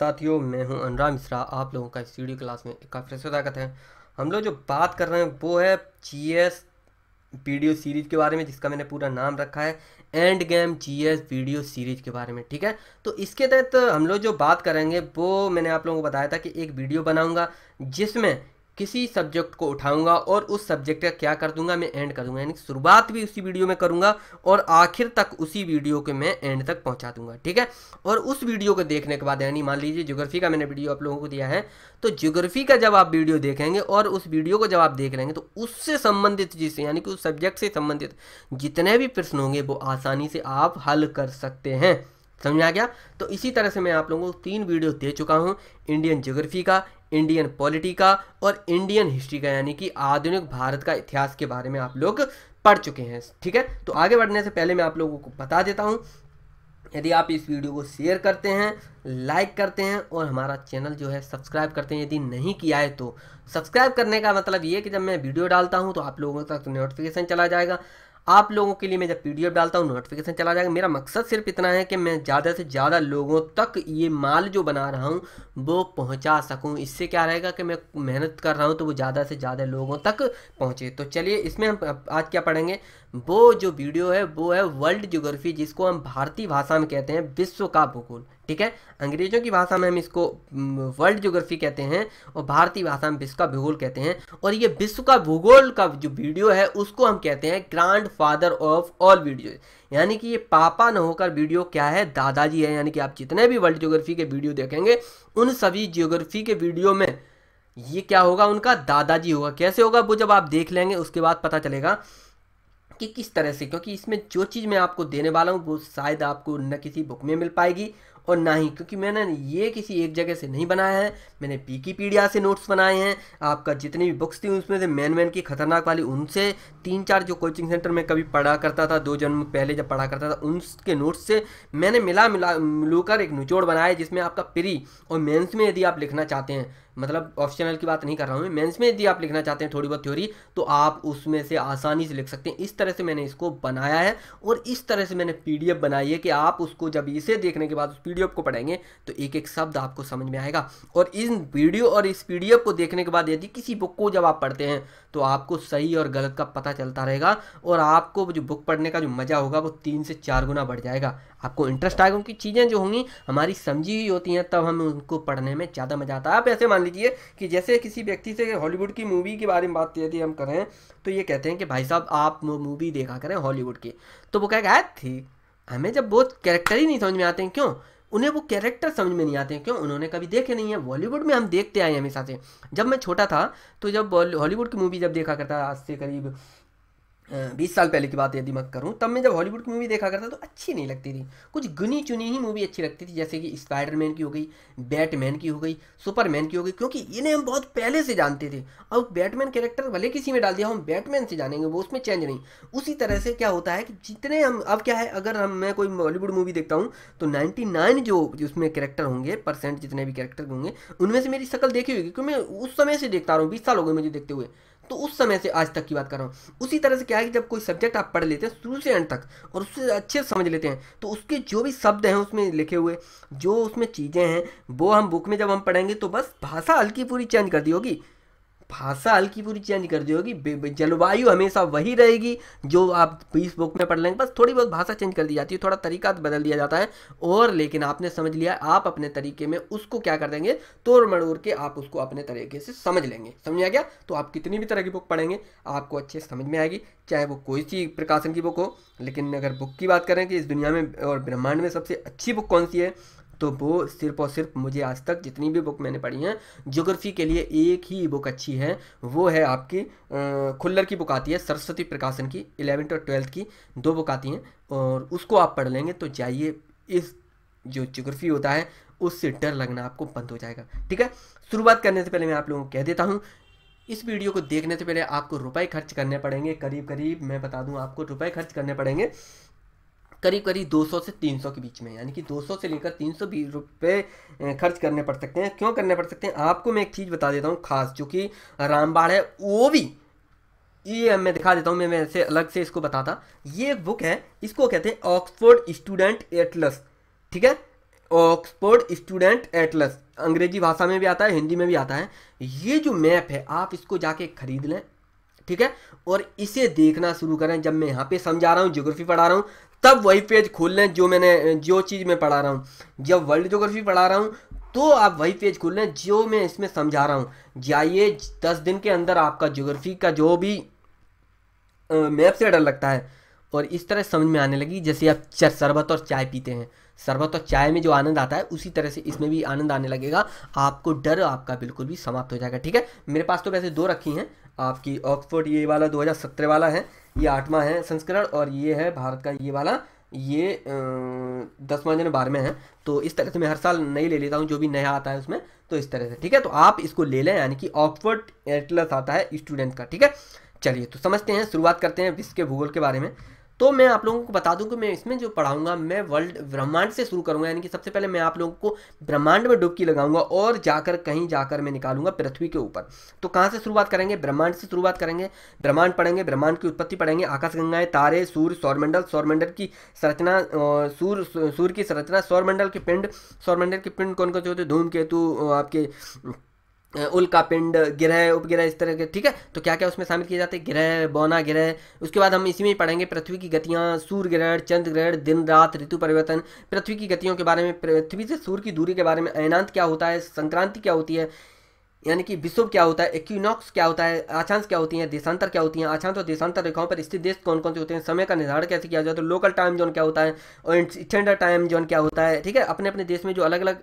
साथियों मैं हूं अनुराग मिश्रा आप लोगों का स्टूडियो क्लास में एक फिर स्वागत है हम लोग जो बात कर रहे हैं वो है जी एस वीडियो सीरीज के बारे में जिसका मैंने पूरा नाम रखा है and game G S video series के बारे में ठीक है तो इसके तहत हम लोग जो बात करेंगे वो मैंने आप लोगों को बताया था कि एक वीडियो बनाऊँगा जिसमें किसी सब्जेक्ट को उठाऊंगा और उस सब्जेक्ट का क्या कर दूंगा मैं एंड कर दूंगा यानी शुरुआत भी उसी वीडियो में करूंगा और आखिर तक उसी वीडियो के मैं एंड तक पहुंचा दूंगा ठीक है और उस वीडियो को देखने के बाद यानी मान लीजिए ज्योग्राफी का मैंने वीडियो आप लोगों को दिया है तो ज्योग्राफी का जब आप वीडियो देखेंगे और उस वीडियो को जब आप देख लेंगे तो उससे संबंधित जिससे यानी कि उस सब्जेक्ट से संबंधित जितने भी प्रश्न होंगे वो आसानी से आप हल कर सकते हैं समझ आ गया तो इसी तरह से मैं आप लोगों को तीन वीडियो दे चुका हूँ इंडियन ज्योग्राफी का इंडियन पॉलिटी का और इंडियन हिस्ट्री का यानी कि आधुनिक भारत का इतिहास के बारे में आप लोग पढ़ चुके हैं ठीक है तो आगे बढ़ने से पहले मैं आप लोगों को बता देता हूँ यदि आप इस वीडियो को शेयर करते हैं लाइक करते हैं और हमारा चैनल जो है सब्सक्राइब करते हैं यदि नहीं किया है तो सब्सक्राइब करने का मतलब ये कि जब मैं वीडियो डालता हूँ तो आप लोगों तक नोटिफिकेशन तो चला जाएगा आप लोगों के लिए मैं जब पीडीएफ डालता हूँ नोटिफिकेशन चला जाएगा मेरा मकसद सिर्फ इतना है कि मैं ज़्यादा से ज़्यादा लोगों तक ये माल जो बना रहा हूँ वो पहुँचा सकूँ इससे क्या रहेगा कि मैं मेहनत कर रहा हूँ तो वो ज़्यादा से ज़्यादा लोगों तक पहुँचे तो चलिए इसमें हम आज क्या पढ़ेंगे वो जो वीडियो है वो है वर्ल्ड ज्योग्राफी जिसको हम भारतीय भाषा में कहते हैं विश्व का भूगोल ठीक है अंग्रेजों की भाषा में हम इसको वर्ल्ड ज्योग्राफी कहते हैं और भारतीय भाषा में विश्व का भूगोल कहते हैं और ये विश्व का भूगोल का जो वीडियो है उसको हम कहते हैं grandfather of all video यानी कि ये पापा न होकर वीडियो क्या है दादाजी है यानी कि आप जितने भी वर्ल्ड ज्योग्राफी के वीडियो देखेंगे उन सभी ज्योग्राफी के वीडियो में ये क्या होगा उनका दादाजी होगा कैसे होगा वो जब आप देख लेंगे उसके बाद पता चलेगा कि किस तरह से क्योंकि इसमें जो चीज़ मैं आपको देने वाला हूँ वो शायद आपको न किसी बुक में मिल पाएगी और ना ही क्योंकि मैंने ये किसी एक जगह से नहीं बनाया है मैंने पीडिया से नोट्स बनाए हैं आपका जितनी भी बुक्स थी उसमें से मैन मैन की खतरनाक वाली उनसे तीन चार जो कोचिंग सेंटर में कभी पढ़ा करता था दो जन्म पहले जब पढ़ा करता था उनके नोट्स से मैंने मिला मिला मिलूकर एक निचोड़ बनाया जिसमें आपका प्री और मेन्स में यदि आप लिखना चाहते हैं मतलब ऑप्शनल की बात नहीं कर रहा हूँ मैं मेंस में यदि आप लिखना चाहते हैं थोड़ी बहुत थ्योरी तो आप उसमें से आसानी से लिख सकते हैं इस तरह से मैंने इसको बनाया है और इस तरह से मैंने पी बनाई है कि आप उसको जब इसे देखने के बाद उस पी को पढ़ेंगे तो एक एक शब्द आपको समझ में आएगा और इन वीडियो और इस पी को देखने के बाद यदि किसी बुक को जब आप पढ़ते हैं तो आपको सही और गलत का पता चलता रहेगा और आपको जो बुक पढ़ने का जो मज़ा होगा वो तीन से चार गुना बढ़ जाएगा आपको इंटरेस्ट आएगा उनकी चीज़ें जो होंगी हमारी समझी हुई होती हैं तब हमें उनको पढ़ने में ज़्यादा मज़ा आता है आप ऐसे मान लीजिए कि जैसे किसी व्यक्ति से हॉलीवुड की मूवी के बारे में बात यदि हम करें तो ये कहते हैं कि भाई साहब आप मूवी देखा करें हॉलीवुड की तो वो क्या गायब थी हमें जब बहुत कैरेक्टर ही नहीं समझ में आते हैं क्यों उन्हें वो कैरेक्टर समझ में नहीं आते हैं क्यों उन्होंने कभी देखे नहीं है बॉलीवुड में हम देखते आए हमेशा से जब मैं छोटा था तो जब हॉलीवुड की मूवी जब देखा करता आज से करीब बीस साल पहले की बात यदि मैं करूँ तब मैं जब हॉलीवुड की मूवी देखा करता तो अच्छी नहीं लगती थी कुछ गुनी चुनी ही मूवी अच्छी लगती थी जैसे कि स्पाइडरमैन की हो गई बैटमैन की हो गई सुपरमैन की हो गई क्योंकि इन्हें हम बहुत पहले से जानते थे अब बैटमैन कैरेक्टर भले किसी में डाल दिया हम बैटमैन से जानेंगे वो उसमें चेंज नहीं उसी तरह से क्या होता है कि जितने हम अब क्या है अगर हम मैं कोई हॉलीवुड मूवी देखता हूँ तो नाइन्टी जो उसमें कैरेक्टर होंगे परसेंट जितने भी कैरेक्टर होंगे उनमें से मेरी शक्ल देखी होगी क्योंकि मैं उस समय से देखता रहा हूँ बीस साल हो गए मुझे देखते हुए तो उस समय से आज तक की बात कर रहा हूँ उसी तरह से क्या है कि जब कोई सब्जेक्ट आप पढ़ लेते हैं शुरू से एंड तक और उससे अच्छे से समझ लेते हैं तो उसके जो भी शब्द हैं उसमें लिखे हुए जो उसमें चीज़ें हैं वो हम बुक में जब हम पढ़ेंगे तो बस भाषा हल्की पूरी चेंज कर दी होगी भाषा हल्की पूरी चेंज कर दी होगी जलवायु हमेशा वही रहेगी जो आप बीस बुक में पढ़ लेंगे बस थोड़ी बहुत भाषा चेंज कर दी जाती है थोड़ा तरीका तो बदल दिया जाता है और लेकिन आपने समझ लिया आप अपने तरीके में उसको क्या कर देंगे तोड़ मड़ोड़ के आप उसको अपने तरीके से समझ लेंगे समझ आ गया तो आप कितनी भी तरह की बुक पढ़ेंगे आपको अच्छे समझ में आएगी चाहे वो कोई सी प्रकाशन की बुक हो लेकिन अगर बुक की बात करें कि इस दुनिया में और ब्रह्मांड में सबसे अच्छी बुक कौन सी है तो वो सिर्फ और सिर्फ मुझे आज तक जितनी भी बुक मैंने पढ़ी हैं ज्योग्राफी के लिए एक ही बुक अच्छी है वो है आपकी खुल्लर की बुक आती है सरस्वती प्रकाशन की इलेवेंथ और ट्वेल्थ की दो बुक आती हैं और उसको आप पढ़ लेंगे तो जाइए इस जो ज्योग्राफी होता है उससे डर लगना आपको बंद हो जाएगा ठीक है शुरुआत करने से पहले मैं आप लोगों को कह देता हूँ इस वीडियो को देखने से पहले आपको रुपए खर्च करने पड़ेंगे करीब करीब मैं बता दूं आपको रुपए खर्च करने पड़ेंगे करीब करीब 200 से 300 के बीच में यानी कि 200 से लेकर तीन सौ रुपये खर्च करने पड़ सकते हैं क्यों करने पड़ सकते हैं आपको मैं एक चीज़ बता देता हूँ खास जो कि रामबाड़ है वो भी ये मैं दिखा देता हूँ मैं मैं ऐसे अलग से इसको बताता ये एक बुक है इसको कहते हैं ऑक्सफोर्ड स्टूडेंट एटलस ठीक है ऑक्सफोर्ड स्टूडेंट एटलस अंग्रेजी भाषा में भी आता है हिंदी में भी आता है ये जो मैप है आप इसको जाके खरीद लें ठीक है और इसे देखना शुरू करें जब मैं यहाँ पे समझा रहा हूँ ज्योग्राफी पढ़ा रहा हूँ तब वही पेज खोल लें जो मैंने जो चीज़ मैं पढ़ा रहा हूँ जब वर्ल्ड जोग्राफी पढ़ा रहा हूँ तो आप वही पेज खोल लें जो मैं इसमें समझा रहा हूँ जाइए दस दिन के अंदर आपका जोग्राफी का जो भी मैप से डर लगता है और इस तरह समझ में आने लगी जैसे आप शरबत और चाय पीते हैं शरबत और चाय में जो आनंद आता है उसी तरह से इसमें भी आनंद आने लगेगा आपको डर आपका बिल्कुल भी समाप्त हो जाएगा ठीक है मेरे पास तो वैसे दो रखी हैं आपकी ऑक्सफोर्ड ये वाला 2017 वाला है ये आठवां है संस्करण और ये है भारत का ये वाला ये दसवां जन बारहवें है तो इस तरह से मैं हर साल नई ले लेता हूँ जो भी नया आता है उसमें तो इस तरह से ठीक है तो आप इसको ले लें यानी कि ऑक्सफोर्ड एटलस आता है स्टूडेंट का ठीक है चलिए तो समझते हैं शुरुआत करते हैं विश्व के भूगोल के बारे में तो मैं आप लोगों को बता दूं कि मैं इसमें जो पढ़ाऊंगा मैं वर्ल्ड ब्रह्मांड से शुरू करूंगा यानी कि सबसे पहले मैं आप लोगों को ब्रह्मांड में डुबकी लगाऊंगा और जाकर कहीं जाकर मैं निकालूंगा पृथ्वी के ऊपर तो कहाँ से शुरुआत करेंगे ब्रह्मांड से शुरुआत करेंगे ब्रह्मांड पढ़ेंगे ब्रह्मांड की उत्पत्ति पढ़ेंगे आकाशगंगाएं तारे सूर्य सौरमंडल सौरमंडल की संरचना सूर्य सूर्य की संरचना सौरमंडल के पिंड सौरमंडल के पिंड कौन कौन से होते धूमकेतु आपके उल्का पिंड ग्रह उपग्रह इस तरह के ठीक है तो क्या क्या उसमें शामिल किए जाते हैं ग्रह बौना ग्रह उसके बाद हम इसी में पढ़ेंगे पृथ्वी की गतियाँ सूर्य ग्रहण चंद्र ग्रहण दिन रात ऋतु परिवर्तन पृथ्वी की गतियों के बारे में पृथ्वी से सूर्य की दूरी के बारे में अयनांत क्या होता है संक्रांति क्या होती है यानी कि विश्व क्या होता है इक्विनॉक्स क्या होता है आचांश क्या होती है देशांतर क्या होती है आछांश और देशांतर रेखाओं पर स्थित देश कौन कौन से होते हैं समय का निर्धारण कैसे किया जाता है तो लोकल टाइम जोन क्या होता है और इंटेंडर टाइम जोन क्या होता है ठीक है अपने अपने देश में जो अलग अलग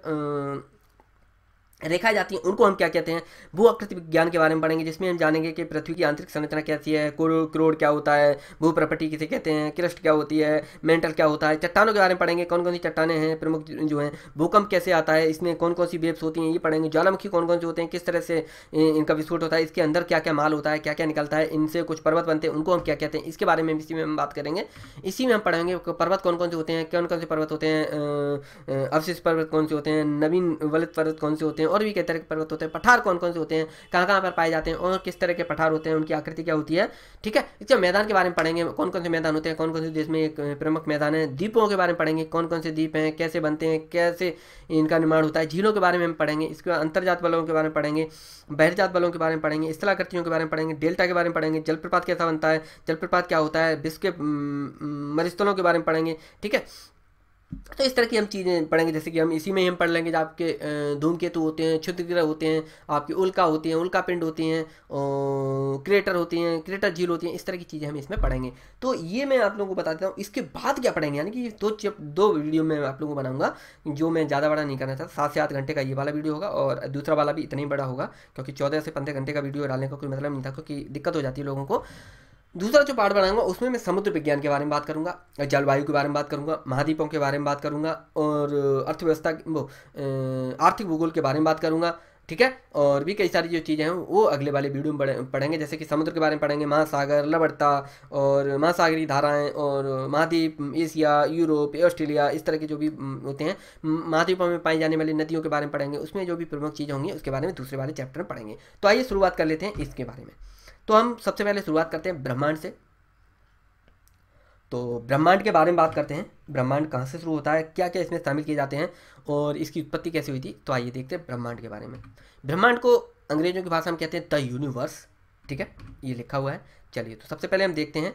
रेखा जाती हैं उनको हम क्या कहते हैं भू आकृति विज्ञान के बारे में पढ़ेंगे जिसमें हम जानेंगे कि पृथ्वी की आंतरिक संरचना कैसी है क्रोड क्या होता है भू प्रपटी किसे कहते हैं क्रस्ट क्या होती है मेंटल क्या होता है चट्टानों के बारे में पढ़ेंगे कौन कौन सी चट्टाने हैं प्रमुख जो हैं भूकंप कैसे आता है इसमें कौन कौन सी वेब्स होती हैं ये पढ़ेंगे ज्वालामुखी कौन कौन से होते हैं किस तरह से इनका विस्फोट होता है इसके अंदर क्या क्या माल होता है क्या क्या निकलता है इनसे कुछ पर्वत बनते हैं उनको हम क्या कहते हैं इसके बारे में इसी में हम बात करेंगे इसी में हम पढ़ेंगे पर्वत कौन कौन से होते हैं कौन कौन से पर्वत होते हैं अवशिष पर्वत कौन से होते हैं नवीन वलित पर्वत कौन से होते हैं हैं और भी कई तरह के पर्वत होते हैं पठार कौन कौन से होते हैं कहाँ कहाँ पर पाए जाते हैं और किस तरह के पठार होते हैं उनकी आकृति क्या होती है ठीक है इसके मैदान के बारे में पढ़ेंगे कौन कौन से मैदान होते हैं कौन कौन से देश में प्रमुख मैदान है द्वीपों के बारे में पढ़ेंगे कौन कौन से द्वीप हैं कैसे बनते हैं कैसे इनका निर्माण होता है झीलों के बारे में हम पढ़ेंगे इसके बाद अंतर्जात बलों के बारे में पढ़ेंगे बहरजात बलों के बारे में पढ़ेंगे स्थलाकृतियों के बारे में पढ़ेंगे डेल्टा के बारे में पढ़ेंगे जलप्रपात कैसा बनता है जलप्रपात क्या होता है विश्व के मरिस्थलों के बारे में पढ़ेंगे ठीक है तो इस तरह की हम चीज़ें पढ़ेंगे जैसे कि हम इसी में ही हम पढ़ लेंगे जो आपके धूमकेतु होते हैं क्षुद्र ग्रह होते हैं आपके उल्का होती हैं उल्का पिंड होती हैं और क्रेटर होती हैं क्रेटर झील होती हैं इस तरह की चीज़ें हम इसमें पढ़ेंगे तो ये मैं आप लोगों को बता देता हूँ इसके बाद क्या पढ़ेंगे यानी कि दो चिप दो वीडियो में आप लोगों को बनाऊंगा जो मैं ज़्यादा बड़ा नहीं करना था सात से आठ घंटे का ये वाला वीडियो होगा और दूसरा वाला भी इतना ही बड़ा होगा क्योंकि चौदह से पंद्रह घंटे का वीडियो डालने का कोई मतलब नहीं था क्योंकि दिक्कत हो जाती है लोगों को दूसरा जो पार्ट बनाऊंगा उसमें मैं समुद्र विज्ञान के बारे में बात करूंगा जलवायु के बारे में बात करूंगा महाद्वीपों के बारे में बात करूंगा और अर्थव्यवस्था वो आर्थिक भूगोल के बारे में बात करूंगा ठीक है और भी कई सारी जो चीज़ें हैं वो अगले वाले वीडियो में पढ़ेंगे जैसे कि समुद्र के बारे में पढ़ेंगे महासागर लबड़ता और महासागरी धाराएं और महाद्वीप एशिया यूरोप ऑस्ट्रेलिया इस तरह के जो भी होते हैं महाद्वीपों में पाई जाने वाली नदियों के बारे में पढ़ेंगे उसमें जो भी प्रमुख चीज़ें होंगी उसके बारे में दूसरे वाले चैप्टर में पढ़ेंगे तो आइए शुरुआत कर लेते हैं इसके बारे में तो हम सबसे पहले शुरुआत करते हैं ब्रह्मांड से तो ब्रह्मांड के बारे में बात करते हैं ब्रह्मांड कहाँ से शुरू होता है क्या क्या इसमें शामिल किए जाते हैं और इसकी उत्पत्ति कैसे हुई थी तो आइए देखते हैं ब्रह्मांड के बारे में ब्रह्मांड को अंग्रेजों की भाषा में कहते हैं द यूनिवर्स ठीक है ये लिखा हुआ है चलिए तो सबसे पहले हम देखते हैं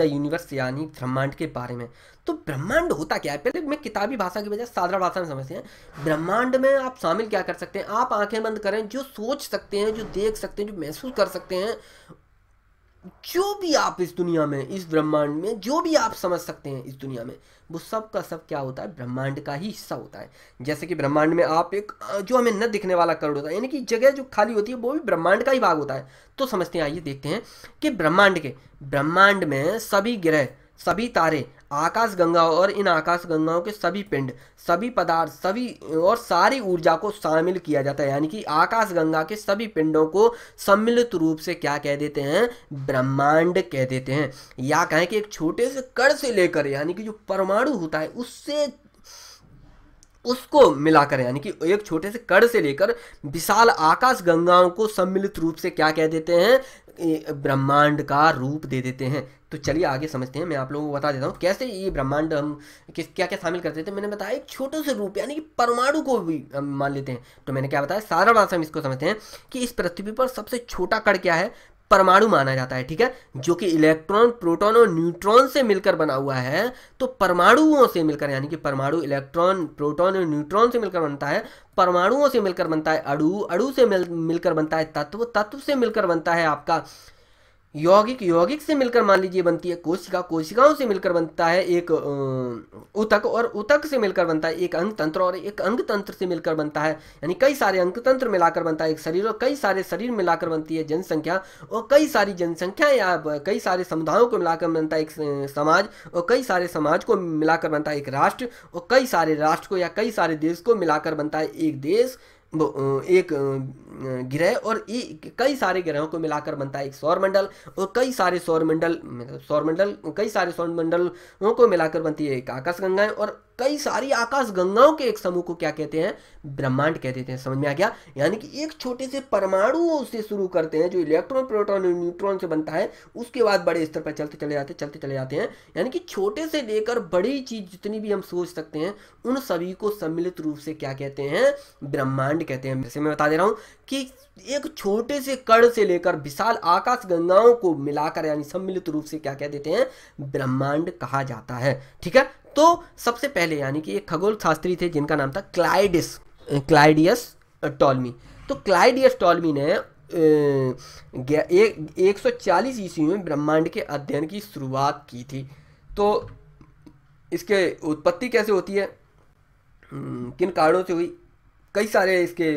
द यूनिवर्स यानी ब्रह्मांड के बारे में तो ब्रह्मांड होता क्या है पहले मैं किताबी भाषा की बजाय साधारण भाषा में समझते हैं ब्रह्मांड में आप शामिल क्या कर सकते हैं आप आंखें बंद करें जो सोच सकते हैं जो देख सकते हैं जो महसूस कर सकते हैं जो भी आप इस दुनिया में इस ब्रह्मांड में जो भी आप समझ सकते हैं इस दुनिया में वो सब का सब क्या होता है ब्रह्मांड का ही हिस्सा होता है जैसे कि ब्रह्मांड में आप एक जो हमें न दिखने वाला करोड़ होता है यानी कि जगह जो खाली होती है वो भी ब्रह्मांड का ही भाग होता है तो समझते हैं आइए देखते हैं कि ब्रह्मांड के ब्रह्मांड में सभी ग्रह सभी तारे आकाश गंगा और इन आकाश गंगाओं के सभी पिंड सभी पदार्थ सभी और सारी ऊर्जा को शामिल किया जाता है यानी कि आकाश गंगा के सभी पिंडों को सम्मिलित रूप से क्या कह देते हैं ब्रह्मांड कह देते हैं या कहें कि एक छोटे से कण से लेकर यानी कि जो परमाणु होता है उससे उसको मिलाकर यानी कि एक छोटे से कड़ से लेकर विशाल आकाश गंगाओं को सम्मिलित रूप से क्या कह देते हैं ब्रह्मांड का रूप दे देते हैं तो चलिए आगे समझते हैं मैं आप लोगों को बता देता हूँ कैसे ये ब्रह्मांड हम किस क्या क्या शामिल करते थे मैंने बताया एक छोटे से रूप यानी कि परमाणु को भी मान लेते हैं तो मैंने क्या बताया सारा बात हम इसको समझते हैं कि इस पृथ्वी पर सबसे छोटा कड़ क्या है परमाणु माना जाता है ठीक है जो कि इलेक्ट्रॉन प्रोटॉन और न्यूट्रॉन से मिलकर बना हुआ है तो परमाणुओं से मिलकर यानी कि परमाणु इलेक्ट्रॉन प्रोटॉन और न्यूट्रॉन से मिलकर बनता है परमाणुओं से मिलकर बनता है अड़ू अड़ू से मिल मिलकर बनता है तत्व तत्व से मिलकर बनता है आपका यौगिक यौगिक से मिलकर मान लीजिए बनती है कोशिका कोशिकाओं से मिलकर बनता है एक उतक और उतक से मिलकर बनता है एक अंग तंत्र और एक अंग तंत्र से मिलकर बनता है यानी कई सारे अंग तंत्र मिलाकर बनता है एक शरीर और कई सारे शरीर मिलाकर बनती है जनसंख्या और कई सारी जनसंख्या या कई सारे समुदायों को मिलाकर बनता है एक समाज और कई सारे समाज को मिलाकर बनता है एक राष्ट्र और कई सारे राष्ट्र को या कई सारे देश को मिलाकर बनता है एक देश एक ग्रह और कई सारे ग्रहों को मिलाकर बनता है एक सौरमंडल और कई सारे सौरमंडल मतलब सौरमंडल कई सारे सौरमंडलों को मिलाकर बनती है एक आकाशगंगाएं और कई सारी आकाश गंगाओं के एक समूह को क्या कहते हैं ब्रह्मांड कह देते हैं समझ में आ गया यानी कि एक छोटे से परमाणु से शुरू करते हैं जो इलेक्ट्रॉन प्रोटॉन और न्यूट्रॉन से बनता है उसके बाद बड़े स्तर पर चलते चले जाते चलते चले जाते हैं यानी कि छोटे से लेकर बड़ी चीज जितनी भी हम सोच सकते हैं उन सभी को सम्मिलित रूप से क्या कहते हैं ब्रह्मांड कहते हैं जैसे मैं बता दे रहा हूँ कि एक छोटे से कण से लेकर विशाल आकाश गंगाओं को मिलाकर यानी सम्मिलित रूप से क्या कह देते हैं ब्रह्मांड कहा जाता है ठीक है तो सबसे पहले यानी कि एक खगोल शास्त्री थे जिनका नाम था क्लाइडिस क्लाइडियस टॉलमी तो क्लाइडियस टॉलमी ने एक सौ चालीस ईस्वी में ब्रह्मांड के अध्ययन की शुरुआत की थी तो इसके उत्पत्ति कैसे होती है किन कारणों से हुई कई सारे इसके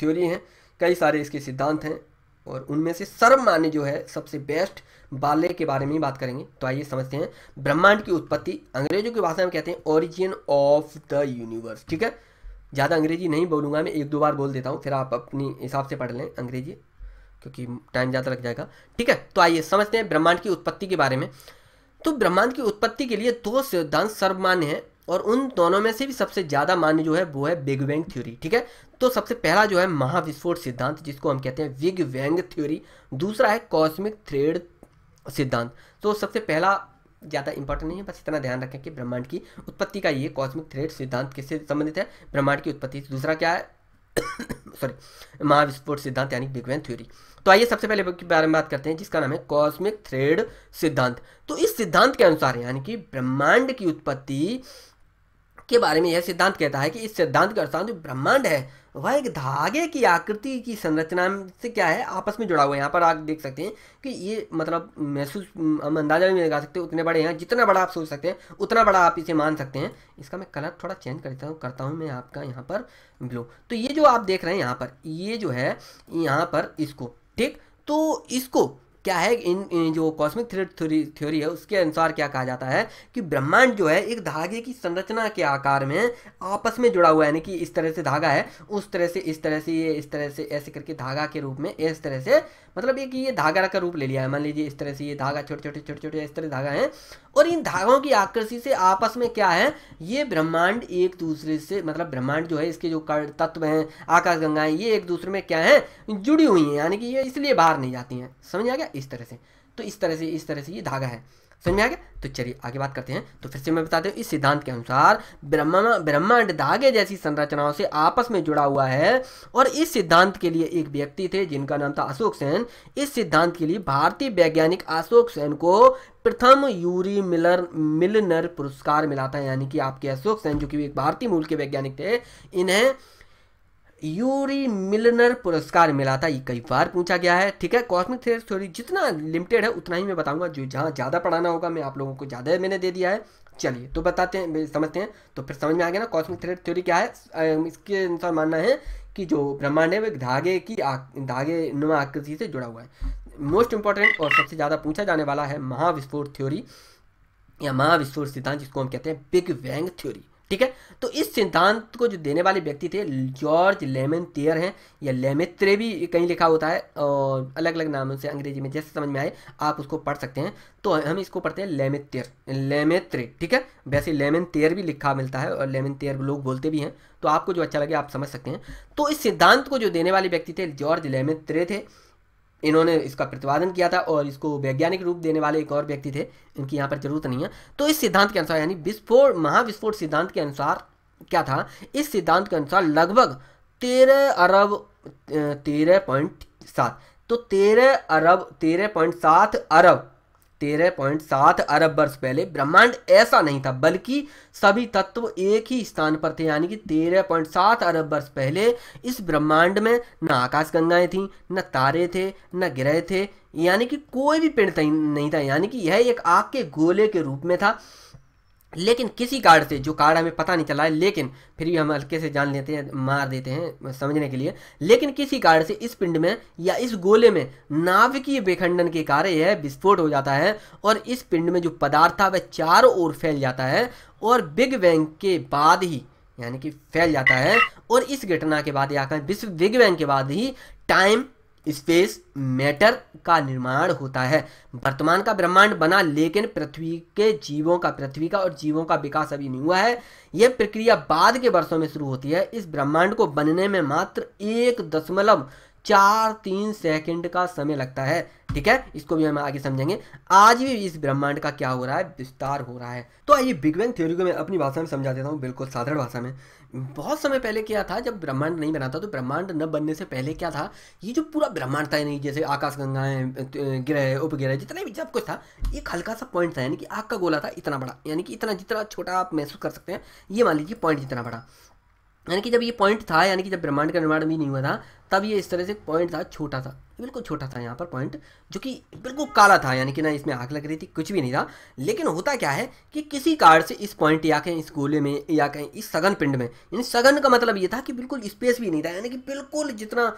थ्योरी हैं कई सारे इसके सिद्धांत हैं और उनमें से सर्वमान्य जो है सबसे बेस्ट बाले के बारे में ही बात करेंगे तो आइए समझते हैं ब्रह्मांड की उत्पत्ति अंग्रेजों की भाषा में कहते हैं ओरिजिन ऑफ द यूनिवर्स ठीक है ज़्यादा अंग्रेजी नहीं बोलूँगा मैं एक दो बार बोल देता हूँ फिर आप अपनी हिसाब से पढ़ लें अंग्रेजी क्योंकि टाइम ज़्यादा लग जाएगा ठीक है तो आइए समझते हैं ब्रह्मांड की उत्पत्ति के बारे में तो ब्रह्मांड की उत्पत्ति के लिए दो सिद्धांत सर्वमान्य हैं और उन दोनों में से भी सबसे ज़्यादा मान्य जो है वो है बिग बैंग थ्योरी ठीक है तो सबसे पहला जो है महाविस्फोट सिद्धांत जिसको हम कहते हैं बिग बैंग थ्योरी दूसरा है कॉस्मिक थ्रेड सिद्धांत तो सबसे पहला ज़्यादा इंपॉर्टेंट नहीं है बस इतना ध्यान रखें कि ब्रह्मांड की उत्पत्ति का ये कॉस्मिक थ्रेड सिद्धांत किससे संबंधित है ब्रह्मांड की उत्पत्ति दूसरा क्या है सॉरी महाविस्फोट सिद्धांत यानी बिग बैंग थ्योरी तो आइए सबसे पहले के बारे में बात करते हैं जिसका नाम है कॉस्मिक थ्रेड सिद्धांत तो इस सिद्धांत के अनुसार यानी कि ब्रह्मांड की उत्पत्ति के बारे में यह सिद्धांत कहता है कि इस सिद्धांत के अनुसार जो ब्रह्मांड है वह एक धागे की आकृति की संरचना से क्या है आपस में जुड़ा हुआ है यहाँ पर आप देख सकते हैं कि ये मतलब महसूस हम अंदाजा भी लगा सकते हैं उतने बड़े हैं जितना बड़ा आप सोच सकते हैं उतना बड़ा आप इसे मान सकते हैं इसका मैं कलर थोड़ा चेंज करता हूँ करता हूँ मैं आपका यहाँ पर ब्लू तो ये जो आप देख रहे हैं यहाँ पर ये जो है यहाँ पर इसको ठीक तो इसको क्या है इन, इन जो कॉस्मिक थ्योरी थ्योरी है उसके अनुसार क्या कहा जाता है कि ब्रह्मांड जो है एक धागे की संरचना के आकार में आपस में जुड़ा हुआ है यानी कि इस तरह से धागा है उस तरह से इस तरह से ये इस तरह से ऐसे करके धागा के रूप में इस तरह से मतलब ये कि ये धागा का रूप ले लिया है मान लीजिए इस तरह से ये धागा छोटे छोटे छोटे छोटे इस तरह धागा है और इन धागों की आकृति से आपस में क्या है ये ब्रह्मांड एक दूसरे से मतलब ब्रह्मांड जो है इसके जो तत्व हैं आकाश गंगाएं ये एक दूसरे में क्या है जुड़ी हुई हैं यानी कि ये इसलिए बाहर नहीं जाती हैं समझ आ गया है इस तरह से तो इस तरह से इस तरह से ये धागा है समझ में आ गया तो चलिए आगे बात करते हैं तो फिर से मैं बता हूँ इस सिद्धांत के अनुसार ब्रह्मा ब्रह्मांड धागे जैसी संरचनाओं से आपस में जुड़ा हुआ है और इस सिद्धांत के लिए एक व्यक्ति थे जिनका नाम था अशोक सेन इस सिद्धांत के लिए भारतीय वैज्ञानिक अशोक सेन को प्रथम यूरी मिलर मिलनर पुरस्कार मिला था यानी कि आपके अशोक सेन जो कि एक भारतीय मूल के वैज्ञानिक थे इन्हें यूरी मिलनर पुरस्कार मिला था ये कई बार पूछा गया है ठीक है कॉस्मिक थ्रेड थ्योरी जितना लिमिटेड है उतना ही मैं बताऊंगा जो जहाँ ज़्यादा पढ़ाना होगा मैं आप लोगों को ज़्यादा मैंने दे दिया है चलिए तो बताते हैं समझते हैं तो फिर समझ में आ गया ना कॉस्मिक थ्रेड थ्योरी क्या है इसके अनुसार मानना है कि जो ब्रह्मांड है वो धागे की धागे नुमा आकृति से जुड़ा हुआ है मोस्ट इंपॉर्टेंट और सबसे ज़्यादा पूछा जाने वाला है महाविस्फोट थ्योरी या महाविस्फोट सिद्धांत जिसको हम कहते हैं बिग वैंग थ्योरी ठीक है तो इस सिद्धांत को जो देने वाले व्यक्ति थे जॉर्ज लेमन तेयर हैं या लेमित्रे भी कहीं लिखा होता है और अलग अलग नामों से अंग्रेजी में जैसे समझ में आए आप उसको पढ़ सकते हैं तो हम इसको पढ़ते हैं लेमित्र लेमेत्रे ठीक है वैसे लेमन तेयर भी लिखा मिलता है और लेमन तेयर लोग बोलते भी हैं तो आपको जो अच्छा लगे आप समझ सकते हैं तो इस सिद्धांत को जो देने वाले व्यक्ति थे जॉर्ज लेमेत्रे थे इन्होंने इसका प्रतिपादन किया था और इसको वैज्ञानिक रूप देने वाले एक और व्यक्ति थे इनकी यहाँ पर जरूरत नहीं है तो इस सिद्धांत के अनुसार यानी विस्फोट महाविस्फोट सिद्धांत के अनुसार क्या था इस सिद्धांत के अनुसार लगभग तेरह अरब तेरह पॉइंट सात तो तेरह अरब तेरह पॉइंट सात अरब तेरह पॉइंट सात अरब वर्ष पहले ब्रह्मांड ऐसा नहीं था बल्कि सभी तत्व एक ही स्थान पर थे यानी कि तेरह पॉइंट सात अरब वर्ष पहले इस ब्रह्मांड में न आकाशगंगाएं थीं न तारे थे न ग्रह थे यानी कि कोई भी पेड़ नहीं था यानी कि यह एक आग के गोले के रूप में था लेकिन किसी कारण से जो कार्ड हमें पता नहीं चला है लेकिन फिर भी हम हल्के से जान लेते हैं मार देते हैं समझने के लिए लेकिन किसी कारण से इस पिंड में या इस गोले में नाभिकीय विखंडन के कार्य यह विस्फोट हो जाता है और इस पिंड में जो पदार्थ था वह चारों ओर फैल जाता है और बिग बैंग के बाद ही यानी कि फैल जाता है और इस घटना के बाद या विश्व बिग बैंग के बाद ही टाइम स्पेस मैटर का निर्माण होता है वर्तमान का ब्रह्मांड बना लेकिन पृथ्वी के जीवों का पृथ्वी का और जीवों का विकास अभी नहीं हुआ है यह प्रक्रिया बाद के वर्षों में शुरू होती है इस ब्रह्मांड को बनने में मात्र एक दशमलव चार तीन सेकंड का समय लगता है ठीक है इसको भी हम आगे समझेंगे आज भी इस ब्रह्मांड का क्या हो रहा है विस्तार हो रहा है तो आइए बिग बैंग थ्योरी को मैं अपनी भाषा में समझा देता हूँ बिल्कुल साधारण भाषा में बहुत समय पहले क्या था जब ब्रह्मांड नहीं बना था तो ब्रह्मांड न बनने से पहले क्या था ये जो पूरा ब्रह्मांड था यानी जैसे आकाश गंगाएं ग्रह उपग्रह जितना भी सब कुछ था एक हल्का सा पॉइंट था यानी कि आग का गोला था इतना बड़ा यानी कि इतना जितना छोटा आप महसूस कर सकते हैं ये मान लीजिए पॉइंट जितना बड़ा यानी कि जब ये पॉइंट था यानी कि जब ब्रह्मांड का निर्माण भी नहीं हुआ था तब ये इस तरह से पॉइंट था छोटा था बिल्कुल छोटा था यहाँ पर पॉइंट जो कि बिल्कुल काला था यानी कि ना इसमें आँख लग रही थी कुछ भी नहीं था लेकिन होता क्या है कि किसी कार से इस पॉइंट या कहीं इस गोले में या कहीं इस सघन पिंड में यानी सघन का मतलब ये था कि बिल्कुल स्पेस भी नहीं था यानी कि बिल्कुल जितना आ,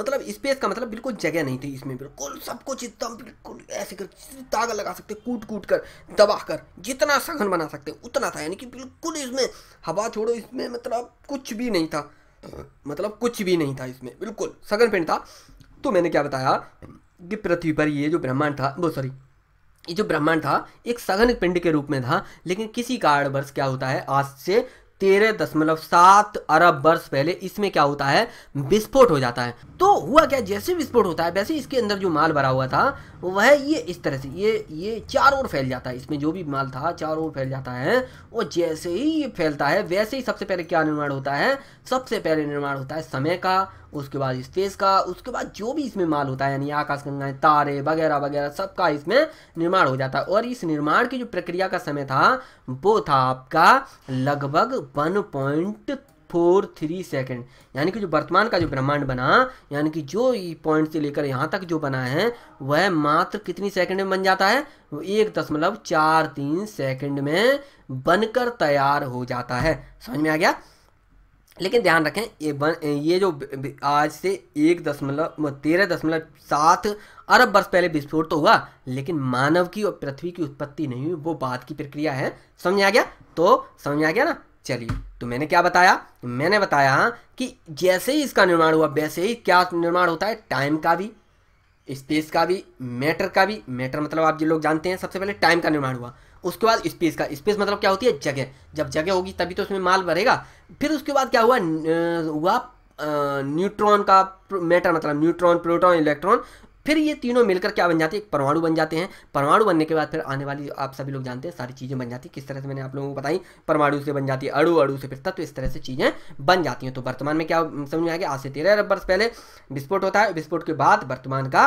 मतलब स्पेस का मतलब बिल्कुल जगह नहीं थी इसमें बिल्कुल सब कुछ एकदम बिल्कुल ऐसे कर तागा लगा सकते कूट कूट कर दबा कर जितना सघन बना सकते उतना था यानी कि बिल्कुल इसमें हवा छोड़ो इसमें मतलब कुछ भी नहीं था मतलब कुछ भी नहीं था इसमें बिल्कुल सघन पिंड था तो मैंने क्या बताया कि पृथ्वी पर ये जो ब्रह्मांड था वो सॉरी ये जो ब्रह्मांड था एक सघन पिंड के रूप में था लेकिन किसी कारणवर्ष क्या होता है आज से तेरह दशमलव सात अरब वर्ष पहले इसमें क्या होता है विस्फोट हो जाता है तो हुआ क्या जैसे विस्फोट होता है वैसे इसके अंदर जो माल भरा हुआ था वह ये इस तरह से ये ये चार ओर फैल जाता है इसमें जो भी माल था चार ओर फैल जाता है वो जैसे ही ये फैलता है वैसे ही सबसे पहले क्या निर्माण होता है सबसे पहले निर्माण होता है समय का उसके बाद स्पेस का उसके बाद जो भी इसमें माल होता है यानी आकाशगंगाएं तारे वगैरह वगैरह सबका इसमें निर्माण हो जाता है और इस निर्माण की जो प्रक्रिया का समय था वो था आपका लगभग one point four three second यानी कि जो वर्तमान का जो ब्रह्मांड बना यानी कि जो पॉइंट से लेकर यहाँ तक जो बना है वह मात्र कितनी सेकंड में बन जाता है एक दशमलव चार तीन सेकेंड में बनकर तैयार हो जाता है समझ में आ गया लेकिन ध्यान रखें ये बन ये जो आज से एक दशमलव तेरह दशमलव सात अरब वर्ष पहले विस्फोट तो हुआ लेकिन मानव की और पृथ्वी की उत्पत्ति नहीं हुई वो बाद की प्रक्रिया है समझ आ गया तो समझ आ गया ना चलिए तो मैंने क्या बताया मैंने बताया कि जैसे ही इसका निर्माण हुआ वैसे ही क्या निर्माण होता है टाइम का भी स्पेस का भी मैटर का भी मैटर मतलब आप जो लोग जानते हैं सबसे पहले टाइम का निर्माण हुआ उसके बाद स्पेस का स्पेस मतलब क्या होती है जगह जब जगह होगी तभी तो उसमें माल भरेगा फिर उसके बाद क्या हुआ हुआ न्यूट्रॉन का मैटर मतलब न्यूट्रॉन प्रोटॉन इलेक्ट्रॉन फिर ये तीनों मिलकर क्या बन जाते हैं परमाणु बन जाते हैं परमाणु बनने के बाद फिर आने वाली आप सभी लोग जानते हैं सारी चीज़ें बन जाती है किस तरह से मैंने आप लोगों को बताई परमाणु से बन जाती है अड़ू अड़ू से फिर तत्व तो इस तरह से चीज़ें बन जाती हैं तो वर्तमान में क्या समझ में आएगा आज से तेरह अरब वर्ष पहले विस्फोट होता है विस्फोट के बाद वर्तमान का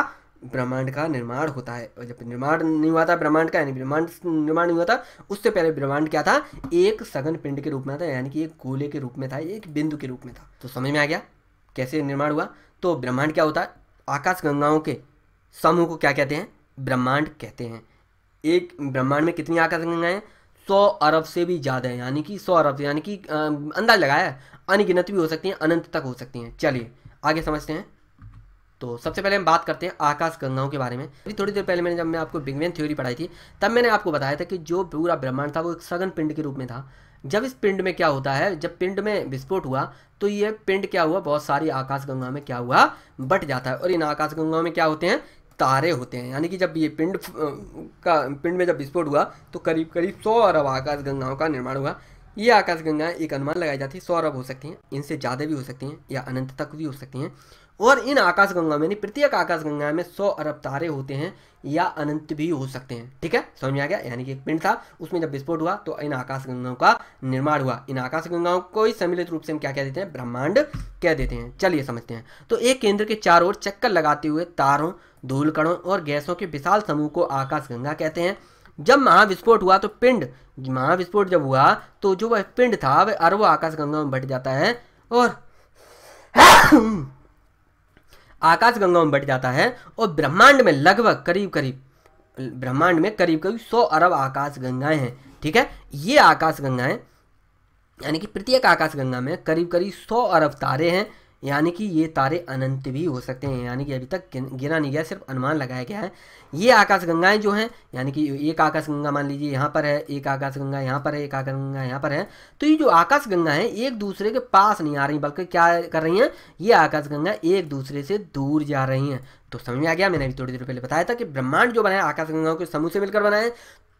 ब्रह्मांड का निर्माण होता है और जब निर्माण नहीं हुआ था ब्रह्मांड का यानी ब्रह्मांड निर्माण नहीं हुआ था उससे पहले ब्रह्मांड क्या था एक सघन पिंड के रूप में था यानी कि एक गोले के रूप में था एक बिंदु के रूप में था तो समझ में आ गया कैसे निर्माण हुआ तो ब्रह्मांड क्या होता है आकाश गंगाओं के समूह को क्या कहते हैं ब्रह्मांड कहते हैं एक ब्रह्मांड में कितनी आकाश गंगाएं हैं सौ अरब से भी ज़्यादा है यानी कि सौ अरब यानी कि अंदाज लगाया अनगिनत भी हो सकती हैं अनंत तक हो सकती हैं चलिए आगे समझते हैं तो सबसे पहले हम बात करते हैं आकाश गंगाओं के बारे में अभी थोड़ी देर पहले मैंने जब मैं आपको बिग थ्योरी पढ़ाई थी तब मैंने आपको बताया था कि जो पूरा ब्रह्मांड था वो एक सघन पिंड के रूप में था जब इस पिंड में क्या होता है जब पिंड में विस्फोट हुआ तो ये पिंड क्या हुआ बहुत सारी आकाशगंगा में क्या हुआ बट जाता है और इन गंगाओं में क्या होते हैं तारे होते हैं यानी कि जब ये पिंड का पिंड में जब विस्फोट हुआ तो करीब करीब सौ अरब गंगाओं का निर्माण हुआ ये आकाशगंगाएं एक अनुमान लगाई जाती है सौ अरब हो सकती हैं इनसे ज़्यादा भी हो सकती हैं या अनंत तक भी हो सकती हैं और इन आकाशगंगा में प्रत्येक आकाशगंगा में सौ अरब तारे होते हैं या अनंत भी हो सकते हैं ठीक है समझ में आ गया यानी कि एक पिंड था उसमें जब विस्फोट हुआ तो इन आकाशगंगाओं का निर्माण हुआ इन आकाशगंगाओं को ही सम्मिलित रूप से हम क्या कह देते हैं ब्रह्मांड कह देते हैं चलिए समझते हैं तो एक केंद्र के चारों ओर चक्कर लगाते हुए तारों धूलकणों और गैसों के विशाल समूह को आकाशगंगा कहते हैं जब महाविस्फोट हुआ तो पिंड महाविस्फोट जब हुआ तो जो वह पिंड था वह अरबों आकाशगंगा में बट जाता है और आकाशगंगा में बट जाता है और ब्रह्मांड में लगभग करीब करीब ब्रह्मांड में करीब करीब सौ अरब आकाश गंगाएं हैं ठीक है ये आकाश गंगाएं यानी कि प्रत्येक आकाश गंगा में करीब करीब सौ अरब तारे हैं यानी कि ये तारे अनंत भी हो सकते हैं यानी कि अभी तक गिना नहीं गया सिर्फ अनुमान लगाया गया है ये आकाशगंगाएं जो हैं यानी कि एक आकाशगंगा मान लीजिए यहाँ पर है एक आकाशगंगा यहाँ पर है एक आकाशगंगा यहाँ पर है तो ये जो आकाशगंगा है एक दूसरे के पास नहीं आ रही बल्कि क्या कर रही हैं ये आकाशगंगा एक दूसरे से दूर जा रही हैं तो समझ में आ गया मैंने अभी थोड़ी देर पहले बताया था कि ब्रह्मांड जो बनाया आकाशगंगाओं के समूह से मिलकर बनाए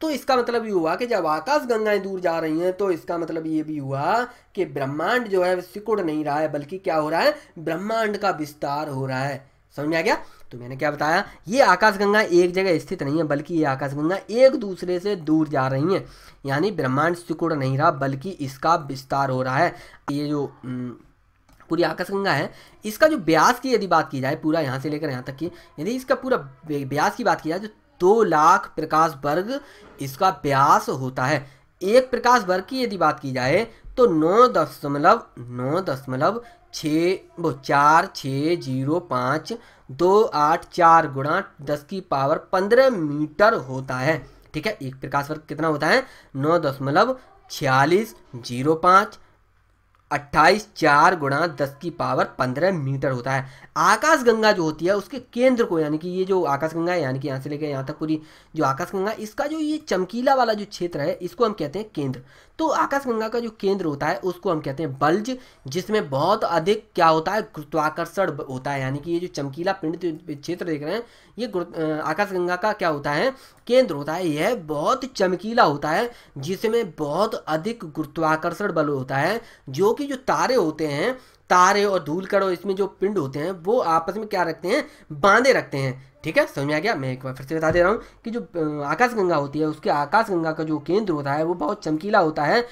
तो इसका मतलब ये हुआ कि जब आकाश गंगाएं दूर जा रही हैं तो इसका मतलब ये भी हुआ कि ब्रह्मांड जो है सिकुड़ नहीं रहा है बल्कि क्या हो रहा है ब्रह्मांड का विस्तार हो रहा है समझ में आ गया तो मैंने क्या बताया ये आकाशगंगा एक जगह स्थित नहीं है बल्कि ये आकाशगंगा एक दूसरे से दूर जा रही है यानी ब्रह्मांड सिकुड़ नहीं रहा बल्कि इसका विस्तार हो रहा है ये जो पूरी आकाशगंगा है इसका जो ब्यास की यदि बात की जाए पूरा यहाँ से लेकर यहाँ तक की यदि इसका पूरा ब्यास की बात की जाए तो दो लाख प्रकाश वर्ग इसका व्यास होता है एक प्रकाश वर्ग की यदि बात की जाए तो नौ दशमलव नौ दशमलव छ वो चार छ जीरो पाँच दो आठ चार गुणा दस की पावर पंद्रह मीटर होता है ठीक है एक प्रकाश वर्ग कितना होता है नौ दशमलव छियालीस जीरो पाँच अट्ठाईस चार गुणा दस की पावर पंद्रह मीटर होता है आकाशगंगा जो होती है उसके केंद्र को यानी कि ये जो आकाशगंगा है यानी कि यहाँ से लेकर यहाँ तक पूरी जो आकाशगंगा इसका जो ये चमकीला वाला जो क्षेत्र है इसको हम कहते हैं केंद्र तो आकाशगंगा का जो केंद्र होता है उसको हम कहते हैं बल्ज जिसमें बहुत अधिक क्या होता है गुरुत्वाकर्षण होता है यानी कि ये जो चमकीला पिंड क्षेत्र देख रहे हैं ये आकाशगंगा का क्या होता है केंद्र होता है यह बहुत चमकीला होता है जिसमें बहुत अधिक गुरुत्वाकर्षण बल होता है जो कि जो तारे होते हैं तारे और धूलकड़ और इसमें जो पिंड होते हैं वो आपस में क्या रखते हैं बांधे रखते हैं ठीक है समझ में आ गया मैं एक बार फिर से बता दे रहा हूँ कि जो आकाशगंगा होती है उसके आकाशगंगा का जो केंद्र होता है वो बहुत चमकीला होता है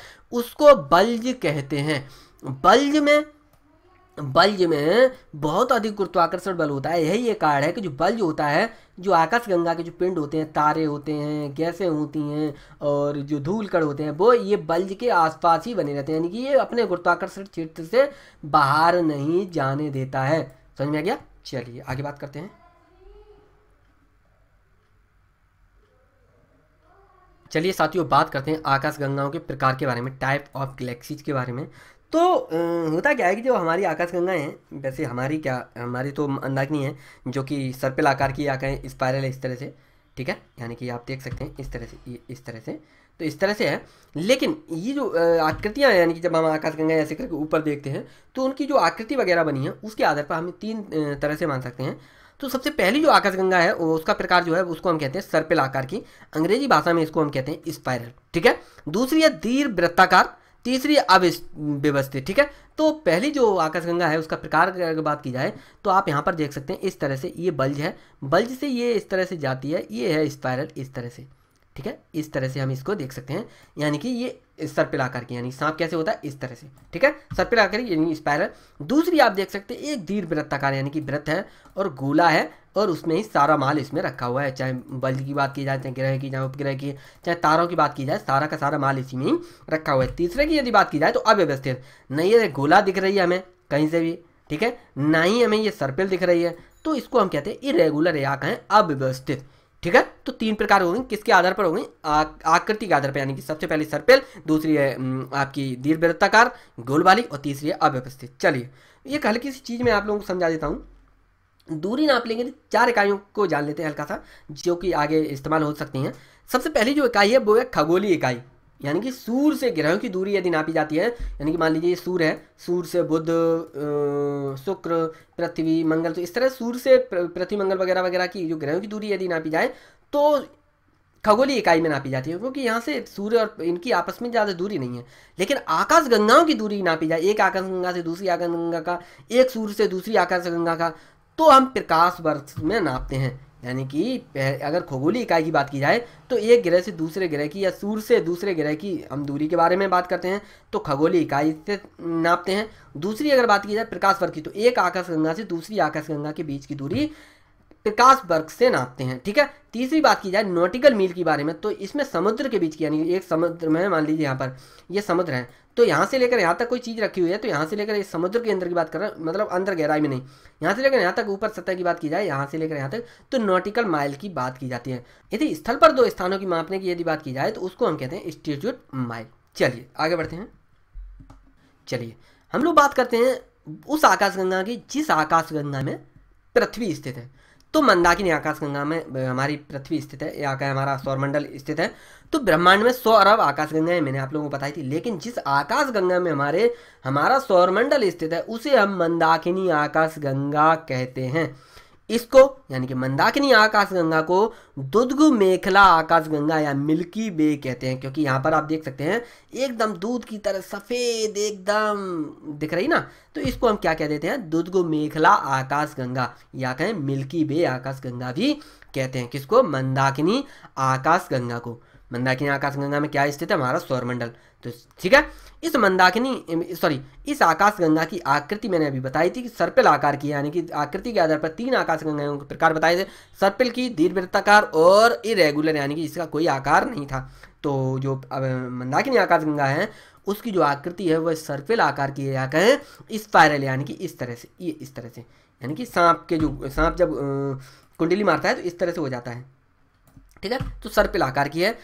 उसको बल्ज कहते हैं बल्ज में बल्ज में बहुत अधिक गुरुत्वाकर्षण बल होता है यही एक कारण है कि जो बल्ज होता है जो आकाश गंगा के जो पिंड होते हैं तारे होते हैं गैसें होती हैं और जो धूल कण होते हैं वो ये बल्ज के आसपास ही बने रहते हैं यानी कि ये अपने गुरुत्वाकर्षण क्षेत्र से बाहर नहीं जाने देता है समझ में आ गया चलिए आगे बात करते हैं चलिए साथियों बात करते हैं आकाश गंगाओं के प्रकार के बारे में टाइप ऑफ गैलेक्सीज के बारे में तो होता क्या है कि जो हमारी आकाशगंगाएँ हैं वैसे हमारी क्या हमारी तो अंदाकिनी है जो कि सर्पिल आकार की आकाएँ स्पायरल है इस तरह से ठीक है यानी कि आप देख सकते हैं इस तरह से इस तरह से तो इस तरह से है लेकिन ये जो आकृतियाँ हैं यानी कि जब हम आकाशगंगा ऐसे करके ऊपर देखते हैं तो उनकी जो आकृति वगैरह बनी है उसके आधार पर हम तीन तरह से मान सकते हैं तो सबसे पहली जो आकाशगंगा है उसका प्रकार जो है उसको हम कहते हैं सर्पिल आकार की अंग्रेजी भाषा में इसको हम कहते हैं स्पायरल ठीक है दूसरी है दीर्घ वृत्ताकार तीसरी अव्यवस्थित ठीक है तो पहली जो आकाशगंगा है उसका प्रकार अगर बात की जाए तो आप यहाँ पर देख सकते हैं इस तरह से ये बल्ज है बल्ज से ये इस तरह से जाती है ये है स्पायरल इस तरह से ठीक है इस तरह से हम इसको देख सकते हैं यानी कि ये इस सर पे ला करके यानी सांप कैसे होता है इस तरह से ठीक है सर पे ला करके यानी स्पायरल दूसरी आप देख सकते हैं एक दीर्घ वृत्ताकार यानी कि वृत्त है और गोला है और उसमें ही सारा माल इसमें रखा हुआ है चाहे बल्द की बात की जाए चाहे ग्रह की चाहे उपग्रह की चाहे तारों की बात की जाए सारा का सारा माल इसी में ही रखा हुआ है तीसरे की यदि बात की जाए तो अव्यवस्थित नहीं ये गोला दिख रही है हमें कहीं से भी ठीक है ना ही हमें ये सर्पिल दिख रही है तो इसको हम कहते हैं इरेगुलर या कहें अव्यवस्थित ठीक है तो तीन प्रकार होंगे किसके आधार पर होंगे आकृति के आधार पर यानी कि सबसे पहले सर्पेल दूसरी है आपकी दीर्घताकार गोलबाली और तीसरी है अव्यवस्थित चलिए एक हल्की सी चीज़ मैं आप लोगों को समझा देता हूँ दूरी नाप लेंगे तो चार इकाइयों को जान लेते हैं हल्का सा जो कि आगे इस्तेमाल हो सकती हैं सबसे पहली जो इकाई है वो है खगोली इकाई यानी कि सूर्य से ग्रहों की दूरी यदि नापी जाती है यानी कि मान लीजिए सूर्य है सूर्य से बुध शुक्र पृथ्वी मंगल तो इस तरह सूर्य से पृथ्वी मंगल वगैरह वगैरह की जो ग्रहों की दूरी यदि नापी जाए तो खगोली इकाई में नापी जाती है क्योंकि यहाँ से सूर्य और इनकी आपस में ज़्यादा दूरी नहीं है लेकिन आकाश गंगाओं की दूरी नापी जाए एक आकाश गंगा से दूसरी आकाश गंगा का एक सूर्य से दूसरी आकाश गंगा का तो हम प्रकाश वर्ष में नापते हैं यानी कि अगर खगोली इकाई की बात की जाए तो एक ग्रह से दूसरे ग्रह की या सूर्य से दूसरे ग्रह की हम दूरी के बारे में बात करते हैं तो खगोली इकाई से नापते हैं दूसरी अगर बात की जाए प्रकाश वर्ग की तो एक आकाश गंगा से दूसरी आकाश गंगा के बीच की दूरी प्रकाश वर्ग से नापते हैं ठीक है तीसरी बात की जाए नोटिकल मील के बारे में तो इसमें समुद्र के बीच की यानी एक समुद्र में मान लीजिए यहाँ पर ये समुद्र है तो यहाँ से लेकर यहाँ तक कोई चीज़ रखी हुई है तो यहाँ से लेकर इस समुद्र के अंदर की बात कर रहे हैं मतलब अंदर गहराई में नहीं यहाँ से लेकर यहाँ तक ऊपर सतह की बात की जाए यहाँ से लेकर यहाँ तक तो नॉटिकल माइल की बात की जाती है यदि स्थल पर दो स्थानों की मापने की यदि बात की जाए तो उसको हम कहते हैं इंस्टीट्यूट माइल चलिए आगे बढ़ते हैं चलिए हम लोग बात करते हैं उस आकाशगंगा की जिस आकाशगंगा में पृथ्वी स्थित है तो मंदाकिनी आकाशगंगा में हमारी पृथ्वी स्थित है या का हमारा सौरमंडल स्थित है तो ब्रह्मांड में सौ अरब आकाशगंगाएं मैंने आप लोगों को बताई थी लेकिन जिस आकाशगंगा में हमारे हमारा सौरमंडल स्थित है उसे हम मंदाकिनी आकाशगंगा कहते हैं इसको यानी कि मंदाकिनी आकाशगंगा को दुधग मेखला आकाशगंगा या मिल्की वे कहते हैं क्योंकि यहाँ पर आप देख सकते हैं एकदम दूध की तरह सफ़ेद एकदम दिख रही ना तो इसको हम क्या कह देते हैं दुधग मेखला आकाशगंगा या कहें मिल्की वे आकाशगंगा भी कहते हैं किसको मंदाकिनी आकाशगंगा को मंदाकिनी आकाशगंगा में क्या स्थित है हमारा सौरमंडल तो ठीक है इस मंदाकिनी सॉरी इस आकाशगंगा की आकृति मैंने अभी बताई थी कि सर्पिल आकार की यानी कि आकृति के आधार पर तीन आकाशगंगाओं के प्रकार बताए थे सर्पिल की दीर्घवृत्ताकार और इरेगुलर यानी कि इसका कोई आकार नहीं था तो जो मंदाकिनी आकाशगंगा है उसकी जो आकृति है वह सर्पिल आकार की या है स्पायरल यानी कि इस तरह से ये इस तरह से यानी कि सांप के जो सांप जब कुंडली मारता है तो इस तरह से हो जाता है ठीक है तो सर्पिल आकार की है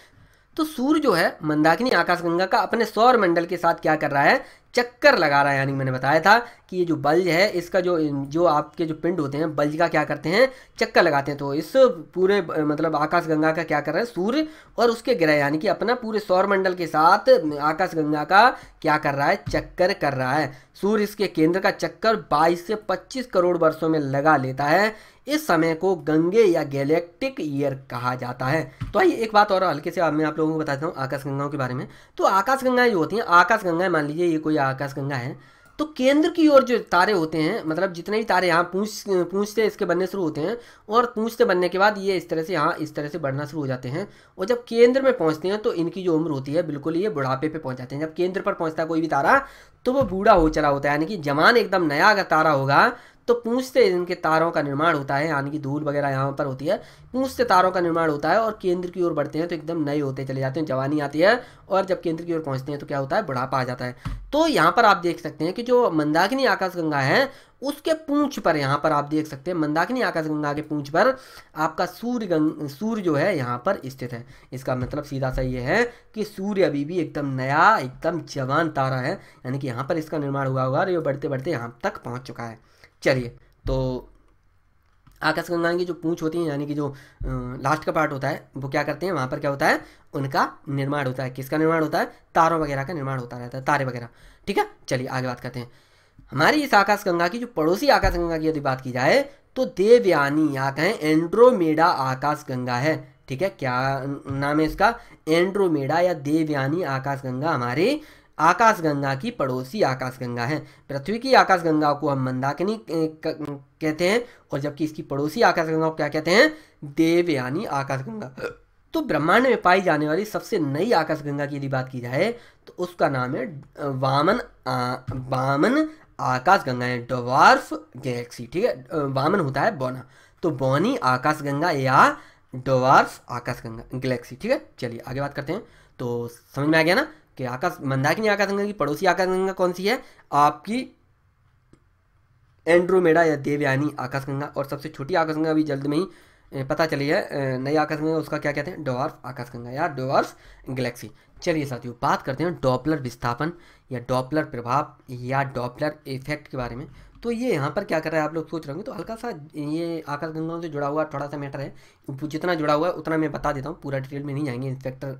तो सूर्य जो है मंदाकिनी आकाशगंगा का अपने सौर मंडल के साथ क्या कर रहा है चक्कर लगा रहा है यानी मैंने बताया था कि ये जो बल्ज है इसका जो जो आपके जो पिंड होते हैं बल्ज का क्या करते हैं चक्कर लगाते हैं तो इस पूरे मतलब आकाशगंगा का क्या कर रहा है सूर्य और उसके ग्रह यानी कि अपना पूरे सौर मंडल के साथ आकाशगंगा का क्या कर रहा है चक्कर कर रहा है सूर्य इसके केंद्र का चक्कर 22 से 25 करोड़ वर्षों में लगा लेता है इस समय को गंगे या गैलेक्टिक ईयर कहा जाता है तो आइए एक बात और हल्के से मैं आप लोगों को बता देता हूँ आकाशगंगाओं के बारे में तो आकाशगंगाएं जो होती हैं आकाशगंगाएं मान लीजिए ये कोई आकाशगंगा है तो केंद्र की ओर जो तारे होते हैं मतलब जितने भी तारे यहाँ पूछ पूछते इसके बनने शुरू होते हैं और पूछते बनने के बाद ये इस तरह से यहाँ इस तरह से बढ़ना शुरू हो जाते हैं और जब केंद्र में पहुँचते हैं तो इनकी जो उम्र होती है बिल्कुल ये बुढ़ापे पे पहुँच जाते हैं जब केंद्र पर पहुँचता कोई भी तारा तो वो बूढ़ा हो चला होता है यानी कि जवान एकदम नया अगर तारा होगा तो पूछते इनके तारों का निर्माण होता है यानी कि धूल वगैरह यहाँ पर होती है पूछते तारों का निर्माण होता है और केंद्र की ओर बढ़ते हैं तो एकदम नए होते चले जाते हैं जवानी आती है और जब केंद्र की ओर पहुँचते हैं तो क्या होता है बुढ़ापा आ जाता है तो यहाँ पर आप देख सकते हैं कि जो मंदाकिनी आकाशगंगा है उसके पूंछ पर यहाँ पर आप देख सकते हैं मंदाकिनी आकाशगंगा के पूंछ पर आपका सूर्य सूर्य जो है यहाँ पर स्थित है इसका मतलब सीधा सा ये है कि सूर्य अभी भी एकदम नया एकदम जवान तारा है यानी कि यहाँ पर इसका निर्माण हुआ होगा और ये बढ़ते बढ़ते यहाँ तक पहुँच चुका है चलिए तो आकाश गंगा की जो पूछ होती है यानी कि जो लास्ट का पार्ट होता है वो क्या करते हैं वहाँ पर क्या होता है उनका निर्माण होता है किसका निर्माण होता है तारों वगैरह का निर्माण होता रहता है तारे वगैरह ठीक है चलिए आगे बात करते हैं हमारी इस आकाश गंगा की जो पड़ोसी आकाशगंगा की यदि बात की जाए तो देवयानी या कहें एंड्रोमेडा आकाश गंगा है ठीक है क्या नाम है इसका एंड्रोमेडा या देवयानी आकाश गंगा हमारे आकाशगंगा की पड़ोसी आकाशगंगा है पृथ्वी की आकाशगंगा को हम मंदाकिनी कहते हैं और जबकि इसकी पड़ोसी आकाशगंगा को क्या कहते हैं देवयानी आकाशगंगा तो ब्रह्मांड में पाई जाने वाली सबसे नई आकाशगंगा की यदि बात की जाए तो उसका नाम है वामन आ, वामन आकाशगंगा है डवार्फ गैलेक्सी ठीक है वामन होता है बोना तो बोनी आकाशगंगा या डवार्फ आकाशगंगा गैलेक्सी ठीक है चलिए आगे बात करते हैं तो समझ में आ गया ना कि आकाश मंदाकिनी आकाशगंगा की पड़ोसी आकाशगंगा कौन सी है आपकी एंड्रोमेडा या देवयानी आकाशगंगा और सबसे छोटी आकाशगंगा भी जल्द में ही पता चली है नई आकाशगंगा उसका क्या कहते हैं डोवार्फ आकाशगंगा या डोवार्फ गैलेक्सी चलिए साथियों बात करते हैं डॉपलर विस्थापन या डॉपलर प्रभाव या डॉपलर इफेक्ट के बारे में तो ये यहाँ पर क्या कर रहा है आप लोग सोच रहे होंगे तो हल्का सा ये आकाश गंगाओं से जुड़ा हुआ थोड़ा सा मैटर है जितना जुड़ा हुआ है उतना मैं बता देता हूँ पूरा डिटेल में नहीं जाएंगे इंस्पेक्टर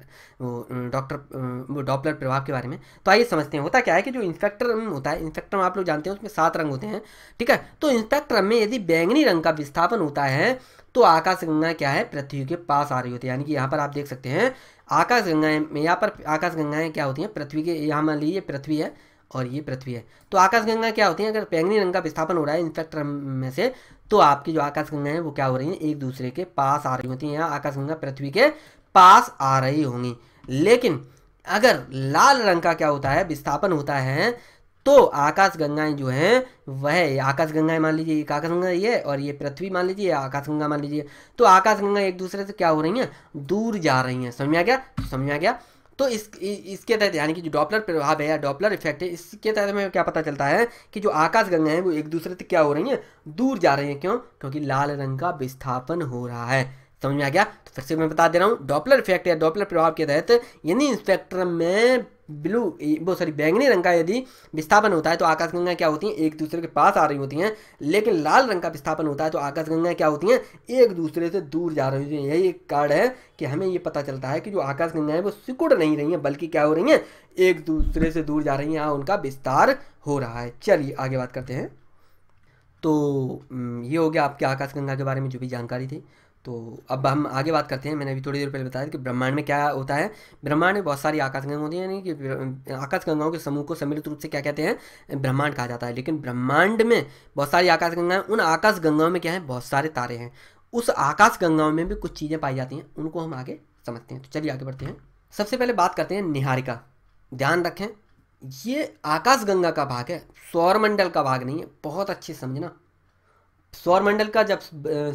डॉक्टर वो डॉपलर प्रभाव के बारे में तो आइए समझते हैं होता क्या है कि जो इंस्पेक्टर होता है इंस्पेक्टर आप लोग जानते हैं उसमें सात रंग होते हैं ठीक है तो इंस्पेक्टर में यदि बैंगनी रंग का विस्थापन होता है तो आकाशगंगा क्या है पृथ्वी के पास आ रही होती है यानी कि यहाँ पर आप देख सकते हैं आकाशगंगाएं यहाँ पर आकाशगंगाएं क्या होती हैं पृथ्वी के यहाँ मान लीजिए पृथ्वी है और ये पृथ्वी है तो आकाशगंगा क्या होती है अगर पैंगनी रंग का विस्थापन हो रहा है इन्फेक्टर में से तो आपकी जो आकाशगंगा है वो क्या हो रही है एक दूसरे के पास आ रही होती है यहाँ आकाशगंगा पृथ्वी के पास आ रही होंगी लेकिन अगर लाल रंग का क्या होता है विस्थापन होता है तो आकाशगंगाएं जो हैं वह आकाशगंगाएं मान लीजिए एक आकाशगंगा ये और ये पृथ्वी मान लीजिए आकाशगंगा मान लीजिए तो आकाशगंगा एक दूसरे से क्या हो रही हैं दूर जा रही हैं समझ में आ गया समझ में आ गया तो इस इसके तहत यानी कि जो डॉपलर प्रभाव है या डॉपलर इफेक्ट है इसके तहत हमें क्या पता चलता है कि जो आकाशगंगा है वो एक दूसरे से क्या हो रही है दूर जा रही है क्यों क्योंकि लाल रंग का विस्थापन हो रहा है समझ में आ गया तो फिर से मैं बता दे रहा हूँ डॉपलर इफेक्ट या डॉपलर प्रभाव के तहत यानी स्पेक्ट्रम में ब्लू वो सॉरी बैंगनी रंग का यदि विस्थापन होता है तो आकाशगंगा क्या होती हैं एक दूसरे के पास आ रही होती हैं लेकिन लाल रंग का विस्थापन होता है तो आकाशगंगा क्या होती हैं एक दूसरे से दूर जा रही होती हैं यही एक कारण है कि हमें ये पता चलता है कि जो आकाशगंगा है वो सिकुड़ नहीं रही हैं बल्कि क्या हो रही हैं एक दूसरे से दूर जा रही हैं यहाँ उनका विस्तार हो रहा है चलिए आगे बात करते हैं तो ये हो गया आपके आकाशगंगा के बारे में जो भी जानकारी थी तो अब हम आगे बात करते हैं मैंने अभी थोड़ी देर पहले बताया कि ब्रह्मांड में क्या होता है ब्रह्मांड में बहुत सारी आकाश गंगा होती है यानी कि आकाश गंगाओं के समूह को सम्मिलित रूप से क्या कहते हैं ब्रह्मांड कहा जाता है लेकिन ब्रह्मांड में बहुत सारी आकाश है उन आकाश गंगाओं में क्या है बहुत सारे तारे हैं उस आकाश गंगाओं में भी कुछ चीज़ें पाई जाती हैं उनको हम आगे समझते हैं तो चलिए आगे बढ़ते हैं सबसे पहले बात करते हैं निहारिका ध्यान रखें ये आकाश गंगा का भाग है सौरमंडल का भाग नहीं है बहुत अच्छे समझना सौर मंडल का जब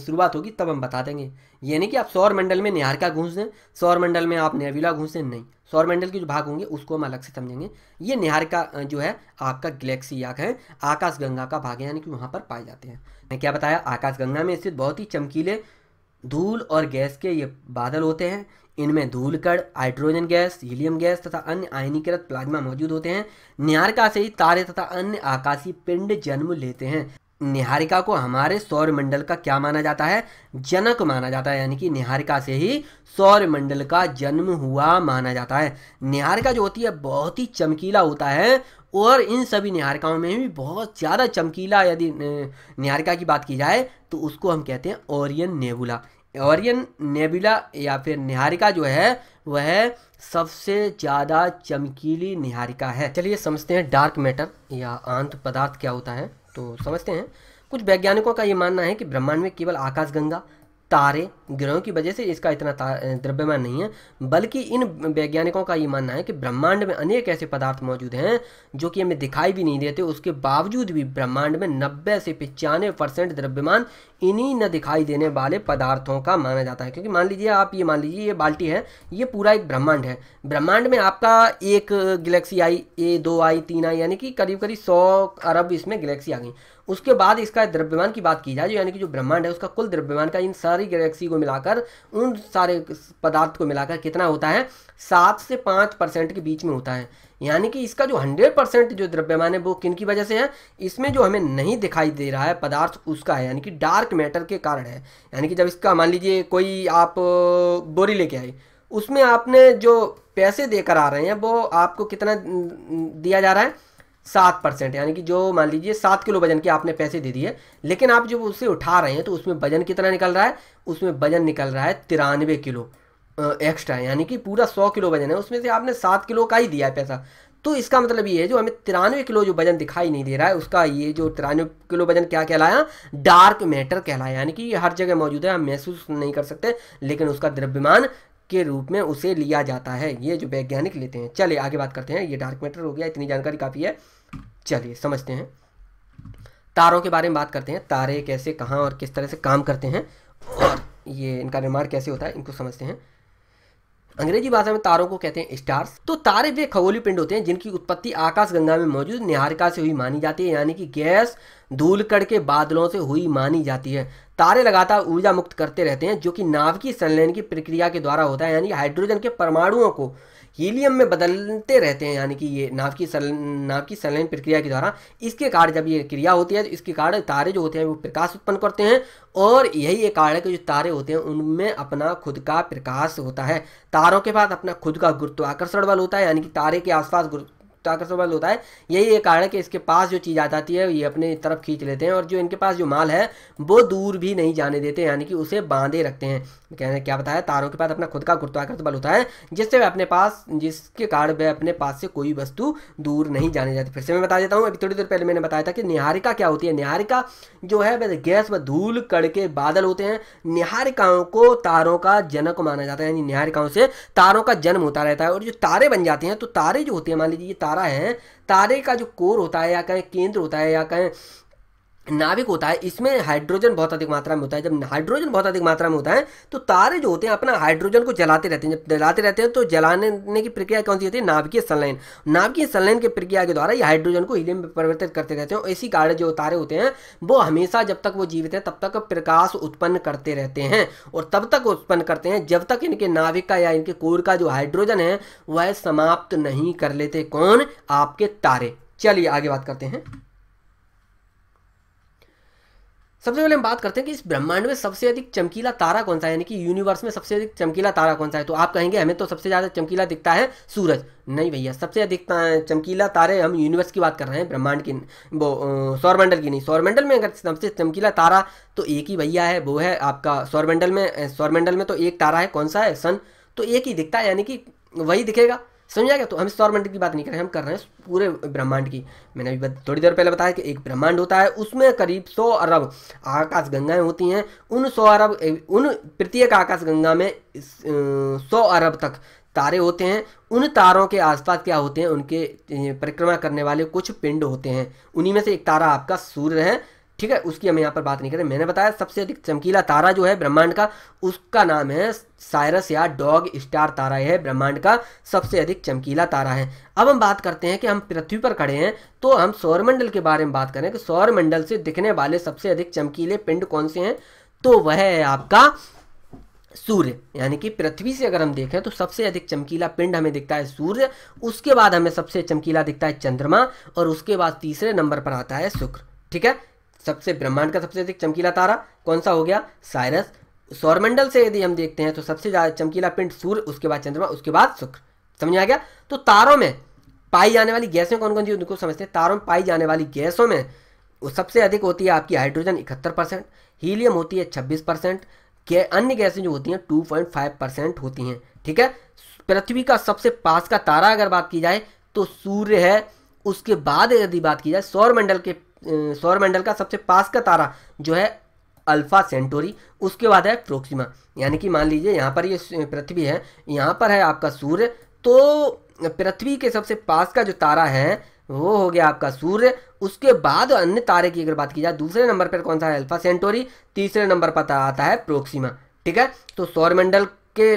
शुरुआत होगी तब हम बता देंगे यानी कि आप सौर मंडल में का घूस दें सौर मंडल में आप नेविला घूस दें नहीं सौर मंडल के जो भाग होंगे उसको हम अलग से समझेंगे ये का जो है आपका गैलेक्सी याक है आकाश गंगा का भाग है यानी कि वहाँ पर पाए जाते हैं मैं क्या बताया आकाश गंगा में स्थित बहुत ही चमकीले धूल और गैस के ये बादल होते हैं इनमें धूलकड़ हाइड्रोजन गैस हीलियम गैस तथा अन्य आयनीकृत प्लाज्मा मौजूद होते हैं निहारका से ही तारे तथा अन्य आकाशीय पिंड जन्म लेते हैं निहारिका को हमारे सौरमंडल का क्या माना जाता है जनक माना जाता है यानी कि निहारिका से ही सौरमंडल का जन्म हुआ माना जाता है निहारिका जो होती है बहुत ही चमकीला होता है और इन सभी निहारिकाओं में भी बहुत ज़्यादा चमकीला यदि निहारिका की बात की जाए तो उसको हम कहते हैं ओरियन नेबुला ओरियन नेबुला या फिर निहारिका जो है वह सबसे ज़्यादा चमकीली निहारिका है चलिए समझते हैं डार्क मैटर या आंत पदार्थ क्या होता है तो समझते हैं कुछ वैज्ञानिकों का ये मानना है कि ब्रह्मांड में केवल आकाशगंगा तारे ग्रहों की वजह से इसका इतना द्रव्यमान नहीं है बल्कि इन वैज्ञानिकों का ये मानना है कि ब्रह्मांड में अनेक ऐसे पदार्थ मौजूद हैं जो कि हमें दिखाई भी नहीं देते उसके बावजूद भी ब्रह्मांड में नब्बे से पचानवे परसेंट द्रव्यमान इन्हीं न दिखाई देने वाले पदार्थों का माना जाता है क्योंकि मान लीजिए आप ये मान लीजिए ये बाल्टी है ये पूरा एक ब्रह्मांड है ब्रह्मांड में आपका एक गैलेक्सी आई ए दो आई तीन आई यानी कि करीब करीब सौ अरब इसमें गैलेक्सी आ गई उसके बाद इसका द्रव्यमान की बात की जाए यानी कि जो ब्रह्मांड है उसका कुल द्रव्यमान का इन सारी गैलेक्सी को को मिलाकर उन सारे पदार्थ को मिलाकर कितना होता है सात से पाँच परसेंट के बीच में होता है यानी कि इसका जो हंड्रेड परसेंट जो द्रव्यमान है वो किन की वजह से है इसमें जो हमें नहीं दिखाई दे रहा है पदार्थ उसका है यानी कि डार्क मैटर के कारण है यानी कि जब इसका मान लीजिए कोई आप बोरी लेके आए उसमें आपने जो पैसे देकर आ रहे हैं वो आपको कितना दिया जा रहा है सात परसेंट यानी कि जो मान लीजिए सात किलो वजन के आपने पैसे दे दिए लेकिन आप जब उसे उठा रहे हैं तो उसमें वजन कितना निकल रहा है उसमें वजन निकल रहा है तिरानवे किलो एक्स्ट्रा यानी कि पूरा सौ किलो वजन है उसमें से आपने सात किलो का ही दिया है पैसा तो इसका मतलब ये है जो हमें तिरानवे किलो जो वजन दिखाई नहीं दे रहा है उसका ये जो तिरानवे किलो वजन क्या कहलाया डार्क मैटर कहलाया यानी कि ये हर जगह मौजूद है हम महसूस नहीं कर सकते लेकिन उसका द्रव्यमान के रूप में उसे लिया जाता है ये जो वैज्ञानिक लेते हैं चलिए आगे बात करते हैं ये डार्क मैटर हो गया इतनी जानकारी काफ़ी है चलिए समझते हैं तारों के बारे में बात करते हैं तारे कैसे कहाँ और किस तरह से काम करते हैं और ये इनका निर्माण कैसे होता है इनको समझते हैं अंग्रेजी भाषा में तारों को कहते हैं स्टार्स तो तारे वे खगोली पिंड होते हैं जिनकी उत्पत्ति आकाशगंगा में मौजूद निहारिका से हुई मानी जाती है यानी कि गैस धूल कड़ के बादलों से हुई मानी जाती है तारे लगातार ऊर्जा मुक्त करते रहते हैं जो कि नाभिकीय संलयन की प्रक्रिया के द्वारा होता है यानी हाइड्रोजन के परमाणुओं को हीलियम में बदलते रहते हैं यानी कि ये नाव की सल नाव की सलन प्रक्रिया के द्वारा इसके कारण जब ये क्रिया होती है तो इसके कारण तारे जो होते हैं वो प्रकाश उत्पन्न करते हैं और यही एक कारण है कि जो तारे होते हैं उनमें अपना खुद का प्रकाश होता है तारों के पास अपना खुद का गुरुत्वाकर्षण बल होता है यानी कि तारे के आसपास ताकतवर होता है यही एक कारण है कि इसके पास जो चीज़ आ जाती है ये अपने तरफ खींच लेते हैं और जो इनके पास जो माल है वो दूर भी नहीं जाने देते यानी कि उसे बांधे रखते हैं कहने क्या बताया तारों के पास अपना खुद का गुरुत्वाकर्ष बल होता है जिससे वे अपने पास जिसके कारण वे अपने पास से कोई वस्तु दूर नहीं जाने जाती फिर से मैं बता देता हूँ अभी थोड़ी देर पहले मैंने बताया था कि निहारिका क्या होती है निहारिका जो है वह गैस व धूल कड़के बादल होते हैं निहारिकाओं को तारों का जनक माना जाता है यानी निहारिकाओं से तारों का जन्म होता रहता है और जो तारे बन जाते हैं तो तारे जो होते हैं मान लीजिए ये तारे तारा है तारे का जो कोर होता है या कहें केंद्र होता है या कहें नाभिक होता है इसमें हाइड्रोजन बहुत अधिक मात्रा में होता है जब हाइड्रोजन बहुत अधिक मात्रा में होता है तो तारे जो होते हैं अपना हाइड्रोजन को जलाते रहते हैं जब जलाते रहते हैं तो जलाने की प्रक्रिया कौन सी होती है नाभिकीय संलयन नाभिकीय संलयन के प्रक्रिया के द्वारा ये हाइड्रोजन को हीलियम में परिवर्तित करते रहते हैं और इसी कारण जो तारे होते हैं वो हमेशा जब तक वो जीवित हैं तब तक प्रकाश उत्पन्न करते रहते हैं और तब तक उत्पन्न करते हैं जब तक इनके नाभिक का या इनके कोर का जो हाइड्रोजन है वह समाप्त नहीं कर लेते कौन आपके तारे चलिए आगे बात करते हैं सबसे पहले हम बात करते हैं कि इस ब्रह्मांड में सबसे अधिक चमकीला तारा कौन सा है यानी कि यूनिवर्स में सबसे अधिक चमकीला तारा कौन सा है तो आप कहेंगे हमें तो सबसे ज़्यादा चमकीला दिखता है सूरज नहीं भैया सबसे अधिक चमकीला तारे हम यूनिवर्स की बात कर रहे हैं ब्रह्मांड की वो सौरमंडल की नहीं सौरमंडल में अगर सबसे चमकीला तारा तो एक ही भैया है वो है आपका सौरमंडल में सौरमंडल में तो एक तारा है कौन सा है सन तो एक ही दिखता है यानी कि वही दिखेगा समझ आ गया तो हम सौर मंडल की बात नहीं कर रहे हम कर रहे हैं पूरे ब्रह्मांड की मैंने अभी थोड़ी देर पहले बताया कि एक ब्रह्मांड होता है उसमें करीब सौ अरब आकाश गंगाएं होती हैं उन सौ अरब उन प्रत्येक आकाश गंगा में सौ अरब तक तारे होते हैं उन तारों के आसपास क्या होते हैं उनके परिक्रमा करने वाले कुछ पिंड होते हैं उन्हीं में से एक तारा आपका सूर्य है ठीक है उसकी हम यहाँ पर बात नहीं करें मैंने बताया सबसे अधिक चमकीला तारा जो है ब्रह्मांड का उसका नाम है साइरस या डॉग स्टार तारा है ब्रह्मांड का सबसे अधिक चमकीला तारा है अब हम बात करते हैं कि हम पृथ्वी पर खड़े हैं तो हम सौरमंडल के बारे में बात करें कि सौरमंडल से दिखने वाले सबसे अधिक चमकीले पिंड कौन से हैं तो वह है आपका सूर्य यानी कि पृथ्वी से अगर हम देखें तो सबसे अधिक चमकीला पिंड हमें दिखता है सूर्य उसके बाद हमें सबसे चमकीला दिखता है चंद्रमा और उसके बाद तीसरे नंबर पर आता है शुक्र ठीक है सबसे ब्रह्मांड का सबसे अधिक चमकीला तारा कौन सा हो गया साइरस सौरमंडल से यदि हम देखते हैं तो सबसे ज़्यादा चमकीला पिंड सूर्य उसके बाद चंद्रमा उसके बाद शुक्र समझ आ गया तो तारों में पाई जाने वाली गैसें कौन कौन सी उनको समझते हैं तारों में पाई जाने वाली गैसों में वो सबसे अधिक होती है आपकी हाइड्रोजन इकहत्तर परसेंट हीलियम होती है छब्बीस परसेंट के अन्य गैसें जो होती हैं टू पॉइंट फाइव परसेंट होती हैं ठीक है पृथ्वी का सबसे पास का तारा अगर बात की जाए तो सूर्य है उसके बाद यदि बात की जाए सौरमंडल के सौरमंडल का सबसे पास का तारा जो है अल्फा सेंटोरी उसके बाद है प्रोक्सिमा यानी कि मान लीजिए यहाँ पर ये पृथ्वी है यहाँ पर है आपका सूर्य तो पृथ्वी के सबसे पास का जो तारा है वो हो गया आपका सूर्य उसके बाद अन्य तारे की अगर बात की जाए दूसरे नंबर पर कौन सा है अल्फा सेंटोरी तीसरे नंबर पर आता है प्रोक्सीमा ठीक है तो सौरमंडल के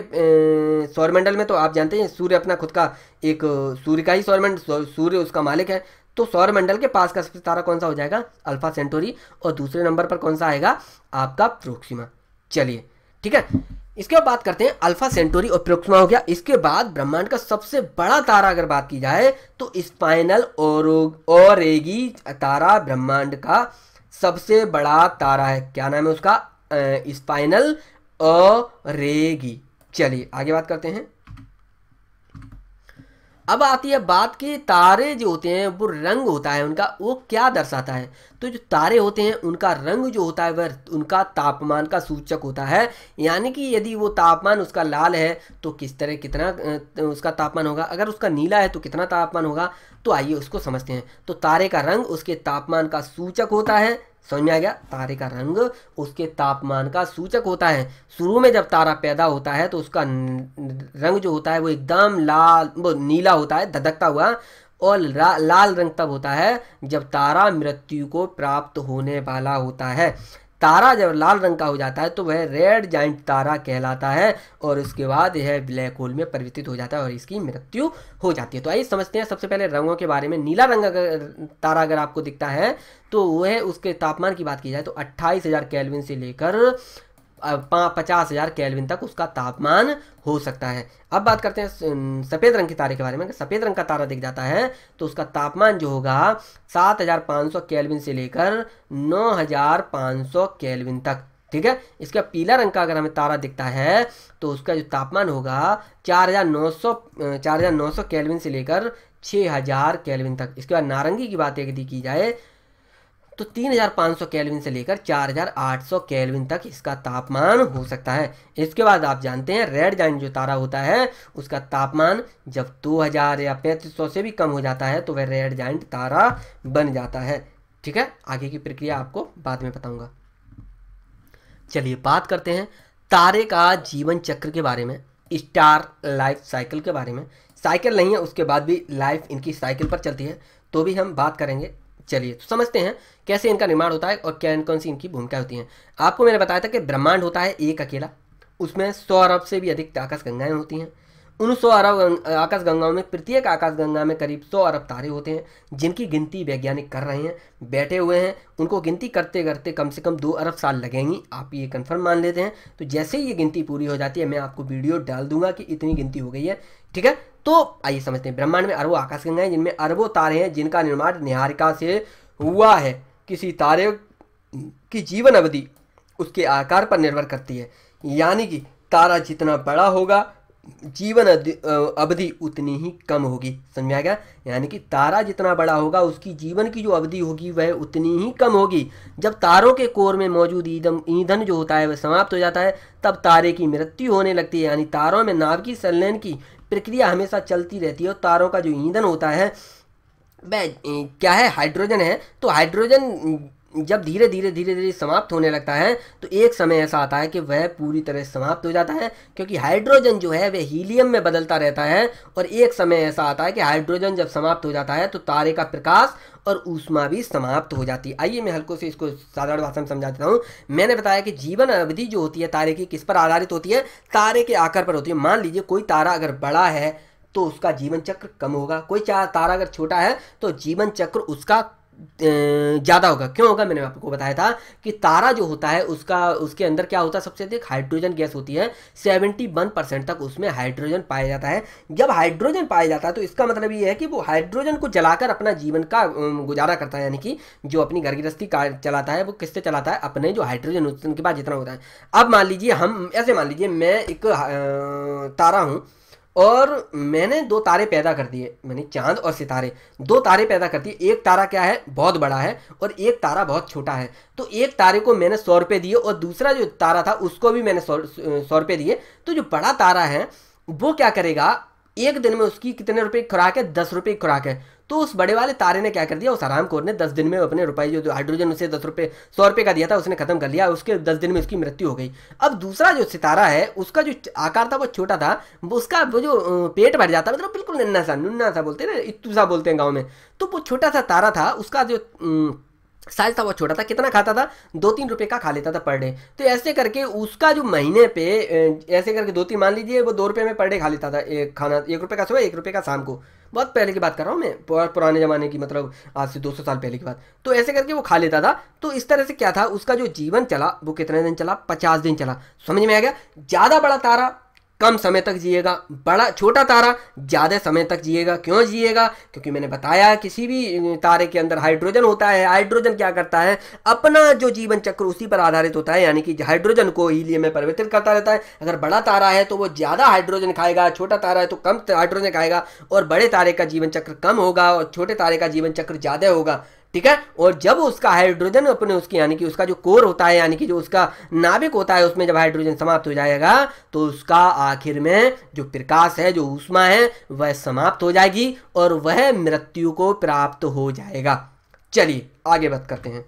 सौरमंडल में तो आप जानते हैं सूर्य अपना खुद का एक सूर्य का ही सौरमंडल सूर्य उसका मालिक है तो सौर मंडल के पास का सबसे तारा कौन सा हो जाएगा अल्फा सेंटोरी और दूसरे नंबर पर कौन सा आएगा आपका प्रोक्सीमा चलिए ठीक है इसके बाद बात करते हैं अल्फा सेंटोरी और प्रोक्सिमा हो गया इसके बाद ब्रह्मांड का सबसे बड़ा तारा अगर बात की जाए तो स्पाइनल और तारा ब्रह्मांड का सबसे बड़ा तारा है क्या नाम है उसका स्पाइनल ओरेगी चलिए आगे बात करते हैं अब आती है बात कि तारे जो होते हैं वो रंग होता है उनका वो क्या दर्शाता है तो जो तारे होते हैं उनका रंग जो होता है वह उनका तापमान का सूचक होता है यानी कि यदि वो तापमान उसका लाल है तो किस तरह कितना उसका तापमान होगा अगर उसका नीला है तो कितना तापमान होगा तो आइए उसको समझते हैं तो तारे का रंग उसके तापमान का सूचक होता है समझ में आ गया तारे का रंग उसके तापमान का सूचक होता है शुरू में जब तारा पैदा होता है तो उसका रंग जो होता है वो एकदम लाल वो नीला होता है धधकता हुआ और लाल रंग तब होता है जब तारा मृत्यु को प्राप्त होने वाला होता है तारा जब लाल रंग का हो जाता है तो वह रेड जाइंट तारा कहलाता है और उसके बाद यह ब्लैक होल में परिवर्तित हो जाता है और इसकी मृत्यु हो जाती है तो आइए समझते हैं सबसे पहले रंगों के बारे में नीला रंग अगर तारा अगर आपको दिखता है तो वह उसके तापमान की बात की जाए तो अट्ठाईस हज़ार कैलविन से लेकर पचास हज़ार कैलविन तक उसका तापमान हो सकता है अब बात करते हैं सफ़ेद रंग के तारे के बारे में सफ़ेद रंग का तारा दिख जाता है तो उसका तापमान जो होगा सात हज़ार पाँच सौ कैलविन से लेकर नौ हज़ार पाँच सौ कैलविन तक ठीक है इसका पीला रंग का अगर हमें तारा दिखता है तो उसका जो तापमान होगा चार हज़ार नौ सौ चार हज़ार नौ सौ कैलविन से लेकर छह हज़ार कैलविन तक इसके बाद नारंगी की बात यदि की जाए तो 3500 केल्विन से लेकर 4800 केल्विन तक इसका तापमान हो सकता है इसके बाद आप जानते हैं रेड जाइन जो तारा होता है उसका तापमान जब 2000 या 3500 से भी कम हो जाता है तो वह रेड जाइंट तारा बन जाता है ठीक है आगे की प्रक्रिया आपको बाद में बताऊंगा चलिए बात करते हैं तारे का जीवन चक्र के बारे में स्टार लाइफ साइकिल के बारे में साइकिल नहीं है उसके बाद भी लाइफ इनकी साइकिल पर चलती है तो भी हम बात करेंगे चलिए तो समझते हैं कैसे इनका निर्माण होता है और क्या कौन सी इनकी भूमिका होती है आपको मैंने बताया था कि ब्रह्मांड होता है एक अकेला उसमें सौ अरब से भी अधिक आकाश गंगाएं होती हैं उन सौ अरब आकाश गंगाओं में प्रत्येक आकाश गंगा में करीब सौ अरब तारे होते हैं जिनकी गिनती वैज्ञानिक कर रहे हैं बैठे हुए हैं उनको गिनती करते करते कम से कम दो अरब साल लगेंगी आप ये कंफर्म मान लेते हैं तो जैसे ही ये गिनती पूरी हो जाती है मैं आपको वीडियो डाल दूंगा कि इतनी गिनती हो गई है ठीक है तो आइए समझते हैं ब्रह्मांड में अरबों आकाश गंगाएं जिनमें अरबों तारे हैं जिनका निर्माण निहारिका से हुआ है किसी तारे की जीवन अवधि उसके आकार पर निर्भर करती है यानी कि तारा जितना बड़ा होगा जीवन अवधि उतनी ही कम होगी समझ आ गया यानी कि तारा जितना बड़ा होगा उसकी जीवन की जो अवधि होगी वह उतनी ही कम होगी जब तारों के कोर में मौजूद ईदम ईंधन जो होता है वह समाप्त हो जाता है तब तारे की मृत्यु होने लगती है यानी तारों में नाभिकीय संलयन की प्रक्रिया हमेशा चलती रहती है और तारों का जो ईंधन होता है क्या है हाइड्रोजन है तो हाइड्रोजन mm, जब धीरे धीरे धीरे धीरे समाप्त होने लगता है तो एक समय ऐसा आता है कि वह पूरी तरह समाप्त हो जाता है क्योंकि हाइड्रोजन जो है वह हीलियम में बदलता रहता है और एक समय ऐसा आता है कि हाइड्रोजन जब समाप्त हो जाता है तो तारे का प्रकाश और ऊष्मा भी समाप्त हो जाती है आइए मैं हल्को से इसको साधारण भाषा में समझा देता हूँ मैंने बताया कि जीवन अवधि जो होती है तारे की किस पर आधारित होती है तारे के आकार पर होती है मान लीजिए कोई तारा अगर बड़ा है तो उसका जीवन चक्र कम होगा कोई चार तारा अगर छोटा है तो जीवन चक्र उसका ज़्यादा होगा क्यों होगा मैंने आपको बताया था कि तारा जो होता है उसका उसके अंदर क्या होता है सबसे अधिक हाइड्रोजन गैस होती है सेवेंटी वन परसेंट तक उसमें हाइड्रोजन पाया जाता है जब हाइड्रोजन पाया जाता है तो इसका मतलब ये है कि वो हाइड्रोजन को जलाकर अपना जीवन का गुजारा करता है यानी कि जो अपनी घर गृहस्थी का चलाता है वो किससे चलाता है अपने जो हाइड्रोजन के बाद जितना होता है अब मान लीजिए हम ऐसे मान लीजिए मैं एक तारा हूँ और मैंने दो तारे पैदा कर दिए मैंने चांद और सितारे दो तारे पैदा कर दिए एक तारा क्या है बहुत बड़ा है और एक तारा बहुत छोटा है तो एक तारे को मैंने सौ रुपये दिए और दूसरा जो तारा था उसको भी मैंने सौ सौ रुपये दिए तो जो बड़ा तारा है वो क्या करेगा एक दिन में उसकी कितने रुपए की खुराक है दस रुपये की खुराक है तो उस बड़े वाले तारे ने क्या कर दिया उस आराम कोर ने दस दिन में अपने रुपए जो हाइड्रोजन उसे दस रुपये सौ रुपये का दिया था उसने खत्म कर लिया उसके दस दिन में उसकी मृत्यु हो गई अब दूसरा जो सितारा है उसका जो आकार था वो छोटा था उसका वो जो पेट भर जाता मतलब बिल्कुल नन्ना सा नुन्ना सा बोलते ना इत्तू सा बोलते हैं गाँव में तो वो छोटा सा तारा था उसका जो साइज था वो छोटा था कितना खाता था दो तीन रुपये का खा लेता था पर डे तो ऐसे करके उसका जो महीने पे ऐसे करके दो तीन मान लीजिए वो दो रुपये में पर डे खा लेता था एक खाना एक रुपये का सुबह एक रुपये का शाम को बहुत पहले की बात कर रहा हूँ मैं पुराने ज़माने की मतलब आज से 200 साल पहले की बात तो ऐसे करके वो खा लेता था तो इस तरह से क्या था उसका जो जीवन चला वो कितने दिन चला पचास दिन चला समझ में आ गया ज़्यादा बड़ा तारा कम समय तक जिएगा बड़ा छोटा तारा ज़्यादा समय तक जिएगा क्यों जिएगा क्योंकि मैंने बताया किसी भी तारे के अंदर हाइड्रोजन होता है हाइड्रोजन क्या करता है अपना जो जीवन चक्र उसी पर आधारित होता है यानी कि हाइड्रोजन को हीलियम में परिवर्तित करता रहता है अगर बड़ा तारा है तो वो ज़्यादा हाइड्रोजन खाएगा छोटा तारा है तो कम हाइड्रोजन खाएगा और बड़े तारे का जीवन चक्र कम होगा और छोटे तारे का जीवन चक्र ज़्यादा होगा ठीक है और जब उसका हाइड्रोजन अपने उसकी यानी कि उसका जो कोर होता है यानी कि जो उसका नाभिक होता है उसमें जब हाइड्रोजन समाप्त हो जाएगा तो उसका आखिर में जो प्रकाश है जो ऊष्मा है वह समाप्त हो जाएगी और वह मृत्यु को प्राप्त हो जाएगा चलिए आगे बात करते हैं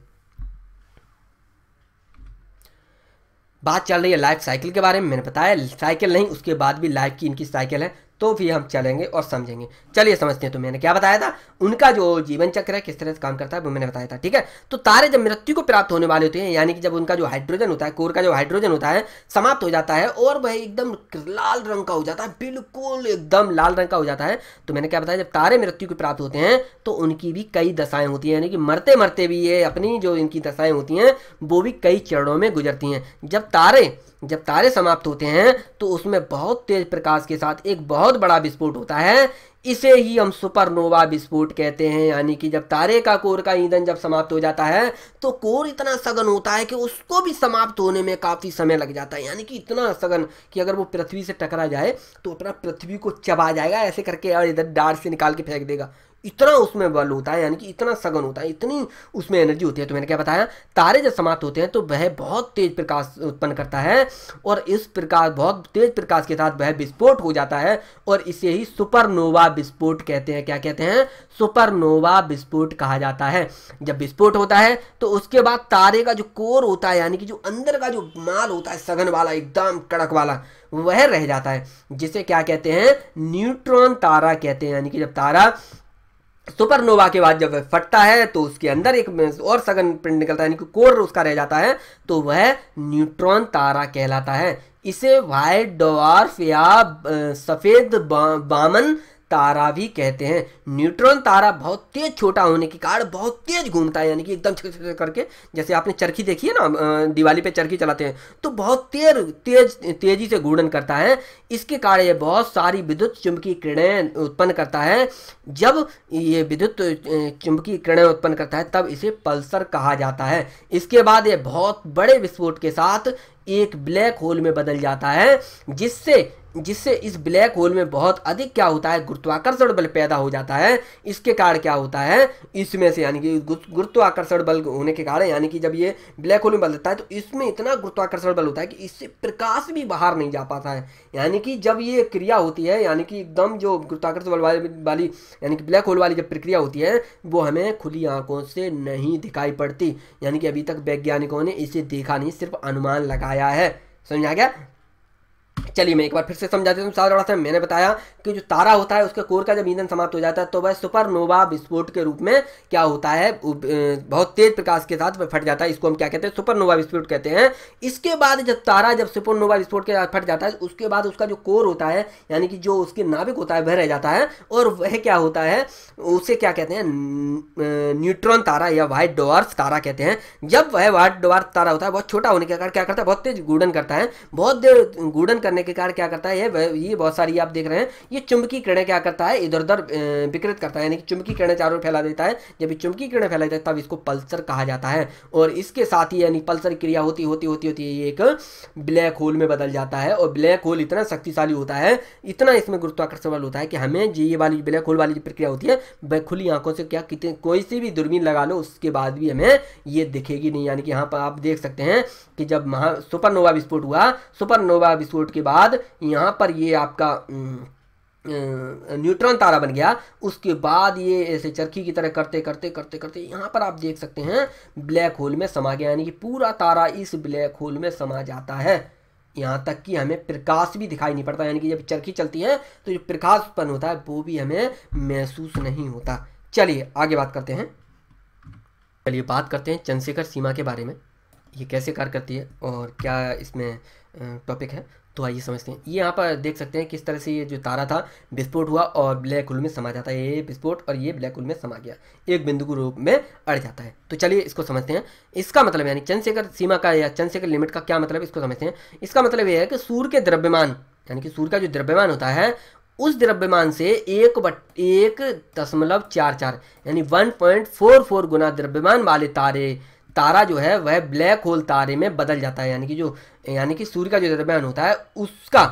बात चल रही है लाइफ साइकिल के बारे में मैंने बताया साइकिल नहीं उसके बाद भी लाइफ की इनकी साइकिल है तो फिर हम चलेंगे और समझेंगे चलिए समझते हैं तो मैंने क्या बताया था उनका जो जीवन चक्र है किस तरह से काम करता है वो मैंने बताया था ठीक है तो तारे जब मृत्यु को प्राप्त होने वाले होते हैं यानी कि जब उनका जो हाइड्रोजन होता है कोर का जो हाइड्रोजन होता है समाप्त हो जाता है और वह एकदम लाल रंग का हो जाता है बिल्कुल एकदम लाल रंग का हो जाता है तो मैंने क्या बताया जब तारे मृत्यु को प्राप्त होते हैं तो उनकी भी कई दशाएं होती हैं यानी कि मरते मरते भी ये अपनी जो इनकी दशाएं होती हैं वो भी कई चरणों में गुजरती हैं जब तारे जब तारे समाप्त होते हैं तो उसमें बहुत तेज प्रकाश के साथ एक बहुत बड़ा विस्फोट होता है इसे ही हम सुपरनोवा विस्फोट कहते हैं यानी कि जब तारे का कोर का ईंधन जब समाप्त हो जाता है तो कोर इतना सघन होता है कि उसको भी समाप्त होने में काफ़ी समय लग जाता है यानी कि इतना सघन कि अगर वो पृथ्वी से टकरा जाए तो अपना पृथ्वी को चबा जाएगा ऐसे करके और इधर डार से निकाल के फेंक देगा इतना उसमें बल होता है यानी कि इतना सघन होता है इतनी उसमें एनर्जी होती है तो मैंने क्या बताया तारे जब समाप्त होते हैं तो वह बहुत तेज प्रकाश उत्पन्न करता है और इस प्रकाश बहुत तेज प्रकाश के साथ वह विस्फोट हो जाता है और इसे ही सुपरनोवा विस्फोट कहते हैं क्या कहते हैं सुपरनोवा विस्फोट कहा जाता है जब विस्फोट होता है तो उसके बाद तारे का जो कोर होता है यानी कि जो अंदर का जो माल होता है सघन वाला एकदम कड़क वाला वह रह जाता है जिसे क्या कहते हैं न्यूट्रॉन तारा कहते हैं यानी कि जब तारा सुपरनोवा के बाद जब वह फटता है तो उसके अंदर एक और सघन पिंड निकलता है यानी कि कोर उसका रह जाता है तो वह न्यूट्रॉन तारा कहलाता है इसे वाइट डॉर्फ या सफ़ेद बा, बामन तारा भी कहते हैं न्यूट्रॉन तारा बहुत तेज छोटा होने के कारण बहुत तेज घूमता है यानी कि एकदम छोटे छोटे करके जैसे आपने चरखी देखी है ना दिवाली पे चरखी चलाते हैं तो बहुत तेज तेज तेजी से घूर्णन करता है इसके कारण ये बहुत सारी विद्युत चुंबकीय किरणें उत्पन्न करता है जब ये विद्युत चुंबकीय किरणें उत्पन्न करता है तब इसे पल्सर कहा जाता है इसके बाद ये बहुत बड़े विस्फोट के साथ एक ब्लैक होल में बदल जाता है जिससे जिससे इस ब्लैक होल में बहुत अधिक क्या होता है गुरुत्वाकर्षण बल पैदा हो जाता है इसके कारण क्या होता है इसमें से यानी कि गुरुत्वाकर्षण बल होने के कारण यानी कि जब ये ब्लैक होल में बल देता है तो इसमें इतना गुरुत्वाकर्षण बल होता है कि इससे प्रकाश भी बाहर नहीं जा पाता है यानी कि जब ये क्रिया होती है यानी कि एकदम जो गुरुत्वाकर्षण बल वाली यानी कि ब्लैक होल वाली जब प्रक्रिया होती है वो हमें खुली आंखों से नहीं दिखाई पड़ती यानी कि अभी तक वैज्ञानिकों ने इसे देखा नहीं सिर्फ अनुमान लगाया है समझा गया चलिए मैं एक बार फिर से समझा देता हूँ साधारण से मैंने बताया कि जो तारा होता है उसके कोर का जब ईंधन समाप्त हो जाता है तो वह सुपरनोवा विस्फोट के रूप में क्या होता है बहुत तेज प्रकाश के साथ फट जाता है इसको हम क्या कहते हैं सुपरनोवा विस्फोट कहते हैं इसके बाद जब तारा जब सुपरनोवा विस्फोट के फट जाता है उसके बाद उसका जो कोर होता है यानी कि जो उसके नाभिक होता है वह रह जाता है और वह क्या होता है उसे क्या कहते हैं न्यूट्रॉन तारा या व्हाइट डॉर्फ तारा कहते हैं जब वह व्हाइट डॉर्फ तारा होता है बहुत छोटा होने के कारण क्या करता है बहुत तेज गुड़न करता है बहुत देर गुड़न करने करने के कारण क्या करता है ये बहुत सारी आप देख रहे हैं ये चुंबकीय किरणें क्या करता है इधर उधर विकृत करता है यानी कि चुंबकीय किरणें चारों ओर फैला देता है जब चुंबकीय किरणें फैला देता है तब इसको पल्सर कहा जाता है और इसके साथ ही यानी पल्सर क्रिया होती होती होती होती है एक ब्लैक होल में बदल जाता है और ब्लैक होल इतना शक्तिशाली होता है इतना इसमें गुरुत्वाकर्षण बल होता है कि हमें जी ये वाली ब्लैक होल वाली प्रक्रिया होती है खुली आंखों से क्या कितने कोई सी भी दूरबीन लगा लो उसके बाद भी हमें ये दिखेगी नहीं यानी कि यहाँ पर आप देख सकते हैं कि जब महा सुपरनोवा विस्फोट हुआ सुपरनोवा विस्फोट के उसके बाद यहाँ पर ये आपका न्यूट्रॉन तारा बन गया उसके बाद ये ऐसे चरखी की तरह करते करते करते करते यहाँ पर आप देख सकते हैं ब्लैक होल में समा गया यानी कि पूरा तारा इस ब्लैक होल में समा जाता है यहाँ तक कि हमें प्रकाश भी दिखाई नहीं पड़ता यानी कि जब चरखी चलती है तो जो प्रकाश उत्पन्न होता है वो भी हमें महसूस नहीं होता चलिए आगे बात करते हैं चलिए बात करते हैं चंद्रशेखर सीमा के बारे में ये कैसे कार्य करती है और क्या इसमें टॉपिक है तो आइए समझते हैं ये यहाँ पर देख सकते हैं किस तरह से ये जो तारा था विस्फोट हुआ और ब्लैक होल में समा जाता है ये विस्फोट और ये ब्लैक होल में समा गया एक बिंदु के रूप में अड़ जाता है तो चलिए इसको समझते हैं इसका मतलब यानी चंद्रशेखर सीमा का या चंद्रशेखर लिमिट का क्या मतलब इसको समझते हैं इसका मतलब यह है कि सूर्य के द्रव्यमान यानी कि सूर्य का जो द्रव्यमान होता है उस द्रव्यमान से एक बट एक दशमलव चार चार यानी वन पॉइंट फोर फोर गुना द्रव्यमान वाले तारे तारा जो है वह ब्लैक होल तारे में बदल जाता है यानी कि जो यानी कि सूर्य का जो द्रव्यमान होता है उसका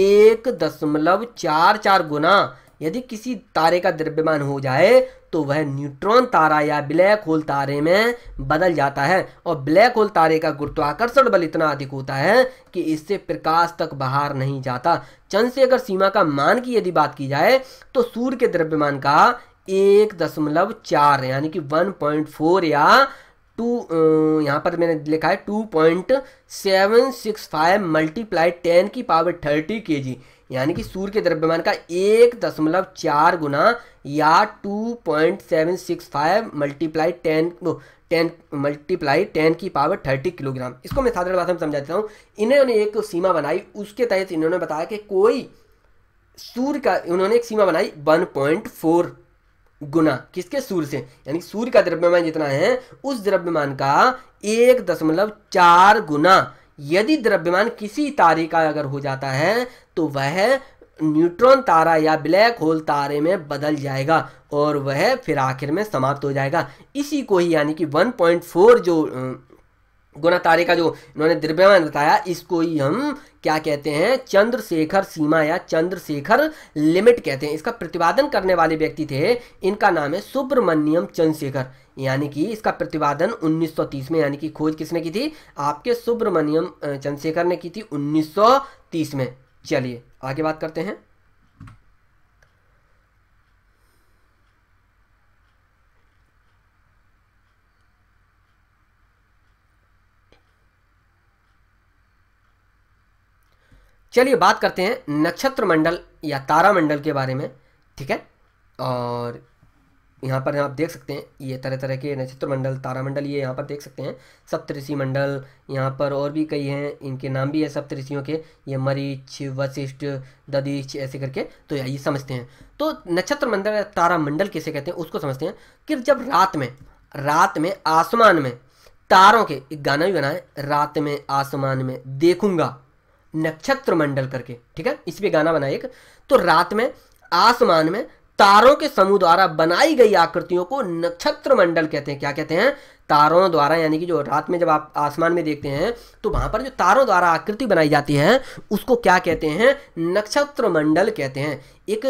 एक दशमलव चार चार गुना यदि किसी तारे का द्रव्यमान हो जाए तो वह न्यूट्रॉन तारा या ब्लैक होल तारे में बदल जाता है और ब्लैक होल तारे का गुरुत्वाकर्षण बल इतना अधिक होता है कि इससे प्रकाश तक बाहर नहीं जाता चंद से अगर सीमा का मान की यदि बात की जाए तो सूर्य के द्रव्यमान का एक दशमलव चार यानी कि वन पॉइंट फोर या टू यहाँ पर मैंने लिखा है two point seven six five multiply ten की पावर थर्टी के जी यानी कि सूर्य के द्रव्यमान का एक दशमलव चार गुना या two point seven six five multiply ten ten multiply ten की पावर थर्टी किलोग्राम इसको मैं साधारण भाषा में समझा देता हूँ इन्होंने एक सीमा बनाई उसके तहत इन्होंने बताया कि कोई सूर्य का उन्होंने एक सीमा बनाई वन पॉइंट फोर गुना किसके सूर्य से यानी सूर्य का द्रव्यमान जितना है उस द्रव्यमान का एक दशमलव चार गुना यदि द्रव्यमान किसी तारे का अगर हो जाता है तो वह न्यूट्रॉन तारा या ब्लैक होल तारे में बदल जाएगा और वह फिर आखिर में समाप्त हो जाएगा इसी को ही यानी कि 1.4 जो गुना तारे का जो इन्होंने द्रव्यमान बताया इसको ही हम क्या कहते हैं चंद्रशेखर सीमा या चंद्रशेखर लिमिट कहते हैं इसका प्रतिपादन करने वाले व्यक्ति थे इनका नाम है सुब्रमण्यम चंद्रशेखर यानी कि इसका प्रतिपादन 1930 में यानी कि खोज किसने की थी आपके सुब्रमण्यम चंद्रशेखर ने की थी 1930 में चलिए आगे बात करते हैं चलिए बात करते हैं नक्षत्र मंडल या तारामंडल के बारे में ठीक है और यहाँ पर आप देख सकते हैं ये तरह तरह के नक्षत्र मंडल तारामंडल ये यहाँ पर देख सकते हैं सप्तऋषि मंडल यहाँ पर और भी कई हैं इनके नाम भी है सप्तऋषियों के ये मरीच वशिष्ठ ददीच ऐसे करके तो ये समझते हैं तो नक्षत्र मंडल या तारामंडल कैसे कहते हैं उसको समझते हैं कि जब रात में रात में आसमान में तारों के एक गाना भी बनाए रात में आसमान में देखूंगा नक्षत्र मंडल करके ठीक है इस पे गाना बना एक तो रात में आसमान में तारों के समूह द्वारा बनाई गई आकृतियों को नक्षत्र मंडल कहते हैं क्या कहते हैं तारों द्वारा यानी कि जो रात में जब आप आसमान में देखते हैं तो वहां पर जो तारों द्वारा आकृति बनाई जाती है उसको क्या कहते हैं नक्षत्र मंडल कहते हैं एक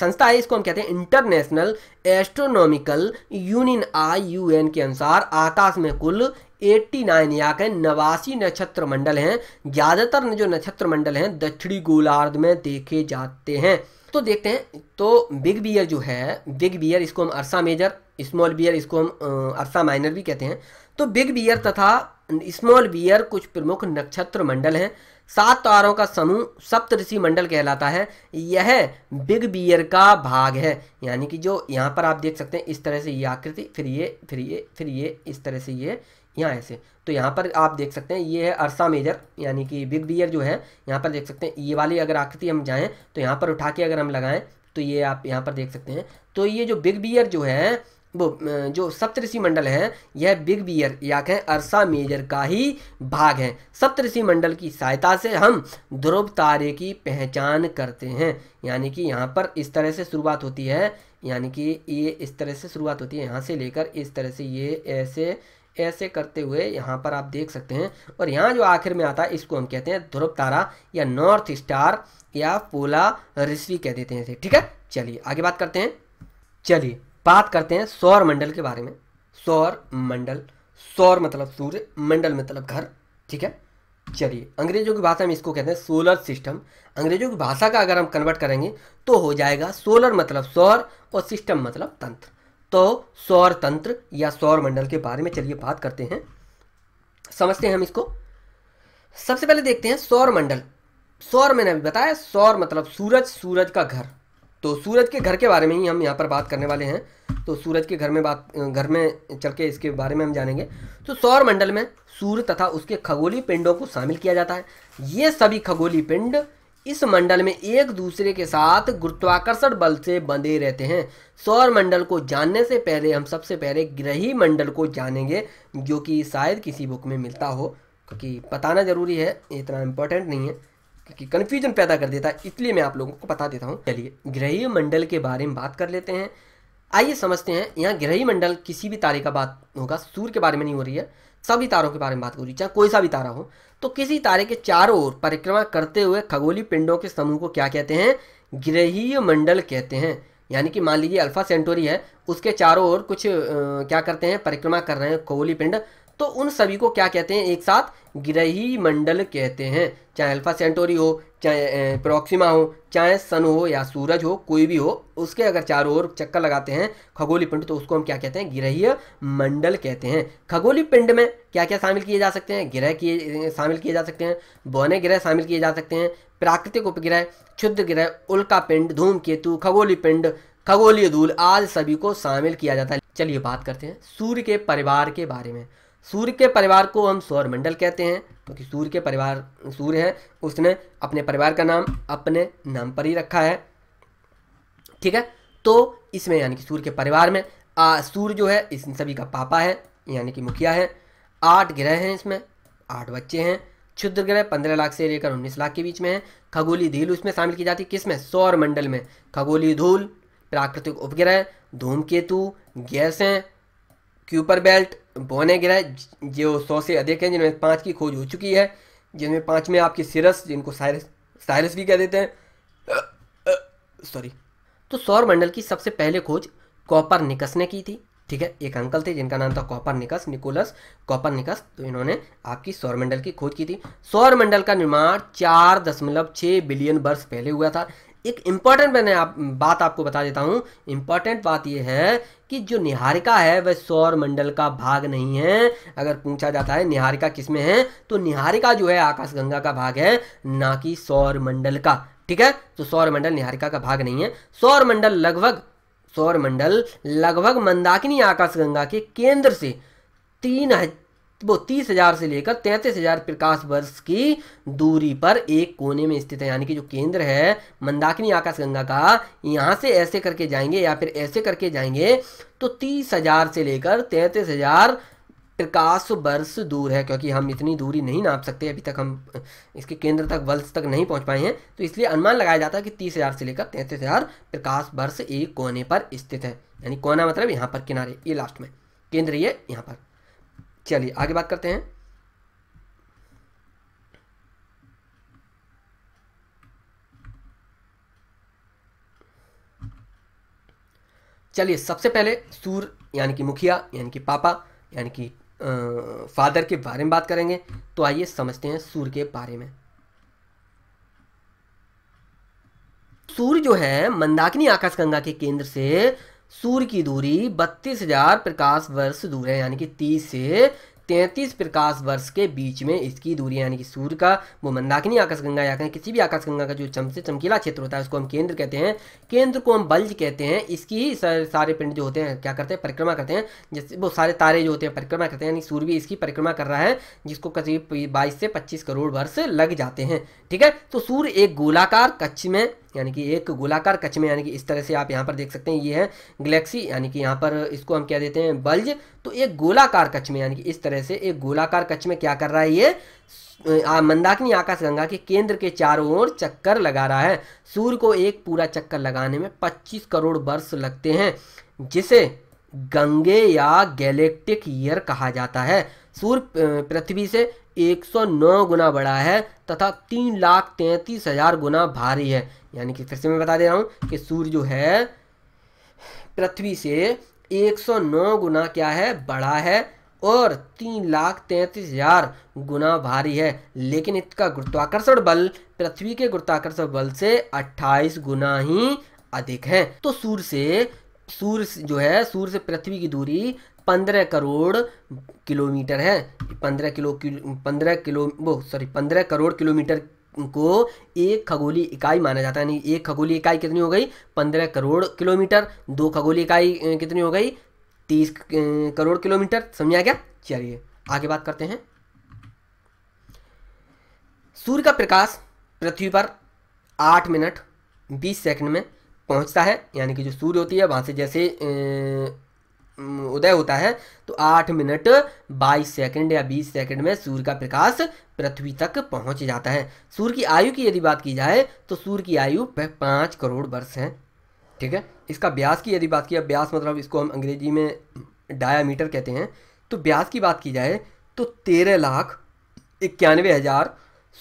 संस्था है इसको हम कहते हैं International Astronomical Union I U N के अनुसार आकाश में कुल एट्टी नाइन यहाँ नवासी नक्षत्र मंडल हैं ज़्यादातर जो नक्षत्र मंडल हैं दक्षिणी गोलार्ध में देखे जाते हैं तो देखते हैं तो बिग बियर जो है बिग बियर इसको हम अरसा मेजर स्मॉल बियर इसको हम अरसा माइनर भी कहते हैं तो बिग बियर तथा स्मॉल बियर कुछ प्रमुख नक्षत्र मंडल हैं सात तारों का समूह सप्तऋषि मंडल कहलाता है यह बिग बियर का भाग है यानी कि जो यहाँ पर आप देख सकते हैं इस तरह से ये आकृति फिर ये फिर ये फिर ये इस तरह से ये यहाँ ऐसे तो यहाँ पर आप देख सकते हैं ये है अरसा मेजर यानी कि बिग बियर जो है यहाँ पर देख सकते हैं ये वाली अगर आकृति हम जाएँ तो यहाँ पर उठा के अगर हम लगाएँ तो ये आप यहाँ पर देख सकते हैं तो ये जो बिग बियर जो है वो जो सप्तऋषि मंडल है यह बिग बियर या कहें अरसा मेजर का ही भाग है सप्तऋषि मंडल की सहायता से हम ध्रुव तारे की पहचान करते हैं यानी कि यहाँ पर इस तरह से शुरुआत होती है यानी कि ये इस तरह से शुरुआत होती है यहाँ से लेकर इस तरह से ये ऐसे ऐसे करते हुए यहाँ पर आप देख सकते हैं और यहाँ जो आखिर में आता है इसको हम कहते हैं ध्रुव तारा या नॉर्थ स्टार या पोला रिश्वी कह देते हैं इसे ठीक है चलिए आगे बात करते हैं चलिए बात करते हैं सौर मंडल के बारे में सौर मंडल सौर मतलब सूर्य मंडल मतलब घर ठीक है चलिए अंग्रेजों की भाषा में इसको कहते हैं सोलर सिस्टम अंग्रेजों की भाषा का अगर हम कन्वर्ट करेंगे तो हो जाएगा सोलर मतलब सौर और सिस्टम मतलब तंत्र तो सौर तंत्र या सौर मंडल के बारे में चलिए बात करते हैं समझते हैं हम इसको सबसे पहले देखते हैं सौर मंडल सौर मैंने अभी बताया सौर मतलब सूरज सूरज का घर तो सूरज के घर के बारे में ही हम यहाँ पर बात करने वाले हैं तो सूरज के घर में बात घर में चल के इसके बारे में हम जानेंगे तो सौर मंडल में सूर्य तथा उसके खगोलीय पिंडों को शामिल किया जाता है ये सभी खगोलीय पिंड इस मंडल में एक दूसरे के साथ गुरुत्वाकर्षण बल से बंधे रहते हैं सौर मंडल को जानने से पहले हम सबसे पहले ग्रही मंडल को जानेंगे जो कि शायद किसी बुक में मिलता हो क्योंकि बताना ज़रूरी है इतना इम्पोर्टेंट नहीं है क्योंकि कन्फ्यूजन पैदा कर देता है इसलिए मैं आप लोगों को बता देता हूँ चलिए ग्रही मंडल के बारे में बात कर लेते हैं आइए समझते हैं यहाँ ग्रही मंडल किसी भी तारे का बात होगा सूर्य के बारे में नहीं हो रही है सभी तारों के बारे में बात हो रही है चाहे कोई सा भी तारा हो तो किसी तारे के चारों ओर परिक्रमा करते हुए खगोली पिंडों के समूह को क्या कहते हैं ग्रहीय मंडल कहते हैं यानी कि मान लीजिए अल्फा सेंटोरी है उसके चारों ओर कुछ आ, क्या करते हैं परिक्रमा कर रहे हैं खगोली पिंड तो उन सभी को क्या कहते हैं एक साथ ग्रही मंडल कहते हैं चाहे अल्फा सेंटोरी हो चाहे प्रोक्सिमा हो चाहे सन हो या सूरज हो कोई भी हो उसके अगर चारों ओर चक्कर लगाते हैं खगोली पिंड तो उसको हम क्या कहते हैं ग्रहीय मंडल कहते हैं खगोली पिंड में क्या क्या शामिल किए जा सकते हैं ग्रह किए शामिल किए जा सकते हैं बौने ग्रह शामिल किए जा सकते हैं प्राकृतिक उपग्रह क्षुद्र ग्रह उल्का पिंड धूमकेतु खगोली पिंड खगोलीय धूल आज सभी को शामिल किया जाता है चलिए बात करते हैं सूर्य के परिवार के बारे में सूर्य के परिवार को हम सौरमंडल कहते हैं क्योंकि तो सूर्य के परिवार सूर्य है उसने अपने परिवार का नाम अपने नाम पर ही रखा है ठीक है तो इसमें यानी कि सूर्य के परिवार में सूर्य जो है इस सभी का पापा है यानी कि मुखिया है आठ ग्रह हैं इसमें आठ बच्चे हैं क्षुद्र ग्रह पंद्रह लाख से लेकर उन्नीस लाख के बीच में है खगोली धील उसमें शामिल की जाती है किसमें सौर मंडल में खगोली धूल प्राकृतिक उपग्रह धूमकेतु गैसें क्यूपर बेल्ट बोने ग्रह जो सौ से अधिक हैं जिनमें पांच की खोज हो चुकी है जिनमें पांच में आपकी सिरस जिनको साइरस साइरस भी कह देते हैं सॉरी तो सौर मंडल की सबसे पहले खोज कॉपर निकस ने की थी ठीक है एक अंकल थे जिनका नाम था Copernicus Nicolaus Copernicus तो इन्होंने आपकी सौर मंडल की खोज की थी सौर मंडल का निर्माण चार दशमलव छः बिलियन वर्ष पहले हुआ था एक इम्पॉर्टेंट मैंने आप बात आपको बता देता हूँ इम्पॉर्टेंट बात यह है कि जो निहारिका है वह सौर मंडल का भाग नहीं है अगर पूछा जाता है निहारिका किस में है तो निहारिका जो है आकाशगंगा का भाग है ना कि सौर मंडल का ठीक है तो सौर मंडल निहारिका का भाग नहीं है सौर मंडल लगभग सौर मंडल लगभग मंदाकिनी आकाशगंगा के केंद्र से तीन वो तीस हजार से लेकर तैंतीस हजार प्रकाश वर्ष की दूरी पर एक कोने में स्थित है यानी कि जो केंद्र है मंदाकिनी आकाशगंगा का यहाँ से ऐसे करके जाएंगे या फिर ऐसे करके जाएंगे तो तीस हजार से लेकर तैंतीस हजार प्रकाश वर्ष दूर है क्योंकि हम इतनी दूरी नहीं नाप सकते अभी तक हम इसके केंद्र तक वर्ष तक नहीं पहुंच पाए हैं तो इसलिए अनुमान लगाया जाता है कि तीस हजार से लेकर तैंतीस हजार प्रकाश वर्ष एक कोने पर स्थित है यानी कोना मतलब यहाँ पर किनारे ये लास्ट में केंद्र ये यहाँ पर चलिए आगे बात करते हैं चलिए सबसे पहले सूर यानी कि मुखिया यानी कि पापा यानी कि फादर के बारे में बात करेंगे तो आइए समझते हैं सूर के बारे में सूर्य जो है मंदाकिनी आकाशगंगा के केंद्र से सूर्य की दूरी बत्तीस हजार प्रकाश वर्ष दूर है यानी कि तीस से 33 प्रकाश वर्ष के बीच में इसकी दूरी यानी कि सूर्य का वो मंदाकिनी आकाशगंगा या किसी भी आकाशगंगा का जो चमसे चमकीला क्षेत्र होता है उसको हम केंद्र कहते हैं केंद्र को हम बल्ज कहते हैं इसकी ही सारे पिंड जो होते हैं क्या करते हैं परिक्रमा करते हैं जैसे वो सारे तारे जो होते हैं परिक्रमा करते हैं यानी सूर्य भी इसकी परिक्रमा कर रहा है जिसको करीब बाईस से पच्चीस करोड़ वर्ष लग जाते हैं ठीक है तो सूर्य एक गोलाकार कच्छ में यानी कि एक गोलाकार कच्छ में यानी कि इस तरह से आप यहाँ पर देख सकते हैं ये है गलेक्सी यानी कि यहाँ पर इसको हम क्या देते हैं बल्ज तो एक गोलाकार कच्छ में यानी कि इस तरह से एक गोलाकार कच्छ में क्या कर रहा है ये मंदाकिनी आकाशगंगा के केंद्र के चारों ओर चक्कर लगा रहा है सूर्य को एक पूरा चक्कर लगाने में पच्चीस करोड़ वर्ष लगते हैं जिसे गंगे या गैलेक्टिक ईयर कहा जाता है सूर्य पृथ्वी से 109 गुना बड़ा है तथा तीन लाख तैंतीस हजार गुना भारी है यानी कि फिर से मैं बता दे रहा हूँ कि सूर्य जो है पृथ्वी से 109 गुना क्या है बड़ा है और तीन लाख तैंतीस हजार गुना भारी है लेकिन इसका गुरुत्वाकर्षण बल पृथ्वी के गुरुत्वाकर्षण बल से 28 गुना ही अधिक है तो सूर्य से सूर्य जो है सूर्य से पृथ्वी की दूरी पंद्रह करोड़ किलोमीटर है पंद्रह किलो पंद्रह किलो वो सॉरी पंद्रह करोड़ किलोमीटर को एक खगोली इकाई माना जाता है यानी एक खगोली इकाई कितनी हो गई पंद्रह करोड़ किलोमीटर दो खगोली इकाई कितनी हो गई तीस करोड़ किलोमीटर समझा गया चलिए आगे बात करते हैं सूर्य का प्रकाश पृथ्वी पर आठ मिनट बीस सेकंड में पहुंचता है यानी कि जो सूर्य होती है वहां से जैसे उदय होता है तो आठ मिनट बाईस सेकंड या बीस सेकंड में सूर्य का प्रकाश पृथ्वी तक पहुंच जाता है सूर्य की आयु की यदि बात की जाए तो सूर्य की आयु पाँच करोड़ वर्ष है ठीक है इसका ब्यास की यदि बात की ब्यास मतलब इसको हम अंग्रेजी में डायामीटर कहते हैं तो ब्यास की बात की जाए तो तेरह लाख इक्यानवे हज़ार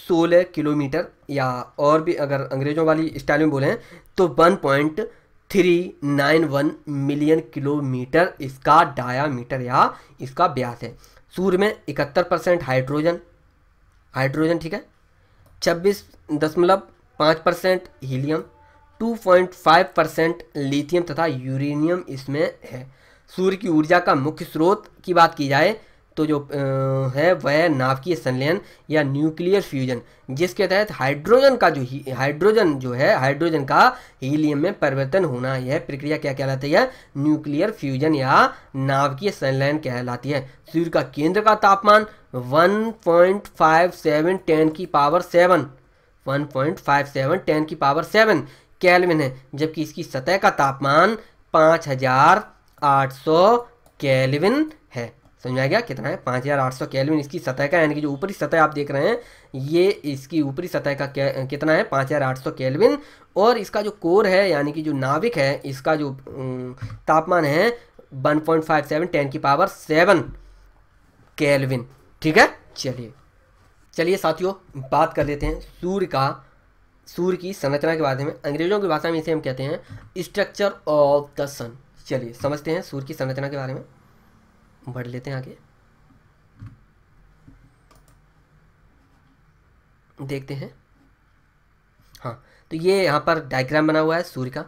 सोलह किलोमीटर या और भी अगर अंग्रेज़ों वाली स्टाइल में बोलें तो one point three nine one million kilometre इसका डायामीटर या इसका ब्यास है सूर्य में इकहत्तर परसेंट हाइड्रोजन हाइड्रोजन ठीक है छब्बीस दशमलव पाँच percent helium two point five percent lithium तथा यूरेनियम इसमें है सूर्य की ऊर्जा का मुख्य स्रोत की बात की जाए तो जो है वह नाभिकीय संलयन या न्यूक्लियर फ्यूजन जिसके तहत हाइड्रोजन का जो हाइड्रोजन जो है हाइड्रोजन का हीलियम में परिवर्तन होना यह प्रक्रिया क्या कहलाती है न्यूक्लियर फ्यूजन या नाभिकीय संलयन कहलाती है सूर्य का केंद्र का तापमान 1.57 टेन की पावर सेवन 1.57 टेन की पावर सेवन कैलविन है जबकि इसकी सतह का तापमान हजार आठ सौ कैलविन समझ आ गया कितना है पाँच हज़ार आठ सौ कैलविन इसकी सतह का यानी कि जो ऊपरी सतह आप देख रहे हैं ये इसकी ऊपरी सतह का कितना है पाँच हज़ार आठ सौ कैलविन और इसका जो कोर है यानी कि जो नाविक है इसका जो तापमान है one point five seven ten की पावर सेवन कैलविन ठीक है चलिए चलिए साथियों बात कर लेते हैं सूर्य का सूर्य की संरचना के बारे में अंग्रेजों की भाषा में इसे हम कहते हैं स्ट्रक्चर ऑफ द सन चलिए समझते हैं सूर्य की संरचना के बारे में बढ़ लेते हैं आगे देखते हैं हाँ तो ये यहाँ पर डायग्राम बना हुआ है सूर्य का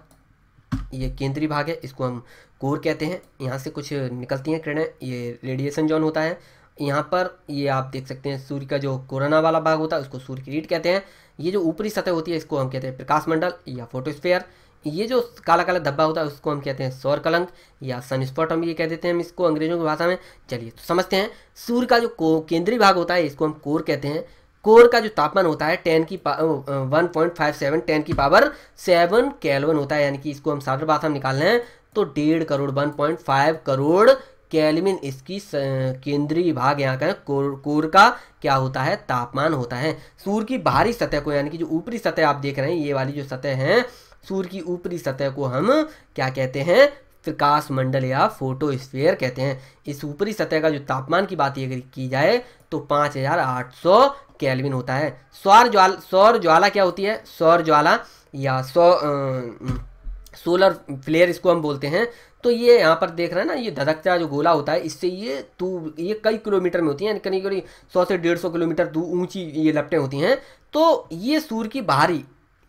ये केंद्रीय भाग है इसको हम कोर कहते हैं यहाँ से कुछ निकलती हैं किरणें ये रेडिएशन जोन होता है यहाँ पर ये आप देख सकते हैं सूर्य का जो कोरोना वाला भाग होता है उसको सूर्य की रीट कहते हैं ये जो ऊपरी सतह होती है इसको हम कहते हैं प्रकाश मंडल या फोटोस्फेयर ये जो काला काला धब्बा होता है उसको हम कहते हैं सौर कलंक या सन स्पॉट हम ये कह देते हैं हम इसको अंग्रेजों की भाषा में चलिए तो समझते हैं सूर्य का जो केंद्रीय भाग होता है इसको हम कोर कहते हैं कोर का जो तापमान होता है टेन की one point five seven ten की पावर सेवन कैलवन होता है यानी कि इसको हम साधारण भाषा में निकाल लें तो डेढ़ crore one point five crore kelvin इसकी केंद्रीय भाग यहाँ का कोर का क्या होता है तापमान होता है सूर्य की बाहरी सतह को यानी कि जो ऊपरी सतह आप देख रहे हैं ये वाली जो सतह है सूर्य की ऊपरी सतह को हम क्या कहते हैं प्रकाश मंडल या फोटो स्पेयर कहते हैं इस ऊपरी सतह का जो तापमान की बात अगर की जाए तो पाँच हज़ार आठ सौ कैलविन होता है सौर ज्वाला सौर ज्वाला क्या होती है सौर ज्वाला या सौ सोलर फ्लेयर इसको हम बोलते हैं तो ये यहाँ पर देख रहे हैं ना ये धधकता जो गोला होता है इससे ये तू ये कई किलोमीटर में होती हैं करीब करीब सौ से डेढ़ सौ किलोमीटर ऊंची ये लपटें होती हैं तो ये सूर्य की बाहरी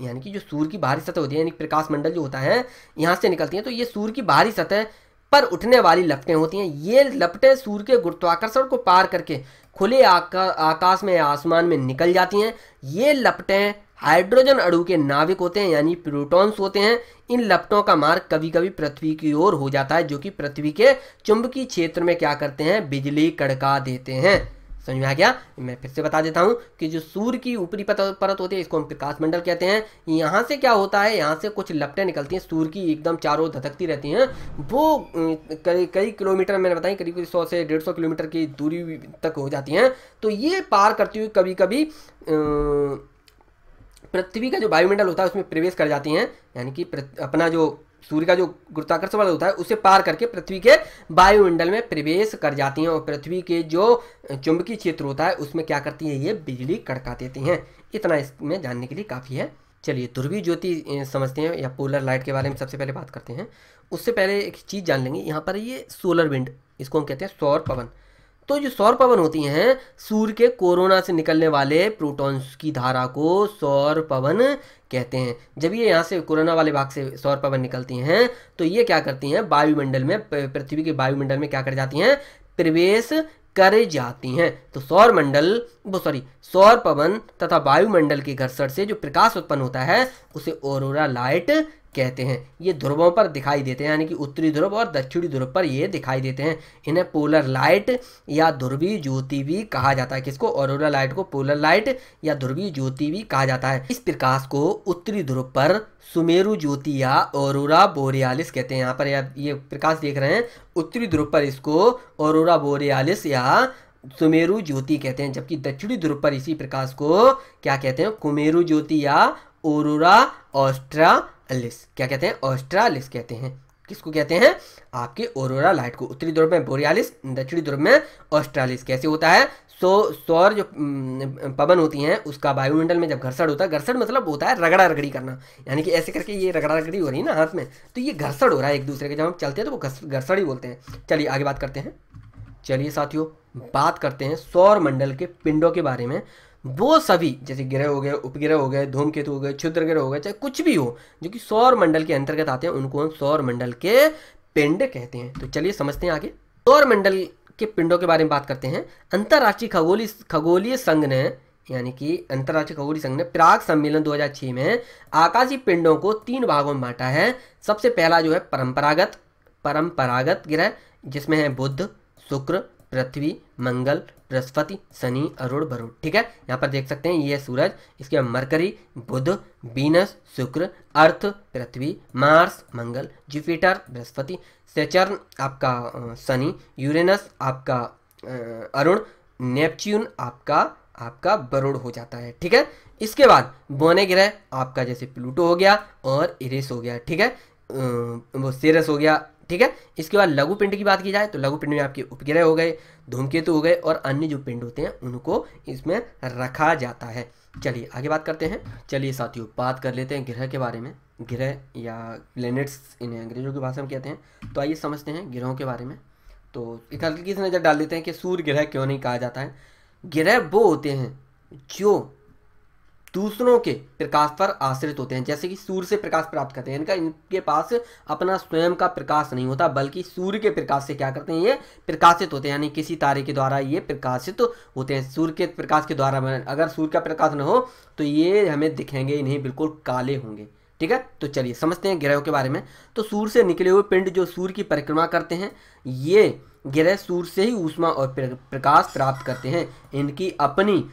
यानी कि जो सूर्य की बाहरी सतह होती है यानी प्रकाश मंडल जो होता है यहाँ से निकलती है तो ये सूर्य की बाहरी सतह पर उठने वाली लपटें होती हैं ये लपटें सूर्य के गुरुत्वाकर्षण को पार करके खुले आका, आकाश में आसमान में निकल जाती हैं ये लपटें हाइड्रोजन अणु के नाविक होते हैं यानी प्रोटॉन्स होते हैं इन लपटों का मार्ग कभी कभी पृथ्वी की ओर हो जाता है जो कि पृथ्वी के चुंबकीय क्षेत्र में क्या करते हैं बिजली कड़का देते हैं समझ में आ गया मैं फिर से बता देता हूँ कि जो सूर्य की ऊपरी परत होती है इसको हम प्रकाश मंडल कहते हैं यहाँ से क्या होता है यहाँ से कुछ लपटें निकलती हैं सूर्य की एकदम चारों धधकती रहती हैं वो कई कई किलोमीटर मैंने बताई करीब करीब सौ से डेढ़ सौ किलोमीटर की दूरी तक हो जाती हैं तो ये पार करती हुई कभी कभी पृथ्वी का जो वायुमंडल होता है उसमें प्रवेश कर जाती हैं यानी कि अपना जो सूर्य का जो गुरुत्वाकर्षण बल होता है उसे पार करके पृथ्वी के वायुमंडल में प्रवेश कर जाती हैं और पृथ्वी के जो चुंबकीय क्षेत्र होता है उसमें क्या करती है ये बिजली कड़का देती हैं इतना इसमें जानने के लिए काफ़ी है चलिए ध्रुवी ज्योति समझते हैं या पोलर लाइट के बारे में सबसे पहले बात करते हैं उससे पहले एक चीज़ जान लेंगे यहाँ पर ये सोलर विंड इसको हम कहते हैं सौर पवन तो जो सौर पवन होती हैं सूर्य के कोरोना से निकलने वाले प्रोटॉन्स की धारा को सौर पवन कहते हैं जब ये यहाँ से कोरोना वाले भाग से सौर पवन निकलती हैं तो ये क्या करती हैं वायुमंडल में पृथ्वी के वायुमंडल में क्या कर जाती हैं प्रवेश कर जाती हैं तो सौर मंडल वो सॉरी सौर पवन तथा वायुमंडल के घर्षण से जो प्रकाश उत्पन्न होता है उसे ओरोरा लाइट कहते हैं ये ध्रुवों पर दिखाई देते हैं यानी कि उत्तरी ध्रुव और दक्षिणी ध्रुव पर ये दिखाई देते हैं इन्हें पोलर लाइट या ध्रुवी ज्योति भी कहा जाता है किसको ऑरोरा लाइट को पोलर लाइट या ध्रुवी ज्योति भी कहा जाता है इस प्रकाश को उत्तरी ध्रुव पर सुमेरु ज्योति या ओरोरा बोरियालिस कहते हैं यहाँ पर ये प्रकाश देख रहे हैं उत्तरी ध्रुव पर इसको ओरोरा बोरियालिस या सुमेरु ज्योति कहते हैं जबकि दक्षिणी ध्रुव पर इसी प्रकाश को क्या कहते हैं कुमेरु ज्योति या ओरोरा ऑस्ट्रालिस क्या कहते हैं ऑस्ट्रालिस कहते हैं किसको कहते हैं आपके ओरोरा लाइट को उत्तरी ध्रुव में बोरियालिस दक्षिणी ध्रुव में ऑस्ट्रालिस कैसे होता है सो सौर जो पवन होती हैं उसका वायुमंडल में जब घर्षण होता है घर्षण मतलब होता है रगड़ा रगड़ी करना यानी कि ऐसे करके ये रगड़ा रगड़ी हो रही है ना हाथ में तो ये घर्षण हो रहा है एक दूसरे के जब हम चलते हैं तो वो घर्षण ही बोलते हैं चलिए आगे बात करते हैं चलिए साथियों बात करते हैं सौर मंडल के पिंडों के बारे में वो सभी जैसे ग्रह हो गए उपग्रह हो गए धूमकेतु हो गए क्षुद्र ग्रह हो गए चाहे कुछ भी हो जो कि सौर मंडल के अंतर्गत आते हैं उनको हम सौर मंडल के पिंड कहते हैं तो चलिए समझते हैं आगे सौर मंडल के पिंडों के बारे में बात करते हैं अंतर्राष्ट्रीय खगोली खगोलीय संघ ने यानी कि अंतर्राष्ट्रीय खगोलीय संघ ने प्राग सम्मेलन 2006 में आकाशीय पिंडों को तीन भागों में बांटा है सबसे पहला जो है परंपरागत परंपरागत ग्रह जिसमें है बुद्ध शुक्र पृथ्वी मंगल बृहस्पति शनि अरुण वरुण ठीक है यहाँ पर देख सकते हैं ये सूरज इसके बाद मरकरी बुध बीनस शुक्र अर्थ पृथ्वी मार्स मंगल जुपिटर बृहस्पति सेचर्न आपका शनि यूरेनस आपका अरुण नेपच्यून आपका आपका वरुण हो जाता है ठीक है इसके बाद बोने ग्रह आपका जैसे प्लूटो हो गया और इरेस हो गया ठीक है वो सेरस हो गया ठीक है इसके बाद लघु पिंड की बात की जाए तो लघु पिंड में आपके उपग्रह हो गए धूमकेतु हो गए और अन्य जो पिंड होते हैं उनको इसमें रखा जाता है चलिए आगे बात करते हैं चलिए साथियों बात कर लेते हैं ग्रह के बारे में ग्रह या प्लेनेट्स इन्हें अंग्रेजों की भाषा में कहते हैं तो आइए समझते हैं ग्रहों के बारे में तो एक हल्की से नज़र डाल देते हैं कि सूर्य ग्रह क्यों नहीं कहा जाता है ग्रह वो होते हैं जो दूसरों के प्रकाश पर आश्रित होते हैं जैसे कि सूर्य से प्रकाश प्राप्त करते हैं इनका इनके पास अपना स्वयं का प्रकाश नहीं होता बल्कि सूर्य के प्रकाश से क्या करते हैं ये प्रकाशित होते हैं यानी किसी तारे के द्वारा ये प्रकाशित होते हैं सूर्य के प्रकाश के द्वारा अगर सूर्य का प्रकाश न हो तो ये हमें दिखेंगे ही नहीं बिल्कुल काले होंगे ठीक है तो चलिए समझते हैं ग्रहों के बारे में तो सूर्य से निकले हुए पिंड जो सूर्य की परिक्रमा करते हैं ये ग्रह सूर्य से ही ऊष्मा और प्रकाश प्राप्त करते हैं इनकी अपनी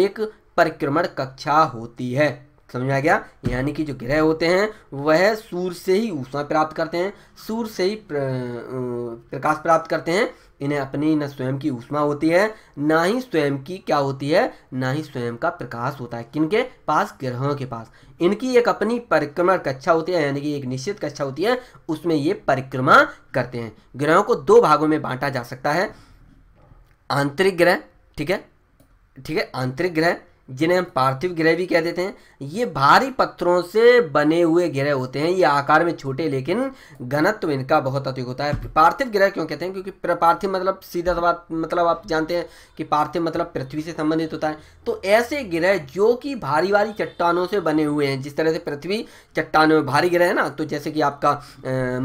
एक परिक्रमण कक्षा होती है समझ आ गया यानी कि जो ग्रह होते हैं वह सूर्य से ही ऊष्मा प्राप्त करते हैं सूर्य से ही प्रकाश प्राप्त करते हैं इन्हें अपनी न स्वयं की ऊष्मा होती है ना ही स्वयं की क्या होती है ना ही स्वयं का प्रकाश होता है किनके पास ग्रहों के पास इनकी एक अपनी परिक्रमा कक्षा होती है यानी कि एक निश्चित कक्षा होती है उसमें ये परिक्रमा करते हैं ग्रहों को दो भागों में बांटा जा सकता है आंतरिक ग्रह ठीक है ठीक है आंतरिक ग्रह जिन्हें हम पार्थिव ग्रह भी कह देते हैं ये भारी पत्थरों से बने हुए ग्रह होते हैं ये आकार में छोटे लेकिन घनत्व इनका बहुत अधिक होता है पार्थिव ग्रह क्यों कहते हैं क्योंकि पार्थिव मतलब सीधा सवाल मतलब आप जानते हैं कि पार्थिव मतलब पृथ्वी से संबंधित होता है तो ऐसे ग्रह जो कि भारी भारी चट्टानों से बने हुए हैं जिस तरह से पृथ्वी चट्टानों में भारी ग्रह है ना तो जैसे कि आपका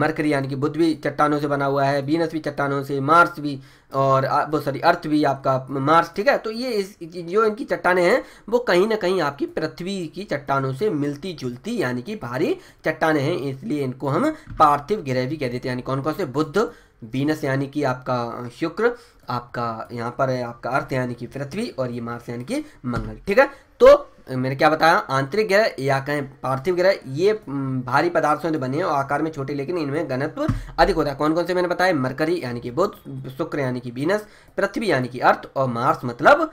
मरकरी यानी कि बुद्ध भी चट्टानों से बना हुआ है बीनस भी चट्टानों से मार्स भी और वो सॉरी अर्थ भी आपका मार्स ठीक है तो ये इस जो इनकी चट्टाने हैं वो कहीं ना कहीं आपकी पृथ्वी की की चट्टानों से मिलती जुलती यानी कि भारी चट्टाने हैं इसलिए इनको हम पार्थिव ग्रह भी कह देते हैं यानी कौन कौन से बुद्ध बीनस यानी कि आपका शुक्र आपका यहाँ पर है आपका अर्थ यानी कि पृथ्वी और ये मार्स यानी कि मंगल ठीक है तो मैंने क्या बताया आंतरिक ग्रह या कहें पार्थिव ग्रह ये भारी पदार्थों से बने हैं और आकार में छोटे लेकिन इनमें घनत्व अधिक होता है कौन कौन से मैंने बताया मरकरी यानी कि बुध शुक्र यानी कि बीनस पृथ्वी यानी कि अर्थ और मार्स मतलब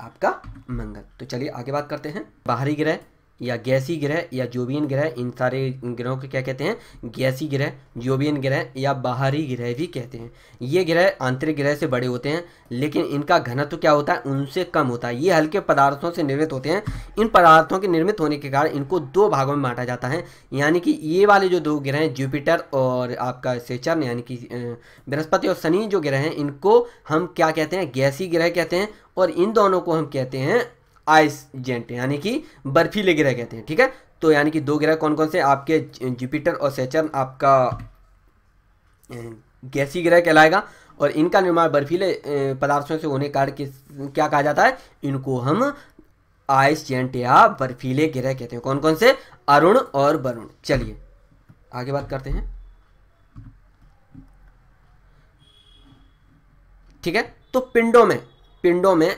आपका मंगल तो चलिए आगे बात करते हैं बाहरी ग्रह या गैसी ग्रह या जोबियन ग्रह इन सारे ग्रहों के क्या कहते हैं गैसी ग्रह जोबियन ग्रह या बाहरी ग्रह भी कहते हैं ये ग्रह आंतरिक ग्रह से बड़े होते हैं लेकिन इनका घनत्व क्या होता है उनसे कम होता है ये हल्के पदार्थों से निर्मित होते हैं इन पदार्थों के निर्मित होने के कारण इनको दो भागों में बांटा जाता है यानी कि ये वाले जो दो ग्रह हैं जुपिटर और आपका सेचर्न यानी कि बृहस्पति और शनि जो ग्रह हैं इनको हम क्या कहते हैं गैसी ग्रह कहते हैं और इन दोनों को हम कहते हैं आइस जेंट यानी कि बर्फीले ग्रह कहते हैं ठीक है तो यानी कि दो ग्रह कौन कौन से आपके जुपिटर और सेचर्न आपका गैसी ग्रह कहलाएगा और इनका निर्माण बर्फीले पदार्थों से होने कारण क्या कहा जाता है इनको हम आइस जेंट या बर्फीले ग्रह कहते हैं कौन कौन से अरुण और वरुण चलिए आगे बात करते हैं ठीक है तो पिंडों में पिंडों में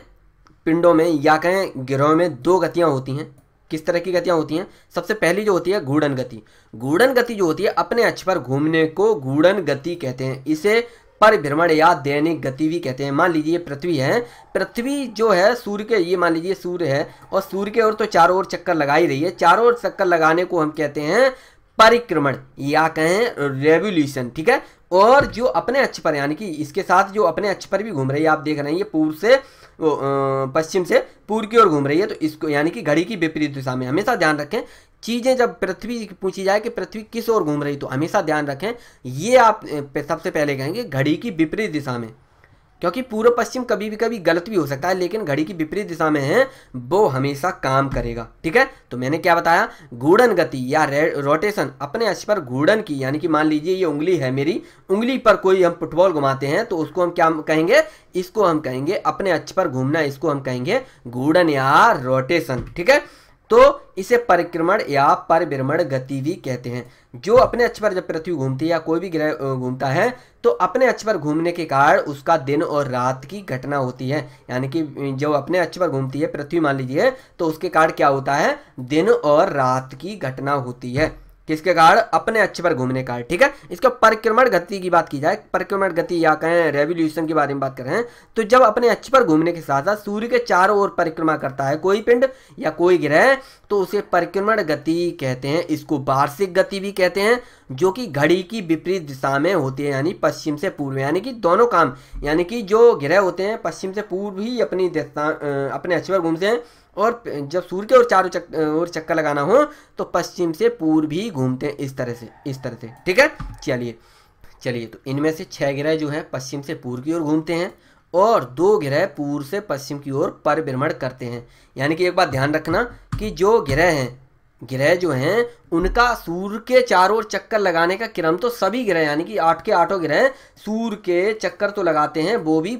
पिंडों में या कहें गिरोह में दो गतियाँ होती हैं किस तरह की गतियाँ होती हैं सबसे पहली जो होती है घूर्णन गति घूर्णन गति जो होती है अपने अक्ष पर घूमने को घूर्णन गति कहते हैं इसे परिभ्रमण या दैनिक गति भी कहते हैं मान लीजिए पृथ्वी है पृथ्वी जो है सूर्य के ये मान लीजिए सूर्य है और सूर्य के ओर तो चारों ओर चक्कर लगा ही रही है चारों ओर चक्कर लगाने को हम कहते हैं परिक्रमण या कहें रेवोल्यूशन ठीक है और जो अपने अक्ष पर यानी कि इसके साथ जो अपने अक्ष पर भी घूम रही है आप देख रहे हैं ये पूर्व से पश्चिम से पूर्व की ओर घूम रही है तो इसको यानी कि घड़ी की विपरीत दिशा में हमेशा ध्यान रखें चीज़ें जब पृथ्वी पूछी जाए कि पृथ्वी किस ओर घूम रही तो हमेशा ध्यान रखें ये आप सबसे पहले कहेंगे घड़ी की विपरीत दिशा में क्योंकि पूर्व पश्चिम कभी भी कभी गलत भी हो सकता है लेकिन घड़ी की विपरीत दिशा में है वो हमेशा काम करेगा ठीक है तो मैंने क्या बताया घूर्णन गति या रोटेशन अपने अक्ष पर घूर्णन की यानी कि मान लीजिए ये उंगली है मेरी उंगली पर कोई हम फुटबॉल घुमाते हैं तो उसको हम क्या कहेंगे इसको हम कहेंगे अपने अक्ष पर घूमना इसको हम कहेंगे घूर्णन या रोटेशन ठीक है तो इसे परिक्रमण या परिभ्रमण गति भी कहते हैं जो अपने अक्ष पर जब पृथ्वी घूमती है या कोई भी ग्रह घूमता है तो अपने अक्ष पर घूमने के कारण उसका दिन और रात की घटना होती है यानी कि जो अपने अक्ष पर घूमती है पृथ्वी मान लीजिए तो उसके कारण क्या होता है दिन और रात की घटना होती है किसके कारण अपने अच्छे पर घूमने का है ठीक है इसके परिक्रमण गति की बात की जाए परिक्रमण गति या कहें रेवोल्यूशन के बारे में बात कर रहे हैं तो जब अपने अच्छे पर घूमने के साथ साथ सूर्य के चारों ओर परिक्रमा करता है कोई पिंड या कोई ग्रह तो उसे परिक्रमण गति कहते हैं इसको वार्षिक गति भी कहते हैं जो कि घड़ी की विपरीत दिशा में होती है यानी पश्चिम से पूर्व यानी कि दोनों काम यानी कि जो ग्रह होते हैं पश्चिम से पूर्व ही अपनी अपने अच्छे पर घूमते हैं और जब सूर्य के और चारों चक्कर और चक्कर लगाना हो तो पश्चिम से पूर्व ही घूमते हैं इस तरह से इस तरह से ठीक है चलिए चलिए तो इनमें से छह ग्रह जो है पश्चिम से पूर्व की ओर घूमते हैं और दो ग्रह पूर्व से पश्चिम की ओर परिभ्रमण करते हैं यानी कि एक बात ध्यान रखना कि जो ग्रह हैं ग्रह जो हैं उनका सूर्य के चारों ओर चक्कर लगाने का क्रम तो सभी ग्रह यानी कि आठ के आठों ग्रह सूर्य के चक्कर तो लगाते हैं वो भी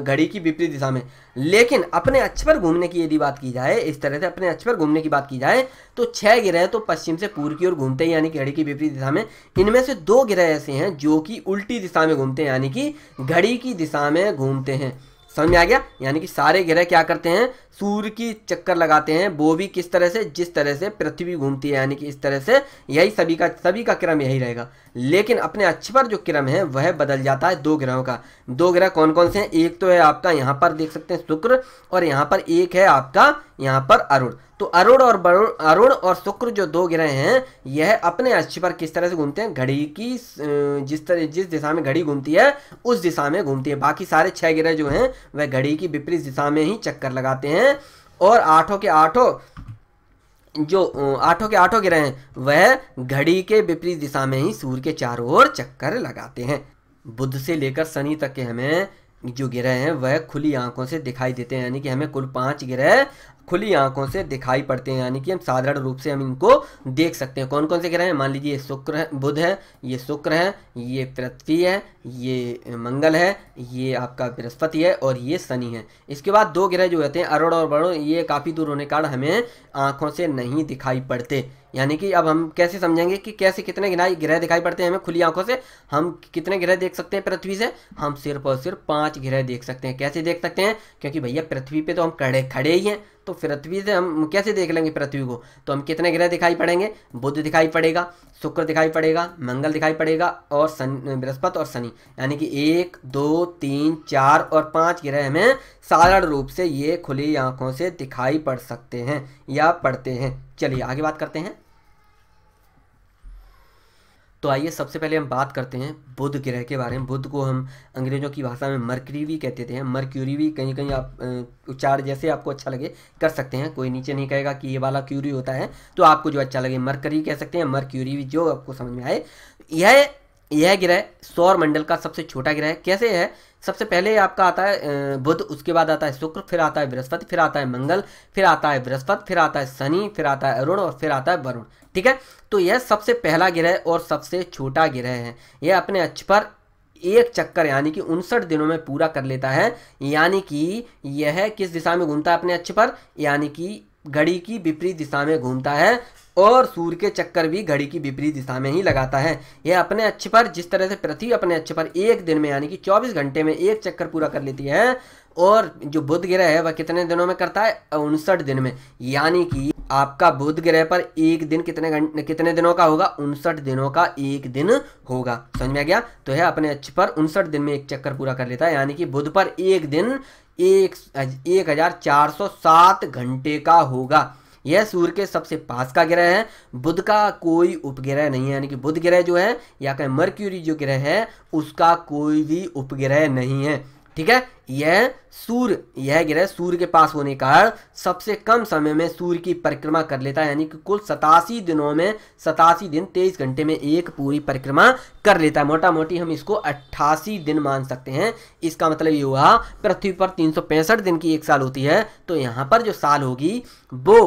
घड़ी की विपरीत दिशा में लेकिन अपने अक्ष पर घूमने की यदि बात की जाए इस तरह से अपने अक्ष पर घूमने की बात की जाए तो छह ग्रह तो पश्चिम से पूर्व की ओर घूमते हैं यानी कि घड़ी की विपरीत दिशा में इनमें से दो ग्रह ऐसे हैं जो कि उल्टी दिशा में घूमते हैं यानी कि घड़ी की दिशा में घूमते हैं समझ में आ गया यानी कि सारे ग्रह क्या करते हैं सूर्य की चक्कर लगाते हैं वो भी किस तरह से जिस तरह से पृथ्वी घूमती है यानी कि इस तरह से यही सभी का सभी का क्रम यही रहेगा लेकिन अपने अक्ष पर जो क्रम है वह बदल जाता है दो ग्रहों का दो ग्रह कौन कौन से हैं एक तो है आपका यहाँ पर देख सकते हैं शुक्र और यहाँ पर एक है आपका यहाँ पर अरुण तो अरुण और अरुण और शुक्र जो दो ग्रह हैं यह अपने अक्ष पर किस तरह से घूमते हैं घड़ी की जिस तरह जिस दिशा में घड़ी घूमती है उस दिशा में घूमती है बाकी सारे छह ग्रह जो हैं वह घड़ी की विपरीत दिशा में ही चक्कर लगाते हैं हैं और आठों के आठों जो आठों के आठों ग्रह हैं वह घड़ी के विपरीत दिशा में ही सूर्य के चारों ओर चक्कर लगाते हैं बुध से लेकर शनि तक के हमें जो ग्रह हैं वह खुली आंखों से दिखाई देते हैं यानी कि हमें कुल पांच ग्रह खुली आंखों से दिखाई पड़ते हैं यानी कि हम साधारण रूप से हम इनको देख सकते हैं कौन कौन से ग्रह हैं मान लीजिए शुक्र है बुध है ये शुक्र है ये पृथ्वी है ये मंगल है ये आपका बृहस्पति है और ये शनि है इसके बाद दो ग्रह जो रहते हैं अरुण और वरुण ये काफ़ी दूर होने के कारण हमें आँखों से नहीं दिखाई पड़ते यानी कि अब हम कैसे समझेंगे कि कैसे कितने ग्रह ग्रह दिखाई पड़ते हैं हमें खुली आंखों से हम कितने ग्रह देख सकते हैं पृथ्वी से हम सिर्फ और सिर्फ पांच ग्रह देख सकते हैं कैसे देख सकते हैं क्योंकि भैया पृथ्वी पे तो हम खड़े खड़े ही हैं तो पृथ्वी से हम कैसे देख लेंगे पृथ्वी को तो हम कितने ग्रह दिखाई पड़ेंगे बुध दिखाई पड़ेगा शुक्र दिखाई पड़ेगा मंगल दिखाई पड़ेगा और बृहस्पति और शनि यानी कि एक दो तीन चार और पाँच ग्रह हमें साधारण रूप से ये खुली आँखों से दिखाई पड़ सकते हैं या पड़ते हैं चलिए आगे बात करते हैं तो आइए सबसे पहले हम बात करते हैं बुध ग्रह के बारे में बुध को हम अंग्रेजों की भाषा में मर्करी भी कहते थे मर्क्यूरी भी कहीं कहीं आप उच्चार जैसे आपको अच्छा लगे कर सकते हैं कोई नीचे नहीं कहेगा कि ये वाला क्यूरी होता है तो आपको जो अच्छा लगे मर्करी कह सकते हैं मर्क्यूरी भी जो आपको समझ में आए यह यह ग्रह सौर मंडल का सबसे छोटा ग्रह कैसे है सबसे पहले आपका आता है बुध उसके बाद आता है शुक्र फिर आता है बृहस्पति फिर आता है मंगल फिर आता है बृहस्पति फिर आता है शनि फिर आता है अरुण और फिर आता है वरुण ठीक है तो यह सबसे पहला ग्रह और सबसे छोटा ग्रह है यह अपने अक्ष पर एक चक्कर यानी कि उनसठ दिनों में पूरा कर लेता है यानी कि यह किस दिशा में घूमता है अपने अक्ष पर यानी कि घड़ी की विपरीत दिशा में घूमता है और सूर्य के चक्कर भी घड़ी की विपरीत दिशा में ही लगाता है यह अपने अक्ष पर जिस तरह से पृथ्वी अपने अक्ष पर एक दिन में यानी कि 24 घंटे में एक चक्कर पूरा कर लेती है और जो बुध ग्रह है वह कितने दिनों में करता है उनसठ दिन में यानी कि आपका बुध ग्रह पर एक दिन कितने घंटे कितने दिनों का होगा उनसठ दिनों का एक दिन होगा समझ में आ गया तो है अपने अच्छे पर उनसठ दिन में एक चक्कर पूरा कर लेता है यानी कि बुध पर एक दिन एक एक हजार चार सौ सात घंटे का होगा यह सूर्य के सबसे पास का ग्रह है बुध का कोई उपग्रह नहीं है यानी कि बुध ग्रह जो है या कहें मर्क्यूरी जो ग्रह है उसका कोई भी उपग्रह नहीं है ठीक है यह सूर्य यह ग्रह सूर्य के पास होने का कारण सबसे कम समय में सूर्य की परिक्रमा कर लेता है यानी कि कुल सतासी दिनों में सतासी दिन तेईस घंटे में एक पूरी परिक्रमा कर लेता है मोटा मोटी हम इसको अट्ठासी दिन मान सकते हैं इसका मतलब ये हुआ पृथ्वी पर तीन दिन की एक साल होती है तो यहाँ पर जो साल होगी वो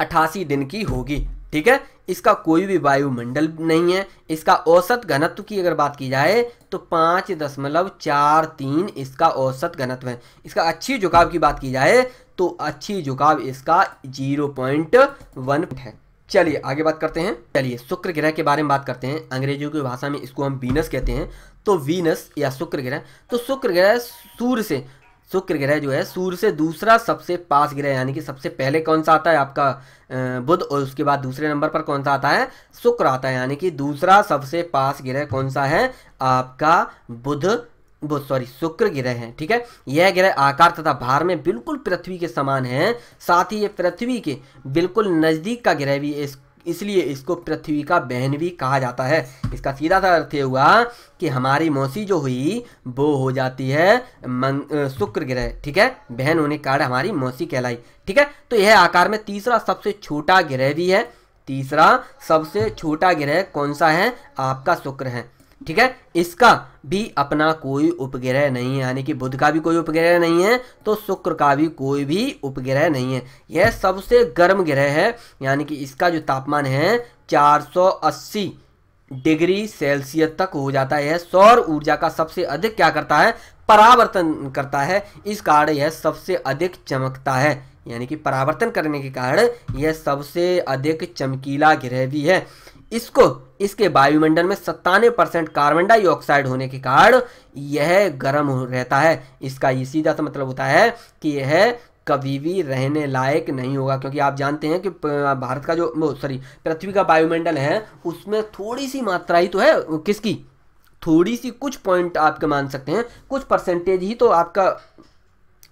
अट्ठासी दिन की होगी ठीक है इसका कोई भी वायुमंडल नहीं है इसका औसत घनत्व की अगर बात की जाए तो पाँच दशमलव चार तीन इसका औसत घनत्व है इसका अच्छी झुकाव की बात की जाए तो अच्छी झुकाव इसका जीरो पॉइंट वन है चलिए आगे बात करते हैं चलिए शुक्र ग्रह के बारे में बात करते हैं अंग्रेजों की भाषा में इसको हम वीनस कहते हैं तो वीनस या शुक्र ग्रह तो शुक्र ग्रह सूर्य से शुक्र ग्रह जो है सूर्य से दूसरा सबसे पास ग्रह यानी कि सबसे पहले कौन सा आता है आपका बुध और उसके बाद दूसरे नंबर पर कौन सा आता है शुक्र आता है यानी कि दूसरा सबसे पास ग्रह कौन सा है आपका बुध बुध सॉरी शुक्र ग्रह है ठीक है यह ग्रह आकार तथा भार में बिल्कुल पृथ्वी के समान है साथ ही ये पृथ्वी के बिल्कुल नज़दीक का ग्रह भी इस इसलिए इसको पृथ्वी का बहन भी कहा जाता है इसका सीधा सा अर्थ ये हुआ कि हमारी मौसी जो हुई वो हो जाती है शुक्र ग्रह ठीक है बहन होने के कारण हमारी मौसी कहलाई ठीक है तो यह आकार में तीसरा सबसे छोटा ग्रह भी है तीसरा सबसे छोटा ग्रह कौन सा है आपका शुक्र है ठीक है इसका भी अपना कोई उपग्रह नहीं है यानी कि बुध का भी कोई उपग्रह नहीं है तो शुक्र का भी कोई भी उपग्रह नहीं है यह सबसे गर्म ग्रह है यानी कि इसका जो तापमान है 480 डिग्री सेल्सियस तक हो जाता है यह सौर ऊर्जा का सबसे अधिक क्या करता है परावर्तन करता है इस कारण यह सबसे अधिक चमकता है यानी कि परावर्तन करने के कारण यह सबसे अधिक चमकीला ग्रह भी है इसको इसके वायुमंडल में सत्तानवे परसेंट कार्बन डाइऑक्साइड होने के कारण यह गर्म रहता है इसका ये सीधा सा मतलब होता है कि यह कभी भी रहने लायक नहीं होगा क्योंकि आप जानते हैं कि भारत का जो सॉरी पृथ्वी का वायुमंडल है उसमें थोड़ी सी मात्रा ही तो है किसकी थोड़ी सी कुछ पॉइंट आपके मान सकते हैं कुछ परसेंटेज ही तो आपका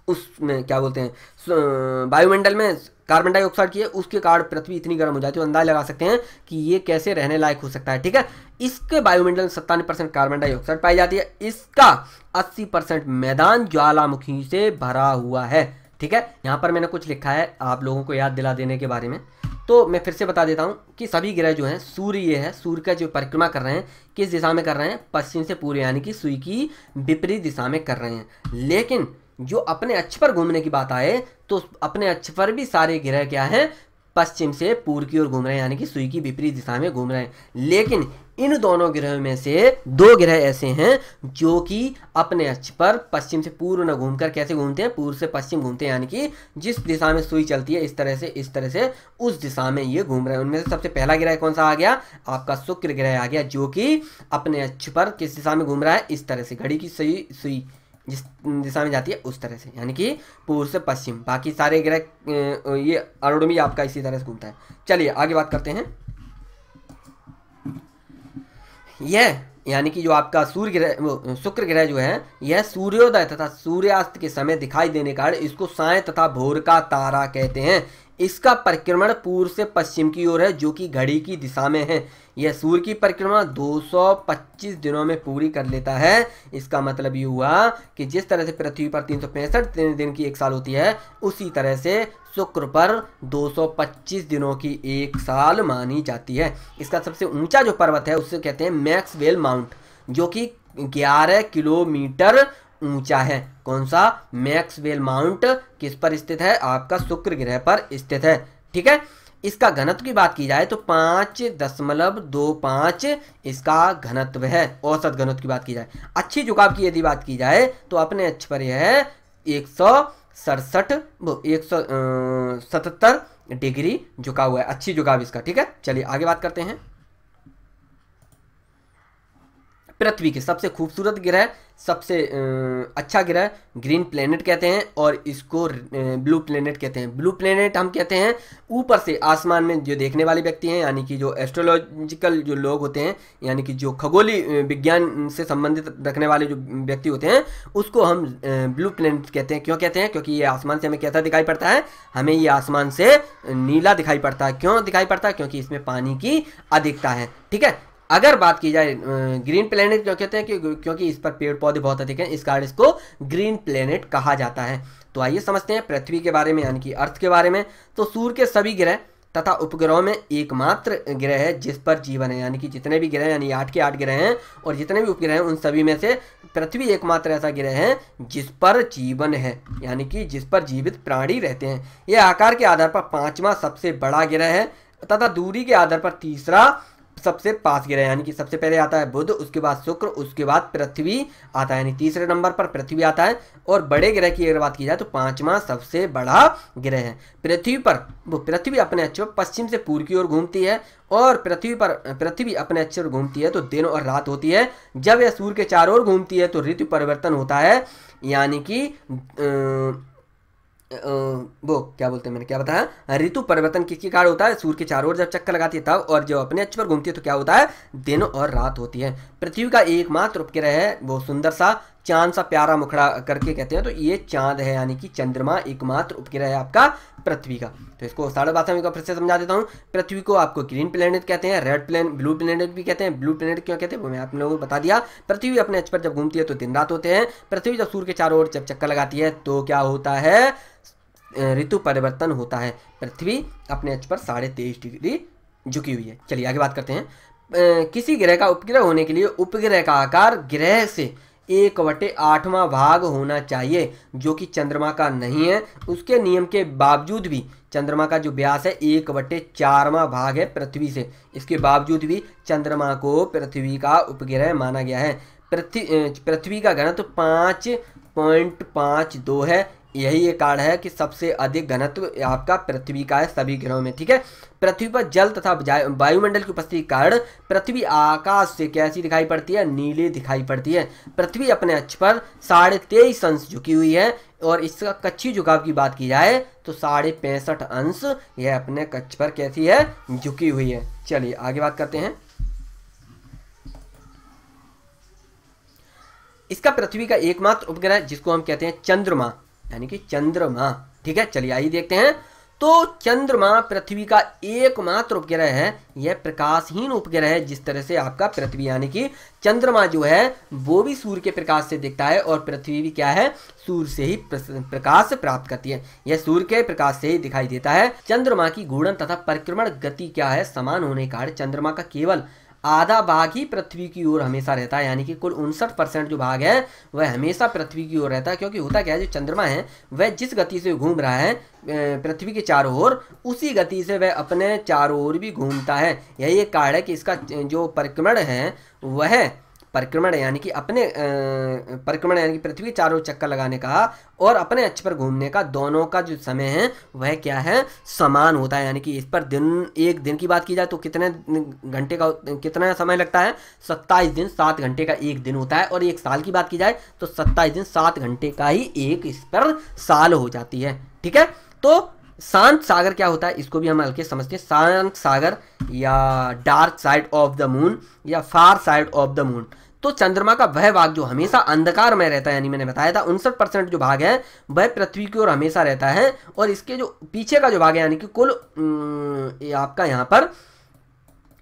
उसमें क्या बोलते हैं वायुमंडल में कार्बन डाइऑक्साइड की है उसके कारण पृथ्वी इतनी गर्म हो जाती है तो अंदाज लगा सकते हैं कि ये कैसे रहने लायक हो सकता है ठीक है इसके वायुमंडल सत्तानवे परसेंट कार्बन डाइऑक्साइड पाई जाती है इसका 80 परसेंट मैदान ज्वालामुखी से भरा हुआ है ठीक है यहाँ पर मैंने कुछ लिखा है आप लोगों को याद दिला देने के बारे में तो मैं फिर से बता देता हूँ कि सभी ग्रह जो हैं सूर्य ये है सूर्य का जो परिक्रमा कर रहे हैं किस दिशा में कर रहे हैं पश्चिम से पूर्व यानी कि सुई की विपरीत दिशा में कर रहे हैं लेकिन जो अपने अक्ष पर घूमने की बात आए तो अपने अक्ष पर भी सारे ग्रह क्या हैं पश्चिम से पूर्व की ओर घूम रहे हैं यानी कि सुई की विपरीत दिशा में घूम रहे हैं लेकिन इन दोनों ग्रहों में से दो ग्रह ऐसे हैं जो कि अपने अक्ष पर पश्चिम से पूर्व न घूमकर कैसे घूमते हैं पूर्व से पश्चिम घूमते हैं यानी कि जिस दिशा में सुई चलती है इस तरह से इस तरह से उस दिशा में ये घूम रहे हैं उनमें से सबसे पहला ग्रह कौन सा आ गया आपका शुक्र ग्रह आ गया जो कि अपने अक्ष पर किस दिशा में घूम रहा है इस तरह से घड़ी की सही सुई जिस दिशा में जाती है उस तरह से यानी कि पूर्व से पश्चिम बाकी सारे ग्रह ये भी आपका इसी तरह से घूमता है चलिए आगे बात करते हैं यह यानी कि जो आपका सूर्य ग्रह वो शुक्र ग्रह जो है यह सूर्योदय तथा सूर्यास्त के समय दिखाई देने कारण इसको साय तथा भोर का तारा कहते हैं इसका परिक्रमण पूर्व से पश्चिम की ओर है जो कि घड़ी की दिशा में है यह सूर्य की परिक्रमा 225 दिनों में पूरी कर लेता है इसका मतलब ये हुआ कि जिस तरह से पृथ्वी पर तीन दिन की एक साल होती है उसी तरह से शुक्र पर 225 दिनों की एक साल मानी जाती है इसका सबसे ऊंचा जो पर्वत है उसे कहते हैं मैक्सवेल माउंट जो कि 11 किलोमीटर ऊंचा है कौन सा मैक्सवेल माउंट किस पर स्थित है आपका शुक्र ग्रह पर स्थित है ठीक है इसका घनत्व की बात की जाए तो पांच दशमलव दो पांच इसका घनत्व है औसत घनत्व की बात की जाए अच्छी झुकाव की यदि बात की जाए तो अपने अक्ष पर यह है एक सौ सड़सठ एक सौ सतहत्तर डिग्री झुका हुआ है अच्छी झुकाव इसका ठीक है चलिए आगे बात करते हैं पृथ्वी के सबसे खूबसूरत ग्रह सबसे अच्छा ग्रह ग्रीन प्लेनेट कहते हैं और इसको ब्लू प्लेनेट कहते हैं ब्लू प्लेनेट हम कहते हैं ऊपर से आसमान में जो देखने वाले व्यक्ति हैं यानी कि जो एस्ट्रोलॉजिकल जो लोग होते हैं यानी कि जो खगोली विज्ञान से संबंधित रखने वाले जो व्यक्ति होते हैं उसको हम ब्लू प्लेनेट कहते हैं क्यों कहते हैं क्योंकि ये आसमान से हमें कैसा दिखाई पड़ता है हमें ये आसमान से नीला दिखाई पड़ता है क्यों दिखाई पड़ता है क्योंकि इसमें पानी की अधिकता है ठीक है अगर बात की जाए ग्रीन प्लेनेट क्यों कहते हैं क्योंकि इस पर पेड़ पौधे बहुत अधिक हैं इस कारण इसको ग्रीन प्लेनेट कहा जाता है तो आइए समझते हैं पृथ्वी के बारे में यानी कि अर्थ के बारे में तो सूर्य के सभी ग्रह तथा उपग्रहों में एकमात्र ग्रह है जिस पर जीवन है यानी कि जितने भी ग्रह यानी आठ के आठ ग्रह हैं और जितने भी उपग्रह हैं उन सभी में से पृथ्वी एकमात्र ऐसा ग्रह है जिस पर जीवन है यानी कि जिस पर जीवित प्राणी रहते हैं यह आकार के आधार पर पांचवा सबसे बड़ा ग्रह है तथा दूरी के आधार पर तीसरा सबसे पास गिरा यानी कि सबसे पहले आता है बुध उसके बाद शुक्र उसके बाद पृथ्वी आता है यानी तीसरे नंबर पर पृथ्वी आता है और बड़े ग्रह की अगर बात की जाए तो पांचवा सबसे बड़ा ग्रह है पृथ्वी पर वो पृथ्वी अपने अच्छे पश्चिम से पूर्व की ओर घूमती है और पृथ्वी पर पृथ्वी अपने अच्छे ओर घूमती है तो दिन और रात होती है जब यह सूर्य के चारों ओर घूमती है तो ऋतु परिवर्तन होता है यानी कि वो क्या बोलते हैं मैंने क्या बताया ऋतु परिवर्तन किसके कारण होता है सूर्य के चारों ओर जब चक्कर लगाती है तब और जब अपने अक्ष पर घूमती है तो क्या होता है दिन और रात होती है पृथ्वी का एकमात्र उपग्रह है वो सुंदर सा चांद सा प्यारा मुखड़ा करके कहते हैं तो ये चांद है यानी कि चंद्रमा एकमात्र उपग्रह है आपका पृथ्वी का तो इसको साढ़े बात में फिर से समझा देता हूँ पृथ्वी को आपको ग्रीन प्लेनेट कहते हैं रेड प्लेन ब्लू प्लेनेट भी कहते हैं ब्लू प्लेनेट क्यों कहते हैं वो मैं आप लोगों को बता दिया पृथ्वी अपने अच पर जब घूमती है तो दिन रात होते हैं पृथ्वी जब सूर्य के चारों ओर जब चक्कर लगाती है तो क्या होता है ऋतु परिवर्तन होता है पृथ्वी अपने अक्ष पर साढ़े तेईस डिग्री झुकी हुई है चलिए आगे बात करते हैं किसी ग्रह का उपग्रह होने के लिए उपग्रह का आकार ग्रह से एक बटे आठवां भाग होना चाहिए जो कि चंद्रमा का नहीं है उसके नियम के बावजूद भी चंद्रमा का जो व्यास है एक बटे चारवा भाग है पृथ्वी से इसके बावजूद भी चंद्रमा को पृथ्वी का उपग्रह माना गया है पृथ्वी पृथ्वी का घनत्व पाँच पॉइंट पाँच दो है यही एक कारण है कि सबसे अधिक घनत्व आपका पृथ्वी का है सभी ग्रहों में ठीक है पृथ्वी पर जल तथा वायुमंडल की उपस्थिति के कारण पृथ्वी आकाश से कैसी दिखाई पड़ती है नीली दिखाई पड़ती है पृथ्वी अपने अक्ष पर साढ़े तेईस अंश झुकी हुई है और इसका कच्ची झुकाव की बात की जाए तो साढ़े पैंसठ अंश यह अपने कच्छ पर कैसी है झुकी हुई है चलिए आगे बात करते हैं इसका पृथ्वी का एकमात्र उपग्रह जिसको हम कहते हैं चंद्रमा यानी कि चंद्रमा ठीक है चलिए आइए देखते हैं तो चंद्रमा पृथ्वी का एकमात्र उपग्रह है यह प्रकाशहीन उपग्रह है जिस तरह से आपका पृथ्वी यानी कि चंद्रमा जो है वो भी सूर्य के प्रकाश से दिखता है और पृथ्वी भी क्या है सूर्य से ही प्रकाश प्राप्त करती है यह सूर्य के प्रकाश से ही दिखाई देता है चंद्रमा की घूर्णन तथा परिक्रमण गति क्या है समान होने के कारण चंद्रमा का केवल आधा भाग ही पृथ्वी की ओर हमेशा रहता है यानी कि कुल उनसठ परसेंट जो भाग है वह हमेशा पृथ्वी की ओर रहता है क्योंकि होता क्या है जो चंद्रमा है वह जिस गति से घूम रहा है पृथ्वी के चारों ओर उसी गति से वह अपने चारों ओर भी घूमता है यही एक कारण है कि इसका जो परिक्रमण है वह परिक्रमण यानी कि अपने परिक्रमण यानी कि पृथ्वी चारों चक्कर लगाने का और अपने अक्ष पर घूमने का दोनों का जो समय है वह क्या है समान होता है यानी कि इस पर दिन एक दिन की बात की जाए तो कितने घंटे का कितना समय लगता है सत्ताईस दिन सात घंटे का एक दिन होता है और एक साल की बात की जाए तो सत्ताईस दिन सात घंटे का ही एक इस पर साल हो जाती है ठीक है तो शांत सागर क्या होता है इसको भी हम हल्के समझते हैं शांत सागर या dark side of the moon या far side of the moon तो चंद्रमा का वह भाग जो हमेशा अंधकार में रहता है यानी मैंने बताया था उनसठ परसेंट जो भाग है वह पृथ्वी की ओर हमेशा रहता है और इसके जो पीछे का जो भाग है यानी कि कुल आपका यहाँ पर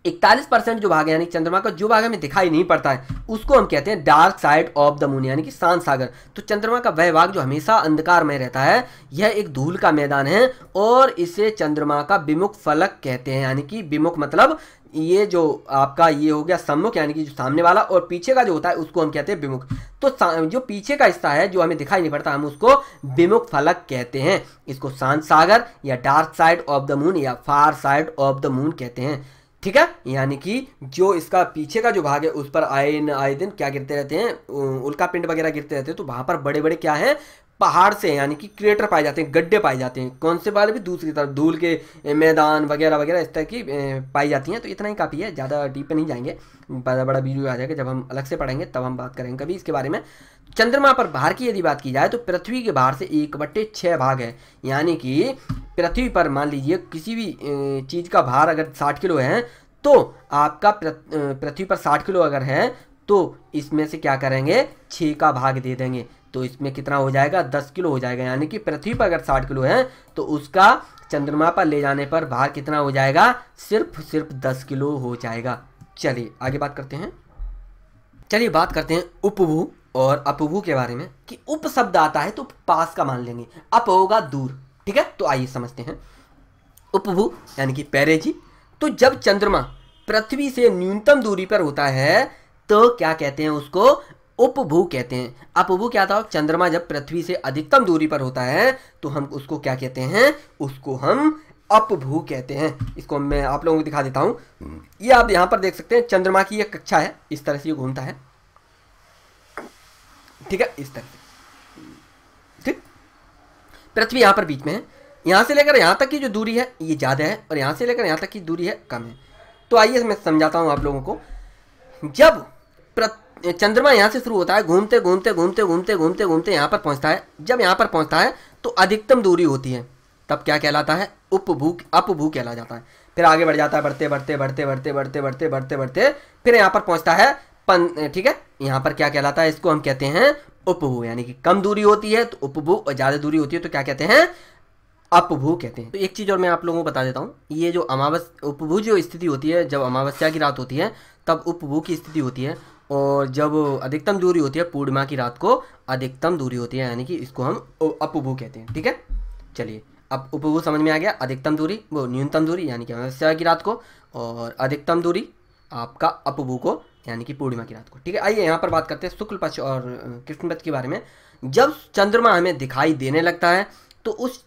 इकतालीस परसेंट जो भाग है यानी चंद्रमा का जो भाग हमें दिखाई नहीं पड़ता है उसको हम कहते हैं dark side of the moon यानी कि शांत सागर तो चंद्रमा का वह भाग जो हमेशा अंधकार में रहता है यह एक धूल का मैदान है और इसे चंद्रमा का विमुख फलक कहते हैं यानी कि विमुख मतलब ये जो आपका ये हो गया सम्मुख यानी कि जो सामने वाला और पीछे का जो होता है उसको हम कहते हैं विमुख तो जो पीछे का हिस्सा है जो हमें दिखाई नहीं पड़ता हम उसको विमुख फलक कहते हैं इसको शांत सागर या dark side of the moon या far side of the moon कहते हैं ठीक है यानी कि जो इसका पीछे का जो भाग है उस पर आए न आए दिन क्या गिरते रहते हैं उल्का पिंड वगैरह गिरते रहते हैं तो वहां पर बड़े बड़े क्या हैं पहाड़ से यानी कि क्रेटर पाए जाते हैं गड्ढे पाए जाते हैं कौन से वाले भी दूसरी तरफ धूल के मैदान वगैरह वगैरह इस तरह की पाई जाती हैं तो इतना ही काफ़ी है ज़्यादा डीप नहीं जाएंगे बड़ा बड़ा वीडियो आ जाएगा जब हम अलग से पढ़ेंगे तब हम बात करेंगे कभी इसके बारे में चंद्रमा पर बाहर की यदि बात की जाए तो पृथ्वी के बाहर से एक बट्टे छः भाग है यानी कि पृथ्वी पर मान लीजिए किसी भी चीज़ का भार अगर साठ किलो है तो आपका पृथ्वी पर साठ किलो अगर है तो इसमें से क्या करेंगे छः का भाग दे देंगे तो इसमें कितना हो जाएगा दस किलो हो जाएगा यानी कि पृथ्वी पर अगर साठ किलो है तो उसका चंद्रमा पर ले जाने पर भार कितना हो जाएगा सिर्फ सिर्फ दस किलो हो जाएगा चलिए आगे बात करते हैं चलिए बात करते हैं उपभू और अपभू के बारे में कि उप शब्द आता है तो पास का मान लेंगे अप होगा दूर ठीक है तो आइए समझते हैं उपभू यानी कि पैरेजी तो जब चंद्रमा पृथ्वी से न्यूनतम दूरी पर होता है तो क्या कहते हैं उसको उपभू कहते हैं अपभू क्या था चंद्रमा जब पृथ्वी से अधिकतम दूरी पर होता है तो हम उसको क्या कहते हैं उसको हम अपभू कहते हैं इसको मैं आप लोगों को दिखा देता हूं ये आप यहां पर देख सकते हैं चंद्रमा की ये कक्षा है इस तरह से ये घूमता है ठीक है इस तरह से ठीक पृथ्वी यहां पर बीच में है यहां से लेकर यहां तक की जो दूरी है ये ज़्यादा है और यहां से लेकर यहां तक की दूरी है कम है तो आइए मैं समझाता हूं आप लोगों को जब चंद्रमा यहाँ से शुरू होता है घूमते घूमते घूमते घूमते घूमते घूमते यहाँ पर पहुँचता है जब यहाँ पर पहुँचता है तो अधिकतम दूरी होती है तब क्या कहलाता है उपभू अपभू कहला जाता है फिर आगे बढ़ जाता है बढ़ते बढ़ते बढ़ते बढ़ते बढ़ते बढ़ते बढ़ते बढ़ते फिर यहाँ पर पहुँचता है पन ठीक है यहाँ पर क्या कहलाता है इसको हम कहते हैं उपभू यानी कि कम दूरी होती है तो उपभू और ज़्यादा दूरी होती है तो क्या कहते हैं अपभू कहते हैं तो एक चीज़ और मैं आप लोगों को बता देता हूँ ये जो अमावस उपभू जो स्थिति होती है जब अमावस्या की रात होती है तब उपभू की स्थिति होती है और जब अधिकतम दूरी होती है पूर्णिमा की रात को अधिकतम दूरी होती है यानी कि इसको हम अपभू कहते हैं ठीक है चलिए अब उपभू समझ में आ गया अधिकतम दूरी वो न्यूनतम दूरी यानी कि अमावस्या की रात को और अधिकतम दूरी आपका अपभू को यानी कि पूर्णिमा की रात को ठीक है आइए यहाँ पर बात करते हैं शुक्ल पक्ष और कृष्ण पक्ष के बारे में जब चंद्रमा हमें दिखाई देने लगता है तो उस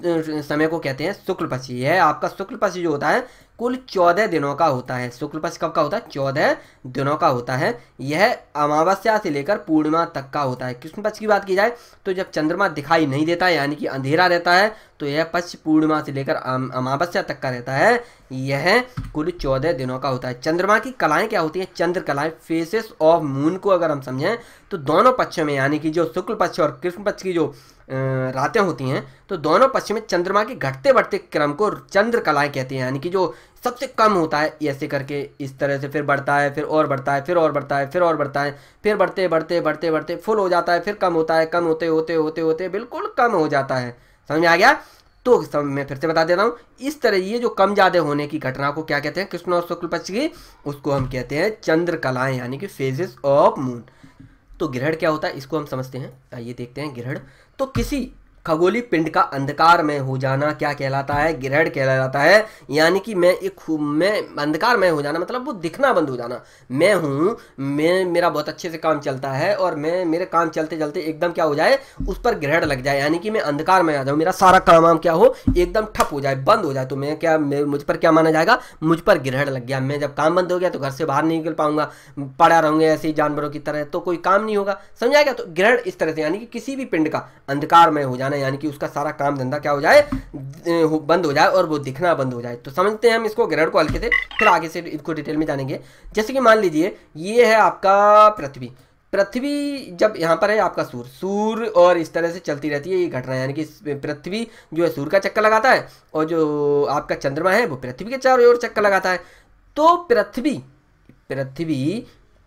समय को कहते हैं शुक्ल पक्ष यह आपका शुक्ल पक्ष जो होता है कुल चौदह दिनों का होता है शुक्ल पक्ष कब का होता है चौदह दिनों का होता है यह अमावस्या से लेकर पूर्णिमा तक का होता है कृष्ण पक्ष की बात की जाए तो जब चंद्रमा दिखाई नहीं देता यानी कि अंधेरा रहता है तो यह पक्ष पूर्णिमा से लेकर अमावस्या तक का रहता है यह कुल चौदह दिनों का होता है चंद्रमा की कलाएं क्या होती हैं चंद्र कलाएं फेसेस ऑफ मून को अगर हम समझें तो दोनों पक्षों में यानी कि जो शुक्ल पक्ष और कृष्ण पक्ष की जो रातें होती हैं तो दोनों पक्ष में चंद्रमा के घटते बढ़ते क्रम को चंद्र कलाएं कहते हैं यानी कि जो सबसे कम होता है ऐसे करके इस तरह से फिर बढ़ता है फिर और बढ़ता है फिर और बढ़ता है फिर और बढ़ता है फिर बढ़ते बढ़ते बढ़ते बढ़ते फुल हो जाता है फिर कम होता है कम होते होते होते होते बिल्कुल कम हो जाता है समझ में आ गया तो मैं फिर से बता देता हूँ इस तरह ये जो कम ज़्यादा होने की घटना को क्या कहते हैं कृष्ण और शुक्ल पक्ष की उसको हम कहते हैं चंद्रकलाएं यानी कि फेजेस ऑफ मून तो ग्रहण क्या होता है इसको हम समझते हैं आइए देखते हैं ग्रहण तो किसी खगोलिक पिंड का अंधकार में हो जाना क्या कहलाता है ग्रहण कहलाता है यानी कि मैं एक मैं अंधकार में हो जाना मतलब वो दिखना बंद हो जाना मैं हूँ मैं मेरा बहुत अच्छे से काम चलता है और मैं मेरे काम चलते चलते एकदम क्या हो जाए उस पर ग्रहण लग जाए यानी कि मैं अंधकार में आ जाऊँ मेरा सारा काम वाम क्या हो एकदम ठप हो जाए बंद हो जाए तो मैं क्या मुझ पर क्या माना जाएगा मुझ पर ग्रहण लग गया मैं जब काम बंद हो गया तो घर से बाहर नहीं निकल पाऊंगा पड़ा रहूंगा ऐसे ही जानवरों की तरह तो कोई काम नहीं होगा समझाएगा तो ग्रहण इस तरह से यानी कि किसी भी पिंड का अंधकार में हो जाना है यानी कि उसका सारा काम धंधा क्या हो जाए बंद हो जाए और वो दिखना बंद हो जाए तो समझते हैं हम इसको ग्रहण को हल्के से फिर आगे से इसको डिटेल में जानेंगे जैसे कि मान लीजिए ये है आपका पृथ्वी पृथ्वी जब यहाँ पर है आपका सूर्य सूर्य और इस तरह से चलती रहती है ये घटना यानी कि पृथ्वी जो है सूर्य का चक्कर लगाता है और जो आपका चंद्रमा है वो पृथ्वी के चारों ओर चक्कर लगाता है तो पृथ्वी पृथ्वी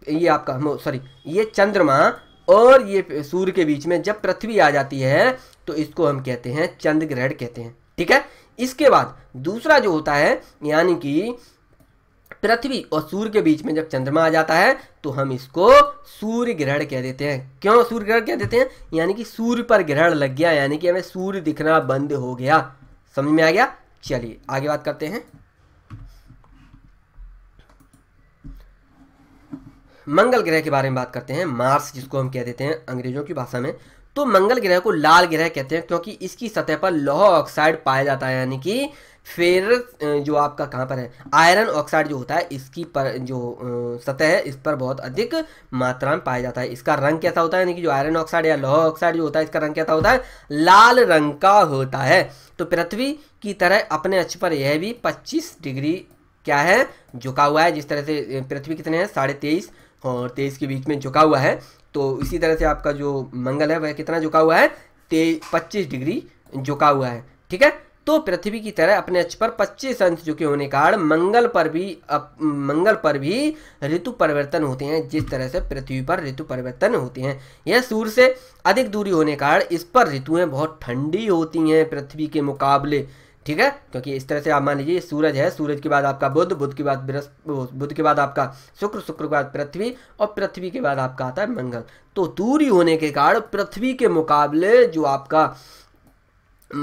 ये आपका सॉरी ये चंद्रमा और ये सूर्य के बीच में जब पृथ्वी आ जाती है तो इसको हम कहते हैं चंद्र ग्रहण कहते हैं ठीक है इसके बाद दूसरा जो होता है यानी कि पृथ्वी और सूर्य के बीच में जब चंद्रमा आ जाता है तो हम इसको सूर्य ग्रहण कह देते हैं क्यों सूर्य ग्रहण कह देते हैं यानी कि सूर्य पर ग्रहण लग गया यानी कि हमें सूर्य दिखना बंद हो गया समझ में आ गया चलिए आगे बात करते हैं मंगल ग्रह के बारे में बात करते हैं मार्स जिसको हम कह देते हैं अंग्रेजों की भाषा में तो मंगल ग्रह को लाल ग्रह कहते हैं क्योंकि इसकी सतह पर लौह ऑक्साइड पाया जाता है यानी कि फेर जो आपका कहाँ पर है आयरन ऑक्साइड जो होता है इसकी पर जो सतह है इस पर बहुत अधिक मात्रा में पाया जाता है इसका रंग कैसा होता है यानी कि जो आयरन ऑक्साइड या लोह ऑक्साइड जो होता है इसका रंग कैसा होता है लाल रंग का होता है तो पृथ्वी की तरह अपने अक्ष पर यह भी पच्चीस डिग्री क्या है झुका हुआ है जिस तरह से पृथ्वी कितने हैं साढ़े तेईस और तेईस के बीच में झुका हुआ है तो इसी तरह से आपका जो मंगल है वह कितना झुका हुआ है ते पच्चीस डिग्री झुका हुआ है ठीक है तो पृथ्वी की तरह अपने अक्ष पर 25 अंश झुके होने के कारण मंगल पर भी अप, मंगल पर भी ऋतु परिवर्तन होते हैं जिस तरह से पृथ्वी पर ऋतु परिवर्तन होते हैं यह सूर्य से अधिक दूरी होने के कारण इस पर ऋतुएं बहुत ठंडी होती हैं पृथ्वी के मुकाबले ठीक है क्योंकि इस तरह से आप मान लीजिए सूरज है सूरज के बाद आपका बुध बुध के बाद बुध के बाद आपका शुक्र शुक्र के बाद पृथ्वी और पृथ्वी के बाद आपका आता है मंगल तो दूरी होने के कारण पृथ्वी के मुकाबले जो आपका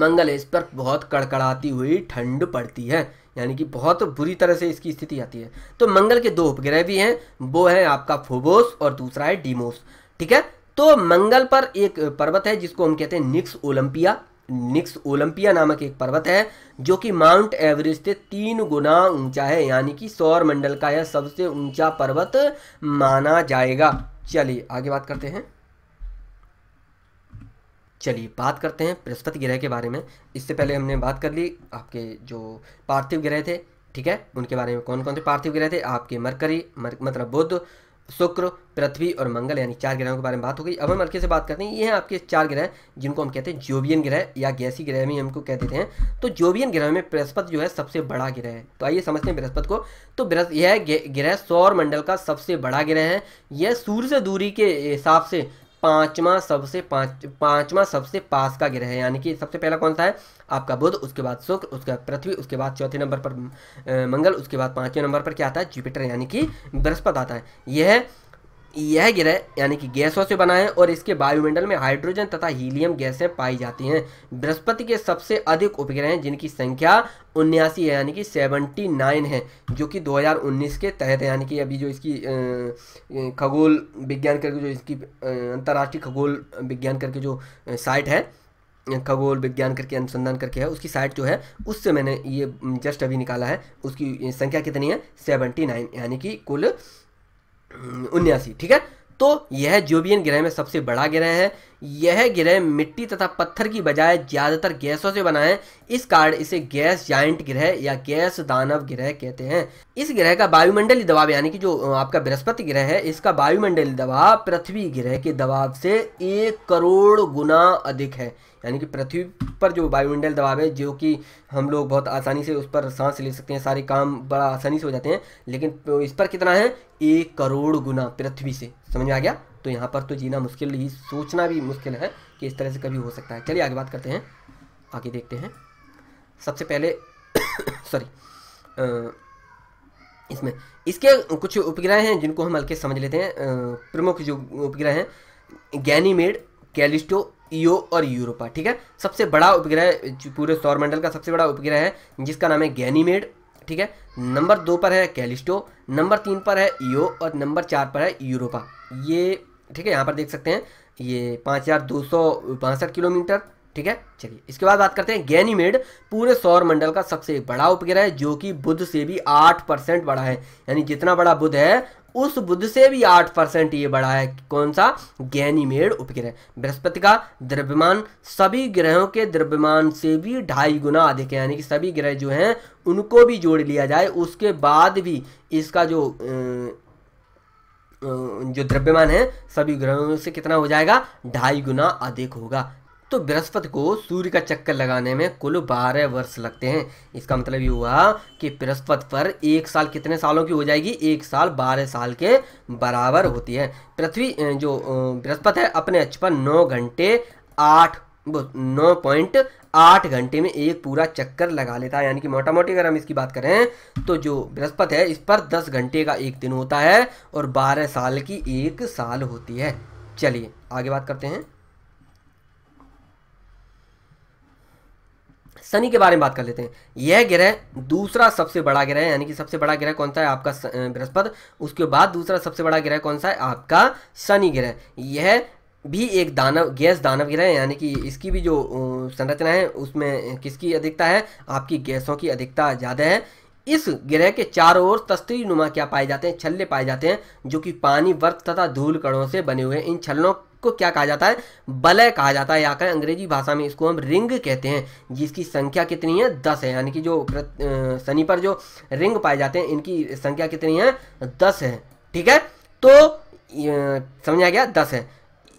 मंगल है इस पर बहुत कड़कड़ाती हुई ठंड पड़ती है यानी कि बहुत बुरी तरह से इसकी स्थिति आती है तो मंगल के दो उपग्रह भी हैं वो है आपका फोबोस और दूसरा है डीमोस ठीक है तो मंगल पर एक पर्वत है जिसको हम कहते हैं निक्स ओलंपिया निक्स ओलंपिया नामक एक पर्वत है जो कि माउंट एवरेस्ट से तीन गुना ऊंचा है यानी कि सौर मंडल का यह सबसे ऊंचा पर्वत माना जाएगा चलिए आगे बात करते हैं चलिए बात करते हैं बृहस्पति ग्रह के बारे में इससे पहले हमने बात कर ली आपके जो पार्थिव ग्रह थे ठीक है उनके बारे में कौन कौन से पार्थिव ग्रह थे आपके मरकरी मर, मतलब बुद्ध शुक्र पृथ्वी और मंगल यानी चार ग्रहों के बारे में बात हो गई अब हम हल्के से बात करते हैं ये हैं आपके चार ग्रह जिनको हम कहते हैं जोबियन ग्रह या गैसी ग्रह में हमको कह देते हैं तो जोबियन ग्रह में बृहस्पति जो है सबसे बड़ा ग्रह है तो आइए समझते हैं बृहस्पति को तो यह ग्रह सौर मंडल का सबसे बड़ा ग्रह है यह सूर्य से दूरी के हिसाब से पाँचवा सबसे पाँच पाँचवा सबसे पास का ग्रह है यानी कि सबसे पहला कौन सा है आपका बुध उसके बाद शुक्र उसके बाद पृथ्वी उसके बाद चौथे नंबर पर मंगल उसके बाद पाँचवें नंबर पर क्या आता है जुपिटर यानी कि बृहस्पति आता है यह यह ग्रह यानी कि गैसों से बना है और इसके वायुमंडल में हाइड्रोजन तथा हीलियम गैसें पाई जाती हैं बृहस्पति के सबसे अधिक उपग्रह हैं जिनकी संख्या उन्यासी है यानी कि सेवेंटी नाइन है जो कि 2019 के तहत है यानी कि अभी जो इसकी खगोल विज्ञान करके जो इसकी अंतर्राष्ट्रीय खगोल विज्ञान करके जो साइट है खगोल विज्ञान करके अनुसंधान करके है उसकी साइट जो है उससे मैंने ये जस्ट अभी निकाला है उसकी संख्या कितनी है सेवेंटी नाइन यानी कि कुल उन्यासी ठीक है तो यह जोबियन ग्रह में सबसे बड़ा ग्रह है यह ग्रह मिट्टी तथा पत्थर की बजाय ज़्यादातर गैसों से बना है इस कारण इसे गैस जाइंट ग्रह या गैस दानव ग्रह कहते हैं इस ग्रह का वायुमंडलीय दबाव यानी कि जो आपका बृहस्पति ग्रह है इसका वायुमंडलीय दबाव पृथ्वी ग्रह के दबाव से एक करोड़ गुना अधिक है यानी कि पृथ्वी पर जो वायुमंडल दबाव है जो कि हम लोग बहुत आसानी से उस पर सांस ले सकते हैं सारे काम बड़ा आसानी से हो जाते हैं लेकिन तो इस पर कितना है एक करोड़ गुना पृथ्वी से समझ में आ गया तो यहाँ पर तो जीना मुश्किल ही सोचना भी मुश्किल है कि इस तरह से कभी हो सकता है चलिए आगे बात करते हैं आगे देखते हैं सबसे पहले सॉरी इसमें इसके कुछ उपग्रह हैं जिनको हम हल्के समझ लेते हैं प्रमुख जो उपग्रह हैं गैनीमेड कैलिस्टो ईओ और यूरोपा ठीक है सबसे बड़ा उपग्रह पूरे सौरमंडल का सबसे बड़ा उपग्रह है जिसका नाम है गैनीमेड ठीक है नंबर दो पर है कैलिस्टो नंबर तीन पर है ईओ और नंबर चार पर है यूरोपा ये ठीक है यहाँ पर देख सकते हैं ये पाँच हज़ार दो सौ बासठ किलोमीटर ठीक है चलिए इसके बाद बात करते हैं गैनीमेड पूरे सौर मंडल का सबसे बड़ा उपग्रह है जो कि बुध से भी आठ परसेंट बड़ा है यानी जितना बड़ा बुध है उस बुद्ध से भी आठ परसेंट ये बढ़ा है कौन सा गैनीमेड उपग्रह बृहस्पति का द्रव्यमान सभी ग्रहों के द्रव्यमान से भी ढाई गुना अधिक है यानी कि सभी ग्रह जो हैं उनको भी जोड़ लिया जाए उसके बाद भी इसका जो जो द्रव्यमान है सभी ग्रहों से कितना हो जाएगा ढाई गुना अधिक होगा तो बृहस्पति को सूर्य का चक्कर लगाने में कुल बारह वर्ष लगते हैं इसका मतलब ये हुआ कि बृहस्पति पर एक साल कितने सालों की हो जाएगी एक साल बारह साल के बराबर होती है पृथ्वी जो बृहस्पति है अपने अक्ष पर नौ घंटे आठ नौ पॉइंट आठ घंटे में एक पूरा चक्कर लगा लेता है यानी कि मोटा मोटी अगर हम इसकी बात करें तो जो बृहस्पति है इस पर दस घंटे का एक दिन होता है और बारह साल की एक साल होती है चलिए आगे बात करते हैं शनि के बारे में बात कर लेते हैं यह ग्रह दूसरा सबसे बड़ा ग्रह यानी कि सबसे बड़ा ग्रह कौन सा है आपका बृहस्पति उसके बाद दूसरा सबसे बड़ा ग्रह कौन सा है आपका शनि ग्रह यह भी एक दानव गैस दानव ग्रह यानी कि इसकी भी जो संरचना है उसमें किसकी अधिकता है आपकी गैसों की अधिकता ज़्यादा है इस ग्रह के चारों ओर तस्तरी नुमा क्या पाए जाते हैं छल्ले पाए जाते हैं जो कि पानी वर्त तथा धूल कणों से बने हुए हैं इन छलों को क्या कहा जाता है बलय कहा जाता है या अंग्रेजी भाषा में इसको हम रिंग कहते हैं जिसकी संख्या कितनी है दस है यानी कि जो शनि पर जो रिंग पाए जाते हैं इनकी संख्या कितनी है दस है ठीक है तो समझा गया दस है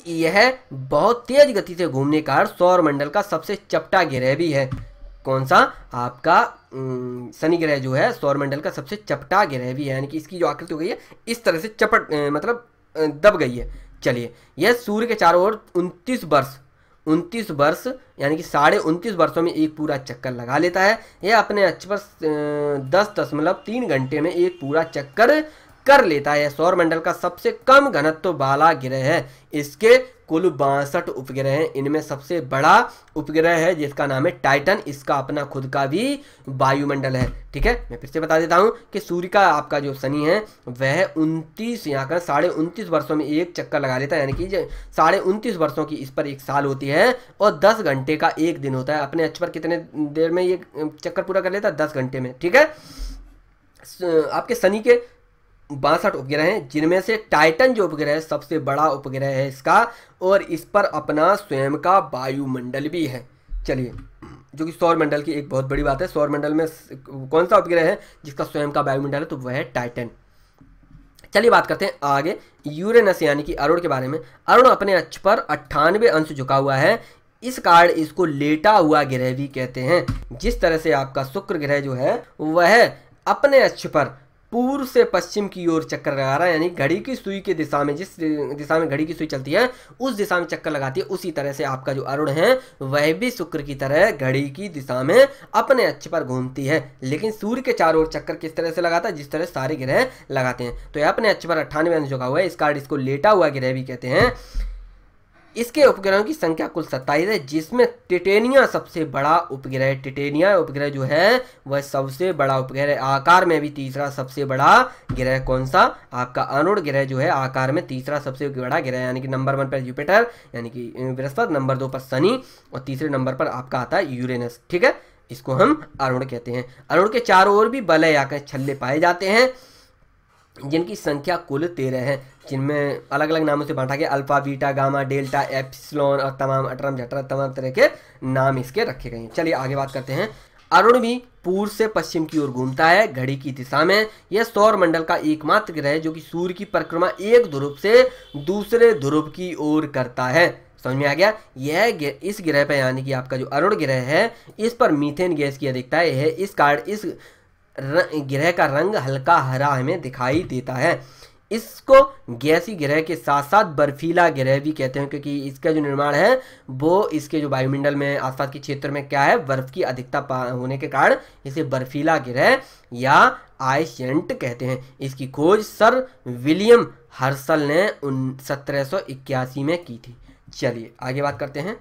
यह बहुत तेज गति से घूमने का सौर मंडल का सबसे चपटा ग्रह भी है कौन सा आपका शनि ग्रह जो है सौरमंडल का सबसे चपटा ग्रह भी है यानी कि इसकी जो आकृति हो गई है इस तरह से चपट मतलब दब गई है चलिए यह सूर्य के चारों ओर उनतीस वर्ष उनतीस वर्ष यानी कि साढ़े उनतीस वर्षों में एक पूरा चक्कर लगा लेता है यह अपने अक्ष पर दस दशमलव तीन घंटे में एक पूरा चक्कर कर लेता है सौरमंडल का सबसे कम घनत्व वाला ग्रह है इसके कुल बासठ उपग्रह हैं इनमें सबसे बड़ा उपग्रह है जिसका नाम है टाइटन इसका अपना खुद का भी वायुमंडल है ठीक है मैं फिर से बता देता हूं कि सूर्य का आपका जो शनि है वह उनतीस यहाँ का साढ़े उनतीस वर्षों में एक चक्कर लगा लेता है यानी कि साढ़े उनतीस वर्षों की इस पर एक साल होती है और दस घंटे का एक दिन होता है अपने अच्छ पर कितने देर में ये चक्कर पूरा कर लेता है दस घंटे में ठीक है आपके शनि के बासठ उपग्रह हैं जिनमें से टाइटन जो उपग्रह सबसे बड़ा उपग्रह है इसका और इस पर अपना स्वयं का वायुमंडल भी है चलिए जो कि सौरमंडल की एक बहुत बड़ी बात है सौरमंडल में कौन सा उपग्रह है जिसका स्वयं का वायुमंडल है तो वह है टाइटन चलिए बात करते हैं आगे यूरेनस यानी कि अरुण के बारे में अरुण अपने अक्ष पर अट्ठानवे अंश झुका हुआ है इस कारण इसको लेटा हुआ ग्रह भी कहते हैं जिस तरह से आपका शुक्र ग्रह जो है वह अपने अक्ष पर पूर्व से पश्चिम की ओर चक्कर लगा रहा है यानी घड़ी की सुई के दिशा में जिस दिशा में घड़ी की सुई चलती है उस दिशा में चक्कर लगाती है उसी तरह से आपका जो अरुण है वह भी शुक्र की तरह घड़ी की दिशा में अपने अक्ष पर घूमती है लेकिन सूर्य के चारों ओर चक्कर किस तरह से लगाता है जिस तरह सारे ग्रह लगाते हैं तो यह अपने अक्ष पर अट्ठानवे अंश झुका हुआ है इस कार्ड इसको लेटा हुआ ग्रह भी कहते हैं इसके उपग्रहों की संख्या कुल सत्ताईस है जिसमें टिटेनिया सबसे बड़ा उपग्रह टिटेनिया उपग्रह जो है वह सबसे बड़ा उपग्रह आकार में भी तीसरा सबसे बड़ा ग्रह कौन सा आपका अनुड़ ग्रह जो है आकार में तीसरा सबसे बड़ा ग्रह यानी कि नंबर वन पर जुपिटर यानी कि बृहस्पति नंबर दो पर शनि और तीसरे नंबर पर आपका आता है यूरेनस ठीक है इसको हम अरुण कहते हैं अरुण के चारों ओर भी बलय आकर छल्ले पाए जाते हैं जिनकी संख्या कुल तेरह है जिनमें अलग अलग नामों से बांटा गया alpha beta gamma delta epsilon और तमाम अटरम झटर तमाम तरह के नाम इसके रखे गए हैं चलिए आगे बात करते हैं अरुण भी पूर्व से पश्चिम की ओर घूमता है घड़ी की दिशा में यह सौर मंडल का एकमात्र ग्रह है जो कि सूर्य की परिक्रमा एक ध्रुव से दूसरे ध्रुव की ओर करता है समझ में आ गया यह इस ग्रह पर यानी कि आपका जो अरुण ग्रह है इस पर मीथेन गैस की अधिकता है इस कार्ड इस ग्रह का रंग हल्का हरा हमें दिखाई देता है इसको गैसी ग्रह के साथ साथ बर्फीला ग्रह भी कहते हैं क्योंकि इसका जो निर्माण है वो इसके जो वायुमंडल में आसपास के क्षेत्र में क्या है बर्फ की अधिकता होने के कारण इसे बर्फीला ग्रह या आइसेंट कहते हैं इसकी खोज सर विलियम हर्सल ने उन सत्रह में की थी चलिए आगे बात करते हैं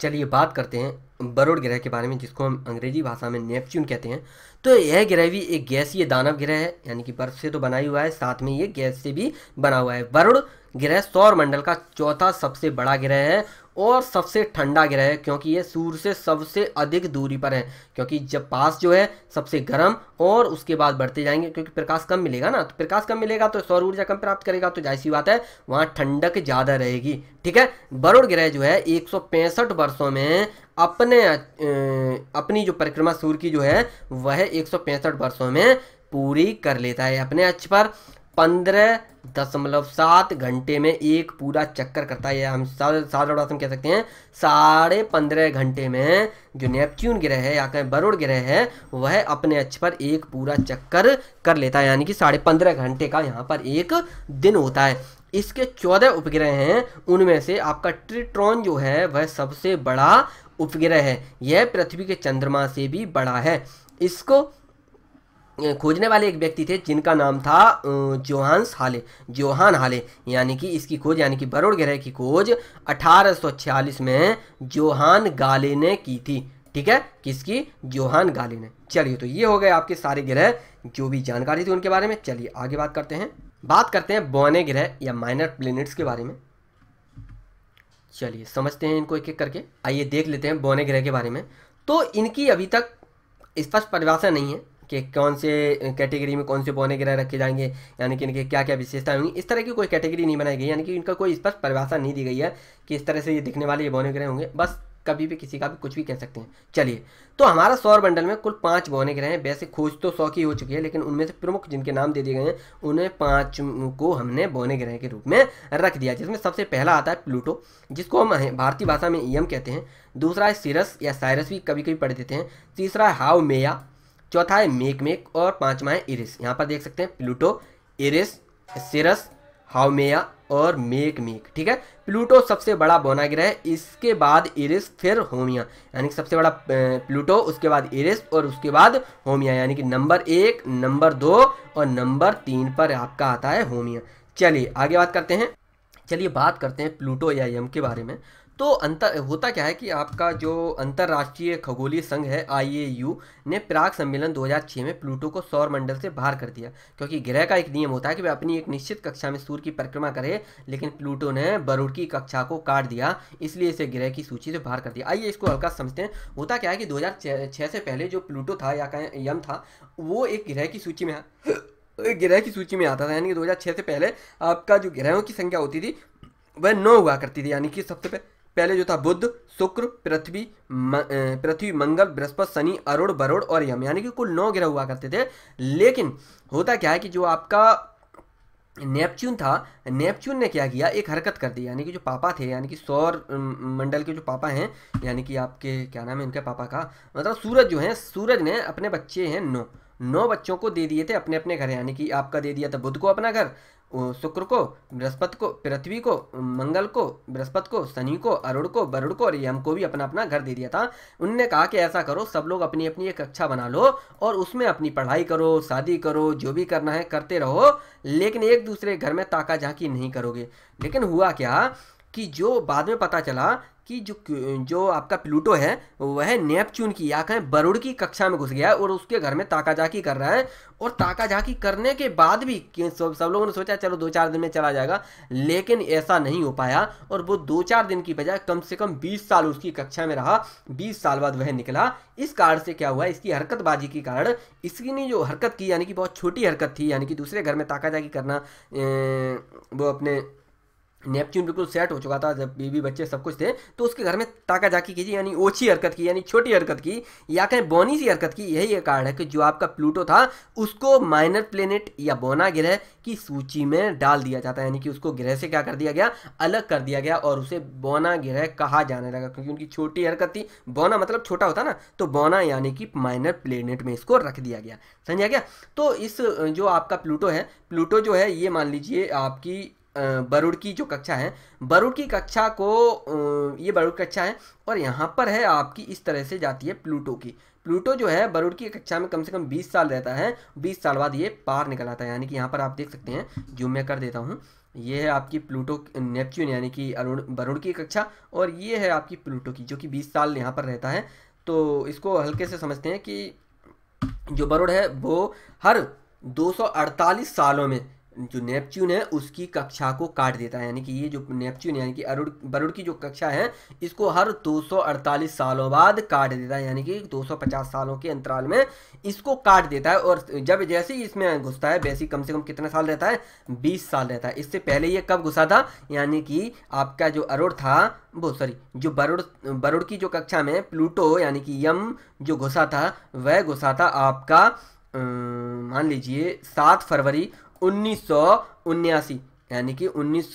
चलिए बात करते हैं बरोड ग्रह के बारे में जिसको हम अंग्रेजी भाषा में नेपच्यून कहते हैं तो यह ग्रह भी एक गैसीय दानव ग्रह है यानी कि बर्फ से तो बना हुआ है साथ में ये गैस से भी बना हुआ है बरुड़ ग्रह सौर मंडल का चौथा सबसे बड़ा ग्रह है और सबसे ठंडा ग्रह है क्योंकि ये सूर्य से सबसे अधिक दूरी पर है क्योंकि जब पास जो है सबसे गर्म और उसके बाद बढ़ते जाएंगे क्योंकि प्रकाश कम मिलेगा ना तो प्रकाश कम मिलेगा तो सौर ऊर्जा कम प्राप्त करेगा तो जाहिर सी बात है वहाँ ठंडक ज़्यादा रहेगी ठीक है वरुण ग्रह जो है एक वर्षों में अपने अपनी जो परिक्रमा सूर्य की जो है वह एक वर्षों में पूरी कर लेता है अपने अक्ष पर पंद्रह दशमलव सात घंटे में एक पूरा चक्कर करता है हम साधारण हम कह सकते हैं साढ़े पंद्रह घंटे में जो नेपच्यून ग्रह है या कहें वरुण ग्रह है वह अपने अक्ष पर एक पूरा चक्कर कर लेता है यानी कि साढ़े पंद्रह घंटे का यहाँ पर एक दिन होता है इसके चौदह उपग्रह हैं उनमें से आपका ट्रिट्रॉन जो है वह सबसे बड़ा उपग्रह है यह पृथ्वी के चंद्रमा से भी बड़ा है इसको खोजने वाले एक व्यक्ति थे जिनका नाम था जोहान्स हाले जोहान हाले यानी कि इसकी खोज यानी कि बरोड़ ग्रह की खोज 1846 में जोहान गाले ने की थी ठीक है किसकी जोहान गाले ने चलिए तो ये हो गए आपके सारे ग्रह जो भी जानकारी थी उनके बारे में चलिए आगे बात करते हैं बात करते हैं बौने ग्रह या माइनर प्लेनेट्स के बारे में चलिए समझते हैं इनको एक एक करके आइए देख लेते हैं बौने ग्रह के बारे में तो इनकी अभी तक स्पष्ट परिभाषा नहीं है कि कौन से कैटेगरी में कौन से बोने ग्रह रखे जाएंगे यानी कि इनके क्या क्या विशेषताएं होंगी इस तरह की कोई कैटेगरी नहीं बनाई गई यानी कि इनका कोई स्पष्ट परिभाषा नहीं दी गई है कि इस तरह से ये दिखने वाले ये बोने ग्रह होंगे बस कभी भी किसी का भी कुछ भी कह सकते हैं चलिए तो हमारा सौर मंडल में कुल पांच बोने ग्रह हैं वैसे खोज तो सौ की हो चुकी है लेकिन उनमें से प्रमुख जिनके नाम दे दिए गए हैं उन्हें पांच को हमने बोने ग्रह के रूप में रख दिया जिसमें सबसे पहला आता है प्लूटो जिसको हम भारतीय भाषा में ईयम कहते हैं दूसरा है सिरस या साइरस भी कभी कभी पढ़ देते हैं तीसरा है हाउ मेया चौथा है मेक मेक और पांचवा है इरिस यहाँ पर देख सकते हैं प्लूटो इरिस सिरस हाउमेया और मेक मेक ठीक है प्लूटो सबसे बड़ा बोना ग्रह है इसके बाद इरिस फिर होमिया यानी कि सबसे बड़ा प्लूटो उसके बाद इरिस और उसके बाद होमिया यानी कि नंबर एक नंबर दो और नंबर तीन पर आपका आता है होमिया चलिए आगे बात करते हैं चलिए बात करते हैं प्लूटो या यम के बारे में तो अंतर होता क्या है कि आपका जो अंतर्राष्ट्रीय खगोलीय संघ है यू ने प्राग सम्मेलन 2006 में प्लूटो को सौर मंडल से बाहर कर दिया क्योंकि ग्रह का एक नियम होता है कि वह अपनी एक निश्चित कक्षा में सूर्य की परिक्रमा करे लेकिन प्लूटो ने बरूड की कक्षा को काट दिया इसलिए इसे ग्रह की सूची से बाहर कर दिया आइए इसको हल्का समझते हैं होता क्या है कि दो से पहले जो प्लूटो था या कहें यम था वो एक ग्रह की सूची में ग्रह की सूची में आता था यानी कि 2006 से पहले आपका जो ग्रहों की संख्या होती थी वह नौ हुआ करती थी यानी कि सबसे पहले पहले जो था बुद्ध शुक्र पृथ्वी पृथ्वी मंगल बृहस्पति शनि अरुण बरुण और यम यानी कि कुल नौ ग्रह हुआ करते थे लेकिन होता क्या है कि जो आपका नेपच्यून था नेपच्यून ने क्या किया एक हरकत कर दी यानी कि जो पापा थे यानी कि सौर मंडल के जो पापा हैं यानी कि आपके क्या नाम है उनके पापा का मतलब सूरज जो है सूरज ने अपने बच्चे हैं नौ नौ बच्चों को दे दिए थे अपने अपने घर यानी कि आपका दे दिया था बुद्ध को अपना घर शुक्र को बृहस्पति को पृथ्वी को मंगल को बृहस्पति को शनि को अरुण को वरुण को और यम को भी अपना अपना घर दे दिया था उनने कहा कि ऐसा करो सब लोग अपनी अपनी एक कक्षा बना लो और उसमें अपनी पढ़ाई करो शादी करो जो भी करना है करते रहो लेकिन एक दूसरे घर में ताका झाकी नहीं करोगे लेकिन हुआ क्या कि जो बाद में पता चला कि जो जो आपका प्लूटो है वह नेपच्यून की या कहें बरुड़ की कक्षा में घुस गया है और उसके घर में ताकाजाकी कर रहा है और ताकाजाकी करने के बाद भी सब सब लोगों ने सोचा चलो दो चार दिन में चला जाएगा लेकिन ऐसा नहीं हो पाया और वो दो चार दिन की बजाय कम से कम बीस साल उसकी कक्षा में रहा बीस साल बाद वह निकला इस कारण से क्या हुआ इसकी हरकतबाजी के कारण इसकी ने जो हरकत की यानी कि बहुत छोटी हरकत थी यानी कि दूसरे घर में ताकाजाकी करना वो अपने नेपच्यून बिल्कुल सेट हो चुका था जब बेबी बच्चे सब कुछ थे तो उसके घर में ताका जाकी कीजिए यानी ओछी हरकत की यानी छोटी हरकत की या कहें बोनी सी हरकत की यही एक कारण है कि जो आपका प्लूटो था उसको माइनर प्लेनेट या बोना ग्रह की सूची में डाल दिया जाता है यानी कि उसको ग्रह से क्या कर दिया गया अलग कर दिया गया और उसे बौना ग्रह कहा जाने लगा क्योंकि उनकी छोटी हरकत थी बौना मतलब छोटा होता ना तो बौना यानी कि माइनर प्लेनेट में इसको रख दिया गया समझा गया तो इस जो आपका प्लूटो है प्लूटो जो है ये मान लीजिए आपकी बरुड़ की जो कक्षा है बरुड़ की कक्षा को ये बरुड़ कक्षा है और यहाँ पर है आपकी इस तरह से जाती है प्लूटो की प्लूटो जो है बरुड़ की कक्षा में कम से कम 20 साल रहता है 20 साल बाद ये पार निकल आता है यानी कि यहाँ पर आप देख सकते हैं जो मैं कर देता हूँ ये है आपकी प्लूटो नेपच्यून यानी कि अरुण बरुड़ की कक्षा और ये है आपकी प्लूटो की जो कि बीस साल यहाँ पर रहता है तो इसको हल्के से समझते हैं कि जो बरुड़ है वो हर 248 सालों में जो नेपच्यून है उसकी कक्षा को काट देता है यानी कि ये जो नेपच्यून यानी कि अरुण बरुड़ की जो कक्षा है इसको हर 248 सालों बाद काट देता है यानी कि 250 सालों के अंतराल में इसको काट देता है और जब जैसे ही इसमें घुसता है वैसे कम से कम कितना साल रहता है बीस साल रहता है इससे पहले ये कब घुसा था यानी कि आपका जो अरुण था वो सॉरी जो बरुड़ बरुड़ की जो कक्षा में प्लूटो यानी कि यम जो घुसा था वह घुसा था आपका मान लीजिए सात फरवरी उन्नीस यानी कि उन्नीस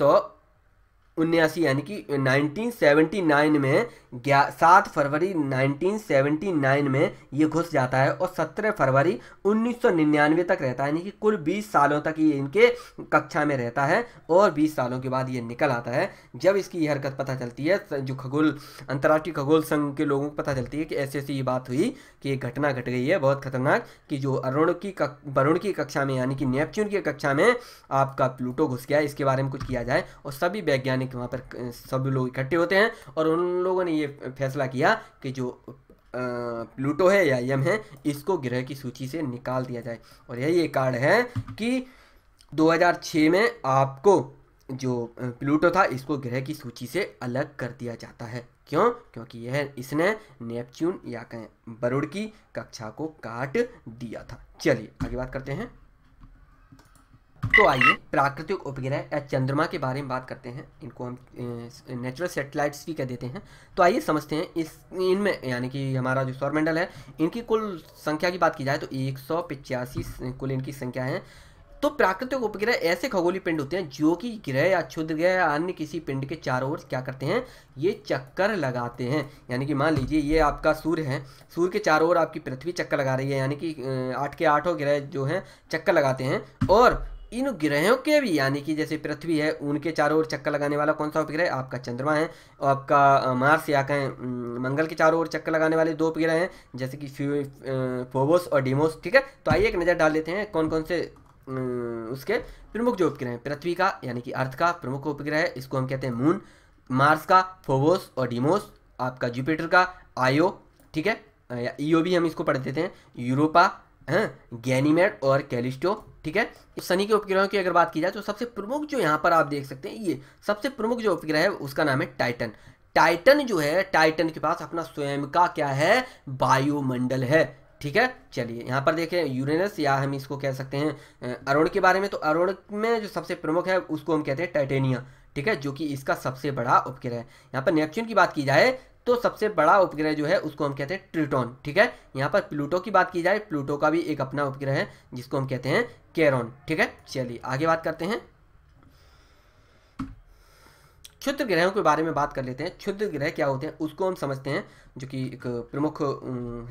उन्यासी यानी कि 1979 में सात फरवरी 1979 में ये घुस जाता है और 17 फरवरी 1999 तक रहता है यानी कि कुल 20 सालों तक ये इनके कक्षा में रहता है और 20 सालों के बाद ये निकल आता है जब इसकी ये हरकत पता चलती है जो खगोल अंतर्राष्ट्रीय खगोल संघ के लोगों को पता चलती है कि ऐसे ऐसी ये बात हुई कि एक घटना घट गई है बहुत खतरनाक कि जो अरुण की वरुण की कक्षा में यानी कि नेपच्यून की कक्षा में आपका प्लूटो घुस गया इसके बारे में कुछ किया जाए और सभी वैज्ञानिक यानी कि वहाँ पर सब लोग इकट्ठे होते हैं और उन लोगों ने ये फैसला किया कि जो प्लूटो है या यम है इसको ग्रह की सूची से निकाल दिया जाए और यही एक कार्ड है कि 2006 में आपको जो प्लूटो था इसको ग्रह की सूची से अलग कर दिया जाता है क्यों क्योंकि यह इसने नेपच्यून या कहें बरुड़ की कक्षा को काट दिया था चलिए आगे बात करते हैं तो आइए प्राकृतिक उपग्रह या चंद्रमा के बारे में बात करते हैं इनको हम नेचुरल सेटेलाइट्स भी कह देते हैं तो आइए समझते हैं इस इनमें यानी कि हमारा जो सौरमंडल है इनकी कुल संख्या की बात की जाए तो एक सौ पिचासी कुल इनकी संख्या है तो प्राकृतिक उपग्रह ऐसे खगोली पिंड होते हैं जो कि ग्रह या क्षुद्र ग्रह या अन्य किसी पिंड के चारों ओर क्या करते हैं ये चक्कर लगाते हैं यानी कि मान लीजिए ये आपका सूर्य है सूर्य के चारों ओर आपकी पृथ्वी चक्कर लगा रही है यानी कि आठ के आठों ग्रह जो हैं चक्कर लगाते हैं और इन ग्रहों के भी यानी कि जैसे पृथ्वी है उनके चारों ओर चक्कर लगाने वाला कौन सा उपग्रह आपका चंद्रमा है और आपका मार्स या कहें मंगल के चारों ओर चक्कर लगाने वाले दो उपग्रह हैं जैसे कि फोबोस और डिमोस ठीक है तो आइए एक नज़र डाल लेते हैं कौन कौन से उसके प्रमुख जो उपग्रह हैं पृथ्वी का यानी कि अर्थ का प्रमुख उपग्रह है इसको हम कहते हैं मून मार्स का फोबोस और डिमोस आपका जुपिटर का आयो ठीक है या ईओ भी हम इसको पढ़ देते हैं यूरोपा गैनीमेड और कैलिस्टो ठीक है शनि तो के उपग्रहों की अगर बात की जाए तो सबसे प्रमुख जो यहाँ पर आप देख सकते हैं ये सबसे प्रमुख जो उपग्रह है उसका नाम है टाइटन टाइटन जो है टाइटन के पास अपना स्वयं का क्या है वायुमंडल है ठीक है चलिए यहाँ पर देखें यूरेनस या हम इसको कह सकते हैं अरुण के बारे में तो अरुण में जो सबसे प्रमुख है उसको हम कहते हैं टाइटेनिया ठीक है जो कि इसका सबसे बड़ा उपग्रह है यहाँ पर नेपच्यून की बात की जाए तो सबसे बड़ा उपग्रह जो है उसको हम कहते हैं ट्रिटोन ठीक है यहाँ पर प्लूटो की बात की जाए प्लूटो का भी एक अपना उपग्रह है जिसको हम कहते हैं कैरोन ठीक है चलिए आगे बात करते हैं क्षुद्र ग्रहों के बारे में बात कर लेते हैं क्षुद्र ग्रह क्या होते हैं उसको हम समझते हैं जो कि एक प्रमुख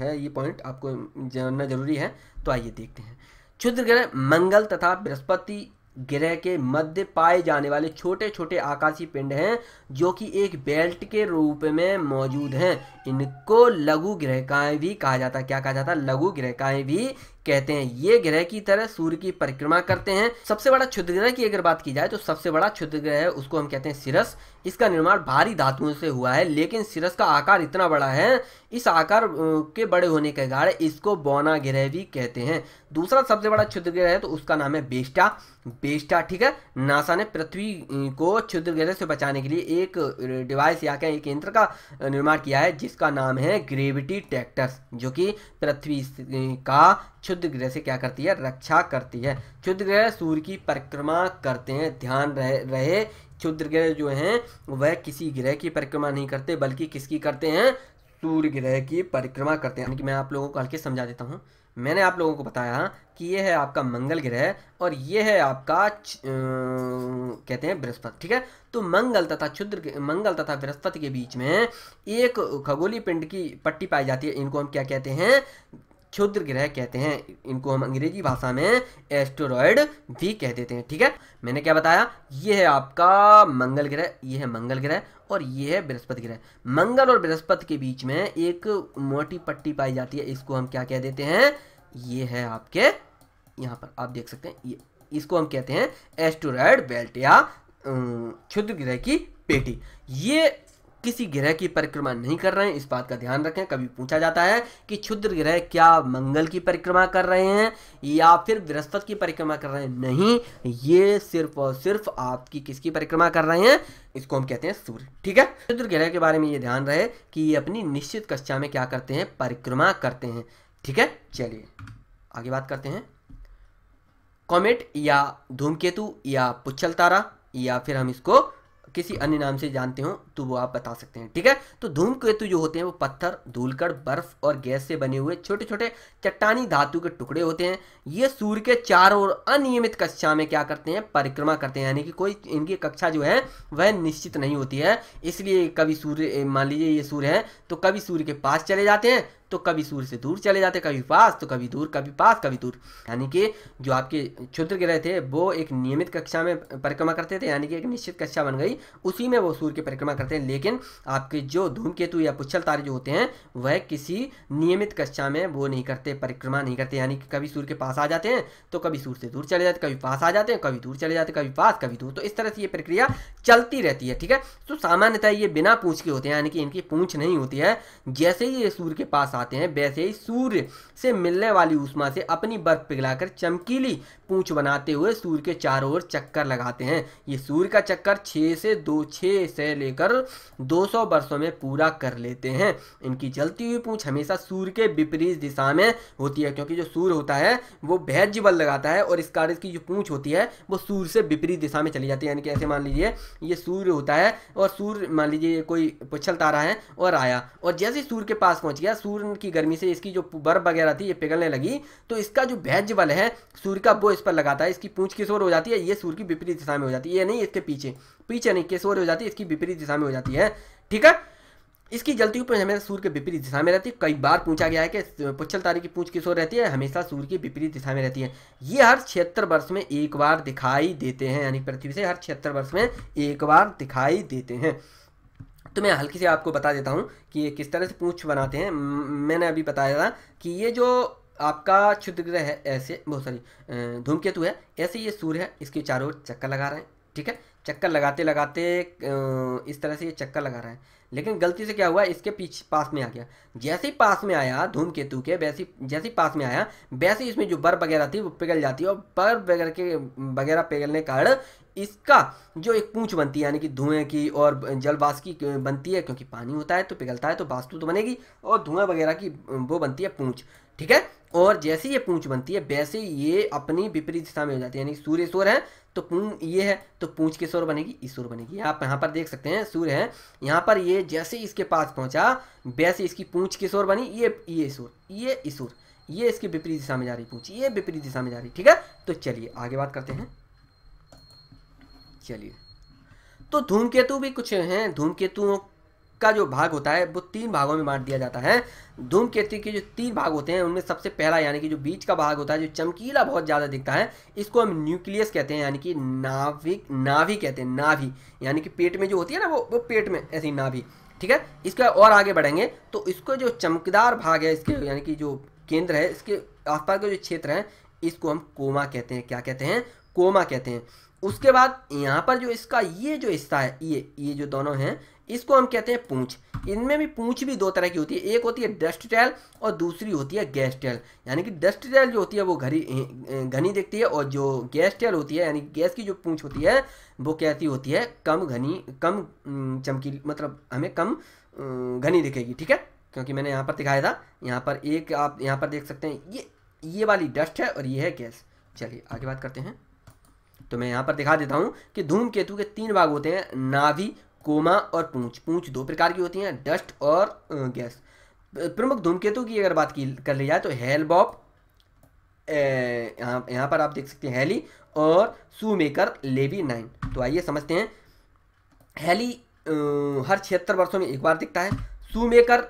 है ये पॉइंट आपको जानना जरूरी है तो आइए देखते हैं क्षुद्र ग्रह मंगल तथा बृहस्पति ग्रह के मध्य पाए जाने वाले छोटे छोटे आकाशीय पिंड हैं जो कि एक बेल्ट के रूप में मौजूद हैं इनको लघु ग्रहकाएं भी कहा जाता है क्या कहा जाता है लघु ग्रहकाएं भी कहते हैं ये ग्रह की तरह सूर्य की परिक्रमा करते हैं सबसे बड़ा क्षुद्र ग्रह की अगर बात की जाए तो सबसे बड़ा क्षुद्र ग्रह है उसको हम कहते हैं सिरस इसका निर्माण भारी धातुओं से हुआ है लेकिन सिरस का आकार इतना बड़ा है इस आकार के बड़े होने के कारण इसको बौना ग्रह भी कहते हैं दूसरा सबसे बड़ा क्षुद्र ग्रह है तो उसका नाम है बेस्टा बेस्टा ठीक है नासा ने पृथ्वी को क्षुद्र ग्रह से बचाने के लिए एक डिवाइस या क्या एक यंत्र का निर्माण किया है जिसका नाम है ग्रेविटी ट्रैक्टर जो कि पृथ्वी का क्षुद्र ग्रह से क्या करती है रक्षा करती है क्षुद्र ग्रह सूर्य की परिक्रमा करते हैं ध्यान रहे रहे क्षुद्र ग्रह जो हैं वह किसी ग्रह की परिक्रमा नहीं करते बल्कि किसकी करते हैं सूर्य ग्रह की परिक्रमा करते हैं यानी कि मैं आप लोगों को हल्के समझा देता हूँ मैंने आप लोगों को बताया कि ये है आपका मंगल ग्रह और यह है आपका च, आ, कहते हैं बृहस्पति ठीक है तो मंगल तथा क्षुद्र मंगल तथा बृहस्पति के बीच में एक खगोली पिंड की पट्टी पाई जाती है इनको हम क्या कहते हैं क्षुद्र ग्रह कहते हैं इनको हम अंग्रेजी भाषा में एस्टोरॉयड भी कह देते हैं ठीक है मैंने क्या बताया ये है आपका मंगल ग्रह ये है मंगल ग्रह और ये है बृहस्पति ग्रह मंगल और बृहस्पति के बीच में एक मोटी पट्टी पाई जाती है इसको हम क्या कह देते हैं ये है आपके यहाँ पर आप देख सकते हैं ये इसको हम कहते हैं एस्टोरॉयड बेल्ट या क्षुद्र ग्रह की पेटी ये किसी ग्रह की परिक्रमा नहीं कर रहे हैं इस बात का ध्यान रखें कभी पूछा जाता है कि क्षुद्र ग्रह क्या मंगल की परिक्रमा कर रहे हैं या फिर बृहस्पति की परिक्रमा कर रहे हैं नहीं ये सिर्फ और सिर्फ आपकी किसकी परिक्रमा कर रहे हैं इसको हम कहते हैं सूर्य ठीक है क्षुद्र ग्रह के बारे में ये ध्यान रहे कि ये अपनी निश्चित कक्षा में क्या करते हैं परिक्रमा करते हैं ठीक है चलिए आगे बात करते हैं कॉमेट या धूमकेतु या पुच्छल तारा या फिर हम इसको किसी अन्य नाम से जानते हो तो वो आप बता सकते हैं ठीक है तो धूम केतु जो होते हैं वो पत्थर धूलकड़ बर्फ और गैस से बने हुए छोटे छोटे चट्टानी धातु के टुकड़े होते हैं ये सूर्य के चारों ओर अनियमित कक्षा में क्या करते हैं परिक्रमा करते हैं यानी कि कोई इनकी कक्षा जो है वह निश्चित नहीं होती है इसलिए कभी सूर्य मान लीजिए ये सूर्य है तो कभी सूर्य के पास चले जाते हैं तो कभी सूर्य से दूर चले जाते कभी पास तो कभी दूर कभी पास कभी दूर यानी कि जो आपके क्षुद्र ग्रह थे वो एक नियमित कक्षा में परिक्रमा करते थे यानी कि एक निश्चित कक्षा बन गई उसी में वो सूर्य की परिक्रमा करते हैं लेकिन आपके जो धूमकेतु या पुच्छल तारे जो होते हैं वह किसी नियमित कक्षा में वो नहीं करते परिक्रमा नहीं करते यानी कि कभी सूर्य के पास आ जाते हैं तो कभी सूर्य से दूर चले जाते कभी पास आ जाते हैं कभी दूर चले जाते कभी पास कभी दूर तो इस तरह से ये प्रक्रिया चलती रहती है ठीक है तो सामान्यतः ये बिना पूछ के होते हैं यानी कि इनकी पूछ नहीं होती है जैसे ही ये सूर्य के पास आ बनाते हैं वैसे ही सूर्य से मिलने वाली उष्मा से अपनी बर्फ पिघलाकर चमकीली पूंछ बनाते हुए सूर्य के चारों ओर चक्कर लगाते हैं ये सूर्य का चक्कर छः से दो छः से लेकर 200 वर्षों में पूरा कर लेते हैं इनकी जलती हुई पूंछ हमेशा सूर्य के विपरीत दिशा में होती है क्योंकि जो सूर्य होता है वो भैज बल लगाता है और इस कारण इसकी जो पूंछ होती है वो सूर्य से विपरीत दिशा में चली जाती है यानी कि ऐसे मान लीजिए ये सूर्य होता है और सूर्य मान लीजिए कोई पुछल तारा है और आया और जैसे सूर्य के पास पहुंच गया सूर्य की गर्मी से इसकी जो बर्फ वगैरह थी ये पिघलने लगी तो इसका जो भैज्य बल है सूर्य का वो इस पर लगाता है इसकी पूंछ किस ओर हो जाती है ये सूर्य की विपरीत दिशा में हो जाती है ये नहीं इसके पीछे पीछे नहीं किस ओर हो जाती है इसकी विपरीत दिशा में हो जाती है ठीक है इसकी जलती हुई पूंछ हमेशा सूर्य के विपरीत दिशा में रहती है कई बार पूछा गया है कि पुच्छल तारे की पूंछ किस ओर रहती है हमेशा सूर्य की विपरीत दिशा में रहती है ये हर छिहत्तर वर्ष में एक बार दिखाई देते हैं यानी पृथ्वी से हर छिहत्तर वर्ष में एक बार दिखाई देते हैं तो मैं हल्की से आपको बता देता हूँ कि ये किस तरह से पूछ बनाते हैं मैंने अभी बताया था कि ये जो आपका क्षुद्र ग्रह है ऐसे बहुत सारी धूमकेतु है ऐसे ये सूर्य है इसके चारों ओर चक्कर लगा रहे हैं ठीक है चक्कर लगाते लगाते इस तरह से ये चक्कर लगा रहा है लेकिन गलती से क्या हुआ इसके पीछे पास में आ गया जैसे ही पास में आया धूमकेतु के वैसे जैसे ही पास में आया वैसे ही इसमें जो बर्फ वगैरह थी वो पिघल जाती है और बर्फ वगैरह के वगैरह पिघलने के कारण इसका जो एक पूंछ बनती है यानी कि धुएं की और जलवास की बनती है क्योंकि पानी होता है तो पिघलता है तो वास्तु तो बनेगी और धुएं वगैरह की वो बनती है पूंछ ठीक है और जैसे ये पूंछ बनती है वैसे ये अपनी विपरीत दिशा में हो जाती है यानी सूर्य स्वर है तो ये है तो पूंछ के स्वर बनेगी इस स्वर बनेगी आप यहाँ पर देख सकते हैं सूर्य है यहाँ पर ये जैसे इसके पास पहुंचा वैसे इसकी पूंछ के स्वर बनी ये ये स्वर ये इसुर ये इसकी विपरीत दिशा में जा रही पूंछ ये विपरीत दिशा में जा रही ठीक है तो चलिए आगे बात करते हैं चलिए तो धूमकेतु भी कुछ हैं धूमकेतुओं का जो भाग होता है वो तीन भागों में बांट दिया जाता है धूमकेतु के जो तीन भाग होते हैं उनमें सबसे पहला यानी कि जो बीच का भाग होता है जो चमकीला बहुत ज़्यादा दिखता है इसको हम न्यूक्लियस कहते हैं यानी कि नाभिक नाभि कहते हैं नाभि यानी कि पेट में जो होती है ना वो वो पेट में ऐसी नाभि ठीक है इसका और आगे बढ़ेंगे तो इसको जो चमकदार भाग है इसके यानी कि जो केंद्र है इसके आसपास का जो क्षेत्र है इसको हम कोमा कहते हैं क्या कहते हैं कोमा कहते हैं उसके बाद यहाँ पर जो इसका ये जो हिस्सा है ये ये जो दोनों हैं इसको हम कहते हैं पूंछ इनमें भी पूंछ भी दो तरह की होती है एक होती है डस्ट टैल और दूसरी होती है गैस टैल यानी कि डस्ट टेल जो होती है वो घरी घनी दिखती है और जो गैस टैल होती है यानी गैस की जो पूंछ होती है वो कैसी होती है कम घनी कम चमकीली मतलब हमें कम घनी दिखेगी ठीक है क्योंकि मैंने यहाँ पर दिखाया था यहाँ पर एक आप यहाँ पर देख सकते हैं ये ये वाली डस्ट है और ये है गैस चलिए आगे बात करते हैं तो मैं यहाँ पर दिखा देता हूँ कि धूम केतु के तीन भाग होते हैं नाभि कोमा और पूंछ पूंछ दो प्रकार की होती हैं डस्ट और गैस प्रमुख धूमकेतु की अगर बात की कर ली जाए तो हेलबॉप यहाँ यहाँ पर आप देख सकते हैं हेली और सुमेकर लेवी नाइन तो आइए समझते हैं हेली हर छिहत्तर वर्षों में एक बार दिखता है सुमेकर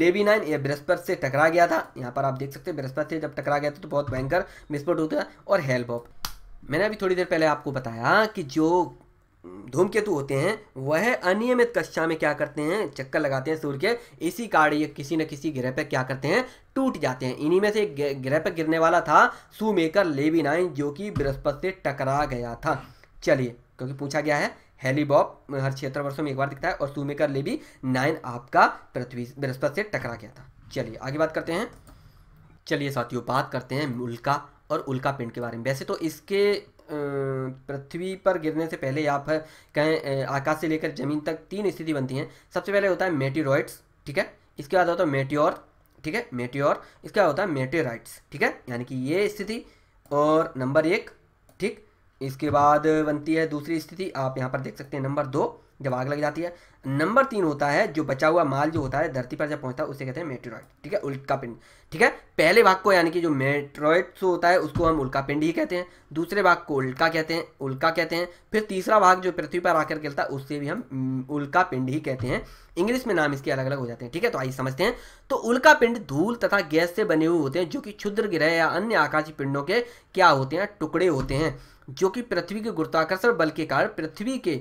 लेवी नाइन यह बृहस्पति से टकरा गया था यहाँ पर आप देख सकते हैं बृहस्पत से जब टकरा गया था तो बहुत भयंकर विस्फोट होता है और हेलबॉप मैंने अभी थोड़ी देर पहले आपको बताया कि जो धूमकेतु होते हैं वह अनियमित कक्षा में क्या करते हैं चक्कर लगाते हैं सूर्य के इसी कारण ये किसी न किसी ग्रह पर क्या करते हैं टूट जाते हैं इन्हीं में से एक ग्रह पर गिरने वाला था सुमेकर नाइन जो कि बृहस्पति से टकरा गया था चलिए क्योंकि पूछा गया है हेलीबॉप हर क्षेत्र वर्षों में एक बार दिखता है और सुमेकर लेवी नाइन आपका पृथ्वी बृहस्पति से टकरा गया था चलिए आगे बात करते हैं चलिए साथियों बात करते हैं उल्का और उल्का पिंड के बारे में वैसे तो इसके पृथ्वी पर गिरने से पहले या फिर कहें आकाश से लेकर ज़मीन तक तीन स्थिति बनती हैं सबसे पहले होता है मेटीरोइड्स ठीक है इसके बाद होता है मेट्योर ठीक है मेट्योर इसके बाद होता है मेटेराइट्स ठीक है यानी कि ये स्थिति और नंबर एक ठीक इसके बाद बनती है दूसरी स्थिति आप यहाँ पर देख सकते हैं नंबर दो जब आग लग जाती है नंबर तीन होता है जो बचा हुआ माल जो होता है धरती पर जब पहुंचता है उसे कहते हैं मेट्रोइड ठीक है उल्का पिंड ठीक है पहले भाग को यानी कि जो मेट्रोइड होता है उसको हम उल्का पिंड ही कहते हैं दूसरे भाग को उल्का कहते हैं उल्का कहते हैं फिर तीसरा भाग जो पृथ्वी पर आकर गिरता है उससे भी हम उल्का पिंड ही कहते हैं इंग्लिश में नाम इसके अलग अलग हो जाते हैं ठीक है तो आइए समझते हैं तो उल्का पिंड धूल तथा गैस से बने हुए होते हैं जो कि क्षुद्र ग्रह या अन्य आकाशीय पिंडों के क्या होते हैं टुकड़े होते हैं जो कि पृथ्वी के गुरुत्वाकर्षण बल के कारण पृथ्वी के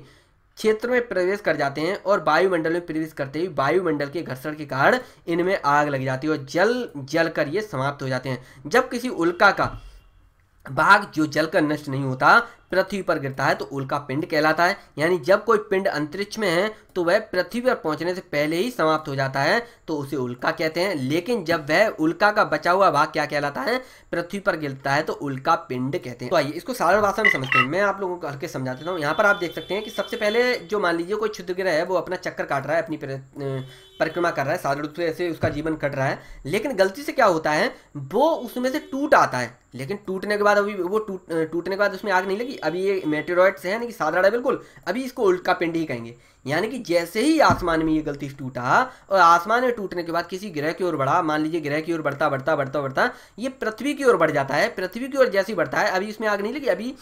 क्षेत्र में प्रवेश कर जाते हैं और वायुमंडल में प्रवेश करते ही वायुमंडल के घर्षण के कारण इनमें आग लग जाती है और जल जल कर ये समाप्त हो जाते हैं जब किसी उल्का का भाग जो जलकर नष्ट नहीं होता पृथ्वी पर गिरता है तो उल्का पिंड कहलाता है यानी जब कोई पिंड अंतरिक्ष में है तो वह पृथ्वी पर पहुंचने से पहले ही समाप्त हो जाता है तो उसे उल्का कहते हैं लेकिन जब वह उल्का का बचा हुआ भाग क्या कहलाता है पृथ्वी पर गिरता है तो उल्का पिंड कहते हैं तो आइए इसको साधारण भाषा में समझते हैं मैं आप लोगों को हल्के समझा देता हूँ यहाँ पर आप देख सकते हैं कि सबसे पहले जो मान लीजिए कोई क्षुद्र ग्रह है वो अपना चक्कर काट रहा है अपनी परिक्रमा कर रहा है साधारण रूप से उसका जीवन कट रहा है लेकिन गलती से क्या होता है वो उसमें से टूट आता है लेकिन टूटने के बाद अभी वो टूट टूटने के बाद उसमें आग नहीं लगी अभी ये मेटेरॉइड्स है ना कि साधारण है बिल्कुल अभी इसको उल्का पिंड ही कहेंगे यानी कि जैसे ही आसमान में ये गलती टूटा और आसमान में टूटने के बाद किसी ग्रह की ओर बढ़ा मान लीजिए ग्रह की ओर बढ़ता बढ़ता बढ़ता बढ़ता ये पृथ्वी की ओर बढ़ जाता है पृथ्वी की ओर जैसे ही बढ़ता है अभी इसमें आग नहीं लगी अभी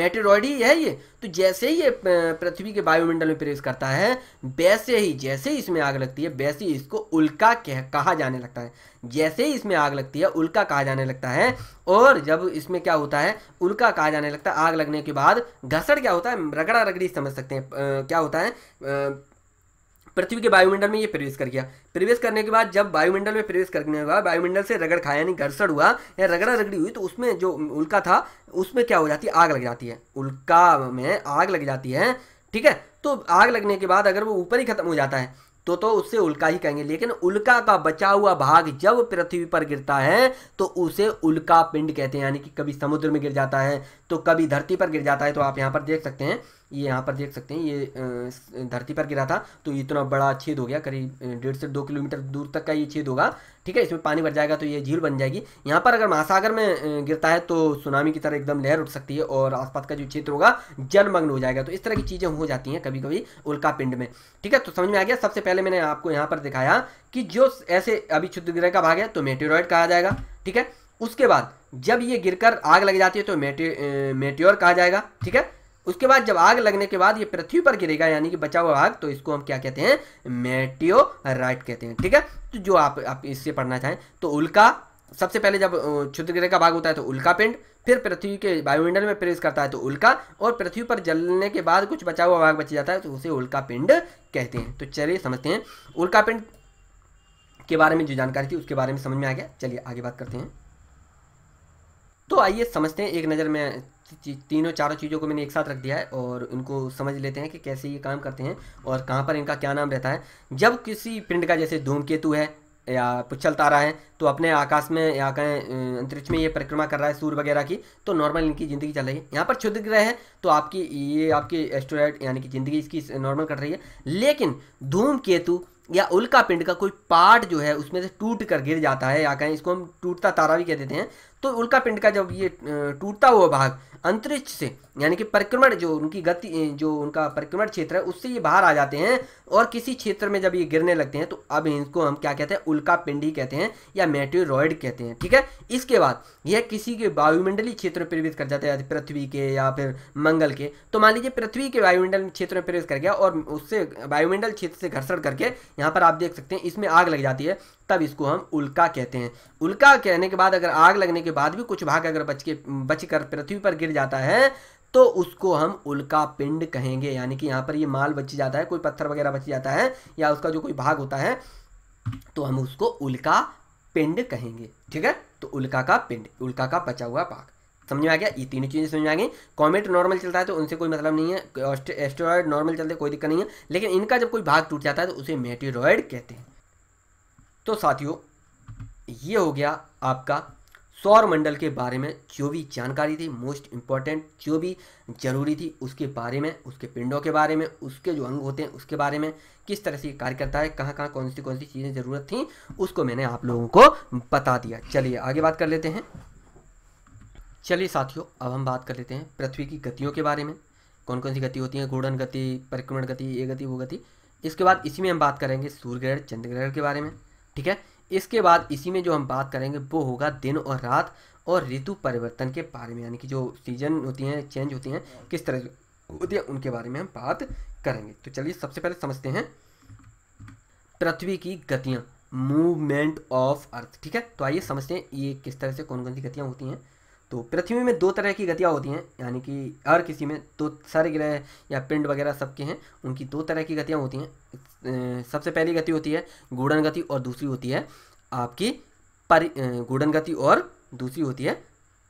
मेटेरॉयड ही है ये तो जैसे ही ये पृथ्वी के वायुमंडल में प्रवेश करता है वैसे ही जैसे ही इसमें आग लगती है वैसे ही इसको उल्का कह कहा जाने लगता है जैसे ही इसमें आग लगती है उल्का कहा जाने लगता है और जब इसमें क्या होता है उल्का कहा जाने लगता है आग लगने के बाद घसड़ क्या होता है रगड़ा रगड़ी समझ सकते हैं क्या होता है पृथ्वी के वायुमंडल में ये प्रवेश कर गया प्रवेश करने के बाद जब वायुमंडल में प्रवेश करने के बाद वायुमंडल से रगड़ खाया यानी घर्षण हुआ या रगड़ा रगड़ी हुई तो उसमें जो उल्का था उसमें क्या हो जाती है आग लग जाती है उल्का में आग लग जाती है ठीक है तो आग लगने के बाद अगर वो ऊपर ही खत्म हो जाता है तो तो उससे उल्का ही कहेंगे लेकिन उल्का का बचा हुआ भाग जब पृथ्वी पर गिरता है तो उसे उल्का पिंड कहते हैं यानी कि कभी समुद्र में गिर जाता है तो कभी धरती पर गिर जाता है तो आप यहां पर देख सकते हैं ये यहाँ पर देख सकते हैं ये धरती पर गिरा था तो इतना बड़ा छेद हो गया करीब डेढ़ से दो किलोमीटर दूर तक का ये छेद होगा ठीक है इसमें पानी भर जाएगा तो ये झील बन जाएगी यहाँ पर अगर महासागर में गिरता है तो सुनामी की तरह एकदम लहर उठ सकती है और आसपास का जो क्षेत्र होगा जलमग्न हो जाएगा तो इस तरह की चीज़ें हो जाती हैं कभी कभी उल्का पिंड में ठीक है तो समझ में आ गया सबसे पहले मैंने आपको यहाँ पर दिखाया कि जो ऐसे अभी क्षुद्र ग्रह का भाग है तो मेटेरॉयड कहा जाएगा ठीक है उसके बाद जब ये गिरकर आग लग जाती है तो मेटे मेट्योर कहा जाएगा ठीक है उसके बाद जब आग लगने के बाद ये पृथ्वी पर गिरेगा यानी कि बचा हुआ आग तो इसको हम क्या कहते हैं मेटियोराइट कहते हैं ठीक है तो जो आप आप इससे पढ़ना चाहें तो उल्का सबसे पहले जब क्षुद्र का भाग होता है तो उल्का पिंड फिर पृथ्वी के वायुमंडल में प्रवेश करता है तो उल्का और पृथ्वी पर जलने के बाद कुछ बचा हुआ भाग बच जाता है तो उसे उल्का पिंड कहते हैं तो चलिए समझते हैं उल्का पिंड के बारे में जो जानकारी थी उसके बारे में समझ में आ गया चलिए आगे बात करते हैं तो आइए समझते हैं एक नज़र में तीनों चारों चीज़ों को मैंने एक साथ रख दिया है और उनको समझ लेते हैं कि कैसे ये काम करते हैं और कहाँ पर इनका क्या नाम रहता है जब किसी पिंड का जैसे धूमकेतु है या पुच्छल तारा है तो अपने आकाश में या कहें अंतरिक्ष में ये परिक्रमा कर रहा है सूर्य वगैरह की तो नॉर्मल इनकी ज़िंदगी चल रही है यहाँ पर क्षुद्र ग्रह है तो आपकी ये आपकी एस्ट्रॉयड यानी कि ज़िंदगी इसकी नॉर्मल कट रही है लेकिन धूमकेतु या उल्का पिंड का कोई पार्ट जो है उसमें से टूट कर गिर जाता है या कहें इसको हम टूटता तारा भी कह देते हैं तो उल्का पिंड का जब ये टूटता हुआ भाग अंतरिक्ष से यानी कि परिक्रमण जो उनकी गति जो उनका परिक्रमण क्षेत्र है उससे ये बाहर आ जाते हैं और किसी क्षेत्र में जब ये गिरने लगते हैं तो अब इनको हम क्या कहते हैं उल्का पिंडी कहते हैं या मेट्रोरॉयड कहते हैं ठीक है इसके बाद यह किसी के वायुमंडलीय क्षेत्र में प्रवेश कर जाते हैं पृथ्वी के या फिर मंगल के तो मान लीजिए पृथ्वी के वायुमंडल क्षेत्र में प्रवेश कर गया और उससे वायुमंडल क्षेत्र से घर्षण करके यहाँ पर आप देख सकते हैं इसमें आग लग जाती है तब इसको हम उल्का कहते हैं उल्का कहने के बाद अगर आग लगने के बाद भी कुछ भाग अगर बच के बच कर पृथ्वी पर गिर जाता है तो उसको हम उल्का पिंड कहेंगे यानी कि यहाँ पर ये माल बच जाता है कोई पत्थर वगैरह बच जाता है या उसका जो कोई भाग होता है तो हम उसको उल्का पिंड कहेंगे ठीक है तो उल्का का पिंड उल्का का बचा हुआ भाग समझ में आ गया ये तीनों चीज़ें समझ में आ गई कॉमेट नॉर्मल चलता है तो उनसे कोई मतलब नहीं है एस्ट्रॉयड नॉर्मल चलते कोई दिक्कत नहीं है लेकिन इनका जब कोई भाग टूट जाता है तो उसे मेटेरॉयड कहते हैं तो साथियों ये हो गया आपका सौर मंडल के बारे में जो भी जानकारी थी मोस्ट इम्पॉर्टेंट जो भी जरूरी थी उसके बारे में उसके पिंडों के बारे में उसके जो अंग होते हैं उसके बारे में किस तरह से कार्य करता है कहाँ कहाँ कौन सी कौन सी चीज़ें ज़रूरत थी उसको मैंने आप लोगों को बता दिया चलिए आगे बात कर लेते हैं चलिए साथियों अब हम बात कर लेते हैं पृथ्वी की गतियों के बारे में कौन कौन सी गति होती है घूर्णन गति परिक्रमण गति ये गति वो गति इसके बाद इसी में हम बात करेंगे सूर्य ग्रहण चंद्र ग्रहण के बारे में ठीक है इसके बाद इसी में जो हम बात करेंगे वो होगा दिन और रात और ऋतु परिवर्तन के बारे में यानी कि जो सीजन होती हैं चेंज होती हैं किस तरह होती है उनके बारे में हम बात करेंगे तो चलिए सबसे पहले समझते हैं पृथ्वी की गतियां मूवमेंट ऑफ अर्थ ठीक है तो आइए समझते हैं ये किस तरह से कौन कौन सी गतियां होती हैं तो पृथ्वी में दो तरह की गतियाँ होती हैं यानी कि हर किसी में दो सारे ग्रह या पिंड वगैरह सबके हैं उनकी दो तरह की गतियाँ होती हैं सबसे पहली गति होती है घूर्णन गति और दूसरी होती है आपकी परि घूर्णन गति और दूसरी होती है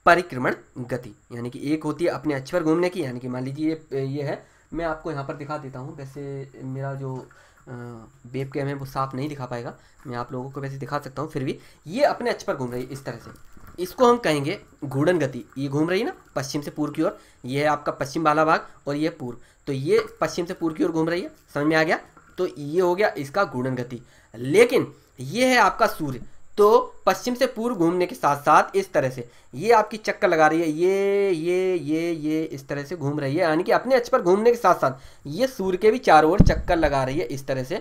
परिक्रमण गति यानी कि एक होती है अपने अक्ष पर घूमने की यानी कि मान लीजिए ये ये है मैं आपको यहाँ पर दिखा देता हूँ वैसे मेरा जो वेब कैम है वो साफ नहीं दिखा पाएगा मैं आप लोगों को वैसे दिखा सकता हूँ फिर भी ये अपने अक्ष पर घूम रही है इस तरह से इसको हम कहेंगे घूर्णन गति ये घूम रही है ना पश्चिम से पूर्व की ओर ये है आपका पश्चिम वाला भाग और ये पूर्व तो ये पश्चिम से पूर्व की ओर घूम रही है समझ में आ गया तो ये हो गया इसका घूर्णन गति लेकिन ये है आपका सूर्य तो पश्चिम से पूर्व घूमने के साथ साथ इस तरह से ये आपकी चक्कर लगा रही है ये ये ये ये इस तरह से घूम रही है यानी कि अपने अक्ष पर घूमने के साथ साथ ये सूर्य के भी चारों ओर चक्कर लगा रही है इस तरह से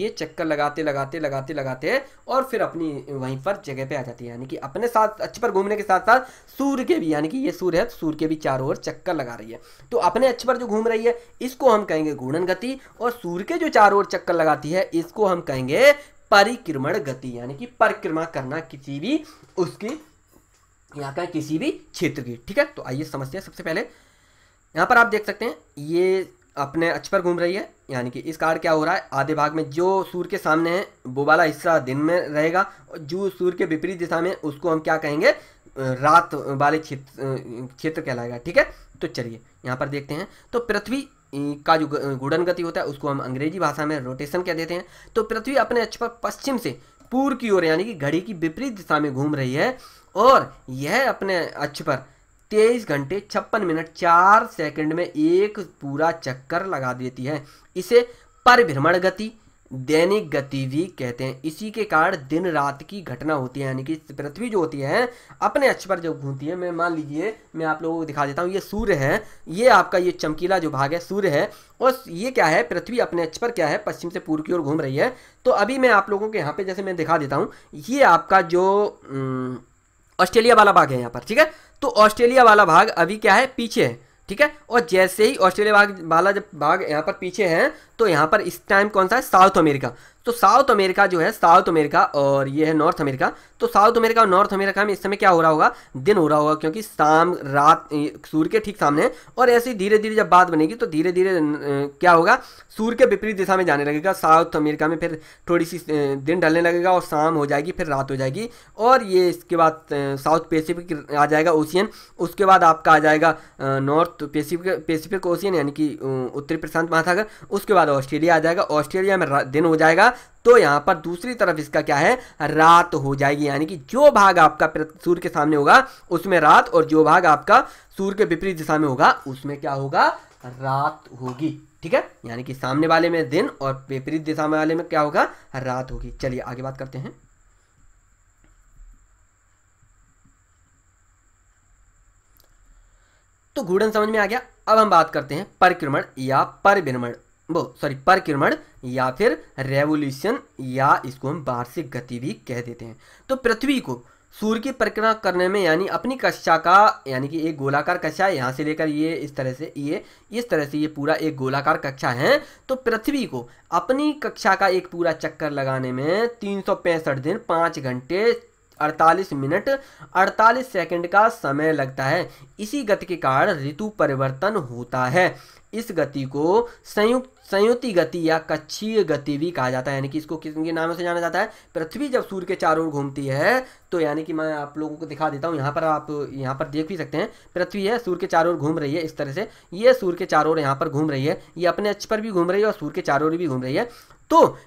ये चक्कर लगाते लगाते लगाते लगाते हैं और फिर अपनी वहीं पर जगह पे आ जाती है यानी कि अपने साथ अक्ष पर घूमने के साथ साथ सूर्य के भी यानी कि ये सूर्य है सूर्य के भी चारों ओर चक्कर लगा रही है तो अपने अक्ष पर जो घूम रही है इसको हम कहेंगे घूर्णन गति और सूर्य के जो चारों ओर चक्कर लगाती है इसको हम कहेंगे परिक्रमण गति यानी कि परिक्रमा करना किसी भी उसकी यहाँ का किसी भी क्षेत्र की ठीक है तो आइए समझते हैं सबसे पहले यहाँ पर आप देख सकते हैं ये अपने अक्ष पर घूम रही है यानी कि इस कार क्या हो रहा है आधे भाग में जो सूर्य के सामने है वो वाला हिस्सा दिन में रहेगा और जो सूर्य के विपरीत दिशा में उसको हम क्या कहेंगे रात वाले क्षेत्र क्षेत्र कहलाएगा ठीक है तो चलिए यहाँ पर देखते हैं तो पृथ्वी का जो गुड़न गति होता है उसको हम अंग्रेजी भाषा में रोटेशन कह देते हैं तो पृथ्वी अपने अक्ष पर पश्चिम से पूर्व की ओर यानी कि घड़ी की विपरीत दिशा में घूम रही है और यह अपने अक्ष पर तेईस घंटे छप्पन मिनट चार सेकंड में एक पूरा चक्कर लगा देती है इसे परिभ्रमण गति दैनिक गतिविधि कहते हैं इसी के कारण दिन रात की घटना होती है यानी कि पृथ्वी जो होती है अपने अक्ष पर जब घूमती है मैं मान लीजिए मैं आप लोगों को दिखा देता हूँ ये सूर्य है ये आपका ये चमकीला जो भाग है सूर्य है और ये क्या है पृथ्वी अपने अक्ष पर क्या है पश्चिम से पूर्व की ओर घूम रही है तो अभी मैं आप लोगों के यहाँ पे जैसे मैं दिखा देता हूँ ये आपका जो ऑस्ट्रेलिया वाला भाग है यहाँ पर ठीक है तो ऑस्ट्रेलिया वाला भाग अभी क्या है पीछे है ठीक है और जैसे ही ऑस्ट्रेलिया भाग वाला जब भाग यहाँ पर पीछे है तो यहाँ पर इस टाइम कौन सा है साउथ अमेरिका तो साउथ अमेरिका जो है साउथ अमेरिका और ये है नॉर्थ अमेरिका तो साउथ अमेरिका और नॉर्थ अमेरिका में इस समय क्या हो रहा होगा दिन हो रहा होगा क्योंकि शाम रात सूर्य के ठीक सामने और ऐसे धीरे धीरे जब बात बनेगी तो धीरे धीरे क्या होगा सूर्य के विपरीत दिशा में जाने लगेगा साउथ अमेरिका में फिर थोड़ी सी दिन ढलने लगेगा और शाम हो जाएगी फिर रात हो जाएगी और ये इसके बाद साउथ पेसिफिक आ जाएगा ओशियन उसके बाद आपका आ जाएगा नॉर्थ पेसिफिक पेसिफिक ओशियन यानी कि उत्तरी प्रशांत महासागर उसके बाद ऑस्ट्रेलिया आ जाएगा ऑस्ट्रेलिया में दिन हो जाएगा तो यहां पर दूसरी तरफ इसका क्या है रात हो जाएगी यानी कि जो भाग आपका सूर्य के सामने होगा उसमें रात और जो भाग आपका सूर्य के विपरीत दिशा में होगा उसमें क्या होगा रात होगी ठीक है यानी कि सामने वाले में दिन और विपरीत दिशा वाले में क्या होगा रात होगी चलिए आगे बात करते हैं तो घूर्णन समझ में आ गया अब हम बात करते हैं परिक्रमण या परिभ्रमण वो सॉरी परिक्रमण या फिर रेवोल्यूशन या इसको हम वार्षिक गति भी कह देते हैं तो पृथ्वी को सूर्य की परिक्रमा करने में यानी अपनी कक्षा का यानी कि एक गोलाकार कक्षा यहाँ से लेकर ये इस तरह से ये इस तरह से ये पूरा एक गोलाकार कक्षा है तो पृथ्वी को अपनी कक्षा का एक पूरा चक्कर लगाने में तीन दिन पाँच घंटे 48 मिनट 48 सेकंड का समय लगता है इसी गति के कारण ऋतु परिवर्तन होता है इस गति को संयुक्त संयुति गति या कक्षीय गति भी कहा जाता है यानी कि इसको किसके नाम से जाना जाता है पृथ्वी जब सूर्य के चारों ओर घूमती है तो यानी कि मैं आप लोगों को दिखा देता हूँ यहाँ पर आप यहाँ पर देख भी सकते हैं पृथ्वी है सूर्य के चारों ओर घूम रही है इस तरह से ये सूर्य के चारों ओर यहाँ पर घूम रही है ये अपने अच्छ पर भी घूम रही है और सूर्य के चारों ओर भी घूम रही है तो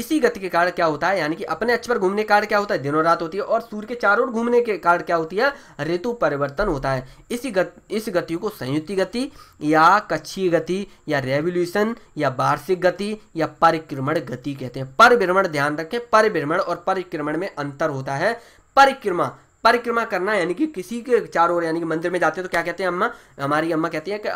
इसी गति के कारण क्या होता है यानी कि अपने अक्ष पर घूमने के कारण क्या होता है दिनों रात होती है और सूर्य के चारों ओर घूमने के कारण क्या होती है ऋतु परिवर्तन होता है इसी गत, इस गति को संयुक्ति गति या कक्षीय गति या रेवोल्यूशन या वार्षिक गति या परिक्रमण गति कहते हैं परिभ्रमण ध्यान रखें परिभ्रमण और परिक्रमण में अंतर होता है परिक्रमा परिक्रमा करना यानी कि किसी के चारों ओर यानी कि मंदिर में जाते हैं तो क्या कहते हैं अम्मा हमारी अम्मा कहती है कि, आ,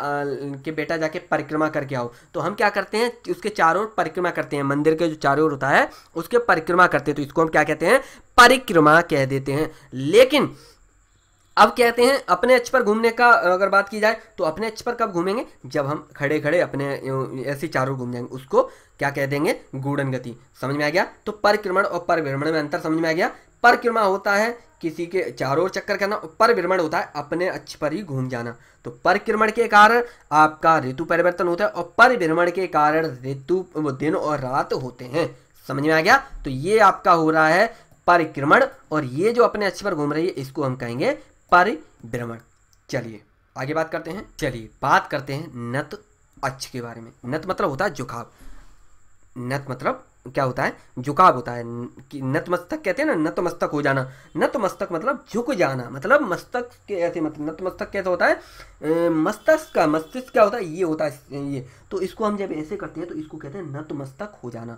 कि बेटा जाके परिक्रमा करके आओ तो हम क्या करते हैं उसके चारों ओर परिक्रमा करते हैं मंदिर के जो चारों ओर होता है उसके परिक्रमा करते हैं तो इसको हम क्या कहते हैं परिक्रमा कह देते हैं लेकिन अब कहते हैं अपने अच्छ पर घूमने का अगर बात की जाए तो अपने अच्छ पर कब घूमेंगे जब हम खड़े खड़े अपने ऐसे चारों घूम जाएंगे उसको क्या कह देंगे गुड़न गति समझ में आ गया तो परिक्रमण और परिभ्रमण में अंतर समझ में आ गया परिक्रमा होता है किसी के चारों चक्कर करना परिभ्रमण होता है अपने अक्ष पर ही घूम जाना तो परिक्रमण के कारण आपका ऋतु परिवर्तन होता है और परिभ्रमण के कारण ऋतु दिन और रात होते हैं समझ में आ गया तो ये आपका हो रहा है परिक्रमण और ये जो अपने अक्ष पर घूम रही है इसको हम कहेंगे परिभ्रमण चलिए आगे बात करते हैं चलिए बात करते हैं नत अक्ष के बारे में नत मतलब होता है जुखाव नत मतलब क्या होता है झुकाव होता है कि नतमस्तक कहते हैं ना नतमस्तक हो जाना नतमस्तक मतलब झुक जाना मतलब मस्तक के ऐसे मतलब नतमस्तक कैसे होता है मस्तक का मस्तिष्क क्या होता है ये होता है ये तो इसको हम जब ऐसे करते हैं तो इसको कहते हैं नतमस्तक हो जाना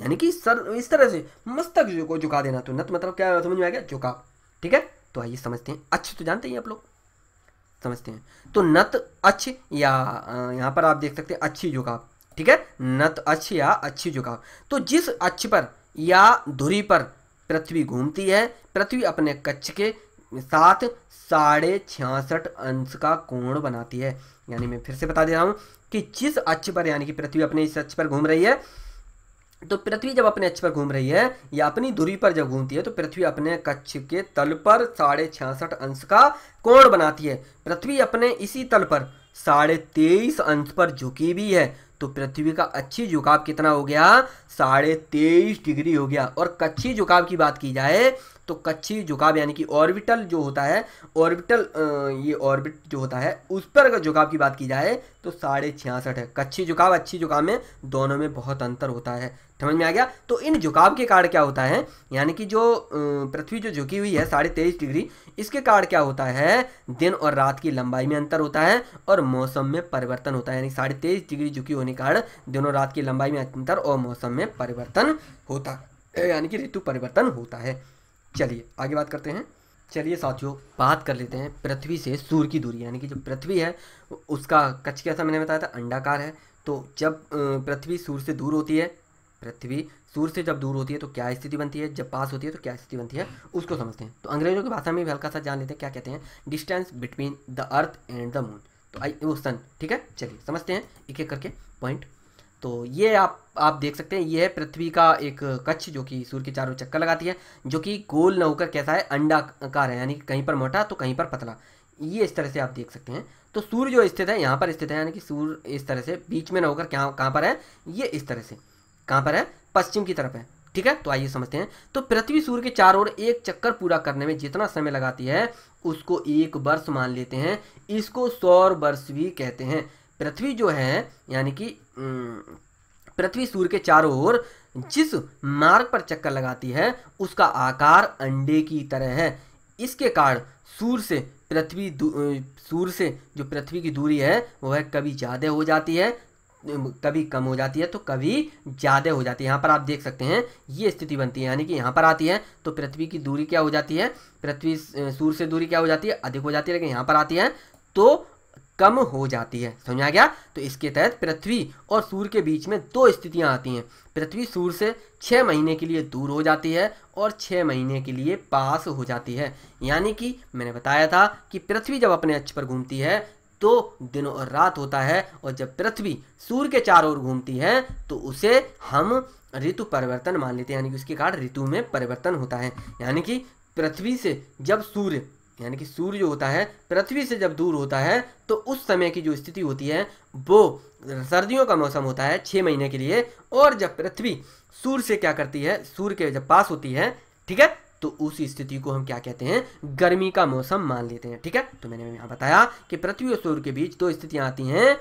यानी कि सर इस तरह से मस्तक को झुका देना तो नत मतलब क्या समझ में गया झुकाव ठीक है तो आइए समझते हैं अच्छे तो जानते ही आप लोग समझते हैं तो नत अच्छ या यहाँ पर आप देख सकते हैं अच्छी झुकाव ठीक है नत अक्ष या अच्छी झुकाव तो जिस अक्ष पर या धुरी पर पृथ्वी घूमती है पृथ्वी अपने कच्छ के साथ साढ़े छियासठ अंश का कोण बनाती है यानी मैं फिर से बता दे रहा हूं कि जिस अक्ष पर यानी कि पृथ्वी अपने इस अक्ष पर घूम रही है तो पृथ्वी जब अपने अक्ष पर घूम रही है या अपनी दूरी पर जब घूमती है तो पृथ्वी अपने कच्छ के तल पर साढ़े छियासठ अंश का कोण बनाती है पृथ्वी अपने इसी तल पर साढ़े तेईस अंश पर झुकी भी है तो पृथ्वी का अच्छी झुकाव कितना हो गया साढ़े तेईस डिग्री हो गया और कच्ची झुकाव की बात की जाए तो कच्ची झुकाव यानी कि ऑर्बिटल जो होता है ऑर्बिटल ये ऑर्बिट जो होता है उस पर अगर झुकाव की बात की जाए तो साढ़े छियासठ है कच्ची झुकाव अच्छी झुकाव में दोनों में बहुत अंतर होता है समझ में आ गया तो इन झुकाव के कारण क्या होता है यानी कि जो पृथ्वी जो झुकी हुई है साढ़े तेईस डिग्री इसके कारण क्या होता है दिन और रात की लंबाई में अंतर होता है और मौसम में परिवर्तन होता है यानी साढ़े तेईस डिग्री झुकी होने के कारण दिन और रात की लंबाई में अंतर और मौसम में परिवर्तन होता है यानी कि ऋतु परिवर्तन होता है चलिए आगे बात करते हैं चलिए साथियों बात कर लेते हैं पृथ्वी से सूर्य की दूरी यानी कि जो पृथ्वी है उसका कच कैसा मैंने बताया था अंडाकार है तो जब पृथ्वी सूर्य से दूर होती है पृथ्वी सूर्य से जब दूर होती है तो क्या स्थिति बनती है जब पास होती है तो क्या स्थिति बनती है उसको समझते हैं तो अंग्रेजों की भाषा में भी हल्का सा जान लेते हैं क्या कहते हैं distance between the earth and the moon तो आई वो सन ठीक है चलिए समझते हैं एक एक करके पॉइंट तो ये आप आप देख सकते हैं ये है पृथ्वी का एक कच्छ जो कि सूर्य के चारों चक्कर लगाती है जो कि गोल न होकर कैसा है अंडाकार है यानी कि कहीं पर मोटा तो कहीं पर पतला ये इस तरह से आप देख सकते हैं तो सूर्य जो स्थित है यहाँ पर स्थित है यानी कि सूर्य इस तरह से बीच में न होकर क्या कहाँ पर है ये इस तरह से कहाँ पर है पश्चिम की तरफ है ठीक है तो आइए समझते हैं तो पृथ्वी सूर्य के चारों ओर एक चक्कर पूरा करने में जितना समय लगाती है उसको एक वर्ष मान लेते हैं इसको सौर वर्ष भी कहते हैं पृथ्वी जो है यानी कि पृथ्वी सूर्य के चारों ओर जिस मार्ग पर चक्कर लगाती है उसका आकार अंडे की तरह है इसके कारण सूर्य से पृथ्वी सूर्य से जो पृथ्वी की दूरी है वह कभी ज़्यादा हो जाती है कभी कम हो जाती है तो कभी ज़्यादा हो जाती है यहाँ पर आप देख सकते हैं ये स्थिति बनती है यानी कि यहाँ पर आती है तो पृथ्वी की दूरी क्या हो जाती है पृथ्वी सूर्य से दूरी क्या हो जाती है अधिक हो जाती है लेकिन यहाँ पर आती है तो कम हो जाती है समझा गया तो इसके तहत पृथ्वी और सूर्य के बीच में दो स्थितियाँ आती हैं पृथ्वी सूर्य से छः महीने के लिए दूर हो जाती है और छः महीने के लिए पास हो जाती है यानी कि मैंने बताया था कि पृथ्वी जब अपने अक्ष पर घूमती है तो दिन और रात होता है और जब पृथ्वी सूर्य के चारों ओर घूमती है तो उसे हम ऋतु परिवर्तन मान लेते हैं यानी कि उसके कारण ऋतु में परिवर्तन होता है यानी कि पृथ्वी से जब सूर्य यानी कि सूर्य जो होता है पृथ्वी से जब दूर होता है तो उस समय की जो स्थिति होती है वो सर्दियों का मौसम होता है छः महीने के लिए और जब पृथ्वी सूर्य से क्या करती है सूर्य के जब पास होती है ठीक है तो उस स्थिति को हम क्या कहते हैं गर्मी का मौसम मान लेते हैं ठीक है तो मैंने यहाँ बताया कि पृथ्वी और सूर्य के बीच दो स्थितियाँ आती हैं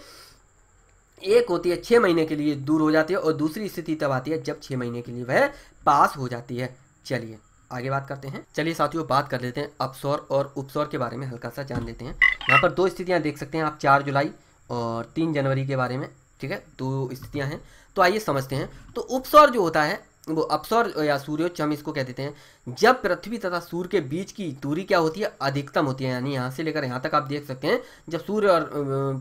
एक होती है छः महीने के लिए दूर हो जाती है और दूसरी स्थिति तब आती है जब छः महीने के लिए वह पास हो जाती है चलिए आगे बात करते हैं चलिए साथियों बात कर लेते हैं अपसौर और उपसौर के बारे में हल्का सा जान लेते हैं यहाँ पर दो स्थितियाँ देख सकते हैं आप चार जुलाई और तीन जनवरी के बारे में ठीक है दो स्थितियाँ हैं तो आइए समझते हैं तो उपसौर जो होता है वो अपसौर या सूर्योच्च इसको कह देते हैं जब पृथ्वी तथा सूर्य के बीच की दूरी क्या होती है अधिकतम होती है यानी यहाँ से लेकर यहाँ तक आप देख सकते हैं जब सूर्य और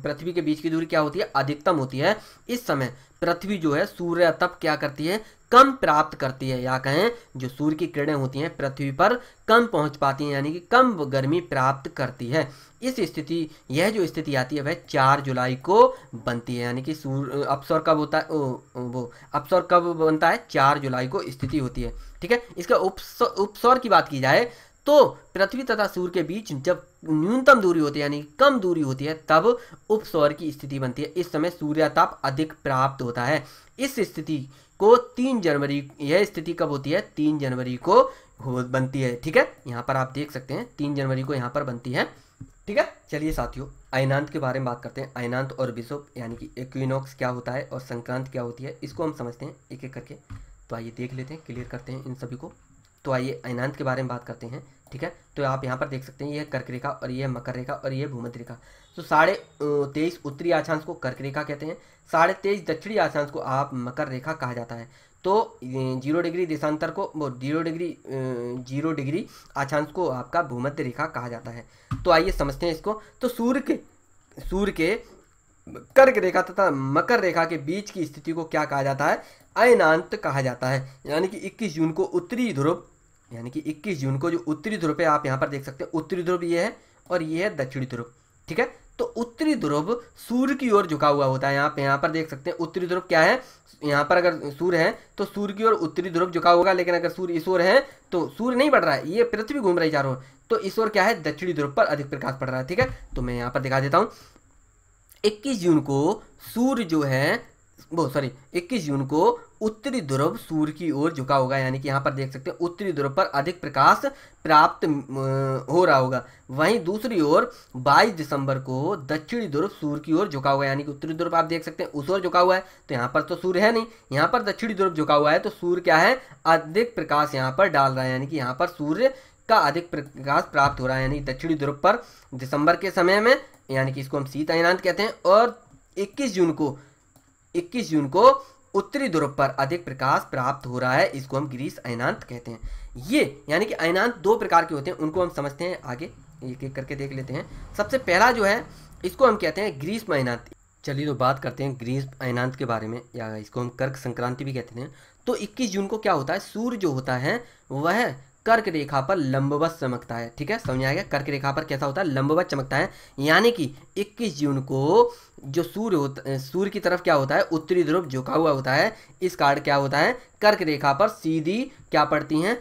पृथ्वी के बीच की दूरी क्या होती है अधिकतम होती है इस समय पृथ्वी जो है सूर्य तप क्या करती है कम प्राप्त करती है या कहें जो सूर्य की किरणें होती हैं पृथ्वी पर कम पहुंच पाती हैं यानी कि कम गर्मी प्राप्त करती है इस स्थिति यह जो स्थिति आती है वह चार जुलाई को बनती है यानी कि सूर्य अपसौर कब होता है ओ, वो अपसौर कब बनता है चार जुलाई को स्थिति होती है ठीक है इसका उपसौर की बात की जाए तो पृथ्वी तथा सूर्य के बीच जब न्यूनतम दूरी होती है यानी कम दूरी होती है तब उपसौर की स्थिति बनती है इस समय सूर्याताप अधिक प्राप्त होता है इस स्थिति को तीन जनवरी यह स्थिति कब होती है तीन जनवरी को बनती है ठीक है यहाँ पर आप देख सकते हैं तीन जनवरी को यहाँ पर बनती है ठीक है चलिए साथियों अयनांत के बारे में बात करते हैं अयनांत और बिशोप यानी कि एक्विनॉक्स क्या होता है और संक्रांत क्या होती है इसको हम समझते हैं एक एक करके तो आइए देख लेते हैं क्लियर करते हैं इन सभी को तो आइए अयनांत के बारे में बात करते हैं ठीक है तो आप यहाँ पर देख सकते हैं ये कर्क रेखा और ये मकर रेखा और ये भूमध रेखा तो साढ़े तेईस उत्तरी आशांश को कर्क रेखा कहते हैं साढ़े तेईस दक्षिणी आशांश को आप मकर रेखा कहा जाता है तो जीरो डिग्री देशांतर को वो जीरो डिग्री जीरो डिग्री आशांश को आपका भूमध्य रेखा कहा जाता है तो आइए समझते हैं इसको तो सूर्य के सूर्य के कर्क रेखा तथा मकर रेखा के बीच की स्थिति को क्या कहा जाता है अयनांत कहा जाता है यानी कि 21 जून को उत्तरी ध्रुव यानी कि 21 जून को जो उत्तरी ध्रुव है आप यहाँ पर देख सकते हैं उत्तरी ध्रुव ये है और ये है दक्षिणी ध्रुव ठीक है तो उत्तरी ध्रुव सूर्य की ओर झुका हुआ होता है यहाँ पे यहाँ पर देख सकते हैं उत्तरी ध्रुव क्या है यहाँ पर अगर सूर्य है तो सूर्य की ओर उत्तरी ध्रुव झुका होगा लेकिन अगर सूर्य इस ओर है तो सूर्य नहीं बढ़ रहा है ये पृथ्वी घूम रही चारों ओर तो इस ओर क्या है दक्षिणी ध्रुव पर अधिक प्रकाश पड़ रहा है ठीक है तो मैं यहाँ पर दिखा देता हूँ इक्कीस जून को सूर्य जो है वो सॉरी 21 जून को उत्तरी ध्रुव सूर्य की ओर झुका होगा यानी कि यहाँ पर देख सकते हैं उत्तरी ध्रुव पर अधिक प्रकाश प्राप्त हो रहा होगा वहीं दूसरी ओर 22 दिसंबर को दक्षिणी ध्रुव सूर्य की ओर झुका होगा यानी कि उत्तरी ध्रुव आप देख सकते हैं उस ओर झुका हुआ है तो यहाँ पर तो सूर्य है नहीं यहाँ पर दक्षिणी ध्रुव झुका हुआ है तो सूर्य क्या है अधिक प्रकाश यहाँ पर डाल रहा है यानी कि यहाँ पर सूर्य का अधिक प्रकाश प्राप्त हो रहा है यानी दक्षिणी ध्रुव पर दिसंबर के समय में यानी कि इसको हम सीता कहते हैं और 21 जून को इक्कीस जून को उत्तरी ध्रुव पर अधिक प्रकाश प्राप्त हो रहा है इसको हम ग्रीस अयनांत कहते हैं ये यानी कि अयनांत दो प्रकार के होते हैं उनको हम समझते हैं आगे एक एक करके देख लेते हैं सबसे पहला जो है इसको हम कहते हैं ग्रीष्म अयनांत चलिए तो बात करते हैं ग्रीष्म अयनांत के बारे में या इसको हम कर्क संक्रांति भी कहते हैं तो 21 जून को क्या होता है सूर्य जो होता है वह कर्क रेखा पर लंबवत चमकता है ठीक है समझ आएगा कर्क रेखा पर कैसा होता है लंबवत चमकता है यानी कि 21 जून को जो सूर्य होता सूर्य की तरफ क्या होता है उत्तरी ध्रुव झुका हुआ होता है इस कारण क्या होता है कर्क रेखा पर सीधी क्या पड़ती हैं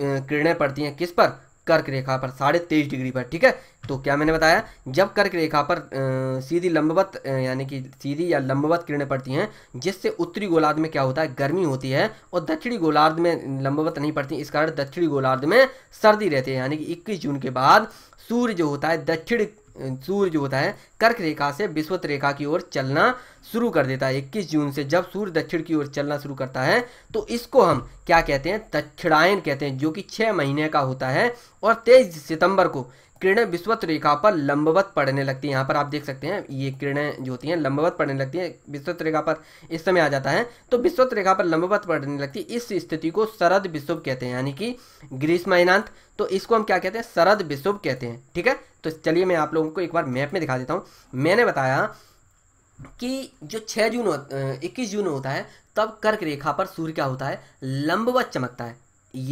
किरणें पड़ती हैं किस पर कर्क रेखा पर साढ़े तेईस डिग्री पर ठीक है तो क्या मैंने बताया जब कर्क रेखा पर आ, सीधी लंबवत यानी कि सीधी या लंबवत किरणें पड़ती हैं जिससे उत्तरी गोलार्ध में क्या होता है गर्मी होती है और दक्षिणी गोलार्ध में लंबवत नहीं पड़ती इस कारण दक्षिणी गोलार्ध में सर्दी रहती है यानी कि इक्कीस जून के बाद सूर्य जो होता है दक्षिण सूर्य जो होता है कर्क रेखा से विश्वत रेखा की ओर चलना शुरू कर देता है 21 जून से जब सूर्य दक्षिण की ओर चलना शुरू करता है तो इसको हम क्या कहते हैं दक्षिणायन कहते हैं जो कि छः महीने का होता है और तेईस सितंबर को किरणें विश्वत रेखा पर लंबवत पड़ने लगती हैं यहाँ पर आप देख सकते हैं ये किरणें जो होती हैं लंबवत पड़ने लगती हैं विश्वत रेखा पर इस समय आ जाता है तो विश्वत रेखा पर लंबवत पड़ने लगती है इस स्थिति को शरद विश्व कहते हैं यानी कि ग्रीष्मायनांत तो इसको हम क्या कहते हैं शरद विश्व कहते हैं ठीक है तो चलिए मैं आप लोगों को एक बार मैप में दिखा देता हूँ मैंने बताया कि जो छह जून इक्कीस जून होता है तब कर्क रेखा पर सूर्य क्या होता है लंबवत चमकता है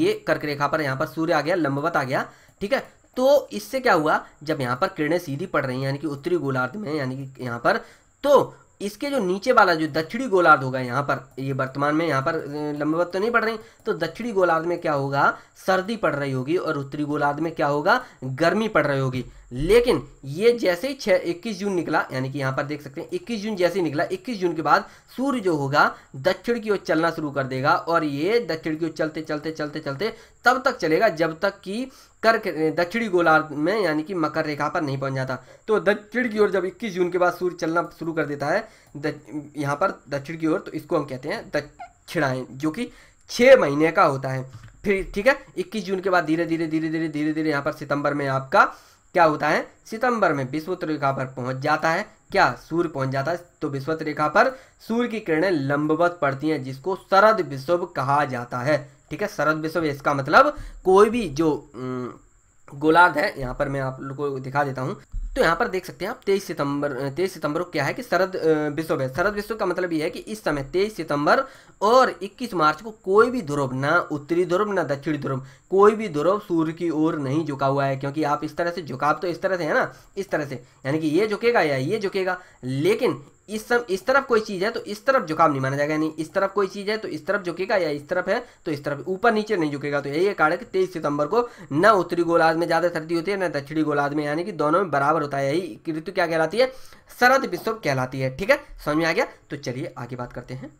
ये कर्क रेखा पर यहाँ पर सूर्य आ गया लंबवत आ गया ठीक है तो इससे क्या हुआ जब यहाँ पर किरणें सीधी पड़ रही हैं यानी कि उत्तरी गोलार्ध में यानी कि यहाँ पर तो इसके जो नीचे वाला जो दक्षिणी गोलार्ध होगा यहाँ पर ये वर्तमान में यहाँ पर लंबवत तो नहीं पड़ रही तो दक्षिणी गोलार्ध में क्या होगा सर्दी पड़ रही होगी और उत्तरी गोलार्ध में क्या होगा गर्मी पड़ रही होगी लेकिन ये जैसे ही छः इक्कीस जून निकला यानी कि यहाँ पर देख सकते हैं इक्कीस जून जैसे ही निकला इक्कीस जून के बाद सूर्य जो होगा दक्षिण की ओर चलना शुरू कर देगा और ये दक्षिण की ओर चलते चलते चलते चलते तब तक चलेगा जब तक कि कर्क दक्षिणी गोलार्ध में यानी कि मकर रेखा पर नहीं पहुंच जाता तो दक्षिण की ओर जब 21 जून के बाद सूर्य चलना शुरू कर देता है यहाँ पर दक्षिण की ओर तो इसको हम कहते हैं दक्षिणायन जो कि छः महीने का होता है फिर ठीक है इक्कीस जून के बाद धीरे धीरे धीरे धीरे धीरे धीरे यहाँ पर सितंबर में आपका क्या होता है सितंबर में विश्वत रेखा पर पहुंच जाता है क्या सूर्य पहुंच जाता है तो विश्वत रेखा पर सूर्य की किरणें लंबवत पड़ती हैं जिसको शरद विश्व कहा जाता है ठीक है शरद विश्व इसका मतलब कोई भी जो गोलार्ध है यहाँ पर मैं आप लोग को दिखा देता हूँ तो यहाँ पर देख सकते हैं आप 23 सितंबर 23 सितंबर को क्या है कि शरद विश्व है शरद विश्व का मतलब ये है कि इस समय 23 सितंबर और 21 मार्च को कोई भी ध्रुव ना उत्तरी ध्रुव ना दक्षिणी ध्रुव कोई भी ध्रुव सूर्य की ओर नहीं झुका हुआ है क्योंकि आप इस तरह से झुकाव तो इस तरह से है ना इस तरह से यानी कि ये झुकेगा या ये झुकेगा लेकिन इस तरफ इस तरफ कोई चीज़ है तो इस तरफ झुकाव नहीं माना जाएगा यानी इस तरफ कोई चीज़ है तो इस तरफ झुकेगा या इस तरफ है तो इस तरफ ऊपर नीचे नहीं झुकेगा तो यही कारण है कि तेईस सितंबर को न उत्तरी गोलार्ध में ज़्यादा सर्दी होती है न दक्षिणी गोलार्ध में यानी कि दोनों में बराबर होता है यही ऋतु क्या कहलाती है शरद विश्व कहलाती है ठीक है समझ में आ गया तो चलिए आगे बात करते हैं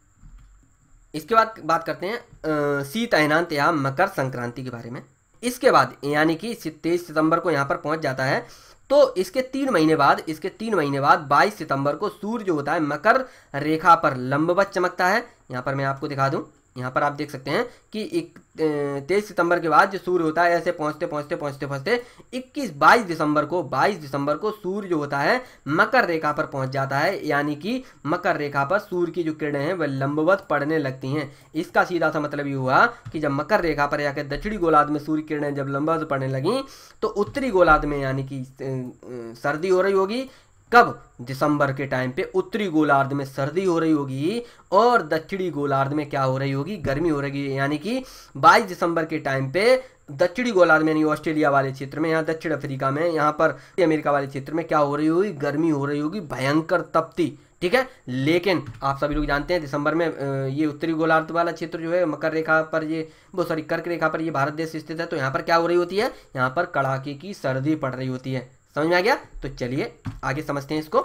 इसके बाद बात करते हैं शीत अहनांत या मकर संक्रांति के बारे में इसके बाद यानी कि तेईस सितंबर को यहाँ पर पहुंच जाता है तो इसके तीन महीने बाद इसके तीन महीने बाद 22 सितंबर को सूर्य जो होता है मकर रेखा पर लंबवत चमकता है यहाँ पर मैं आपको दिखा दूँ यहाँ पर आप देख सकते हैं कि एक तेईस सितंबर के बाद जो सूर्य होता है ऐसे पहुँचते पहुँचते पहुँचते पहुँचते 21 बाईस दिसंबर को 22 दिसंबर को सूर्य जो होता है मकर रेखा पर पहुँच जाता है यानी कि मकर रेखा पर सूर्य की जो किरणें हैं वह लंबवत पड़ने लगती हैं इसका सीधा सा मतलब ये हुआ कि जब मकर रेखा पर जाकर दक्षिणी गोलाद में सूर्य किरणें जब लंबवत पड़ने लगीं तो उत्तरी गोलाद में यानी कि सर्दी हो रही होगी कब दिसंबर के टाइम पे उत्तरी गोलार्ध में सर्दी हो रही होगी और दक्षिणी गोलार्ध में क्या हो रही होगी गर्मी हो रही है यानी कि 22 दिसंबर के टाइम पे दक्षिणी गोलार्ध में यानी ऑस्ट्रेलिया वाले क्षेत्र में यहाँ दक्षिण अफ्रीका में यहाँ पर अमेरिका वाले क्षेत्र में क्या हो रही होगी गर्मी हो रही होगी भयंकर तपती ठीक है लेकिन आप सभी लोग जानते हैं दिसंबर में ये उत्तरी गोलार्ध वाला क्षेत्र जो है मकर रेखा पर ये वो सॉरी कर्क रेखा पर ये भारत देश स्थित है तो यहाँ पर क्या हो रही होती है यहाँ पर कड़ाके की सर्दी पड़ रही होती है समझ में आ गया तो चलिए आगे समझते हैं इसको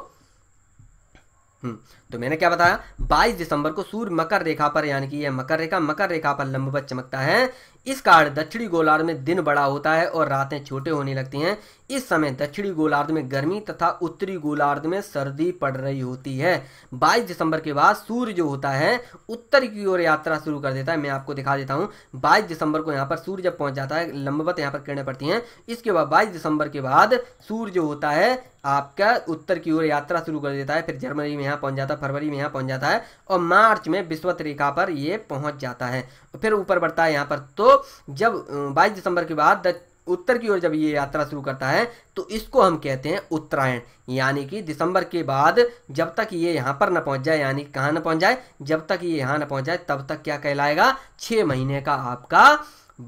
हम्म, तो मैंने क्या बताया 22 दिसंबर को सूर्य मकर रेखा पर यानी कि यह मकर रेखा मकर रेखा पर लंबवत चमकता है इस कारण दक्षिणी गोलार्ध में दिन बड़ा होता है और रातें छोटे होने लगती हैं इस समय दक्षिणी गोलार्ध में गर्मी तथा उत्तरी गोलार्ध में सर्दी पड़ रही होती है 22 दिसंबर के बाद सूर्य जो होता है उत्तर की ओर यात्रा शुरू कर देता है मैं आपको दिखा देता हूं 22 दिसंबर को यहां पर सूर्य जब पहुंच जाता है लंबवत यहां पर किरणें पड़ती हैं इसके बाद बाईस दिसंबर के बाद सूर्य जो होता है आपका उत्तर की ओर यात्रा शुरू कर देता है फिर जनवरी में यहाँ पहुंच जाता है फरवरी में यहाँ पहुंच जाता है और मार्च में विश्वत रेखा पर ये पहुंच जाता है फिर ऊपर बढ़ता है यहाँ पर तो जब 22 दिसंबर के बाद उत्तर की ओर जब ये यात्रा शुरू करता है तो इसको हम कहते हैं उत्तरायण यानी कि दिसंबर के बाद जब तक ये यहाँ पर ना पहुँच जाए यानी कहाँ न पहुँच जाए जब तक ये यहाँ न पहुँच जाए तब तक क्या कहलाएगा छः महीने का आपका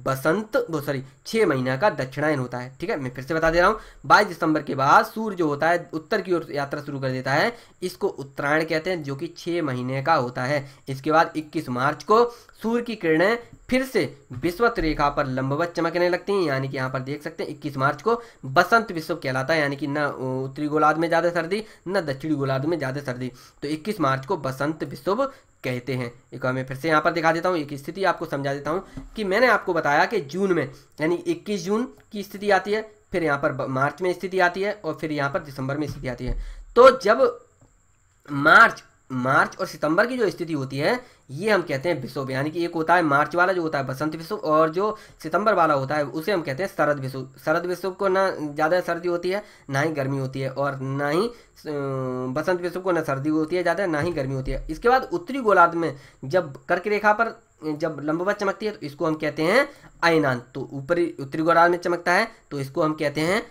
बसंत वो सॉरी छह महीना का दक्षिणायन होता है ठीक है मैं फिर से बता दे रहा हूं बाईस दिसंबर के बाद सूर्य जो होता है उत्तर की ओर यात्रा शुरू कर देता है इसको उत्तरायण कहते हैं जो कि छह महीने का होता है इसके बाद इक्कीस मार्च को सूर्य की किरणें फिर से विश्वत रेखा पर लंबवत चमकने लगती हैं यानी कि यहाँ पर देख सकते हैं इक्कीस मार्च को बसंत विश्व कहलाता है यानी कि न उत्तरी गोलार्ध में ज़्यादा सर्दी न दक्षिणी गोलार्ध में ज़्यादा सर्दी तो इक्कीस मार्च को बसंत विश्व कहते हैं एक बार मैं फिर से यहाँ पर दिखा देता हूँ एक स्थिति आपको समझा देता हूँ कि मैंने आपको बताया कि जून में यानी इक्कीस जून की स्थिति आती है फिर यहाँ पर मार्च में स्थिति आती है और फिर यहाँ पर दिसंबर में स्थिति आती है तो जब मार्च मार्च और सितंबर की जो स्थिति होती है ये हम कहते हैं विशुभ यानी कि एक होता है मार्च वाला जो होता है बसंत विशुभ और जो सितंबर वाला होता है उसे हम कहते हैं शरद विशुभ शरद विशुभ को ना ज़्यादा सर्दी होती है ना ही गर्मी होती है और ना ही बसंत विशुभ को ना सर्दी होती है ज़्यादा ना ही गर्मी होती है इसके बाद उत्तरी गोलार्ध में जब कर्क रेखा पर जब लंबवत चमकती है तो इसको हम कहते हैं आयनान तो ऊपरी उत्तरी गोलार्ध में चमकता है तो इसको हम कहते हैं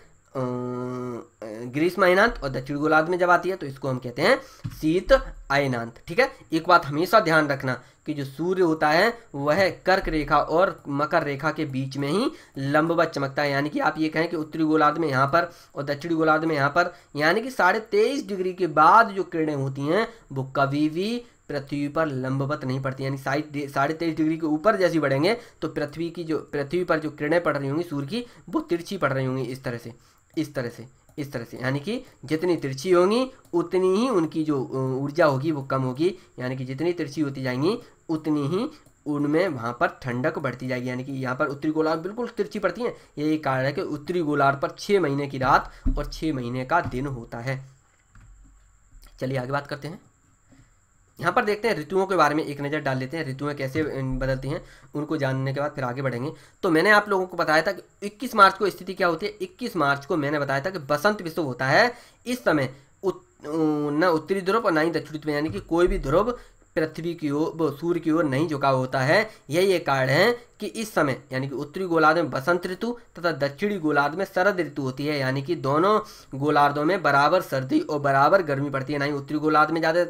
ग्रीष्म आयनांत और दक्षिण गोलार्ध में जब आती है तो इसको हम कहते हैं शीत आयनांत ठीक है एक बात हमेशा ध्यान रखना कि जो सूर्य होता है वह कर्क रेखा और मकर रेखा के बीच में ही लंबवत चमकता है यानी कि आप ये कहें कि उत्तरी गोलार्ध में यहाँ पर और दक्षिणी गोलार्ध में यहाँ पर यानी कि साढ़े तेईस डिग्री के बाद जो किरणें होती हैं वो कभी भी पृथ्वी पर लंबवत नहीं पड़ती यानी साढ़े तेईस डिग्री के ऊपर जैसी बढ़ेंगे तो पृथ्वी की जो पृथ्वी पर जो किरणें पड़ रही होंगी सूर्य की वो तिरछी पड़ रही होंगी इस तरह से इस तरह से इस तरह से यानी कि जितनी तिरछी होंगी उतनी ही उनकी जो ऊर्जा होगी वो कम होगी यानी कि जितनी तिरछी होती जाएंगी उतनी ही उनमें वहाँ पर ठंडक बढ़ती जाएगी यानी कि यहाँ पर उत्तरी गोलार्ध बिल्कुल तिरछी पड़ती है यही कारण है कि उत्तरी गोलार्ध पर छः महीने की रात और छः महीने का दिन होता है चलिए आगे बात करते हैं यहाँ पर देखते हैं ऋतुओं के बारे में एक नज़र डाल लेते हैं ऋतुएं कैसे बदलती हैं उनको जानने के बाद फिर आगे बढ़ेंगे तो मैंने आप लोगों को बताया था कि 21 मार्च को स्थिति क्या होती है 21 मार्च को मैंने बताया था कि बसंत विश्व होता है इस समय उत, न उत्तरी ध्रुव और ना ही दक्षिणी ध्रुव यानी कि कोई भी ध्रुव पृथ्वी की ओर सूर्य की ओर नहीं झुका होता है यही एक कारण है कि इस समय यानी कि उत्तरी गोलार्ध में बसंत ऋतु तथा दक्षिणी गोलार्ध में शरद ऋतु होती है यानी कि दोनों गोलार्धों में बराबर सर्दी और बराबर गर्मी पड़ती है ना ही उत्तरी गोलार्ध में ज़्यादा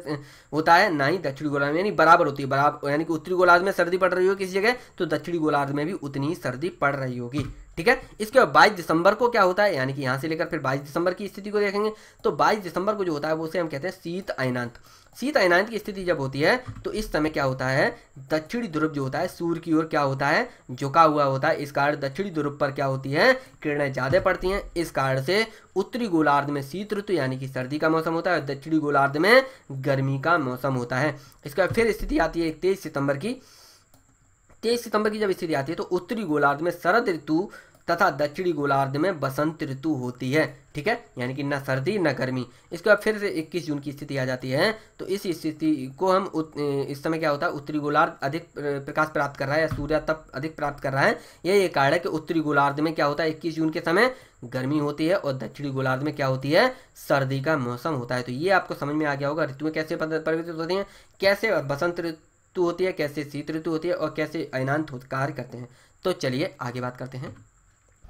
होता है ना ही दक्षिणी गोलार्ध में यानी बराबर होती है बराबर यानी कि उत्तरी गोलार्ध में सर्दी पड़ रही हो किसी जगह तो दक्षिणी गोलार्ध में भी उतनी ही सर्दी पड़ रही होगी ठीक है इसके बाद बाईस दिसंबर को क्या होता है यानी कि यहाँ से लेकर फिर बाईस दिसंबर की स्थिति को देखेंगे तो बाईस दिसंबर को जो होता है वो उसे हम कहते हैं शीत अयनांत शीतअनायन की स्थिति जब होती है तो इस समय क्या होता है दक्षिणी ध्रुव जो होता है सूर्य की ओर क्या होता है झुका हुआ होता है इस कारण दक्षिणी ध्रुव पर क्या होती है किरणें ज़्यादा पड़ती हैं इस कारण से उत्तरी गोलार्ध में शीत ऋतु यानी कि सर्दी का मौसम होता है और दक्षिणी गोलार्ध में गर्मी का मौसम होता है इसका फिर स्थिति आती है तेईस सितंबर की तेईस सितंबर की जब स्थिति आती है तो उत्तरी गोलार्ध में शरद ऋतु तथा दक्षिणी गोलार्ध में बसंत ऋतु होती है ठीक है यानी कि न सर्दी न गर्मी इसके बाद फिर से 21 जून की स्थिति आ जाती है तो इस स्थिति को हम उत, इस समय क्या होता है उत्तरी गोलार्ध अधिक प्रकाश प्राप्त कर रहा है या सूर्य तप अधिक प्राप्त कर रहा है यह ये कारण है कि उत्तरी गोलार्ध में क्या होता है इक्कीस जून के समय गर्मी होती है और दक्षिणी गोलार्ध में क्या होती है सर्दी का मौसम होता है तो ये आपको समझ में आ गया होगा में कैसे परिवर्तित होती हैं कैसे बसंत ऋतु होती है कैसे शीत ऋतु होती है और कैसे अनांत कार्य करते हैं तो चलिए आगे बात करते हैं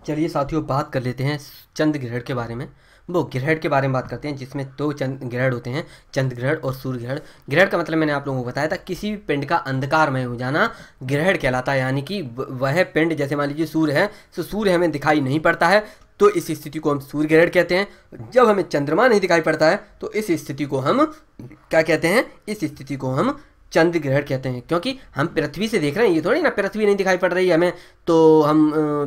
चलिए साथियों बात कर लेते हैं चंद्र ग्रहण के बारे में वो ग्रहण के बारे में बात करते हैं जिसमें दो चंद ग्रहण होते हैं चंद्र ग्रहण और सूर्य ग्रहण ग्रहण का मतलब मैंने आप लोगों को बताया था किसी भी पिंड का अंधकारमय हो जाना ग्रहण कहलाता है यानी कि वह पिंड जैसे मान लीजिए सूर्य है तो सूर्य हमें दिखाई नहीं पड़ता है तो इस स्थिति को हम सूर्य ग्रहण कहते हैं जब हमें चंद्रमा नहीं दिखाई पड़ता है तो इस स्थिति को हम क्या कहते हैं इस स्थिति को हम चंद्र ग्रहण कहते हैं क्योंकि हम पृथ्वी से देख रहे हैं ये थोड़ी ना पृथ्वी नहीं दिखाई पड़ रही है हमें तो हम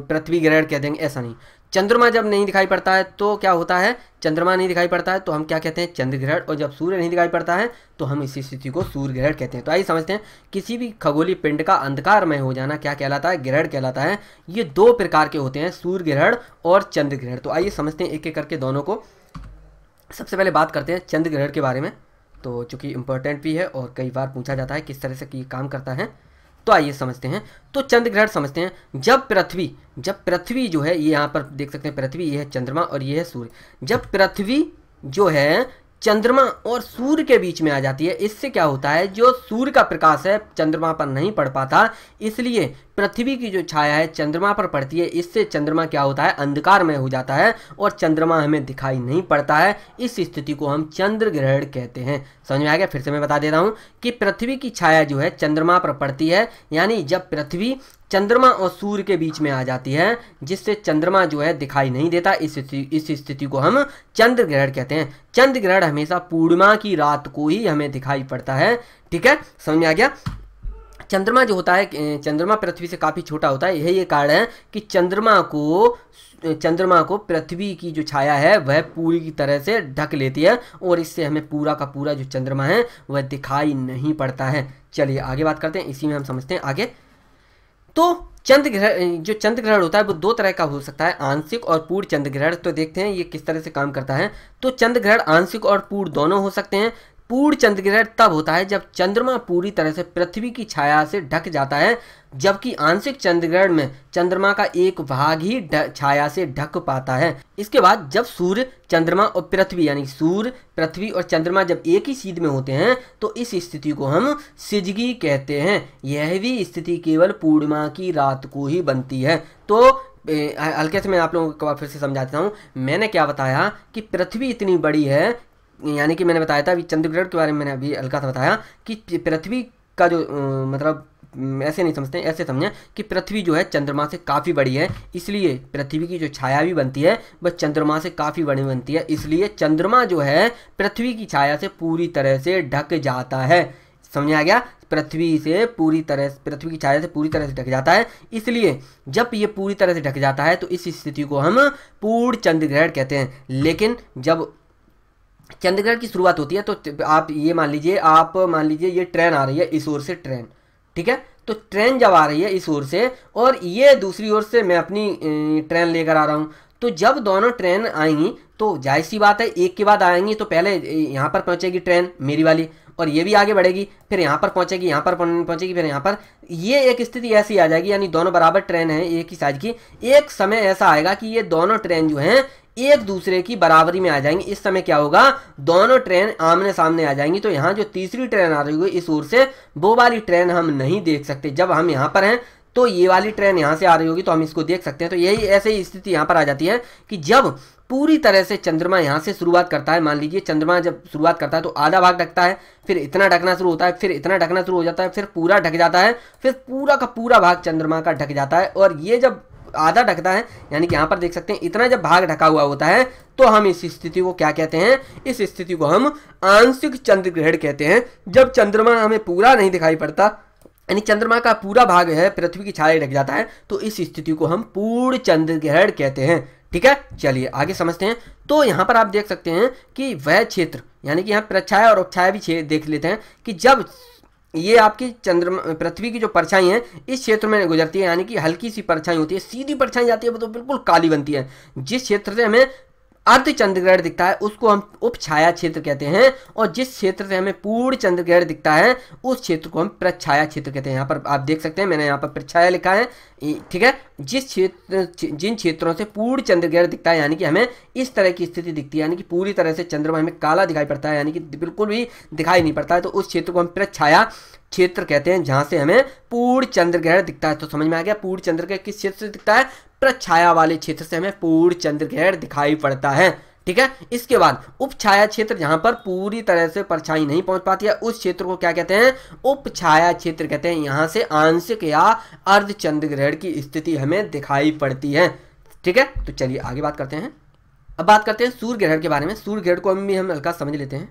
पृथ्वी ग्रहण कह देंगे ऐसा नहीं चंद्रमा जब नहीं दिखाई पड़ता है तो क्या होता है चंद्रमा नहीं दिखाई पड़ता है तो हम क्या कहते हैं चंद्र ग्रहण और जब सूर्य नहीं दिखाई पड़ता है तो हम इसी स्थिति को सूर्य ग्रहण कहते हैं तो आइए समझते हैं किसी भी खगोली पिंड का अंधकारमय हो जाना क्या कहलाता है ग्रहण कहलाता है ये दो प्रकार के होते हैं सूर्य ग्रहण और चंद्र ग्रहण तो आइए समझते हैं एक एक करके दोनों को सबसे पहले बात करते हैं चंद्र ग्रहण के बारे में तो चूँकि इम्पोर्टेंट भी है और कई बार पूछा जाता है किस तरह से कि काम करता है तो आइए समझते हैं तो चंद्र ग्रहण समझते हैं जब पृथ्वी जब पृथ्वी जो है ये यहाँ पर देख सकते हैं पृथ्वी ये है चंद्रमा और ये है सूर्य जब पृथ्वी जो है चंद्रमा और सूर्य के बीच में आ जाती है इससे क्या होता है जो सूर्य का प्रकाश है चंद्रमा पर नहीं पड़ पाता इसलिए पृथ्वी की जो छाया है चंद्रमा पर पड़ती है इससे चंद्रमा क्या होता है अंधकारमय हो जाता है और चंद्रमा हमें दिखाई नहीं पड़ता है इस स्थिति को हम चंद्र ग्रहण कहते हैं समझ में आ गया फिर से मैं बता देता हूँ कि पृथ्वी की छाया जो है चंद्रमा पर पड़ती है यानी जब पृथ्वी चंद्रमा और सूर्य के बीच में आ जाती है जिससे चंद्रमा जो है दिखाई नहीं देता इस इस स्थिति को हम चंद्र ग्रहण कहते हैं चंद्र ग्रहण हमेशा पूर्णिमा की रात को ही हमें दिखाई पड़ता है ठीक है समझ में आ गया चंद्रमा जो होता है चंद्रमा पृथ्वी से काफ़ी छोटा होता है यही ये कारण है कि चंद्रमा को चंद्रमा को पृथ्वी की जो छाया है वह पूरी की तरह से ढक लेती है और इससे हमें पूरा का पूरा जो चंद्रमा है वह दिखाई नहीं पड़ता है चलिए आगे बात करते हैं इसी में हम समझते हैं आगे तो चंद्र ग्रहण जो चंद्र ग्रहण होता है वो दो तरह का हो सकता है आंशिक और पूर्ण चंद्र ग्रहण तो देखते हैं ये किस तरह से काम करता है तो चंद्र ग्रहण आंशिक और पूर्ण दोनों हो सकते हैं पूर्ण चंद्रग्रहण तब होता है जब चंद्रमा पूरी तरह से पृथ्वी की छाया से ढक जाता है जबकि आंशिक चंद्रग्रहण में चंद्रमा का एक भाग ही छाया से ढक पाता है इसके बाद जब सूर्य चंद्रमा और पृथ्वी यानी सूर्य पृथ्वी और चंद्रमा जब एक ही सीध में होते हैं तो इस स्थिति को हम सिजगी कहते हैं यह भी स्थिति केवल पूर्णिमा की रात को ही बनती है तो हल्के से मैं आप लोगों को फिर से समझाता हूँ मैंने क्या बताया कि पृथ्वी इतनी बड़ी है यानी कि मैंने बताया था अभी चंद्रग्रहण के बारे में मैंने अभी हल्का सा बताया कि पृथ्वी का जो मतलब ऐसे नहीं समझते ऐसे समझें कि पृथ्वी जो है चंद्रमा से काफ़ी बड़ी है इसलिए पृथ्वी की जो छाया भी बनती है वह चंद्रमा से काफ़ी बड़ी बनती है इसलिए चंद्रमा जो है पृथ्वी की छाया से पूरी तरह से ढक जाता है समझा गया पृथ्वी से पूरी तरह पृथ्वी की छाया से पूरी तरह से ढक जाता है इसलिए जब ये पूरी तरह से ढक जाता है तो इस स्थिति को हम पूर्ण चंद्र ग्रहण कहते हैं लेकिन जब चंडीगढ़ की शुरुआत होती है तो आप ये मान लीजिए आप मान लीजिए ये ट्रेन आ रही है इस ओर से ट्रेन ठीक है तो ट्रेन जब आ रही है इस ओर से और ये दूसरी ओर से मैं अपनी ट्रेन लेकर आ रहा हूँ तो जब दोनों ट्रेन आएंगी तो जाहिर सी बात है एक के बाद आएंगी तो पहले यहाँ पर पहुँचेगी ट्रेन मेरी वाली और ये भी आगे बढ़ेगी फिर यहाँ पर पहुँचेगी यहाँ पर पहुँचेगी फिर यहाँ पर ये एक स्थिति ऐसी आ जाएगी यानी दोनों बराबर ट्रेन है एक ही साइज की एक समय ऐसा आएगा कि ये दोनों ट्रेन जो हैं एक दूसरे की बराबरी में आ जाएंगी इस समय क्या होगा दोनों ट्रेन आमने सामने आ जाएंगी तो यहाँ जो तीसरी ट्रेन आ रही होगी इस ओर से वो वाली ट्रेन हम नहीं देख सकते जब हम यहाँ पर हैं तो ये वाली ट्रेन यहाँ से आ रही होगी तो हम इसको देख सकते हैं तो यही ऐसे ही स्थिति यहाँ पर आ जाती है कि जब पूरी तरह से चंद्रमा यहाँ से शुरुआत करता है मान लीजिए चंद्रमा जब शुरुआत करता है तो आधा भाग ढकता है फिर इतना ढकना शुरू होता है फिर इतना ढकना शुरू हो जाता है फिर पूरा ढक जाता है फिर पूरा का पूरा भाग चंद्रमा का ढक जाता है और ये जब आधा ढकता है यानी कि यहाँ पर देख सकते हैं इतना जब भाग ढका हुआ होता है तो हम इस स्थिति को क्या कहते हैं इस स्थिति को हम आंशिक चंद्र ग्रहण कहते हैं जब चंद्रमा हमें पूरा नहीं दिखाई पड़ता यानी चंद्रमा का पूरा भाग है पृथ्वी की छाया ढक जाता है तो इस स्थिति को हम पूर्ण चंद्र ग्रहण कहते हैं ठीक है चलिए आगे समझते हैं तो यहाँ पर आप देख सकते हैं कि वह क्षेत्र यानी कि यहाँ प्रच्छाया और उपछाया भी देख लेते हैं कि जब ये आपकी चंद्रमा पृथ्वी की जो परछाई है इस क्षेत्र में गुजरती है यानी कि हल्की सी परछाई होती है सीधी परछाई जाती है तो बिल्कुल काली बनती है जिस क्षेत्र से हमें अर्ध चंद्रग्रहण दिखता है उसको हम उप छाया क्षेत्र कहते हैं और जिस क्षेत्र से हमें पूर्ण चंद्रग्रहण दिखता है उस क्षेत्र को हम प्रच्छाया क्षेत्र कहते हैं यहाँ पर आप देख सकते हैं मैंने यहाँ पर प्रच्छाया लिखा है ठीक है जिस क्षेत्र जिन क्षेत्रों से पूर्ण चंद्रग्रहण दिखता है यानी कि हमें इस तरह की स्थिति दिखती है यानी कि पूरी तरह से चंद्रमा हमें काला दिखाई पड़ता है यानी कि बिल्कुल भी दिखाई नहीं पड़ता है तो उस क्षेत्र को हम प्रच्छाया क्षेत्र कहते हैं जहाँ से हमें पूर्ण चंद्रग्रहण दिखता है तो समझ में आ गया पूर्ण चंद्र के किस क्षेत्र से दिखता है छाया वाले क्षेत्र से हमें पूर्ण चंद्रग्रहण दिखाई पड़ता है ठीक है इसके बाद उप छाया क्षेत्र जहां पर पूरी तरह से परछाई नहीं पहुंच पाती है उस क्षेत्र को क्या कहते हैं उप छाया क्षेत्र कहते हैं यहां से आंशिक या अर्ध चंद्रग्रहण की स्थिति हमें दिखाई पड़ती है ठीक है तो चलिए आगे बात करते हैं अब बात करते हैं सूर्य ग्रहण के बारे में सूर्य ग्रहण को हम भी हम हल्का समझ लेते हैं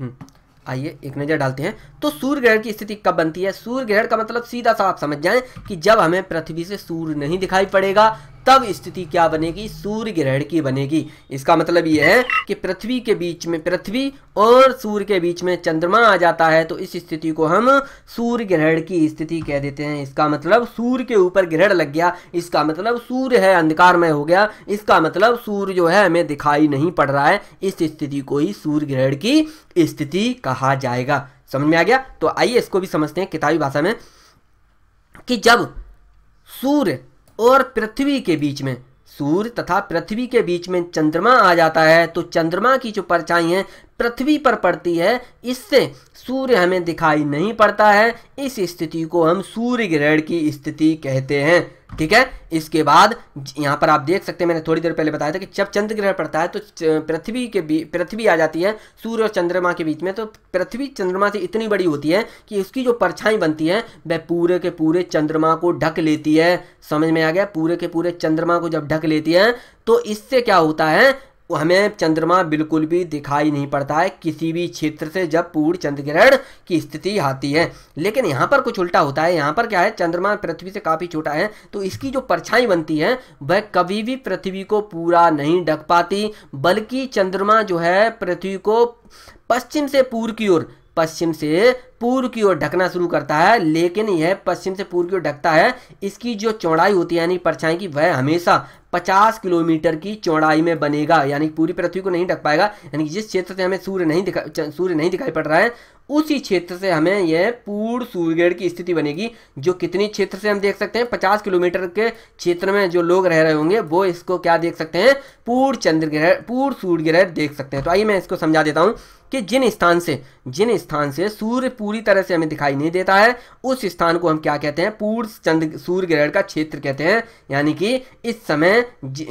हम्म। आइए एक नज़र डालते हैं तो सूर्य ग्रहण की स्थिति कब बनती है सूर्य ग्रहण का मतलब सीधा सा आप समझ जाएं कि जब हमें पृथ्वी से सूर्य नहीं दिखाई पड़ेगा तब स्थिति क्या बनेगी सूर्य ग्रहण की बनेगी इसका मतलब यह है कि पृथ्वी के बीच में पृथ्वी और सूर्य के बीच में चंद्रमा आ जाता है तो इस स्थिति को हम सूर्य ग्रहण की स्थिति कह देते हैं इसका मतलब सूर्य के ऊपर ग्रहण लग गया इसका मतलब सूर्य है अंधकारमय हो गया इसका मतलब सूर्य जो है हमें दिखाई नहीं पड़ रहा है इस स्थिति को ही सूर्य ग्रहण की स्थिति कहा जाएगा समझ में आ गया तो आइए इसको भी समझते हैं किताबी भाषा में कि जब सूर्य और पृथ्वी के बीच में सूर्य तथा पृथ्वी के बीच में चंद्रमा आ जाता है तो चंद्रमा की जो परछाई है पृथ्वी पर पड़ती है इससे सूर्य हमें दिखाई नहीं पड़ता है इस स्थिति को हम सूर्य ग्रहण की स्थिति कहते हैं ठीक है इसके बाद यहाँ पर आप देख सकते हैं मैंने थोड़ी देर पहले बताया था कि जब चंद्र ग्रहण पड़ता है तो पृथ्वी के पृथ्वी आ जाती है सूर्य और चंद्रमा के बीच में तो पृथ्वी चंद्रमा से इतनी बड़ी होती है कि उसकी जो परछाई बनती है वह पूरे के पूरे चंद्रमा को ढक लेती है समझ में आ गया पूरे के पूरे चंद्रमा को जब ढक लेती है तो इससे क्या होता है हमें चंद्रमा बिल्कुल भी दिखाई नहीं पड़ता है किसी भी क्षेत्र से जब पूर्ण चंद्रग्रहण की स्थिति आती है लेकिन यहाँ पर कुछ उल्टा होता है यहाँ पर क्या है चंद्रमा पृथ्वी से काफ़ी छोटा है तो इसकी जो परछाई बनती है वह कभी भी पृथ्वी को पूरा नहीं ढक पाती बल्कि चंद्रमा जो है पृथ्वी को पश्चिम से पूर्व की ओर पश्चिम से पूर्व की ओर ढकना शुरू करता है लेकिन यह पश्चिम से पूर्व की ओर ढकता है इसकी जो चौड़ाई होती है यानी परछाई की वह हमेशा 50 किलोमीटर की चौड़ाई में बनेगा यानी पूरी पृथ्वी को नहीं ढक पाएगा यानी कि जिस क्षेत्र से हमें सूर्य नहीं दिखा सूर्य नहीं दिखाई पड़ रहा है उसी क्षेत्र से हमें यह पूर्ण सूर्यग्रहण की स्थिति बनेगी जो कितनी क्षेत्र से हम देख सकते हैं 50 किलोमीटर के क्षेत्र में जो लोग रह रहे होंगे वो इसको क्या देख सकते हैं पूर्ण चंद्र पूर्ण सूर्य ग्रह देख सकते हैं तो आइए मैं इसको समझा देता हूँ कि जिन स्थान से जिन स्थान से सूर्य पूरी तरह से हमें दिखाई नहीं देता है उस स्थान को हम क्या कहते हैं पूर्ण चंद्र सूर्य ग्रहण का क्षेत्र कहते हैं यानी कि इस समय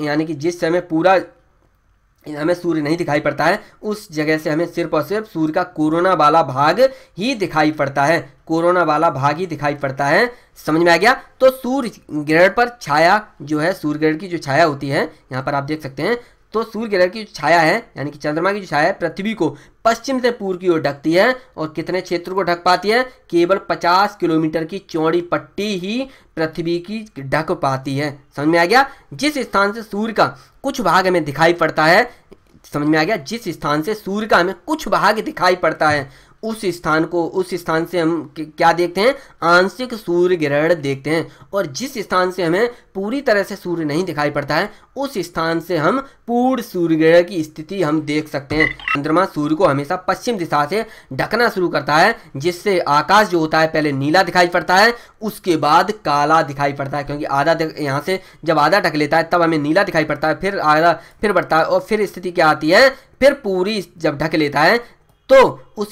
यानी कि जिस समय पूरा हमें सूर्य नहीं दिखाई पड़ता है उस जगह से हमें सिर्फ और सिर्फ सूर्य का कोरोना वाला भाग ही दिखाई पड़ता है कोरोना वाला भाग ही दिखाई पड़ता है समझ में आ गया तो सूर्य ग्रहण पर छाया जो है सूर्य ग्रहण की जो छाया होती है यहाँ पर आप देख सकते हैं तो सूर्य ग्रह की जो छाया है यानी कि चंद्रमा की जो छाया है पृथ्वी को पश्चिम से पूर्व की ओर ढकती है और कितने क्षेत्र को ढक पाती है केवल 50 किलोमीटर की चौड़ी पट्टी ही पृथ्वी की ढक पाती है समझ में आ गया जिस स्थान से सूर्य का कुछ भाग हमें दिखाई पड़ता है समझ में आ गया जिस स्थान से सूर्य का हमें कुछ भाग दिखाई पड़ता है उस स्थान को उस स्थान से हम क्या देखते हैं आंशिक सूर्य ग्रहण देखते हैं और जिस स्थान से हमें पूरी तरह से सूर्य नहीं दिखाई पड़ता है उस स्थान से हम पूर्ण सूर्य ग्रहण की स्थिति हम देख सकते हैं चंद्रमा सूर्य को हमेशा पश्चिम दिशा से ढकना शुरू करता है जिससे आकाश जो होता है पहले नीला दिखाई पड़ता है उसके बाद काला दिखाई पड़ता है क्योंकि आधा यहाँ से जब आधा ढक लेता है तब हमें नीला दिखाई पड़ता है फिर आधा फिर बढ़ता है और फिर स्थिति क्या आती है फिर पूरी जब ढक लेता है तो उस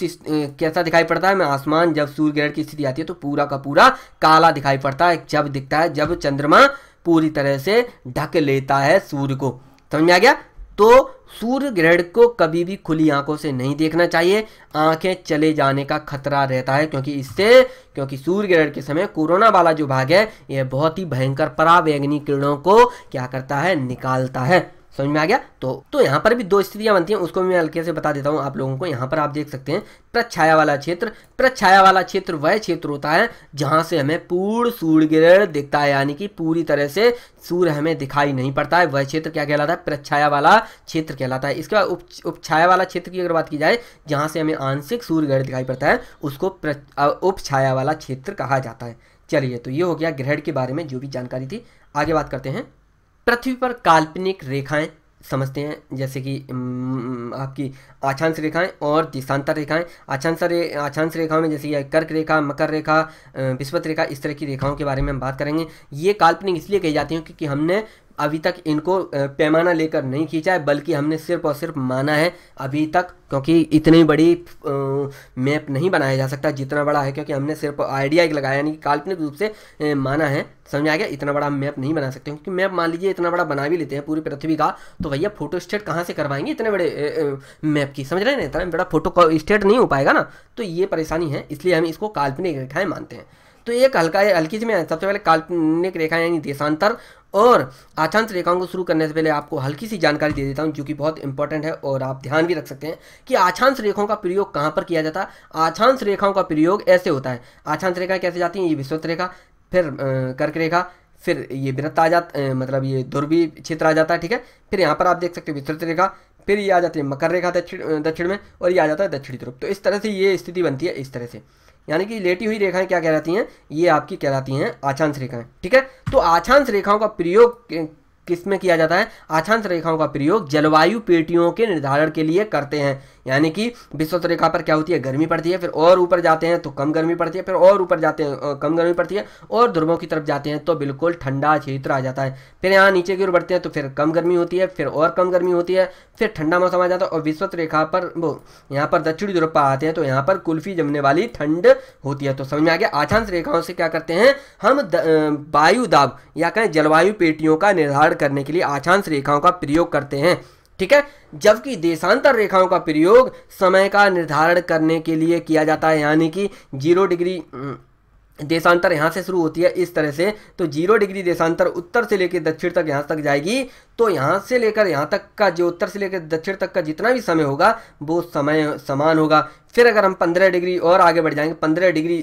कैसा दिखाई पड़ता है मैं आसमान जब सूर्य ग्रहण की स्थिति आती है तो पूरा का पूरा काला दिखाई पड़ता है जब दिखता है जब चंद्रमा पूरी तरह से ढक लेता है सूर्य को समझ में आ गया तो सूर्य ग्रहण को कभी भी खुली आंखों से नहीं देखना चाहिए आंखें चले जाने का खतरा रहता है क्योंकि इससे क्योंकि सूर्य ग्रहण के समय कोरोना वाला जो भाग है यह बहुत ही भयंकर परावैंगनी किरणों को क्या करता है निकालता है समझ में आ गया तो तो यहाँ पर भी दो स्थितियाँ बनती हैं उसको मैं हल्के से बता देता हूँ आप लोगों को यहाँ पर आप देख सकते हैं प्रच्छाया वाला क्षेत्र प्रच्छाया वाला क्षेत्र वह क्षेत्र होता है जहाँ से हमें पूर्ण सूर्य ग्रहण दिखता है यानी कि पूरी तरह से सूर्य हमें दिखाई नहीं पड़ता है वह क्षेत्र क्या कहलाता है प्रच्छाया वाला क्षेत्र कहलाता है इसके बाद उपछाया वाला क्षेत्र की अगर बात की जाए जहाँ से हमें आंशिक सूर्य ग्रहण दिखाई पड़ता है उसको उपछाया वाला क्षेत्र कहा जाता है चलिए तो ये हो गया ग्रहण के बारे में जो भी जानकारी थी आगे बात करते हैं पृथ्वी पर काल्पनिक रेखाएं समझते हैं जैसे कि आपकी आछांश रेखाएं और दिशांतर रेखाएं आछांश रे आछांश रेखाओं में जैसे कर्क रेखा मकर रेखा विस्पत रेखा इस तरह की रेखाओं के बारे में हम बात करेंगे ये काल्पनिक इसलिए कही जाती हैं क्योंकि हमने अभी तक इनको पैमाना लेकर नहीं खींचा है बल्कि हमने सिर्फ और सिर्फ माना है अभी तक क्योंकि इतनी बड़ी मैप नहीं बनाया जा सकता जितना बड़ा है क्योंकि हमने सिर्फ आइडिया एक लगाया यानी काल्पनिक रूप से माना है समझ आ गया इतना बड़ा मैप नहीं बना सकते क्योंकि मैप मान लीजिए इतना बड़ा बना भी लेते हैं पूरी पृथ्वी का तो भैया फोटो स्टेट कहाँ से करवाएंगे इतने बड़े मैप की समझ रहे हैं इतना बड़ा फोटो स्टेट नहीं हो पाएगा ना तो ये परेशानी है इसलिए हम इसको काल्पनिक रेखाएँ मानते हैं तो एक हल्का हल्की जी में सबसे पहले काल्पनिक रेखाएं यानी देशांतर और आछांश रेखाओं को शुरू करने से पहले आपको हल्की सी जानकारी दे देता हूँ जो कि बहुत इंपॉर्टेंट है और आप ध्यान भी रख सकते हैं कि आछांश रेखाओं का प्रयोग कहाँ पर किया जाता है आछांश रेखाओं का प्रयोग ऐसे होता है आछांश रेखाएं कैसे जाती हैं ये विश्वत रेखा फिर कर्क रेखा फिर ये वृत्त आ जाता मतलब ये ध्रुवी क्षेत्र आ जाता है ठीक है फिर यहाँ पर आप देख सकते हैं विस्तृत रेखा फिर ये आ जाती है मकर रेखा दक्षिण दक्षिण में और ये आ जाता है दक्षिणी ध्रुव तो इस तरह से ये स्थिति बनती है इस तरह से यानी कि लेटी हुई रेखाएं क्या कहलाती हैं ये आपकी कहलाती हैं आछांश रेखाएं ठीक है तो आछांश रेखाओं का प्रयोग किस में किया जाता है आछांश रेखाओं का प्रयोग जलवायु पेटियों के निर्धारण के लिए करते हैं यानी कि विश्वत रेखा पर क्या होती है गर्मी पड़ती है फिर और ऊपर जाते हैं तो कम गर्मी पड़ती है फिर और ऊपर जाते हैं कम गर्मी पड़ती है और ध्रुवों की तरफ जाते हैं तो बिल्कुल ठंडा क्षेत्र आ जाता है फिर यहाँ नीचे की ओर बढ़ते हैं तो फिर कम गर्मी होती है फिर और कम गर्मी होती है फिर ठंडा मौसम आ जाता है और विश्वत रेखा पर वो यहाँ पर दक्षिणी ध्रुव पर आते हैं तो यहाँ पर कुल्फी जमने वाली ठंड होती है तो समझ में आ गया आछांश रेखाओं से क्या करते हैं हम वायु दाब या कहें जलवायु पेटियों का निर्धारण करने के लिए आछांश रेखाओं का प्रयोग करते हैं ठीक है जबकि देशांतर रेखाओं का प्रयोग समय का निर्धारण करने के लिए किया जाता है यानी कि जीरो डिग्री देशांतर यहाँ से शुरू होती है इस तरह से तो जीरो डिग्री देशांतर उत्तर से लेकर दक्षिण तक यहाँ तक जाएगी तो यहाँ से लेकर यहाँ तक का जो उत्तर से लेकर दक्षिण तक का जितना भी समय होगा वो समय समान होगा फिर अगर हम पंद्रह डिग्री और आगे बढ़ जाएंगे पंद्रह डिग्री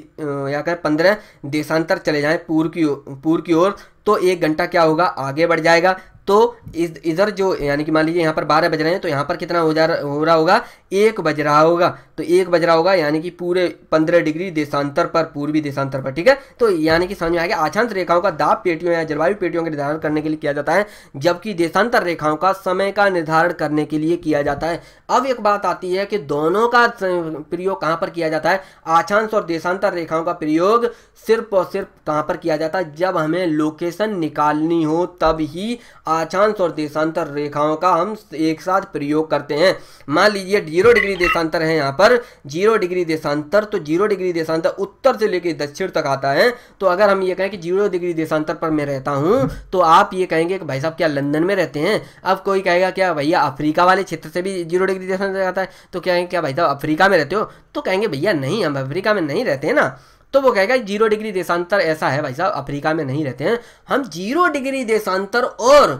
या कहें पंद्रह देशांतर चले जाएँ पूर्व की पूर्व की ओर तो एक घंटा क्या होगा आगे बढ़ जाएगा तो इधर जो यानी कि मान लीजिए यहाँ पर बारह बज रहे हैं तो यहाँ पर कितना हो जा हो रहा होगा एक बज रहा होगा तो एक बज रहा होगा यानी कि पूरे पंद्रह डिग्री देशांतर पर पूर्वी देशांतर पर ठीक है तो यानी कि समझ में आएगा आछांश रेखाओं का दाब पेटियों या जलवायु पेटियों का निर्धारण करने के लिए किया जाता है जबकि देशांतर रेखाओं का समय का निर्धारण करने के लिए किया जाता है अब एक बात आती है कि दोनों का प्रयोग कहाँ पर किया जाता है आछांश और देशांतर रेखाओं का प्रयोग सिर्फ और सिर्फ कहाँ पर किया जाता है जब हमें लोकेशन निकालनी हो तब ही आचांश और देशांतर रेखाओं का हम एक साथ प्रयोग करते हैं मान लीजिए जीरो डिग्री देशांतर है यहाँ पर जीरो डिग्री देशांतर तो जीरो डिग्री देशांतर उत्तर से लेकर दक्षिण तक आता है तो अगर हम ये कहें कि जीरो डिग्री देशांतर पर मैं रहता हूँ तो आप ये कहेंगे कि भाई साहब क्या लंदन में रहते हैं अब कोई कहेगा क्या भैया अफ्रीका वाले क्षेत्र से भी जीरो डिग्री देशांतर आता है तो क्या क्या भाई साहब अफ्रीका में रहते हो तो कहेंगे भैया नहीं हम अफ्रीका में नहीं रहते हैं ना तो वो कहेगा जीरो डिग्री देशांतर ऐसा है भाई साहब अफ्रीका में नहीं रहते हैं हम जीरो डिग्री देशांतर और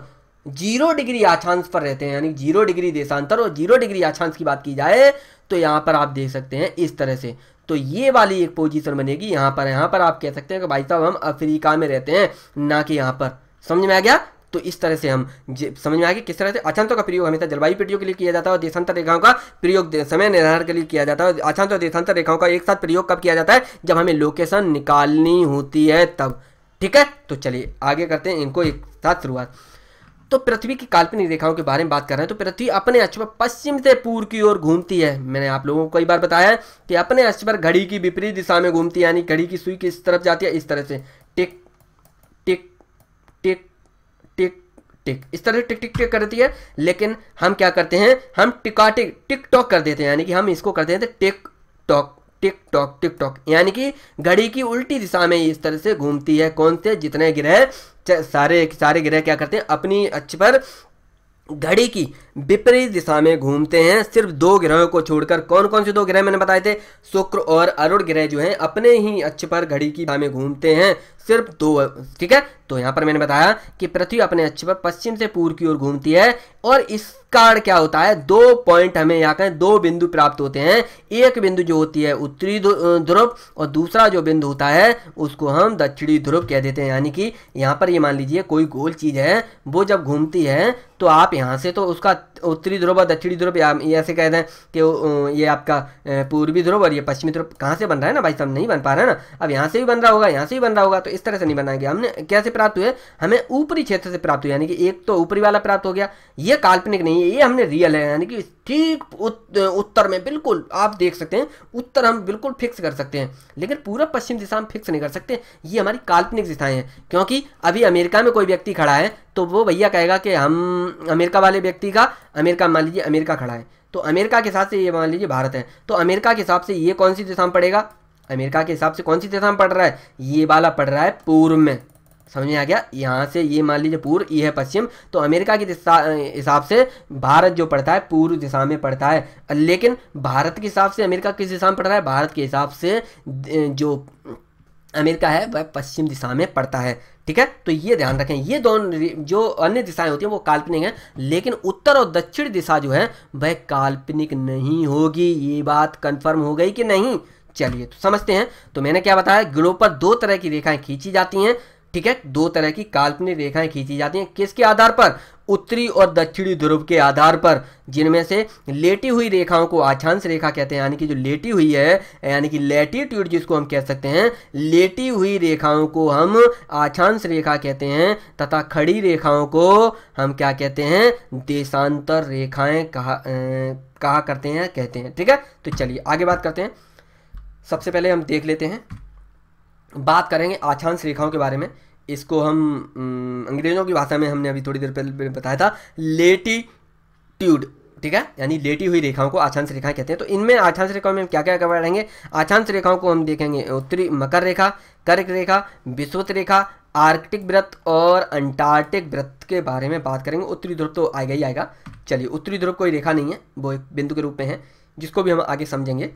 जीरो डिग्री आछांश पर रहते हैं यानी जीरो डिग्री देशांतर और जीरो डिग्री आछांश की बात की जाए तो यहाँ पर आप देख सकते हैं इस तरह से तो ये वाली एक पोजीशन बनेगी यहाँ पर यहाँ पर आप कह सकते हैं कि भाई साहब हम अफ्रीका में रहते हैं ना कि यहाँ पर समझ में आ गया तो इस तरह से हम समझ में आएगी किस तरह से अछांतों का प्रयोग हमेशा जलवायु पीढ़ियों के लिए किया जाता है और देशांतर रेखाओं का प्रयोग समय निर्धारण के लिए किया जाता है अछांत और देशांतर रेखाओं का एक साथ प्रयोग कब किया जाता है जब हमें लोकेशन निकालनी होती है तब ठीक है तो चलिए आगे करते हैं इनको एक साथ शुरुआत तो पृथ्वी की काल्पनिक रेखाओं के बारे में बात कर रहे हैं तो पृथ्वी अपने अक्ष पर पश्चिम से पूर्व की ओर घूमती है मैंने आप लोगों को कई बार बताया है कि अपने अक्ष पर घड़ी की विपरीत दिशा में घूमती है यानी घड़ी की सुई किस तरफ जाती है इस तरह से टिक टिक इस तरह टिक टिक टिक करती है लेकिन हम क्या करते हैं हम टिका टिक टिक टॉक कर देते हैं यानी कि हम इसको कर देते हैं तो tick tock tick tock tick tock यानी कि घड़ी की उल्टी दिशा में इस तरह से घूमती है कौन से जितने ग्रह सारे सारे ग्रह क्या करते हैं अपनी अच्छ पर घड़ी की विपरीत दिशा में घूमते हैं सिर्फ दो ग्रहों को छोड़कर कौन कौन से दो ग्रह मैंने बताए थे शुक्र और अरुण ग्रह जो हैं अपने ही अच्छ पर घड़ी की दिशा में घूमते हैं सिर्फ दो ठीक है तो यहां पर मैंने बताया कि पृथ्वी अपने अक्ष पर पश्चिम से पूर्व की ओर घूमती है और इस कारण क्या होता है दो पॉइंट हमें यहाँ कहें दो बिंदु प्राप्त होते हैं एक बिंदु जो होती है उत्तरी ध्रुव और दूसरा जो बिंदु होता है उसको हम दक्षिणी ध्रुव कह देते हैं यानी कि यहाँ पर ये मान लीजिए कोई गोल चीज़ है वो जब घूमती है तो आप यहाँ से तो उसका उत्तरी ध्रुव और दक्षिणी ध्रुव ऐसे कह दें कि ये आपका पूर्वी ध्रुव और ये पश्चिमी ध्रुव कहाँ से बन रहा है ना भाई साहब नहीं बन पा रहा है ना अब यहाँ से भी बन रहा होगा यहाँ से भी बन रहा होगा तो इस तरह से नहीं बनाया गया हमने कैसे प्राप्त हुए हमें ऊपरी क्षेत्र से प्राप्त हुए यानी कि एक तो ऊपरी वाला प्राप्त हो गया ये काल्पनिक नहीं है ये हमने रियल है यानी कि ठीक उत्तर में बिल्कुल आप देख सकते हैं उत्तर हम बिल्कुल फिक्स कर सकते हैं लेकिन पूरा पश्चिम दिशा हम फिक्स नहीं कर सकते ये हमारी काल्पनिक दिशाएं हैं क्योंकि अभी अमेरिका में कोई व्यक्ति खड़ा है तो वो भैया कहेगा कि हम अमेरिका वाले व्यक्ति का अमेरिका मान लीजिए अमेरिका खड़ा है तो अमेरिका के हिसाब से ये मान लीजिए भारत है तो अमेरिका के हिसाब से ये कौन सी दिशा में पड़ेगा अमेरिका के हिसाब से कौन सी दिशा में पड़ रहा है ये वाला पड़ रहा है पूर्व में समझ में आ गया यहाँ से ये मान लीजिए पूर्व ये है पश्चिम तो अमेरिका के हिसाब से भारत जो पड़ता है पूर्व दिशा में पड़ता है लेकिन भारत के हिसाब से अमेरिका किस दिशा में पड़ रहा है भारत के हिसाब से जो अमेरिका है वह पश्चिम दिशा में पड़ता है ठीक है तो ये ध्यान रखें ये दोनों जो अन्य दिशाएं होती हैं वो काल्पनिक हैं लेकिन उत्तर और दक्षिण दिशा जो है वह काल्पनिक नहीं होगी ये बात कंफर्म हो गई कि नहीं चलिए तो समझते हैं तो मैंने क्या बताया ग्लोब पर दो तरह की रेखाएं खींची जाती हैं ठीक है दो तरह की काल्पनिक रेखाएं खींची जाती हैं किसके आधार पर उत्तरी और दक्षिणी ध्रुव के आधार पर जिनमें से लेटी हुई रेखाओं को आछांश रेखा कहते हैं यानी कि जो लेटी हुई है यानी कि लेटीट्यूड जिसको हम कह सकते हैं लेटी हुई रेखाओं को हम आछांश रेखा कहते हैं तथा खड़ी रेखाओं को हम क्या कहते हैं देशांतर रेखाएं कहा कहा करते हैं कहते हैं ठीक है तो चलिए आगे बात करते हैं सबसे पहले हम देख लेते हैं बात करेंगे आछांश रेखाओं के बारे में इसको हम अंग्रेजों की भाषा में हमने अभी थोड़ी देर पहले बताया था लेटीट्यूड ठीक है यानी लेटी हुई रेखाओं को आछांश रेखाएं कहते हैं तो इनमें आछांश रेखाओं में क्या क्या कवर रहेंगे आछांश रेखाओं को हम देखेंगे उत्तरी मकर रेखा कर्क रेखा विश्वत रेखा आर्कटिक व्रत और अंटार्कटिक व्रत के बारे में बात करेंगे उत्तरी ध्रुव तो आएगा ही आएगा चलिए उत्तरी ध्रुव कोई रेखा नहीं है वो एक बिंदु के रूप में है जिसको भी हम आगे समझेंगे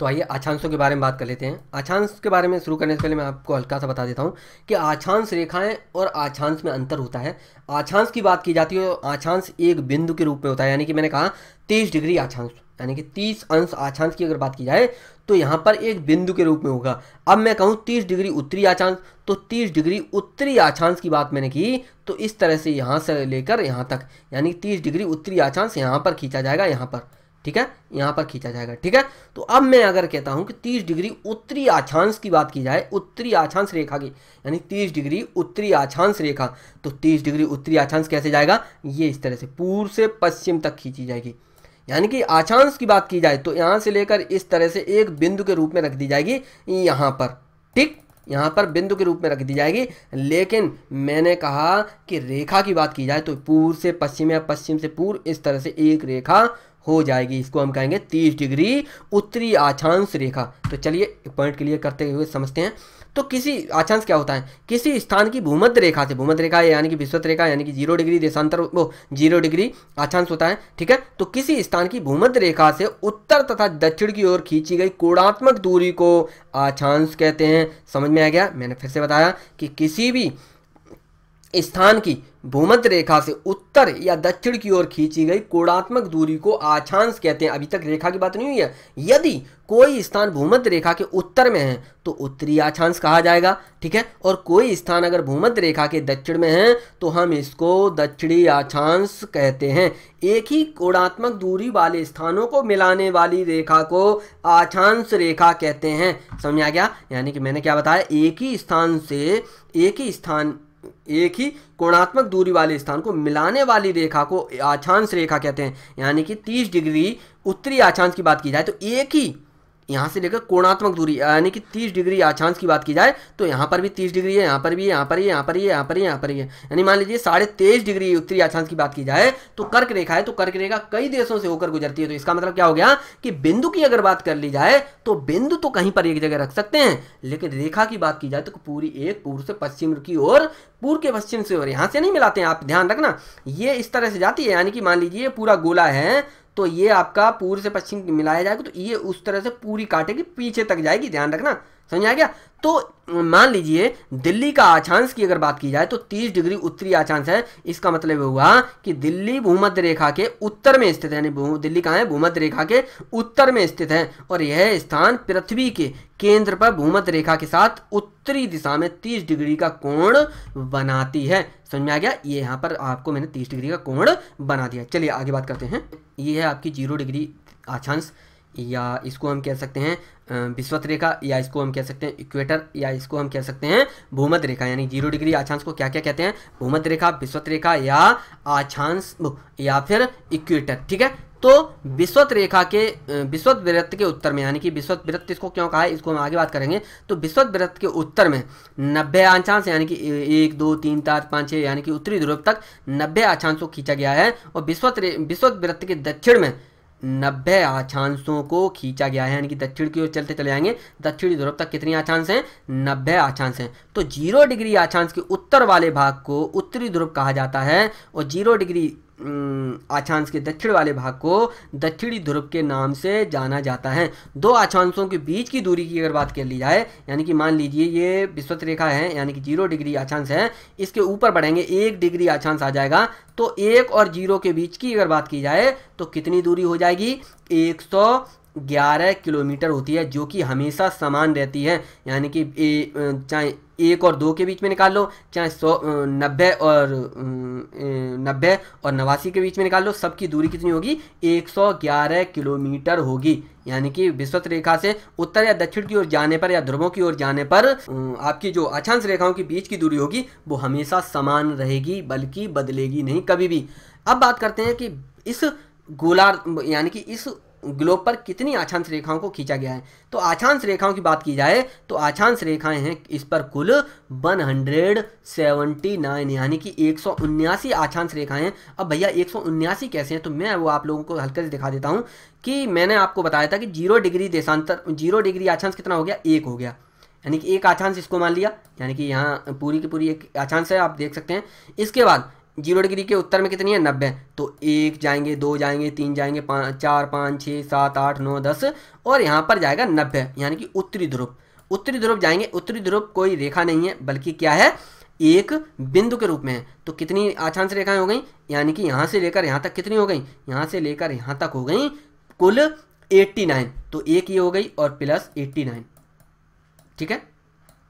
तो आइए आछांशों के बारे में बात कर लेते हैं आछांश के बारे में शुरू करने से पहले मैं आपको हल्का सा बता देता हूँ कि आछांश रेखाएं और आछांश में अंतर होता है आछांश की बात की जाती है तो आछांश एक बिंदु के रूप में होता है यानी कि मैंने कहा तीस डिग्री आछांश यानी कि तीस अंश आछांश की अगर बात की जाए तो यहाँ पर एक बिंदु के रूप में होगा अब मैं कहूँ तीस डिग्री उत्तरी अक्षांश तो तीस डिग्री उत्तरी आछांश की बात मैंने की तो इस तरह से यहाँ से लेकर यहाँ तक यानी तीस डिग्री उत्तरी अक्षांश यहाँ पर खींचा जाएगा यहाँ पर ठीक है यहां पर खींचा जाएगा ठीक है तो अब मैं अगर कहता हूं कि 30 डिग्री उत्तरी आछांश की बात की जाए उत्तरी आछांश रेखा की यानी 30 डिग्री उत्तरी आछांश रेखा तो 30 डिग्री उत्तरी आछांश कैसे जाएगा ये इस तरह से पूर्व से पश्चिम तक खींची जाएगी यानी कि आछांश की बात की जाए तो यहां से लेकर इस तरह से एक बिंदु के रूप में रख दी जाएगी यहां पर ठीक यहाँ पर बिंदु के रूप में रख दी जाएगी लेकिन मैंने कहा कि रेखा की बात की जाए तो पूर्व से पश्चिम या पश्चिम से पूर्व इस तरह से एक रेखा हो जाएगी इसको हम कहेंगे तीस डिग्री उत्तरी आछांश रेखा तो चलिए पॉइंट क्लियर करते हुए समझते हैं तो किसी आछांश क्या होता है किसी स्थान की भूमध्य रेखा से भूमध्य रेखा यानी कि विश्वत रेखा यानी कि जीरो डिग्री देशांतर वो जीरो डिग्री आछांश होता है ठीक है तो किसी स्थान की भूमध्य रेखा से उत्तर तथा दक्षिण की ओर खींची गई कोणात्मक दूरी को आछांश कहते हैं समझ में आ गया मैंने फिर से बताया कि किसी भी स्थान की भूमध्य रेखा से उत्तर या दक्षिण की ओर खींची गई कोणात्मक दूरी को आछांश कहते हैं अभी तक रेखा की बात नहीं हुई है यदि कोई स्थान भूमध्य रेखा के उत्तर में है तो उत्तरी आछांश कहा जाएगा ठीक है और कोई स्थान अगर भूमध्य रेखा के दक्षिण में है तो हम इसको दक्षिणी आछांश कहते हैं एक ही कोणात्मक दूरी वाले स्थानों को मिलाने वाली रेखा को आछांश रेखा कहते हैं समझ आ गया यानी कि मैंने क्या बताया एक ही स्थान से एक ही स्थान एक ही कोणात्मक दूरी वाले स्थान को मिलाने वाली रेखा को आछांश रेखा कहते हैं यानी कि 30 डिग्री उत्तरी आछांश की बात की जाए तो एक ही यहाँ से लेकर कोणात्मक दूरी यानी कि 30 डिग्री आछांस की बात की जाए तो यहाँ पर भी 30 डिग्री है यहाँ पर भी यहाँ पर ही यहाँ पर ही यहाँ पर ही यहाँ पर ही है यानी मान लीजिए साढ़े तेईस डिग्री उत्तरी आछांस की बात की जाए तो कर्क रेखा है तो कर्क रेखा कई देशों से होकर गुजरती है तो इसका मतलब क्या हो गया कि बिंदु की अगर बात कर ली जाए तो बिंदु तो कहीं पर एक जगह रख सकते हैं लेकिन रेखा की बात की जाए तो पूरी एक पूर्व से पश्चिम की ओर पूर्व के पश्चिम से ओर यहाँ से नहीं मिलाते हैं आप ध्यान रखना ये इस तरह से जाती है यानी कि मान लीजिए पूरा गोला है तो ये आपका पूर्व से पश्चिम मिलाया जाएगा तो ये उस तरह से पूरी काटेगी पीछे तक जाएगी ध्यान रखना समझ आ गया तो मान लीजिए दिल्ली का अक्षांश की अगर बात की जाए तो 30 डिग्री उत्तरी अक्षांश है इसका मतलब हुआ कि दिल्ली भूमध्य रेखा के उत्तर में स्थित है दिल्ली कहाँ है भूमध्य रेखा के उत्तर में स्थित है और यह स्थान पृथ्वी के केंद्र पर भूमध्य रेखा के साथ उत्तरी दिशा में 30 डिग्री का कोण बनाती है समझ में आ गया ये यहाँ पर आपको मैंने तीस डिग्री का कोण बना दिया चलिए आगे बात करते हैं ये है आपकी जीरो डिग्री अक्षांश या इसको हम कह सकते हैं विश्वत रेखा या इसको हम कह सकते हैं इक्वेटर या इसको हम कह सकते हैं भूमध्य रेखा यानी जीरो डिग्री आछांश को क्या क्या कहते हैं भूमध्य रेखा विश्वत रेखा या आछांश या फिर इक्वेटर ठीक है तो विश्वत रेखा के विश्वत वृत्त के उत्तर में यानी कि विश्वत वृत्त इसको क्यों कहा है इसको हम आगे बात करेंगे तो विश्वत वृत्त के उत्तर में नब्बे आछांश यानी कि एक दो तीन चार पाँच छः यानी कि उत्तरी ध्रुव तक नब्बे आछांश को खींचा गया है और विश्वत विश्वत वृत्त के दक्षिण में नब्बे आछांसों को खींचा गया है यानी कि दक्षिण की ओर चलते चले जाएंगे दक्षिणी ध्रुव तक कितनी आछांस हैं नब्बे आछांस हैं तो जीरो डिग्री आछांस के उत्तर वाले भाग को उत्तरी ध्रुव कहा जाता है और जीरो डिग्री आछांस के दक्षिण वाले भाग को दक्षिणी ध्रुव के नाम से जाना जाता है दो आछांशों के बीच की दूरी की अगर बात कर ली जाए यानी कि मान लीजिए ये विश्वत रेखा है यानी कि जीरो डिग्री आछांस है इसके ऊपर बढ़ेंगे एक डिग्री आछांस आ जाएगा तो एक और जीरो के बीच की अगर बात की जाए तो कितनी दूरी हो जाएगी एक सौ ग्यारह किलोमीटर होती है जो कि हमेशा समान रहती है यानी कि चाहे एक और दो के बीच में निकाल लो चाहे सौ नब्बे और नब्बे और नवासी के बीच में निकाल लो सबकी दूरी कितनी होगी एक सौ ग्यारह किलोमीटर होगी यानी कि विश्वत रेखा से उत्तर या दक्षिण की ओर जाने पर या ध्रुवों की ओर जाने पर आपकी जो अक्षांश रेखाओं के बीच की दूरी होगी वो हमेशा समान रहेगी बल्कि बदलेगी नहीं कभी भी अब बात करते हैं कि इस गोलार्ध यानी कि इस ग्लोब पर कितनी आछांश रेखाओं को खींचा गया है तो आछांश रेखाओं की बात की जाए तो आछांश रेखाएं हैं इस पर कुल 179 यानी कि एक सौ आछांश रेखाएं हैं अब भैया एक सौ कैसे हैं तो मैं वो आप लोगों को हल्के से दिखा देता हूं कि मैंने आपको बताया था कि जीरो डिग्री देशांतर जीरो डिग्री आछांश कितना हो गया एक हो गया यानी कि एक आछांश इसको मान लिया यानी कि यहाँ पूरी की पूरी एक आछांश है आप देख सकते हैं इसके बाद जीरो डिग्री के उत्तर में कितनी है नब्बे तो एक जाएंगे दो जाएंगे तीन जाएंगे पाँच चार पाँच छः सात आठ नौ दस और यहाँ पर जाएगा नब्बे यानी कि उत्तरी ध्रुव उत्तरी ध्रुव जाएंगे उत्तरी ध्रुव कोई रेखा नहीं है बल्कि क्या है एक बिंदु के रूप में है तो कितनी आछांश रेखाएं हो गई यानी कि यहाँ से लेकर यहाँ तक कितनी हो गई यहाँ से लेकर यहाँ तक हो गई कुल 89 तो एक ये हो गई और प्लस 89 ठीक है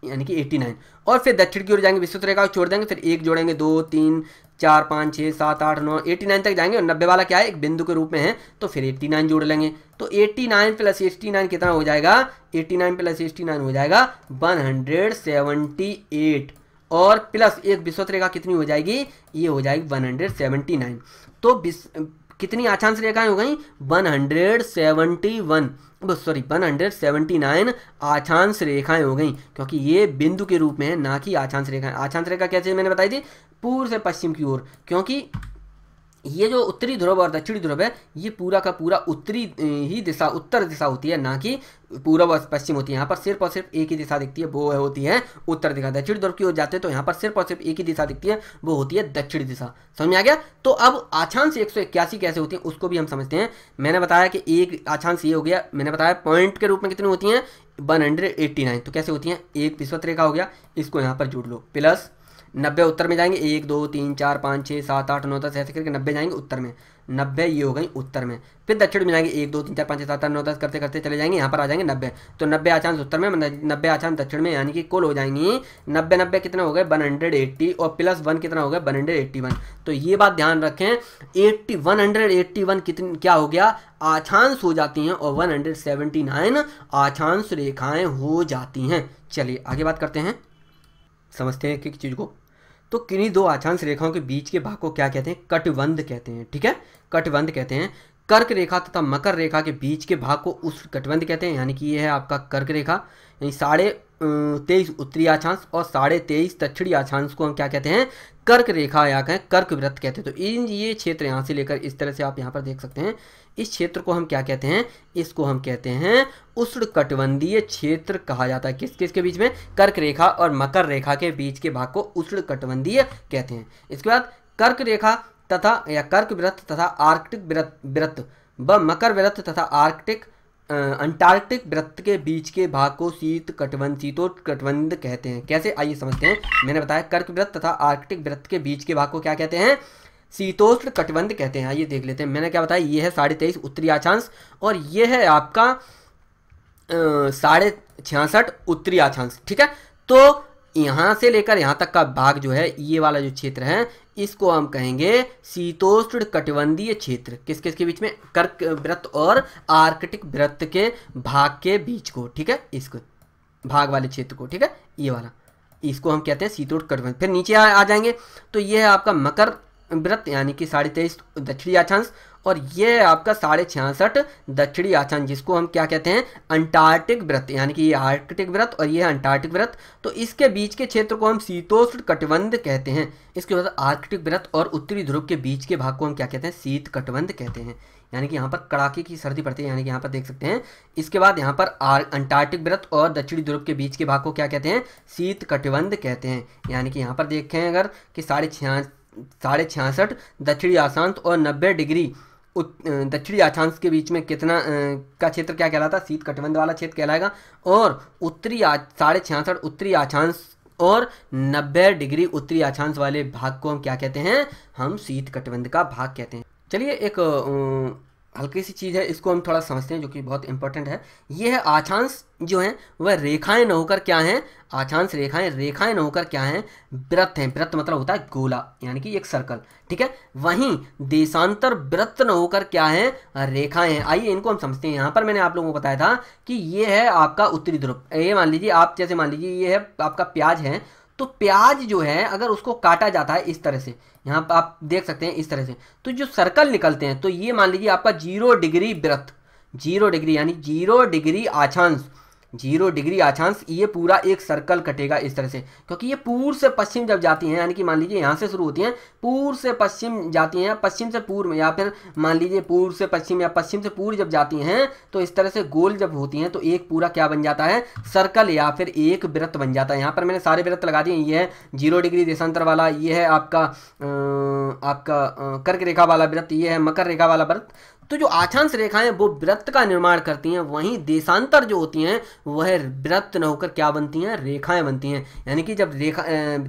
यानी कि 89 और फिर दक्षिण की ओर जाएंगे विस्तृत रेखा छोड़ देंगे फिर एक जोड़ेंगे दो तीन चार पाँच छः सात आठ नौ एटी नाइन तक जाएंगे और नब्बे वाला क्या है एक बिंदु के रूप में है तो फिर एट्टी नाइन जोड़ लेंगे तो eighty nine plus eighty nine कितना हो जाएगा eighty nine plus eighty nine हो जाएगा वन हंड्रेड सेवेंटी एट और प्लस एक विश्वत रेखा कितनी हो जाएगी ये हो जाएगी वन हंड्रेड सेवेंटी नाइन तो कितनी आचांश रेखाएं हो गई 171 वन सॉरी 179 आचांश रेखाएं हो गई क्योंकि ये बिंदु के रूप में है ना कि आचांश रेखाएं आचांश रेखा कैसे मैंने बताई थी पूर्व से पश्चिम की ओर क्योंकि ये जो उत्तरी ध्रुव और दक्षिणी ध्रुव है ये पूरा का पूरा उत्तरी ही दिशा उत्तर दिशा होती है ना कि पूर्व और पश्चिम होती है यहाँ पर सिर्फ और सिर्फ एक ही दिशा दिखती है वो होती है उत्तर दिशा दक्षिण ध्रुव की ओर जाते हैं तो यहाँ पर सिर्फ और सिर्फ एक ही दिशा दिखती है वो होती है दक्षिण दिशा समझ में आ गया तो अब आछांश एक कैसे होती है उसको भी हम समझते हैं मैंने बताया कि एक आछांश ये हो गया मैंने बताया पॉइंट के रूप में कितनी होती हैं नाइन तो कैसे होती हैं एक विश्वत रेखा हो गया इसको यहाँ पर जुड़ लो प्लस नब्बे उत्तर में जाएंगे एक दो तीन चार पाँच छः सात आठ नौ दस ऐसे करके नब्बे जाएंगे उत्तर में नब्बे ये हो गई उत्तर में फिर दक्षिण में जाएंगे एक दो तीन चार पाँच छः सात आठ नौ दस करते करते चले जाएंगे यहाँ पर आ जाएंगे नब्बे तो नब्बे आचांस उत्तर में नब्बे आचांस दक्षिण में यानी कि कुल हो जाएंगी नब्बे नब्बे कितना हो गए वन हंड्रेड एट्टी और प्लस वन कितना हो गया वन हंड्रेड एट्टी वन तो ये बात ध्यान रखें eighty one hundred eighty one कितनी क्या हो गया आछांश हो जाती हैं और वन हंड्रेड सेवेंटी नाइन आछांश रेखाएँ हो जाती हैं चलिए आगे बात करते हैं समझते हैं किस चीज़ को तो किन्हीं दो अक्षांश रेखाओं के बीच के भाग को क्या कहते हैं कटबंध कहते हैं ठीक है कटबंध कहते हैं कर्क रेखा तथा मकर रेखा के बीच के भाग को उस कटबंध कहते हैं यानी कि यह है आपका कर्क रेखा यानी साढ़े तेईस उत्तरी अक्षांश और साढ़े तेईस दक्षिणी अक्षांश को हम क्या कहते हैं कर्क रेखा या कहें कर्क व्रत कहते हैं तो इन ये क्षेत्र यहाँ से लेकर इस तरह से आप यहाँ पर देख सकते हैं इस क्षेत्र को हम क्या कहते हैं इसको हम कहते हैं उष्ण कटबंधीय क्षेत्र कहा जाता है किस किस के बीच में कर्क रेखा और मकर रेखा के बीच के भाग को उष्ण कटबंधीय कहते हैं इसके बाद कर्क रेखा तथा या कर्क वृत्त तथा आर्कटिक वृत्त व मकर वृत्त तथा आर्कटिक अंटार्कटिक वृत्त के बीच के भाग को शीत कटवंध शीतो कटवंध कहते हैं कैसे आइए समझते हैं मैंने बताया कर्क वृत्त तथा आर्कटिक वृत्त के बीच के भाग को क्या कहते हैं शीतोष्ण कटबंध कहते हैं ये देख लेते हैं मैंने क्या बताया ये है साढ़े तेईस उत्तरी अक्षांश और ये है आपका साढ़े छियासठ उत्तरी अक्षांश ठीक है तो यहाँ से लेकर यहाँ तक का भाग जो है ये वाला जो क्षेत्र है इसको हम कहेंगे शीतोष्ण कटिबंधीय क्षेत्र किस किस के बीच में कर्क व्रत और आर्कटिक व्रत के भाग के बीच को ठीक है इसको भाग वाले क्षेत्र को ठीक है ये वाला इसको हम कहते हैं शीतोष्ण कटिबंध फिर नीचे आ, आ जाएंगे तो ये है आपका मकर व्रत यानी कि साढ़े तेईस दक्षिणी अक्षांश और ये आपका साढ़े छियासठ दक्षिणी आचन जिसको हम क्या कहते हैं अंटार्कटिक व्रत यानी कि ये आर्कटिक व्रत और ये अंटार्कटिक व्रत तो इसके बीच के क्षेत्र को हम शीतोष्ण कटबंध कहते हैं इसके बाद आर्कटिक व्रत और उत्तरी ध्रुव के बीच के भाग को हम क्या कहते हैं शीत कटबंध कहते हैं यानी कि यहाँ पर कड़ाके की सर्दी पड़ती है यानी कि यहाँ पर देख सकते हैं इसके बाद यहाँ पर अंटार्कटिक व्रत और दक्षिणी ध्रुव के बीच के भाग को क्या कहते हैं शीत कटबंध कहते हैं यानी कि यहाँ पर देखें अगर कि साढ़े छिया साढ़े छियासठ दक्षिणी अशांत और नब्बे डिग्री दक्षिणी अक्षांश के बीच में कितना का क्षेत्र क्या कहलाता है शीत कटबंध वाला क्षेत्र कहलाएगा और उत्तरी साढ़े छियासठ उत्तरी अक्षांश और 90 डिग्री उत्तरी अक्षांश वाले भाग को हम क्या कहते हैं हम शीत कटबंध का भाग कहते हैं चलिए एक हल्की सी चीज़ है इसको हम थोड़ा समझते हैं जो कि बहुत इंपॉर्टेंट है ये है आछांश जो है वह रेखाएं न होकर क्या हैं आछांश रेखाएं रेखाएं न होकर क्या हैं वृत्त हैं वृत्त मतलब होता है गोला यानी कि एक सर्कल ठीक है वहीं देशांतर वृत्त न होकर क्या हैं रेखाएं हैं आइए इनको हम समझते हैं यहाँ पर मैंने आप लोगों को बताया था कि ये है आपका उत्तरी ध्रुव ये मान लीजिए आप जैसे मान लीजिए ये है आपका प्याज है तो प्याज जो है अगर उसको काटा जाता है इस तरह से यहाँ पर आप देख सकते हैं इस तरह से तो जो सर्कल निकलते हैं तो ये मान लीजिए आपका जीरो डिग्री व्रत जीरो डिग्री यानी जीरो डिग्री आछांश जीरो डिग्री अक्षांश ये पूरा एक सर्कल कटेगा इस तरह से क्योंकि ये पूर्व से पश्चिम जब जाती हैं यानी कि मान लीजिए यहाँ से शुरू होती हैं पूर्व से पश्चिम जाती हैं पश्चिम से पूर्व या फिर मान लीजिए पूर्व से पश्चिम या पश्चिम से पूर्व जब जाती हैं तो इस तरह से गोल जब होती हैं तो एक पूरा क्या बन जाता है सर्कल या फिर एक व्रत बन जाता है यहाँ पर मैंने सारे व्रत लगा दिए ये है जीरो डिग्री देशांतर वाला ये है आपका आपका कर्क रेखा वाला व्रत ये है मकर रेखा वाला व्रत तो जो आछांश रेखाएं वो वृत्त का निर्माण करती हैं वहीं देशांतर जो होती हैं वह वृत्त न होकर क्या बनती हैं रेखाएं बनती हैं यानी कि जब रेखा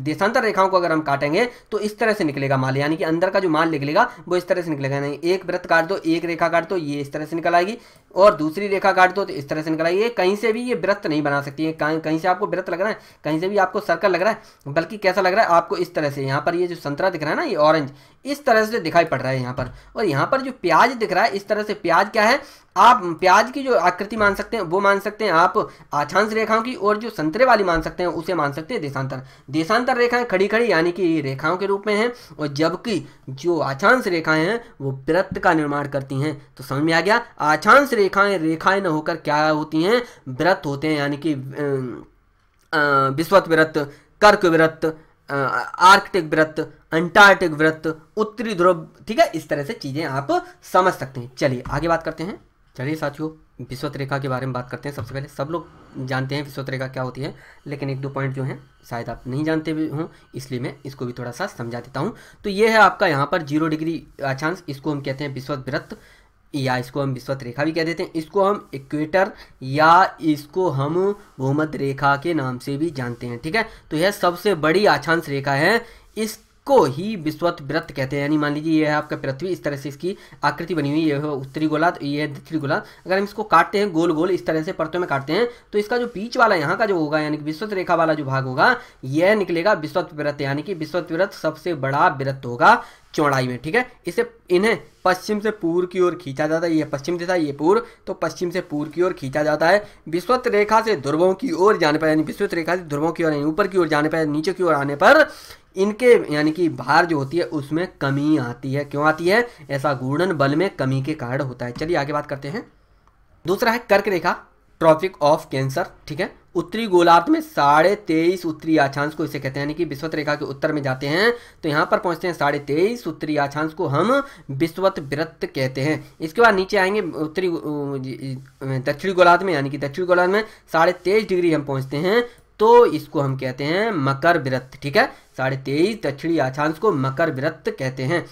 देशांतर रेखाओं को अगर हम काटेंगे तो इस तरह से निकलेगा माल यानी कि अंदर का जो माल निकलेगा वो इस तरह से निकलेगा नहीं एक वृत्त काट दो एक रेखा काट दो ये इस तरह से निकल आएगी और दूसरी रेखा काट दो तो इस तरह से निकल आएगी ये कहीं से भी ये वृत्त नहीं बना सकती है कहीं कहीं से आपको वृत्त लग रहा है कहीं से भी आपको सर्कल लग रहा है बल्कि कैसा लग रहा है आपको इस तरह से यहाँ पर ये जो संतरा दिख रहा है ना ये ऑरेंज इस तरह से दिखाई पड़ रहा है यहाँ पर और यहाँ पर जो प्याज दिख रहा है इस तरह से प्याज क्या है आप प्याज की जो आकृति मान सकते हैं वो मान सकते हैं आप आछांश रेखाओं की और जो संतरे वाली मान सकते हैं उसे मान सकते हैं देशांतर देशांतर रेखाएं खड़ी खड़ी यानी कि रेखाओं के रूप में हैं और जबकि जो आछांश रेखाएं हैं वो वृत्त का निर्माण करती हैं तो समझ में आ गया आछांश रेखाएं रेखाएं न होकर क्या होती हैं वृत्त होते हैं यानी कि विश्वत वृत्त कर्क वृत्त आर्कटिक व्रत अंटार्कटिक व्रत उत्तरी ध्रुव ठीक है इस तरह से चीज़ें आप समझ सकते हैं चलिए आगे बात करते हैं चलिए साथियों विश्वत रेखा के बारे में बात करते हैं सबसे पहले सब लोग जानते हैं विश्वत रेखा क्या होती है लेकिन एक दो पॉइंट जो है शायद आप नहीं जानते भी हों इसलिए मैं इसको भी थोड़ा सा समझा देता हूँ तो ये है आपका यहाँ पर जीरो डिग्री अक्षांश इसको हम कहते हैं विश्वत व्रत या इसको हम विश्वत रेखा भी कह देते हैं इसको हम इक्वेटर या इसको हम भूमध्य रेखा के नाम से भी जानते हैं ठीक है तो यह सबसे बड़ी आछांश रेखा है इस को ही विश्वत व्रत कहते हैं यानी मान लीजिए यह है आपका पृथ्वी इस तरह से इसकी आकृति बनी हुई है यह उत्तरी गोला तो यह दक्षिणी गोला अगर हम इसको काटते हैं गोल गोल इस तरह से परतों में काटते हैं तो इसका जो बीच वाला यहाँ का जो होगा यानी कि विश्वत रेखा वाला जो भाग होगा यह निकलेगा विश्वत व्रत यानी कि विश्वत व्रत सबसे बड़ा व्रत होगा चौड़ाई में ठीक है इसे इन्हें पश्चिम से पूर्व की ओर खींचा जाता है ये पश्चिम दिशा ये पूर्व तो पश्चिम से पूर्व की ओर खींचा जाता है विश्वत रेखा से ध्रुवों की ओर जाने पर यानी विश्वत रेखा से ध्रुवों की ओर यानी ऊपर की ओर जाने पर नीचे की ओर आने पर इनके यानी कि भार जो होती है उसमें कमी आती है क्यों आती है ऐसा घूर्णन बल में कमी के कारण होता है चलिए आगे बात करते हैं दूसरा है कर्क रेखा ट्रॉपिक ऑफ कैंसर ठीक है उत्तरी गोलार्ध में साढ़े तेईस उत्तरी आछांश को इसे कहते हैं यानी कि विश्वत रेखा के उत्तर में जाते हैं तो यहाँ पर पहुँचते हैं साढ़े तेईस उत्तरी आछांश को हम विश्वत वृत्त कहते हैं इसके बाद नीचे आएंगे उत्तरी दक्षिणी गोलार्ध में यानी कि दक्षिणी गोलार्ध में साढ़े तेईस डिग्री हम पहुँचते हैं तो इसको हम कहते हैं मकर वृत्त ठीक है साढ़े तेईस दक्षिणी आछांश को मकर वृत्त कहते हैं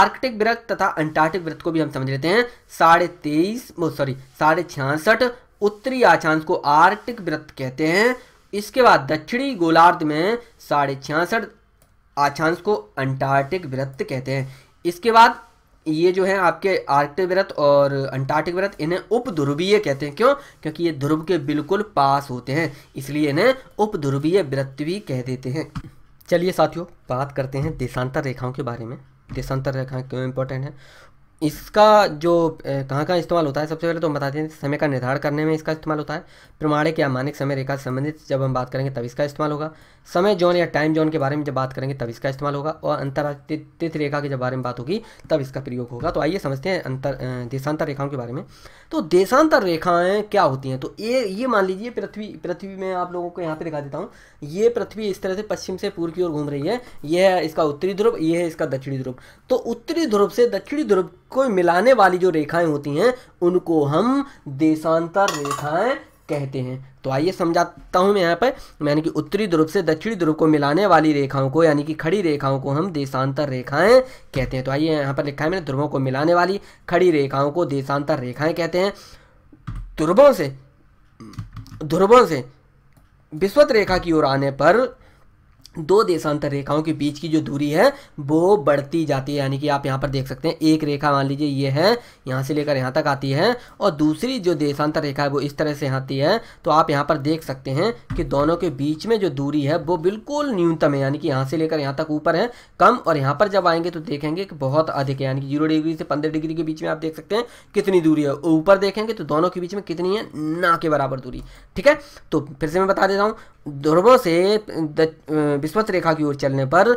आर्कटिक वृत्त तथा अंटार्कटिक वृत्त को भी हम समझ लेते हैं साढ़े तेईस सॉरी साढ़े छियासठ उत्तरी अक्षांश को आर्टिक वृत्त कहते हैं इसके बाद दक्षिणी गोलार्ध में साढ़े छियासठ अक्षांश को अंटार्कटिक वृत्त कहते हैं इसके बाद ये जो है आपके आर्कटिक वृत्त और अंटार्कटिक वृत्त इन्हें उपध्रुवीय कहते हैं क्यों क्योंकि ये ध्रुव के बिल्कुल पास होते हैं इसलिए इन्हें उपध्रुवीय वृत्त भी कह देते हैं चलिए साथियों बात करते हैं देशांतर रेखाओं के बारे में देशांतर रेखाएं क्यों इंपॉर्टेंट हैं इसका जो कहाँ कहाँ इस्तेमाल होता है सबसे पहले तो हम बताते हैं समय का निर्धारण करने में इसका इस्तेमाल होता है प्रमाणिक या मानिक समय रेखा से संबंधित जब हम बात करेंगे तब इसका इस्तेमाल होगा समय जोन या टाइम जोन के बारे में जब बात करेंगे तब इसका इस्तेमाल होगा और अंतर्राष्ट्रीय तिथि रेखा के जब बारे में बात होगी तब इसका प्रयोग होगा तो आइए समझते हैं अंतर देशांतर रेखाओं के बारे में तो देशांतर रेखाएं क्या होती हैं तो ये ये मान लीजिए पृथ्वी पृथ्वी में आप लोगों को यहाँ पर दिखा देता हूँ ये पृथ्वी इस तरह से पश्चिम से पूर्व की ओर घूम रही है यह है इसका उत्तरी ध्रुव यह है इसका दक्षिणी ध्रुव तो उत्तरी ध्रुव से दक्षिणी ध्रुव को मिलाने वाली जो रेखाएं होती हैं उनको हम देशांतर रेखाएं कहते हैं तो आइए समझाता हूँ मैं यहाँ पर यानी कि उत्तरी ध्रुव से दक्षिणी ध्रुव को मिलाने वाली रेखाओं को यानी कि खड़ी रेखाओं को हम देशांतर रेखाएं कहते हैं तो आइए यहाँ पर लिखा है मैंने ध्रुवों को मिलाने वाली खड़ी रेखाओं को देशांतर रेखाएं कहते हैं ध्रुवों से ध्रुवों से विश्वत रेखा की ओर आने पर दो देशांतर रेखाओं के बीच की जो दूरी है वो बढ़ती जाती है यानी कि आप यहाँ पर देख सकते हैं एक रेखा मान लीजिए ये है यहाँ से लेकर यहाँ तक आती है और दूसरी जो देशांतर रेखा है वो इस तरह से आती है तो आप यहाँ पर देख सकते हैं कि दोनों के बीच में जो दूरी है वो बिल्कुल न्यूनतम है यानी कि यहाँ से लेकर यहाँ तक ऊपर है कम और यहाँ पर जब आएंगे तो देखेंगे कि बहुत अधिक है यानी कि जीरो डिग्री से पंद्रह डिग्री के बीच में आप देख सकते हैं कितनी दूरी है ऊपर देखेंगे तो दोनों के बीच में कितनी है ना के बराबर दूरी ठीक है तो फिर से मैं बता देता हूँ ध्रुवों से विश्वत रेखा की ओर चलने पर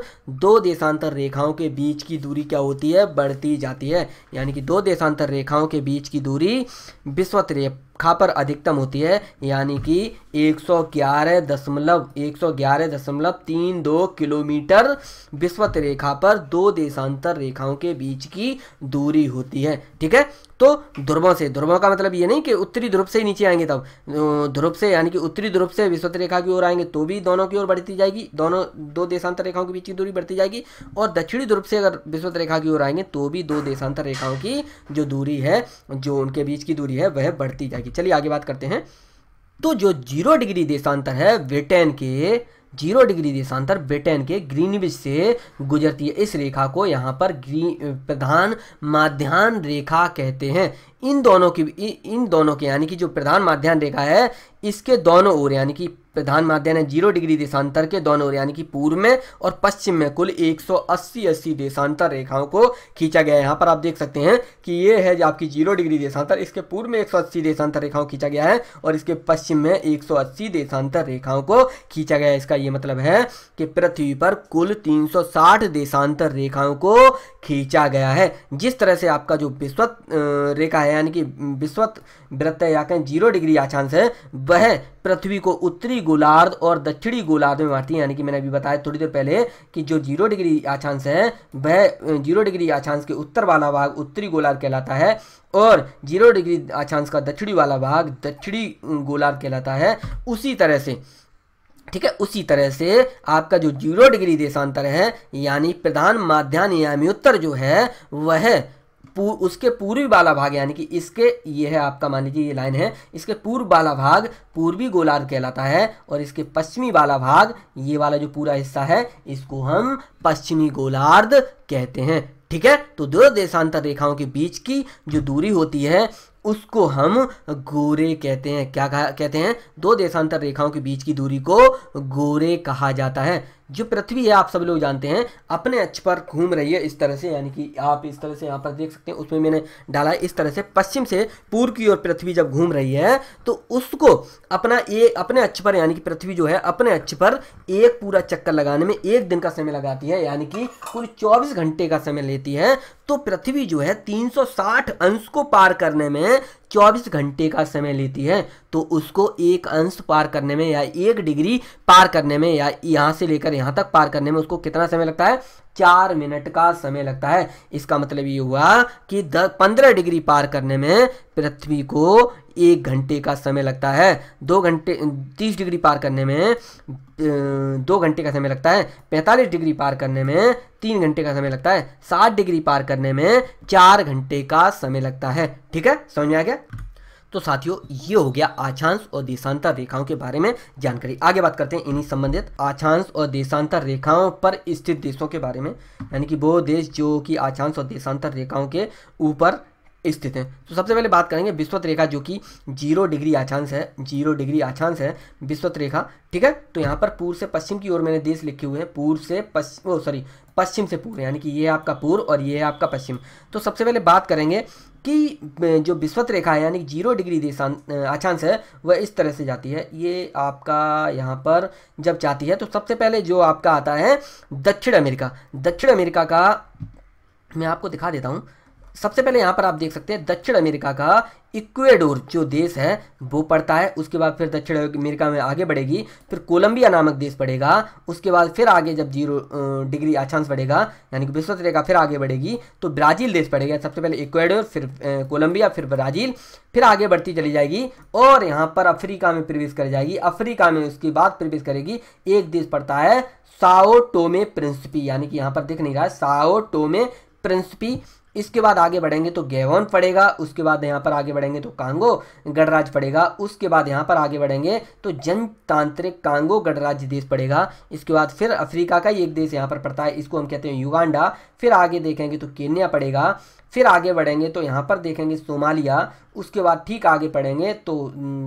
दो देशांतर रेखाओं के बीच की दूरी क्या होती है बढ़ती जाती है यानी कि दो देशांतर रेखाओं के बीच की दूरी विस्वत खा पर अधिकतम होती है यानी कि एक सौ ग्यारह दशमलव एक सौ ग्यारह दशमलव तीन दो किलोमीटर विश्वत रेखा पर दो देशांतर रेखाओं के बीच की दूरी होती है ठीक है तो ध्रुवों से ध्रुवों का मतलब ये नहीं कि उत्तरी ध्रुव से ही नीचे आएंगे तब ध्रुव से यानी कि उत्तरी ध्रुव से विश्वत रेखा की ओर आएंगे तो भी दोनों की ओर बढ़ती जाएगी दोनों दो देशांतर रेखाओं के बीच की दूरी बढ़ती जाएगी और दक्षिणी ध्रुव से अगर विश्वत रेखा की ओर आएंगे तो भी दो देशांतर रेखाओं की जो दूरी है जो उनके बीच की दूरी है वह बढ़ती जाएगी जाएगी चलिए आगे बात करते हैं तो जो जीरो डिग्री देशांतर है ब्रिटेन के जीरो डिग्री देशांतर ब्रिटेन के ग्रीनविच से गुजरती है इस रेखा को यहाँ पर ग्रीन प्रधान माध्यान रेखा कहते हैं इन दोनों की इन दोनों के यानी कि जो प्रधान माध्यान रेखा है इसके दोनों ओर यानी कि प्रधान माध्यान है जीरो डिग्री देशांतर के दोनों ओर यानी कि पूर्व में और पश्चिम में कुल 180 अस्सी देशांतर रेखाओं को खींचा गया है यहाँ पर आप देख सकते हैं कि ये है जो आपकी जीरो डिग्री देशांतर इसके पूर्व में 180 देशांतर रेखाओं खींचा गया है और इसके पश्चिम में 180 देशांतर रेखाओं को खींचा गया है इसका ये मतलब है कि पृथ्वी पर कुल तीन देशांतर रेखाओं को खींचा गया है जिस तरह से आपका जो विश्व रेखा है यानी कि विश्वत वृत्त या कहें जीरो डिग्री अक्षांश है वह पृथ्वी को उत्तरी गोलार्ध और दक्षिणी गोलार्ध में मारती है यानी कि मैंने अभी बताया थोड़ी देर पहले कि जो जीरो डिग्री अक्षांश है वह जीरो डिग्री अक्षांश के उत्तर वाला भाग उत्तरी गोलार्ध कहलाता है और जीरो डिग्री अक्षांश का दक्षिणी वाला भाग दक्षिणी गोलार्ध कहलाता है उसी तरह से ठीक है उसी तरह से आपका जो जीरो डिग्री देशांतर है यानी प्रधान माध्यान्ह यामी उत्तर जो है वह पू, उसके पूर्वी वाला भाग यानी कि इसके ये है आपका मान लीजिए ये लाइन है इसके पूर्व वाला भाग पूर्वी गोलार्ध कहलाता है और इसके पश्चिमी वाला भाग ये वाला जो पूरा हिस्सा है इसको हम पश्चिमी गोलार्ध कहते हैं ठीक है तो दो देशांतर रेखाओं के बीच की जो दूरी होती है उसको हम गोरे कहते हैं क्या कहते हैं दो देशांतर रेखाओं के बीच की दूरी को गोरे कहा जाता है जो पृथ्वी है आप सब लोग जानते हैं अपने अक्ष पर घूम रही है इस तरह से यानी कि आप इस तरह से यहाँ पर देख सकते हैं उसमें मैंने डाला है इस तरह से पश्चिम से पूर्व की ओर पृथ्वी जब घूम रही है तो उसको अपना ये अपने अक्ष पर यानी कि पृथ्वी जो है अपने अक्ष पर एक पूरा चक्कर लगाने में एक दिन का समय लगाती है यानी कि कुल चौबीस घंटे का समय लेती है तो पृथ्वी जो है तीन अंश को पार करने में 24 घंटे का समय लेती है तो उसको एक अंश पार करने में या एक डिग्री पार करने में या यहाँ से लेकर यहाँ तक पार करने में उसको कितना समय लगता है चार मिनट का समय लगता है इसका मतलब ये हुआ कि द पंद्रह डिग्री पार करने में पृथ्वी को एक घंटे का समय लगता है दो घंटे तीस डिग्री पार करने में दो घंटे का समय लगता है पैंतालीस डिग्री पार करने में तीन घंटे का समय लगता है सात डिग्री पार करने में चार घंटे का समय लगता है ठीक है समझ में आ गया तो साथियों ये हो गया आछांश और देशांतर रेखाओं के बारे में जानकारी आगे बात करते हैं इन्हीं संबंधित आछांश और देशांतर रेखाओं पर स्थित देशों के बारे में यानी कि वो देश जो कि आछांश और देशांतर रेखाओं के ऊपर स्थित हैं तो सबसे पहले बात करेंगे विश्वत रेखा जो कि जीरो डिग्री आचांश है जीरो डिग्री आचांश है विश्वत रेखा ठीक है तो यहाँ पर पूर्व से पश्चिम की ओर मैंने देश लिखे हुए हैं पूर्व से पश्चिम ओ सॉरी पश्चिम से पूर्व यानी कि ये आपका पूर्व और ये है आपका पश्चिम तो सबसे पहले बात करेंगे कि जो विश्वत रेखा है यानी कि जीरो डिग्री आचांश है वह इस तरह से जाती है ये आपका यहाँ पर जब जाती है तो सबसे पहले जो आपका आता है दक्षिण अमेरिका दक्षिण अमेरिका का मैं आपको दिखा देता हूँ सबसे पहले यहाँ पर आप देख सकते हैं दक्षिण अमेरिका का इक्वेडोर जो देश है वो पड़ता है उसके बाद फिर दक्षिण अमेरिका में आगे बढ़ेगी फिर कोलंबिया नामक देश पड़ेगा उसके बाद फिर आगे जब जीरो डिग्री अक्षांश बढ़ेगा यानी कि विश्वत रेखा फिर आगे बढ़ेगी तो ब्राज़ील देश पड़ेगा सबसे पहले इक्वेडोर फिर कोलंबिया फिर ब्राज़ील फिर आगे बढ़ती चली जाएगी और यहाँ पर अफ्रीका में प्रवेश कर जाएगी अफ्रीका में उसके बाद प्रवेश करेगी एक देश पड़ता है साओ टोमे प्रिंसिपी यानी कि यहाँ पर दिख नहीं रहा है साओ टोमे प्रिंसिपी इसके बाद आगे बढ़ेंगे तो गेवॉन पड़ेगा उसके बाद यहाँ पर आगे बढ़ेंगे तो कांगो गणराज पड़ेगा उसके बाद यहाँ पर आगे बढ़ेंगे तो जनतांत्रिक कांगो गणराज्य देश पड़ेगा इसके बाद फिर अफ्रीका का एक देश यहाँ पर पड़ता है इसको हम कहते हैं युगांडा फिर आगे देखेंगे तो केन्या पड़ेगा फिर आगे बढ़ेंगे तो यहाँ पर देखेंगे सोमालिया उसके बाद ठीक आगे पढ़ेंगे तो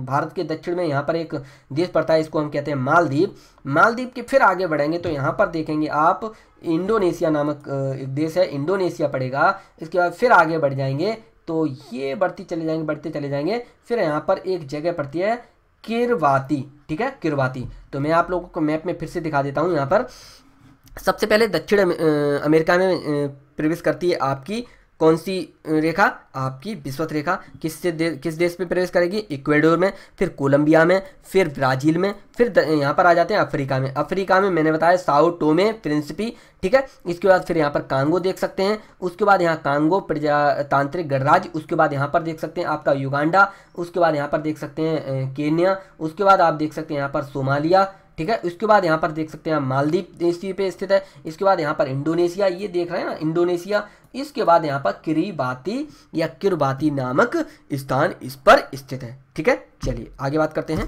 भारत के दक्षिण में यहाँ पर एक देश पड़ता है इसको हम कहते हैं मालदीप मालदीप के फिर आगे बढ़ेंगे तो यहाँ पर देखेंगे आप इंडोनेशिया नामक एक देश है इंडोनेशिया पड़ेगा इसके बाद फिर आगे बढ़ जाएंगे तो ये बढ़ती चले जाएंगे बढ़ते चले जाएंगे फिर यहाँ पर एक जगह पड़ती है किरवाती ठीक है किरवाती तो मैं आप लोगों को मैप में फिर से दिखा देता हूँ यहाँ पर सबसे पहले दक्षिण अमेरिका में प्रवेश करती है आपकी कौन सी रेखा आपकी विश्वत रेखा किससे दे, किस देश में प्रवेश करेगी इक्वेडोर में फिर कोलंबिया में फिर ब्राज़ील में फिर यहाँ पर आ जाते हैं अफ्रीका में अफ्रीका में मैंने बताया साउ टोमे प्रिंसिपी ठीक है इसके बाद फिर यहाँ पर कांगो देख सकते हैं उसके बाद यहाँ कांगो प्रजातांत्रिक गणराज्य उसके बाद यहाँ पर देख सकते हैं आपका युगांडा उसके बाद यहाँ पर देख सकते हैं केन्या उसके बाद आप देख सकते हैं यहाँ पर सोमालिया ठीक है उसके बाद यहाँ पर देख सकते हैं मालदीप देश पे स्थित है इसके बाद यहाँ पर इंडोनेशिया ये देख रहे हैं ना इंडोनेशिया इसके बाद यहाँ पर किरीबाती या किरबाती नामक स्थान इस पर स्थित है ठीक है चलिए आगे बात करते हैं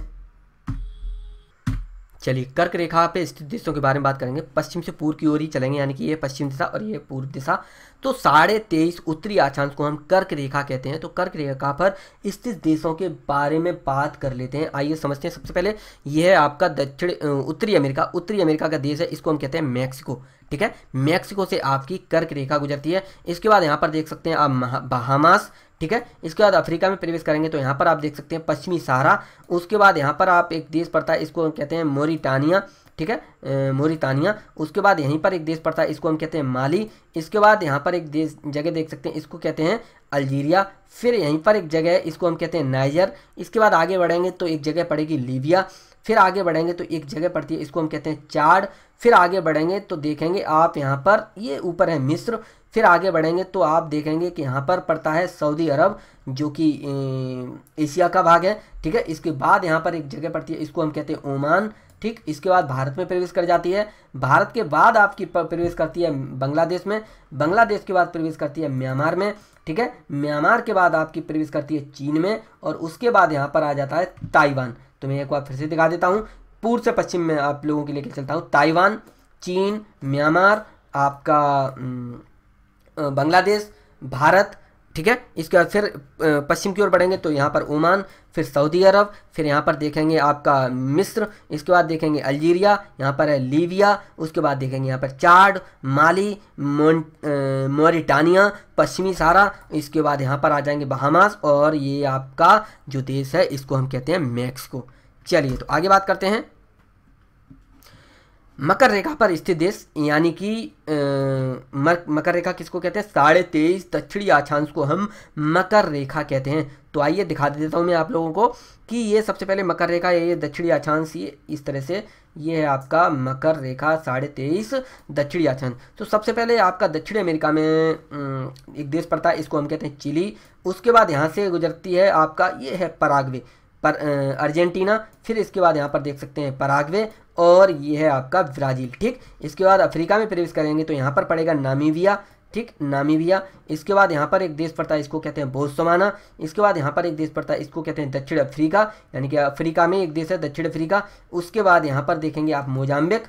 चलिए कर्क रेखा पे स्थित देशों के बारे में बात करेंगे पश्चिम से पूर्व की ओर ही चलेंगे यानी कि ये पश्चिम दिशा और ये पूर्व दिशा तो साढ़े तेईस उत्तरी आचांश को हम कर्क रेखा कहते हैं तो कर्क रेखा पर स्थित देशों के बारे में बात कर लेते हैं आइए समझते हैं सबसे पहले यह है आपका दक्षिण उत्तरी अमेरिका उत्तरी अमेरिका का देश है इसको हम कहते हैं मैक्सिको ठीक है मैक्सिको से आपकी कर्क रेखा गुजरती है इसके बाद यहाँ पर देख सकते हैं आप बहामास ठीक है इसके बाद अफ्रीका में प्रवेश करेंगे तो यहाँ पर आप देख सकते हैं पश्चिमी सहारा उसके बाद यहाँ पर आप एक देश पड़ता है इसको हम कहते हैं मोरिटानिया ठीक है मोरिटानिया उसके बाद यहीं पर एक देश पड़ता है इसको हम कहते हैं माली इसके बाद यहाँ पर एक देश जगह देख सकते हैं इसको कहते हैं अल्जीरिया फिर यहीं पर एक जगह है इसको हम कहते हैं नाइजर इसके बाद आगे बढ़ेंगे तो एक जगह पड़ेगी लीबिया फिर आगे बढ़ेंगे तो एक जगह पड़ती है इसको हम कहते हैं चाड फिर आगे बढ़ेंगे तो देखेंगे आप यहाँ पर ये ऊपर है मिस्र फिर आगे बढ़ेंगे तो आप देखेंगे कि यहाँ पर पड़ता है सऊदी अरब जो कि एशिया का भाग है ठीक है इसके बाद यहाँ पर एक जगह पड़ती है इसको हम कहते हैं ओमान ठीक इसके बाद भारत में प्रवेश कर जाती है भारत के बाद आपकी प्रवेश करती है बांग्लादेश में बांग्लादेश के बाद प्रवेश करती है म्यांमार में ठीक है म्यांमार के बाद आपकी प्रवेश करती है चीन में और उसके बाद यहाँ पर आ जाता है ताइवान तो मैं एक बार फिर से दिखा देता हूँ पूर्व से पश्चिम में आप लोगों के लेके चलता हूँ ताइवान चीन म्यांमार आपका बांग्लादेश भारत ठीक है इसके बाद फिर पश्चिम की ओर बढ़ेंगे तो यहाँ पर ओमान फिर सऊदी अरब फिर यहाँ पर देखेंगे आपका मिस्र इसके बाद देखेंगे अल्जीरिया यहाँ पर है लीबिया उसके बाद देखेंगे यहाँ पर चाड माली मोरिटानिया पश्चिमी सारा इसके बाद यहाँ पर आ जाएंगे बहामास और ये आपका जो देश है इसको हम कहते हैं मैक्सको चलिए तो आगे बात करते हैं मकर रेखा पर स्थित देश यानी कि मकर रेखा किसको कहते हैं साढ़े तेईस दक्षिणी अक्षांश को हम मकर रेखा कहते हैं तो आइए दिखा देता हूँ मैं आप लोगों को कि ये सबसे पहले मकर रेखा ये दक्षिणी अक्षांश ये इस तरह से ये है आपका मकर रेखा साढ़े तेईस दक्षिणी अक्षांश तो सबसे पहले आपका दक्षिणी अमेरिका में एक देश पड़ता है इसको हम कहते हैं चिली उसके बाद यहाँ से गुजरती है आपका ये है परागवे पर अर्जेंटीना फिर इसके बाद यहाँ पर देख सकते हैं पराग्वे और ये है आपका ब्राज़ील ठीक इसके बाद अफ्रीका में प्रवेश करेंगे तो यहाँ पर पड़ेगा नामीविया ठीक नामीविया इसके बाद यहाँ पर एक देश पड़ता है इसको कहते हैं बोत्सवाना इसके बाद यहाँ पर एक देश पड़ता है इसको कहते हैं दक्षिण अफ्रीका यानी कि अफ्रीका में एक देश है दक्षिण अफ्रीका उसके बाद यहाँ पर देखेंगे आप मोजाम्बिक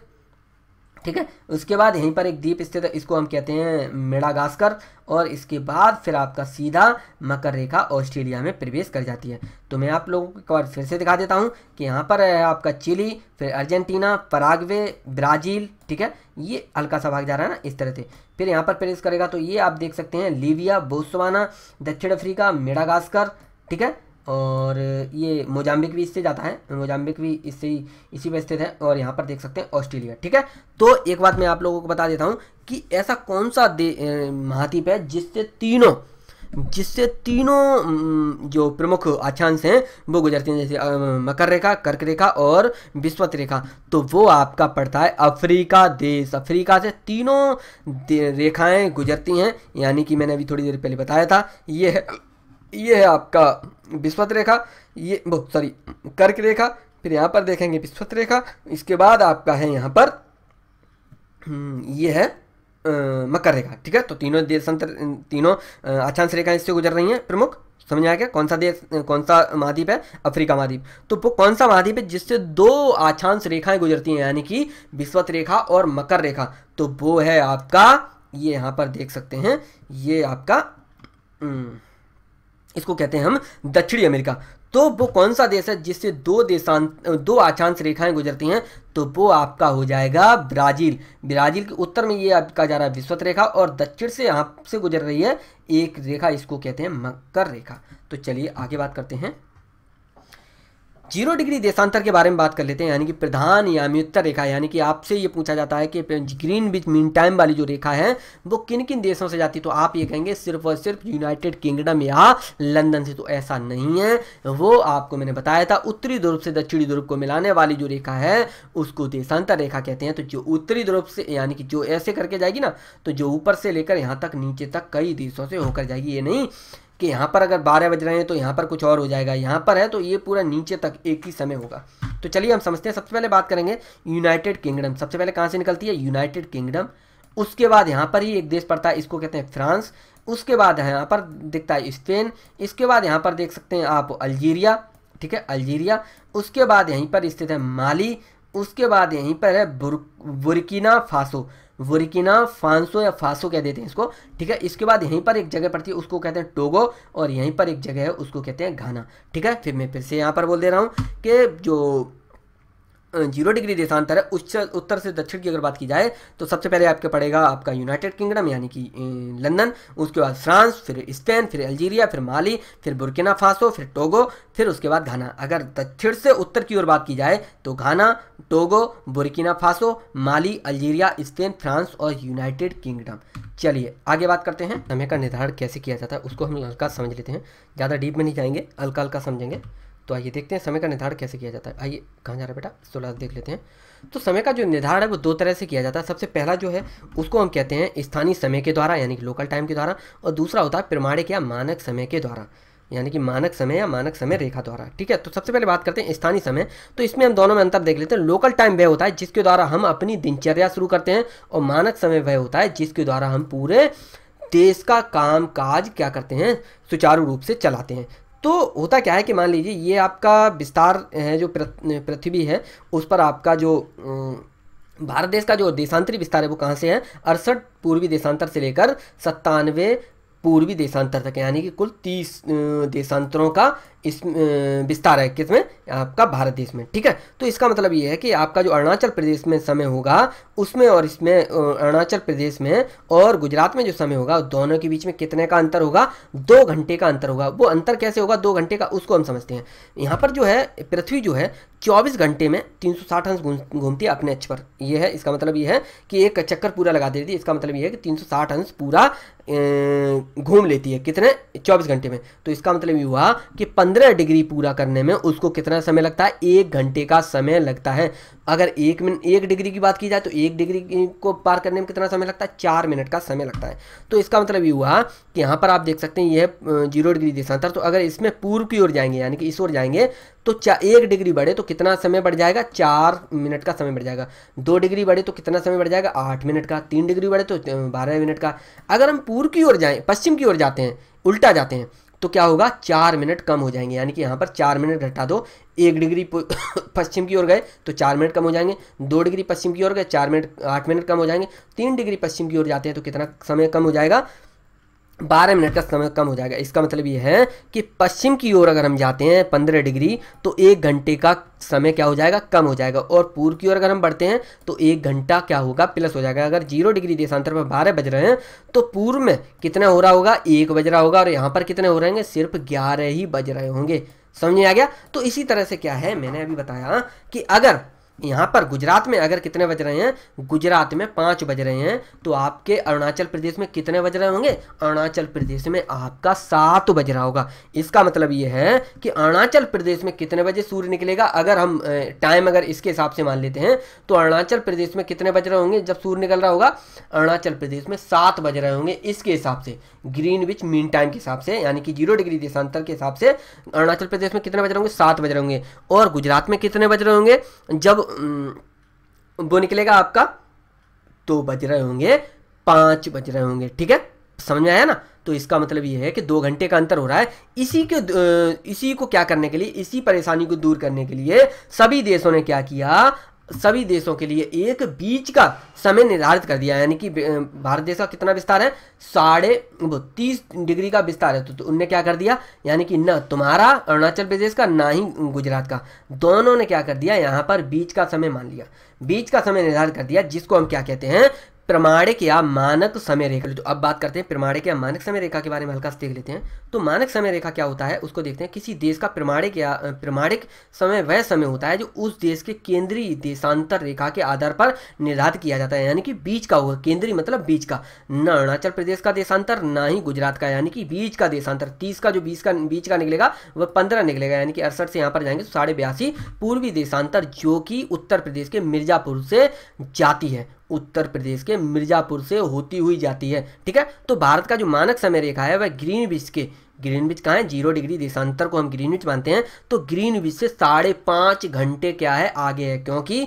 ठीक है उसके बाद यहीं पर एक द्वीप स्थित है इसको हम कहते हैं मेडागास्कर और इसके बाद फिर आपका सीधा मकर रेखा ऑस्ट्रेलिया में प्रवेश कर जाती है तो मैं आप लोगों को एक बार फिर से दिखा देता हूँ कि यहाँ पर है आपका चिली फिर अर्जेंटीना परागवे ब्राज़ील ठीक है ये हल्का सा भाग जा रहा है ना इस तरह से फिर यहाँ पर प्रवेश करेगा तो ये आप देख सकते हैं लीबिया बोस्वाना दक्षिण अफ्रीका मेडागास्कर ठीक है और ये मोजाम्बिक भी इससे जाता है मोजाम्बिक भी इससे ही इसी पर स्थित है और यहाँ पर देख सकते हैं ऑस्ट्रेलिया ठीक है तो एक बात मैं आप लोगों को बता देता हूँ कि ऐसा कौन सा महाद्वीप है जिससे तीनों जिससे तीनों जो प्रमुख अक्षांश हैं वो गुजरते हैं जैसे मकर रेखा कर्क रेखा और विस्वत रेखा तो वो आपका पड़ता है अफ्रीका देश अफ्रीका से तीनों रेखाएं गुजरती हैं यानी कि मैंने अभी थोड़ी देर पहले बताया था ये है ये है आपका विस्पत रेखा ये सॉरी कर्क रेखा फिर यहाँ पर देखेंगे विस्पत रेखा इसके बाद आपका है यहाँ पर हम्म, ये है मकर रेखा ठीक है तो तीनों देश अंतर तीनों अक्षांश रेखाएं इससे गुजर रही हैं प्रमुख समझ आ गया कौन सा देश कौन सा महाद्वीप है अफ्रीका महाद्वीप तो वो कौन सा महाद्वीप है जिससे दो आछांश रेखाएं गुजरती हैं यानी कि विश्वत रेखा और मकर रेखा तो वो है आपका ये यहाँ पर देख सकते हैं ये आपका हम्म, इसको कहते हैं हम दक्षिणी अमेरिका तो वो कौन सा देश है जिससे दो देशांत दो आचांश रेखाएं गुजरती हैं तो वो आपका हो जाएगा ब्राज़ील ब्राज़ील के उत्तर में ये आपका जा रहा है विश्वत रेखा और दक्षिण से यहाँ से गुजर रही है एक रेखा इसको कहते हैं मकर रेखा तो चलिए आगे बात करते हैं जीरो डिग्री देशांतर के बारे में बात कर लेते हैं यानी कि प्रधान या मित्र रेखा यानी कि आपसे ये पूछा जाता है कि ग्रीन बीच मीन टाइम वाली जो रेखा है वो किन किन देशों से जाती है तो आप ये कहेंगे सिर्फ और सिर्फ यूनाइटेड किंगडम या लंदन से तो ऐसा नहीं है वो आपको मैंने बताया था उत्तरी ध्रुव से दक्षिणी ध्रुव को मिलाने वाली जो रेखा है उसको देशांतर रेखा कहते हैं तो जो उत्तरी ध्रुव से यानी कि जो ऐसे करके जाएगी ना तो जो ऊपर से लेकर यहाँ तक नीचे तक कई देशों से होकर जाएगी ये नहीं कि यहाँ पर अगर बारह बज रहे हैं तो यहाँ पर कुछ और हो जाएगा यहाँ पर है तो ये पूरा नीचे तक एक ही समय होगा तो चलिए हम समझते हैं सबसे पहले बात करेंगे यूनाइटेड किंगडम सबसे पहले कहाँ से निकलती है यूनाइटेड किंगडम उसके बाद यहाँ पर ही एक देश पड़ता है इसको कहते हैं फ्रांस उसके बाद यहाँ पर दिखता है स्पेन इसके बाद यहाँ पर देख सकते हैं आप अल्जीरिया ठीक है अल्जीरिया उसके बाद यहीं पर स्थित है माली उसके बाद यहीं पर है बुर बुरकिना फासो बुरकिना फांसो या फांसो कह देते हैं इसको ठीक है इसके बाद यहीं पर एक जगह पड़ती है उसको कहते हैं टोगो और यहीं पर एक जगह है उसको कहते हैं घाना ठीक है फिर मैं फिर से यहाँ पर बोल दे रहा हूँ कि जो जीरो डिग्री देशांतर है उच्च उत्तर से दक्षिण की अगर बात की जाए तो सबसे पहले आपके पड़ेगा आपका यूनाइटेड किंगडम यानी कि लंदन उसके बाद फ्रांस फिर स्पेन फिर अल्जीरिया फिर माली फिर बुर्किना फासो फिर टोगो फिर उसके बाद घाना अगर दक्षिण से उत्तर की ओर बात की जाए तो Ghana Togo Burkina Faso Mali Algeria Spain France और यूनाइटेड किंगडम चलिए आगे बात करते हैं समय का निर्धारण कैसे किया जाता है उसको हम हल्का समझ लेते हैं ज़्यादा डीप में नहीं जाएंगे हल्का हल्का समझेंगे तो आइए देखते हैं समय का निर्धारण कैसे किया जाता है आइए कहाँ जा रहा है बेटा सोलह देख लेते हैं तो समय का जो निर्धारण है वो दो तरह से किया जाता है सबसे पहला जो है उसको हम कहते हैं स्थानीय समय के द्वारा यानी कि लोकल टाइम के द्वारा और दूसरा होता है प्रमाणिक या मानक समय के द्वारा यानी कि मानक समय या मानक समय रेखा द्वारा ठीक है तो सबसे पहले बात करते हैं स्थानीय समय तो इसमें हम दोनों में अंतर देख लेते हैं लोकल टाइम वह होता है जिसके द्वारा हम अपनी दिनचर्या शुरू करते हैं और मानक समय वह होता है जिसके द्वारा हम पूरे देश का काम काज क्या करते हैं सुचारू रूप से चलाते हैं तो होता क्या है कि मान लीजिए ये आपका विस्तार है जो पृथ्वी है उस पर आपका जो भारत देश का जो देशांतरी विस्तार है वो कहाँ से है अड़सठ पूर्वी देशांतर से लेकर सत्तानवे पूर्वी देशांतर तक यानी कि कुल तीस देशांतरों का इस विस्तार है किसमें आपका भारत देश में ठीक है तो इसका मतलब ये है कि आपका जो अरुणाचल प्रदेश में समय होगा उसमें और इसमें अरुणाचल प्रदेश में और गुजरात में जो समय होगा दोनों के बीच में कितने का अंतर होगा दो घंटे का अंतर होगा वो अंतर कैसे होगा दो घंटे का उसको हम समझते हैं यहाँ पर जो है पृथ्वी जो है चौबीस घंटे में तीन सौ साठ अंश घूमती है अपने अक्ष पर यह है इसका मतलब यह है कि एक चक्कर पूरा लगा देती है इसका मतलब यह है कि तीन सौ साठ अंश पूरा घूम लेती है कितने चौबीस घंटे में तो इसका मतलब ये हुआ कि पंद्रह पंद्रह डिग्री पूरा करने में उसको कितना समय लगता है एक घंटे का समय लगता है अगर एक मिनट एक डिग्री की बात की जाए तो एक डिग्री को पार करने में कितना समय लगता है चार मिनट का समय लगता है तो इसका मतलब ये हुआ कि यहाँ पर आप देख सकते हैं यह जीरो डिग्री देशांतर तो अगर इसमें पूर्व की ओर जाएंगे यानी कि इस ओर जाएंगे तो एक डिग्री बढ़े तो कितना समय बढ़ जाएगा चार मिनट का समय बढ़ जाएगा दो डिग्री बढ़े तो कितना समय बढ़ जाएगा आठ मिनट का तीन डिग्री बढ़े तो बारह मिनट का अगर हम पूर्व की ओर जाएं पश्चिम की ओर जाते हैं उल्टा जाते हैं तो क्या होगा चार मिनट कम हो जाएंगे यानी कि यहाँ पर चार मिनट घटा दो एक डिग्री पश्चिम की ओर गए तो चार मिनट कम हो जाएंगे दो डिग्री पश्चिम की ओर गए चार मिनट आठ मिनट कम हो जाएंगे तीन डिग्री पश्चिम की ओर जाते हैं तो कितना समय कम हो जाएगा बारह मिनट का समय कम हो जाएगा इसका मतलब ये है कि पश्चिम की ओर अगर हम जाते हैं पंद्रह डिग्री तो एक घंटे का समय क्या हो जाएगा कम हो जाएगा और पूर्व की ओर अगर हम बढ़ते हैं तो एक घंटा क्या होगा प्लस हो जाएगा अगर जीरो डिग्री देशांतर पर बारह बज रहे हैं तो पूर्व में कितना हो रहा होगा एक बज रहा होगा और यहाँ पर कितने हो रहे हैं सिर्फ ग्यारह ही बज रहे होंगे समझ में आ गया तो इसी तरह से क्या है मैंने अभी बताया कि अगर यहाँ पर गुजरात में अगर कितने बज रहे हैं गुजरात में पाँच बज रहे हैं तो आपके अरुणाचल प्रदेश में कितने बज रहे होंगे अरुणाचल प्रदेश में आपका सात बज रहा होगा इसका मतलब ये है कि अरुणाचल प्रदेश में कितने बजे सूर्य निकलेगा अगर हम टाइम अगर इसके हिसाब से मान लेते हैं तो अरुणाचल प्रदेश में कितने बज रहे होंगे जब सूर्य निकल रहा होगा अरुणाचल प्रदेश में सात बज रहे होंगे इसके हिसाब से ग्रीन विच मीन टाइम के हिसाब से यानी कि जीरो डिग्री देशांतर के हिसाब से अरुणाचल प्रदेश में कितने बज रहे होंगे सात बज रहे होंगे और गुजरात में कितने बज रहे होंगे जब वो निकलेगा आपका दो बज रहे होंगे पाँच बज रहे होंगे ठीक है समझ में आया ना तो इसका मतलब ये है कि दो घंटे का अंतर हो रहा है इसी के इसी को क्या करने के लिए इसी परेशानी को दूर करने के लिए सभी देशों ने क्या किया सभी देशों के लिए एक बीच का समय निर्धारित कर दिया यानी कि भारत देश का कितना विस्तार है साढ़े वो तीस डिग्री का विस्तार है तो, तो उनने क्या कर दिया यानी कि न तुम्हारा अरुणाचल प्रदेश का ना ही गुजरात का दोनों ने क्या कर दिया यहाँ पर बीच का समय मान लिया बीच का समय निर्धारित कर दिया जिसको हम क्या कहते हैं प्रमाणिक या मानक समय रेखा तो अब बात करते हैं प्रमाणिक या मानक समय रेखा के बारे में हल्का से देख लेते हैं तो मानक समय रेखा क्या होता है उसको देखते हैं किसी देश का प्रमाणिक या प्रमाणिक समय वह समय होता है जो उस देश के केंद्रीय देशांतर रेखा के आधार पर निर्धारित किया जाता है यानी कि बीच का होगा केंद्रीय मतलब बीच का न अरुणाचल प्रदेश का देशांतर ना ही गुजरात का यानी कि बीच का देशांतर तीस का जो बीच का बीच का निकलेगा वह पंद्रह निकलेगा यानी कि अड़सठ से यहाँ पर जाएंगे तो साढ़े बयासी पूर्वी देशांतर जो कि उत्तर प्रदेश के मिर्जापुर से जाती है उत्तर प्रदेश के मिर्जापुर से होती हुई जाती है ठीक है तो भारत का जो मानक समय रेखा है वह ग्रीनविच के ग्रीनविच कहाँ है जीरो डिग्री देशांतर को हम ग्रीनविच मानते हैं तो ग्रीनविच से साढ़े पाँच घंटे क्या है आगे है क्योंकि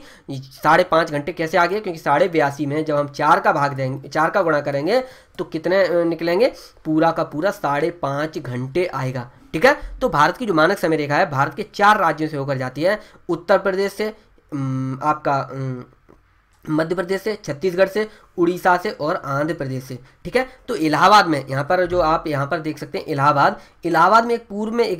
साढ़े पाँच घंटे कैसे आगे है क्योंकि साढ़े बयासी में जब हम चार का भाग देंगे चार का गुणा करेंगे तो कितने निकलेंगे पूरा का पूरा साढ़े पाँच घंटे आएगा ठीक है तो भारत की जो मानक समय रेखा है भारत के चार राज्यों से होकर जाती है उत्तर प्रदेश से आपका मध्य प्रदेश से छत्तीसगढ़ से उड़ीसा से और आंध्र प्रदेश से ठीक है तो इलाहाबाद में यहाँ पर जो आप यहाँ पर देख सकते हैं इलाहाबाद इलाहाबाद में एक पूर्व में एक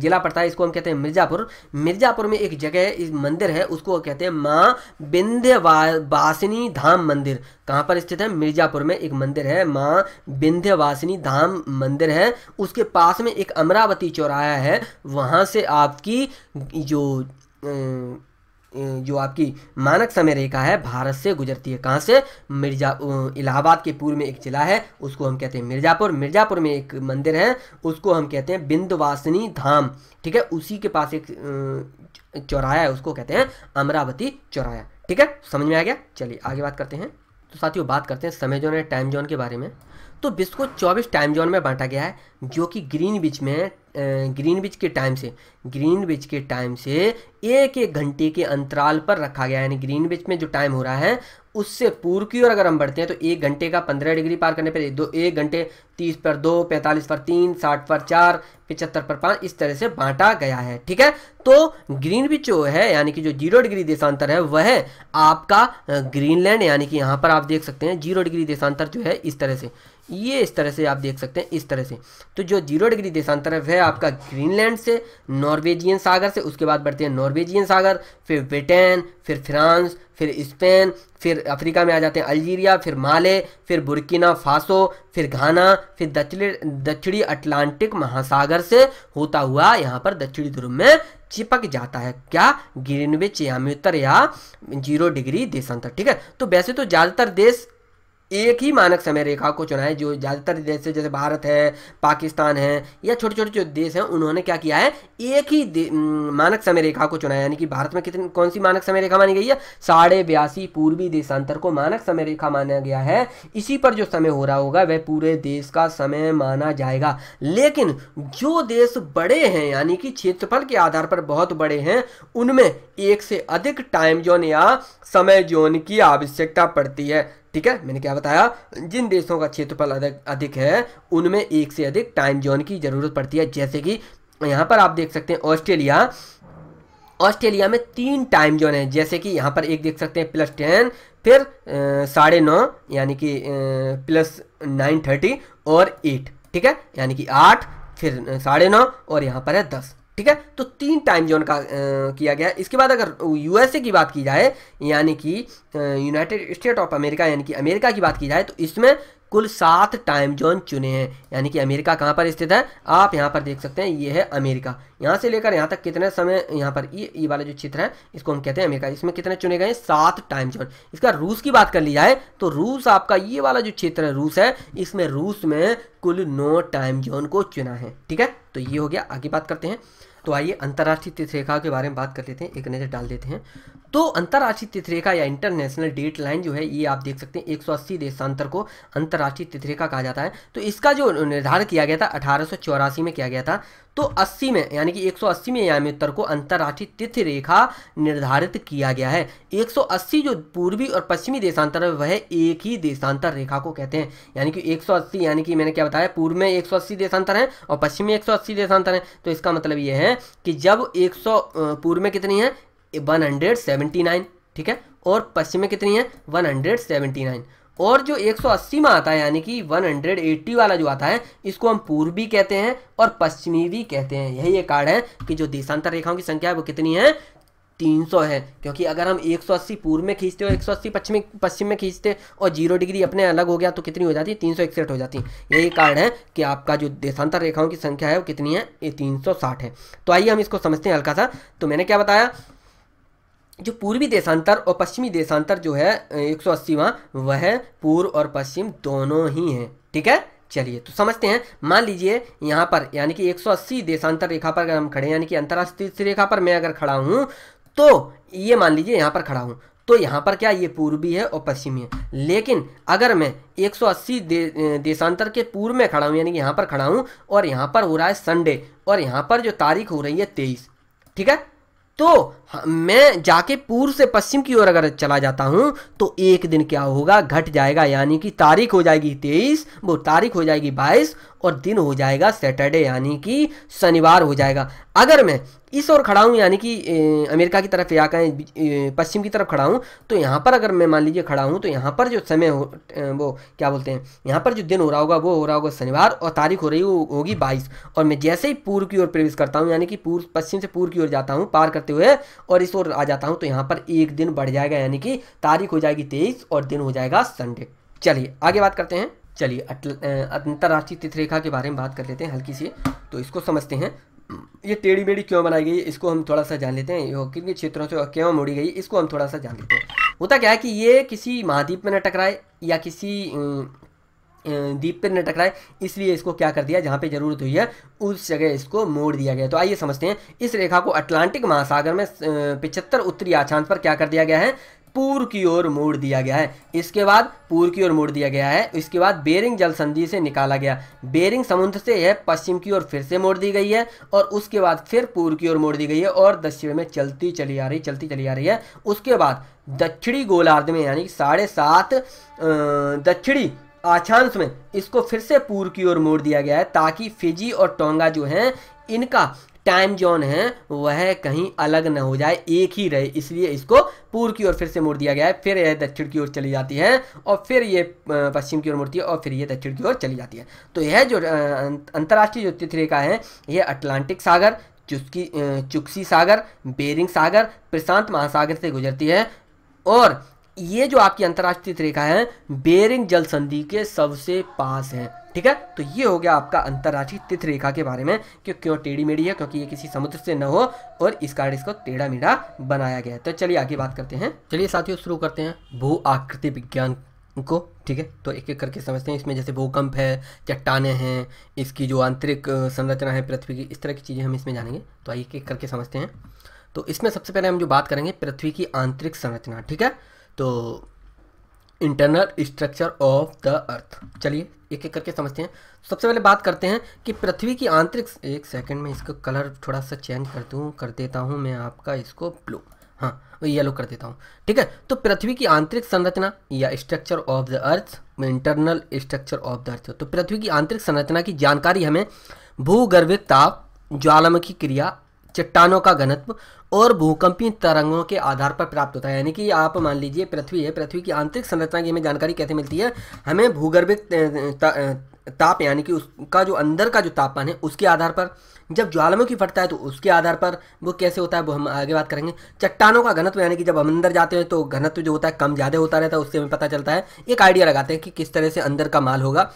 जिला पड़ता है इसको हम कहते हैं मिर्जापुर मिर्जापुर में एक जगह है इस मंदिर है उसको कहते हैं माँ विंध्यवासिनी धाम मंदिर कहाँ पर स्थित है मिर्जापुर में एक मंदिर है माँ विंध्यवासिनी धाम मंदिर है उसके पास में एक अमरावती चौराहा है वहाँ से आपकी जो जो आपकी मानक समय रेखा है भारत से गुजरती है कहाँ से मिर्जा इलाहाबाद के पूर्व में एक जिला है उसको हम कहते हैं मिर्जापुर मिर्जापुर में एक मंदिर है उसको हम कहते हैं बिंदवासिनी धाम ठीक है उसी के पास एक चौराया है उसको कहते हैं अमरावती चौराया ठीक है समझ में आ गया चलिए आगे बात करते हैं तो साथियों बात करते हैं समय जोन या टाइम जोन के बारे में तो विश्व को 24 टाइम जोन में बांटा गया है जो कि ग्रीन बीच में ग्रीन बिच के टाइम से ग्रीन बिच के टाइम से एक एक घंटे के अंतराल पर रखा गया यानी ग्रीन में जो टाइम हो रहा है उससे पूर्व की ओर अगर हम बढ़ते हैं तो एक घंटे का पंद्रह डिग्री पार करने पर दो एक घंटे तीस पर दो पैंतालीस पर तीन साठ पर चार पिचहत्तर पर पाँच इस तरह से बांटा गया है ठीक है तो ग्रीन बिच जो है यानी कि जो जीरो डिग्री देशांतर है वह आपका ग्रीनलैंड यानी कि यहाँ पर आप देख सकते हैं जीरो डिग्री देशांतर जो है इस तरह से ये इस तरह से आप देख सकते हैं इस तरह से तो जो जीरो डिग्री देशांतर है वह आपका ग्रीनलैंड से नॉर्वेजियन सागर से उसके बाद बढ़ते हैं नॉर्वेजियन सागर फिर ब्रिटेन फिर फ्रांस फिर स्पेन फिर अफ्रीका में आ जाते हैं अल्जीरिया फिर माले फिर बुर्किना फासो फिर घाना फिर दक्षिणी दक्षिणी अटलांटिक महासागर से होता हुआ यहाँ पर दक्षिणी ध्रुव में चिपक जाता है क्या ग्रीनवे छियामी या जीरो डिग्री देशांतर ठीक है तो वैसे तो ज़्यादातर देश एक ही मानक समय रेखा को चुना है जो ज़्यादातर देश है जैसे भारत है पाकिस्तान है या छोटे छोटे जो देश हैं उन्होंने क्या किया है एक ही मानक समय रेखा को चुना है यानी कि भारत में कितनी कौन सी मानक समय रेखा मानी गई है साढ़े बयासी पूर्वी देशांतर को मानक समय रेखा माना गया है इसी पर जो समय हो रहा होगा वह पूरे देश का समय माना जाएगा लेकिन जो देश बड़े हैं यानी कि क्षेत्रफल के आधार पर बहुत बड़े हैं उनमें एक से अधिक टाइम जोन या समय जोन की आवश्यकता पड़ती है ठीक है मैंने क्या बताया जिन देशों का क्षेत्रफल अधिक अधिक है उनमें एक से अधिक टाइम जोन की ज़रूरत पड़ती है जैसे कि यहाँ पर आप देख सकते हैं ऑस्ट्रेलिया ऑस्ट्रेलिया में तीन टाइम जोन है जैसे कि यहाँ पर एक देख सकते हैं प्लस टेन फिर साढ़े नौ यानी कि प्लस नाइन थर्टी और एट ठीक है यानी कि आठ फिर साढ़े नौ और यहाँ पर है दस ठीक है तो तीन टाइम जोन का आ, किया गया इसके बाद अगर यूएसए की बात की जाए यानी कि यूनाइटेड स्टेट ऑफ अमेरिका यानी कि अमेरिका की बात की जाए तो इसमें कुल सात टाइम जोन चुने हैं यानी कि अमेरिका कहाँ पर स्थित है आप यहाँ पर देख सकते हैं ये है अमेरिका यहाँ से लेकर यहाँ तक कितने समय यहाँ पर ये ये वाला जो चित्र है इसको हम कहते हैं अमेरिका इसमें कितने चुने गए सात टाइम जोन इसका रूस की बात कर ली जाए तो रूस आपका ये वाला जो क्षेत्र है रूस है इसमें रूस में कुल नौ टाइम जोन को चुना है ठीक है तो ये हो गया आगे बात करते हैं तो आइए अंतर्राष्ट्रीय तिथरेखा रेखा के बारे में बात कर लेते हैं एक नज़र डाल देते हैं तो अंतर्राष्ट्रीय तिथि रेखा या इंटरनेशनल डेट लाइन जो है ये आप देख सकते हैं 180 देशांतर को अंतर्राष्ट्रीय तिथ रेखा कहा जाता है तो इसका जो निर्धारण किया गया था अठारह में किया गया था तो 80 में यानी कि 180 में यामी उत्तर को अंतर्राष्ट्रीय तिथि रेखा निर्धारित किया गया है 180 जो पूर्वी और पश्चिमी देशांतर है वह एक ही देशांतर रेखा को कहते हैं यानी कि 180 यानी कि मैंने क्या बताया पूर्व में 180 देशांतर हैं और पश्चिम में 180 देशांतर हैं तो इसका मतलब ये है है कि जब 100 पूर्व में कितनी है 179 ठीक है और पश्चिम में कितनी है 179 और जो 180 में आता है यानी कि 180 वाला जो आता है इसको हम पूर्वी कहते हैं और पश्चिमी भी कहते हैं यही एक कार्ड है कि जो देशांतर रेखाओं की संख्या है वो कितनी है 300 है क्योंकि अगर हम 180 पूर्व में खींचते और 180 पश्चिमी पश्चिम में खींचते और जीरो डिग्री अपने अलग हो गया तो कितनी हो जाती है तीन सौ हो जाती है यही कारण है कि आपका जो देशांतर रेखाओं की संख्या है वो कितनी है ये 360 है तो आइए हम इसको समझते हैं हल्का सा तो मैंने क्या बताया जो पूर्वी देशांतर और पश्चिमी देशांतर जो है एक सौ वह पूर्व और पश्चिम दोनों ही हैं ठीक है चलिए तो समझते हैं मान लीजिए यहाँ पर यानी कि 180 देशांतर रेखा पर अगर हम खड़े यानी कि अंतर्राष्ट्रीय रेखा पर मैं अगर खड़ा हूँ तो ये मान लीजिए यहाँ पर खड़ा हूँ तो यहाँ पर क्या ये पूर्वी है और पश्चिमी है लेकिन अगर मैं 180 दे, देशांतर के पूर्व में खड़ा हूँ यानी कि यहाँ पर खड़ा हूँ और यहाँ पर हो रहा है संडे और यहाँ पर जो तारीख हो रही है तेईस ठीक है तो हाँ, मैं जाके पूर्व से पश्चिम की ओर अगर चला जाता हूँ तो एक दिन क्या होगा घट जाएगा यानी कि तारीख हो जाएगी तेईस वो तारीख हो जाएगी बाईस और दिन हो जाएगा सैटरडे यानी कि शनिवार हो जाएगा अगर मैं इस ओर खड़ा हूँ यानी कि अमेरिका की तरफ या कहें पश्चिम की तरफ खड़ा हूँ तो यहाँ पर अगर मैं मान लीजिए खड़ा हूँ तो यहाँ पर जो समय हो वो क्या बोलते हैं यहाँ पर जो दिन हो रहा होगा वो हो रहा होगा शनिवार और तारीख हो रही होगी बाईस और मैं जैसे ही पूर्व की ओर प्रवेश करता हूँ यानी कि पूर्व पश्चिम से पूर्व की ओर जाता हूँ पार करते हुए और इस ओर आ जाता हूँ तो यहाँ पर एक दिन बढ़ जाएगा यानी कि तारीख हो जाएगी तेईस और दिन हो जाएगा संडे चलिए आगे बात करते हैं चलिए अंतर्राष्ट्रीय तिथि रेखा के बारे में बात कर लेते हैं हल्की सी तो इसको समझते हैं ये टेढ़ी मेढ़ी क्यों बनाई गई इसको हम थोड़ा सा जान लेते हैं किन क्षेत्रों से क्यों मोड़ी गई इसको हम थोड़ा सा जान लेते हैं होता क्या है कि ये किसी महाद्वीप में न टकराए या किसी दीप पर न टकराए इसलिए इसको क्या कर दिया जहाँ पे ज़रूरत हुई है उस जगह इसको मोड़ दिया गया तो आइए समझते हैं इस रेखा को अटलांटिक महासागर में पिछहत्तर उत्तरी आछांत पर क्या कर दिया गया है पूर्व की ओर मोड़ दिया गया है इसके बाद पूर्व की ओर मोड़ दिया गया है इसके बाद बेरिंग जल संधि से निकाला गया बेरिंग समुद्र से यह पश्चिम की ओर फिर से मोड़ दी गई है और उसके बाद फिर पूर्व की ओर मोड़ दी गई है और दक्षिण में चलती चली आ रही चलती चली आ रही है उसके बाद दक्षिणी गोलार्ध में यानी साढ़े सात दक्षिणी आछांश में इसको फिर से पूर्व की ओर मोड़ दिया गया है ताकि फिजी और टोंगा जो हैं इनका टाइम जोन है वह कहीं अलग न हो जाए एक ही रहे इसलिए इसको पूर्व की ओर फिर से मोड़ दिया गया है फिर यह दक्षिण की ओर चली जाती है और फिर ये पश्चिम की ओर मुड़ती है और फिर ये दक्षिण की ओर चली जाती है तो यह जो अं, अंतर्राष्ट्रीय जो रेखा है यह अटलांटिक सागर चुस्की चुक्सी सागर बेरिंग सागर प्रशांत महासागर से गुजरती है और ये जो आपकी अंतर्राष्ट्रीय रेखा है बेरिंग जल संधि के सबसे पास है ठीक है तो ये हो गया आपका अंतर्राष्ट्रीय तिथ रेखा के बारे में कि क्यों टेढ़ी मेढ़ी है क्योंकि ये किसी समुद्र से न हो और इस कारण इसको टेढ़ा मेढ़ा बनाया गया है तो चलिए आगे बात करते हैं चलिए साथियों शुरू करते हैं भू आकृति विज्ञान को ठीक है तो एक एक करके समझते हैं इसमें जैसे भूकंप है चट्टाने हैं इसकी जो आंतरिक संरचना है पृथ्वी की इस तरह की चीज़ें हम इसमें जानेंगे तो एक एक करके समझते हैं तो इसमें सबसे पहले हम जो बात करेंगे पृथ्वी की आंतरिक संरचना ठीक है तो internal structure of the earth चलिए एक एक करके समझते हैं सबसे पहले बात करते हैं कि पृथ्वी की आंतरिक एक सेकंड में इसका कलर थोड़ा सा चेंज कर दूँ कर देता हूँ मैं आपका इसको ब्लू हाँ येलो कर देता हूँ ठीक है तो पृथ्वी की आंतरिक संरचना या structure of the earth internal structure of the earth तो पृथ्वी की आंतरिक संरचना की जानकारी हमें भूगर्भिक ताप ज्वालामुखी क्रिया चट्टानों का घनत्व और भूकंपीय तरंगों के आधार पर प्राप्त होता है यानी कि आप मान लीजिए पृथ्वी है पृथ्वी की आंतरिक संरचना की हमें जानकारी कैसे मिलती है हमें भूगर्भिक ताप यानी कि उसका जो अंदर का जो तापमान है उसके आधार पर जब ज्वालामुखी फटता है तो उसके आधार पर वो कैसे होता है वो हम आगे बात करेंगे चट्टानों का घनत्व यानी कि जब हम अंदर जाते हैं तो घनत्व जो होता है कम ज़्यादा होता रहता है उससे हमें पता चलता है एक आइडिया लगाते हैं कि किस तरह से अंदर का माल होगा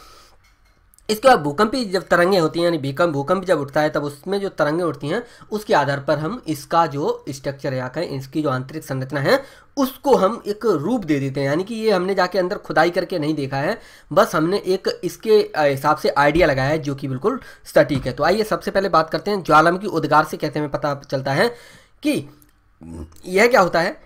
इसके बाद भूकंपी जब तरंगे होती हैं यानी भूकंप भूकंप जब उठता है तब उसमें जो तरंगे उठती हैं उसके आधार पर हम इसका जो स्ट्रक्चर या कहें इसकी जो आंतरिक संरचना है उसको हम एक रूप दे देते हैं यानी कि ये हमने जाके अंदर खुदाई करके नहीं देखा है बस हमने एक इसके हिसाब से आइडिया लगाया है जो कि बिल्कुल सटीक है तो आइए सबसे पहले बात करते हैं ज्वालामुखी उद्गार से कहते हमें पता चलता है कि यह क्या होता है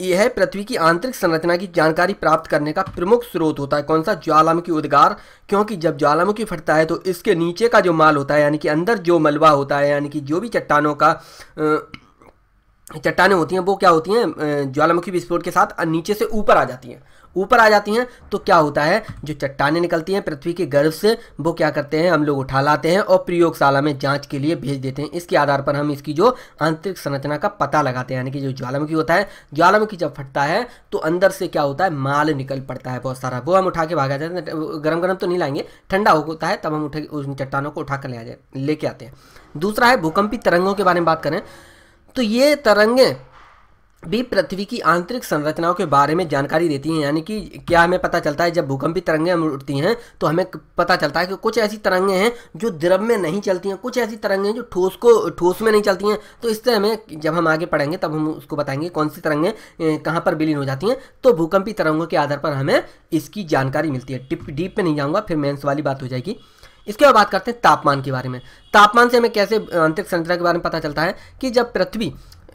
यह पृथ्वी की आंतरिक संरचना की जानकारी प्राप्त करने का प्रमुख स्रोत होता है कौन सा ज्वालामुखी उद्गार क्योंकि जब ज्वालामुखी फटता है तो इसके नीचे का जो माल होता है यानी कि अंदर जो मलबा होता है यानी कि जो भी चट्टानों का चट्टानें होती हैं वो क्या होती हैं ज्वालामुखी विस्फोट के साथ नीचे से ऊपर आ जाती हैं ऊपर आ जाती हैं तो क्या होता है जो चट्टाने निकलती हैं पृथ्वी के गर्भ से वो क्या करते हैं हम लोग उठा लाते हैं और प्रयोगशाला में जांच के लिए भेज देते हैं इसके आधार पर हम इसकी जो आंतरिक संरचना का पता लगाते हैं यानी कि जो ज्वालामुखी होता है ज्वालामुखी जब फटता है तो अंदर से क्या होता है माल निकल पड़ता है बहुत सारा वो हम उठा के भागा जाते हैं गर्म गर्म तो नहीं लाएंगे ठंडा होता है तब हम उठे उन चट्टानों को उठा कर ले आ जाए लेके आते हैं दूसरा है भूकंपी तरंगों के बारे में बात करें तो ये तरंगें भी पृथ्वी की आंतरिक संरचनाओं के बारे में जानकारी देती हैं यानी कि क्या हमें पता चलता है जब भूकंपी तरंगें उठती हैं तो हमें पता चलता है कि कुछ ऐसी तरंगें हैं जो द्रव में नहीं चलती हैं कुछ ऐसी तरंगें जो ठोस को ठोस में नहीं चलती हैं तो इससे हमें जब हम आगे पढ़ेंगे तब हम उसको बताएंगे कौन सी तरंगें कहाँ पर विलीन हो जाती हैं तो भूकंपी तरंगों के आधार पर हमें इसकी जानकारी मिलती है टिप डीप पर नहीं जाऊँगा फिर मेन्स वाली बात हो जाएगी इसके बाद बात करते हैं तापमान के बारे में तापमान से हमें कैसे आंतरिक संरचना के बारे में पता चलता है कि जब पृथ्वी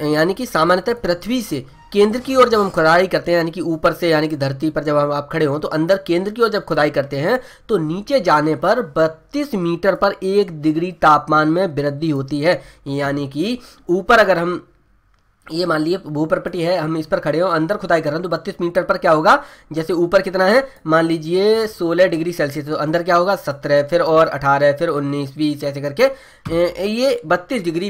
यानी कि सामान्यतः पृथ्वी से केंद्र की ओर जब हम खुदाई करते हैं यानी कि ऊपर से यानी कि धरती पर जब हम आप खड़े हों तो अंदर केंद्र की ओर जब खुदाई करते हैं तो नीचे जाने पर 32 मीटर पर एक डिग्री तापमान में वृद्धि होती है यानी कि ऊपर अगर हम ये मान लीजिए भूप्रपटी है हम इस पर खड़े हो अंदर खुदाई कर रहे हैं तो बत्तीस मीटर पर क्या होगा जैसे ऊपर कितना है मान लीजिए सोलह डिग्री सेल्सियस तो अंदर क्या होगा सत्रह फिर और अठारह फिर उन्नीस बीस ऐसे करके ये बत्तीस डिग्री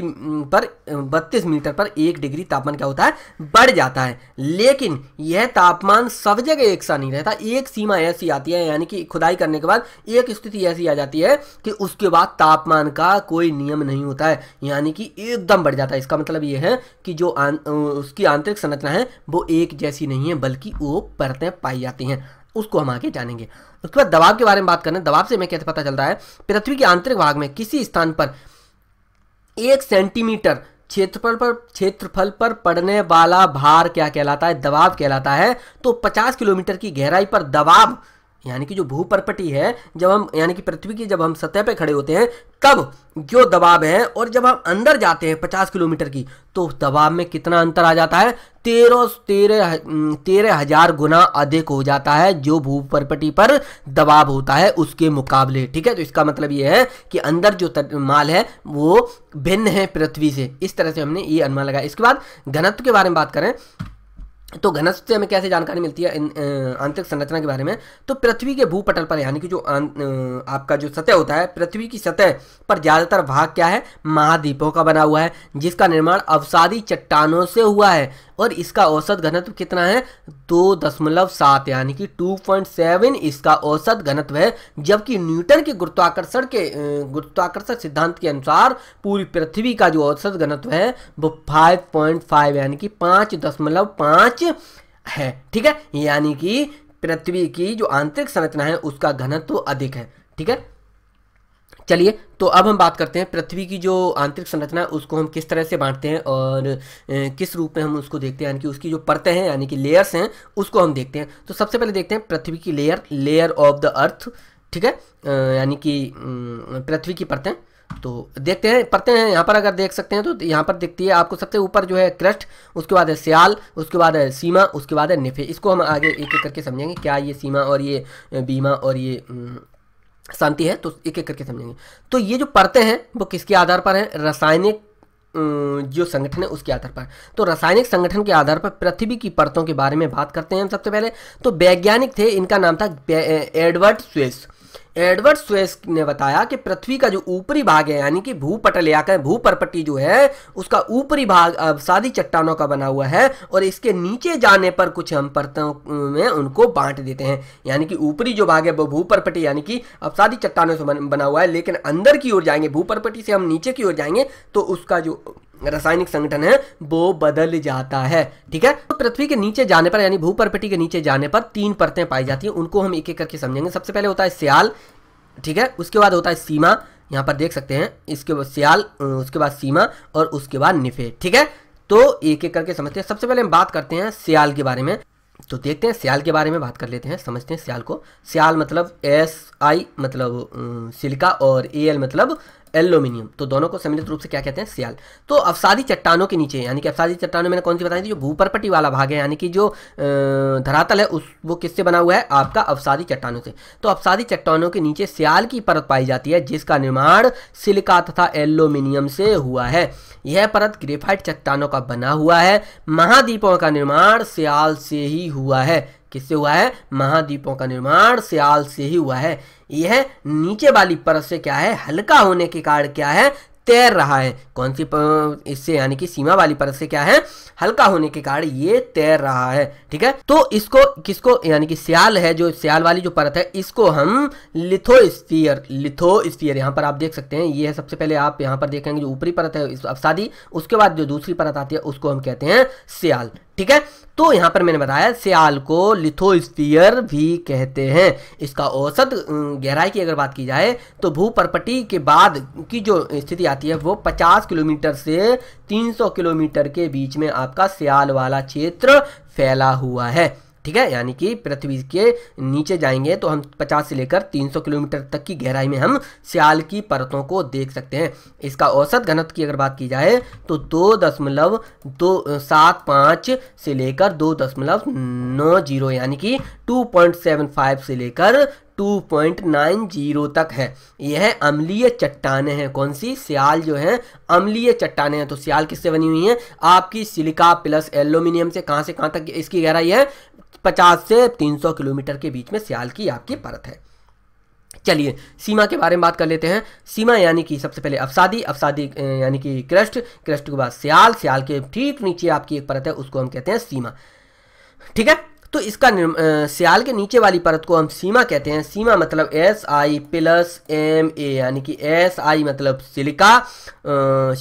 पर बत्तीस मीटर पर एक डिग्री तापमान क्या होता है बढ़ जाता है लेकिन यह तापमान सब जगह एक सा नहीं रहता एक सीमा ऐसी आती है यानी कि खुदाई करने के बाद एक स्थिति ऐसी आ जाती है कि उसके बाद तापमान का कोई नियम नहीं होता है यानी कि एकदम बढ़ जाता है इसका मतलब ये है कि जो आन, उसकी आंतरिक संरचना है वो एक जैसी नहीं है बल्कि वो परतें पाई जाती हैं उसको हम आगे जानेंगे उसके बाद दबाव के बारे में बात करें दबाव से हमें कैसे पता चलता है पृथ्वी के आंतरिक भाग में किसी स्थान पर एक सेंटीमीटर क्षेत्रफल पर क्षेत्रफल पर पड़ने वाला भार क्या कहलाता है दबाव कहलाता है तो 50 किलोमीटर की गहराई पर दबाव यानी कि जो भूपरपटी है जब हम यानी कि पृथ्वी की जब हम सतह पे खड़े होते हैं तब जो दबाव है और जब हम अंदर जाते हैं पचास किलोमीटर की तो दबाव में कितना अंतर आ जाता है तेरह तेरह हम्म, तेरह हजार गुना अधिक हो जाता है जो भूपरपटी पर दबाव होता है उसके मुकाबले ठीक है तो इसका मतलब ये है कि अंदर जो माल है वो भिन्न है पृथ्वी से इस तरह से हमने ये अनुमान लगाया इसके बाद घनत्व के बारे में बात करें तो घनत्व से हमें कैसे जानकारी मिलती है आंतरिक संरचना के बारे में तो पृथ्वी के भूपटल पर यानी कि जो आ, अं, आपका जो सतह होता है पृथ्वी की सतह पर ज़्यादातर भाग क्या है महाद्वीपों का बना हुआ है जिसका निर्माण अवसादी चट्टानों से हुआ है और इसका औसत घनत्व कितना है दो दशमलव सात यानी कि टू पॉइंट सेवन इसका औसत घनत्व है जबकि न्यूटन के गुरुत्वाकर्षण के गुरुत्वाकर्षण सिद्धांत के अनुसार पूरी पृथ्वी का जो औसत घनत्व है वो फाइव पॉइंट फाइव यानी कि पाँच दशमलव पाँच है ठीक है यानी कि पृथ्वी की जो आंतरिक संरचना है उसका घनत्व अधिक है ठीक है चलिए तो अब हम बात करते हैं पृथ्वी की जो आंतरिक संरचना है उसको हम किस तरह से बांटते हैं और किस रूप में हम उसको देखते हैं यानी कि उसकी जो परतें हैं यानी कि लेयर्स हैं उसको हम देखते हैं तो सबसे पहले देखते हैं पृथ्वी की layer layer of the earth ठीक है यानी कि पृथ्वी की परतें तो देखते हैं परतें हैं यहाँ पर अगर देख सकते हैं तो यहाँ पर दिखती है आपको सबसे ऊपर जो है क्रस्ट उसके बाद है सियाल उसके बाद है सीमा उसके बाद है निफे इसको हम आगे एक एक करके समझेंगे क्या ये सीमा और ये बीमा और ये शांति है तो एक एक करके समझेंगे तो ये जो परतें हैं वो किसके आधार पर हैं रासायनिक जो संगठन है उसके आधार पर तो रासायनिक संगठन के आधार पर पृथ्वी की परतों के बारे में बात करते हैं हम सबसे पहले तो वैज्ञानिक थे इनका नाम था एडवर्ड स्वेस एडवर्ड स्वेस ने बताया कि पृथ्वी का जो ऊपरी भाग है यानी कि भूपटल या कहें भूपरपट्टी जो है उसका ऊपरी भाग सादी चट्टानों का बना हुआ है और इसके नीचे जाने पर कुछ हम परतों में उनको बांट देते हैं यानी कि ऊपरी जो भाग है वो भूपरपट्टी यानी कि अवसादी चट्टानों से बना हुआ है लेकिन अंदर की ओर जाएंगे भूपरपट्टी से हम नीचे की ओर जाएंगे तो उसका जो रासायनिक संगठन है वो बदल जाता है ठीक है तो पृथ्वी के नीचे जाने पर यानी भूपरपटी के नीचे जाने पर तीन परतें पाई जाती हैं उनको हम एक एक करके समझेंगे सबसे पहले होता है सियाल ठीक है उसके बाद होता है सीमा यहाँ पर देख सकते हैं इसके बाद सियाल उसके बाद सीमा और उसके बाद निफे ठीक है तो एक एक करके समझते हैं सबसे पहले हम बात करते हैं सियाल के बारे में तो देखते हैं सियाल के बारे में बात कर लेते हैं समझते हैं सियाल को सियाल मतलब एस आई मतलब सिलिका और ए एल मतलब एल्यूमिनियम तो दोनों को सम्मिलित रूप से क्या कहते हैं सियाल तो अवसादी चट्टानों के नीचे यानी कि अवसादी चट्टानों मैंने कौन सी बताई थी जो भूपरपटी वाला भाग है यानी कि जो धरातल है उस वो किससे बना हुआ है आपका अवसादी चट्टानों से तो अवसादी चट्टानों के नीचे सियाल की परत पाई जाती है जिसका निर्माण सिलिका तथा एल्यूमिनियम से हुआ है यह परत ग्रेफाइट चट्टानों का बना हुआ है महाद्वीपों का निर्माण सियाल से ही हुआ है किससे हुआ है महाद्वीपों का निर्माण सियाल से ही हुआ है यह नीचे वाली परत से क्या है हल्का होने के कारण क्या है तैर रहा है कौन सी इससे यानी कि सीमा वाली परत से क्या है हल्का होने के कारण ये तैर रहा है ठीक है तो इसको किसको यानी कि सियाल है जो सियाल वाली जो परत है इसको हम लिथोस्फीयर लिथोस्फीयर यहाँ पर आप देख सकते हैं ये है सबसे पहले आप यहाँ पर देखेंगे जो ऊपरी परत है इस अवसादी उसके बाद जो दूसरी परत आती है उसको हम कहते हैं सियाल ठीक है तो यहां पर मैंने बताया सियाल को लिथोस्फीयर भी कहते हैं इसका औसत गहराई की अगर बात की जाए तो भूपरपटी के बाद की जो स्थिति आती है वो 50 किलोमीटर से 300 किलोमीटर के बीच में आपका सियाल वाला क्षेत्र फैला हुआ है ठीक है यानी कि पृथ्वी के नीचे जाएंगे तो हम 50 से लेकर 300 किलोमीटर तक की गहराई में हम सियाल की परतों को देख सकते हैं इसका औसत घनत्व की अगर बात की जाए तो दो दशमलव दो सात पाँच से लेकर दो दशमलव नौ जीरो यानी कि टू पॉइंट सेवन फाइव से लेकर 2.90 तक है यह अम्लीय चट्टाने हैं कौन सी सियाल जो है अम्लीय चट्टाने हैं तो सियाल किससे बनी हुई है आपकी सिलिका प्लस एल्यूमिनियम से कहाँ से कहां तक इसकी गहराई है पचास से तीन सौ किलोमीटर के बीच में सियाल की आपकी परत है चलिए सीमा के बारे में बात कर लेते हैं सीमा यानी कि सबसे पहले अफसादी अफसादी यानी कि क्रस्ट क्रस्ट के बाद सियाल सियाल के ठीक नीचे आपकी एक परत है उसको हम कहते हैं सीमा ठीक है तो इसका सियाल के नीचे वाली परत को हम सीमा कहते हैं सीमा मतलब S I plus M A यानी कि एस आई मतलब सिलिका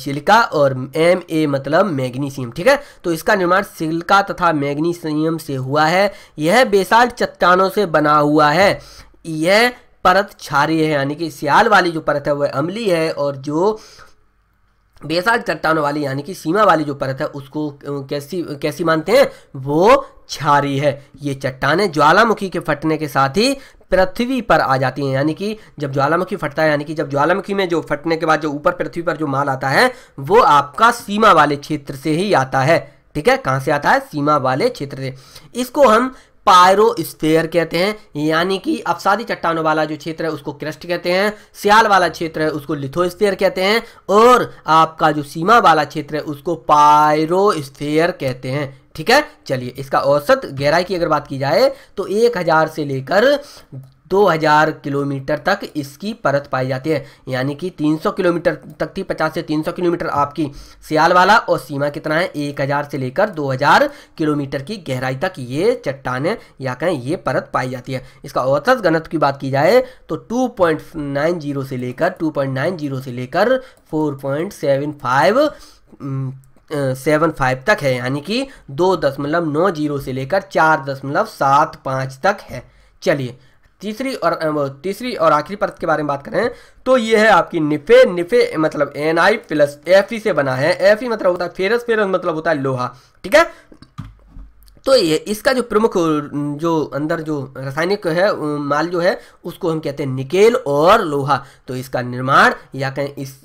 सिलिका और एम ए मतलब मैग्नीशियम ठीक है तो इसका निर्माण सिलिका तथा मैग्नीशियम से हुआ है यह बेसाल चट्टानों से बना हुआ है यह परत क्षारी है यानी कि सियाल वाली जो परत है वह अमली है और जो बेसाल्ट चट्टान वाली यानी कि सीमा वाली जो परत है उसको कैसी कैसी मानते हैं वो छारी है ये चट्टानें ज्वालामुखी के फटने के साथ ही पृथ्वी पर आ जाती हैं यानी कि जब ज्वालामुखी फटता है यानी कि जब ज्वालामुखी में जो फटने के बाद जो ऊपर पृथ्वी पर जो माल आता है वो आपका सीमा वाले क्षेत्र से ही आता है ठीक है कहाँ से आता है सीमा वाले क्षेत्र से इसको हम पायरोस्फेयर कहते हैं यानी कि अवसादी चट्टानों वाला जो क्षेत्र है उसको क्रस्ट कहते हैं सियाल वाला क्षेत्र है उसको लिथोस्फेयर कहते हैं और आपका जो सीमा वाला क्षेत्र है उसको पायरोस्फेयर कहते हैं ठीक है चलिए इसका औसत गहराई की अगर बात की जाए तो एक हज़ार से लेकर 2000 किलोमीटर तक इसकी परत पाई जाती है यानी कि 300 किलोमीटर तक थी 50 से 300 किलोमीटर आपकी सियाल वाला और सीमा कितना है 1000 से लेकर 2000 किलोमीटर की गहराई तक ये चट्टान या कहें ये परत पाई जाती है इसका औसत घनत्व की बात की जाए तो 2.90 से लेकर 2.90 से लेकर 4.75 सेवन फाइव तक है यानी कि दो दशमलव नौ जीरो से लेकर चार दशमलव सात पाँच तक है चलिए तीसरी और तीसरी और आखिरी परत के बारे में बात करें तो ये है आपकी निफे निफे मतलब एन आई प्लस एफ से बना है एफ e मतलब होता है फेरस फेरस मतलब होता है लोहा ठीक है तो ये इसका जो प्रमुख जो अंदर जो रासायनिक है माल जो है उसको हम कहते हैं निकेल और लोहा तो इसका निर्माण या कहें इस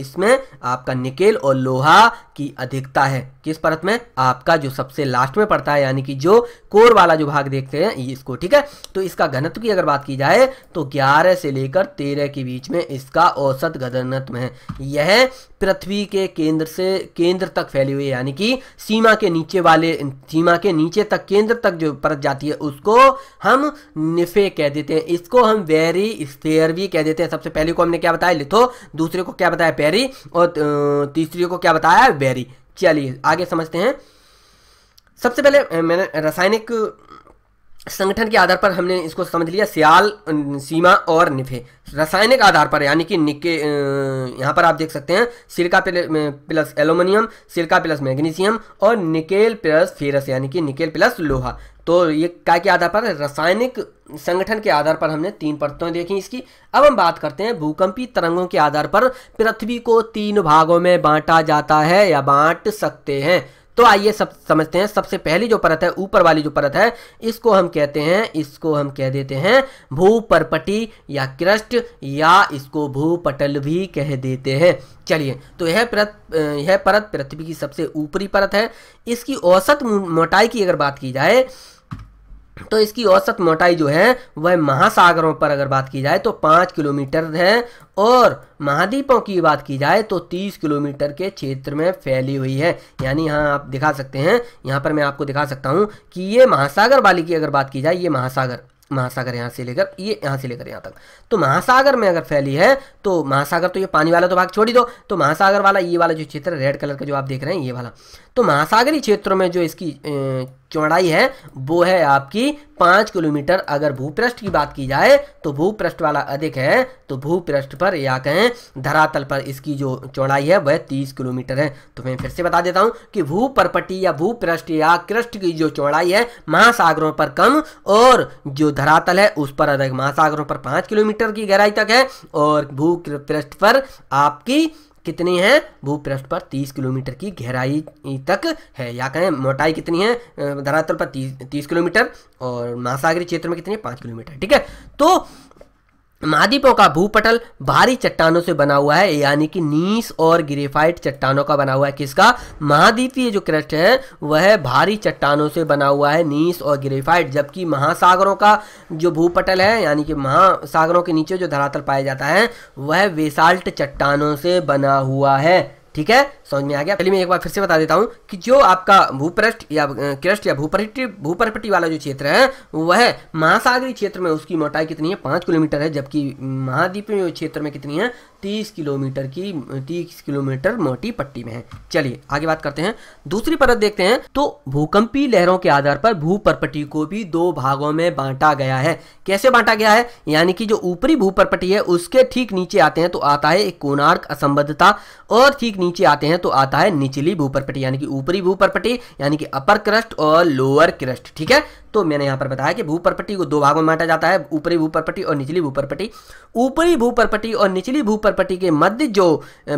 इसमें आपका निकेल और लोहा की अधिकता है किस परत में आपका जो सबसे लास्ट में पड़ता है यानी कि जो कोर वाला जो भाग देखते हैं इसको ठीक है तो इसका घनत्व की अगर बात की जाए तो ग्यारह से लेकर तेरह के बीच में इसका औसत घनत्व है यह पृथ्वी के केंद्र से केंद्र तक फैली हुई है यानी कि सीमा के नीचे वाले सीमा के नीचे तक केंद्र तक जो परत जाती है उसको हम निफे कह देते हैं इसको हम वेरी स्पेयर भी कह देते हैं सबसे पहले को हमने क्या बताया लिथो दूसरे को क्या बताया पेरी और तीसरे को क्या बताया वेरी डेयरी चलिए आगे समझते हैं सबसे पहले मैंने रासायनिक संगठन के आधार पर हमने इसको समझ लिया सियाल सीमा और निफे रासायनिक आधार पर यानी कि निके यहाँ पर आप देख सकते हैं silica plus aluminium silica plus magnesium और निकेल प्लस फेरस यानी कि निकेल प्लस लोहा तो ये काय के आधार पर रासायनिक संगठन के आधार पर हमने तीन परतें देखी इसकी अब हम बात करते हैं भूकंपी तरंगों के आधार पर पृथ्वी को तीन भागों में बांटा जाता है या बांट सकते हैं तो आइए सब समझते हैं सबसे पहली जो परत है ऊपर वाली जो परत है इसको हम कहते हैं इसको हम कह देते हैं भूपरपटी या क्रस्ट या इसको भूपटल भी कह देते हैं चलिए तो यह परत यह परत पृथ्वी की सबसे ऊपरी परत है इसकी औसत मोटाई की अगर बात की जाए तो इसकी औसत मोटाई जो है वह महासागरों पर अगर बात की जाए तो पाँच किलोमीटर है और महाद्वीपों की बात की जाए तो 30 किलोमीटर के क्षेत्र में फैली हुई है यानी यहाँ आप दिखा सकते हैं यहाँ पर मैं आपको दिखा सकता हूँ कि ये महासागर वाली की अगर बात की जाए ये महासागर महासागर यहाँ से लेकर ये यहाँ से लेकर यहाँ तक तो महासागर में अगर फैली है तो महासागर तो ये पानी वाला तो भाग छोड़ ही दो तो महासागर वाला ये वाला जो क्षेत्र रेड कलर का जो आप देख रहे हैं ये वाला तो महासागरी क्षेत्रों में जो इसकी चौड़ाई है वो है आपकी पाँच किलोमीटर अगर भूपृष्ठ की बात की जाए तो भूपृष्ठ वाला अधिक है तो भूपृष्ठ पर या कहें धरातल पर इसकी जो चौड़ाई है वह तीस किलोमीटर है तो मैं फिर से बता देता हूँ कि भूपरपटी या भूपृष्ठ या कृष्ठ की जो चौड़ाई है महासागरों पर कम और जो धरातल है उस पर अधिक महासागरों पर पाँच किलोमीटर की गहराई तक है और भूपृष्ठ पर आपकी कितनी है भूपृष्ठ पर 30 किलोमीटर की गहराई तक है या कहें मोटाई कितनी है धरातल पर 30 तीस किलोमीटर और महासागरी क्षेत्र में कितनी है पाँच किलोमीटर ठीक है तो महाद्वीपों का भूपटल भारी चट्टानों से बना हुआ है यानी कि नीस और ग्रेफाइट चट्टानों का बना हुआ है किसका महाद्वीपीय जो क्रस्ट है वह भारी चट्टानों से बना हुआ है नीस और ग्रेफाइट जबकि महासागरों का जो भूपटल है यानी कि महासागरों के नीचे जो धरातल पाया जाता है वह वेसाल्ट चट्टानों से बना हुआ है ठीक है समझ में आ गया चलिए मैं एक बार फिर से बता देता हूँ कि जो आपका भूपृष्ठ या क्रस्ट या भूपरपट्टी भूपरपट्टी वाला जो क्षेत्र है वह महासागरी क्षेत्र में उसकी मोटाई कितनी है पाँच किलोमीटर है जबकि महाद्वीपीय क्षेत्र में कितनी है तीस किलोमीटर की तीस किलोमीटर मोटी पट्टी में है चलिए आगे बात करते हैं दूसरी परत देखते हैं तो भूकंपी लहरों के आधार पर भूपरपट्टी को भी दो भागों में बांटा गया है कैसे बांटा गया है यानी कि जो ऊपरी भूपरपट्टी है उसके ठीक नीचे आते हैं तो आता है एक कोणार्क असंबद्धता और ठीक नीचे आते हैं तो आता है निचली भूपरपटी यानी कि ऊपरी भूपरपटी यानी कि अपर क्रस्ट और लोअर क्रस्ट ठीक है तो मैंने यहाँ पर बताया कि भूपरपट्टी को दो भागों में बांटा जाता है ऊपरी भूपरपट्टी और निचली भूपरपट्टी ऊपरी भूपरपट्टी और निचली भूपरपट्टी के मध्य जो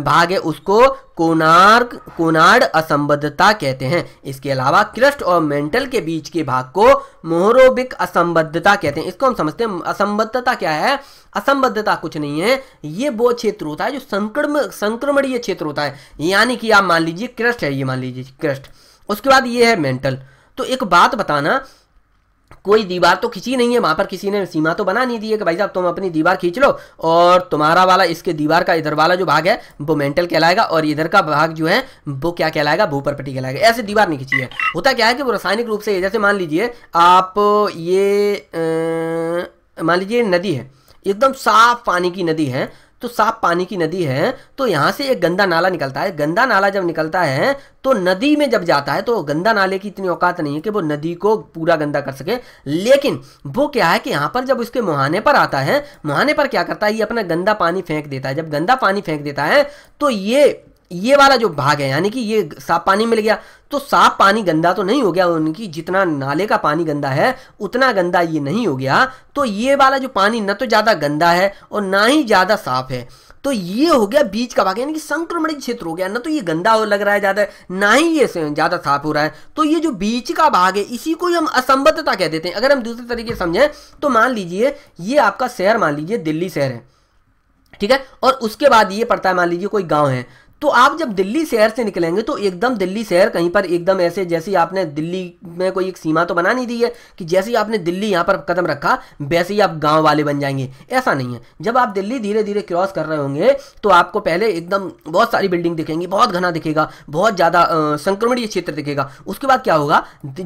भाग है उसको कोनार्क कोनार्ड असंबद्धता कहते हैं इसके अलावा क्रस्ट और मेंटल के बीच के भाग को मोहरोबिक असंबद्धता कहते हैं इसको हम समझते हैं असंबद्धता क्या है असंबद्धता कुछ नहीं है ये वो क्षेत्र होता है जो संक्रम संक्रमणीय क्षेत्र होता है यानी कि आप मान लीजिए क्रस्ट है ये मान लीजिए क्रस्ट उसके बाद ये है मेंटल तो एक बात बताना कोई दीवार तो खींची नहीं है वहाँ पर किसी ने सीमा तो बना नहीं दी है कि भाई साहब तुम अपनी दीवार खींच लो और तुम्हारा वाला इसके दीवार का इधर वाला जो भाग है वो मेंटल कहलाएगा और इधर का भाग जो है वो क्या कहलाएगा भूपरपट्टी कहलाएगा ऐसे दीवार नहीं खींची है होता क्या है कि वो रासायनिक रूप से जैसे मान लीजिए आप ये मान लीजिए नदी है एकदम साफ पानी की नदी है तो साफ पानी की नदी है तो यहाँ से एक गंदा नाला निकलता है गंदा नाला जब निकलता है तो नदी में जब जाता है तो गंदा नाले की इतनी औकात नहीं है कि वो नदी को पूरा गंदा कर सके लेकिन वो क्या है कि यहाँ पर जब उसके मुहाने पर आता है मुहाने पर क्या करता है ये अपना गंदा पानी फेंक देता है जब गंदा पानी फेंक देता है तो ये ये वाला जो भाग है यानी कि ये साफ पानी मिल गया तो साफ पानी गंदा तो नहीं हो गया उनकी जितना नाले का पानी गंदा है उतना गंदा ये नहीं हो गया तो ये वाला जो पानी न तो ज़्यादा गंदा है और ना ही ज़्यादा साफ है तो ये हो गया बीच का भाग यानी कि संक्रमणित क्षेत्र हो गया ना तो ये गंदा हो लग रहा है ज़्यादा ना ही ये ज़्यादा साफ हो रहा है तो ये जो बीच का भाग है इसी को हम असंबद्धता कह देते हैं अगर हम दूसरे तरीके समझें तो मान लीजिए ये आपका शहर मान लीजिए दिल्ली शहर है ठीक है और उसके बाद ये पड़ता है मान लीजिए कोई गांव है तो आप जब दिल्ली शहर से निकलेंगे तो एकदम दिल्ली शहर कहीं पर एकदम ऐसे जैसे आपने दिल्ली में कोई एक सीमा तो बना नहीं दी है कि जैसे ही आपने दिल्ली यहाँ पर कदम रखा वैसे ही आप गाँव वाले बन जाएंगे ऐसा नहीं है जब आप दिल्ली धीरे धीरे क्रॉस कर रहे होंगे तो आपको पहले एकदम बहुत सारी बिल्डिंग दिखेंगी बहुत घना दिखेगा बहुत ज़्यादा संक्रमणीय क्षेत्र दिखेगा उसके बाद क्या होगा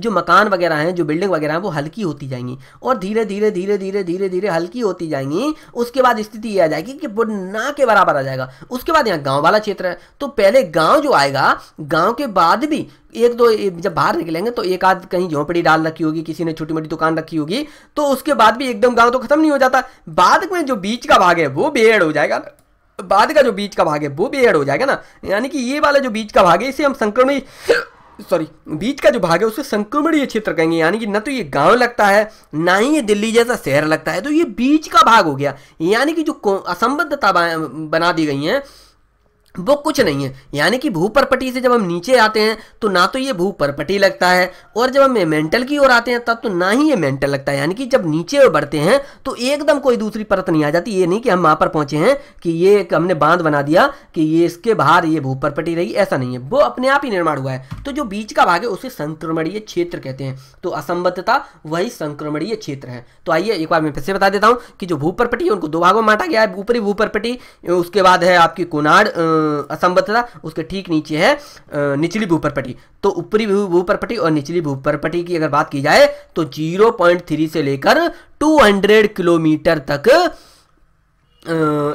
जो मकान वगैरह हैं जो बिल्डिंग वगैरह हैं वो हल्की होती जाएंगी और धीरे धीरे धीरे धीरे धीरे धीरे हल्की होती जाएंगी उसके बाद स्थिति यह आ जाएगी कि ना के बराबर आ जाएगा उसके बाद यहाँ गाँव वाला क्षेत्र है तो पहले गांव जो आएगा गांव के बाद भी एक दो जब बाहर निकलेंगे तो एक आध कहीं झोंपड़ी डाल रखी होगी किसी ने छोटी मोटी दुकान रखी होगी तो उसके बाद भी एकदम गांव तो खत्म नहीं हो जाता बाद में जो बीच का भाग है वो बेहड़ हो जाएगा बाद का जो बीच का भाग है वो बेहड़ हो जाएगा ना यानी कि ये वाला जो बीच का भाग है इसे हम संक्रमण सॉरी बीच का जो भाग है उसे संक्रमणीय क्षेत्र कहेंगे यानी कि न तो ये गांव लगता है ना ही ये दिल्ली जैसा शहर लगता है तो ये बीच का भाग हो गया यानी कि जो असंबद्धता बना दी गई है वो कुछ नहीं है यानी कि भू परपटी से जब हम नीचे आते हैं तो ना तो ये भू परपटी लगता है और जब हम मेंटल की ओर आते हैं तब तो ना ही ये मेंटल लगता है यानी कि जब नीचे बढ़ते हैं तो एकदम कोई दूसरी परत नहीं आ जाती ये नहीं कि हम वहाँ पर पहुँचे हैं कि ये हमने बांध बना दिया कि ये इसके बाहर ये भू परपटी रही ऐसा नहीं है वो अपने आप ही निर्माण हुआ है तो जो बीच का भाग है उसे संक्रमणीय क्षेत्र कहते हैं तो असंबद्धता वही संक्रमणीय क्षेत्र है तो आइए एक बार मैं फिर से बता देता हूँ कि जो भू परपटी उनको दो भागों में बांटा गया है ऊपरी भू परपटी उसके बाद है आपकी कोनाड असंबद्धता उसके ठीक नीचे है निचली भूपरपटी तो ऊपरी भूपरपटी और निचली भूपरपटी की अगर बात की जाए तो 0.3 से लेकर 200 किलोमीटर तक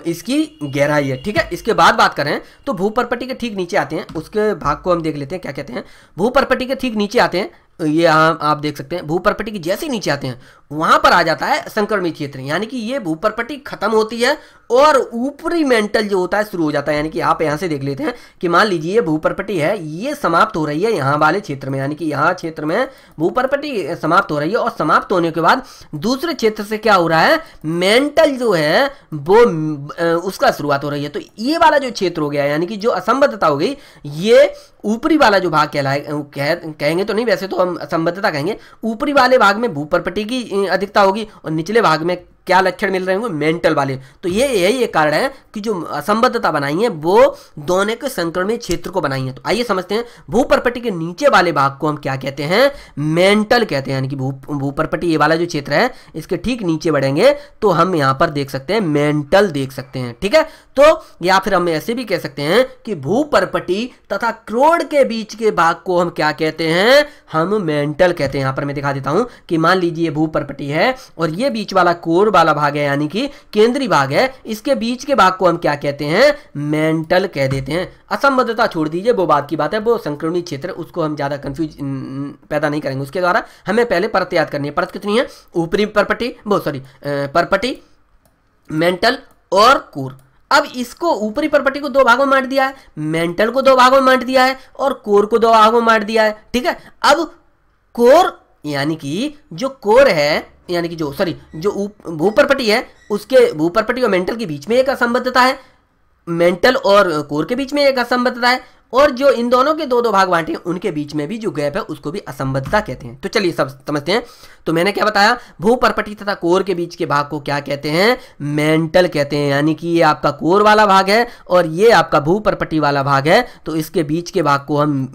इसकी गहराई है ठीक है इसके बाद बात करें तो भूपरपटी के ठीक नीचे आते हैं उसके भाग को हम देख लेते हैं क्या कहते हैं भूपरपटी के ठीक नीचे आते हैं ये आप देख सकते हैं भूपरपटी के जैसे नीचे आते हैं वहां पर आ जाता है संक्रमित क्षेत्र यानी कि ये भूपर्पटी खत्म होती है और ऊपरी मेंटल जो होता है शुरू हो जाता है यानी कि आप यहां से देख लेते हैं कि मान लीजिए ये भूपर्पटी है ये समाप्त हो रही है यहां वाले क्षेत्र में यानी कि यहां क्षेत्र में भूपर्पटी समाप्त हो रही है और समाप्त होने के बाद दूसरे क्षेत्र से क्या हो रहा है मेंटल जो है वो उसका शुरुआत हो रही है तो ये वाला जो क्षेत्र हो गया यानी कि जो असंबद्धता हो गई ये ऊपरी वाला जो भाग कहलाए कह, कहेंगे तो नहीं वैसे तो हम असंबद्धता कहेंगे ऊपरी वाले भाग में भूपर्पटी की अधिकता होगी और निचले भाग में क्या लक्षण मिल रहे होंगे मेंटल वाले तो ये यही एक कारण है कि जो असंबद्धता बनाई है वो दोनों के संक्रमण क्षेत्र को बनाई है तो आइए समझते हैं भूपरपटी के नीचे वाले भाग को हम क्या कहते हैं मेंटल कहते हैं यानी कि भूपरपटी ये वाला जो क्षेत्र है इसके ठीक नीचे बढ़ेंगे तो हम यहाँ पर देख सकते हैं मेंटल देख सकते हैं ठीक है तो या फिर हम ऐसे भी कह सकते हैं कि भूपरपटी तथा क्रोड़ के बीच के भाग को हम क्या कहते हैं हम मेंटल कहते हैं यहाँ पर मैं दिखा देता हूँ कि मान लीजिए भूपरपटी है और ये बीच वाला कोर वाला भाग है यानी कि केंद्रीय भाग है इसके बीच के भाग को हम क्या कहते हैं मेंटल कह देते हैं असंबद्धता छोड़ दीजिए वो बात की बात है वो संक्रमणी क्षेत्र उसको हम ज़्यादा कंफ्यूज पैदा नहीं करेंगे उसके द्वारा हमें पहले परत याद करनी है परत कितनी है ऊपरी परपटी वो सॉरी परपटी मेंटल और कोर अब इसको ऊपरी परपटी को दो भागों में बांट दिया है मेंटल को दो भागों में बांट दिया है और कोर को दो भागों में बांट दिया है ठीक है अब कोर यानी कि जो कोर है यानी कि जो सॉरी जो भूपरपटी है उसके भूपरपटी और मेंटल के बीच में एक असंबद्धता है मेंटल और कोर के बीच में एक असंबद्धता है और जो इन दोनों के दो दो भाग बांटे हैं उनके बीच में भी जो गैप है उसको भी असंबद्धता कहते हैं तो चलिए सब समझते हैं तो मैंने क्या बताया भूपरपटी तथा कोर के बीच के भाग को क्या कहते हैं मेंटल कहते हैं यानी कि ये आपका कोर वाला भाग है और ये आपका भूपरपटी वाला भाग है तो इसके बीच के भाग को हम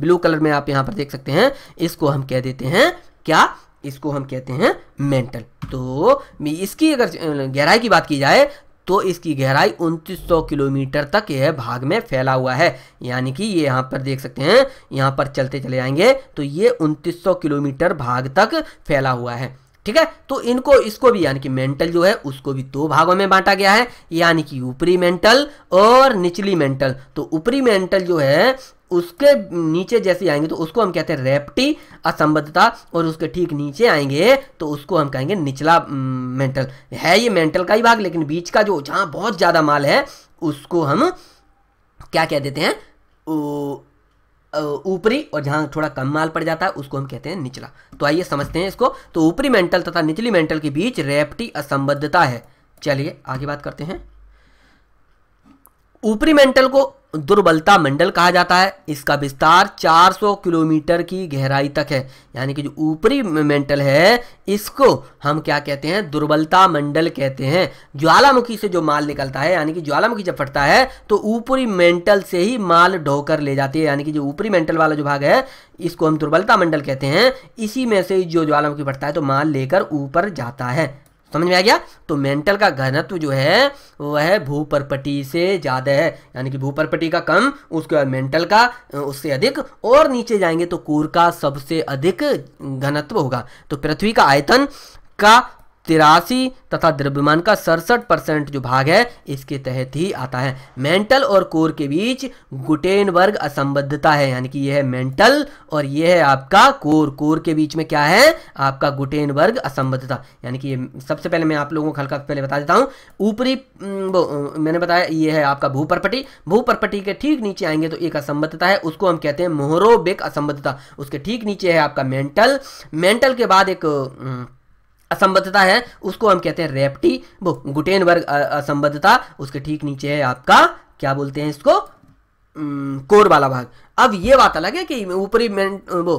ब्लू कलर में आप यहाँ पर देख सकते हैं इसको हम कह देते हैं क्या इसको हम कहते हैं मेंटल तो इसकी अगर गहराई की बात की जाए तो इसकी गहराई 2900 किलोमीटर तक यह भाग में फैला हुआ है यानी कि ये यहाँ पर देख सकते हैं यहाँ पर चलते चले जाएंगे तो ये 2900 किलोमीटर भाग तक फैला हुआ है ठीक है तो इनको इसको भी यानी कि मेंटल जो है उसको भी दो भागों में बांटा गया है यानी कि ऊपरी मेंटल और निचली मेंटल तो ऊपरी मेंटल जो है उसके नीचे जैसे आएंगे तो उसको हम कहते हैं रेप्टी असंबद्धता और उसके ठीक नीचे आएंगे तो उसको हम कहेंगे निचला मेंटल है ये मेंटल का ही भाग लेकिन बीच का जो जहां बहुत ज़्यादा माल है उसको हम क्या कह देते हैं ऊपरी और जहां थोड़ा कम माल पड़ जाता है उसको हम कहते हैं निचला तो आइए समझते हैं इसको तो ऊपरी मेंटल तथा निचली मेंटल के बीच रेप्टी असंबद्धता है चलिए आगे बात करते हैं ऊपरी मेंटल को दुर्बलता मंडल कहा जाता है इसका विस्तार 400 किलोमीटर की गहराई तक है यानी कि जो ऊपरी मेंटल है इसको हम क्या कहते हैं दुर्बलता मंडल कहते हैं ज्वालामुखी से जो माल निकलता है यानी कि ज्वालामुखी जब फटता है तो ऊपरी मेंटल से ही माल ढोकर ले जाती है यानी कि जो ऊपरी मेंटल वाला जो भाग है इसको हम दुर्बलता मंडल कहते हैं इसी में से जो ज्वालामुखी फटता है तो माल लेकर ऊपर जाता है समझ में आ गया तो मेंटल का घनत्व जो है वह है भूपरपटी से ज़्यादा है यानी कि भूपरपटी का कम उसके बाद मेंटल का उससे अधिक और नीचे जाएंगे तो कूर का सबसे अधिक घनत्व होगा तो पृथ्वी का आयतन का तिरासी तथा द्रव्यमान का सड़सठ परसेंट जो भाग है इसके तहत ही आता है मेंटल और कोर के बीच गुटेनबर्ग असंबद्धता है यानी कि यह है मेंटल और यह है आपका कोर कोर के बीच में क्या है आपका गुटेनबर्ग असंबद्धता यानी कि सबसे पहले मैं आप लोगों को हल्का पहले बता देता हूँ ऊपरी मैंने बताया ये है आपका भूपरपटी भूपरपटी के ठीक नीचे आएंगे तो एक असंबद्धता है उसको हम कहते हैं मोहरोबिक असंबद्धता उसके ठीक नीचे है आपका मेंटल मेंटल के बाद एक असंबद्धता है उसको हम कहते हैं रेप्टी वो गुटेनबर्ग असंबद्धता उसके ठीक नीचे है आपका क्या बोलते हैं इसको कोर वाला भाग अब ये बात अलग है कि ऊपरी वो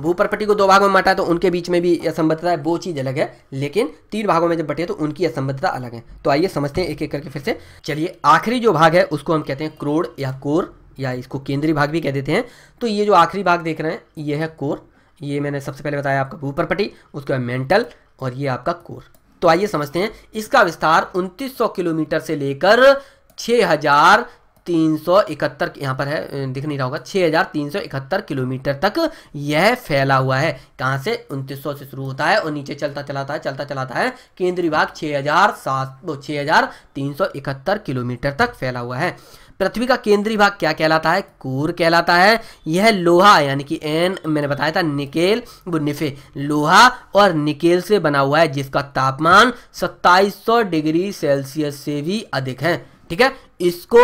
भूपरपट्टी को दो भागों में बांटा है तो उनके बीच में भी असंबद्धता है वो चीज़ अलग है लेकिन तीन भागों में जब बटे तो उनकी असंबद्धता अलग है तो आइए समझते हैं एक एक करके फिर से चलिए आखिरी जो भाग है उसको हम कहते हैं क्रोड़ या कोर या इसको केंद्रीय भाग भी कह देते हैं तो ये जो आखिरी भाग देख रहे हैं ये है कोर ये मैंने सबसे पहले बताया आपका भूपरपट्टी उसके बाद मेंटल और ये आपका कोर तो आइए समझते हैं इसका विस्तार 2900 किलोमीटर से लेकर 6000 तीन सौ इकहत्तर यहाँ पर है दिख नहीं रहा होगा छः हज़ार तीन सौ इकहत्तर किलोमीटर तक यह फैला हुआ है कहां से उनतीस सौ से शुरू होता है और नीचे चलता चलाता है चलता चलाता है केंद्रीय भाग छह हज़ार सात छह हज़ार तीन सौ इकहत्तर किलोमीटर तक फैला हुआ है पृथ्वी का केंद्रीय भाग क्या कहलाता है कोर कहलाता है यह लोहा यानी कि एन मैंने बताया था निकेल निफे लोहा और निकेल से बना हुआ है जिसका तापमान 2700 डिग्री सेल्सियस से भी अधिक है ठीक है इसको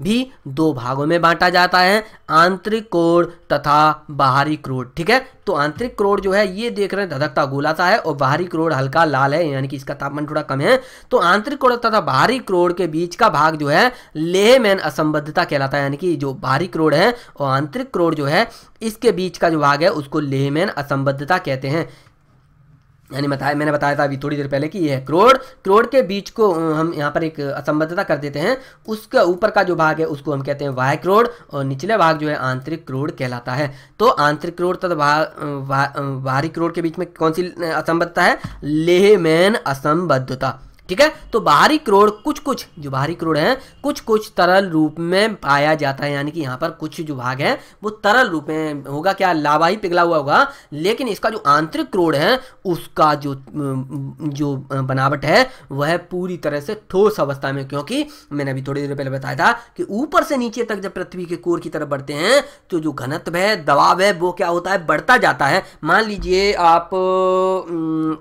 भी दो भागों में बांटा जाता है आंतरिक क्रोड तथा बाहरी क्रोड़ ठीक है तो आंतरिक क्रोड़ जो है ये देख रहे हैं धधकता गोलाता है और बाहरी क्रोड़ हल्का लाल है यानी कि इसका तापमान थोड़ा कम है तो आंतरिक क्रोड़ तथा बाहरी क्रोड़ के बीच का भाग जो है लेहमैन असंबद्धता कहलाता है यानी कि जो बाहरी क्रोड़ है और आंतरिक क्रोड़ जो है इसके बीच का जो भाग है उसको लेहमैन असंबद्धता कहते हैं मैंने बताया मैंने बताया था अभी थोड़ी देर पहले कि यह है क्रोड़ के बीच को हम यहाँ पर एक असंबद्धता कर देते हैं उसके ऊपर का जो भाग है उसको हम कहते हैं वाह क्रोड़ और निचले भाग जो है आंतरिक क्रोड कहलाता है तो आंतरिक क्रोड़ तथा बाहरी क्रोड़ के बीच में कौन सी असंबद्धता है लेहमैन असंबद्धता ठीक है तो बाहरी क्रोड़ कुछ कुछ जो बाहरी क्रोड़ है कुछ कुछ तरल रूप में पाया जाता है यानी कि यहाँ पर कुछ जो भाग है वो तरल रूप में होगा क्या लावा ही पिघला हुआ होगा लेकिन इसका जो आंतरिक क्रोड़ है उसका जो जो बनावट है वह पूरी तरह से ठोस अवस्था में क्योंकि मैंने अभी थोड़ी देर पहले बताया था कि ऊपर से नीचे तक जब पृथ्वी के कोर की तरफ बढ़ते हैं तो जो घनत्व है दबाव है वो क्या होता है बढ़ता जाता है मान लीजिए आप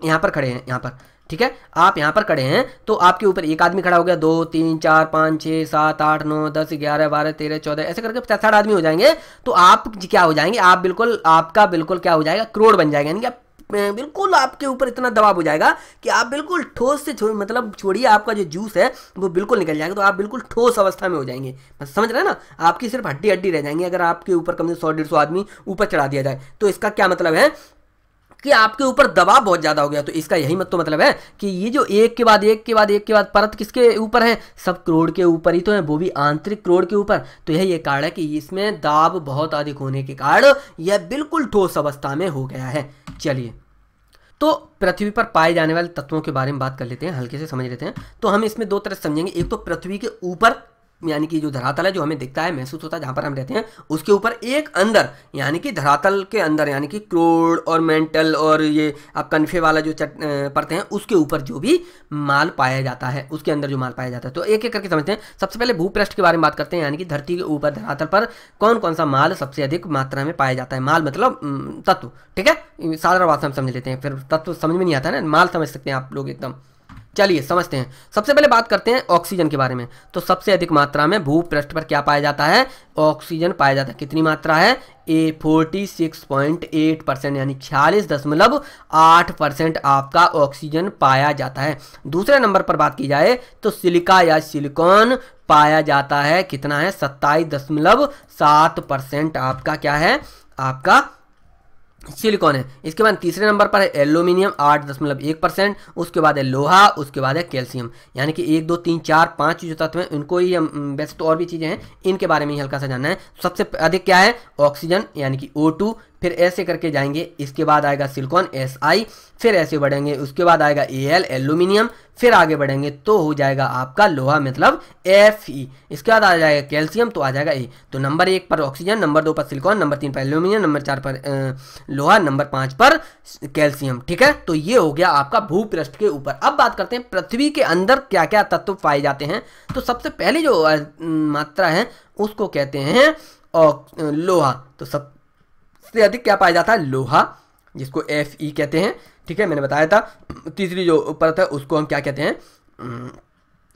यहाँ पर खड़े हैं यहाँ पर ठीक है आप यहाँ पर खड़े हैं तो आपके ऊपर एक आदमी खड़ा हो गया दो तीन चार पाँच छः सात आठ नौ दस ग्यारह बारह तेरह चौदह ऐसे करके पचास साठ आदमी हो जाएंगे तो आप क्या हो जाएंगे आप बिल्कुल आपका बिल्कुल क्या हो जाएगा करोड़ बन जाएगा यानी कि बिल्कुल आपके ऊपर इतना दबाव हो जाएगा कि आप बिल्कुल ठोस से छोड़ मतलब छोड़िए आपका जो जूस है वो बिल्कुल निकल जाएगा तो आप बिल्कुल ठोस अवस्था में हो जाएंगे बस समझ रहे हैं ना आपकी सिर्फ हड्डी हड्डी रह जाएंगी अगर आपके ऊपर कम से सौ डेढ़ सौ आदमी ऊपर चढ़ा दिया जाए तो इसका क्या मतलब है कि आपके ऊपर दबाव बहुत ज़्यादा हो गया तो इसका यही मत तो मतलब है कि ये जो एक के बाद एक के बाद एक के बाद परत किसके ऊपर है सब क्रोड के ऊपर ही तो है वो भी आंतरिक क्रोड के ऊपर तो यही एक कारण है कि इसमें दाब बहुत अधिक होने के कारण यह बिल्कुल ठोस अवस्था में हो गया है चलिए तो पृथ्वी पर पाए जाने वाले तत्वों के बारे में बात कर लेते हैं हल्के से समझ लेते हैं तो हम इसमें दो तरह समझेंगे एक तो पृथ्वी के ऊपर यानी कि जो धरातल है जो हमें दिखता है महसूस होता है जहाँ पर हम रहते हैं उसके ऊपर एक अंदर यानी कि धरातल के अंदर यानी कि क्रोड और मेंटल और ये आप कन्फे वाला जो चट पड़ते हैं उसके ऊपर जो भी माल पाया जाता है उसके अंदर जो माल पाया जाता है तो एक एक करके समझते हैं सबसे पहले भूपृष्ठ के बारे में बात करते हैं यानी कि धरती के ऊपर धरातल पर कौन कौन सा माल सबसे अधिक मात्रा में पाया जाता है माल मतलब तत्व ठीक है साधारण भाषा हम समझ लेते हैं फिर तत्व समझ में नहीं आता है ना माल समझ सकते हैं आप लोग एकदम चलिए समझते हैं सबसे पहले बात करते हैं ऑक्सीजन के बारे में तो सबसे अधिक मात्रा में भूपृष्ठ पर क्या पाया जाता है ऑक्सीजन पाया जाता है कितनी मात्रा है a forty six point eight percent यानी छियालीस दशमलव आठ परसेंट आपका ऑक्सीजन पाया जाता है दूसरे नंबर पर बात की जाए तो सिलिका या सिलिकॉन पाया जाता है कितना है सत्ताईस परसेंट आपका क्या है आपका सिलिकॉन है इसके बाद तीसरे नंबर पर है एल्यूमिनियम आठ दशमलव एक परसेंट उसके बाद है लोहा उसके बाद है कैल्शियम यानी कि एक दो तीन चार पांच जो तत्व हैं उनको ही हम वैसे तो और भी चीज़ें हैं इनके बारे में ही हल्का सा जानना है सबसे अधिक क्या है ऑक्सीजन यानी कि ओ टू फिर ऐसे करके जाएंगे इसके बाद आएगा सिलिकॉन एस आई फिर ऐसे बढ़ेंगे उसके बाद आएगा ए एल एल्यूमिनियम फिर आगे बढ़ेंगे तो हो जाएगा आपका लोहा मतलब एफ ई इसके बाद आ जाएगा कैल्शियम तो आ जाएगा ए तो नंबर एक पर ऑक्सीजन नंबर दो पर सिलिकॉन नंबर तीन पर एल्यूमिनियम नंबर चार पर लोहा नंबर पाँच पर कैल्शियम ठीक है तो ये हो गया आपका भूपृष्ठ के ऊपर अब बात करते हैं पृथ्वी के अंदर क्या क्या तत्व पाए जाते हैं तो सबसे पहले जो मात्रा है उसको कहते हैं और लोहा तो सब सबसे अधिक क्या पाया जाता है लोहा जिसको एफ ई e कहते हैं ठीक है मैंने बताया था तीसरी जो परत है उसको हम क्या कहते हैं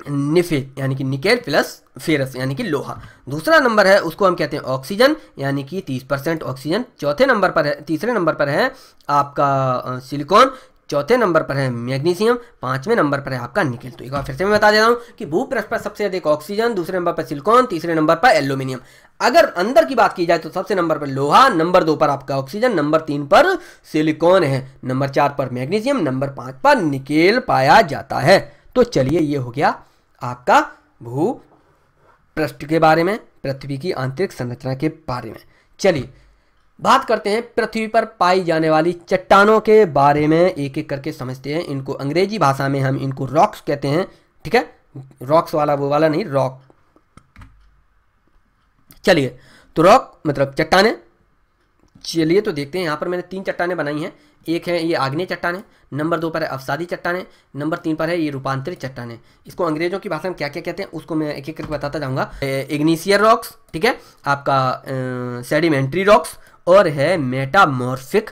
निफे यानी कि निकेल प्लस फेरस यानी कि लोहा दूसरा नंबर है उसको हम कहते हैं ऑक्सीजन यानी कि 30 परसेंट ऑक्सीजन चौथे नंबर पर है तीसरे नंबर पर है आपका सिलिकॉन चौथे नंबर पर है मैग्नीशियम पांचवें नंबर पर है आपका निकल तो एक बार फिर से मैं बता देता हूँ कि भूपृष्ठ पर सबसे अधिक ऑक्सीजन दूसरे नंबर पर सिलिकॉन तीसरे नंबर पर एल्यूमिनियम अगर अंदर की बात की जाए तो सबसे नंबर पर लोहा नंबर दो पर आपका ऑक्सीजन नंबर तीन पर सिलिकॉन है नंबर चार पर मैग्नीशियम नंबर पांच पर निकेल पाया जाता है तो चलिए ये हो गया आपका भू पृष्ठ के बारे में पृथ्वी की आंतरिक संरचना के बारे में चलिए बात करते हैं पृथ्वी पर पाई जाने वाली चट्टानों के बारे में एक एक करके समझते हैं इनको अंग्रेजी भाषा में हम इनको रॉक्स कहते हैं ठीक है रॉक्स वाला वो वाला नहीं रॉक चलिए तो रॉक मतलब चट्टाने चलिए तो देखते हैं यहाँ पर मैंने तीन चट्टाने बनाई हैं एक है ये आग्नेय चट्टाने नंबर दो पर है अफसादी चट्टाने नंबर तीन पर है ये रूपांतरित चट्टाने इसको अंग्रेजों की भाषा में क्या क्या कहते हैं उसको मैं एक एक करके बताता जाऊँगा इग्निशियर रॉक्स ठीक है आपका सेडिमेंट्री रॉक्स और है मेटामॉर्फिक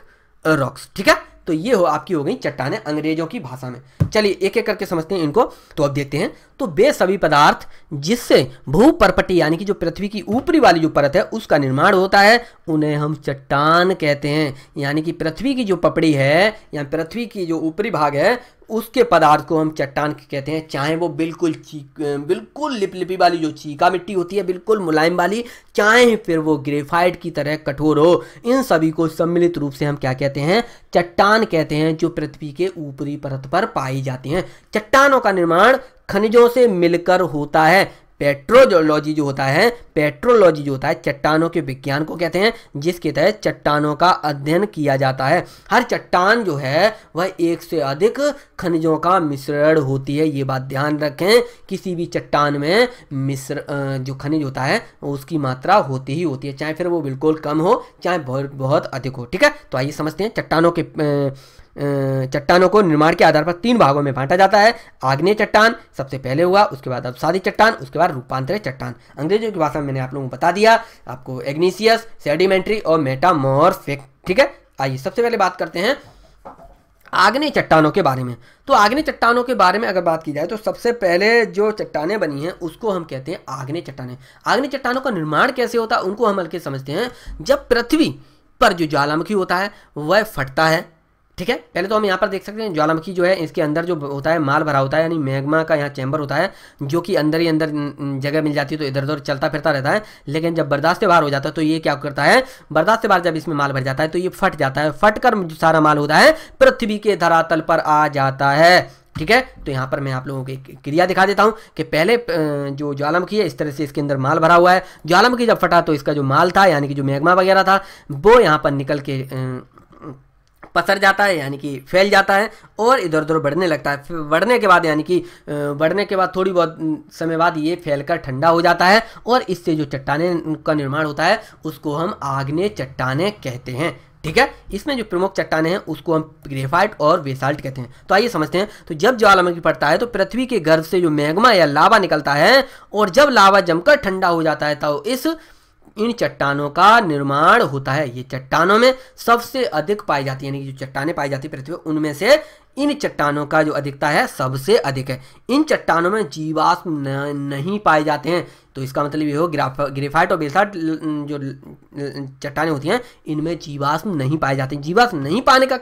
रॉक्स ठीक है तो ये हो आपकी हो गई चट्टाने अंग्रेजों की भाषा में चलिए एक एक करके समझते हैं इनको तो अब देखते हैं तो बे सभी पदार्थ जिससे भूपरपटी यानी कि जो पृथ्वी की ऊपरी वाली जो परत है उसका निर्माण होता है उन्हें हम चट्टान कहते हैं यानी कि पृथ्वी की जो पपड़ी है या पृथ्वी की जो ऊपरी भाग है उसके पदार्थ को हम चट्टान कहते हैं चाहे वो बिल्कुल बिल्कुल लिपलिपी वाली जो चीका मिट्टी होती है बिल्कुल मुलायम वाली चाहे फिर वो ग्रेफाइट की तरह कठोर हो इन सभी को सम्मिलित रूप से हम क्या कहते हैं चट्टान कहते हैं जो पृथ्वी के ऊपरी परत पर पाई जाती हैं चट्टानों का निर्माण खनिजों से मिलकर होता है पेट्रोलॉजी जो होता है पेट्रोलॉजी जो होता है चट्टानों के विज्ञान को कहते हैं जिसके तहत चट्टानों का अध्ययन किया जाता है हर चट्टान जो है वह एक से अधिक खनिजों का मिश्रण होती है ये बात ध्यान रखें किसी भी चट्टान में मिश्र जो खनिज होता है उसकी मात्रा होती ही होती है चाहे फिर वो बिल्कुल कम हो चाहे बहुत बहुत अधिक हो ठीक है तो आइए समझते हैं चट्टानों के चट्टानों को निर्माण के आधार पर तीन भागों में बांटा जाता है आग्नेय चट्टान सबसे पहले हुआ उसके बाद अवसादी चट्टान उसके बाद रूपांतरित चट्टान अंग्रेजों की भाषा में मैंने आप लोगों को बता दिया आपको एग्नीसियस सेडिमेंट्री और मेटामोरफिक ठीक है आइए सबसे पहले बात करते हैं आग्नेय चट्टानों के बारे में तो आग्नेय चट्टानों के बारे में अगर बात की जाए तो सबसे पहले जो चट्टाने बनी हैं उसको हम कहते हैं आग्नेय चट्टाने आग्नेय चट्टानों का निर्माण कैसे होता है उनको हम हल्के समझते हैं जब पृथ्वी पर जो ज्वालामुखी होता है वह फटता है ठीक है पहले तो हम यहाँ पर देख सकते हैं ज्वालामुखी जो है इसके अंदर जो होता है माल भरा होता है यानी मैग्मा का यहाँ चैम्बर होता है जो कि अंदर ही अंदर जगह मिल जाती है तो इधर उधर चलता फिरता रहता है लेकिन जब बर्दाश्त बाहर हो जाता है तो ये क्या करता है बर्दाश्त बाहर जब इसमें माल भर जाता है तो ये फट जाता है फट कर जो सारा माल होता है पृथ्वी के धरातल पर आ जाता है ठीक है तो यहाँ पर मैं आप लोगों की क्रिया दिखा देता हूँ कि पहले जो ज्वालामुखी है इस तरह से इसके अंदर माल भरा हुआ है ज्वालामुखी जब फटा तो इसका जो माल था यानी कि जो मैग्मा वगैरह था वो यहाँ पर निकल के पसर जाता है यानी कि फैल जाता है और इधर उधर बढ़ने लगता है बढ़ने के बाद यानी कि बढ़ने के बाद थोड़ी बहुत समय बाद ये फैल कर ठंडा हो जाता है और इससे जो चट्टाने का निर्माण होता है उसको हम आग्ने चट्टाने कहते हैं ठीक है इसमें जो प्रमुख चट्टाने हैं उसको हम ग्रेफाइट और वेसाल्ट कहते हैं तो आइए समझते हैं तो जब ज्वालामुखी पड़ता है तो पृथ्वी के गर्भ से जो मैग्मा या लावा निकलता है और जब लावा जमकर ठंडा हो जाता है तो इस इन चट्टानों का निर्माण होता है ये चट्टानों में सबसे अधिक पाई जाती है यानी कि जो चट्टाने पाई जाती है पृथ्वी उनमें से इन चट्टानों का जो अधिकता है सबसे अधिक है इन चट्टानों में जीवाश्म नहीं पाए जाते हैं तो इसका मतलब ये हो ग्रेफाइट और बेसाइट जो चट्टाने होती हैं इनमें जीवाश्म नहीं पाए जाते जीवाश्म नहीं पाने का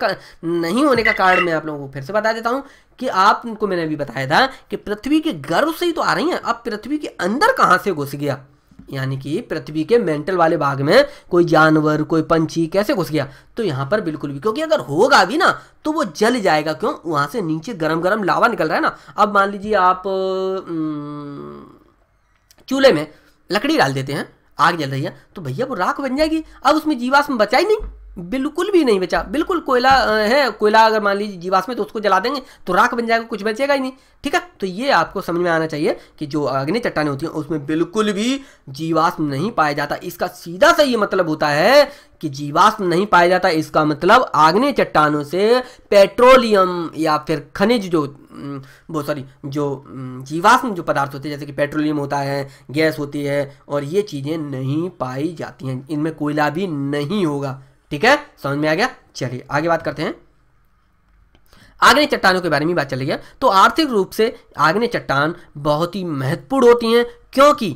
नहीं होने का कारण मैं आप लोगों को फिर से बता देता हूँ कि आपको मैंने अभी बताया था कि पृथ्वी के गर्भ से ही तो आ रही हैं अब पृथ्वी के अंदर कहाँ से घुस गया यानी कि पृथ्वी के मेंटल वाले भाग में कोई जानवर कोई पंछी कैसे घुस गया तो यहाँ पर बिल्कुल भी क्योंकि अगर होगा भी ना तो वो जल जाएगा क्यों वहां से नीचे गरम गरम लावा निकल रहा है ना अब मान लीजिए आप चूल्हे में लकड़ी डाल देते हैं आग जल रही है तो भैया वो राख बन जाएगी अब उसमें जीवाश्म बचा ही नहीं बिल्कुल भी नहीं बचा बिल्कुल कोयला है कोयला अगर मान लीजिए जीवाश्म तो उसको जला देंगे तो राख बन जाएगा कुछ बचेगा ही नहीं ठीक है तो ये आपको समझ में आना चाहिए कि जो अग्नि चट्टाने होती हैं उसमें बिल्कुल भी जीवाश्म नहीं पाया जाता इसका सीधा सा ये मतलब होता है कि जीवाश्म नहीं पाया जाता इसका मतलब आग्नेय चट्टानों से पेट्रोलियम या फिर खनिज जो वो सॉरी जो जीवाश्म जो पदार्थ होते हैं जैसे कि पेट्रोलियम होता है गैस होती है और ये चीज़ें नहीं पाई जाती हैं इनमें कोयला भी नहीं होगा ठीक है समझ में आ गया चलिए आगे बात करते हैं आग्नेय चट्टानों के बारे में बात चली है तो आर्थिक रूप से आग्नेय चट्टान बहुत ही महत्वपूर्ण होती हैं क्योंकि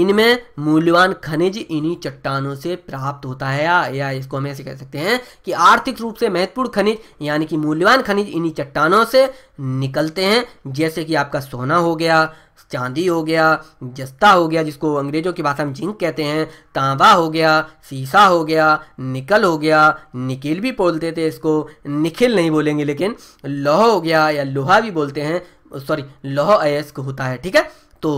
इनमें मूल्यवान खनिज इन्हीं चट्टानों से प्राप्त होता है या, या इसको हम ऐसे कह सकते हैं कि आर्थिक रूप से महत्वपूर्ण खनिज यानी कि मूल्यवान खनिज इन्हीं चट्टानों से निकलते हैं जैसे कि आपका सोना हो गया चांदी हो गया जस्ता हो गया जिसको अंग्रेज़ों की भाषा में जिंक कहते हैं तांबा हो गया सीसा हो गया निकल हो गया निकिल भी बोलते थे इसको निखिल नहीं बोलेंगे लेकिन लोह हो गया या लोहा भी बोलते हैं सॉरी लोह अयस्क होता है ठीक है तो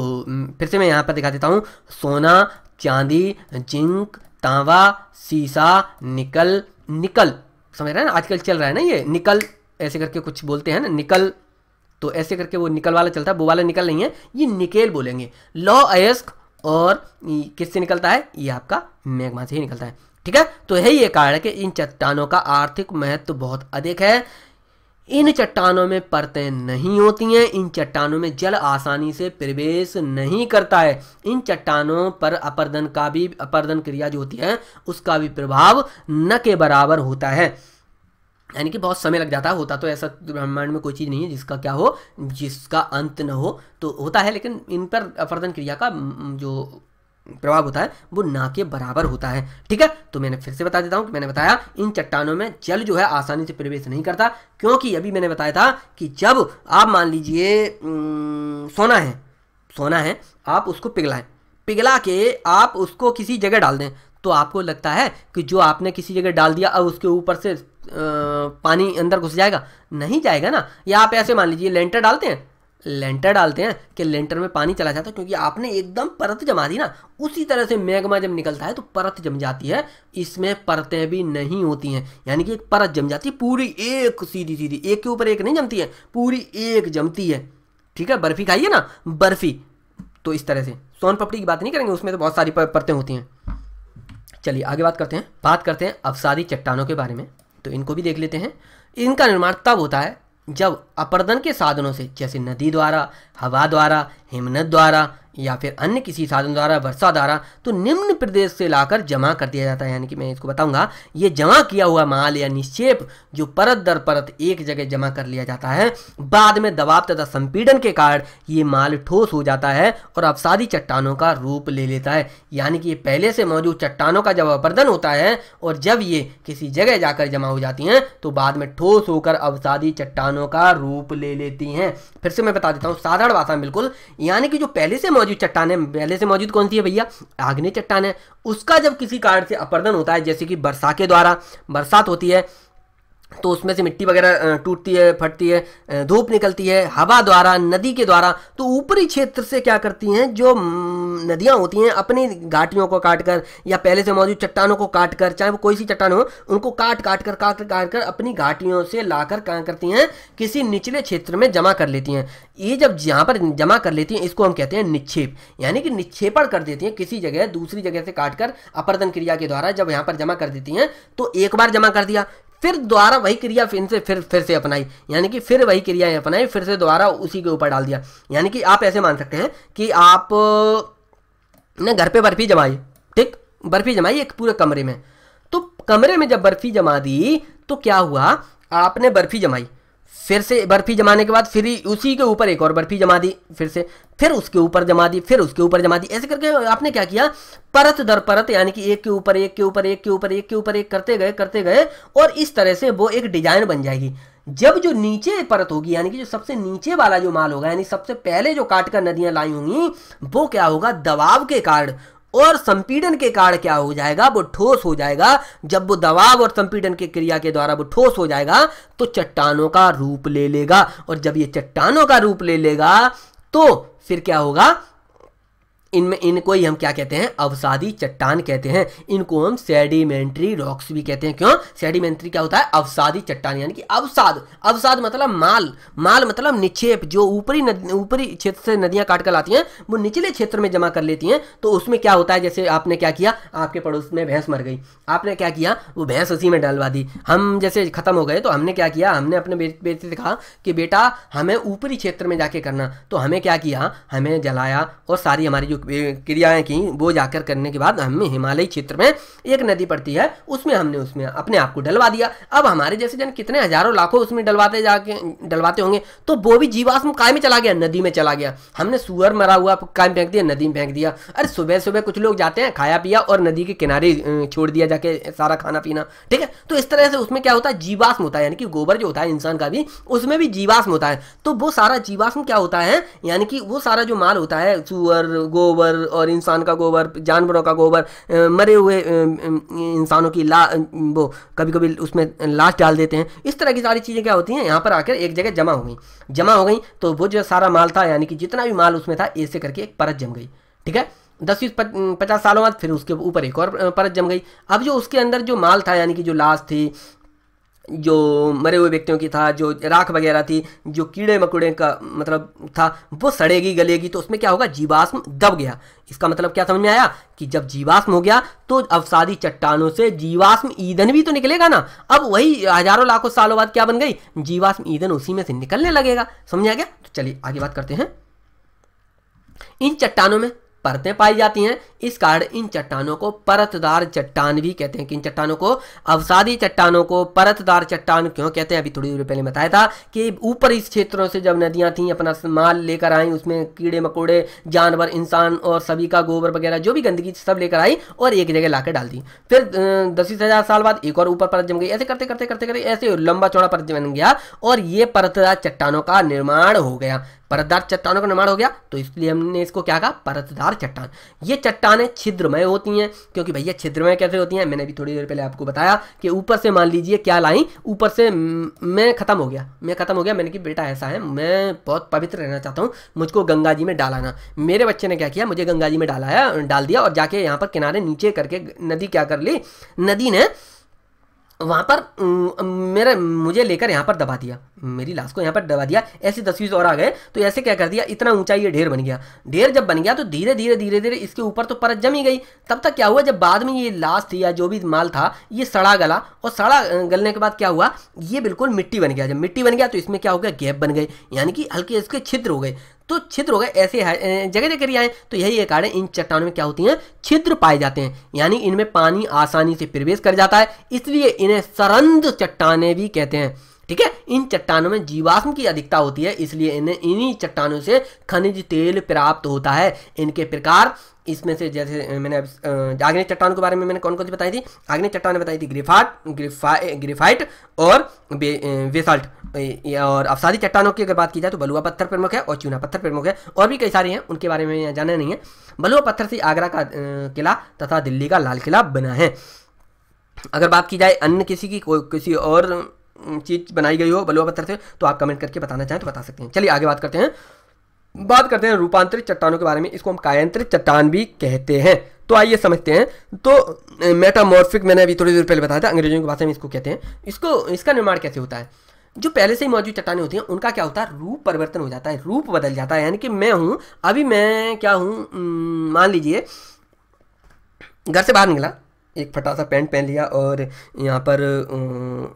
फिर से मैं यहाँ पर दिखा देता हूँ सोना चांदी जिंक तांबा सीसा निकल निकल समझ रहे हैं ना आजकल चल रहा है ना ये निकल ऐसे करके कुछ बोलते हैं ना निकल तो ऐसे करके वो निकल वाला चलता है वो वाला निकल नहीं है ये निकेल बोलेंगे लॉ अयस्क और किससे निकलता है ये आपका मैग्मा से ही निकलता है ठीक है तो यही ये कारण है कि इन चट्टानों का आर्थिक महत्व तो बहुत अधिक है इन चट्टानों में परतें नहीं होती हैं इन चट्टानों में जल आसानी से प्रवेश नहीं करता है इन चट्टानों पर अपर्दन का भी अपर्दन क्रिया जो होती है उसका भी प्रभाव न के बराबर होता है यानी कि बहुत समय लग जाता है होता तो ऐसा ब्रह्मांड में कोई चीज़ नहीं है जिसका क्या हो जिसका अंत न हो तो होता है लेकिन इन पर अपर्दन क्रिया का जो प्रभाव होता है वो ना के बराबर होता है ठीक है तो मैंने फिर से बता देता हूँ कि मैंने बताया इन चट्टानों में जल जो है आसानी से प्रवेश नहीं करता क्योंकि अभी मैंने बताया था कि जब आप मान लीजिए सोना है सोना है आप उसको पिघलाएं पिघला के आप उसको किसी जगह डाल दें तो आपको लगता है कि जो आपने किसी जगह डाल दिया अब उसके ऊपर से पानी अंदर घुस जाएगा नहीं जाएगा ना या आप ऐसे मान लीजिए लेंटर डालते हैं लेंटर डालते हैं कि लेंटर में पानी चला जाता है क्योंकि आपने एकदम परत जमा दी ना उसी तरह से मैग्मा जब निकलता है तो परत जम जाती है इसमें परतें भी नहीं होती हैं यानी कि एक परत जम जाती है पूरी एक सीधी सीधी एक के ऊपर एक नहीं जमती है पूरी एक जमती है ठीक है बर्फ़ी खाइए ना बर्फ़ी तो इस तरह से सोन पपड़ी की बात नहीं करेंगे उसमें तो बहुत सारी परतें होती हैं चलिए आगे बात करते हैं बात करते हैं अफसारी चट्टानों के बारे में तो इनको भी देख लेते हैं इनका निर्माण तब होता है जब अपर्दन के साधनों से जैसे नदी द्वारा हवा द्वारा हिमनद द्वारा या फिर अन्य किसी साधन द्वारा वर्षा द्वारा तो निम्न प्रदेश से लाकर जमा कर दिया जाता है यानी कि मैं इसको बताऊंगा ये जमा किया हुआ माल या निक्षेप जो परत दर परत एक जगह जमा कर लिया जाता है बाद में दबाव तथा संपीड़न के कारण ये माल ठोस हो जाता है और अवसादी चट्टानों का रूप ले लेता है यानी कि ये पहले से मौजूद चट्टानों का जब अपर्दन होता है और जब ये किसी जगह जाकर जमा हो जाती हैं तो बाद में ठोस होकर अवसादी चट्टानों का रूप ले लेती हैं फिर से मैं बता देता हूँ साधारण भाषा में बिल्कुल यानी कि जो पहले से मौजूद चट्टान है पहले से मौजूद कौन सी है भैया आग्नेय चट्टान है उसका जब किसी कारण से अपर्दन होता है जैसे कि वर्षा के द्वारा बरसात होती है तो उसमें से मिट्टी वगैरह टूटती है फटती है धूप निकलती है हवा द्वारा नदी के द्वारा तो ऊपरी क्षेत्र से क्या करती हैं जो नदियाँ होती हैं अपनी घाटियों को काट कर या पहले से मौजूद चट्टानों को काट कर चाहे वो कोई सी चट्टान हो उनको काट काट कर काट कर काट कर अपनी घाटियों से लाकर क्या करती हैं किसी निचले क्षेत्र में जमा कर लेती हैं ये जब यहाँ पर जमा कर लेती हैं इसको हम कहते हैं निक्षेप यानी कि निक्षेपण कर देती हैं किसी जगह दूसरी जगह से काट कर अपर्दन क्रिया के द्वारा जब यहाँ पर जमा कर देती हैं तो एक बार जमा कर दिया फिर दोबारा वही क्रिया फिर से फिर फिर से अपनाई यानी कि फिर वही क्रिया अपनाई फिर से दोबारा उसी के ऊपर डाल दिया यानी कि आप ऐसे मान सकते हैं कि आप ने घर पे बर्फी जमाई ठीक बर्फी जमाई एक पूरे कमरे में तो कमरे में जब बर्फी जमा दी तो क्या हुआ आपने बर्फी जमाई फिर से बर्फ़ी जमाने के बाद फिर उसी के ऊपर एक और बर्फ़ी जमा दी फिर से फिर उसके ऊपर जमा दी फिर उसके ऊपर जमा दी ऐसे करके आपने क्या किया परत दर परत यानी कि एक के ऊपर एक के ऊपर एक के ऊपर एक के ऊपर एक करते गए करते गए और इस तरह से वो एक डिजाइन बन जाएगी जब जो नीचे परत होगी यानी कि जो सबसे नीचे वाला जो माल होगा यानी सबसे पहले जो काट नदियां लाई होंगी वो क्या होगा दबाव के कारण और संपीडन के कारण क्या हो जाएगा वो ठोस हो जाएगा जब वो दबाव और संपीडन के क्रिया के द्वारा वो ठोस हो जाएगा तो चट्टानों का रूप ले लेगा और जब ये चट्टानों का रूप ले लेगा तो फिर क्या होगा इनमें इनको ही हम क्या कहते हैं अवसादी चट्टान कहते हैं इनको हम सेडिमेंट्री रॉक्स भी कहते हैं क्यों सेडिमेंट्री क्या होता है अवसादी चट्टान यानी कि अवसाद अवसाद मतलब माल माल मतलब निक्षेप जो ऊपरी ऊपरी क्षेत्र से नदियां काट कर आती हैं वो निचले क्षेत्र में जमा कर लेती हैं तो उसमें क्या होता है जैसे आपने क्या किया आपके पड़ोस में भैंस मर गई आपने क्या किया वो भैंस उसी में डालवा दी हम जैसे खत्म हो गए तो हमने क्या किया हमने अपने बेटे से कहा कि बेटा हमें ऊपरी क्षेत्र में जाके करना तो हमें क्या किया हमें जलाया और सारी हमारी जो क्रियाएं की वो जाकर करने के बाद हमें हिमालयी क्षेत्र में एक नदी पड़ती है उसमें हमने उसमें अपने आप को डलवा दिया अब हमारे जैसे जन कितने हजारों लाखों उसमें डलवाते जाके डलवाते होंगे तो वो भी जीवाश्म काय में चला गया नदी में चला गया हमने सुअर मरा हुआ काय फेंक दिया नदी में फेंक दिया अरे सुबह सुबह कुछ लोग जाते हैं खाया पिया और नदी के किनारे छोड़ दिया जाके सारा खाना पीना ठीक है तो इस तरह से उसमें क्या होता है जीवाश्म होता है यानी कि गोबर जो होता है इंसान का भी उसमें भी जीवाश्म होता है तो वो सारा जीवाश्म क्या होता है यानी कि वो सारा जो माल होता है सुअर गोबर गोबर और इंसान का गोबर जानवरों का गोबर मरे हुए इंसानों की ला वो कभी कभी उसमें लाश डाल देते हैं इस तरह की सारी चीज़ें क्या होती हैं यहाँ पर आकर एक जगह जमा हो गई जमा हो गई तो वो जो सारा माल था यानी कि जितना भी माल उसमें था ऐसे करके एक परत जम गई ठीक है दस बीस पचास सालों बाद फिर उसके ऊपर एक और परत जम गई अब जो उसके अंदर जो माल था यानी कि जो लाश थी जो मरे हुए व्यक्तियों की था जो राख वगैरह थी जो कीड़े मकोड़े का मतलब था वो सड़ेगी गलेगी तो उसमें क्या होगा जीवाश्म दब गया इसका मतलब क्या समझ में आया कि जब जीवाश्म हो गया तो अवसादी चट्टानों से जीवाश्म ईंधन भी तो निकलेगा ना अब वही हजारों लाखों सालों बाद क्या बन गई जीवाश्म ईंधन उसी में से निकलने लगेगा समझ आ गया तो चलिए आगे बात करते हैं इन चट्टानों में परतें पाई जाती हैं इस कारण इन चट्टानों को परतदार चट्टान भी कहते हैं कि इन चट्टानों को अवसादी चट्टानों को परतदार चट्टान क्यों कहते हैं अभी थोड़ी देर पहले बताया था कि ऊपर इस क्षेत्रों से जब नदियां थीं अपना माल लेकर आई उसमें कीड़े मकोड़े जानवर इंसान और सभी का गोबर वगैरह जो भी गंदगी सब लेकर आई और एक जगह ला डाल दी फिर दस साल बाद एक और ऊपर परत जम गई ऐसे करते करते करते करते ऐसे लंबा चौड़ा परत जम गया और ये परतदार चट्टानों का निर्माण हो गया परतदार चट्टानों का निर्माण हो गया तो इसलिए हमने इसको क्या कहा परतदार चट्टान ये चट्टानें छिद्रमय होती हैं क्योंकि भैया छिद्रमय कैसे होती हैं मैंने भी थोड़ी देर पहले आपको बताया कि ऊपर से मान लीजिए क्या लाई ऊपर से मैं ख़त्म हो गया मैं ख़त्म हो गया मैंने कि बेटा ऐसा है मैं बहुत पवित्र रहना चाहता हूँ मुझको गंगा जी में डालाना मेरे बच्चे ने क्या किया मुझे गंगा जी में डालाया डाल दिया और जाके यहाँ पर किनारे नीचे करके नदी क्या कर ली नदी ने वहाँ पर मेरे मुझे लेकर यहाँ पर दबा दिया मेरी लाश को यहाँ पर दबा दिया ऐसी तस्वीर और आ गए तो ऐसे क्या कर दिया इतना ऊंचाई ये ढेर बन गया ढेर जब बन गया तो धीरे धीरे धीरे धीरे इसके ऊपर तो परत जमी गई तब तक क्या हुआ जब बाद में ये लाश थी या जो भी माल था ये सड़ा गला और सड़ा गलने के बाद क्या हुआ ये बिल्कुल मिट्टी बन गया जब मिट्टी बन गया तो इसमें क्या हो गया गैप बन गए यानी कि हल्के इसके छिद्र हो गए तो छिद्र हो गए ऐसे जगह जगह रियाएँ तो यही एक कारण इन चट्टानों में क्या होती हैं छिद्र पाए जाते हैं यानी इनमें पानी आसानी से प्रवेश कर जाता है इसलिए इन्हें सरंद चट्टाने भी कहते हैं ठीक है इन चट्टानों में जीवाश्म की अधिकता होती है इसलिए इन्हें इन्हीं चट्टानों से खनिज तेल प्राप्त होता है इनके प्रकार इसमें से जैसे मैंने आग्नेय चट्टान के बारे में मैंने कौन कौन सी बताई थी आग्नेय चट्टान बताई थी ग्रिफाट ग्रिफा ग्रिफाइट और बे, बेसाल्ट और अफसादी चट्टानों की अगर बात की जाए तो बलुआ पत्थर प्रमुख है और चूना पत्थर प्रमुख है और भी कई सारे हैं उनके बारे में जाना नहीं है बलुआ पत्थर से आगरा का किला तथा दिल्ली का लाल किला बना है अगर बात की जाए अन्य किसी की किसी और चीज़ बनाई गई हो बलुआ पत्थर से तो आप कमेंट करके बताना चाहें तो बता सकते हैं चलिए आगे बात करते हैं बात करते हैं रूपांतरित चट्टानों के बारे में इसको हम कायांतरित चट्टान भी कहते हैं तो आइए समझते हैं तो मेटामॉर्फिक मैंने अभी थोड़ी देर पहले बताया था अंग्रेजों की भाषा में इसको कहते हैं इसको इसका निर्माण कैसे होता है जो पहले से ही मौजूद चट्टाने होती हैं उनका क्या होता है रूप परिवर्तन हो जाता है रूप बदल जाता है यानी कि मैं हूँ अभी मैं क्या हूँ मान लीजिए घर से बाहर निकला एक फटा सा पैंट पहन लिया और यहाँ पर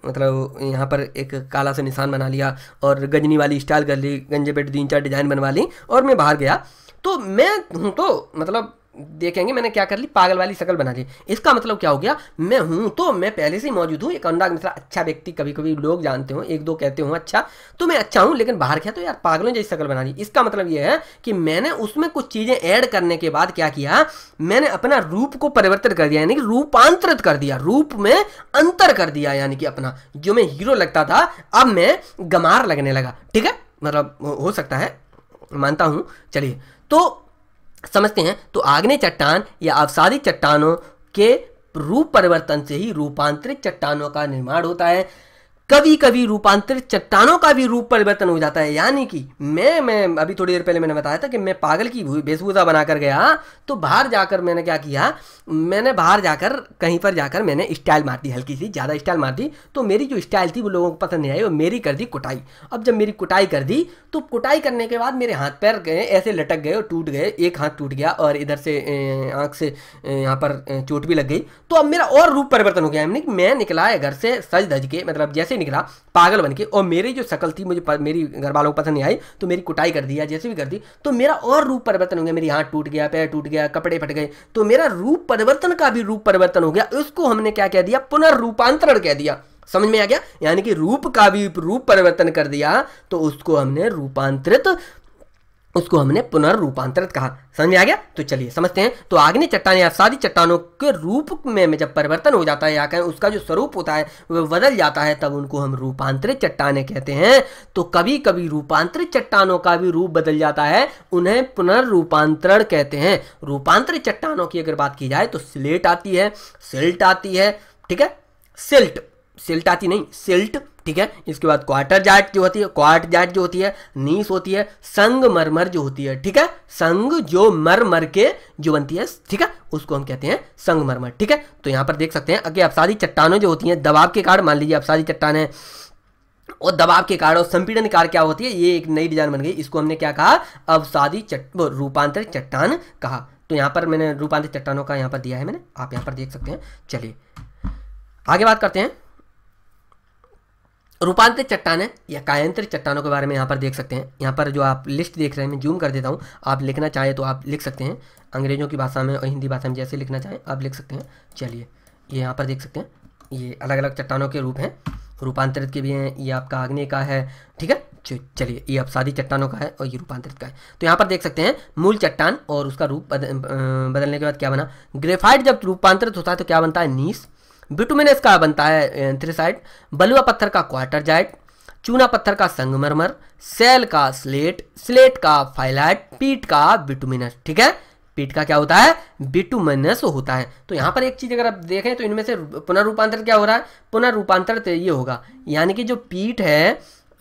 मतलब यहाँ पर एक काला सा निशान बना लिया और गजनी वाली स्टाइल कर ली गंजे पेट तीन चार डिजाइन बनवा ली और मैं बाहर गया तो मैं हूँ तो मतलब देखेंगे मैंने क्या कर ली पागल वाली शकल बना ली इसका मतलब क्या हो गया मैं हूं तो मैं पहले से मौजूद हूं एक अनुराग मिश्रा अच्छा व्यक्ति कभी कभी लोग जानते हो एक दो कहते हो अच्छा तो मैं अच्छा हूं लेकिन बाहर क्या तो यार पागलों जैसी शकल बना ली इसका मतलब यह है कि मैंने उसमें कुछ चीज़ें ऐड करने के बाद क्या किया मैंने अपना रूप को परिवर्तित कर दिया यानी कि रूपांतरित कर दिया रूप में अंतर कर दिया यानी कि अपना जो मैं हीरो लगता था अब मैं गमार लगने लगा ठीक है मतलब हो सकता है मानता हूं चलिए तो समझते हैं तो आग्नेय चट्टान या अवसादी चट्टानों के रूप परिवर्तन से ही रूपांतरित चट्टानों का निर्माण होता है कभी कभी रूपांतरित चट्टानों का भी रूप परिवर्तन हो जाता है यानी कि मैं मैं अभी थोड़ी देर पहले मैंने बताया था कि मैं पागल की वेशभूषा बनाकर गया तो बाहर जाकर मैंने क्या किया मैंने बाहर जाकर कहीं पर जाकर मैंने स्टाइल मार दी हल्की सी ज़्यादा स्टाइल मार दी तो मेरी जो स्टाइल थी वो लोगों को पसंद नहीं आई और मेरी कर दी कुटाई अब जब मेरी कुटाई कर दी तो कुटाई करने के बाद मेरे हाथ पैर गए ऐसे लटक गए और टूट गए एक हाथ टूट गया और इधर से आँख से यहाँ पर चोट भी लग गई तो अब मेरा और रूप परिवर्तन हो गया यानी मैं निकला है घर से सज धज के मतलब जैसे निकला पागल बन के और मेरी जो शकल थी मुझे मेरी घर वालों को पसंद नहीं आई तो मेरी कुटाई कर दिया जैसे भी कर दी तो मेरा और रूप परिवर्तन हो गया मेरी हाथ टूट गया पैर टूट गया कपड़े फट गए तो मेरा रूप परिवर्तन का भी रूप परिवर्तन हो गया उसको हमने क्या कह दिया पुनर्रूपांतरण कह दिया समझ में आ गया यानी कि रूप का भी रूप परिवर्तन कर दिया तो उसको हमने रूपांतरित उसको हमने पुनर्ूपांतरित कहा समझ में आ गया तो चलिए समझते हैं तो आग्नि चट्टान या सादी चट्टानों के रूप में जब परिवर्तन हो जाता है या कहें उसका जो स्वरूप होता है वह बदल जाता है तब उनको हम रूपांतरित चट्टाने कहते हैं तो कभी कभी रूपांतरित चट्टानों का भी रूप बदल जाता है उन्हें पुनर्ूपांतरण कहते हैं रूपांतरित चट्टानों की अगर बात की जाए तो स्लेट आती है सिल्ट आती है ठीक है सिल्ट सिल्ट आती नहीं सिल्ट ठीक है इसके बाद क्वार्टर जाट जो होती है क्वार्ट जाट जो होती है नीस होती है संग मरमर जो होती है ठीक है संग जो मरमर के जो बनती है ठीक है उसको हम कहते हैं संग मरमर ठीक है तो यहां पर देख सकते हैं अगे अपसादी चट्टानों जो होती है दबाव के कारण मान लीजिए अपसादी चट्टान और दबाव के कारण और संपीड़न के कारण क्या होती है ये एक नई डिजाइन बन गई इसको हमने क्या कहा अवसादी चट रूपांतर चट्टान कहा तो यहां पर मैंने रूपांतर चट्टानों का यहां पर दिया है मैंने आप यहां पर देख सकते हैं चलिए आगे बात करते हैं रूपांतरित चट्टान या कायांतरित चट्टानों के बारे में यहाँ पर देख सकते हैं यहाँ पर जो आप लिस्ट देख रहे हैं मैं जूम कर देता हूँ आप लिखना चाहें तो आप लिख सकते हैं अंग्रेजों की भाषा में और हिंदी भाषा में जैसे लिखना चाहें आप लिख सकते हैं चलिए ये यहाँ पर देख सकते हैं ये अलग अलग चट्टानों के रूप हैं रूपांतरित के भी हैं ये आपका आग्नेय का है ठीक है चलिए ये अपसादी चट्टानों का है और ये रूपांतरित का है तो यहाँ पर देख सकते हैं मूल चट्टान और उसका रूप बदलने के बाद क्या बना ग्रेफाइट जब रूपांतरित होता है तो क्या बनता है नीस बिटुमिनस का बनता है एंथ्रेसाइट बलुआ पत्थर का क्वार्टर जाइट चूना पत्थर का संगमरमर सेल का स्लेट स्लेट का फाइलाइट पीट का बिटुमिनस ठीक है पीट का क्या होता है बिटुमिनस होता है तो यहां पर एक चीज़ अगर आप देखें तो इनमें से पुनर्रूपांतर क्या हो रहा है पुनर्रूपांतर तो ये होगा यानी कि जो पीट है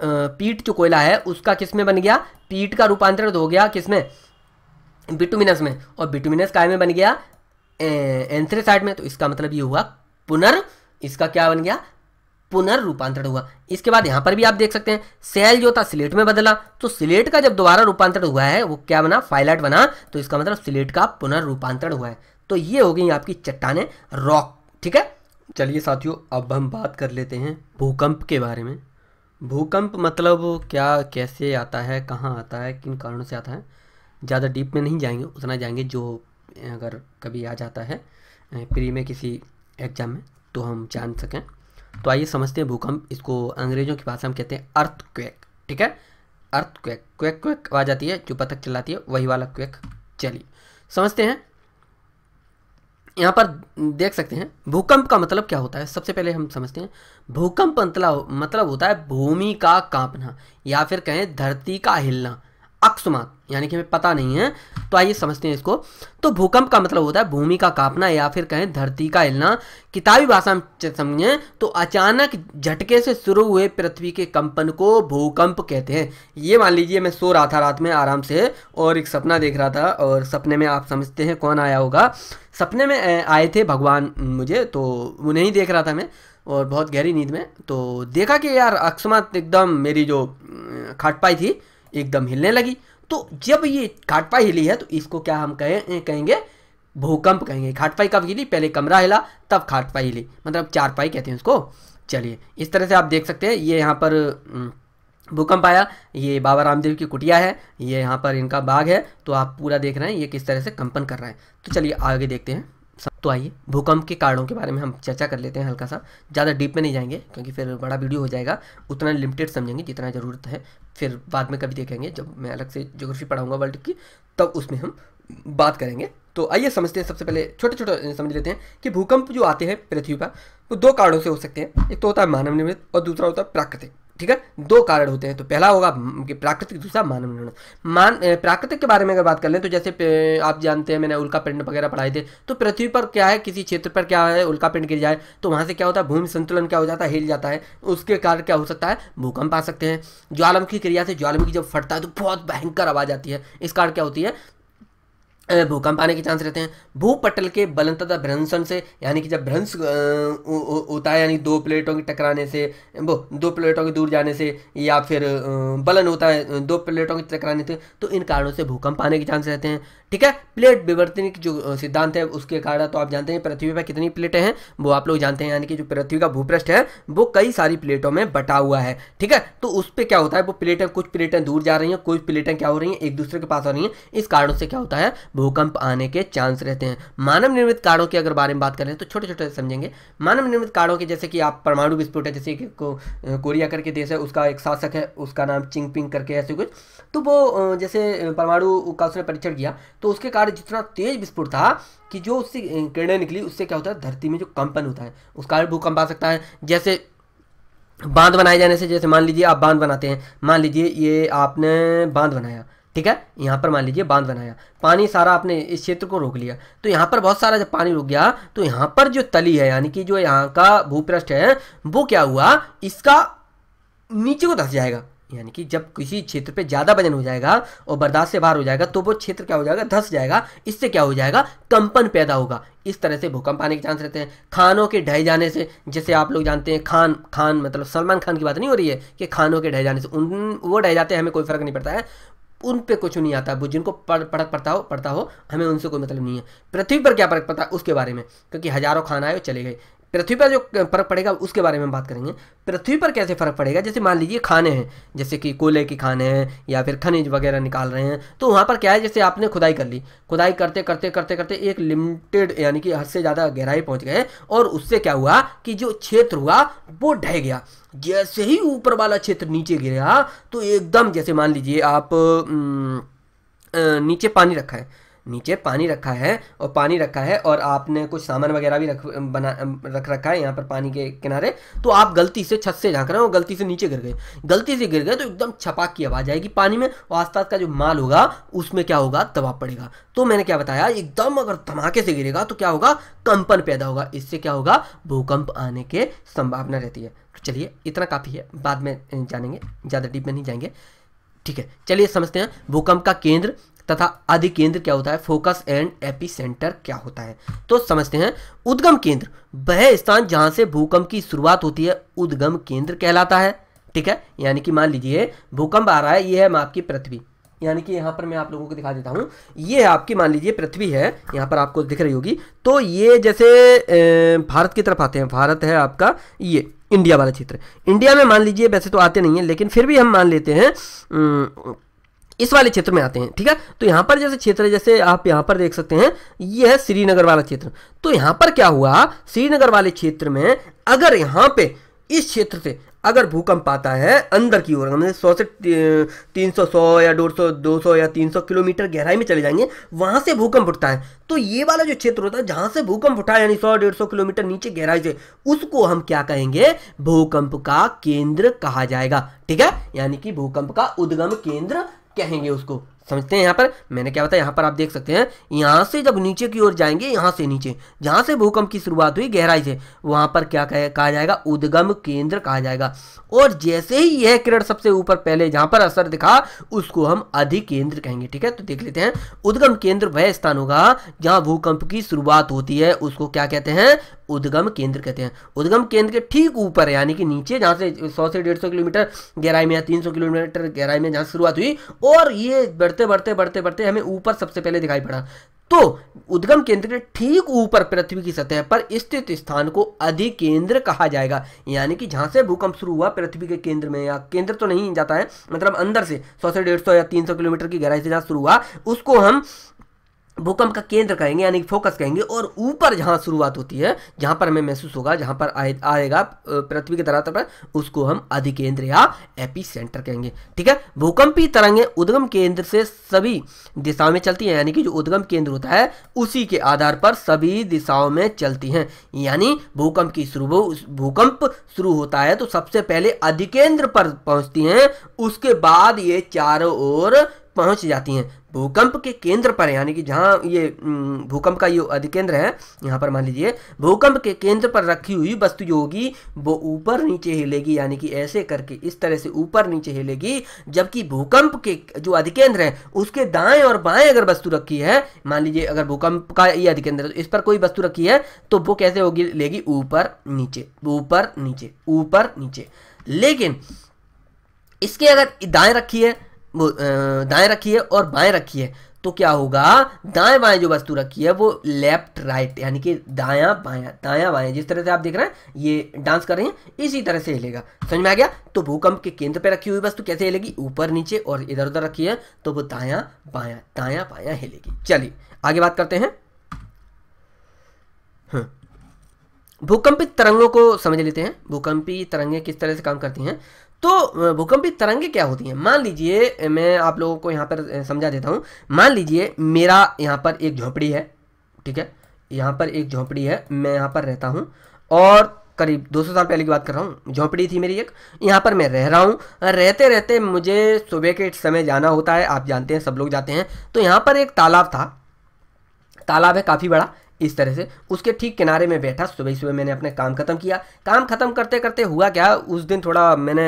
पीट जो कोयला है उसका किसमें बन गया पीट का रूपांतरण हो गया किसमें बिटुमिनस में और बिटुमिनस काय में बन गया एंथ्रेसाइड में तो इसका मतलब ये हुआ पुनर् इसका क्या बन गया रूपांतरण हुआ इसके बाद यहाँ पर भी आप देख सकते हैं सेल जो था सिलेट में बदला तो सिलेट का जब दोबारा रूपांतरण हुआ है वो क्या बना फाइलाइट बना तो इसका मतलब सिलेट का रूपांतरण हुआ है तो ये हो गई आपकी चट्टाने रॉक ठीक है चलिए साथियों अब हम बात कर लेते हैं भूकंप के बारे में भूकंप मतलब क्या कैसे आता है कहाँ आता है किन कारणों से आता है ज़्यादा डीप में नहीं जाएंगे उतना जाएंगे जो अगर कभी आ जाता है प्री में किसी एग्जाम में तो हम जान सकें तो आइए समझते हैं भूकंप इसको अंग्रेजों की भाषा में कहते हैं अर्थ क्वेक ठीक है अर्थ क्वेक क्वेक क्वेक आवाज आती है जो पथक चलाती है वही वाला क्वेक चलिए समझते हैं यहाँ पर देख सकते हैं भूकंप का मतलब क्या होता है सबसे पहले हम समझते हैं भूकंप मतलब मतलब होता है भूमि का कांपना या फिर कहें धरती का हिलना अक्सुमात यानी कि हमें पता नहीं है तो आइए समझते हैं इसको तो भूकंप का मतलब होता है भूमि का कांपना या फिर कहें धरती का हिलना किताबी भाषा में समझें तो अचानक झटके से शुरू हुए पृथ्वी के कंपन को भूकंप कहते हैं ये मान लीजिए मैं सो रहा था रात में आराम से और एक सपना देख रहा था और सपने में आप समझते हैं कौन आया होगा सपने में आए थे भगवान मुझे तो उन्हें ही देख रहा था मैं और बहुत गहरी नींद में तो देखा कि यार अक्समात एकदम मेरी जो खाटपाई थी एकदम हिलने लगी तो जब ये घाटपाई हिली है तो इसको क्या हम कहें कहेंगे भूकंप कहेंगे घाटपाई कब हिली पहले कमरा हिला तब घाटपाई हिली मतलब चारपाई कहते हैं उसको चलिए इस तरह से आप देख सकते हैं ये यहाँ पर भूकंप आया ये बाबा रामदेव की कुटिया है ये यहाँ पर इनका बाग है तो आप पूरा देख रहे हैं ये किस तरह से कंपन कर रहा है तो चलिए आगे देखते हैं तो आइए भूकंप के कारणों के बारे में हम चर्चा कर लेते हैं हल्का सा ज़्यादा डीप में नहीं जाएंगे क्योंकि फिर बड़ा वीडियो हो जाएगा उतना लिमिटेड समझेंगे जितना ज़रूरत है फिर बाद में कभी देखेंगे जब मैं अलग से जोग्राफी पढ़ाऊंगा वर्ल्ड की तब उसमें हम बात करेंगे तो आइए समझते हैं सबसे पहले छोटे छोटे समझ लेते हैं कि भूकंप जो आते हैं पृथ्वी पर वो दो कारणों से हो सकते हैं एक तो होता है मानव निर्मित और दूसरा होता है प्राकृतिक ठीक है दो कारण होते हैं तो पहला होगा कि प्राकृतिक दूसरा मानव निर्माण मान प्राकृतिक के बारे में अगर बात कर लें तो जैसे आप जानते हैं मैंने उल्का पिंड वगैरह पढ़ाए थे तो पृथ्वी पर क्या है किसी क्षेत्र पर क्या है उल्का पिंड गिर जाए तो वहाँ से क्या होता है भूमि संतुलन क्या हो जाता है हिल जाता है उसके कारण क्या हो सकता है भूकंप आ सकते हैं ज्वालामुखी क्रिया से ज्वालामुखी जब फटता है तो बहुत भयंकर आवाज़ आती है इस कारण क्या होती है भूकंप आने के चांस रहते हैं भूपटल के बलन तथा भ्रंशन से यानी कि जब भ्रंश होता है यानी दो प्लेटों के टकराने से वो दो प्लेटों के दूर जाने से या फिर बलन होता है दो प्लेटों के टकराने से तो इन कारणों से भूकंप आने के चांस रहते हैं ठीक है प्लेट विवर्तन की जो सिद्धांत है उसके कारण तो आप जानते हैं पृथ्वी पर कितनी प्लेटें हैं वो आप लोग जानते हैं यानी कि जो पृथ्वी का भूपृष्ठ है वो कई सारी प्लेटों में बटा हुआ है ठीक है तो उस पर क्या होता है वो प्लेटें कुछ प्लेटें दूर जा रही हैं कुछ प्लेटें क्या हो रही हैं एक दूसरे के पास आ रही हैं इस कारणों से क्या होता है भूकंप आने के चांस रहते हैं मानव निर्मित कारणों की अगर बारे में बात करें तो छोटे छोटे समझेंगे मानव निर्मित कारणों के जैसे कि आप परमाणु विस्फोट है जैसे कि को, कोरिया करके देश है उसका एक शासक है उसका नाम चिंगपिंग करके ऐसे कुछ तो वो जैसे परमाणु का उसने परीक्षण किया तो उसके कारण जितना तेज विस्फोट था कि जो उससे किरणें निकली उससे क्या होता है धरती में जो कंपन होता है उस कारण भूकंप आ सकता है जैसे बांध बनाए जाने से जैसे मान लीजिए आप बांध बनाते हैं मान लीजिए ये आपने बांध बनाया ठीक है यहाँ पर मान लीजिए बांध बनाया पानी सारा आपने इस क्षेत्र को रोक लिया तो यहाँ पर बहुत सारा जब पानी रुक गया तो यहाँ पर जो तली है यानी कि जो यहाँ का भूपृष्ठ है वो क्या हुआ इसका नीचे को धस जाएगा यानी कि जब किसी क्षेत्र पे ज़्यादा वजन हो जाएगा और बर्दाश्त से बाहर हो जाएगा तो वो क्षेत्र क्या हो जाएगा धस जाएगा इससे क्या हो जाएगा कंपन पैदा होगा इस तरह से भूकंप आने के चांस रहते हैं खानों के ढह जाने से जैसे आप लोग जानते हैं खान खान मतलब सलमान खान की बात नहीं हो रही है कि खानों के ढह जाने से उन वो ढह जाते हैं हमें कोई फर्क नहीं पड़ता है उन पे कुछ नहीं आता वो जिनको पढ़ पढ़ पढ़ता हो पढ़ता हो हमें उनसे कोई मतलब नहीं है पृथ्वी पर क्या फर्क पड़ता है उसके बारे में क्योंकि हज़ारों खाना आए चले गए पृथ्वी पर जो फर्क पड़ेगा उसके बारे में हम बात करेंगे पृथ्वी पर कैसे फर्क पड़ेगा जैसे मान लीजिए खाने हैं जैसे कि कोयले की खाने हैं या फिर खनिज वगैरह निकाल रहे हैं तो वहाँ पर क्या है जैसे आपने खुदाई कर ली खुदाई करते करते करते करते एक लिमिटेड यानी कि हद से ज़्यादा गहराई पहुँच गए और उससे क्या हुआ कि जो क्षेत्र हुआ वो ढह गया जैसे ही ऊपर वाला क्षेत्र नीचे गिरा तो एकदम जैसे मान लीजिए आप नीचे पानी रखा है नीचे पानी रखा है और पानी रखा है और आपने कुछ सामान वगैरह भी रख बना रख रखा है यहाँ पर पानी के किनारे तो आप गलती से छत से झाँक रहे हो गलती से नीचे गिर गए गलती से गिर गए तो एकदम छपाक की आवाज़ आएगी पानी में और आसपास का जो माल होगा उसमें क्या होगा दबाव पड़ेगा तो मैंने क्या बताया एकदम अगर धमाके से गिरेगा तो क्या होगा कंपन पैदा होगा इससे क्या होगा भूकंप आने के संभावना रहती है चलिए इतना काफ़ी है बाद में जानेंगे ज़्यादा डीप में नहीं जाएंगे ठीक है चलिए समझते हैं भूकंप का केंद्र तथा आदि केंद्र क्या होता है फोकस एंड एपी सेंटर क्या होता है तो समझते हैं उद्गम केंद्र वह स्थान जहां से भूकंप की शुरुआत होती है उद्गम केंद्र कहलाता है ठीक है यानी कि मान लीजिए भूकंप आ रहा है यह है आपकी पृथ्वी यानी कि यहां पर मैं आप लोगों को दिखा देता हूं ये है आपकी मान लीजिए पृथ्वी है यहां पर आपको दिख रही होगी तो ये जैसे भारत की तरफ आते हैं भारत है आपका ये इंडिया वाला क्षेत्र इंडिया में मान लीजिए वैसे तो आते नहीं है लेकिन फिर भी हम मान लेते हैं इस वाले क्षेत्र में आते हैं ठीक है तो यहां पर जैसे क्षेत्र है जैसे आप यहां पर देख सकते हैं यह है श्रीनगर वाला क्षेत्र तो यहां पर क्या हुआ श्रीनगर वाले क्षेत्र में अगर यहां पे इस क्षेत्र से अगर भूकंप आता है अंदर की ओर सौ से तीन सौ सौ या डेढ़ सौ दो सौ या तीन सौ किलोमीटर गहराई में चले जाएंगे वहां से भूकंप उठता है तो ये वाला जो क्षेत्र होता है जहां से भूकंप उठा यानी सौ डेढ़ सौ किलोमीटर नीचे गहराई से उसको हम क्या कहेंगे भूकंप का केंद्र कहा जाएगा ठीक है यानी कि भूकंप का उद्गम केंद्र कहेंगे उसको समझते हैं यहाँ पर मैंने क्या बताया यहाँ पर आप देख सकते हैं यहाँ से जब नीचे की ओर जाएंगे यहाँ से नीचे जहाँ से भूकंप की शुरुआत हुई गहराई से वहाँ पर क्या कहा जाएगा उद्गम केंद्र कहा जाएगा और जैसे ही यह किरण सबसे ऊपर पहले जहाँ पर असर दिखा उसको हम अधिकेंद्र कहेंगे ठीक है तो देख लेते हैं उद्गम केंद्र वह स्थान होगा जहाँ भूकंप की शुरुआत होती है उसको क्या कहते हैं उद्गम केंद्र कहते हैं उद्गम केंद्र के ठीक ऊपर यानी कि नीचे जहाँ से सौ से डेढ़ किलोमीटर गहराई में या तीन किलोमीटर गहराई में जहाँ शुरुआत हुई और ये बढ़ते बढ़ते बढ़ते बढ़ते हमें ऊपर सबसे पहले दिखाई पड़ा तो उद्गम केंद्र के ठीक ऊपर पृथ्वी की सतह पर स्थित स्थान को अधिकेंद्र कहा जाएगा यानी कि जहां से भूकंप शुरू हुआ पृथ्वी के केंद्र में या केंद्र तो नहीं जाता है मतलब अंदर से सौ से डेढ़ सौ या तीन सौ किलोमीटर की गहराई से जहां शुरू हुआ उसको हम भूकंप का केंद्र कहेंगे यानी फोकस कहेंगे और ऊपर जहाँ शुरुआत होती है जहाँ पर हमें महसूस होगा जहाँ पर आए, आएगा पृथ्वी के धरातल पर उसको हम अधिकेंद्र या एपी सेंटर कहेंगे ठीक है भूकंपीय तरंगें उद्गम केंद्र से सभी दिशाओं में चलती हैं यानी कि जो उद्गम केंद्र होता है उसी के आधार पर सभी दिशाओं में चलती हैं यानी भूकंप की शुरू भूकंप शुरू होता है तो सबसे पहले अधिकेंद्र पर पहुँचती हैं उसके बाद ये चारों ओर पहुंच जाती हैं भूकंप के केंद्र पर यानी कि जहां ये भूकंप का ये अधिकेंद्र है यहां पर मान लीजिए भूकंप के केंद्र पर रखी हुई वस्तु जो होगी वो ऊपर नीचे हिलेगी यानी कि ऐसे करके इस तरह से ऊपर नीचे हिलेगी जबकि भूकंप के जो अधिकेंद्र है उसके दाएं और बाएं अगर वस्तु रखी है मान लीजिए अगर भूकंप का ये अधिकेंद्र है तो इस पर कोई वस्तु रखी है तो वो कैसे होगी लेगी ऊपर नीचे ऊपर नीचे ऊपर नीचे लेकिन इसके अगर दाएं रखी है दाएं रखी है और बाएं रखी है तो क्या होगा दाएं बाएं जो वस्तु रखी है वो लेफ्ट राइट यानी कि दाया बाया दाया बाया जिस तरह से आप देख रहे हैं ये डांस कर रहे हैं इसी तरह से हिलेगा समझ में आ गया तो भूकंप के केंद्र पे रखी हुई वस्तु कैसे हिलेगी ऊपर नीचे और इधर उधर रखी है तो वो दाया बाया दाया बाया हिलेगी चलिए आगे बात करते हैं हम्म। भूकंपित तरंगों को समझ लेते हैं भूकंपी तरंगे किस तरह से काम करती हैं तो भूकंपी तरंगे क्या होती हैं मान लीजिए मैं आप लोगों को यहाँ पर समझा देता हूँ मान लीजिए मेरा यहाँ पर एक झोंपड़ी है ठीक है यहाँ पर एक झोंपड़ी है मैं यहाँ पर रहता हूँ और करीब 200 साल पहले की बात कर रहा हूँ झोंपड़ी थी मेरी एक यहाँ पर मैं रह रहा हूँ रहते रहते मुझे सुबह के समय जाना होता है आप जानते हैं सब लोग जाते हैं तो यहाँ पर एक तालाब था तालाब है काफ़ी बड़ा इस तरह से उसके ठीक किनारे में बैठा सुबह सुबह मैंने अपने काम ख़त्म किया काम ख़त्म करते करते हुआ क्या उस दिन थोड़ा मैंने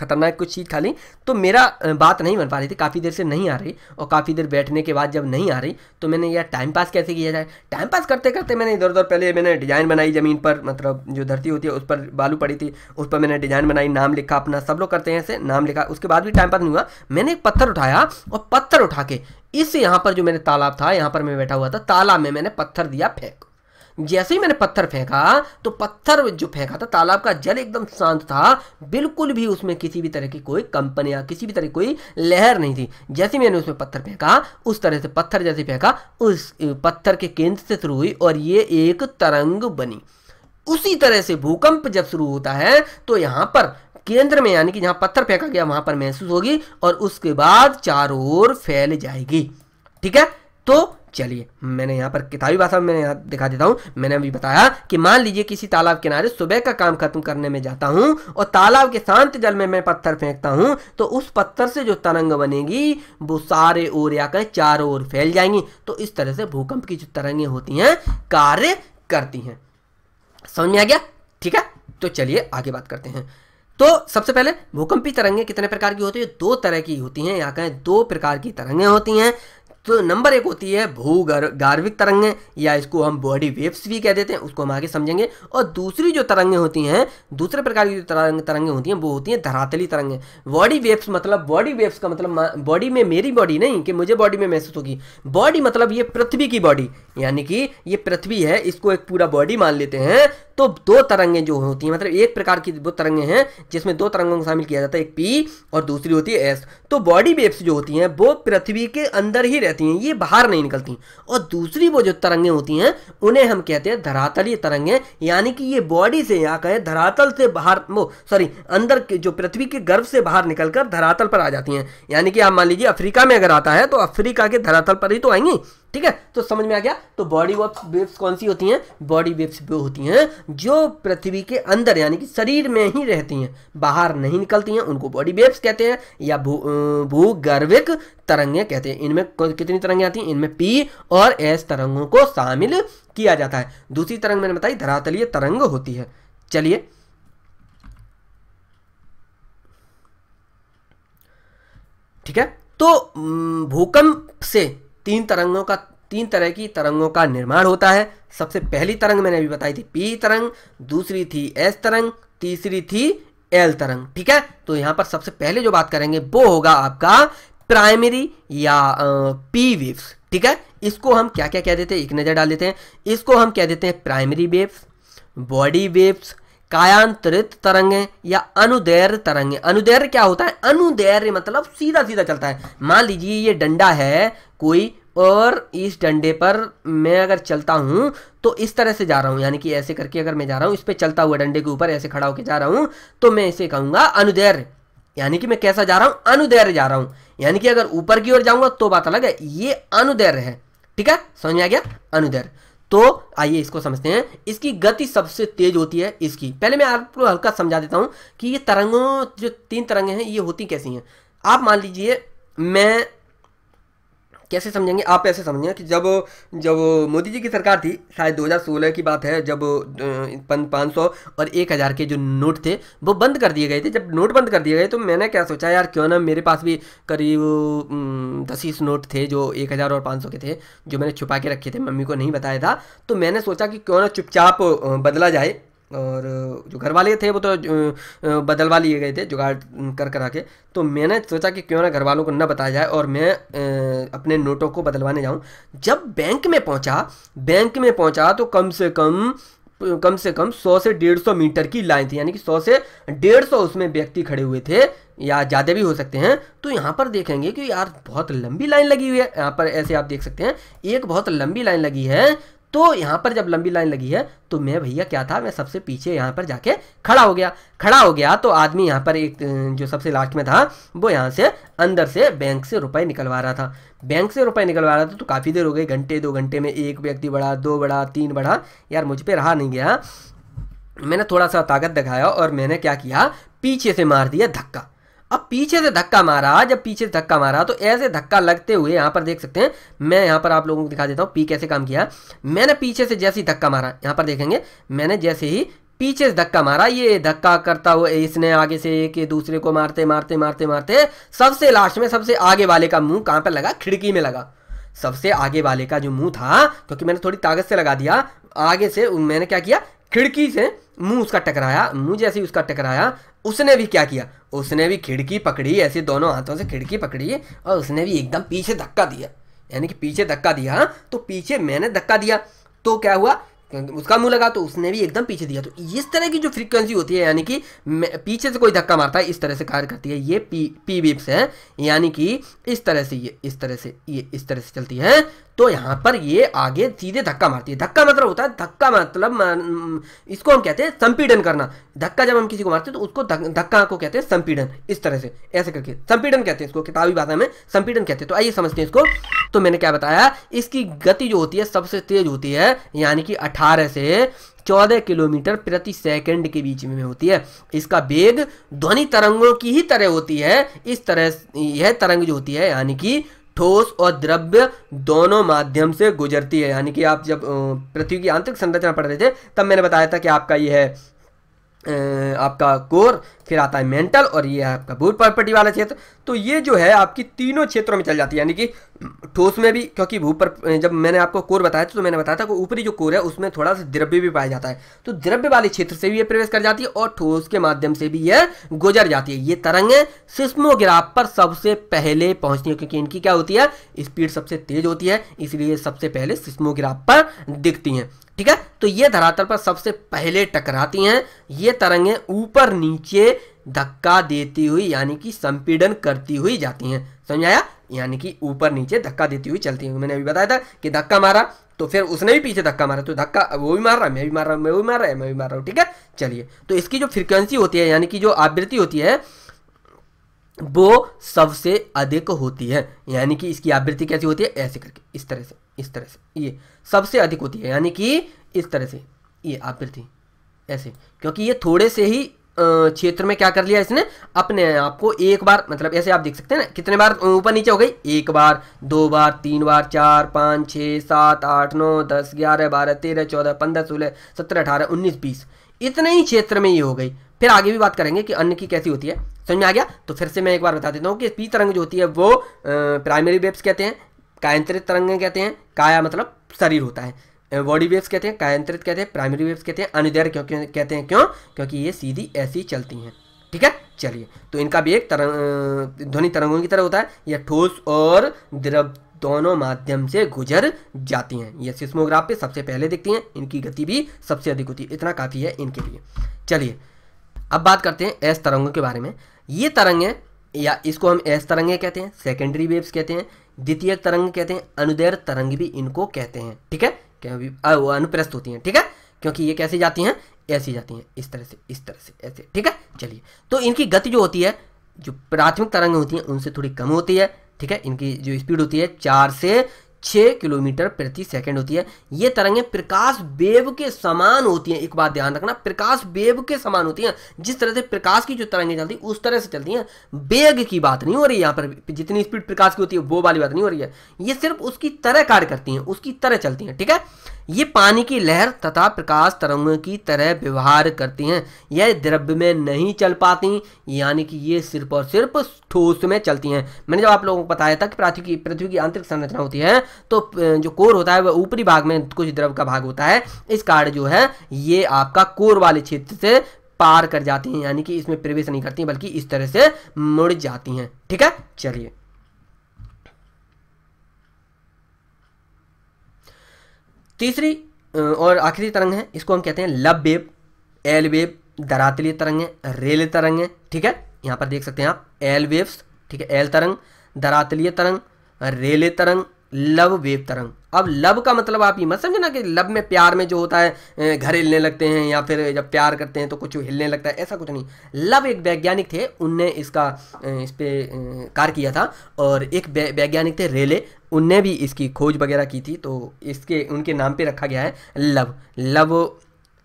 ख़तरनाक कुछ चीज़ खा ली तो मेरा बात नहीं बन पा रही थी काफ़ी देर से नहीं आ रही और काफ़ी देर बैठने के बाद जब नहीं आ रही तो मैंने यह टाइम पास कैसे किया जाए टाइम पास करते करते मैंने इधर उधर पहले मैंने डिज़ाइन बनाई ज़मीन पर मतलब जो धरती होती है उस पर बालू पड़ी थी उस पर मैंने डिज़ाइन बनाई नाम लिखा अपना सब लोग करते हैं ऐसे नाम लिखा उसके बाद भी टाइम पास नहीं हुआ मैंने एक पत्थर उठाया और पत्थर उठा के इस यहां पर जो मैंने तालाब था यहां पर मैं बैठा हुआ था तालाब में मैंने पत्थर दिया फेंक जैसे ही मैंने पत्थर फेंका तो पत्थर जो फेंका था तालाब का जल एकदम शांत था बिल्कुल भी उसमें किसी भी तरह की कोई कंपनी या किसी भी तरह की कोई लहर नहीं थी जैसे मैंने उसमें पत्थर फेंका उस तरह से पत्थर जैसे फेंका उस पत्थर के केंद्र से शुरू हुई और ये एक तरंग बनी उसी तरह से भूकंप जब शुरू होता है तो यहां पर केंद्र में यानी कि जहां पत्थर फेंका गया वहां पर महसूस होगी और उसके बाद चारों ओर फैल जाएगी ठीक है तो चलिए मैंने यहाँ पर किताबी भाषा में दिखा देता हूँ मैंने अभी बताया कि मान लीजिए किसी तालाब किनारे सुबह का काम खत्म करने में जाता हूँ और तालाब के शांत जल में मैं पत्थर फेंकता हूँ तो उस पत्थर से जो तरंग बनेगी वो सारे ओर या कहें चारों ओर फैल जाएंगी तो इस तरह से भूकंप की जो तरंगें होती हैं कार्य करती हैं समझ में आ गया ठीक है तो चलिए आगे बात करते हैं तो सबसे पहले भूकंपी तरंगें कितने प्रकार की होती है दो तरह की होती हैं यहाँ कहें दो प्रकार की तरंगें होती हैं तो नंबर एक होती है भू गार्विक तरंगे या इसको हम बॉडी वेव्स भी कह देते हैं उसको हम आगे समझेंगे और दूसरी जो तरंगे होती हैं दूसरे प्रकार की जो तरंग तरंगे होती हैं वो होती हैं धरातली तरंगे बॉडी वेव्स मतलब बॉडी वेव्स का मतलब बॉडी में मेरी बॉडी नहीं कि मुझे बॉडी में महसूस होगी बॉडी मतलब ये पृथ्वी की बॉडी यानी कि ये पृथ्वी है इसको एक पूरा बॉडी मान लेते हैं तो दो तरंगें जो होती हैं मतलब एक प्रकार की वो तरंगें हैं जिसमें दो तरंगों को शामिल किया जाता है एक पी और दूसरी होती है एस तो बॉडी वेव्स जो होती हैं वो पृथ्वी के अंदर ही रहती हैं ये बाहर नहीं निकलती और दूसरी वो जो तरंगें होती हैं उन्हें हम कहते हैं धरातलीय तरंगें यानी कि ये बॉडी से या कहें धरातल से बाहर वो सॉरी अंदर के जो पृथ्वी के गर्भ से बाहर निकलकर धरातल पर आ जाती हैं यानी कि आप मान लीजिए अफ्रीका में अगर आता है तो अफ्रीका के धरातल पर ही तो आएंगी ठीक है तो समझ में आ गया तो बॉडी वेव्स कौन सी होती हैं बॉडी वेव्स वो होती हैं जो पृथ्वी के अंदर यानी कि शरीर में ही रहती हैं बाहर नहीं निकलती हैं उनको बॉडी वेव्स कहते हैं या भू भूगर्भिक तरंगें कहते हैं इनमें कितनी तरंगें आती हैं इनमें पी और एस तरंगों को शामिल किया जाता है दूसरी तरंग मैंने बताई धरातलीय तरंग होती है चलिए ठीक है तो भूकंप से तीन तरंगों का तीन तरह की तरंगों का निर्माण होता है सबसे पहली तरंग मैंने अभी बताई थी पी तरंग दूसरी थी एस तरंग तीसरी थी एल तरंग ठीक है तो यहां पर सबसे पहले जो बात करेंगे वो होगा आपका प्राइमरी या पी वेव्स ठीक है इसको हम क्या क्या कह देते हैं एक नज़र डाल देते हैं इसको हम कह देते हैं प्राइमरी वेव्स बॉडी वेव्स कायांतरित तरंगे या अनुदैर्य तरंगे अनुदैर्य क्या होता है अनुदैर्य मतलब सीधा सीधा चलता है मान लीजिए ये डंडा है कोई और इस डंडे पर मैं अगर चलता हूँ तो इस तरह से जा रहा हूँ यानी कि ऐसे करके अगर मैं जा रहा हूँ इस पर चलता हुआ डंडे के ऊपर ऐसे खड़ा होकर जा रहा हूँ तो मैं इसे कहूँगा अनुदैर्य यानी कि मैं कैसा जा रहा हूँ अनुदैर्य जा रहा हूँ यानी कि अगर ऊपर की ओर जाऊँगा तो बात अलग है ये अनुदैर्य है ठीक है समझ में आ गया अनुदैर्य तो आइए इसको समझते हैं इसकी गति सबसे तेज होती है इसकी पहले मैं आपको हल्का समझा देता हूँ कि ये तरंगों जो तीन तरंगें हैं ये होती कैसी हैं आप मान लीजिए मैं कैसे समझेंगे आप ऐसे समझेंगे कि जब जब मोदी जी की सरकार थी शायद 2016 की बात है जब पाँच सौ और एक हज़ार के जो नोट थे वो बंद कर दिए गए थे जब नोट बंद कर दिए गए तो मैंने क्या सोचा यार क्यों ना मेरे पास भी करीब दस ही नोट थे जो एक हज़ार और पाँच सौ के थे जो मैंने छुपा के रखे थे मम्मी को नहीं बताया था तो मैंने सोचा कि क्यों ना चुपचाप बदला जाए और जो घर वाले थे वो तो बदलवा लिए गए थे जुगाड़ कर करा के तो मैंने सोचा कि क्यों ना घर वालों को न बताया जाए और मैं अपने नोटों को बदलवाने जाऊँ जब बैंक में पहुँचा बैंक में पहुँचा तो कम से कम कम से कम 100 से 150 मीटर की लाइन थी यानी कि 100 से 150 उसमें व्यक्ति खड़े हुए थे या ज़्यादा भी हो सकते हैं तो यहाँ पर देखेंगे कि यार बहुत लंबी लाइन लगी हुई है यहाँ पर ऐसे आप देख सकते हैं एक बहुत लंबी लाइन लगी है तो यहाँ पर जब लंबी लाइन लगी है तो मैं भैया क्या था मैं सबसे पीछे यहाँ पर जाके खड़ा हो गया खड़ा हो गया तो आदमी यहाँ पर एक जो सबसे लास्ट में था वो यहाँ से अंदर से बैंक से रुपए निकलवा रहा था बैंक से रुपए निकलवा रहा था तो काफ़ी देर हो गई घंटे दो घंटे में एक व्यक्ति बढ़ा दो बढ़ा तीन बढ़ा यार मुझ पर रहा नहीं गया मैंने थोड़ा सा ताकत दिखाया और मैंने क्या किया पीछे से मार दिया धक्का अब पीछे से धक्का मारा जब पीछे से धक्का मारा तो ऐसे धक्का लगते हुए यहाँ पर देख सकते हैं मैं यहाँ पर आप लोगों को दिखा देता हूँ पी कैसे काम किया मैंने पीछे से जैसे ही धक्का मारा यहाँ पर देखेंगे मैंने जैसे ही पीछे से धक्का मारा ये धक्का करता हुआ इसने आगे से एक दूसरे को मारते मारते मारते मारते सबसे लास्ट में सबसे आगे वाले का मुंह कहाँ पर लगा खिड़की में लगा सबसे आगे वाले का जो मुंह था क्योंकि मैंने थोड़ी ताकत से लगा दिया आगे से मैंने क्या किया खिड़की से मुंह उसका टकराया मुंह जैसे ही उसका टकराया उसने भी क्या किया उसने भी खिड़की पकड़ी ऐसे दोनों हाथों से खिड़की पकड़ी और उसने भी एकदम पीछे धक्का दिया यानी कि पीछे धक्का दिया हाँ, तो पीछे मैंने धक्का दिया तो क्या हुआ उसका मुंह लगा तो उसने भी एकदम पीछे दिया तो इस तरह की जो फ्रीक्वेंसी होती है यानी कि पीछे से कोई धक्का मारता है इस तरह से कार्य करती है ये पी पी बीप्स है यानी कि इस तरह से ये इस तरह से ये इस तरह से चलती है तो यहाँ पर ये आगे सीधे धक्का मारती है धक्का मतलब होता है धक्का मतलब इसको हम कहते हैं संपीडन करना धक्का जब हम किसी को मारते हैं तो उसको धक्का को कहते हैं संपीडन इस तरह से ऐसे करके संपीडन कहते हैं इसको किताबी भाषा में संपीडन कहते हैं तो आइए समझते हैं इसको तो मैंने क्या बताया इसकी गति जो होती है सबसे तेज होती है यानी कि अठारह से चौदह किलोमीटर प्रति सेकंड के बीच में होती है इसका वेग ध्वनि तरंगों की ही तरह होती है इस तरह यह तरंग जो होती है यानी कि ठोस और द्रव्य दोनों माध्यम से गुजरती है यानी कि आप जब पृथ्वी की आंतरिक संरचना पढ़ रहे थे तब मैंने बताया था कि आपका यह है आपका कोर फिर आता है मेंटल और ये है आपका भूत प्रॉपर्टी वाला क्षेत्र तो ये जो है आपकी तीनों क्षेत्रों में चल जाती है यानी कि ठोस में भी क्योंकि भू पर जब मैंने आपको कोर बताया था तो मैंने बताया था कि ऊपरी जो कोर है उसमें थोड़ा सा द्रव्य भी पाया जाता है तो द्रव्य वाले क्षेत्र से भी ये प्रवेश कर जाती है और ठोस के माध्यम से भी यह गुजर जाती है ये तरंगे सिस्मोग्राफ पर सबसे पहले पहुंचती है क्योंकि इनकी क्या होती है स्पीड सबसे तेज होती है इसलिए सबसे पहले सिस्मोग्राफ पर दिखती हैं ठीक है तो ये धरातल पर सबसे पहले टकराती हैं ये तरंगें ऊपर नीचे धक्का देती हुई यानी कि संपीडन करती हुई जाती हैं समझाया यानी कि ऊपर नीचे धक्का देती हुई चलती हैं मैंने अभी बताया था कि धक्का मारा तो फिर उसने भी पीछे धक्का मारा तो धक्का वो भी मार रहा है मैं भी मार रहा हूँ मैं भी मार रहा है मैं भी मार रहा हूँ ठीक है चलिए तो इसकी जो फ्रिक्वेंसी होती है यानी कि जो आवृत्ति होती है वो सबसे अधिक होती है यानी कि इसकी आवृत्ति कैसी होती है ऐसे करके इस तरह से इस तरह से ये सबसे अधिक होती है यानी कि इस तरह से ये आकृति ऐसे क्योंकि ये थोड़े से ही क्षेत्र में क्या कर लिया इसने अपने आप को एक बार मतलब ऐसे आप देख सकते हैं ना कितने बार ऊपर नीचे हो गई एक बार दो बार तीन बार चार पाँच छः सात आठ नौ दस ग्यारह बारह तेरह चौदह पंद्रह सोलह सत्रह अठारह उन्नीस बीस इतने ही क्षेत्र में ये हो गई फिर आगे भी बात करेंगे कि अन्न की कैसी होती है समझ में आ गया तो फिर से मैं एक बार बता देता हूँ कि पी तरंग जो होती है वो प्राइमरी वेब्स कहते हैं कायंत्रित तरंगें कहते हैं काया मतलब शरीर होता है बॉडी वेव्स कहते हैं कायंत्रित कहते हैं प्राइमरी वेव्स कहते हैं अनुदैर क्यों क्यों कहते हैं क्यों क्योंकि ये सीधी ऐसी चलती हैं ठीक है चलिए तो इनका भी एक तरंग ध्वनि तरंगों की तरह होता है यह ठोस और द्रव दोनों माध्यम से गुजर जाती हैं यह सिस्मोग्राफ पे सबसे पहले दिखती हैं इनकी गति भी सबसे अधिक होती है इतना काफ़ी है इनके लिए चलिए अब बात करते हैं एस तरंगों के बारे में ये तरंगें या इसको हम एस तरंगें कहते हैं सेकेंडरी वेव्स कहते हैं द्वितीय तरंग कहते हैं अनुदैर तरंग भी इनको कहते हैं ठीक है क्या अनुप्रस्त होती हैं ठीक है क्योंकि ये कैसे जाती हैं ऐसी जाती हैं इस तरह से इस तरह से ऐसे ठीक है चलिए तो इनकी गति जो होती है जो प्राथमिक तरंग होती हैं उनसे थोड़ी कम होती है ठीक है इनकी जो स्पीड होती है चार से छः किलोमीटर प्रति सेकंड होती है ये तरंगें प्रकाश वेव के समान होती हैं एक बात ध्यान रखना प्रकाश वेव के समान होती हैं जिस तरह से प्रकाश की जो तरंगें चलती हैं उस तरह से चलती हैं वेग की बात नहीं हो रही यहाँ पर जितनी स्पीड प्रकाश की होती है वो वाली बात नहीं हो रही है ये सिर्फ उसकी तरह कार्य करती हैं उसकी तरह चलती हैं ठीक है ये पानी की लहर तथा प्रकाश तरंगों की तरह व्यवहार करती हैं यह द्रव्य में नहीं चल पाती यानी कि ये सिर्फ और सिर्फ ठोस में चलती हैं मैंने जब आप लोगों को बताया था कि पृथ्वी की पृथ्वी की आंतरिक संरचना होती है तो जो कोर होता है वह ऊपरी भाग में कुछ द्रव का भाग होता है इस कारण जो है ये आपका कोर वाले क्षेत्र से पार कर जाती हैं यानी कि इसमें प्रवेश नहीं करती बल्कि इस तरह से मुड़ जाती हैं ठीक है चलिए तीसरी और आखिरी तरंग है इसको हम कहते हैं लब वेब एल वेब दरातली तरंगें रेल तरंगें ठीक है यहां पर देख सकते हैं आप एल वेव्स ठीक है एल तरंग दरातली तरंग रेले तरंग लव वेव तरंग अब लव का मतलब आप ये मत समझना कि लव में प्यार में जो होता है घर हिलने लगते हैं या फिर जब प्यार करते हैं तो कुछ हिलने लगता है ऐसा कुछ नहीं लव एक वैज्ञानिक थे उनने इसका इस पर कार्य किया था और एक वैज्ञानिक थे रेले उनने भी इसकी खोज वगैरह की थी तो इसके उनके नाम पे रखा गया है लव लव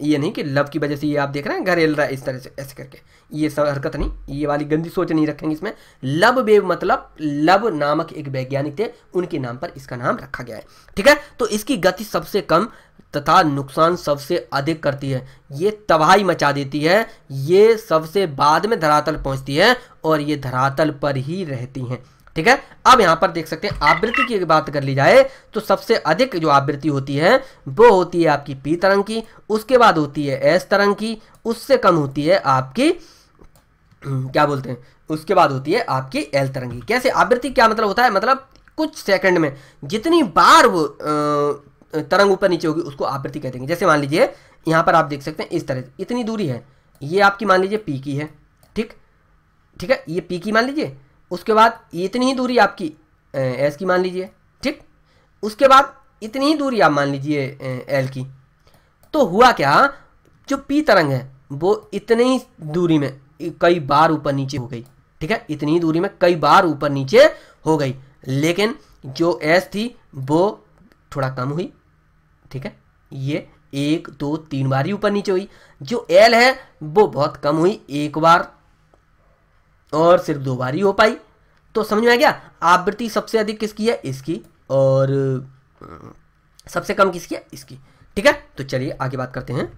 ये नहीं कि लव की वजह से ये आप देख रहे हैं घर हिल रहा है इस तरह से ऐसे करके ये सब हरकत नहीं ये वाली गंदी सोच नहीं रखेंगे इसमें लब बेब मतलब लब नामक एक वैज्ञानिक थे उनके नाम पर इसका नाम रखा गया है ठीक है तो इसकी गति सबसे कम तथा नुकसान सबसे अधिक करती है ये तबाही मचा देती है ये सबसे बाद में धरातल पहुंचती है और ये धरातल पर ही रहती हैं ठीक है अब यहाँ पर देख सकते हैं आवृत्ति की बात कर ली जाए तो सबसे अधिक जो आवृत्ति होती है वो होती है आपकी पी तरंग की उसके बाद होती है एस तरंग की उससे कम होती है आपकी क्या बोलते हैं उसके बाद होती है आपकी एल तरंगी कैसे आवृत्ति क्या मतलब होता है मतलब कुछ सेकंड में जितनी बार वो तरंग ऊपर नीचे होगी उसको आवृत्ति कह देंगे जैसे मान लीजिए यहाँ पर आप देख सकते हैं इस तरह से इतनी दूरी है ये आपकी मान लीजिए पी की है ठीक ठीक है ये पी की मान लीजिए उसके बाद इतनी ही दूरी आपकी एस की मान लीजिए ठीक उसके बाद इतनी ही दूरी आप मान लीजिए एल की तो हुआ क्या जो पी तरंग है वो इतनी ही दूरी में कई बार ऊपर नीचे हो गई ठीक है इतनी दूरी में कई बार ऊपर नीचे हो गई लेकिन जो एस थी वो थोड़ा कम हुई ठीक है ये एक दो तीन बार ही ऊपर नीचे हुई जो एल है वो बहुत कम हुई एक बार और सिर्फ दो बार ही हो पाई तो समझ में आ गया आवृत्ति सबसे अधिक किसकी है इसकी और सबसे कम किसकी है इसकी ठीक है तो चलिए आगे बात करते हैं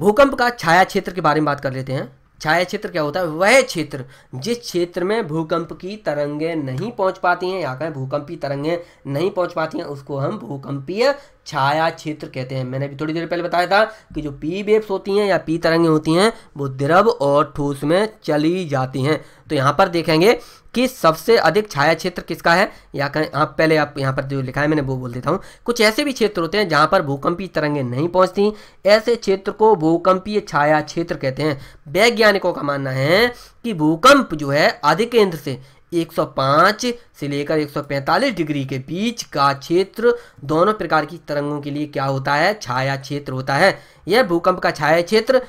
भूकंप का छाया क्षेत्र के बारे में बात कर लेते हैं छाया क्षेत्र क्या होता है वह क्षेत्र जिस क्षेत्र में भूकंप की तरंगे नहीं पहुंच पाती हैं या कहें की तरंगे नहीं पहुंच पाती हैं उसको हम भूकंपीय छाया क्षेत्र कहते हैं मैंने भी थोड़ी देर पहले बताया था कि जो पी वेब्स होती हैं या पी तरंगे होती हैं वो द्रव और ठोस में चली जाती हैं तो यहाँ पर देखेंगे कि सबसे अधिक छाया क्षेत्र किसका है या आप पहले आप यहाँ पर जो लिखा है मैंने वो बोल देता हूँ कुछ ऐसे भी क्षेत्र होते हैं जहाँ पर भूकंपीय तरंगें नहीं पहुँचती ऐसे क्षेत्र को भूकंपीय छाया क्षेत्र कहते हैं वैज्ञानिकों का मानना है कि भूकंप जो है अधिकेंद्र से 105 से लेकर 145 डिग्री के बीच का क्षेत्र दोनों प्रकार की तरंगों के लिए क्या होता है छाया क्षेत्र होता है यह भूकंप का छाया क्षेत्र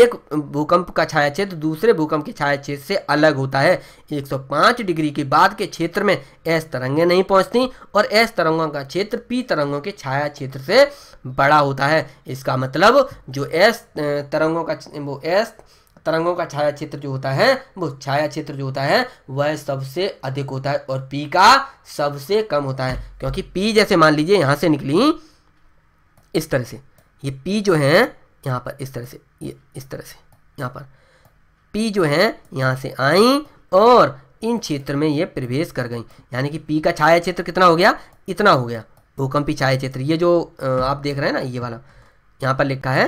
एक भूकंप का छाया क्षेत्र दूसरे भूकंप के छाया क्षेत्र से अलग होता है 105 डिग्री के बाद के क्षेत्र में एस तरंगे नहीं पहुंचती और एस तरंगों का क्षेत्र पी तरंगों के छाया क्षेत्र से बड़ा होता है इसका मतलब जो एस तरंगों का वो एस तरंगों का छाया क्षेत्र जो होता है वो छाया क्षेत्र जो होता है वह सबसे अधिक होता है और पी का सबसे कम होता है क्योंकि पी जैसे मान लीजिए यहां से निकली इस तरह से ये पी जो है यहां पर इस तरह से ये इस तरह से यहां पर पी जो है यहां से आई और इन क्षेत्र में ये प्रवेश कर गई यानी कि पी का छाया क्षेत्र कितना हो गया इतना हो गया भूकंपी छाया क्षेत्र ये जो आप देख रहे हैं ना ये वाला यहां पर लिखा है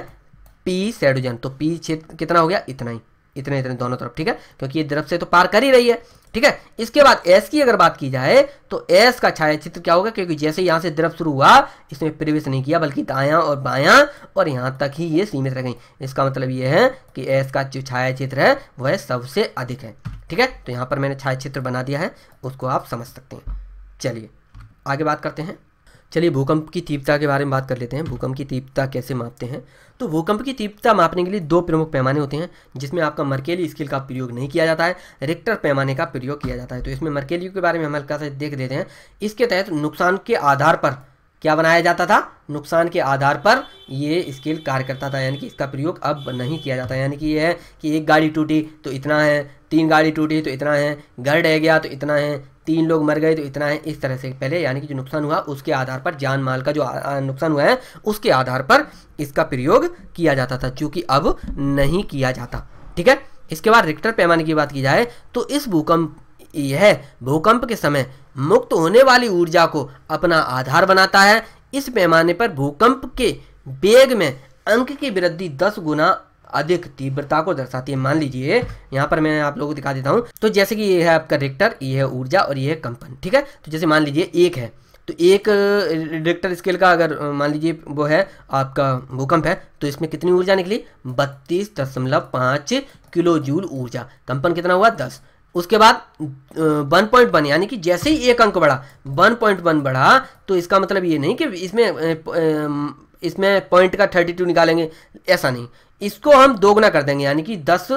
पी सेडोजन तो पी क्षेत्र कितना हो गया इतना ही इतने इतने दोनों तरफ ठीक है क्योंकि ये द्रव से तो पार कर ही रही है ठीक है इसके बाद एस की अगर बात की जाए तो एस का छाया चित्र क्या होगा क्योंकि जैसे यहां से द्रव शुरू हुआ इसमें प्रवेश नहीं किया बल्कि दायां और बायां और यहां तक ही ये सीमित रह गई इसका मतलब ये है कि एस का जो छाया चित्र है वह सबसे अधिक है ठीक है तो यहां पर मैंने छाया चित्र बना दिया है उसको आप समझ सकते हैं चलिए आगे बात करते हैं चलिए भूकंप की तीव्रता के बारे में बात कर लेते हैं भूकंप की तीव्रता कैसे मापते हैं तो भूकंप की तीव्रता मापने के लिए दो प्रमुख पैमाने होते हैं जिसमें आपका मर्केली स्केल का प्रयोग नहीं किया जाता है रिक्टर पैमाने का प्रयोग किया जाता है तो इसमें मरकेली के बारे में हम हल्का सा देख देते हैं इसके तहत नुकसान के आधार पर क्या बनाया जाता था नुकसान के आधार पर ये स्केल कार्य करता था यानी कि इसका प्रयोग अब नहीं किया जाता यानी कि यह है कि एक गाड़ी टूटी तो इतना है तीन गाड़ी टूटी तो इतना है घर डह गया तो इतना है तीन लोग मर गए तो इतना है इस तरह से पहले यानी कि जो नुकसान हुआ उसके आधार पर जान माल का जो नुकसान हुआ है उसके आधार पर इसका प्रयोग किया जाता था चूंकि अब नहीं किया जाता ठीक है इसके बाद रिक्टर पैमाने की बात की जाए तो इस भूकंप यह भूकंप के समय मुक्त होने वाली ऊर्जा को अपना आधार बनाता है इस पैमाने पर भूकंप के वेग में अंक की वृद्धि दस गुना अधिक तीव्रता को दर्शाती है मान लीजिए यहाँ पर मैं आप लोगों को दिखा देता हूँ तो जैसे कि ये है आपका रिक्टर ये है ऊर्जा और ये है कंपन ठीक है तो जैसे मान लीजिए एक है तो एक रिक्टर स्केल का अगर मान लीजिए वो है आपका भूकंप है तो इसमें कितनी ऊर्जा निकली बत्तीस दशमलव पाँच किलो जूल ऊर्जा कंपन कितना हुआ दस उसके बाद वन पॉइंट वन यानी कि जैसे ही एक अंक बढ़ा वन पॉइंट वन बढ़ा तो इसका मतलब ये नहीं कि इसमें इसमें पॉइंट का थर्टी टू निकालेंगे ऐसा नहीं इसको हम दोगुना कर देंगे यानी कि दस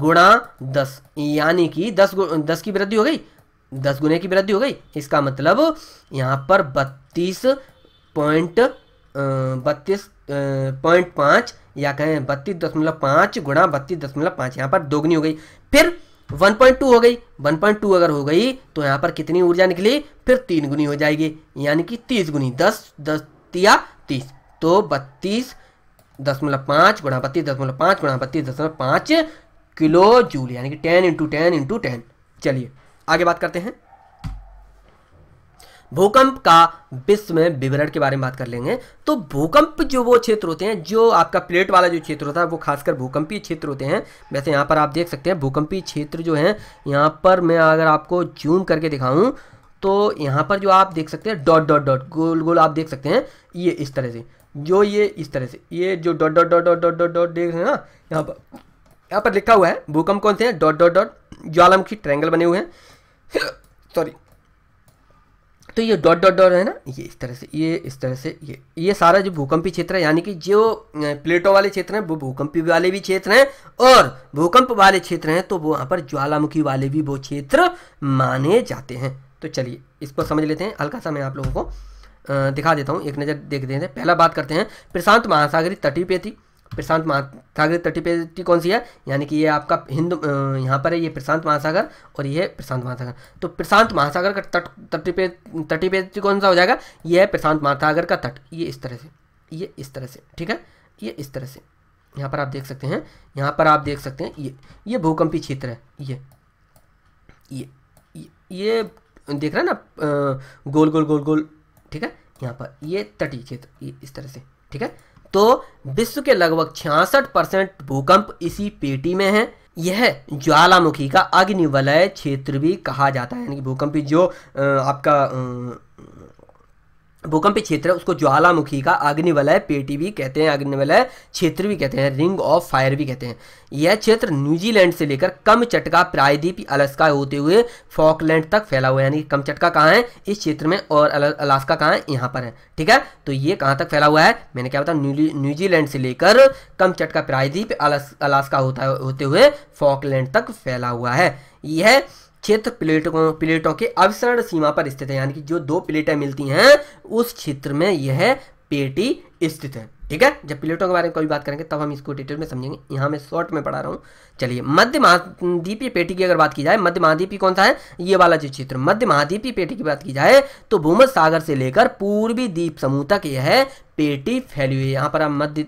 गुणा दस यानी कि दस दस की वृद्धि हो गई दस गुने की वृद्धि हो गई इसका मतलब यहाँ पर बत्तीस पॉइंट बत्तीस पॉइंट पाँच या कहें बत्तीस दशमलव पाँच गुणा बत्तीस दशमलव पाँच यहाँ पर दोगुनी हो गई फिर 1.2 हो गई 1.2 अगर हो गई तो यहाँ पर कितनी ऊर्जा निकली फिर तीन गुनी हो जाएगी यानी कि तीस गुनी दस दस या तीस तो बत्तीस दशमलव पाँच गुणा बत्तीस दशमलव पाँच गुणा बत्तीस दशमलव पाँच किलो जूल यानी कि ten into ten into ten चलिए आगे बात करते हैं भूकंप का विश्व में विवरण के बारे में बात कर लेंगे तो भूकंप जो वो क्षेत्र होते हैं जो आपका प्लेट वाला जो क्षेत्र होता है वो खासकर भूकंपीय क्षेत्र होते हैं वैसे यहाँ पर आप देख सकते हैं भूकंपीय क्षेत्र जो है यहाँ पर मैं अगर आपको जूम करके दिखाऊं तो यहाँ पर जो आप देख सकते हैं डॉट डॉट डॉट गोल गोल आप देख सकते हैं ये इस तरह से जो ये इस तरह से ये जो dot dot dot dot dot dot dot देख रहे हैं ना यहाँ पर यहाँ पर लिखा हुआ है भूकंप कौन से हैं डॉट डॉट डॉट ज्वालामुखी ट्रायंगल बने हुए हैं सॉरी तो ये डॉट डॉट डॉट है ना ये इस तरह से ये इस तरह से ये ये सारा जो भूकंपी क्षेत्र है यानी कि जो प्लेटों वाले क्षेत्र हैं वो भूकंपी वाले भी क्षेत्र हैं और भूकंप वाले क्षेत्र हैं तो वो वहाँ पर ज्वालामुखी वाले भी वो क्षेत्र माने जाते हैं तो चलिए इसको समझ लेते हैं हल्का सा मैं आप लोगों को दिखा देता हूँ एक नज़र देख देते हैं पहला बात करते हैं प्रशांत महासागरी थी प्रशांत महासागर तटीपेटी कौन सी है यानी कि ये आपका हिंद यहाँ पर है ये प्रशांत महासागर और ये प्रशांत महासागर तो प्रशांत महासागर का तट तटीपे तटीपेटी कौन सा हो जाएगा ये है प्रशांत महासागर का तट ये इस तरह से ये इस तरह से ठीक है ये इस तरह से यहाँ पर आप देख सकते हैं यहाँ पर आप देख सकते हैं ये ये भूकंपी क्षेत्र है ये ये ये देख रहे हैं ना गोल गोल गोल गोल ठीक है यहाँ पर ये तटीय क्षेत्र इस तरह से ठीक है तो विश्व के लगभग छियासठ परसेंट भूकंप इसी पेटी में है यह ज्वालामुखी का अग्निवलय क्षेत्र भी कहा जाता है यानी भूकंप जो आपका भूकंप क्षेत्र है उसको ज्वालामुखी का अग्निवलय पेटी भी कहते हैं अग्निवलय क्षेत्र भी कहते हैं रिंग ऑफ फायर भी कहते हैं यह क्षेत्र न्यूजीलैंड से लेकर कम चटका प्रायद्वीप अलास्का होते हुए फॉकलैंड तक फैला हुआ है यानी कम चटका कहाँ है इस क्षेत्र में और अलास्का कहाँ है यहाँ पर है ठीक है तो ये कहाँ तक फैला हुआ है मैंने क्या बताया न्यूजीलैंड से लेकर कम चटका प्रायद्वीप अलास्का होता होते हुए फॉकलैंड तक फैला हुआ है यह क्षेत्र प्लेटों प्लेटों के अवसरण सीमा पर स्थित है यानी कि जो दो प्लेटें मिलती हैं उस क्षेत्र में यह पेटी स्थित है ठीक है जब प्लेटों के बारे में कोई बात करेंगे तब हम इसको डिटेल में समझेंगे यहाँ मैं शॉर्ट में पढ़ा रहा हूँ चलिए मध्य महाद्वीपीय पेटी की अगर बात की जाए मध्य महाद्वीपीय कौन सा है ये वाला जो क्षेत्र मध्य महाद्वीपीय पेटी की बात की जाए तो भूमध सागर से लेकर पूर्वी द्वीप समूह तक यह पेटी फैली हुई है यहाँ पर आप मध्य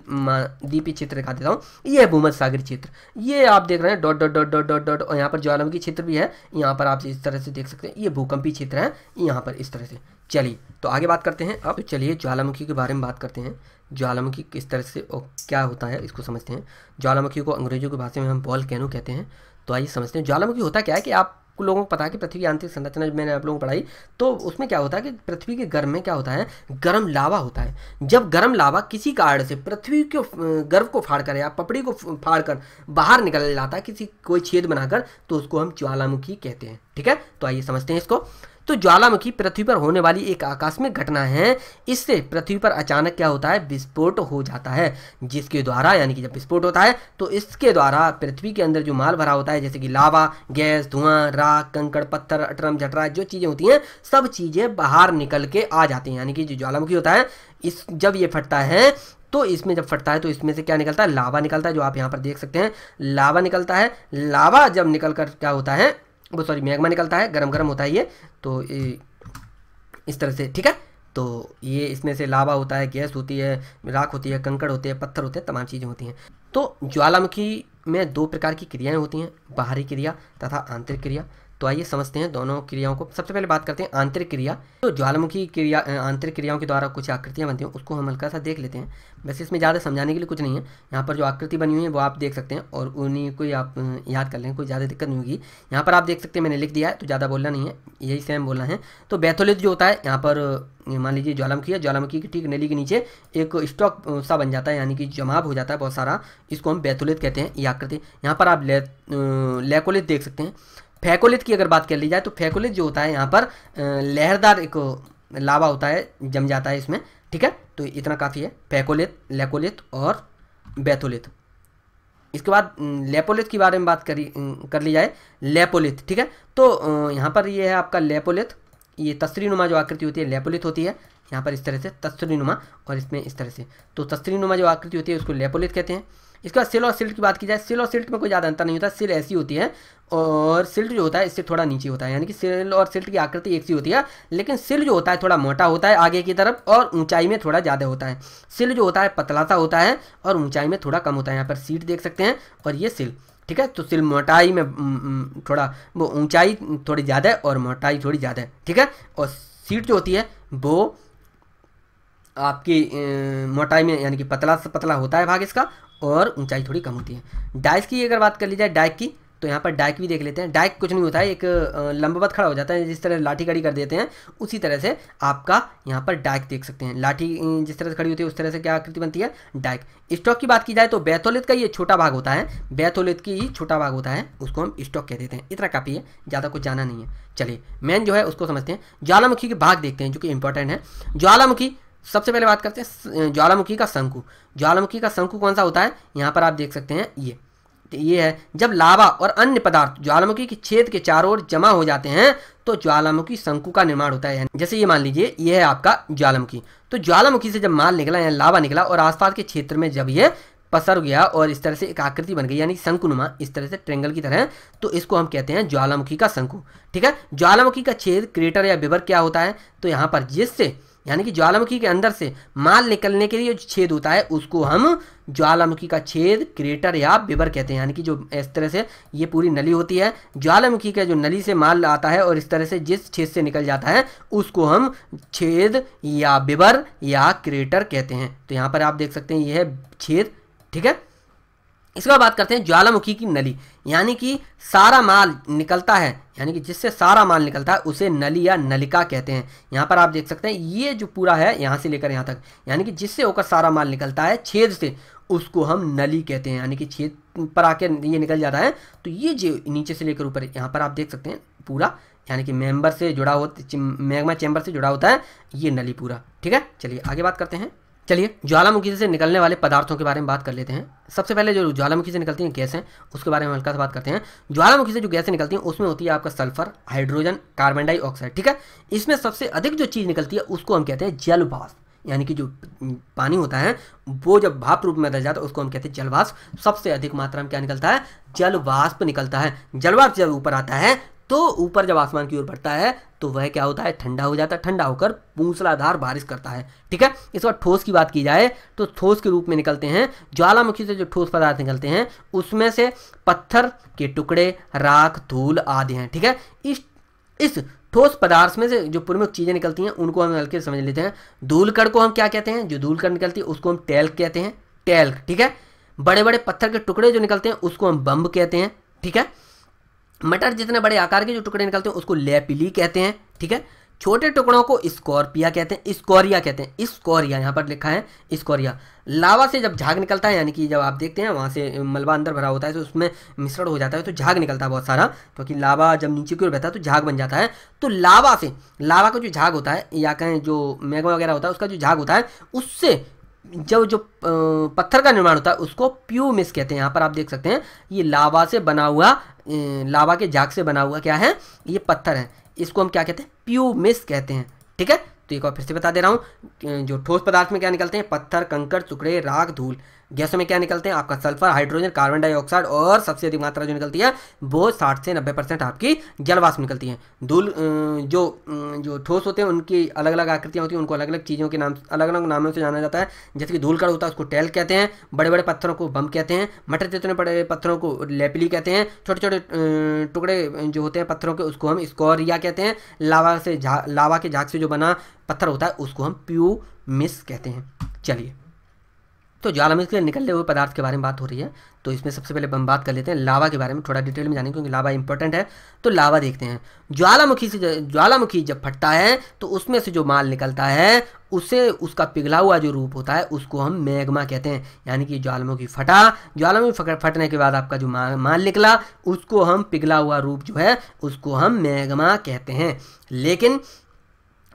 दीपी चित्र दिखा देता हूँ ये है भूमध सागर चित्र ये आप देख रहे हैं dot dot dot dot dot dot और यहाँ पर ज्वालामुखी क्षेत्र भी है यहाँ पर आप इस तरह से देख सकते हैं ये भूकंपी क्षेत्र है यहाँ पर इस तरह से चलिए तो आगे बात करते हैं अब चलिए ज्वालामुखी के बारे में बात करते हैं ज्वालामुखी किस तरह से और क्या होता है इसको समझते हैं ज्वालामुखी को अंग्रेजों की भाषा में हम बॉल कैनो कहते हैं तो आइए समझते हैं ज्वालामुखी होता क्या है कि आप लोगों को पता है कि पृथ्वी आंतरिक संरचना मैंने आप लोगों को पढ़ाई तो उसमें क्या होता है कि पृथ्वी के गर्भ में क्या होता है गर्म लावा होता है जब गर्म लावा किसी कारण से पृथ्वी के गर्भ को फाड़ कर या पपड़ी को फाड़ कर बाहर निकल जाता है किसी कोई छेद बनाकर तो उसको हम ज्वालामुखी कहते हैं ठीक है तो आइए समझते हैं इसको तो ज्वालामुखी पृथ्वी पर होने वाली एक आकस्मिक घटना है इससे पृथ्वी पर अचानक क्या होता है विस्फोट हो जाता है जिसके द्वारा यानी कि जब विस्फोट होता है तो इसके द्वारा पृथ्वी के अंदर जो माल भरा होता है जैसे कि लावा गैस धुआं राख कंकड़ पत्थर अटरम झटरा जो चीज़ें होती हैं सब चीज़ें बाहर निकल के आ जाती हैं यानी कि जो ज्वालामुखी होता है इस जब ये फटता है तो इसमें जब फटता है तो इसमें से क्या निकलता है लावा निकलता है जो आप यहाँ पर देख सकते हैं लावा निकलता है लावा जब निकल कर क्या होता है वो सॉरी मैग्मा निकलता है गर्म गर्म होता है ये तो इस तरह से ठीक है तो ये इसमें से लावा होता है गैस होती है राख होती है कंकड़ होते हैं पत्थर होते हैं तमाम चीज़ें होती हैं तो ज्वालामुखी में दो प्रकार की क्रियाएं होती हैं बाहरी क्रिया तथा आंतरिक क्रिया तो आइए समझते हैं दोनों क्रियाओं को सबसे पहले बात करते हैं आंतरिक क्रिया तो ज्वालामुखी क्रिया आंतरिक क्रियाओं के द्वारा कुछ आकृतियाँ बनती हैं उसको हम हल्का सा देख लेते हैं वैसे इसमें ज़्यादा समझाने के लिए कुछ नहीं है यहाँ पर जो आकृति बनी हुई है वो आप देख सकते हैं और उन्हीं को आप याद कर लें कोई ज़्यादा दिक्कत नहीं होगी यहाँ पर आप देख सकते हैं मैंने लिख दिया है तो ज़्यादा बोलना नहीं है यही सेम बोलना है तो बैथोलिथ जो होता है यहाँ पर मान लीजिए ज्वालामुखी है ज्वालामुखी की ठीक नली के नीचे एक स्टॉक सा बन जाता है यानी कि जमाव हो जाता है बहुत सारा इसको हम बैथोलिथ कहते हैं ये आकृति यहाँ पर आप लेकोलिथ देख सकते हैं फेकोलिथ की अगर बात कर ली जाए तो फेकोलिथ जो होता है यहाँ पर लहरदार एक लावा होता है जम जाता है इसमें ठीक है तो इतना काफ़ी है फेकोलिथ लेकोलिथ और बैथोलित इसके बाद लेपोलिथ के बारे में बात करी कर ली जाए लेपोलिथ ठीक है तो यहाँ पर ये है आपका लेपोलिथ ये तस्री जो आकृति होती है लेपोलिथ होती है यहाँ पर इस तरह से तस्री और इसमें इस तरह से तो तस्री जो आकृति होती है उसको लेपोलिथ कहते हैं इसके बाद सिल और सिल्ट की बात की जाए सिल और सिल्ट में कोई ज़्यादा अंतर नहीं होता सिल ऐसी होती है और सिल्ट जो होता है इससे थोड़ा नीचे होता है यानी कि सिल और सिल्ट की आकृति एक सी होती है लेकिन सिल जो होता है थोड़ा मोटा होता है आगे की तरफ और ऊंचाई में थोड़ा ज़्यादा होता है सिल जो होता है पतला सा होता है और ऊंचाई में थोड़ा कम होता है यहाँ पर सीट देख सकते हैं और ये सिल ठीक है तो सिल मोटाई में थोड़ा वो ऊंचाई थोड़ी ज़्यादा है और मोटाई थोड़ी ज़्यादा है ठीक है और सीट जो होती है वो आपकी मोटाई में यानी कि पतला से पतला होता है भाग इसका और ऊंचाई थोड़ी कम होती है डाइस की अगर बात कर ली जाए डाइक की तो यहाँ पर डाइक भी देख लेते हैं डाइक कुछ नहीं होता है एक लंबवत खड़ा हो जाता है जिस तरह लाठी खड़ी कर देते हैं उसी तरह से आपका यहाँ पर डाइक देख सकते हैं लाठी जिस तरह से खड़ी होती है उस तरह से क्या आकृति बनती है डाइक स्टॉक की बात की जाए तो बैथोलित का ये छोटा भाग होता है बैथोलित की ही छोटा भाग होता है उसको हम स्टॉक कह देते हैं इतना काफ़ी है ज़्यादा कुछ जाना नहीं है चलिए मेन जो है उसको समझते हैं ज्वालामुखी के भाग देखते हैं जो कि इंपॉर्टेंट है ज्वालामुखी सबसे पहले बात करते हैं ज्वालामुखी का शंकु ज्वालामुखी का शंकु कौन सा होता है यहाँ पर आप देख सकते हैं ये तो ये है जब लावा और अन्य पदार्थ ज्वालामुखी के छेद के चारों ओर जमा हो जाते हैं तो ज्वालामुखी शंकु का निर्माण होता है जैसे ये मान लीजिए ये है आपका ज्वालामुखी तो ज्वालामुखी से जब माल निकला या लावा निकला और आसपास के क्षेत्र में जब ये पसर गया और इस तरह से एक आकृति बन गई यानी शंकुनुमा इस तरह से ट्रेंगल की तरह तो इसको हम कहते हैं ज्वालामुखी का शंकु ठीक है ज्वालामुखी का छेद क्रेटर या विवर क्या होता है तो यहाँ पर जिससे यानी कि ज्वालामुखी के अंदर से माल निकलने के लिए जो छेद होता है उसको हम ज्वालामुखी का छेद क्रेटर या बिबर कहते हैं यानी कि जो इस तरह से ये पूरी नली होती है ज्वालामुखी का जो नली से माल आता है और इस तरह से जिस छेद से निकल जाता है उसको हम छेद या बिबर या क्रेटर कहते हैं तो यहाँ पर आप देख सकते हैं यह है छेद ठीक है इसके बाद बात करते हैं ज्वालामुखी की नली यानी कि सारा माल निकलता है यानी कि जिससे सारा माल निकलता है उसे नली या नलिका कहते हैं यहाँ पर आप देख सकते हैं ये जो पूरा है यहाँ से लेकर यहाँ तक यानी कि जिससे होकर सारा माल निकलता है छेद से उसको हम नली कहते हैं यानी कि छेद पर आके ये निकल जाता है तो ये जो नीचे से लेकर ऊपर यहाँ पर आप देख सकते हैं पूरा यानी कि मेम्बर से जुड़ा होता मैगमा चैम्बर से जुड़ा होता है ये नली पूरा ठीक है चलिए आगे बात करते हैं चलिए ज्वालामुखी से निकलने वाले पदार्थों के बारे में बात कर लेते हैं सबसे पहले जो ज्वालामुखी से निकलती हैं गैसें उसके बारे में हल्का से बात करते हैं ज्वालामुखी से जो गैसें निकलती हैं उसमें होती है आपका सल्फर हाइड्रोजन कार्बन डाइऑक्साइड ठीक है इसमें सबसे अधिक जो चीज़ निकलती है उसको हम कहते हैं जल यानी कि जो पानी होता है वो जब भाप रूप में बदल जाता है उसको हम कहते हैं जलवाष्प सबसे अधिक मात्रा में क्या निकलता है जलवाष्प निकलता है जलवाष्प जब ऊपर आता है तो ऊपर जब आसमान की ओर बढ़ता है तो वह क्या होता है ठंडा हो जाता है ठंडा होकर मूसलाधार बारिश करता है ठीक है इस बार ठोस की बात की जाए तो ठोस के रूप में निकलते हैं ज्वालामुखी से जो ठोस पदार्थ निकलते हैं उसमें से पत्थर के टुकड़े राख धूल आदि हैं ठीक है इस इस ठोस पदार्थ में से जो प्रमुख चीज़ें निकलती हैं उनको हम हल्के समझ लेते हैं धूलकड़ को हम क्या कहते हैं जो धूलकड़ निकलती है उसको हम टैल्क कहते हैं टैल्क ठीक है बड़े बड़े पत्थर के टुकड़े जो निकलते हैं उसको हम बम्ब कहते हैं ठीक है मटर जितने बड़े आकार के जो टुकड़े निकलते हैं उसको लेपिली कहते हैं ठीक है छोटे टुकड़ों को स्कॉर्पिया कहते हैं स्कोरिया कहते हैं स्कोरिया यहाँ पर लिखा है स्कोरिया लावा से जब झाग निकलता है यानी कि जब आप देखते हैं वहाँ से मलबा अंदर भरा होता है तो उसमें मिश्रण हो जाता है तो झाग निकलता है बहुत सारा क्योंकि तो लावा जब नीचे की ओर बहता है तो झाग बन जाता है तो लावा से लावा का जो झाग होता है या कहें जो मैगमा वगैरह होता है उसका जो झाग होता है उससे जब जो पत्थर का निर्माण होता है उसको प्यूमिस कहते हैं यहाँ पर आप देख सकते हैं ये लावा से बना हुआ लावा के झाक से बना हुआ क्या है ये पत्थर है इसको हम क्या कहते हैं प्यूमिस कहते हैं ठीक है तो एक बार फिर से बता दे रहा हूँ जो ठोस पदार्थ में क्या निकलते हैं पत्थर कंकर टुकड़े राख धूल गैसों में क्या निकलते हैं आपका सल्फर हाइड्रोजन कार्बन डाइऑक्साइड और सबसे अधिक मात्रा जो निकलती है वो साठ से नब्बे परसेंट आपकी जलवाष्प निकलती है धूल जो जो ठोस होते हैं उनकी अलग अलग आकृतियाँ होती हैं उनको अलग अलग चीज़ों के नाम अलग अलग नामों से जाना जाता है जैसे कि धूल कड़ होता है उसको टैल कहते हैं बड़े बड़े पत्थरों को बम कहते हैं मटर जितने बड़े पत्थरों को लेपली कहते हैं छोटे छोटे टुकड़े जो होते हैं पत्थरों के उसको हम स्कोरिया कहते हैं लावा से झा लावा के झाक से जो बना पत्थर होता है उसको हम प्यू मिस कहते हैं चलिए तो ज्वालामुखी से निकलने हुए पदार्थ के बारे में बात हो रही है तो इसमें सबसे पहले हम बात कर लेते हैं लावा के बारे में थोड़ा डिटेल में जाने क्योंकि लावा इंपॉर्टेंट है तो लावा देखते हैं ज्वालामुखी से ज्वालामुखी जब फटता है तो उसमें से जो माल निकलता है उसे उसका पिघला हुआ जो रूप होता है उसको हम मैग्मा कहते हैं यानी कि ज्वालामुखी फटा ज्वालामुखी फटने के बाद आपका जो माल निकला उसको हम पिघला हुआ रूप जो है उसको हम मैग्मा कहते हैं लेकिन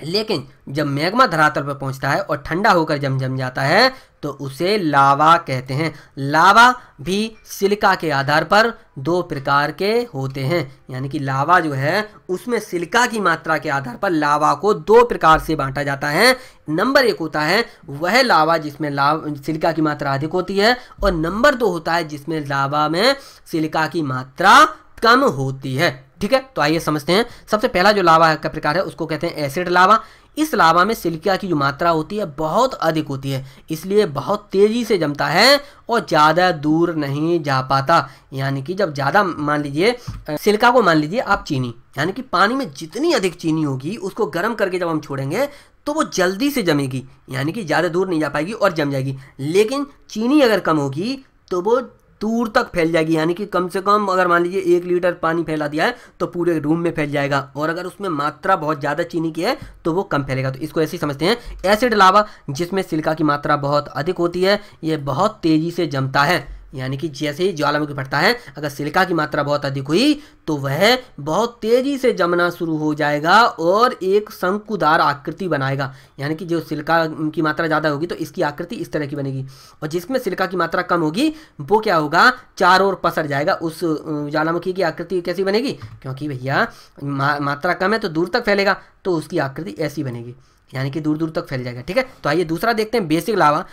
लेकिन जब मैग्मा धरातल पर पहुंचता है और ठंडा होकर जम जम जाता है तो उसे लावा कहते हैं लावा भी सिलिका के आधार पर दो प्रकार के होते हैं यानी कि लावा जो है उसमें सिलिका की मात्रा के आधार पर लावा को दो प्रकार से बांटा जाता है नंबर एक होता है वह लावा जिसमें लाव सिलिका की मात्रा अधिक होती है और नंबर दो होता है जिसमें लावा में सिलिका की मात्रा कम होती है ठीक है तो आइए समझते हैं सबसे पहला जो लावा का प्रकार है उसको कहते हैं एसिड लावा इस लावा में सिल्किया की जो मात्रा होती है बहुत अधिक होती है इसलिए बहुत तेज़ी से जमता है और ज़्यादा दूर नहीं जा पाता यानी कि जब ज़्यादा मान लीजिए सिल्का को मान लीजिए आप चीनी यानी कि पानी में जितनी अधिक चीनी होगी उसको गर्म करके जब हम छोड़ेंगे तो वो जल्दी से जमेगी यानी कि ज़्यादा दूर नहीं जा पाएगी और जम जाएगी लेकिन चीनी अगर कम होगी तो वो दूर तक फैल जाएगी यानी कि कम से कम अगर मान लीजिए एक लीटर पानी फैला दिया है तो पूरे रूम में फैल जाएगा और अगर उसमें मात्रा बहुत ज़्यादा चीनी की है तो वो कम फैलेगा तो इसको ऐसे समझते हैं एसिड लावा जिसमें सिल्का की मात्रा बहुत अधिक होती है ये बहुत तेज़ी से जमता है यानी कि जैसे ही ज्वालामुखी फटता है अगर सिलिका की मात्रा बहुत अधिक हुई तो वह बहुत तेज़ी से जमना शुरू हो जाएगा और एक शंकुदार आकृति बनाएगा यानी कि जो सिलिका की मात्रा ज़्यादा होगी तो इसकी आकृति इस तरह की बनेगी और जिसमें सिलिका की मात्रा कम होगी वो क्या होगा चारों ओर पसर जाएगा उस ज्वालामुखी की आकृति कैसी बनेगी क्योंकि भैया मा, मात्रा कम है तो दूर तक फैलेगा तो उसकी आकृति ऐसी बनेगी यानी कि दूर दूर तक फैल जाएगा ठीक है तो आइए दूसरा देखते हैं बेसिक लावा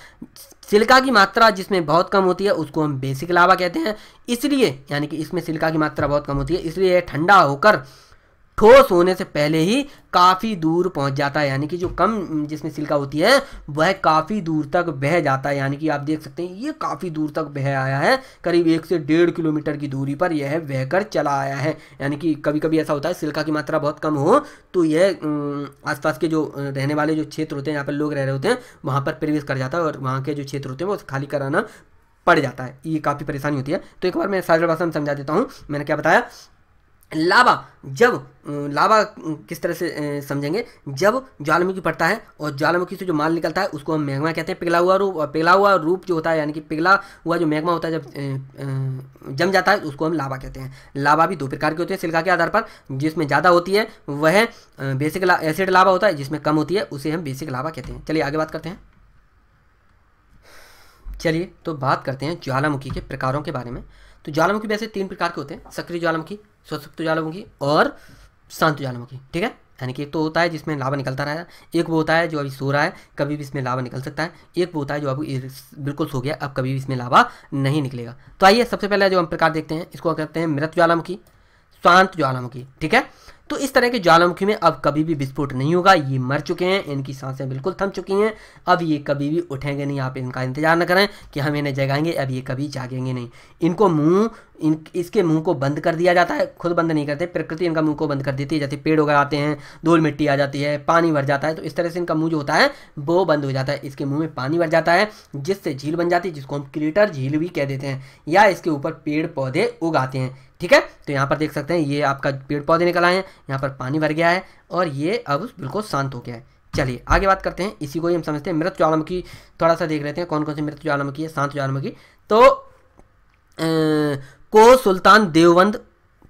सिलिका की मात्रा जिसमें बहुत कम होती है उसको हम बेसिक लावा कहते हैं इसलिए यानी कि इसमें सिलिका की मात्रा बहुत कम होती है इसलिए ठंडा होकर ठोस होने से पहले ही काफ़ी दूर पहुंच जाता है यानी कि जो कम जिसमें सिल्का होती है वह काफ़ी दूर तक बह जाता है यानी कि आप देख सकते हैं ये काफ़ी दूर तक बह आया है करीब एक से डेढ़ किलोमीटर की दूरी पर यह बहकर चला आया है यानी कि कभी कभी ऐसा होता है सिल्का की मात्रा बहुत कम हो तो यह आसपास के जो रहने वाले जो क्षेत्र होते हैं यहाँ पर लोग रह रहे होते हैं वहाँ पर प्रवेश कर जाता है और वहाँ के जो क्षेत्र होते हैं वो खाली कराना पड़ जाता है ये काफ़ी परेशानी होती है तो एक बार मैं सरल भाषा में समझा देता हूँ मैंने क्या बताया लावा जब लावा किस तरह से समझेंगे जब ज्वालामुखी पड़ता है और ज्वालामुखी से जो माल निकलता है उसको हम मैग्मा कहते हैं पिघला हुआ रूप और पिघला हुआ रूप जो होता है यानी कि पिघला हुआ जो मैग्मा होता है जब जम जाता है उसको हम लावा कहते हैं लावा भी दो प्रकार के होते हैं सिल्का के आधार पर जिसमें ज़्यादा होती है वह बेसिक ला, एसिड लावा होता है जिसमें कम होती है उसे हम बेसिक लावा कहते हैं चलिए आगे बात करते हैं चलिए तो बात करते हैं ज्वालामुखी के प्रकारों के बारे में तो ज्वालामुखी वैसे तीन प्रकार के होते हैं सक्रिय ज्वालामुखी स्वसुप्त ज्वालामुखी और शांत ज्वालामुखी ठीक है यानी कि एक तो होता है जिसमें लावा निकलता रहा है एक वो होता है जो अभी सो रहा है कभी भी इसमें लावा निकल सकता है एक वो होता है जो अब बिल्कुल सो गया अब कभी भी इसमें लावा नहीं निकलेगा तो आइए सबसे पहले जो हम प्रकार देखते हैं इसको कहते हैं मृत ज्वालामुखी शांत ज्वालामुखी ठीक है तो इस तरह के ज्वालामुखी में अब कभी भी विस्फोट नहीं होगा ये मर चुके हैं इनकी सांसें बिल्कुल थम चुकी हैं अब ये कभी भी उठेंगे नहीं आप इनका इंतजार न करें कि हम इन्हें जगाएंगे अब ये कभी जागेंगे नहीं इनको मुंह इन इसके मुंह को बंद कर दिया जाता है खुद बंद नहीं करते प्रकृति इनका मुंह को बंद कर देती है जैसे पेड़ उगर आते हैं धूल मिट्टी आ जाती है पानी भर जाता है तो इस तरह से इनका मुंह जो होता है वो बंद हो जाता है इसके मुंह में पानी भर जाता है जिससे झील बन जाती है जिसको हम क्रिएटर झील भी कह देते हैं या इसके ऊपर पेड़ पौधे उगाते हैं ठीक है तो यहाँ पर देख सकते हैं ये आपका पेड़ पौधे निकल आए हैं यहाँ पर पानी भर गया है और ये अब बिल्कुल शांत हो गया है चलिए आगे बात करते हैं इसी को ही हम समझते हैं मृत ज्वालामुखी थोड़ा सा देख लेते हैं कौन कौन सी मृत ज्वालामुखी है शांत ज्वालामुखी तो को सुल्तान देवबंद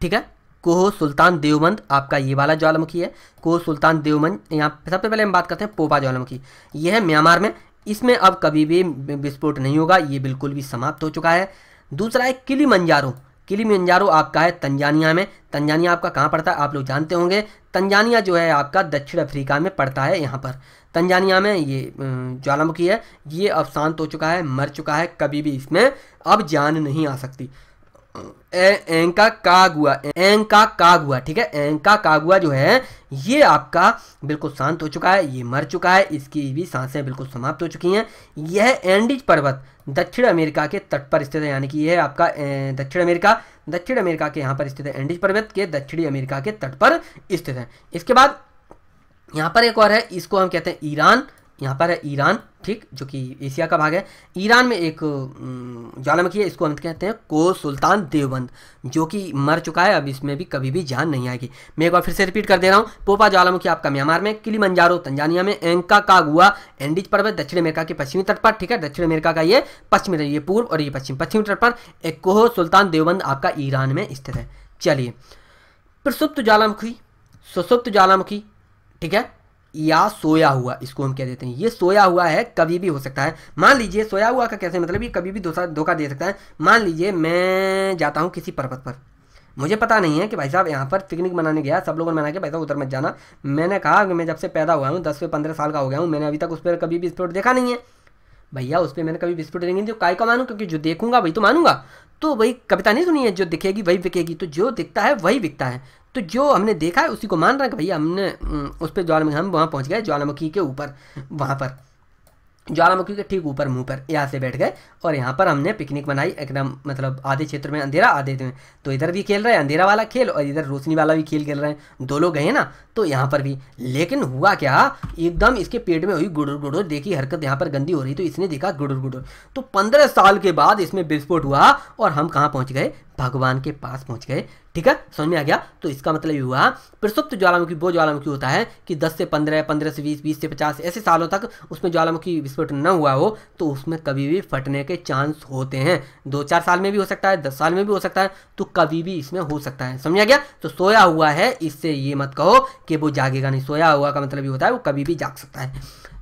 ठीक है कोह सुल्तान देवबंद आपका ये वाला ज्वालामुखी है कोह सुल्तान देवबंद यहाँ सबसे पहले हम बात करते हैं पोपा ज्वालामुखी यह है म्यांमार में इसमें अब कभी भी विस्फोट नहीं होगा ये बिल्कुल भी समाप्त हो चुका है दूसरा है किली मंजारो किलीमंजारो आपका है तंजानिया में तंजानिया आपका कहाँ पड़ता है आप लोग जानते होंगे तंजानिया जो है आपका दक्षिण अफ्रीका में पड़ता है यहाँ पर तंजानिया में ये ज्वालामुखी है ये अब शांत हो चुका है मर चुका है कभी भी इसमें अब जान नहीं आ सकती एंका कागुआ एंका कागुआ ठीक है एंका कागुआ जो है ये आपका बिल्कुल शांत हो चुका है ये मर चुका है इसकी भी सांसें बिल्कुल समाप्त हो चुकी हैं यह एंडीज पर्वत दक्षिण अमेरिका के तट पर स्थित है यानी कि यह आपका दक्षिण अमेरिका दक्षिण अमेरिका के यहाँ पर स्थित है एंडीज पर्वत के दक्षिणी अमेरिका के तट पर स्थित है इसके बाद यहाँ पर एक और है इसको हम कहते हैं ईरान यहाँ पर है ईरान ठीक जो कि एशिया का भाग है ईरान में एक ज्वालामुखी है इसको हम कहते हैं को सुल्तान देवबंद जो कि मर चुका है अब इसमें भी कभी भी जान नहीं आएगी मैं एक बार फिर से रिपीट कर दे रहा हूँ पोपा ज्वालामुखी आपका म्यांमार में किलीमंजारो तंजानिया में एंका कागुआ एंडिज पर्वत दक्षिण अमेरिका के पश्चिमी तट पर ठीक है दक्षिण अमेरिका का ये पश्चिमी ये पूर्व और ये पश्चिम पश्चिमी तट पर एक कोह सुल्तान देवबंद आपका ईरान में स्थित है चलिए प्रसुप्त ज्वालामुखी सुसुप्त ज्वालामुखी ठीक है या सोया हुआ इसको हम कह देते हैं ये सोया हुआ है कभी भी हो सकता है मान लीजिए सोया हुआ का कैसे मतलब ये कभी भी धोखा दे सकता है मान लीजिए मैं जाता हूँ किसी पर्वत पर मुझे पता नहीं है कि भाई साहब यहाँ पर पिकनिक मनाने गया सब लोगों ने मना के भाई साहब उधर मत जाना मैंने कहा कि मैं जब से पैदा हुआ हूँ दस से पंद्रह साल का हो गया हूँ मैंने अभी तक उस पर कभी भी स्पोर्ट देखा नहीं है भैया उस पर मैंने कभी विस्फोट नहीं तो काय का मानूँ क्योंकि जो देखूंगा वही तो मानूंगा तो वही कविता नहीं सुनी है जो दिखेगी वही बिकेगी तो जो दिखता है वही बिकता है तो जो हमने देखा है उसी को मान रहा है भैया हमने उस पर ज्वालामुखी हम वहाँ पहुँच गए ज्वालामुखी के ऊपर वहाँ पर ज्वालामुखी के ठीक ऊपर मुंह पर यहाँ से बैठ गए और यहाँ पर हमने पिकनिक मनाई एकदम मतलब आधे क्षेत्र में अंधेरा आधे में तो इधर भी खेल रहे हैं अंधेरा वाला खेल और इधर रोशनी वाला भी खेल खेल रहे हैं दो लोग गए ना तो यहाँ पर भी लेकिन हुआ क्या एकदम इसके पेट में हुई गुड़ गुड़ देखी हरकत यहाँ पर गंदी हो रही तो इसने देखा गुड़ गुड़ तो पंद्रह साल के बाद इसमें विस्फोट हुआ और हम कहाँ पहुँच गए भगवान के पास पहुँच गए ठीक है समझ में आ गया तो इसका मतलब ये हुआ प्रसुप्त ज्वालामुखी वो ज्वालामुखी होता है कि 10 से 15, 15 से 20, 20 से 50 ऐसे सालों तक उसमें ज्वालामुखी विस्फोट न हुआ हो तो उसमें कभी भी फटने के चांस होते हैं दो चार साल में भी हो सकता है दस साल में भी हो सकता है तो कभी भी इसमें हो सकता है समझ आ गया तो सोया हुआ है इससे ये मत कहो कि वो जागेगा नहीं सोया हुआ का मतलब ये होता है वो कभी भी जाग सकता है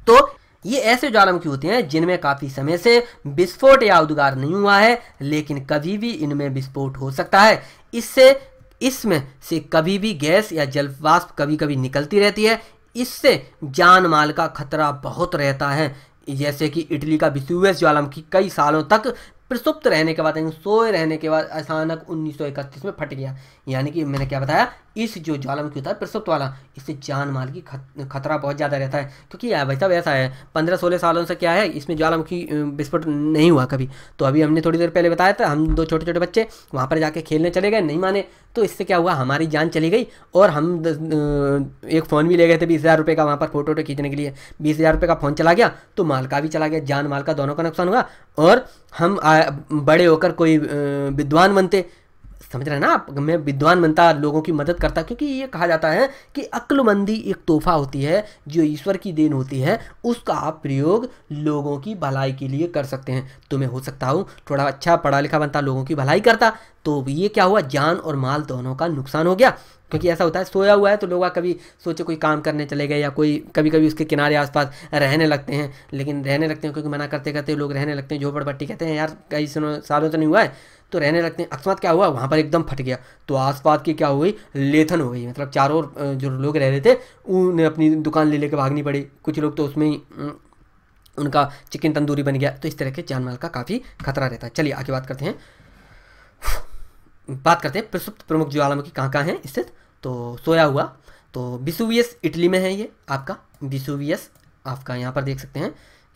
तो ये ऐसे ज्वालामुखी होते हैं जिनमें काफ़ी समय से विस्फोट या उद्गार नहीं हुआ है लेकिन कभी भी इनमें विस्फोट हो सकता है इससे इसमें से कभी भी गैस या वाष्प कभी कभी निकलती रहती है इससे जान माल का खतरा बहुत रहता है जैसे कि इटली का विस्यूएस ज्वालामुखी कई सालों तक प्रसुप्त रहने के बाद सोए रहने के बाद अचानक 1931 में फट गया यानी कि मैंने क्या बताया इस जो ज्वालामुखी होता है प्रसुप्त वाला इससे जान माल की खतरा बहुत ज़्यादा रहता है क्योंकि यार भाई साहब ऐसा है पंद्रह सोलह सालों से क्या है इसमें ज्वालामुखी विस्फोट नहीं हुआ कभी तो अभी हमने थोड़ी देर पहले बताया था हम दो छोटे छोटे बच्चे वहाँ पर जाके खेलने चले गए नहीं माने तो इससे क्या हुआ हमारी जान चली गई और हम एक फ़ोन भी ले गए थे बीस हज़ार रुपये का वहाँ पर फोटो वोटो खींचने के लिए बीस हज़ार रुपये का फ़ोन चला गया तो माल का भी चला गया जान माल का दोनों का नुकसान हुआ और हम आ, बड़े होकर कोई विद्वान बनते समझ रहे हैं ना आप मैं विद्वान बनता लोगों की मदद करता क्योंकि ये कहा जाता है कि अक्लमंदी एक तोहफा होती है जो ईश्वर की देन होती है उसका आप प्रयोग लोगों की भलाई के लिए कर सकते हैं तो मैं हो सकता हूँ थोड़ा अच्छा पढ़ा लिखा बनता लोगों की भलाई करता तो ये क्या हुआ जान और माल दोनों का नुकसान हो गया क्योंकि ऐसा होता है सोया हुआ है तो लोग कभी सोचे कोई काम करने चले गए या कोई कभी कभी उसके किनारे आसपास रहने लगते हैं लेकिन रहने लगते हैं क्योंकि मना करते करते लोग रहने लगते हैं झोपड़पट्टी कहते हैं यार कई सालों तो नहीं हुआ है तो रहने लगते हैं अकस्मात क्या हुआ वहाँ पर एकदम फट गया तो आसपास की क्या हो गई लेथन हो गई मतलब चारों जो लोग रह रहे थे उन्हें अपनी दुकान ले लेकर भागनी पड़ी कुछ लोग तो उसमें ही उनका चिकन तंदूरी बन गया तो इस तरह के जानमाल का काफ़ी खतरा रहता है चलिए आगे बात करते हैं बात करते हैं प्रसुप्त प्रमुख ज्वालामुखी कहाँ कहाँ हैं स्थित तो सोया हुआ तो बिसुवियस इटली में है ये आपका बिसुवियस आपका यहाँ पर देख सकते हैं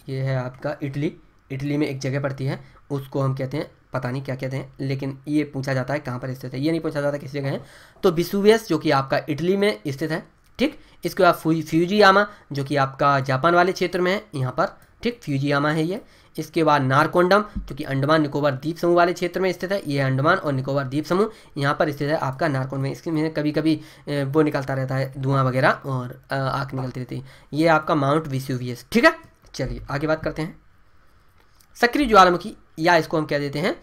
ये है आपका इटली इटली में एक जगह पड़ती है उसको हम कहते हैं पता नहीं क्या कहते हैं लेकिन ये पूछा जाता है कहाँ पर स्थित है ये नहीं पूछा जाता किस जगह है तो बिसुवियस जो कि आपका इटली में स्थित है ठीक इसके बाद फ्यूजियामा जो कि आपका जापान वाले क्षेत्र में है यहाँ पर ठीक फ्यूजियामा है ये इसके बाद नारकोंडम जो कि अंडमान निकोबार द्वीप समूह वाले क्षेत्र में स्थित है ये अंडमान और निकोबार द्वीप समूह यहाँ पर स्थित है आपका नारकोंडम इसमें कभी कभी वो निकलता रहता है धुआं वगैरह और आग निकलती रहती है ये आपका माउंट विस्यूवियस ठीक है चलिए आगे बात करते हैं सक्रिय ज्वालामुखी या इसको हम कह देते हैं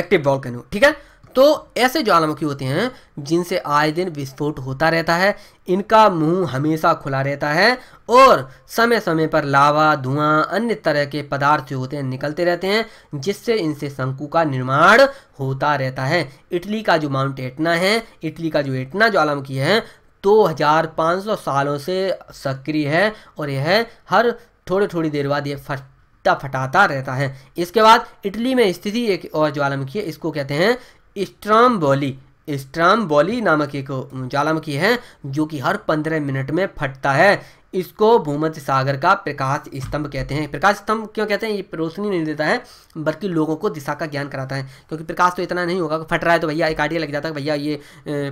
एक्टिव वॉल्केनो ठीक है तो ऐसे ज्वालामुखी होते हैं जिनसे आए दिन विस्फोट होता रहता है इनका मुंह हमेशा खुला रहता है और समय समय पर लावा धुआं अन्य तरह के पदार्थ जो होते हैं निकलते रहते हैं जिससे इनसे शंकु का निर्माण होता रहता है इटली का जो माउंट एटना है इटली का जो एटना ज्वालामुखी है 2500 सालों से सक्रिय है और यह हर थोड़ी थोड़ी देर बाद यह फट फटा फटाता रहता है इसके बाद इटली में स्थिति एक और ज्वालामुखी है इसको कहते हैं स्ट्राम बॉली स्ट्राम बॉली नामक एक ज्वालामुखी है जो कि हर पंद्रह मिनट में फटता है इसको भूमध्य सागर का प्रकाश स्तंभ कहते हैं प्रकाश स्तंभ क्यों कहते हैं ये रोशनी नहीं देता है बल्कि लोगों को दिशा का ज्ञान कराता है क्योंकि प्रकाश तो इतना नहीं होगा फट रहा है तो भैया एक आइडिया लग जाता है भैया ये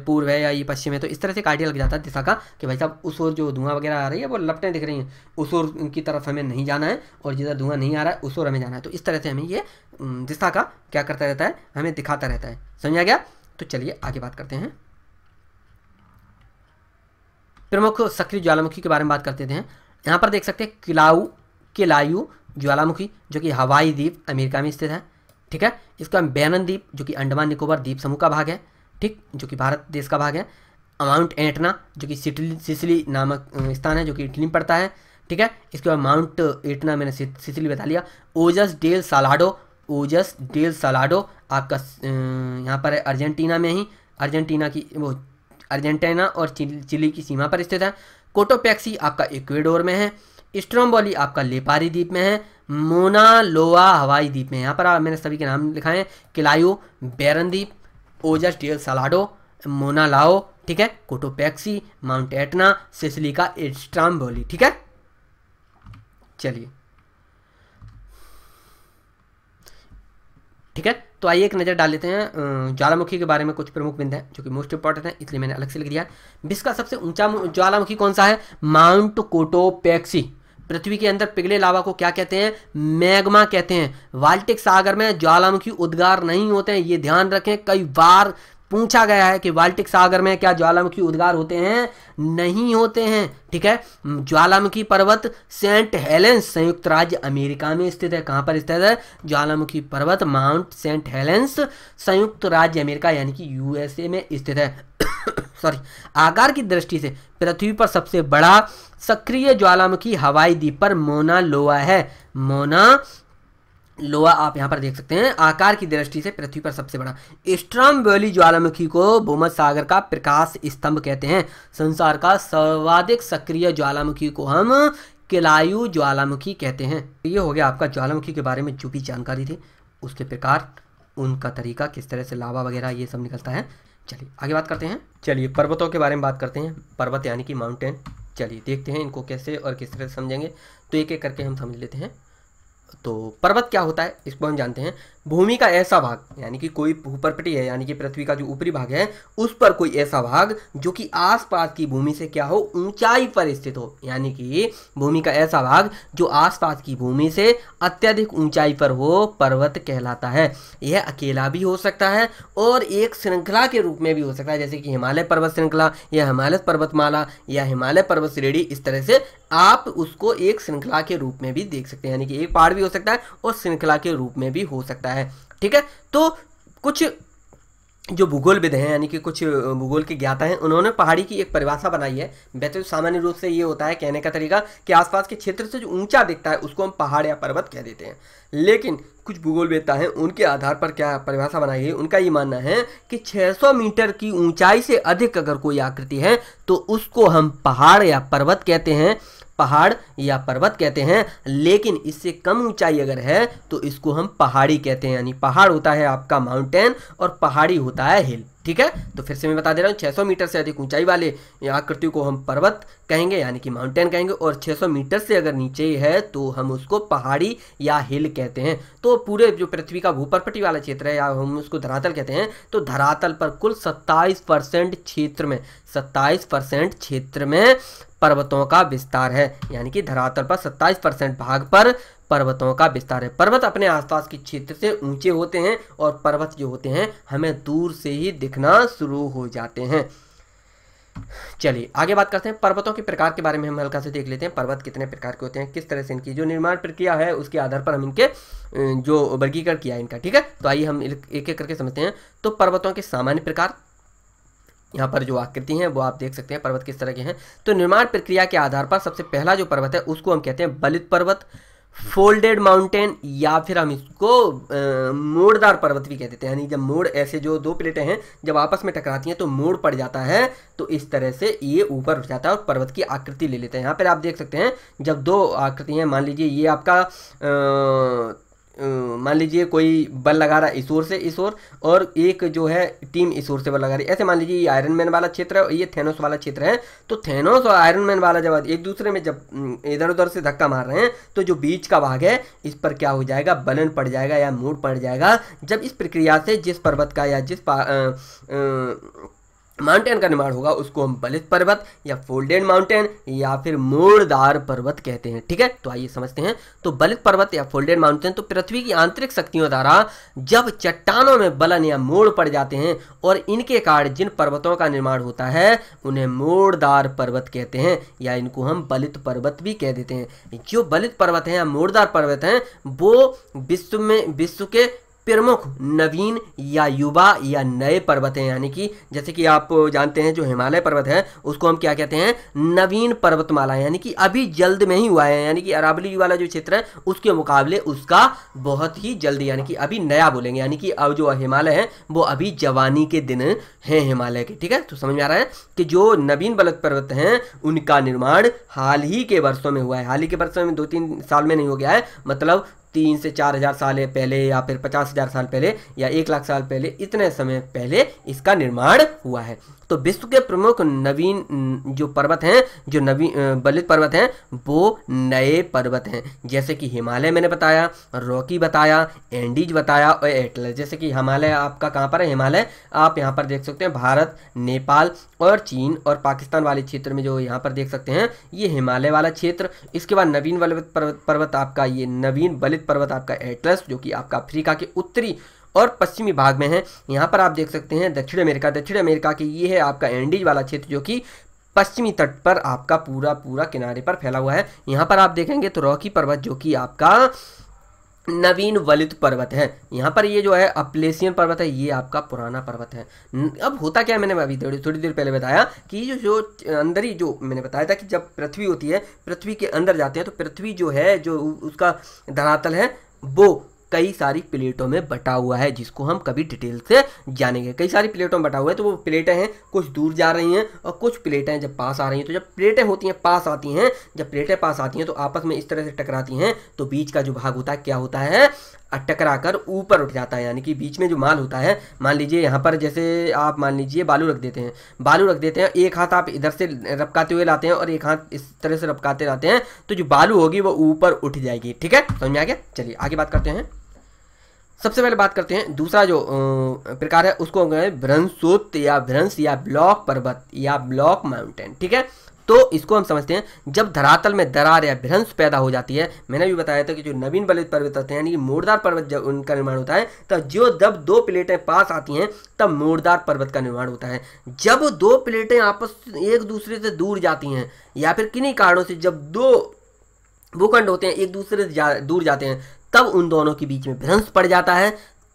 पूर्व है या ये पश्चिम है तो इस तरह से एक आइडिया लग जाता है दिशा का कि भाई साहब उस ओर जो धुआं वगैरह आ रही है वो लपटें दिख रही हैं उस ओर की तरफ हमें नहीं जाना है और जिधर धुआं नहीं आ रहा है उस ओर हमें जाना है तो इस तरह से हमें ये दिशा का क्या करता रहता है हमें दिखाता रहता है समझा गया तो चलिए आगे बात करते हैं प्रमुख सक्रिय ज्वालामुखी के बारे में बात करते हैं यहाँ पर देख सकते हैं किलाऊ किलायु ज्वालामुखी जो कि हवाई द्वीप अमेरिका में स्थित है ठीक है इसका बैनन द्वीप जो कि अंडमान निकोबार द्वीप समूह का भाग है ठीक जो कि भारत देश का भाग है माउंट एटना जो कि सिटली सिसिली नामक स्थान है जो कि इटली में पड़ता है ठीक है इसके बाद माउंट एटना मैंने सिसिली बता लिया ओजस डेल सालाडो ओजस डेल सालाडो आपका यहाँ पर है अर्जेंटीना में ही अर्जेंटीना की वो अर्जेंटीना और चिली की सीमा पर स्थित है कोटोपैक्सी आपका इक्वेडोर में है स्ट्रोम्बोली आपका लेपारी द्वीप में है मोनालोवा हवाई द्वीप में यहाँ पर आप मैंने सभी के नाम लिखा है किलायो बैरन द्वीप ओजस टेल सलाडो मोनालाओ ठीक है कोटोपैक्सी माउंट एटना सिसली का स्ट्रामबोली ठीक है चलिए ठीक है तो आइए एक नज़र डाल लेते हैं ज्वालामुखी के बारे में कुछ प्रमुख बिंदु हैं जो कि मोस्ट इंपॉर्टेंट है इसलिए मैंने अलग से लिख दिया विश्व का सबसे ऊंचा ज्वालामुखी कौन सा है माउंट कोटोपैक्सी पृथ्वी के अंदर पिघले लावा को क्या कहते हैं मैग्मा कहते हैं वाल्टिक सागर में ज्वालामुखी उद्गार नहीं होते हैं ये ध्यान रखें कई बार पूछा गया है कि बाल्टिक सागर में क्या ज्वालामुखी उद्गार होते हैं नहीं होते हैं ठीक है ज्वालामुखी पर्वत सेंट हेलेंस संयुक्त राज्य अमेरिका में स्थित है कहां पर स्थित है ज्वालामुखी पर्वत माउंट सेंट हेलेंस संयुक्त राज्य अमेरिका यानी कि यूएसए में स्थित है सॉरी आकार की दृष्टि से पृथ्वी पर सबसे बड़ा सक्रिय ज्वालामुखी हवाई द्वीप पर मोना लोआ है मोना लोहा आप यहाँ पर देख सकते हैं आकार की दृष्टि से पृथ्वी पर सबसे बड़ा स्ट्रम वैली ज्वालामुखी को भूमत सागर का प्रकाश स्तंभ कहते हैं संसार का सर्वाधिक सक्रिय ज्वालामुखी को हम किलायु ज्वालामुखी कहते हैं ये हो गया आपका ज्वालामुखी के बारे में जो भी जानकारी थी उसके प्रकार उनका तरीका किस तरह से लावा वगैरह ये सब निकलता है चलिए आगे बात करते हैं चलिए पर्वतों के बारे में बात करते हैं पर्वत यानी कि माउंटेन चलिए देखते हैं इनको कैसे और किस तरह से समझेंगे तो एक एक करके हम समझ लेते हैं तो पर्वत क्या होता है इसको हम जानते हैं भूमि का ऐसा भाग यानी कि कोई भूपरपटी है यानी कि पृथ्वी का जो ऊपरी भाग है उस पर कोई ऐसा भाग जो कि आसपास की भूमि से क्या हो ऊंचाई पर स्थित हो यानी कि भूमि का ऐसा भाग जो आसपास की भूमि से अत्यधिक ऊंचाई पर हो पर्वत कहलाता है यह अकेला भी हो सकता है और एक श्रृंखला के रूप में भी हो सकता है जैसे कि हिमालय पर्वत श्रृंखला या हिमालय पर्वतमाला या हिमालय पर्वत श्रेणी इस तरह से आप उसको एक श्रृंखला के रूप में भी देख सकते हैं यानी कि एक पहाड़ भी हो सकता है और श्रृंखला के रूप में भी हो सकता है है ठीक है तो कुछ जो भूगोलविद हैं यानी कि कुछ भूगोल के ज्ञाता हैं उन्होंने पहाड़ी की एक परिभाषा बनाई है वैसे तो सामान्य रूप से ये होता है कहने का तरीका कि आसपास के क्षेत्र से जो ऊंचा दिखता है उसको हम पहाड़ या पर्वत कह देते हैं लेकिन कुछ भूगोलवेदता हैं उनके आधार पर क्या परिभाषा बनाई है उनका ये मानना है कि 600 मीटर की ऊंचाई से अधिक अगर कोई आकृति है तो उसको हम पहाड़ या पर्वत कहते हैं पहाड़ या पर्वत कहते हैं लेकिन इससे कम ऊंचाई अगर है तो इसको हम पहाड़ी कहते हैं यानी पहाड़ होता है आपका माउंटेन और पहाड़ी होता है हिल ठीक है तो फिर से मैं बता दे रहा हूँ 600 मीटर से अधिक ऊंचाई वाले आकृति को हम पर्वत कहेंगे यानी कि माउंटेन कहेंगे और 600 मीटर से अगर नीचे है तो हम उसको पहाड़ी या हिल कहते हैं तो पूरे जो पृथ्वी का भूपरपटी वाला क्षेत्र है या हम उसको धरातल कहते हैं तो धरातल पर कुल सत्ताईस परसेंट क्षेत्र में सत्ताईस परसेंट क्षेत्र में पर्वतों का विस्तार है यानी कि धरातल पर 27 परसेंट भाग पर पर्वतों का विस्तार है पर्वत अपने आसपास के क्षेत्र से ऊंचे होते हैं और पर्वत जो होते हैं हमें दूर से ही दिखना शुरू हो जाते हैं चलिए आगे बात करते हैं पर्वतों के प्रकार के बारे में हम हल्का से देख लेते हैं पर्वत कितने प्रकार के होते हैं किस तरह से इनकी जो निर्माण प्रक्रिया है उसके आधार पर हम इनके जो वर्गीकरण किया है इनका ठीक है तो आइए हम एक एक करके समझते हैं तो पर्वतों के सामान्य प्रकार यहाँ पर जो आकृति है वो आप देख सकते हैं पर्वत किस तरह के हैं तो निर्माण प्रक्रिया के आधार पर सबसे पहला जो पर्वत है उसको हम कहते हैं बलित पर्वत फोल्डेड माउंटेन या फिर हम इसको मोड़दार पर्वत भी कह देते हैं यानी जब मोड़ ऐसे जो दो प्लेटें हैं जब आपस में टकराती हैं तो मोड़ पड़ जाता है तो इस तरह से ये ऊपर उठ जाता है और पर्वत की आकृति ले लेते हैं यहाँ पर आप देख सकते हैं जब दो आकृति हैं मान लीजिए ये आपका आ, मान लीजिए कोई बल लगा रहा है इस ओर से इस ओर और एक जो है टीम इस ओर से बल लगा रही है ऐसे मान लीजिए ये आयरन मैन वाला क्षेत्र है और ये थेनोस वाला क्षेत्र है तो थेनोस और आयरन मैन वाला जब एक दूसरे में जब इधर उधर से धक्का मार रहे हैं तो जो बीच का भाग है इस पर क्या हो जाएगा बलन पड़ जाएगा या मूड पड़ जाएगा जब इस प्रक्रिया से जिस पर्वत का या जिस पा, माउंटेन का निर्माण होगा उसको हम बलित पर्वत या फोल्डेड माउंटेन या फिर मोड़दार पर्वत कहते हैं ठीक है तो आइए समझते हैं तो बलित पर्वत या फोल्डेड माउंटेन तो पृथ्वी की आंतरिक शक्तियों द्वारा जब चट्टानों में बलन या मोड़ पड़ जाते हैं और इनके कारण जिन पर्वतों का निर्माण होता है उन्हें मोड़दार पर्वत कहते हैं या इनको हम बलित पर्वत भी कह देते हैं जो बलित पर्वत हैं या मोड़दार पर्वत हैं वो विश्व में विश्व के प्रमुख नवीन या युवा या नए पर्वत हैं यानी कि जैसे कि आप जानते हैं जो हिमालय पर्वत है उसको हम क्या कहते हैं नवीन पर्वतमाला यानी कि अभी जल्द में ही हुआ है यानी कि अरावली वाला जो क्षेत्र है उसके मुकाबले उसका बहुत ही जल्द यानी कि अभी नया बोलेंगे यानी कि अब जो हिमालय है वो अभी जवानी के दिन हैं हिमालय के ठीक है तो समझ में आ रहा है कि जो नवीन बलत पर्वत हैं उनका निर्माण हाल ही के वर्षों में हुआ है हाल ही के वर्षों में दो तीन साल में नहीं हो गया है मतलब तीन से चार हज़ार साल पहले या फिर पचास हज़ार साल पहले या एक लाख साल पहले इतने समय पहले इसका निर्माण हुआ है तो विश्व के प्रमुख नवीन जो पर्वत हैं जो नवीन बलित पर्वत हैं वो नए पर्वत हैं जैसे कि हिमालय मैंने बताया रॉकी बताया एंडीज बताया और एटलस जैसे कि हिमालय आपका कहाँ पर है हिमालय आप यहाँ पर देख सकते हैं भारत नेपाल और चीन और पाकिस्तान वाले क्षेत्र में जो यहाँ पर देख सकते हैं ये हिमालय वाला क्षेत्र इसके बाद नवीन बलित पर्वत, पर्वत आपका ये नवीन बलित पर्वत आपका एटलस जो कि आपका अफ्रीका के उत्तरी और पश्चिमी भाग में है यहाँ पर आप देख सकते हैं दक्षिण अमेरिका दक्षिण अमेरिका की ये है आपका एंडीज वाला क्षेत्र जो कि पश्चिमी तट पर आपका पूरा पूरा किनारे पर फैला हुआ है यहाँ पर आप देखेंगे तो रॉकी पर्वत जो कि आपका नवीन वलित पर्वत है यहाँ पर ये जो है अपलेसियन पर्वत है ये आपका पुराना पर्वत है अब होता क्या है मैंने अभी थोड़ी थोड़ी देर पहले बताया कि जो जो अंदर ही जो मैंने बताया था कि जब पृथ्वी होती है पृथ्वी के अंदर जाते हैं तो पृथ्वी जो है जो उसका धरातल है वो कई सारी प्लेटों में बटा हुआ है जिसको हम कभी डिटेल से जानेंगे कई सारी प्लेटों में बटा हुआ है तो वो प्लेटें हैं कुछ दूर जा रही हैं और कुछ प्लेटें जब पास आ रही हैं तो जब प्लेटें होती हैं पास आती हैं जब प्लेटें पास आती हैं तो आपस में इस तरह से टकराती हैं तो बीच का जो भाग होता है क्या होता है टकरा ऊपर उठ जाता है यानी कि बीच में जो माल होता है मान लीजिए यहाँ पर जैसे आप मान लीजिए बालू रख देते हैं बालू रख देते हैं एक हाथ आप इधर से रपकाते हुए लाते हैं और एक हाथ इस तरह से रपकाते रहते हैं तो जो बालू होगी वो ऊपर उठ जाएगी ठीक है समझ में आ गया चलिए आगे बात करते हैं सबसे पहले बात करते हैं दूसरा जो प्रकार है उसको कहें भ्रंसोत या भ्रंश या ब्लॉक पर्वत या ब्लॉक माउंटेन ठीक है तो इसको हम समझते हैं जब धरातल में दरार या भ्रंश पैदा हो जाती है मैंने भी बताया था कि जो नवीन बलित पर्वत होते हैं यानी कि मोड़दार पर्वत जब उनका निर्माण होता है तो जो जब दो प्लेटें पास आती हैं तब मोड़दार पर्वत का निर्माण होता है जब दो प्लेटें आपस एक दूसरे से दूर जाती हैं या फिर किन्हीं कारणों से जब दो भूखंड होते हैं एक दूसरे से जा, दूर जाते हैं तब उन दोनों के बीच में भ्रंश पड़ जाता है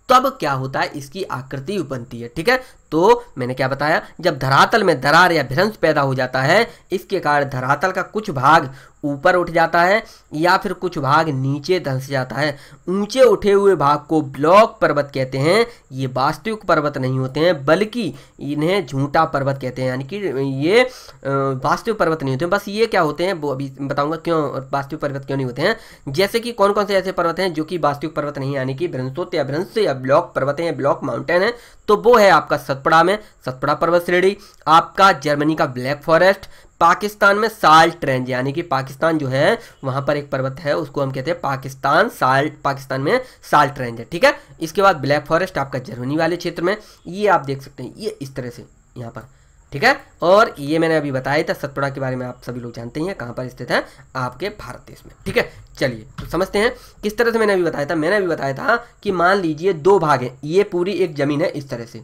तब क्या होता है इसकी आकृति बनती है ठीक है तो मैंने क्या बताया जब धरातल में दरार या भ्रंश पैदा हो जाता है इसके कारण धरातल का कुछ भाग ऊपर उठ जाता है या फिर कुछ भाग नीचे धंस जाता है ऊंचे उठे हुए भाग को ब्लॉक पर्वत कहते हैं ये वास्तविक पर्वत नहीं होते हैं बल्कि इन्हें झूठा पर्वत कहते हैं यानी कि ये वास्तविक पर्वत नहीं होते हैं बस ये क्या होते हैं वो अभी बताऊंगा क्यों वास्तविक पर्वत क्यों नहीं होते हैं जैसे कि कौन कौन से ऐसे पर्वत हैं जो कि वास्तविक पर्वत नहीं यानी कि भ्रंसोत या भ्रंस या ब्लॉक पर्वत हैं ब्लॉक माउंटेन है तो वो है आपका सतपड़ा में सतपड़ा पर्वत श्रेणी आपका जर्मनी का ब्लैक फॉरेस्ट पाकिस्तान में साल्ट रेंज यानी कि पाकिस्तान जो है वहां पर एक पर्वत है उसको हम कहते हैं पाकिस्तान साल्ट पाकिस्तान में साल्ट रेंज है ठीक है इसके बाद ब्लैक फॉरेस्ट आपका जर्मनी वाले क्षेत्र में ये आप देख सकते हैं ये इस तरह से यहाँ पर ठीक है और ये मैंने अभी बताया था सतपुड़ा के बारे में आप सभी लोग जानते हैं कहाँ पर स्थित है आपके भारत देश में ठीक है चलिए तो समझते हैं किस तरह से मैंने अभी बताया था मैंने अभी बताया था कि मान लीजिए दो भाग है ये पूरी एक जमीन है इस तरह से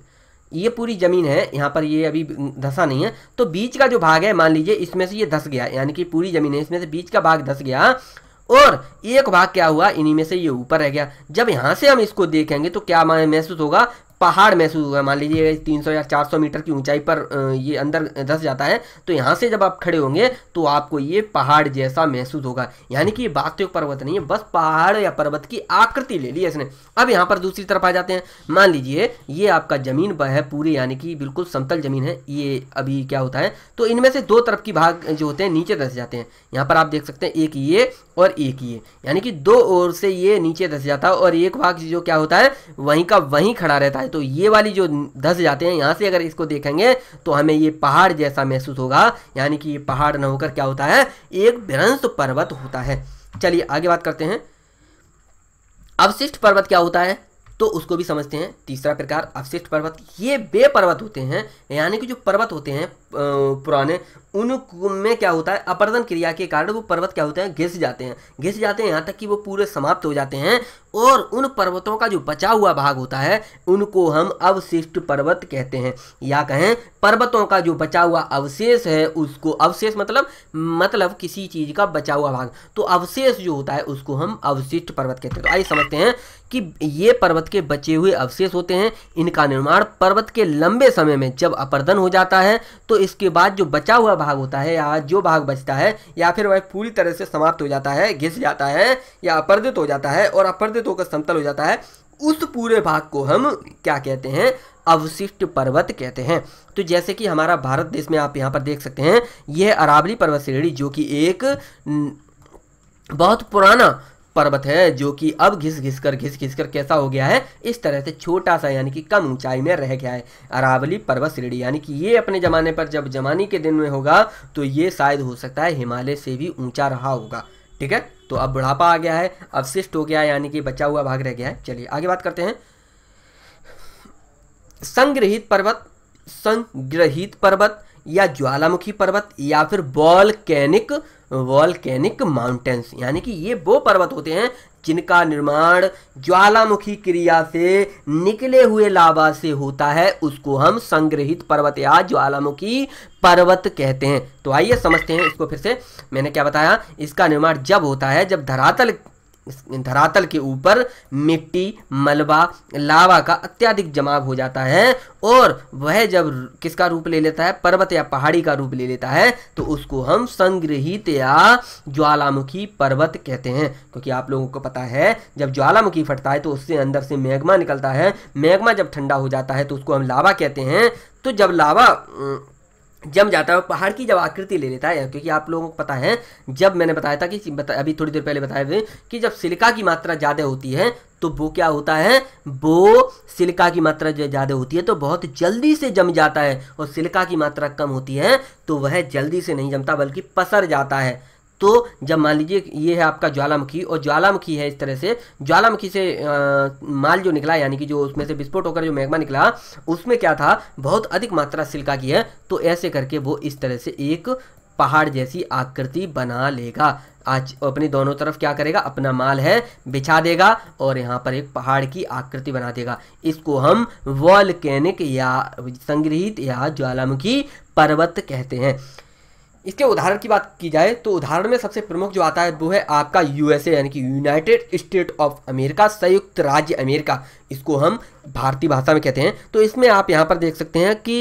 ये पूरी ज़मीन है यहाँ पर ये अभी धसा नहीं है तो बीच का जो भाग है मान लीजिए इसमें से ये धस गया यानी कि पूरी ज़मीन है इसमें से बीच का भाग धस गया और एक भाग क्या हुआ इन्हीं में से ये ऊपर रह गया जब यहां से हम इसको देखेंगे तो क्या महसूस होगा पहाड़ महसूस होगा मान लीजिए 300 या 400 मीटर की ऊंचाई पर ये अंदर धस जाता है तो यहाँ से जब आप खड़े होंगे तो आपको ये पहाड़ जैसा महसूस होगा यानी कि ये वास्तविक तो पर्वत नहीं है बस पहाड़ या पर्वत की आकृति ले ली इसने अब यहाँ पर दूसरी तरफ आ जाते हैं मान लीजिए ये आपका ज़मीन है पूरी यानी कि बिल्कुल समतल ज़मीन है ये अभी क्या होता है तो इनमें से दो तरफ की भाग जो होते हैं नीचे धस जाते हैं यहाँ पर आप देख सकते हैं एक ये और एक ये यानी कि दो ओर से ये नीचे धस जाता है और एक भाग जो क्या होता है वहीं का वहीं खड़ा रहता है है तो ये वाली जो धस जाते हैं यहाँ से अगर इसको देखेंगे तो हमें ये पहाड़ जैसा महसूस होगा यानी कि ये पहाड़ न होकर क्या होता है एक भ्रंश पर्वत होता है चलिए आगे बात करते हैं अवशिष्ट पर्वत क्या होता है तो उसको भी समझते हैं तीसरा प्रकार अवशिष्ट पर्वत ये बे पर्वत होते हैं यानी कि जो पर्वत होते हैं पुराने उनमें क्या होता है अपर्दन क्रिया के कारण वो पर्वत क्या होते हैं घिस जाते हैं घिस जाते हैं यहाँ तक कि वो पूरे समाप्त हो जाते हैं और उन पर्वतों का जो बचा हुआ भाग होता है उनको हम अवशिष्ट पर्वत कहते हैं या कहें पर्वतों का जो बचा हुआ अवशेष है उसको अवशेष मतलब मतलब किसी चीज़ का बचा हुआ भाग तो अवशेष जो होता है उसको हम अवशिष्ट पर्वत कहते हैं तो आइए समझते हैं कि ये पर्वत के बचे हुए अवशेष होते हैं इनका निर्माण पर्वत के लंबे समय में जब अपर्दन हो जाता है तो इसके बाद जो बचा हुआ भाग होता है या जो भाग बचता है या फिर वह पूरी तरह से समाप्त हो जाता है घिस जाता है या अपर्दित हो जाता है और अपर्दित विकृत होकर समतल हो जाता है उस पूरे भाग को हम क्या कहते हैं अवशिष्ट पर्वत कहते हैं तो जैसे कि हमारा भारत देश में आप यहाँ पर देख सकते हैं यह अरावली पर्वत श्रेणी जो कि एक बहुत पुराना पर्वत है जो कि अब घिस घिस कर घिस घिस कर कैसा हो गया है इस तरह से छोटा सा यानी कि कम ऊंचाई में रह गया है अरावली पर्वत श्रेणी यानी कि ये अपने ज़माने पर जब जमानी के दिन में होगा तो ये शायद हो सकता है हिमालय से भी ऊंचा रहा होगा ठीक है तो अब बुढ़ापा आ गया है अवशिष्ट हो गया यानी कि बचा हुआ भाग रह गया है चलिए आगे बात करते हैं संग्रहित पर्वत संग्रहित पर्वत या ज्वालामुखी पर्वत या फिर वॉलकैनिक वॉलकैनिक माउंटेन्स यानी कि ये वो पर्वत होते हैं जिनका निर्माण ज्वालामुखी क्रिया से निकले हुए लावा से होता है उसको हम संग्रहित पर्वत या ज्वालामुखी पर्वत कहते हैं तो आइए समझते हैं इसको फिर से मैंने क्या बताया इसका निर्माण जब होता है जब धरातल धरातल के ऊपर मिट्टी मलबा लावा का अत्यधिक जमाव हो जाता है और वह जब किसका रूप ले लेता है पर्वत या पहाड़ी का रूप ले लेता है तो उसको हम संग्रहित या ज्वालामुखी पर्वत कहते हैं क्योंकि आप लोगों को पता है जब ज्वालामुखी फटता है तो उससे अंदर से मैग्मा निकलता है मैग्मा जब ठंडा हो जाता है तो उसको हम लावा कहते हैं तो जब लावा जम जाता है और पहाड़ की जब आकृति ले लेता है क्योंकि आप लोगों को पता है जब मैंने बताया था कि बता, अभी थोड़ी देर पहले बताया हुए कि जब सिलिका की मात्रा ज़्यादा होती है तो वो क्या होता है वो सिलिका की मात्रा जो ज़्यादा होती है तो बहुत जल्दी से जम जाता है और सिलिका की मात्रा कम होती है तो वह जल्दी से नहीं जमता बल्कि पसर जाता है तो जब मान लीजिए ये है आपका ज्वालामुखी और ज्वालामुखी है इस तरह से ज्वालामुखी से आ, माल जो निकला यानी कि जो उसमें से विस्फोट होकर जो मैग्मा निकला उसमें क्या था बहुत अधिक मात्रा सिल्का की है तो ऐसे करके वो इस तरह से एक पहाड़ जैसी आकृति बना लेगा आज अपनी दोनों तरफ क्या करेगा अपना माल है बिछा देगा और यहाँ पर एक पहाड़ की आकृति बना देगा इसको हम वॉलकैनिक या संग्रहित या ज्वालामुखी पर्वत कहते हैं इसके उदाहरण की बात की जाए तो उदाहरण में सबसे प्रमुख जो आता है वो है आपका यूएसए यानी कि यूनाइटेड स्टेट ऑफ अमेरिका संयुक्त राज्य अमेरिका इसको हम भारतीय भाषा में कहते हैं तो इसमें आप यहाँ पर देख सकते हैं कि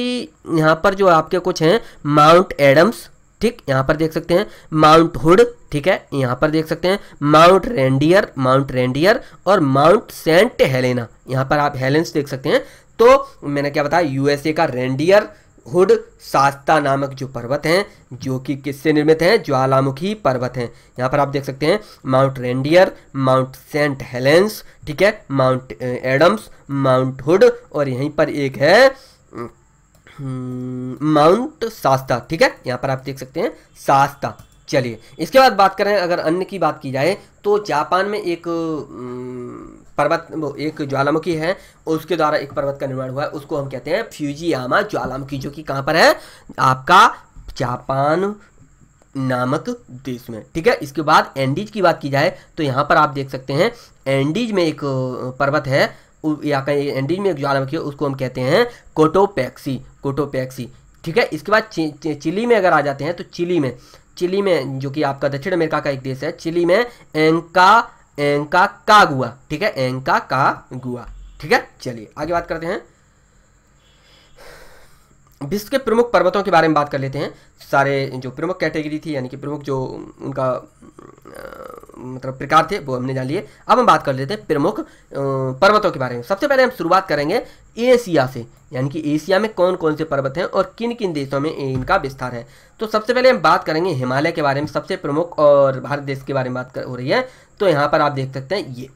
यहाँ पर जो आपके कुछ हैं माउंट एडम्स ठीक यहाँ पर देख सकते हैं माउंट हुड ठीक है यहाँ पर देख सकते हैं माउंट रेंडियर माउंट रेंडियर और माउंट सेंट हेलेना यहाँ पर आप हेलेंस देख सकते हैं तो मैंने क्या बताया यूएसए का रेंडियर हुड सास्ता नामक जो पर्वत हैं जो कि किससे निर्मित हैं ज्वालामुखी पर्वत हैं यहाँ पर आप देख सकते हैं mount Rainier mount Saint Helens ठीक है माउंट एडम्स माउंट हुड और यहीं पर एक है हम्म, माउंट सास्ता ठीक है यहाँ पर आप देख सकते हैं सास्ता चलिए इसके बाद बात करें अगर अन्न की बात की जाए तो जापान में एक पर्वत एक ज्वालामुखी है उसके द्वारा एक पर्वत का निर्माण हुआ है उसको हम कहते हैं फ्यूजियामा ज्वालामुखी जो कि कहाँ पर है आपका जापान नामक देश में ठीक है इसके बाद एंडीज की बात की जाए तो यहाँ पर आप देख सकते हैं एंडीज में एक पर्वत है या कहीं एंडीज में एक ज्वालामुखी है उसको हम कहते हैं कोटोपैक्सी कोटोपैक्सी ठीक है इसके बाद चिली में अगर आ जाते हैं तो चिली में चिली में जो कि आपका दक्षिण अमेरिका का एक देश है चिली में एंका एंका कागुआ ठीक है एंका कागुआ ठीक है चलिए आगे बात करते हैं विश्व के प्रमुख पर्वतों के बारे में बात कर लेते हैं सारे जो प्रमुख कैटेगरी थी यानी कि प्रमुख जो उनका मतलब प्रकार थे वो हमने जान लिए अब हम बात कर लेते हैं प्रमुख पर्वतों के बारे में सबसे पहले हम शुरुआत करेंगे एशिया से यानी कि एशिया में कौन कौन से पर्वत हैं और किन किन देशों में इनका विस्तार है तो सबसे पहले हम बात करेंगे हिमालय के बारे में सबसे प्रमुख और भारत देश के बारे में बात कर हो रही है तो यहाँ पर आप देख सकते हैं ये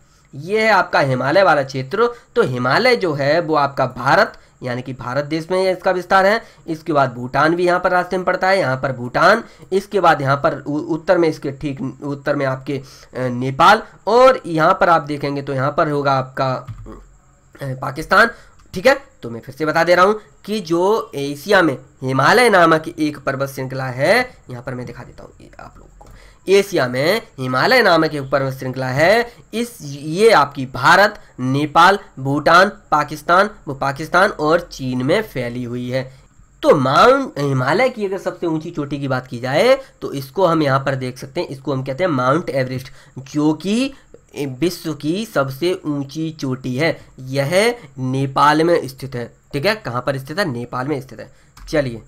ये है आपका हिमालय वाला क्षेत्र तो हिमालय जो है वो आपका भारत यानी कि भारत देश में इसका विस्तार है इसके बाद भूटान भी यहाँ पर रास्ते में पड़ता है यहाँ पर भूटान इसके बाद यहाँ पर उत्तर में इसके ठीक उत्तर में आपके नेपाल और यहाँ पर आप देखेंगे तो यहाँ पर होगा आपका पाकिस्तान ठीक है तो मैं फिर से बता दे रहा हूँ कि जो एशिया में हिमालय नामक एक पर्वत श्रृंखला है यहाँ पर मैं दिखा देता हूँ आप लोग एशिया में हिमालय नामक एक पर्वत श्रृंखला है इस ये आपकी भारत नेपाल भूटान पाकिस्तान पाकिस्तान और चीन में फैली हुई है तो माउंट हिमालय की अगर सबसे ऊंची चोटी की बात की जाए तो इसको हम यहाँ पर देख सकते हैं इसको हम कहते हैं माउंट एवरेस्ट जो कि विश्व की सबसे ऊंची चोटी है यह नेपाल में स्थित है ठीक है कहाँ पर स्थित है नेपाल में स्थित है चलिए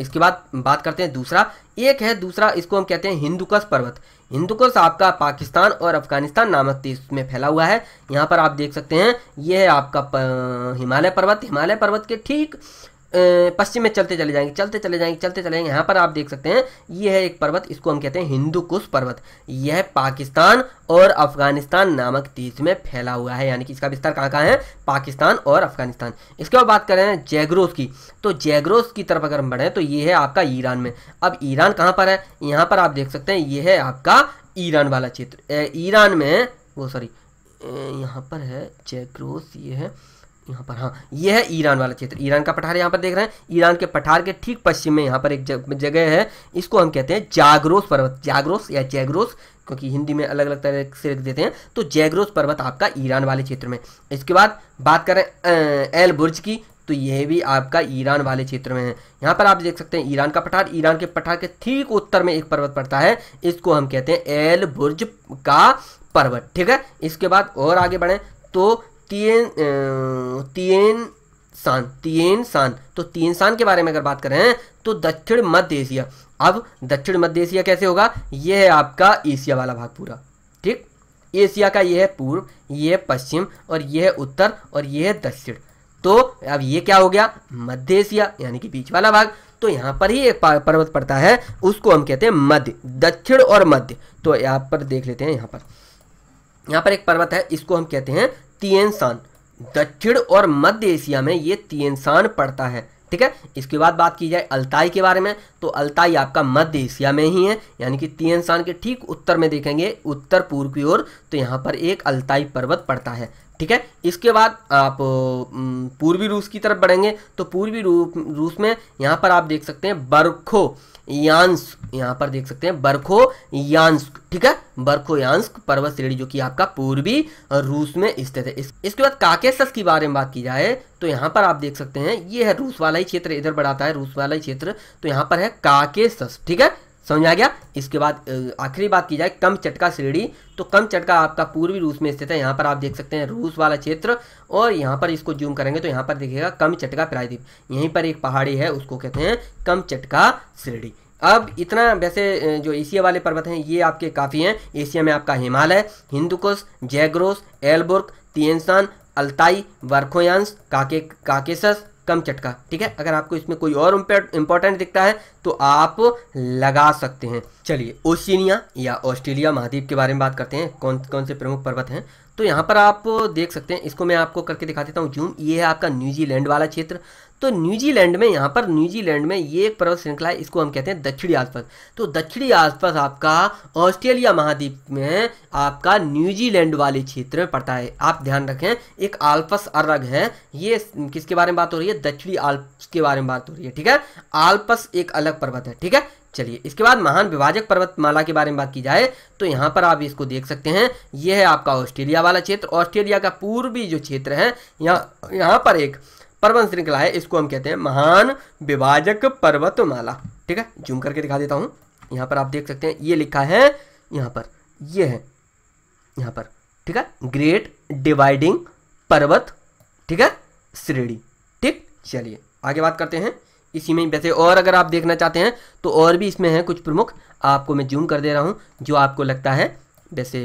इसके बाद बात करते हैं दूसरा एक है दूसरा इसको हम कहते हैं हिंदुकश पर्वत हिंदुकश आपका पाकिस्तान और अफगानिस्तान नामक देश में फैला हुआ है यहाँ पर आप देख सकते हैं ये है आपका हिमालय पर्वत हिमालय पर्वत के ठीक पश्चिम में चलते चले जाएंगे चलते चले जाएंगे चलते चले जाएंगे यहाँ पर आप देख सकते हैं ये है एक पर्वत इसको हम कहते हैं हिंदू कुश पर्वत यह पाकिस्तान और अफगानिस्तान नामक देश में फैला हुआ है यानी कि इसका विस्तार कहाँ कहाँ है पाकिस्तान और अफगानिस्तान इसके बाद बात करें जैगरोस की तो जैगरोस की तरफ अगर हम बढ़ें तो ये है आपका ईरान में अब ईरान कहाँ पर है यहाँ पर आप देख सकते हैं ये है आपका ईरान वाला क्षेत्र ईरान में वो सॉरी यहाँ पर है जैगरोस ये है यहाँ पर हाँ यह है ईरान वाला क्षेत्र ईरान का पठार यहाँ पर देख रहे हैं ईरान के पठार के ठीक पश्चिम में यहाँ पर एक जगह है इसको हम कहते हैं जागरोस पर्वत जागरोस या जैगरोस क्योंकि हिंदी में अलग अलग तरह से रख देते हैं तो जैगरोस पर्वत आपका ईरान वाले क्षेत्र में इसके बाद बात करें एल बुर्ज की तो यह भी आपका ईरान वाले क्षेत्र में है यहाँ पर आप देख सकते हैं ईरान का पठार ईरान के पठार के ठीक उत्तर में एक पर्वत पड़ता है इसको हम कहते हैं एल बुर्ज का पर्वत ठीक है इसके बाद और आगे बढ़ें तो तीन तीन सान तीन सान तो तीन सान के बारे में अगर बात कर रहे हैं तो दक्षिण मध्य एशिया अब दक्षिण मध्य एशिया कैसे होगा यह है आपका एशिया वाला भाग पूरा ठीक एशिया का यह है पूर्व यह है पश्चिम और यह है उत्तर और यह है दक्षिण तो अब यह क्या हो गया मध्य एशिया यानी कि बीच वाला भाग तो यहां पर ही एक पर्वत पड़ता है उसको हम कहते हैं मध्य दक्षिण और मध्य तो यहाँ पर देख लेते हैं यहां पर यहाँ पर एक पर्वत है इसको हम कहते हैं तियनसान दक्षिण और मध्य एशिया में ये तियनसान पड़ता है ठीक है इसके बाद बात की जाए अल्ताई के बारे में तो अल्ताई आपका मध्य एशिया में ही है यानी कि तियनसान के ठीक उत्तर में देखेंगे उत्तर पूर्व की ओर तो यहाँ पर एक अल्ताई पर्वत पड़ता है ठीक है इसके बाद आप पूर्वी रूस की तरफ बढ़ेंगे तो पूर्वी रूस में यहाँ पर आप देख सकते हैं बरखो यांस यहां पर देख सकते हैं बर्खो यांस्क ठीक है बर्खो यांस्क पर्वत श्रेणी जो कि आपका पूर्वी रूस में स्थित है इस, इसके बाद काकेसस के बारे में बात की जाए तो यहां पर आप देख सकते हैं ये है रूस वाला ही क्षेत्र इधर बढ़ाता है रूस वाला ही क्षेत्र तो यहां पर है काकेसस ठीक है समझ आ गया इसके बाद आखिरी बात की जाए कम चटका श्रेणी तो कम चटका आपका पूर्वी रूस में स्थित है यहाँ पर आप देख सकते हैं रूस वाला क्षेत्र और यहाँ पर इसको जूम करेंगे तो यहाँ पर देखिएगा कम चटका प्रायद्वीप यहीं पर एक पहाड़ी है उसको कहते हैं कम चटका श्रेणी अब इतना वैसे जो एशिया वाले पर्वत हैं ये आपके काफ़ी हैं एशिया में आपका Himalaya Hindu Kush Zagros Elburz Tian Shan Altai Verkhoyansk काके काकेसस कम चटका ठीक है अगर आपको इसमें कोई और इंपॉर्टेंट दिखता है तो आप लगा सकते हैं चलिए ओशिनिया या ऑस्ट्रेलिया महाद्वीप के बारे में बात करते हैं कौन कौन से प्रमुख पर्वत हैं तो यहाँ पर आप देख सकते हैं इसको मैं आपको करके दिखा देता हूँ जूम ये है आपका न्यूजीलैंड वाला क्षेत्र तो न्यूजीलैंड में यहाँ पर न्यूजीलैंड में ये एक पर्वत श्रृंखला है इसको हम कहते हैं दक्षिणी आसपास तो दक्षिणी आसपास आपका ऑस्ट्रेलिया महाद्वीप में आपका न्यूजीलैंड वाले क्षेत्र में पड़ता है आप ध्यान रखें एक आल्पस अर्रग है ये किसके बारे में बात हो रही है दक्षिणी आल्पस के बारे में बात हो रही है ठीक है आल्पस एक अलग पर्वत है ठीक है चलिए इसके बाद महान विभाजक पर्वतमाला के बारे में बात की जाए तो यहाँ पर आप इसको देख सकते हैं यह है आपका ऑस्ट्रेलिया वाला क्षेत्र ऑस्ट्रेलिया का पूर्वी जो क्षेत्र है यहाँ यहाँ पर एक पर्वत श्रृंखला है इसको हम कहते हैं महान विभाजक पर्वतमाला ठीक है जूम करके दिखा देता हूं यहां पर आप देख सकते हैं ये लिखा है यहां पर ये है यहां पर ठीक है ग्रेट डिवाइडिंग पर्वत ठीक है श्रेणी ठीक चलिए आगे बात करते हैं इसी में वैसे और अगर आप देखना चाहते हैं तो और भी इसमें है कुछ प्रमुख आपको मैं जूम कर दे रहा हूं जो आपको लगता है वैसे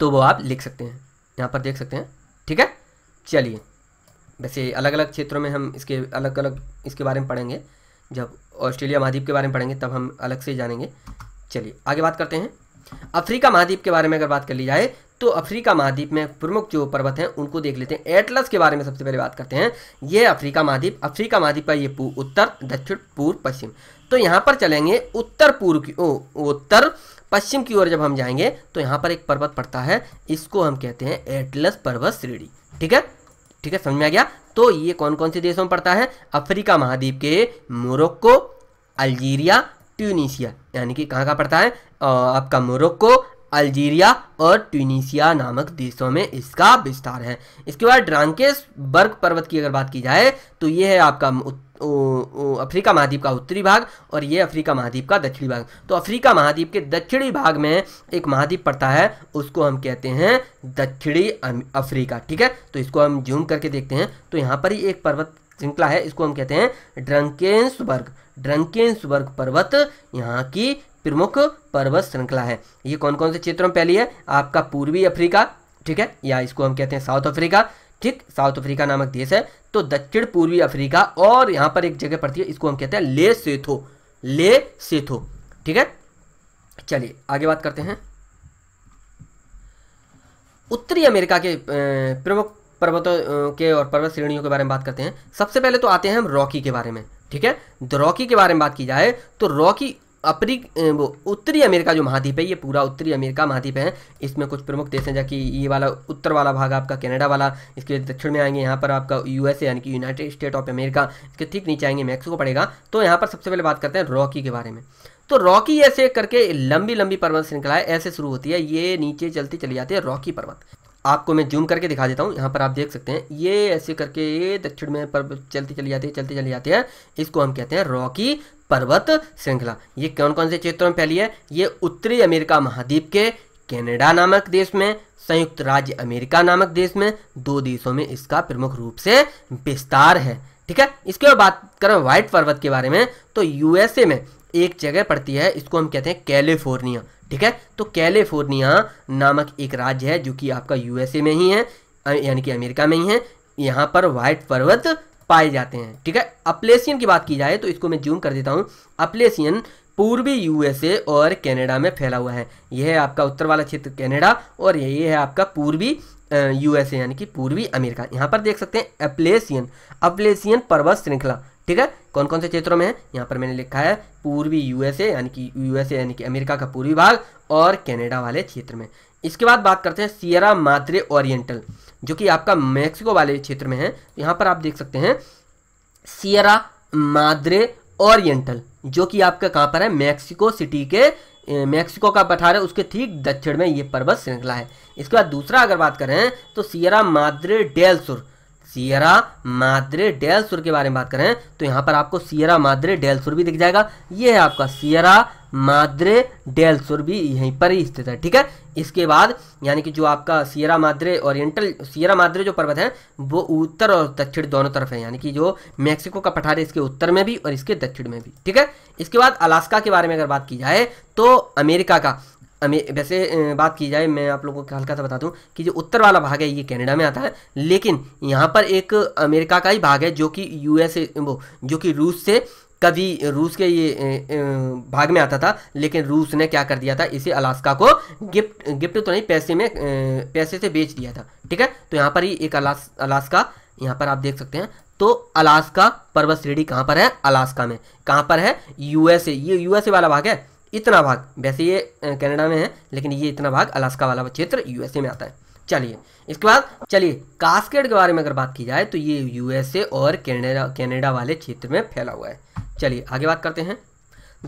तो वो आप लिख सकते हैं यहां पर देख सकते हैं ठीक है चलिए वैसे अलग अलग क्षेत्रों में हम इसके अलग अलग इसके बारे में पढ़ेंगे जब ऑस्ट्रेलिया महाद्वीप के बारे में पढ़ेंगे तब हम अलग से जानेंगे चलिए आगे बात करते हैं अफ्रीका महाद्वीप के बारे में अगर बात कर ली जाए तो अफ्रीका महाद्वीप में प्रमुख जो पर्वत हैं उनको देख लेते हैं एटलस के बारे में सबसे पहले बात करते हैं ये अफ्रीका महाद्वीप अफ्रीका महाद्वीप का ये उत्तर दक्षिण पूर्व पश्चिम तो यहाँ पर चलेंगे उत्तर पूर्व की ओ, उत्तर पश्चिम की ओर जब हम जाएंगे तो यहाँ पर एक पर्वत पड़ता है इसको हम कहते हैं एटलस पर्वत श्रेणी ठीक है ठीक है समझ में आ गया तो ये कौन कौन से देशों में पड़ता है अफ्रीका महाद्वीप के मोरक्को अल्जीरिया ट्यूनिशिया यानी कि कहाँ का पड़ता है आपका मोरक्को अल्जीरिया और ट्यूनिशिया नामक देशों में इसका विस्तार है इसके बाद ड्रांकेस बर्ग पर्वत की अगर बात की जाए तो ये है आपका अफ्रीका महाद्वीप का उत्तरी भाग और ये अफ्रीका महाद्वीप का दक्षिणी भाग तो अफ्रीका महाद्वीप के दक्षिणी भाग में एक महाद्वीप पड़ता है उसको हम कहते हैं दक्षिणी अफ्रीका ठीक है तो इसको हम जूम करके देखते हैं तो यहाँ पर ही एक पर्वत श्रृंखला है इसको हम कहते हैं ड्रंकेन्सबर्ग ड्रंकेन्सबर्ग पर्वत यहाँ की प्रमुख पर्वत श्रृंखला है ये कौन कौन से क्षेत्रों में पहली है आपका पूर्वी अफ्रीका ठीक है या इसको हम कहते हैं साउथ अफ्रीका ठीक साउथ अफ्रीका नामक देश है तो दक्षिण पूर्वी अफ्रीका और यहां पर एक जगह पड़ती है इसको हम कहते हैं ले सेथो ले सेथो ठीक है चलिए आगे बात करते हैं उत्तरी अमेरिका के प्रमुख पर्वतों के और पर्वत श्रेणियों के बारे में बात करते हैं सबसे पहले तो आते हैं हम रॉकी के बारे में ठीक है तो रॉकी के बारे में बात की जाए तो रॉकी अपरी वो उत्तरी अमेरिका जो महाद्वीप है ये पूरा उत्तरी अमेरिका महाद्वीप है इसमें कुछ प्रमुख देश हैं जबकि ये वाला उत्तर वाला भाग आपका कनाडा वाला इसके दक्षिण में आएंगे यहाँ पर आपका यूएसए यानी कि यूनाइटेड स्टेट ऑफ अमेरिका इसके ठीक नीचे आएंगे मैक्सिको पड़ेगा तो यहाँ पर सबसे पहले बात करते हैं रॉकी के बारे में तो रॉकी ऐसे करके लंबी लंबी पर्वत श्रृंखला ऐसे शुरू होती है ये नीचे चलती चली जाती है रॉकी पर्वत आपको मैं जूम करके दिखा देता हूँ यहाँ पर आप देख सकते हैं ये ऐसे करके ये दक्षिण में पर चलती चली जाती है चलती चली जाती है इसको हम कहते हैं रॉकी पर्वत श्रृंखला ये कौन कौन से क्षेत्रों में फैली है ये उत्तरी अमेरिका महाद्वीप के कनाडा नामक देश में संयुक्त राज्य अमेरिका नामक देश में दो देशों में इसका प्रमुख रूप से विस्तार है ठीक है इसके बाद बात करें व्हाइट पर्वत के बारे में तो यूएसए में एक जगह पड़ती है इसको हम कहते हैं कैलिफोर्निया ठीक है तो कैलिफोर्निया नामक एक राज्य है जो कि आपका यूएसए में ही है यानी कि अमेरिका में ही है यहाँ पर व्हाइट पर्वत पाए जाते हैं ठीक है अपलेसियन की बात की जाए तो इसको मैं जूम कर देता हूँ अपलेसियन पूर्वी यूएसए और कनाडा में फैला हुआ है यह है आपका उत्तर वाला क्षेत्र कनाडा और यही है आपका पूर्वी यूएसए यानी कि पूर्वी अमेरिका यहाँ पर देख सकते हैं अपलेसियन अपलेसियन पर्वत श्रृंखला ठीक है कौन कौन से क्षेत्रों में है यहाँ पर मैंने लिखा है पूर्वी यूएसए यानी कि यूएसए यानी कि अमेरिका का पूर्वी भाग और कैनेडा वाले क्षेत्र में इसके बाद बात करते हैं सियरा माद्रे ओरिएंटल जो कि आपका मैक्सिको वाले क्षेत्र में है यहाँ पर आप देख सकते हैं सियरा माद्रे ओरिएंटल जो कि आपका कहाँ पर है मैक्सिको सिटी के मैक्सिको का पठार है उसके ठीक दक्षिण में ये पर्वत श्रृंखला है इसके बाद दूसरा अगर बात करें तो Sierra Madre del Sur Sierra Madre del Sur के बारे में बात करें तो यहाँ पर आपको सियरा माद्रे डेल सुर भी दिख जाएगा ये है आपका सियरा माद्रे डेल सुर भी यहीं पर ही स्थित है ठीक है इसके बाद यानी कि जो आपका Sierra Madre Oriental Sierra Madre जो पर्वत है वो उत्तर और दक्षिण दोनों तरफ है यानी कि जो मेक्सिको का पठार है इसके उत्तर में भी और इसके दक्षिण में भी ठीक है इसके बाद अलास्का के बारे में अगर बात की जाए तो अमेरिका का वैसे बात की जाए मैं आप लोगों को हल्का सा बता दूं कि जो उत्तर वाला भाग है ये कनाडा में आता है लेकिन यहाँ पर एक अमेरिका का ही भाग है जो कि यूएस वो जो कि रूस से कभी रूस के ये भाग में आता था लेकिन रूस ने क्या कर दिया था इसे अलास्का को गिफ्ट गिफ्ट तो नहीं पैसे में पैसे से बेच दिया था ठीक है तो यहाँ पर ही एक अलास अलास्का यहाँ पर आप देख सकते हैं तो अलास्का पर्वत श्रेणी कहाँ पर है अलास्का में कहाँ पर है यूएसए ये यूएसए वाला भाग है इतना भाग वैसे ये कनाडा में है लेकिन ये इतना भाग अलास्का वाला क्षेत्र यूएसए में आता है चलिए इसके बाद चलिए कास्केड के बारे में अगर बात की जाए तो ये यूएसए और कनाडा कनाडा वाले क्षेत्र में फैला हुआ है चलिए आगे बात करते हैं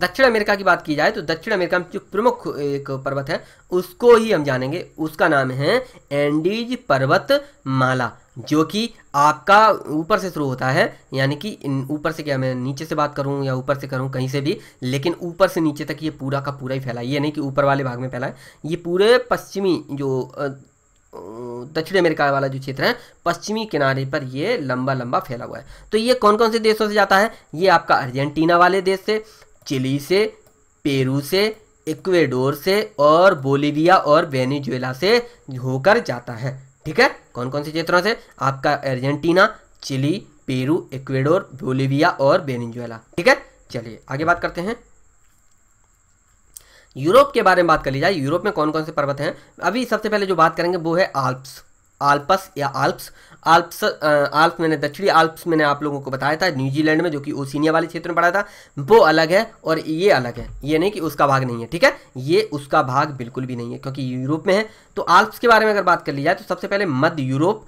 दक्षिण अमेरिका की बात की जाए तो दक्षिण अमेरिका में जो प्रमुख एक पर्वत है उसको ही हम जानेंगे उसका नाम है एंडीज पर्वत माला जो कि आपका ऊपर से शुरू होता है यानी कि ऊपर से क्या मैं नीचे से बात करूं या ऊपर से करूं कहीं से भी लेकिन ऊपर से नीचे तक ये पूरा का पूरा ही फैला है ये नहीं कि ऊपर वाले भाग में फैला है ये पूरे पश्चिमी जो दक्षिण अमेरिका वाला जो क्षेत्र है पश्चिमी किनारे पर ये लंबा लंबा फैला हुआ है तो ये कौन कौन से देशों से जाता है ये आपका अर्जेंटीना वाले देश से चिली से पेरू से इक्वेडोर से और बोलीविया और वेनेजुएला से होकर जाता है ठीक है कौन कौन से क्षेत्रों से आपका Argentina Chile Peru Ecuador Bolivia और बेनिजुएला ठीक है चलिए आगे बात करते हैं यूरोप के बारे में बात कर ली जाए यूरोप में कौन कौन से पर्वत हैं अभी सबसे पहले जो बात करेंगे वो है आल्प्स आल्पस या आल्प्स आल्प्स आल्प्स मैंने दक्षिणी आल्प्स मैंने आप लोगों को बताया था न्यूजीलैंड में जो कि ओसिनिया वाले क्षेत्र में पड़ा था वो अलग है और ये अलग है ये नहीं कि उसका भाग नहीं है ठीक है ये उसका भाग बिल्कुल भी नहीं है क्योंकि यूरोप में है तो आल्प्स के बारे में अगर बात कर ली जाए तो सबसे पहले मध्य Europe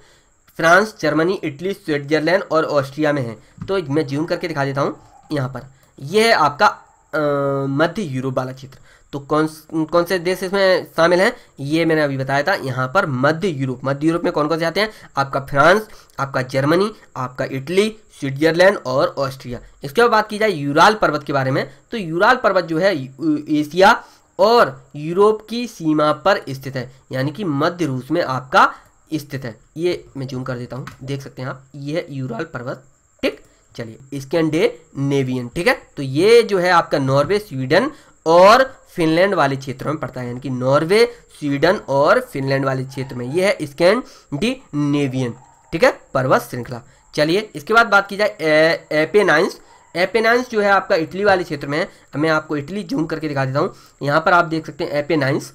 France Germany Italy Switzerland और ऑस्ट्रिया में है तो मैं जूम करके दिखा देता हूँ यहाँ पर यह है आपका मध्य यूरोप वाला क्षेत्र तो कौन कौन से देश इसमें शामिल हैं ये मैंने अभी बताया था यहाँ पर मध्य यूरोप मध्य यूरोप में कौन कौन से आते हैं आपका फ्रांस आपका जर्मनी आपका इटली स्विट्जरलैंड और ऑस्ट्रिया इसके बाद बात की जाए यूराल पर्वत के बारे में तो यूराल पर्वत जो है एशिया और यूरोप की सीमा पर स्थित है यानी कि मध्य रूस में आपका स्थित है ये मैं जूम कर देता हूँ देख सकते हैं आप ये है यूराल पर्वत ठीक चलिए स्कैंडे नेवियन ठीक है तो ये जो है आपका नॉर्वे स्वीडन और फिनलैंड वाले क्षेत्रों में पड़ता है यानी कि नॉर्वे स्वीडन और फिनलैंड वाले क्षेत्र में यह है स्कैंडिनेवियन ठीक है पर्वत श्रृंखला चलिए इसके बाद बात की जाए एपेनाइंस एपेनाइंस जो है आपका इटली वाले क्षेत्र में है मैं आपको इटली जूम करके दिखा देता हूँ यहाँ पर आप देख सकते हैं एपेनाइंस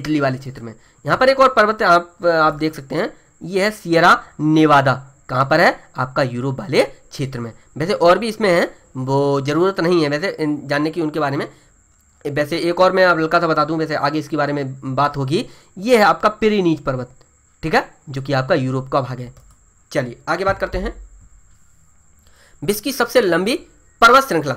इटली वाले क्षेत्र में यहाँ पर एक और पर्वत आप आप देख सकते हैं ये है सियरा नेवादा कहाँ पर है आपका यूरोप वाले क्षेत्र में वैसे और भी इसमें है वो ज़रूरत नहीं है वैसे जानने की उनके बारे में वैसे एक और मैं हल्का सा बता दूं वैसे आगे इसके बारे में बात होगी ये है आपका पेरीनीज पर्वत ठीक है जो कि आपका यूरोप का भाग है चलिए आगे बात करते हैं विश्व की सबसे लंबी पर्वत श्रृंखला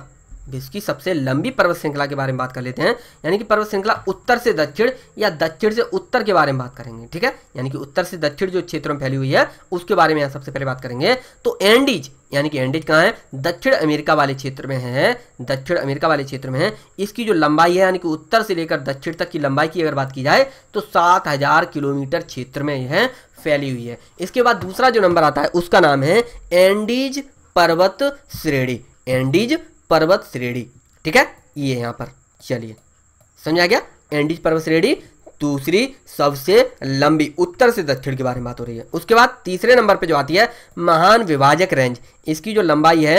विश्व की सबसे लंबी पर्वत श्रृंखला के बारे में बात कर लेते हैं यानी कि पर्वत श्रृंखला उत्तर से दक्षिण या दक्षिण से उत्तर के बारे में बात करेंगे ठीक है यानी कि उत्तर से दक्षिण जो क्षेत्र में फैली हुई है उसके बारे में सबसे पहले बात करेंगे तो एंडीज यानी कि एंडेज कहाँ है दक्षिण अमेरिका वाले क्षेत्र में है दक्षिण अमेरिका वाले क्षेत्र में है इसकी जो लंबाई है यानी कि उत्तर से लेकर दक्षिण तक की लंबाई की अगर बात की जाए तो सात हजार किलोमीटर क्षेत्र में यह फैली हुई है इसके बाद दूसरा जो नंबर आता है उसका नाम है एंडीज पर्वत श्रेणी एंडीज पर्वत श्रेणी ठीक है ये यहाँ पर चलिए समझा गया एंडीज पर्वत श्रेणी दूसरी सबसे लंबी उत्तर से दक्षिण के बारे में बात हो रही है उसके बाद तीसरे नंबर पे जो आती है महान विभाजक रेंज इसकी जो लंबाई है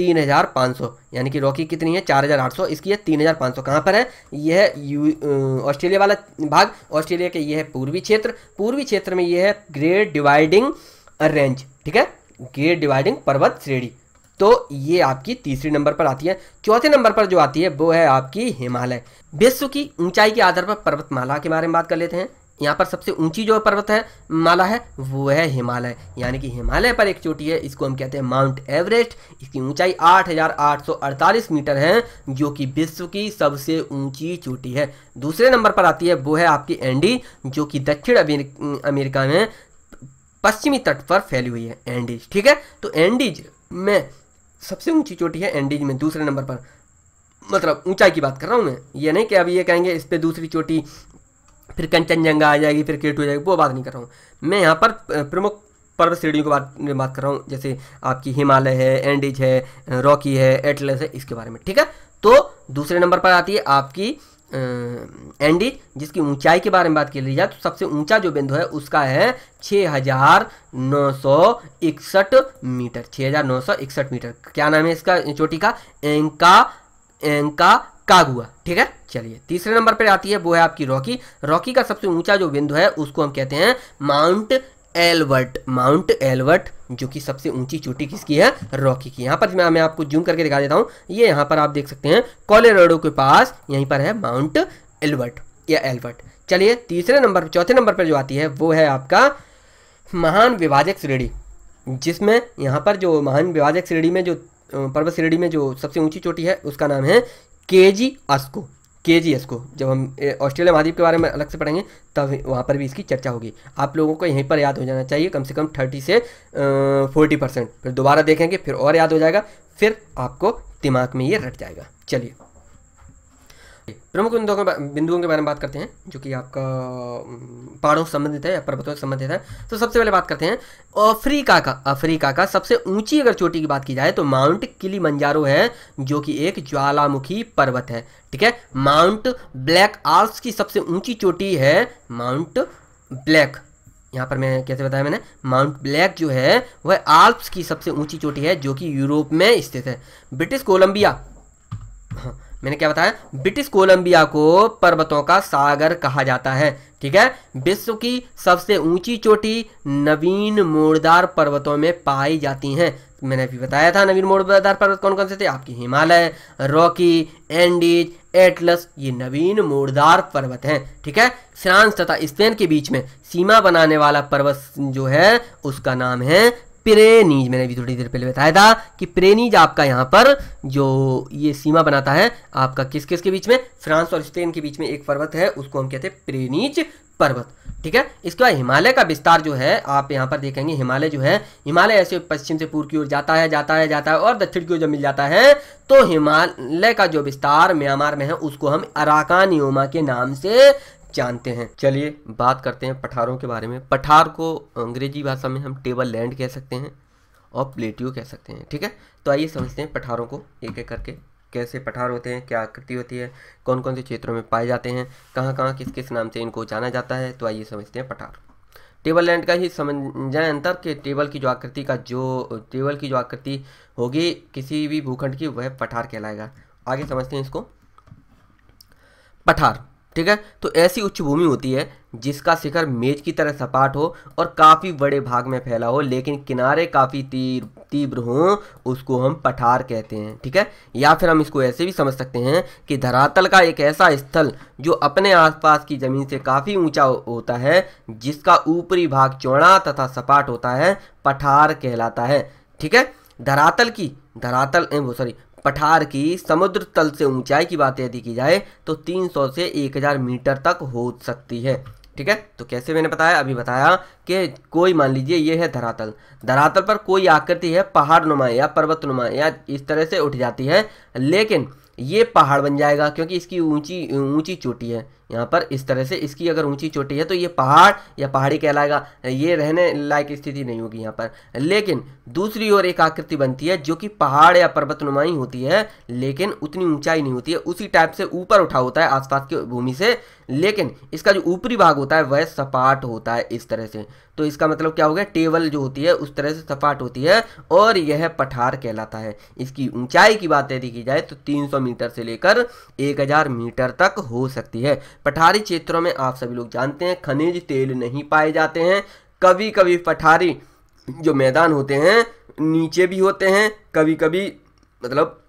तीन हज़ार सौ यानी कि रॉकी कितनी है चार हज़ार आठ सौ इसकी है तीन हज़ार पाँच सौ कहाँ पर है यह ऑस्ट्रेलिया वाला भाग ऑस्ट्रेलिया के यह है पूर्वी क्षेत्र पूर्वी क्षेत्र में यह है ग्रेट डिवाइडिंग रेंज ठीक है ग्रेट डिवाइडिंग पर्वत श्रेणी तो ये आपकी तीसरी नंबर पर आती है चौथे नंबर पर जो आती है वो है आपकी हिमालय विश्व की ऊंचाई के आधार पर पर्वतमाला के बारे में बात कर लेते हैं यहाँ पर सबसे ऊंची जो पर्वत है माला है वो है हिमालय यानी कि हिमालय पर एक चोटी है इसको हम कहते हैं माउंट एवरेस्ट इसकी ऊंचाई 8,848 मीटर है जो कि विश्व की सबसे ऊंची चोटी है दूसरे नंबर पर आती है वो है आपकी एंडी जो कि दक्षिण अमेरिका में पश्चिमी तट पर फैली हुई है एंडीज ठीक है तो एंडीज में सबसे ऊंची चोटी है एंडीज में दूसरे नंबर पर मतलब ऊंचाई की बात कर रहा हूँ मैं ये नहीं कि अब ये कहेंगे इस पर दूसरी चोटी फिर कंचनजंगा आ जाएगी फिर केटू हो जाएगी वो बात नहीं कर रहा हूँ मैं यहाँ पर प्रमुख पर्वत श्रेणियों के बात में बात कर रहा हूँ जैसे आपकी हिमालय है एंडीज है रॉकी है एटलस है इसके बारे में ठीक है तो दूसरे नंबर पर आती है आपकी एंडी जिसकी ऊंचाई के बारे में बात की जाए तो सबसे ऊंचा जो बिंदु है उसका है 6,961 मीटर 6,961 मीटर क्या नाम है इसका चोटी का एंका एंका कागुआ ठीक है चलिए तीसरे नंबर पर आती है वो है आपकी रॉकी रॉकी का सबसे ऊंचा जो बिंदु है उसको हम कहते हैं माउंट एलवर्ट माउंट एलवर्ट जो कि सबसे ऊंची चोटी किसकी है रॉकी की यहाँ पर मैं मैं आपको जूम करके दिखा देता हूँ ये यहाँ पर आप देख सकते हैं कॉलेराडो के पास यहीं पर है माउंट एलवर्ट या एलवर्ट चलिए तीसरे नंबर चौथे नंबर पर जो आती है वो है आपका महान विभाजक श्रेणी जिसमें यहाँ पर जो महान विभाजक श्रेणी में जो पर्वत श्रेणी में जो सबसे ऊंची चोटी है उसका नाम है के जी अस्को के को जब हम ऑस्ट्रेलिया महाद्वीप के बारे में अलग से पढ़ेंगे तब वहाँ पर भी इसकी चर्चा होगी आप लोगों को यहीं पर याद हो जाना चाहिए कम से कम थर्टी से फोर्टी परसेंट फिर दोबारा देखेंगे फिर और याद हो जाएगा फिर आपको दिमाग में ये रट जाएगा चलिए प्रमुख बिंदुओं के बिंदुओं के बारे में बात करते हैं जो कि आपका पहाड़ों से संबंधित है या पर्वतों से संबंधित है तो सबसे पहले बात करते हैं अफ्रीका का अफ्रीका का सबसे ऊंची अगर चोटी की बात की जाए तो माउंट किली मंजारो है जो कि एक ज्वालामुखी पर्वत है ठीक है माउंट ब्लैक आल्प्स की सबसे ऊंची चोटी है माउंट ब्लैक यहाँ पर मैं कैसे बताया मैंने माउंट ब्लैक जो है वह आल्प्स की सबसे ऊंची चोटी है जो कि यूरोप में स्थित है ब्रिटिश कोलंबिया हाँ मैंने क्या बताया ब्रिटिश कोलंबिया को पर्वतों का सागर कहा जाता है ठीक है विश्व की सबसे ऊंची चोटी नवीन मोड़दार पर्वतों में पाई जाती हैं मैंने अभी बताया था नवीन मोड़दार पर्वत कौन कौन से थे आपकी हिमालय रॉकी एंडीज एटलस ये नवीन मोड़दार पर्वत हैं ठीक है फ्रांस तथा स्पेन के बीच में सीमा बनाने वाला पर्वत जो है उसका नाम है प्रेनीज मैंने भी थोड़ी देर पहले बताया था कि प्रेनीज आपका यहाँ पर जो ये सीमा बनाता है आपका किस किस के बीच में फ्रांस और स्पेन के बीच में एक पर्वत है उसको हम कहते हैं प्रेनीज पर्वत ठीक है इसके बाद हिमालय का विस्तार जो है आप यहाँ पर देखेंगे हिमालय जो है हिमालय ऐसे पश्चिम से पूर्व की ओर जाता है जाता है जाता है और दक्षिण की ओर जब मिल जाता है तो हिमालय का जो विस्तार म्यांमार में है उसको हम अराकान योमा के नाम से जानते हैं चलिए बात करते हैं पठारों के बारे में पठार को अंग्रेजी भाषा में हम टेबल लैंड कह सकते हैं और प्लेटियो कह सकते हैं ठीक है तो आइए समझते हैं पठारों को एक एक करके कैसे पठार होते हैं क्या आकृति होती है कौन कौन से क्षेत्रों में पाए जाते हैं कहाँ कहाँ किस किस नाम से इनको जाना जाता है तो आइए समझते हैं पठार टेबल लैंड का ही समझ जाए अंतर कि टेबल की जो आकृति का जो टेबल की जो आकृति होगी किसी भी भूखंड की वह पठार कहलाएगा आगे समझते हैं इसको पठार ठीक है तो ऐसी उच्च भूमि होती है जिसका शिखर मेज की तरह सपाट हो और काफ़ी बड़े भाग में फैला हो लेकिन किनारे काफ़ी तीर तीव्र हों उसको हम पठार कहते हैं ठीक है या फिर हम इसको ऐसे भी समझ सकते हैं कि धरातल का एक ऐसा स्थल जो अपने आसपास की ज़मीन से काफ़ी ऊंचा होता है जिसका ऊपरी भाग चौड़ा तथा सपाट होता है पठार कहलाता है ठीक है धरातल की धरातल सॉरी पठार की समुद्र तल से ऊंचाई की बात यदि की जाए तो 300 से 1000 मीटर तक हो सकती है ठीक है तो कैसे मैंने बताया अभी बताया कि कोई मान लीजिए ये है धरातल धरातल पर कोई आकृति है पहाड़ नुमा या पर्वत नुमा या इस तरह से उठ जाती है लेकिन ये पहाड़ बन जाएगा क्योंकि इसकी ऊंची ऊंची चोटी है यहाँ पर इस तरह से इसकी अगर ऊंची चोटी है तो ये पहाड़ या पहाड़ी कहलाएगा ये रहने लायक स्थिति नहीं होगी यहाँ पर लेकिन दूसरी ओर एक आकृति बनती है जो कि पहाड़ या पर्वत नुमाई होती है लेकिन उतनी ऊंचाई नहीं होती है उसी टाइप से ऊपर उठा होता है आसपास की भूमि से लेकिन इसका जो ऊपरी भाग होता है वह सपाट होता है इस तरह से तो इसका मतलब क्या हो गया टेबल जो होती है उस तरह से सपाट होती है और यह पठार कहलाता है इसकी ऊंचाई की बात यदि की जाए तो 300 मीटर से लेकर 1000 मीटर तक हो सकती है पठारी क्षेत्रों में आप सभी लोग जानते हैं खनिज तेल नहीं पाए जाते हैं कभी कभी पठारी जो मैदान होते हैं नीचे भी होते हैं कभी कभी मतलब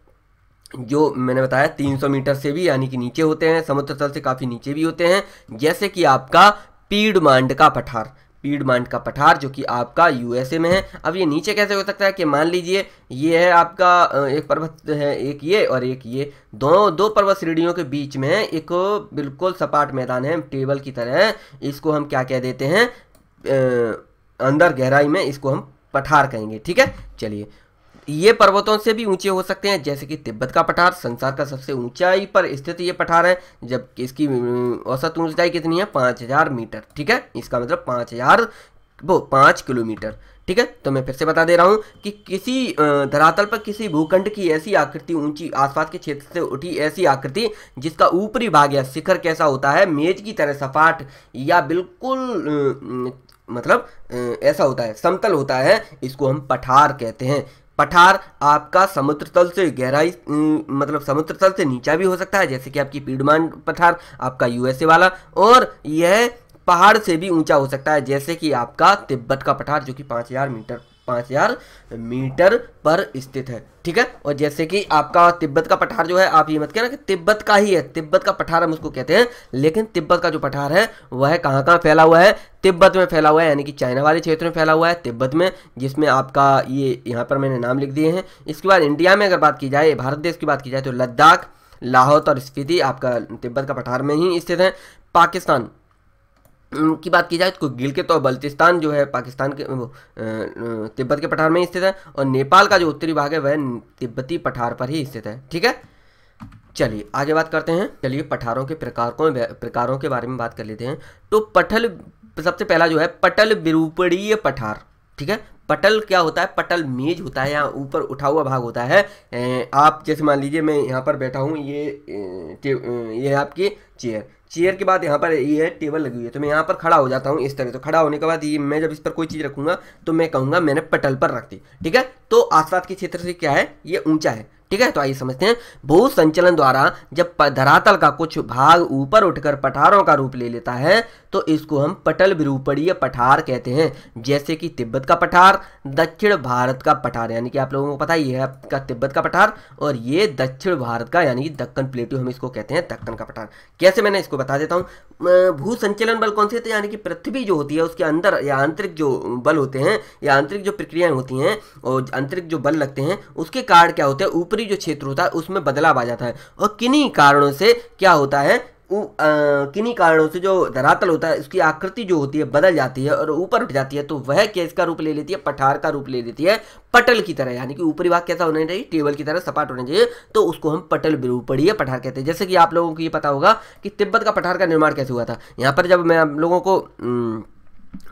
जो मैंने बताया 300 मीटर से भी यानी कि नीचे होते हैं समुद्र तल से काफ़ी नीचे भी होते हैं जैसे कि आपका पीड़मांड का पठार पीडमांट का पठार जो कि आपका यूएसए में है अब ये नीचे कैसे हो सकता है कि मान लीजिए ये है आपका एक पर्वत है एक ये और एक ये दो दो पर्वत श्रेणियों के बीच में एक बिल्कुल सपाट मैदान है टेबल की तरह इसको हम क्या कह देते हैं अंदर गहराई में इसको हम पठार कहेंगे ठीक है चलिए ये पर्वतों से भी ऊंचे हो सकते हैं जैसे कि तिब्बत का पठार संसार का सबसे ऊंचाई पर स्थित ये पठार है जबकि इसकी औसत ऊंचाई कितनी है पाँच हज़ार मीटर ठीक है इसका मतलब पाँच हज़ार वो पाँच किलोमीटर ठीक है तो मैं फिर से बता दे रहा हूँ कि किसी धरातल पर किसी भूखंड की ऐसी आकृति ऊंची आसपास के क्षेत्र से उठी ऐसी आकृति जिसका ऊपरी भाग या शिखर कैसा होता है मेज की तरह सपाट या बिल्कुल मतलब ऐसा होता है समतल होता है इसको हम पठार कहते हैं पठार आपका समुद्र तल से गहराई मतलब समुद्र तल से नीचा भी हो सकता है जैसे कि आपकी पीडमान पठार आपका यूएसए वाला और यह पहाड़ से भी ऊंचा हो सकता है जैसे कि आपका तिब्बत का पठार जो कि 5000 मीटर पाँच हज़ार मीटर पर स्थित है ठीक है और जैसे कि आपका तिब्बत का पठार जो है आप ये मत कहना कि तिब्बत का ही है तिब्बत का पठार हम उसको कहते हैं लेकिन तिब्बत का जो पठार है वह कहाँ कहाँ फैला हुआ है तिब्बत में फैला हुआ है यानी कि चाइना वाले क्षेत्र में फैला हुआ है तिब्बत में जिसमें आपका ये यहाँ पर मैंने नाम लिख दिए हैं इसके बाद इंडिया में अगर बात की जाए भारत देश की बात की जाए तो लद्दाख लाहौत तो और स्पीति आपका तिब्बत का पठार में ही स्थित है पाकिस्तान की बात की जाए तो गिलगित और बल्तिस्तान जो है पाकिस्तान के तिब्बत के पठार में स्थित है और नेपाल का जो उत्तरी भाग है वह तिब्बती पठार पर ही स्थित है ठीक है चलिए आगे बात करते हैं चलिए पठारों के प्रकार को प्रकारों के बारे में बात कर लेते हैं तो पटल सबसे पहला जो है पटल विरूपणीय पठार ठीक है पटल क्या होता है पटल मेज होता है यहाँ ऊपर उठा हुआ भाग होता है आप जैसे मान लीजिए मैं यहाँ पर बैठा हूँ ये ये आपकी चेयर चेयर के बाद यहाँ पर ये है टेबल लगी हुई है तो मैं यहाँ पर खड़ा हो जाता हूँ इस तरह तो खड़ा होने के बाद ये मैं जब इस पर कोई चीज़ रखूंगा तो मैं कहूँगा मैंने पटल पर रख दी ठीक है तो आसपास के क्षेत्र से क्या है ये ऊंचा है ठीक है तो आइए समझते हैं भू संचलन द्वारा जब धरातल का कुछ भाग ऊपर उठकर पठारों का रूप ले लेता है तो इसको हम पटल विरूपणीय पठार कहते हैं जैसे कि तिब्बत का पठार दक्षिण भारत का पठार यानी कि आप लोगों को पता ही है आपका तिब्बत का पठार और ये दक्षिण भारत का यानी कि दक्कन प्लेटू हम इसको कहते हैं दक्कन का पठार कैसे मैंने इसको बता देता हूँ भू संचलन बल कौन से होते यानी कि पृथ्वी जो होती है उसके अंदर या आंतरिक जो बल होते हैं या आंतरिक जो प्रक्रियाएं होती हैं और आंतरिक जो बल लगते हैं उसके कारण क्या होते हैं ऊपर ऊपरी जो क्षेत्र होता है उसमें बदलाव आ जाता है और किन्हीं कारणों से क्या होता है किन्हीं कारणों से जो धरातल होता है उसकी आकृति जो होती है बदल जाती है और ऊपर उठ जाती है तो वह क्या इसका रूप ले लेती है पठार का रूप ले लेती है पटल की तरह यानी कि ऊपरी भाग कैसा होना चाहिए टेबल की तरह सपाट होना चाहिए तो उसको हम पटल विरूपणीय पठार कहते हैं जैसे कि आप लोगों को ये पता होगा कि तिब्बत का पठार का निर्माण कैसे हुआ था यहाँ पर जब मैं आप लोगों को न,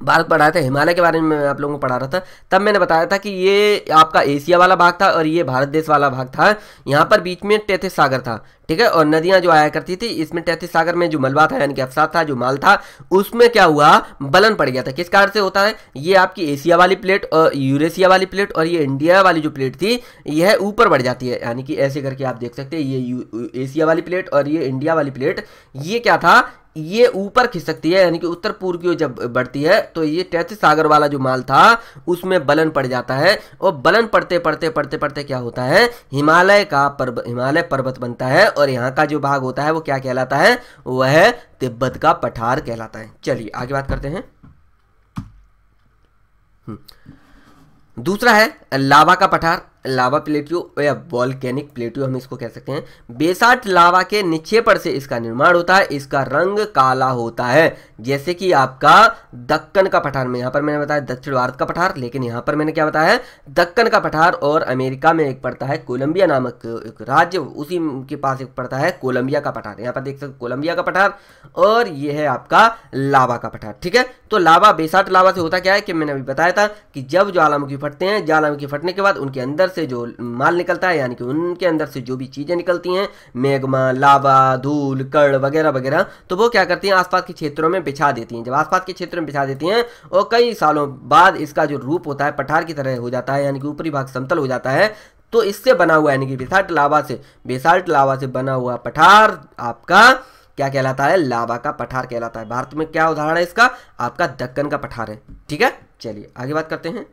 भारत पढ़ाया था हिमालय के बारे में मैं आप लोगों को पढ़ा रहा था तब मैंने बताया था कि ये आपका एशिया वाला भाग था और ये भारत देश वाला भाग था यहाँ पर बीच में टैथिस सागर था ठीक है और नदियाँ जो आया करती थी इसमें टैथिस सागर में जो मलबा था यानी कि अफसाद था जो माल था उसमें क्या हुआ बलन पड़ गया था किस कारण से होता है ये आपकी एशिया वाली प्लेट और यूरेशिया वाली प्लेट और ये इंडिया वाली जो प्लेट थी यह ऊपर बढ़ जाती है यानी कि ऐसे करके आप देख सकते हैं ये एशिया वाली प्लेट और ये इंडिया वाली प्लेट ये क्या था ये ऊपर खिसकती है यानी कि उत्तर पूर्व की ओर जब बढ़ती है तो ये टैथिस सागर वाला जो माल था उसमें बलन पड़ जाता है और बलन पड़ते पड़ते पड़ते पड़ते क्या होता है हिमालय का पर्वत हिमालय पर्वत बनता है और यहाँ का जो भाग होता है वो क्या कहलाता है वह तिब्बत का पठार कहलाता है चलिए आगे बात करते हैं हम्म। दूसरा है लावा का पठार लावा प्लेट्यू या वॉल्केनिक प्लेट्यू हम इसको कह सकते हैं बेसाल्ट लावा के नीचे पर से इसका निर्माण होता है इसका रंग काला होता है जैसे कि आपका दक्कन का पठार में यहाँ पर मैंने बताया दक्षिण भारत का पठार लेकिन यहाँ पर मैंने क्या बताया है दक्कन का पठार और अमेरिका में एक पड़ता है कोलंबिया नामक एक राज्य उसी के पास एक पड़ता है कोलंबिया का पठार यहाँ पर देख सकते कोलंबिया का पठार और ये है आपका लावा का पठार ठीक है तो लावा बेसाट लावा से होता क्या है कि मैंने अभी बताया था कि जब ज्वालामुखी फटते हैं ज्वालामुखी फटने के बाद उनके अंदर से जो माल निकलता है यानी कि उनके अंदर से जो भी चीज़ें निकलती हैं मेघमा लावा धूल कड़ वगैरह वगैरह तो वो क्या करती हैं आसपास के क्षेत्रों में बिछा देती हैं जब आसपास के क्षेत्र में बिछा देती हैं और कई सालों बाद इसका जो रूप होता है पठार की तरह हो जाता है यानी कि ऊपरी भाग समतल हो जाता है तो इससे बना हुआ यानी कि बेसाल्ट लावा से बेसाल्ट लावा से बना हुआ पठार आपका क्या कहलाता है लावा का पठार कहलाता है भारत में क्या उदाहरण है इसका आपका दक्कन का पठार है ठीक है चलिए आगे बात करते हैं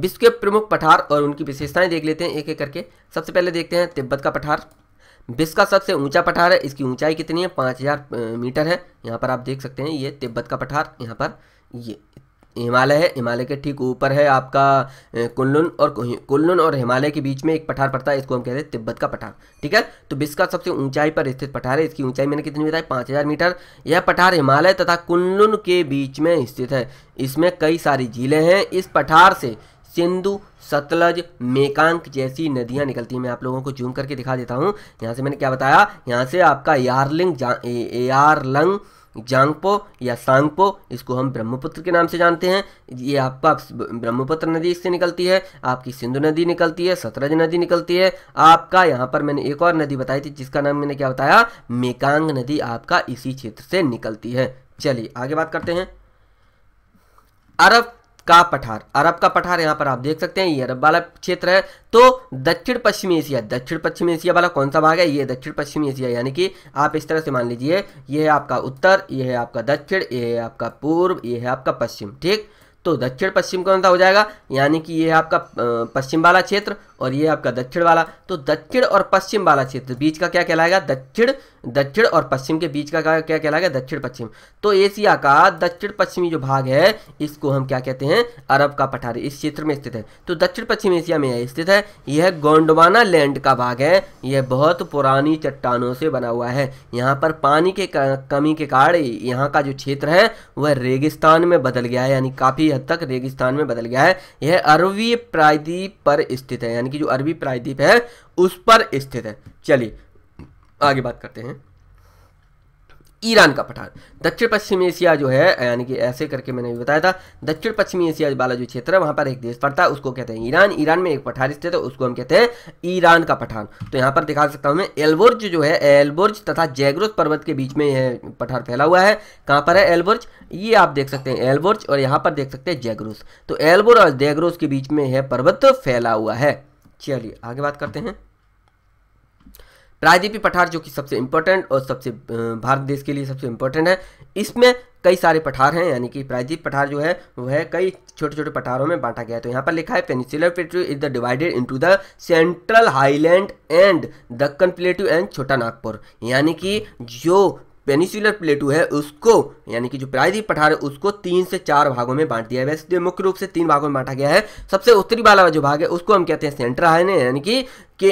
विश्व के प्रमुख पठार और उनकी विशेषताएं देख लेते हैं एक एक करके सबसे पहले देखते हैं तिब्बत का पठार विश्व का सबसे ऊंचा पठार है इसकी ऊंचाई कितनी है पाँच हज़ार मीटर है यहाँ पर आप देख सकते हैं ये तिब्बत का पठार यहाँ पर ये हिमालय है हिमालय के ठीक ऊपर है आपका कुल्लुन और कुल्लुन और हिमालय के बीच में एक पठार पड़ता है इसको हम कहते हैं तिब्बत का पठार ठीक है तो विश्व का सबसे ऊंचाई पर स्थित पठार है इसकी ऊंचाई मैंने कितनी बताई पाँच हज़ार मीटर यह पठार हिमालय तथा कुल्लुन के बीच में स्थित है इसमें कई सारी झीलें हैं इस पठार से सिंधु सतलज मेकांक जैसी नदियां निकलती हैं मैं आप लोगों को जूम करके दिखा देता हूं यहां से मैंने क्या बताया यहां से आपका यारलिंग यारलंग जांगपो या सांगपो इसको हम ब्रह्मपुत्र के नाम से जानते हैं ये आपका ब्रह्मपुत्र नदी इससे निकलती है आपकी सिंधु नदी निकलती है सतरज नदी निकलती है आपका यहाँ पर मैंने एक और नदी बताई थी जिसका नाम मैंने क्या बताया मेकांग नदी आपका इसी क्षेत्र से निकलती है चलिए आगे बात करते हैं अरब का पठार अरब का पठार यहाँ पर आप देख सकते हैं ये अरब वाला क्षेत्र है तो दक्षिण पश्चिमी एशिया दक्षिण पश्चिमी एशिया वाला कौन सा भाग है ये दक्षिण पश्चिमी एशिया यानी कि आप इस तरह से मान लीजिए ये है आपका उत्तर ये है आपका दक्षिण ये है आपका पूर्व ये है आपका पश्चिम ठीक तो दक्षिण पश्चिम कौन सा हो जाएगा यानी कि ये है आपका पश्चिम वाला क्षेत्र और ये आपका दक्षिण वाला तो दक्षिण और पश्चिम वाला क्षेत्र बीच का क्या कहलाएगा दक्षिण दक्षिण और पश्चिम के बीच का क्या कहलाएगा दक्षिण पश्चिम तो एशिया का दक्षिण पश्चिमी जो भाग है इसको हम क्या कहते हैं अरब का पठार इस क्षेत्र में स्थित है तो दक्षिण पश्चिम एशिया में स्थित है यह गोंडवाना लैंड का भाग है यह बहुत पुरानी चट्टानों से बना हुआ है यहाँ पर पानी के कमी के कारण यहाँ का जो क्षेत्र है वह रेगिस्तान में बदल गया है यानी काफ़ी हद तक रेगिस्तान में बदल गया है यह अरबीय प्रायद्वीप पर स्थित है यानी कि जो अरबी प्रायद्वीप है उस पर स्थित है चलिए आगे बात करते हैं ईरान का पठार दक्षिण पश्चिम एशिया जो है यानी कि ऐसे करके मैंने भी बताया था दक्षिण पश्चिमी एशिया वाला जो क्षेत्र है वहां पर एक देश पड़ता है उसको कहते हैं ईरान ईरान में एक पठार स्थित है उसको हम कहते हैं ईरान का पठार तो यहां पर दिखा सकता हूं मैं एलबुर्ज जो है एलबुर्ज तथा जैग्रोस पर्वत के बीच में यह पठार फैला हुआ है कहां पर है एलबुर्ज ये आप देख सकते हैं एलबुर्ज और यहां पर देख सकते हैं जैग्रोस तो एलबुर्ज और जैग्रोस के बीच में यह पर्वत फैला हुआ है चलिए आगे बात करते हैं प्रायद्वीपी पठार जो कि सबसे इंपॉर्टेंट और सबसे भारत देश के लिए सबसे इंपॉर्टेंट है इसमें कई सारे पठार हैं यानी कि प्रायद्वीप पठार जो है वह है कई छोटे छोटे पठारों में बांटा गया है तो यहाँ पर लिखा है peninsular plateau is the divided into the central highland and Deccan plateau and Chota Nagpur यानी कि जो पेनिसुलर प्लेटू है उसको यानी कि जो प्रायदीप पठार है उसको तीन से चार भागों में बांट दिया है वैसे मुख्य रूप से तीन भागों में बांटा गया है सबसे उत्तरी वाला जो भाग है उसको हम कहते हैं सेंट्रा है यानी कि के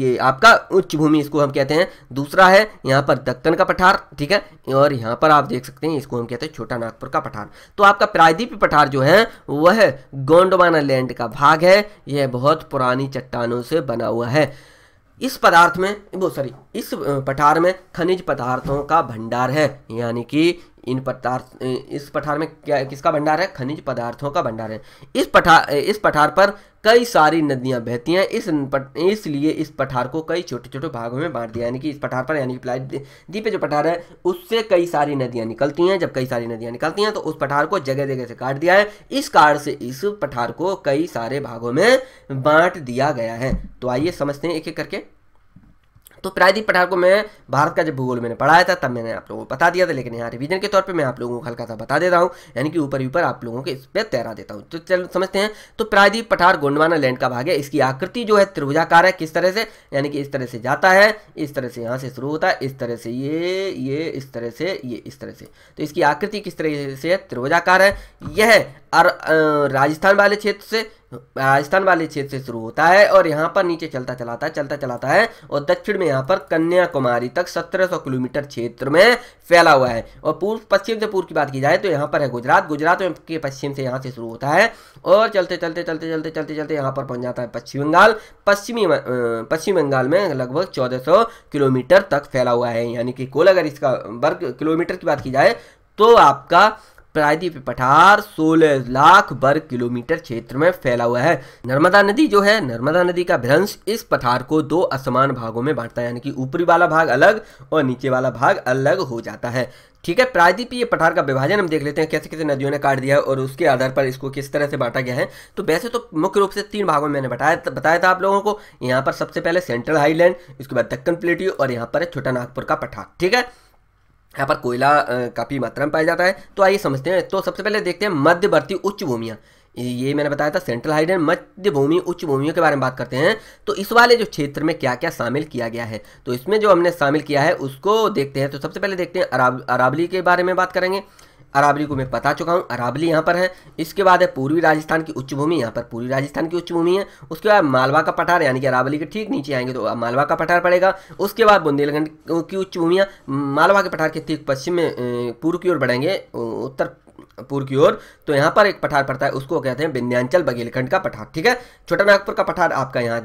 ये आपका उच्च भूमि इसको हम कहते हैं दूसरा है यहाँ पर दक्कन का पठार ठीक है और यहाँ पर आप देख सकते हैं इसको हम कहते हैं छोटा नागपुर का पठार तो आपका प्रायद्वीप पठार जो है वह गोंडवाना लैंड का भाग है यह बहुत पुरानी चट्टानों से बना हुआ है इस पदार्थ में वो सॉरी इस पठार में खनिज पदार्थों का भंडार है यानी कि इन पदार्थ इस पठार में क्या किसका भंडार है खनिज पदार्थों का भंडार है इस पठार इस पठार पर कई सारी नदियां बहती हैं इस इसलिए इस पठार को कई छोटे छोटे भागों में बांट दिया यानी कि इस पठार पर यानी कि प्लाट द्वीप जो पठार है उससे कई सारी नदियां निकलती हैं जब कई सारी नदियां निकलती हैं तो उस पठार को जगह जगह से काट दिया है इस कारण से इस पठार को कई सारे भागों में बांट दिया गया है तो आइए समझते हैं एक एक करके तो प्रायदीप पठार को मैं भारत का जब भूगोल मैंने पढ़ाया था तब मैंने आप लोगों को बता दिया था लेकिन यहाँ रिवीजन के तौर पर मैं आप लोगों को हल्का सा बता देता हूँ यानी कि ऊपर ऊपर आप लोगों के इस पर तैरा देता हूँ तो चलो समझते हैं तो प्रायदीप पठार गोंडवाना लैंड का भाग है इसकी आकृति जो है त्रिभुजाकार है किस तरह से यानी कि इस तरह से जाता है इस तरह से यहाँ से शुरू होता है इस तरह से ये ये इस तरह से ये इस तरह से तो इसकी आकृति किस तरह से है त्रिभुजाकार है यह राजस्थान वाले क्षेत्र से राजस्थान वाले क्षेत्र से शुरू होता है और यहाँ पर नीचे चलता चलाता है चलता चलाता है और दक्षिण में यहाँ पर कन्याकुमारी तक 1700 किलोमीटर क्षेत्र में फैला हुआ है और पूर्व पश्चिम से पूर्व की बात की जाए तो यहाँ पर है गुजरात गुजरात में के पश्चिम से यहाँ से शुरू होता है और चलते चलते चलते चलते चलते चलते यहाँ पर पहुँच जाता है पश्चिम बंगाल पश्चिमी पश्चिम बंगाल में लगभग चौदह किलोमीटर तक फैला हुआ है यानी कि कुल अगर इसका वर्ग किलोमीटर की बात की जाए तो आपका प्रायद्वीप पठार 16 लाख वर्ग किलोमीटर क्षेत्र में फैला हुआ है नर्मदा नदी जो है नर्मदा नदी का भ्रंश इस पठार को दो असमान भागों में बांटता है यानी कि ऊपरी वाला भाग अलग और नीचे वाला भाग अलग हो जाता है ठीक है प्रायद्वीपीय पठार का विभाजन हम देख लेते हैं कैसे कैसे नदियों ने काट दिया है और उसके आधार पर इसको किस तरह से बांटा गया है तो वैसे तो मुख्य रूप से तीन भागों में मैंने बताया बताया था आप लोगों को यहाँ पर सबसे पहले सेंट्रल हाईलैंड इसके बाद दक्कन प्लेटी और यहाँ पर है छोटा नागपुर का पठार ठीक है यहाँ पर कोयला काफ़ी मात्रा में पाया जाता है तो आइए समझते हैं तो सबसे पहले देखते हैं मध्यवर्ती उच्च भूमियाँ ये मैंने बताया था सेंट्रल हाइड्रेन मध्य भूमि उच्च भूमियों के बारे में बात करते हैं तो इस वाले जो क्षेत्र में क्या क्या शामिल किया गया है तो इसमें जो हमने शामिल किया है उसको देखते हैं तो सबसे पहले देखते हैं अराब अरावली के बारे में बात करेंगे अरावली को मैं बता चुका हूँ अरावली यहाँ पर है इसके बाद है पूर्वी राजस्थान की उच्च भूमि यहाँ पर पूर्वी राजस्थान की उच्च भूमि है उसके बाद मालवा का पठार यानी कि अरावली के ठीक नीचे आएंगे तो मालवा का पठार पड़ेगा उसके बाद बुंदेलखंड की उच्च भूमियाँ मालवा के पठार के ठीक पश्चिम में पूर्व की ओर बढ़ेंगे उत्तर पूर्व की ओर तो यहाँ पर एक पठार पड़ता है उसको कहते हैं विंध्यांचल बघेलखंड का पठार ठीक है छोटा नागपुर का पठार आपका यहाँ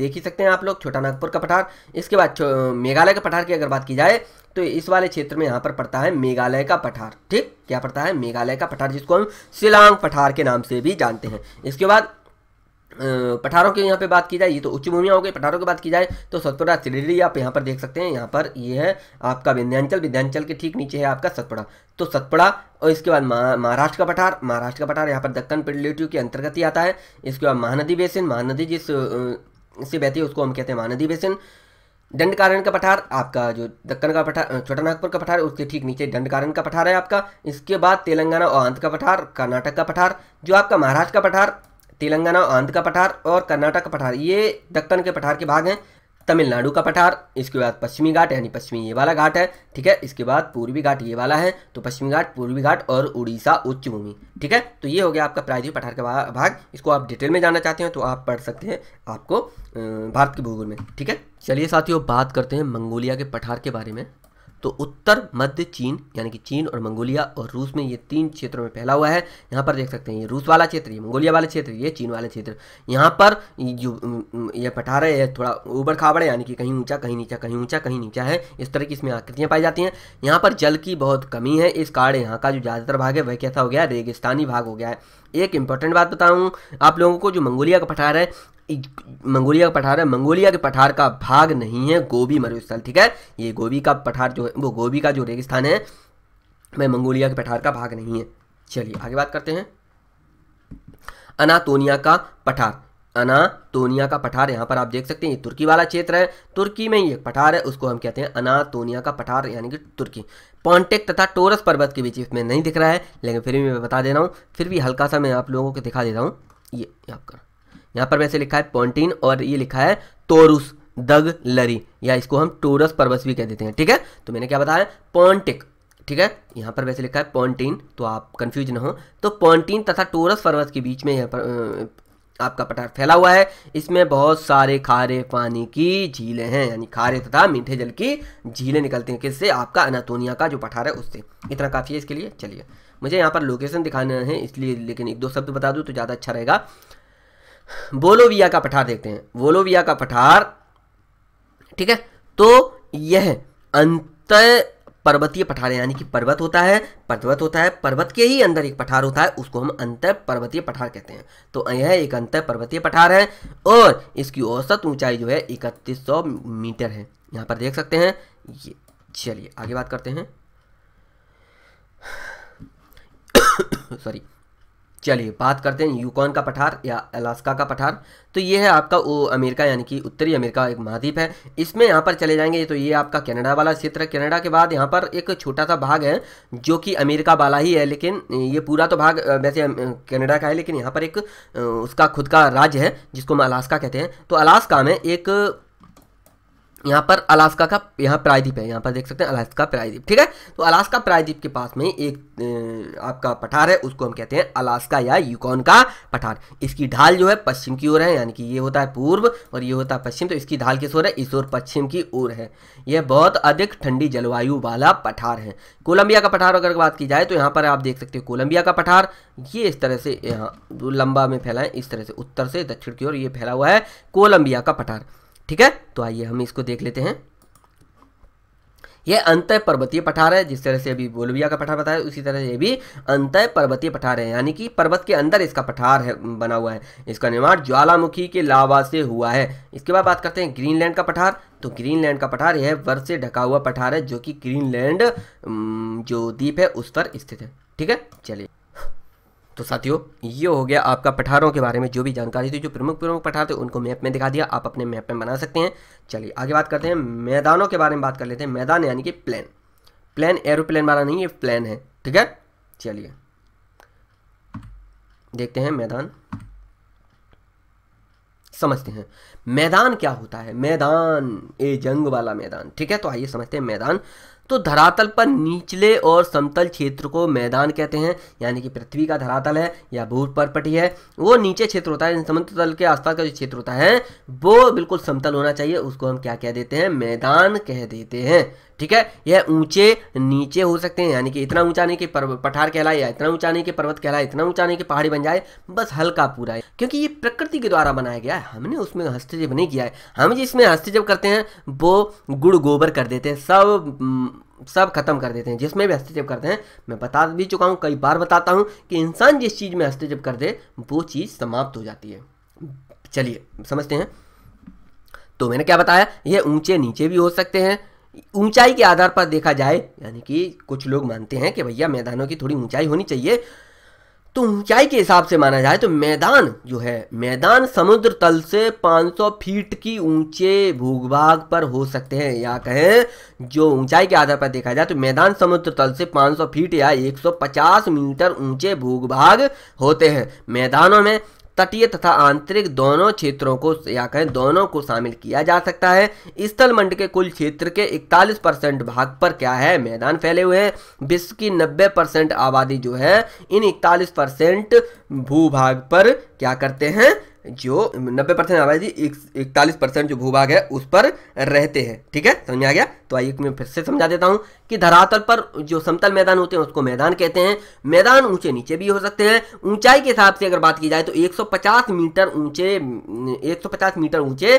देख ही सकते हैं आप लोग छोटा नागपुर का पठार इसके बाद मेघालय के पठार की अगर बात की जाए तो इस वाले क्षेत्र में यहाँ पर पड़ता है मेघालय का पठार ठीक क्या पड़ता है मेघालय का पठार जिसको हम शिलांग पठार के नाम से भी जानते हैं इसके बाद पठारों की यहाँ पे बात की जाए ये तो उच्च भूमिया हो गई पठारों की बात की जाए तो सतपुड़ा सिलेरी आप यहाँ पर देख सकते हैं यहाँ पर ये है आपका विंध्यांचल विंध्यांचल के ठीक नीचे है आपका सतपुड़ा तो सतपुड़ा और इसके बाद महाराष्ट्र का पठार महाराष्ट्र का पठार यहाँ पर दक्कन पेडलेटिव के अंतर्गत ही आता है इसके बाद महानदी बेसिन महानदी जिस से बहती है उसको हम कहते हैं महानदी बेसिन दंडकारण का पठार आपका जो दक्कन का पठार छोटा नागपुर का पठार उसके ठीक नीचे दंडकारण का पठार है आपका इसके बाद तेलंगाना और आंध्र का पठार कर्नाटक का पठार जो आपका महाराष्ट्र का पठार तेलंगाना और आंध्र का पठार और कर्नाटक का पठार ये दक्कन के पठार के भाग हैं तमिलनाडु का पठार इसके बाद पश्चिमी घाट यानी पश्चिमी ये वाला घाट है ठीक है इसके बाद पूर्वी घाट ये वाला है तो पश्चिमी घाट पूर्वी घाट और उड़ीसा उच्च भूमि ठीक है तो ये हो गया आपका प्रायद्वीप पठार का भाग इसको आप डिटेल में जानना चाहते हैं तो आप पढ़ सकते हैं आपको भारत के भूगोल में ठीक है चलिए साथियों बात करते हैं मंगोलिया के पठार के बारे में तो उत्तर मध्य चीन यानी कि चीन और मंगोलिया और रूस में ये तीन क्षेत्रों में फैला हुआ है यहाँ पर देख सकते हैं ये रूस वाला क्षेत्र ये मंगोलिया वाला क्षेत्र ये चीन वाला क्षेत्र यहाँ पर जो ये पठार है ये थोड़ा ऊबड़ खाबड़ है यानी कि कहीं ऊंचा कहीं नीचा कहीं ऊंचा कहीं नीचा है इस तरह की इसमें आकृतियाँ पाई जाती हैं यहाँ पर जल की बहुत कमी है इस कारण यहाँ का जो ज़्यादातर भाग है वह कैसा हो गया रेगिस्तानी भाग हो गया है एक इंपॉर्टेंट बात बताऊँ आप लोगों को जो मंगोलिया का पठार है मंगोलिया का पठार है मंगोलिया के पठार का भाग नहीं है गोभी मरुस्थल ठीक है ये गोभी का पठार जो है वो गोभी का जो रेगिस्तान है वह मंगोलिया के पठार का भाग नहीं है चलिए आगे बात करते हैं अनातोनिया का पठार अनातोनिया का पठार यहाँ पर आप देख सकते हैं ये तुर्की वाला क्षेत्र है तुर्की में ये पठार है उसको हम कहते हैं अनातोनिया का पठार यानी कि तुर्की पॉन्टेक तथा टोरस पर्वत के बीच इसमें नहीं दिख रहा है लेकिन फिर भी मैं बता दे रहा हूँ फिर भी हल्का सा मैं आप लोगों को दिखा दे रहा हूँ ये आपका यहाँ पर वैसे लिखा है पोन्टीन और ये लिखा है तोरुस दग लरी या इसको हम टोरस पर्वत भी कह देते हैं ठीक है तो मैंने क्या बताया पॉन्टिक ठीक है यहाँ पर वैसे लिखा है पॉन्टीन तो आप कन्फ्यूज ना हो तो पॉन्टीन तथा टोरस पर्वत के बीच में यहाँ पर आपका पठार फैला हुआ है इसमें बहुत सारे खारे पानी की झीलें हैं यानी खारे तथा मीठे जल की झीलें निकलती हैं किससे आपका अनातोनिया का जो पठार है उससे इतना काफ़ी है इसके लिए चलिए मुझे यहाँ पर लोकेशन दिखाना है इसलिए लेकिन एक दो शब्द बता दूँ तो ज़्यादा अच्छा रहेगा बोलोविया का पठार देखते हैं बोलोविया का पठार ठीक है तो यह अंत पर्वतीय पठार यानी कि पर्वत होता है पर्वत होता है पर्वत के ही अंदर एक पठार होता है उसको हम अंतर पर्वतीय पठार कहते हैं तो यह एक अंतर पर्वतीय पठार है और इसकी औसत ऊंचाई जो है इकतीस सौ मीटर है यहां पर देख सकते हैं ये चलिए आगे बात करते हैं सॉरी चलिए बात करते हैं यूकॉन का पठार या अलास्का का पठार तो ये है आपका वो अमेरिका यानी कि उत्तरी अमेरिका एक महाद्वीप है इसमें यहाँ पर चले जाएंगे तो ये आपका कनाडा वाला क्षेत्र है कनाडा के बाद यहाँ पर एक छोटा सा भाग है जो कि अमेरिका वाला ही है लेकिन ये पूरा तो भाग वैसे कनाडा का है लेकिन यहाँ पर एक उसका खुद का राज्य है जिसको हम अलास्का कहते हैं तो अलास्का में एक यहाँ पर अलास्का का यहाँ प्रायद्वीप है यहाँ पर देख सकते हैं अलास्का प्रायद्वीप ठीक है तो अलास्का प्रायद्वीप के पास में एक आपका पठार है उसको हम कहते हैं अलास्का या यूकॉन का पठार इसकी ढाल जो है पश्चिम की ओर है यानी कि ये होता है पूर्व और ये होता है पश्चिम तो इसकी ढाल किस ओर है इस ओर पश्चिम की ओर है यह बहुत अधिक ठंडी जलवायु वाला पठार है कोलंबिया का पठार अगर बात की जाए तो यहाँ पर आप देख सकते हो कोलंबिया का पठार ये इस तरह से यहाँ लंबा में फैला है इस तरह से उत्तर से दक्षिण की ओर ये फैला हुआ है कोलंबिया का पठार ठीक है तो आइए हम इसको देख लेते हैं यह अंत पर्वतीय पठार है जिस तरह से अभी बोलविया का पठार बताया उसी तरह से भी अंत पर्वतीय पठार है यानी कि पर्वत के अंदर इसका पठार है बना हुआ है इसका निर्माण ज्वालामुखी के लावा से हुआ है इसके बाद बात करते हैं ग्रीनलैंड का पठार तो ग्रीनलैंड का पठार यह वर्ष से ढका हुआ पठार है जो कि ग्रीनलैंड जो द्वीप है उस पर स्थित है ठीक है चलिए तो साथियों ये हो गया आपका पठारों के बारे में जो भी जानकारी थी जो प्रमुख प्रमुख पठार थे उनको मैप में दिखा दिया आप अपने मैप में बना सकते हैं चलिए आगे बात करते हैं मैदानों के बारे में बात कर लेते हैं मैदान यानी कि प्लेन प्लेन एरोप्लेन वाला नहीं है प्लेन है ठीक है चलिए देखते हैं मैदान समझते हैं मैदान क्या होता है मैदान ए जंग वाला मैदान ठीक है तो आइए समझते हैं मैदान तो धरातल पर निचले और समतल क्षेत्र को मैदान कहते हैं यानी कि पृथ्वी का धरातल है या भूत परपटी है वो नीचे क्षेत्र होता है समतल के आसपास का जो क्षेत्र होता है वो बिल्कुल समतल होना चाहिए उसको हम क्या कह देते हैं मैदान कह देते हैं ठीक है यह ऊंचे नीचे हो सकते हैं यानी कि इतना ऊंचा नहीं कि पठार कहलाए या इतना ऊंचा नहीं कि पर्वत कहलाए इतना ऊंचा नहीं कि पहाड़ी बन जाए बस हल्का पूरा है क्योंकि ये प्रकृति के द्वारा बनाया गया है हमने उसमें हस्तक्षेप नहीं किया है हम जिसमें हस्तक्षेप करते हैं वो गुड़ गोबर कर देते हैं सब सब खत्म कर देते हैं जिसमें भी हस्तक्षेप करते हैं मैं बता भी चुका हूँ कई बार बताता हूँ कि इंसान जिस चीज़ में हस्तक्षेप कर दे वो चीज़ समाप्त हो जाती है चलिए समझते हैं तो मैंने क्या बताया ये ऊंचे नीचे भी हो सकते हैं ऊंचाई के आधार पर देखा जाए यानी कि कुछ लोग मानते हैं कि भैया मैदानों की थोड़ी ऊंचाई होनी चाहिए तो ऊंचाई के हिसाब से माना जाए तो मैदान जो है मैदान समुद्र तल से 500 फीट की ऊंचे भूभाग पर हो सकते हैं या कहें जो ऊंचाई के आधार पर देखा जाए तो मैदान समुद्र तल से 500 फीट या 150 मीटर ऊंचे भूभाग होते हैं मैदानों में तटीय तथा आंतरिक दोनों क्षेत्रों को या कहें दोनों को शामिल किया जा सकता है स्थल मंड के कुल क्षेत्र के इकतालीस परसेंट भाग पर क्या है मैदान फैले हुए हैं विश्व की नब्बे परसेंट आबादी जो है इन इकतालीस परसेंट भूभाग पर क्या करते हैं जो नब्बे परसेंट आबादी इकतालीस परसेंट जो भूभाग है उस पर रहते हैं ठीक है समझ में आ गया तो आइए मैं फिर से समझा देता हूँ कि धरातल पर जो समतल मैदान होते हैं उसको मैदान कहते हैं मैदान ऊंचे नीचे भी हो सकते हैं ऊंचाई के हिसाब से अगर बात की जाए तो 150 मीटर ऊंचे 150 मीटर ऊंचे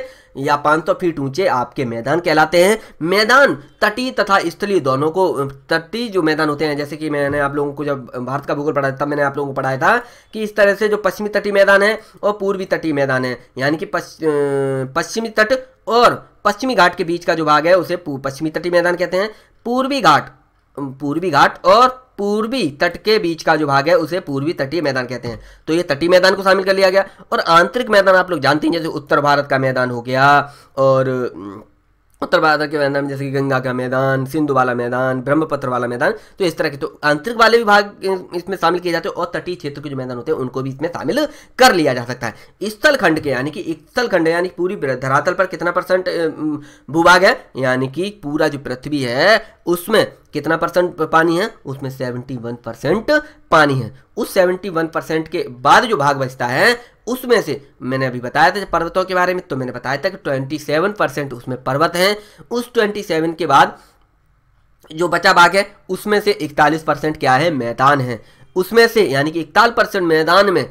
या 500 फीट ऊंचे आपके मैदान कहलाते हैं मैदान तटीय तथा स्थलीय दोनों को तटीय जो मैदान होते हैं जैसे कि मैंने आप लोगों को जब भारत का भूगोल पढ़ाया तब मैंने आप लोगों को पढ़ाया था कि इस तरह से जो पश्चिमी तटीय मैदान है और पूर्वी तटीय मैदान है यानी कि पश्चिमी तट और पश्चिमी घाट के बीच का जो भाग है उसे पश्चिमी तटीय मैदान कहते हैं पूर्वी घाट पूर्वी घाट और पूर्वी तट के बीच का जो भाग है उसे पूर्वी तटीय मैदान कहते हैं तो ये तटीय मैदान को शामिल कर लिया गया और आंतरिक मैदान आप लोग जानते हैं जैसे उत्तर भारत का मैदान हो गया और उत्तर भारत के मैदान जैसे कि गंगा का मैदान सिंधु वाला मैदान ब्रह्मपत्र वाला मैदान तो इस तरह के तो आंतरिक वाले विभाग इसमें शामिल किए जाते हैं और तटीय क्षेत्र के जो मैदान होते हैं उनको भी इसमें शामिल कर लिया जा सकता है स्थलखंड के यानी कि स्थलखंड यानी पूरी धरातल पर कितना परसेंट भूभाग है यानी कि पूरा जो पृथ्वी है उसमें कितना परसेंट पानी है उसमें सेवेंटी वन परसेंट पानी है उस सेवेंटी वन परसेंट के बाद जो भाग बचता है उसमें से मैंने अभी बताया था पर्वतों के बारे में तो मैंने बताया था कि ट्वेंटी सेवन परसेंट उसमें पर्वत हैं उस ट्वेंटी सेवन के बाद जो बचा भाग है उसमें से इकतालीस परसेंट क्या है मैदान है उसमें से यानी कि इकतालीस परसेंट मैदान में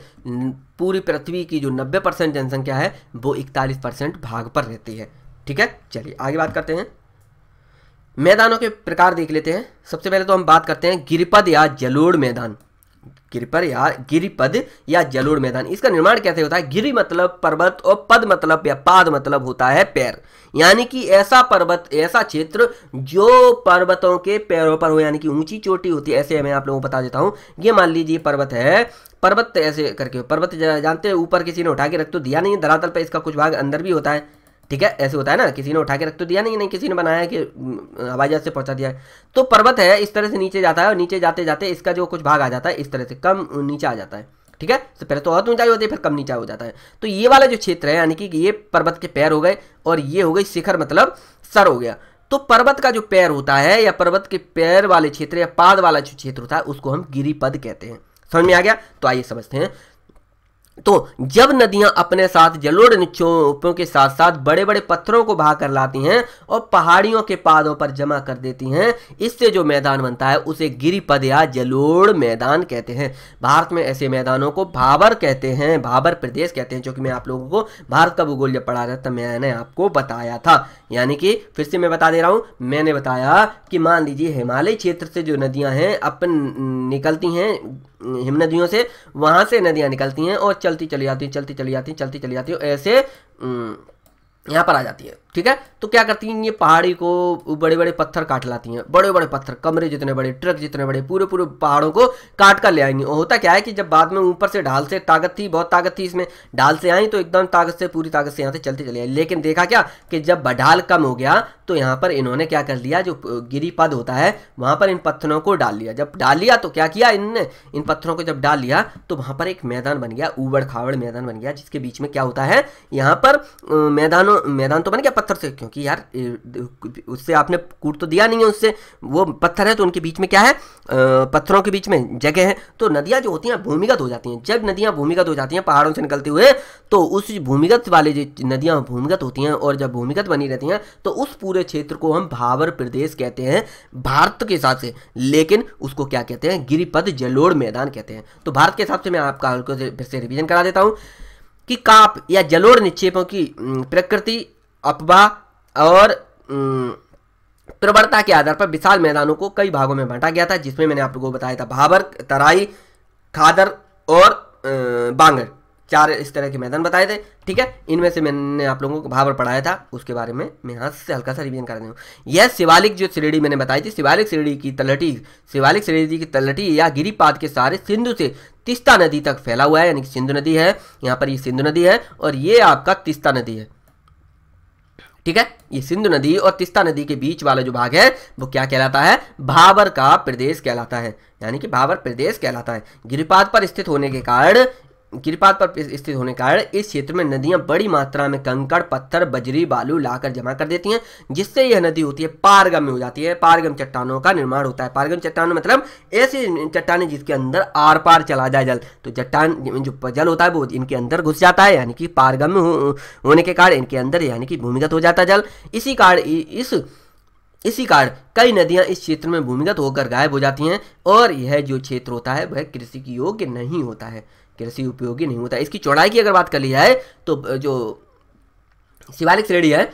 पूरी पृथ्वी की जो नब्बे परसेंट जनसंख्या है वो इकतालीस परसेंट भाग पर रहती है ठीक है चलिए आगे बात करते हैं मैदानों के प्रकार देख लेते हैं सबसे पहले तो हम बात करते हैं गिरिपद या जलोड़ मैदान गिरपर या गिरिपद या जलोड़ मैदान इसका निर्माण कैसे होता है गिरि मतलब पर्वत और पद मतलब या पाद मतलब होता है पैर यानी कि ऐसा पर्वत ऐसा क्षेत्र जो पर्वतों के पैरों पर हो यानी कि ऊंची चोटी होती है ऐसे मैं आप लोगों को बता देता हूं ये मान लीजिए पर्वत है पर्वत ऐसे करके पर्वत जानते हैं ऊपर किसी ने उठा के रख तो दिया नहीं धरातल पर इसका कुछ भाग अंदर भी होता है ठीक है ऐसे होता है ना किसी ने उठा के रख तो दिया नहीं नहीं किसी ने बनाया कि हवाई जहाज से पहुंचा दिया तो पर्वत है इस तरह से नीचे जाता है और नीचे जाते जाते इसका जो कुछ भाग आ जाता है इस तरह से कम नीचे आ जाता है ठीक है तो पहले तो बहुत ऊंचाई होती है फिर कम नीचा हो जाता है तो ये वाला जो क्षेत्र है यानी कि ये पर्वत के पैर हो गए और ये हो गई शिखर मतलब सर हो गया तो पर्वत का जो पैर होता है या पर्वत के पैर वाले क्षेत्र या पाद वाला जो क्षेत्र होता है उसको हम गिरिपद कहते हैं समझ में आ गया तो आइए समझते हैं तो जब नदियां अपने साथ जलोढ़ निक्षोभों के साथ साथ बड़े बड़े पत्थरों को बहा कर लाती हैं और पहाड़ियों के पादों पर जमा कर देती हैं इससे जो मैदान बनता है उसे गिरिपद या जलोढ़ मैदान कहते हैं भारत में ऐसे मैदानों को भाबर कहते हैं भाबर प्रदेश कहते हैं जो कि मैं आप लोगों को भारत का भूगोल जब पढ़ा था तो मैंने आपको बताया था यानी कि फिर से मैं बता दे रहा हूँ मैंने बताया कि मान लीजिए हिमालय क्षेत्र से जो नदियाँ हैं अपन निकलती हैं हिम नदियों से वहाँ से नदियाँ निकलती हैं और चलती चली जाती हैं चलती चली जाती हैं चलती चली जाती हैं ऐसे यहाँ पर आ जाती है ठीक है तो क्या करती हैं ये पहाड़ी को बड़े बड़े पत्थर काट लाती हैं बड़े बड़े पत्थर कमरे जितने बड़े ट्रक जितने बड़े पूरे पूरे पहाड़ों को काट कर ले आएंगी होता क्या है कि जब बाद में ऊपर से ढाल से ताकत थी बहुत ताकत थी इसमें ढाल से आई तो एकदम ताकत से पूरी ताकत से यहाँ से चलते चले आई लेकिन देखा क्या कि जब ढाल कम हो गया तो यहाँ पर इन्होंने क्या कर लिया जो गिरी पद होता है वहाँ पर इन पत्थरों को डाल लिया जब डाल लिया तो क्या किया इनने इन पत्थरों को जब डाल लिया तो वहाँ पर एक मैदान बन गया उबड़ खावड़ मैदान बन गया जिसके बीच में क्या होता है यहाँ पर मैदानों मैदान तो बन गया पत्थर से क्योंकि यार उससे आपने कूट तो दिया नहीं है उससे वो पत्थर है तो उनके बीच में क्या है पत्थरों के बीच में जगह है तो नदियां जो होती हैं भूमिगत हो जाती हैं जब नदियां भूमिगत हो जाती हैं पहाड़ों से निकलते हुए तो उस भूमिगत वाले जो नदियां भूमिगत होती हैं और जब भूमिगत बनी रहती हैं तो उस पूरे क्षेत्र को हम भावर प्रदेश कहते हैं भारत के हिसाब से लेकिन उसको क्या कहते हैं गिरिपद जलोड़ मैदान कहते हैं तो भारत के हिसाब से मैं आपका फिर से रिविजन करा देता हूँ कि काप या जलोड़ निक्षेपों की प्रकृति अपवाह और प्रवणता के आधार पर विशाल मैदानों को कई भागों में बांटा गया था जिसमें मैंने आप लोगों को बताया था भाबर तराई खादर और बांगड़ चार इस तरह के मैदान बताए थे ठीक है इनमें से मैंने आप लोगों को भावर पढ़ाया था उसके बारे में मैं यहाँ से हल्का सा रिवीजन करा दूँ यह शिवालिक जो श्रेणी मैंने बताई थी शिवालिक श्रेणी की तलहटी शिवालिक श्रेणी की तलहटी या गिरीपात के सहारे सिंधु से तिस्ता नदी तक फैला हुआ है यानी कि सिंधु नदी है यहाँ पर ये सिंधु नदी है और ये आपका तिस्ता नदी है ठीक है ये सिंधु नदी और तिस्ता नदी के बीच वाला जो भाग है वो क्या कहलाता है भाबर का प्रदेश कहलाता है यानी कि भाबर प्रदेश कहलाता है गिरिपात पर स्थित होने के कारण गिरपात पर स्थित होने के कारण इस क्षेत्र में नदियां बड़ी मात्रा में कंकड़ पत्थर बजरी बालू लाकर जमा कर देती हैं जिससे यह नदी होती है पारगम में हो जाती है पारगम चट्टानों का निर्माण होता है पारगम चट्टानों मतलब ऐसी चट्टाने जिसके अंदर आर पार चला जाए जल तो चट्टान जो जल होता है वो इनके अंदर घुस जाता है यानी कि पारगम हो, होने के कारण इनके अंदर यानी कि भूमिगत हो जाता है जल इसी कारण इस इसी कारण कई नदियां इस क्षेत्र में भूमिगत होकर गायब हो जाती हैं और यह जो क्षेत्र होता है वह कृषि की योग्य नहीं होता है कृषि उपयोगी नहीं होता इसकी चौड़ाई की अगर बात कर ली जाए तो जो शिवालिक श्रेणी है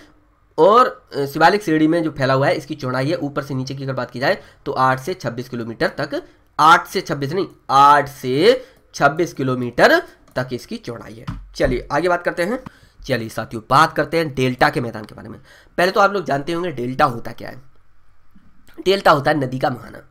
और शिवालिक श्रेणी में जो फैला हुआ है इसकी चौड़ाई है ऊपर से नीचे की अगर बात की जाए तो आठ से छब्बीस किलोमीटर तक आठ से छब्बीस नहीं आठ से छब्बीस किलोमीटर तक इसकी चौड़ाई है चलिए आगे बात करते हैं चलिए साथियों बात करते हैं डेल्टा के मैदान के बारे में पहले तो आप लोग जानते होंगे डेल्टा होता क्या है डेल्टा होता है नदी का महाना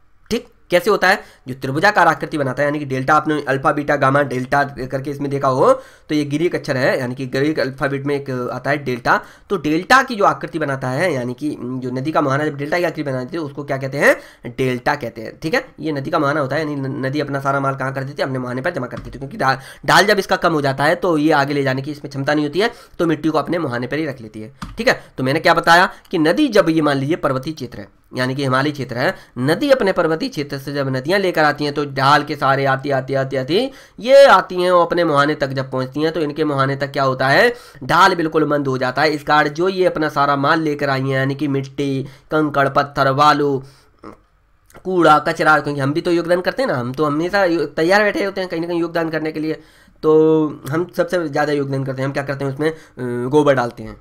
कैसे होता है जो त्रिभुजाकार आकृति बनाता है यानी कि डेल्टा आपने अल्फा बीटा गामा डेल्टा करके इसमें देखा हो तो ये ग्रीक अक्षर है यानी कि ग्रीक अल्फाबीट में एक आता है डेल्टा तो डेल्टा की जो आकृति बनाता है यानी कि जो नदी का महाना जब डेल्टा की आकृति बनाती है उसको क्या कहते हैं डेल्टा कहते हैं ठीक है ये नदी का महाना होता है यानी नदी अपना सारा माल कहाँ कर देती है अपने महाने पर जमा कर देती है क्योंकि डाल जब इसका कम हो जाता है तो ये आगे ले जाने की इसमें क्षमता नहीं होती है तो मिट्टी को अपने मुहाने पर ही रख लेती है ठीक है तो मैंने क्या बताया कि नदी जब ये मान लीजिए पर्वतीय क्षेत्र है यानी कि हिमालय क्षेत्र है नदी अपने पर्वतीय क्षेत्र से जब नदियाँ लेकर आती हैं तो ढाल के सारे आती आती आती आती ये आती हैं और अपने मुहाने तक जब पहुँचती हैं तो इनके मुहाने तक क्या होता है ढाल बिल्कुल मंद हो जाता है इस कारण जो ये अपना सारा माल लेकर आई हैं यानी कि मिट्टी कंकड़ पत्थर बालू कूड़ा कचरा क्योंकि हम भी तो योगदान करते हैं ना हम तो हमेशा तैयार बैठे होते हैं कहीं ना कहीं योगदान करने के लिए तो हम सबसे ज़्यादा योगदान करते हैं हम क्या करते हैं उसमें गोबर डालते हैं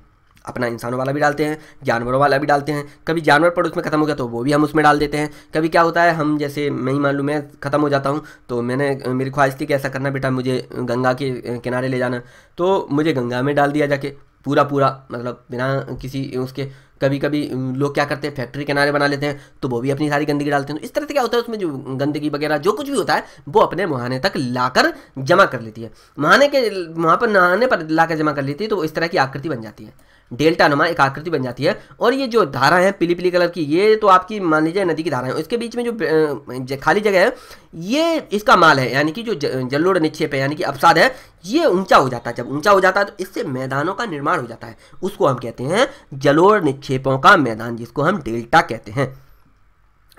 अपना इंसानों वाला भी डालते हैं जानवरों वाला भी डालते हैं कभी जानवर पड़ोस में ख़त्म हो गया तो वो भी हम उसमें डाल देते हैं कभी क्या होता है हम जैसे मैं ही मान लूँ मैं ख़त्म हो जाता हूँ तो मैंने मेरी ख्वाहिश थी कि ऐसा करना बेटा मुझे गंगा के किनारे ले जाना तो मुझे गंगा में डाल दिया जाके पूरा पूरा मतलब बिना किसी उसके कभी कभी लोग क्या करते हैं फैक्ट्री किनारे बना लेते हैं तो वो भी अपनी सारी गंदगी डालते हैं तो इस तरह से क्या होता है उसमें जो गंदगी वगैरह जो कुछ भी होता है वो अपने मुहाने तक लाकर जमा कर लेती है मुहाने के वहाँ पर नहाने पर लाकर जमा कर लेती है तो इस तरह की आकृति बन जाती है डेल्टा नुमा एक आकृति बन जाती है और ये जो धारा है पीली पीली कलर की ये तो आपकी मान लीजिए नदी की धारा है इसके बीच में जो खाली जगह है ये इसका माल है यानी कि जो जल्लोड़ निक्षेप है यानी कि अवसाद है ये ऊंचा हो जाता है जब ऊंचा हो जाता है तो इससे मैदानों का निर्माण हो जाता है उसको हम कहते हैं जलोड़ निक्षेपों का मैदान जिसको हम डेल्टा कहते हैं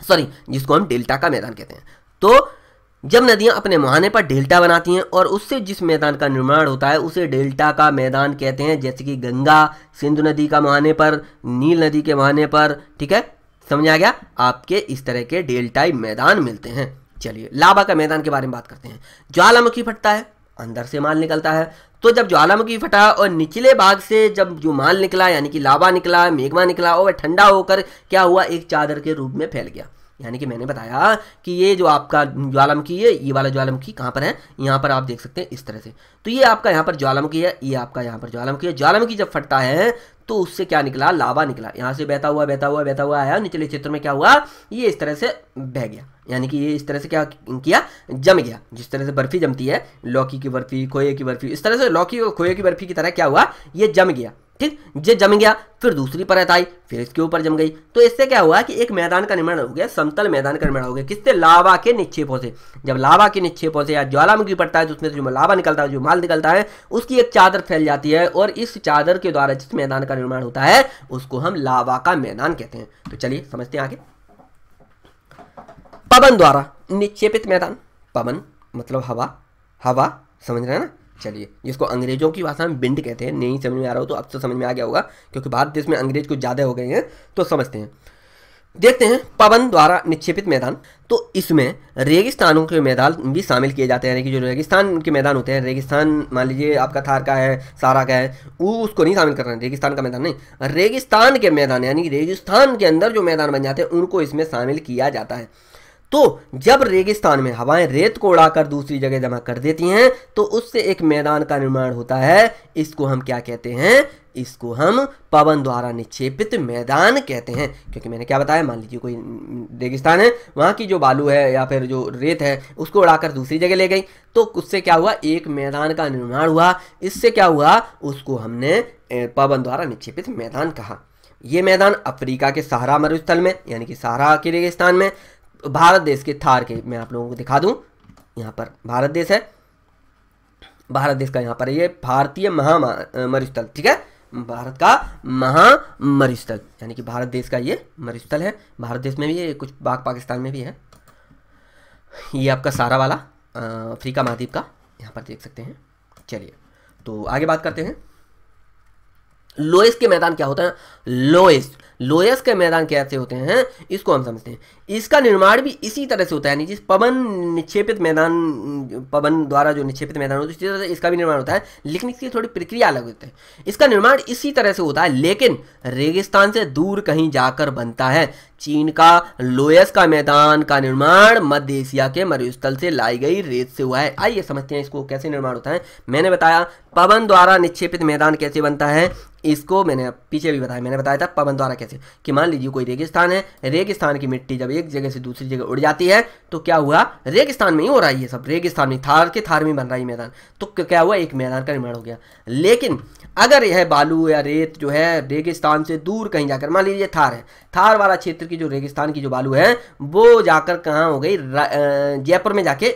सॉरी जिसको हम डेल्टा का मैदान कहते हैं तो जब नदियां अपने मुहाने पर डेल्टा बनाती हैं और उससे जिस मैदान का निर्माण होता है उसे डेल्टा का मैदान कहते हैं जैसे कि गंगा सिंधु नदी का मुहाने पर नील नदी के मुहाने पर ठीक है समझ आ गया आपके इस तरह के डेल्टाई मैदान मिलते हैं चलिए लाभा का मैदान के बारे में बात करते हैं ज्वालामुखी फटता है अंदर से माल निकलता है तो जब ज्वालामुखी फटा और निचले भाग से जब जो माल निकला यानी कि लावा निकला मेघमा निकला और वह ठंडा होकर क्या हुआ एक चादर के रूप में फैल गया यानी कि मैंने बताया कि ये जो आपका ज्वालामुखी है ये वाला ज्वालामुखी कहाँ पर है यहाँ पर आप देख सकते हैं इस तरह से तो ये आपका यहाँ पर ज्वालामुखी है ये आपका यहाँ पर ज्वालामुखी है ज्वालामुखी जब फटता है तो उससे क्या निकला लावा निकला यहाँ से बहता हुआ बहता हुआ बहता हुआ आया निचले क्षेत्र में क्या हुआ ये इस तरह से बह गया यानी कि ये इस तरह से क्या किया जम गया जिस तरह से बर्फ़ी जमती है लौकी की बर्फ़ी खोए की बर्फ़ी इस तरह से लौकी और खोए की बर्फ़ी की तरह क्या हुआ ये जम गया ठीक ये जम गया फिर दूसरी परत आई फिर इसके ऊपर जम गई तो इससे क्या हुआ कि एक मैदान का निर्माण हो गया समतल मैदान का निर्माण हो गया किससे लावा के निक्षेपों से जब लावा के निक्षेपों से या ज्वालामुखी पड़ता है तो उसमें से जो लावा निकलता है जो माल निकलता है उसकी एक चादर फैल जाती है और इस चादर के द्वारा जिस मैदान का निर्माण होता है उसको हम लावा का मैदान कहते हैं तो चलिए समझते हैं आगे पवन द्वारा निक्षेपित मैदान पवन मतलब हवा हवा समझ रहे हैं ना चलिए जिसको अंग्रेजों की भाषा में बिंड कहते हैं नहीं समझ में आ रहा हो तो अब तो समझ में आ गया होगा क्योंकि भारत देश में अंग्रेज कुछ ज़्यादा हो गए हैं तो समझते हैं देखते हैं पवन द्वारा निक्षेपित मैदान तो इसमें रेगिस्तानों के मैदान भी शामिल किए जाते हैं यानी कि जो रेगिस्तान के मैदान होते हैं रेगिस्तान मान लीजिए आपका थार का है सारा का है वो उसको नहीं शामिल कर रहे हैं रेगिस्तान का मैदान नहीं रेगिस्तान के मैदान यानी रेगिस्तान के अंदर जो मैदान बन जाते हैं उनको इसमें शामिल किया जाता है तो जब रेगिस्तान में हवाएं रेत को उड़ाकर दूसरी जगह जमा कर देती हैं तो उससे एक मैदान का निर्माण होता है इसको हम क्या कहते हैं इसको हम पवन द्वारा निक्षेपित मैदान कहते हैं क्योंकि मैंने क्या बताया मान लीजिए कोई रेगिस्तान है वहाँ की जो बालू है या फिर जो रेत है उसको उड़ाकर दूसरी जगह ले गई तो उससे क्या हुआ एक मैदान का निर्माण हुआ इससे क्या हुआ उसको हमने पवन द्वारा निक्षेपित मैदान कहा ये मैदान अफ्रीका के सहारा मरुस्थल में यानी कि सहारा के रेगिस्तान में भारत देश के थार के मैं आप लोगों को दिखा दूं यहाँ पर भारत देश है भारत देश का यहाँ पर ये भारतीय महामरुस्थल ठीक है भारत का महामरुस्थल यानी कि भारत देश का ये मरुस्थल है भारत देश में भी है कुछ बाग पाकिस्तान में भी है ये आपका सारा वाला अफ्रीका महाद्वीप का यहाँ पर देख सकते हैं चलिए तो आगे बात करते हैं लोएस के मैदान क्या होता है लोएस लोएस के मैदान कैसे होते हैं इसको हम समझते हैं इसका निर्माण भी इसी तरह से होता है यानी जिस पवन निक्षेपित मैदान पवन द्वारा जो निक्षेपित मैदान होता है इसी तरह से इसका भी निर्माण होता है लेकिन इसकी थोड़ी प्रक्रिया अलग होती है इसका निर्माण इसी तरह से होता है लेकिन रेगिस्तान से दूर कहीं जाकर बनता है चीन का लोयस का मैदान का निर्माण मध्य एशिया के मरुस्थल से लाई गई रेत से हुआ है आइए समझते हैं इसको कैसे निर्माण होता है मैंने बताया पवन द्वारा निक्षेपित मैदान कैसे बनता है इसको मैंने पीछे भी बताया मैंने बताया था पवन द्वारा कैसे कि मान लीजिए कोई रेगिस्तान है रेगिस्तान की मिट्टी जब एक एक जगह से दूसरी जगह उड़ जाती है तो क्या हुआ रेगिस्तान में ही हो रहा है ये सब रेगिस्तान में थार के थार में बन रहा है मैदान तो क्या हुआ एक मैदान का निर्माण हो गया लेकिन अगर यह बालू या रेत जो है रेगिस्तान से दूर कहीं जाकर मान लीजिए थार है थार वाला क्षेत्र की जो रेगिस्तान की जो बालू है वो जाकर कहाँ हो गई जयपुर में जाके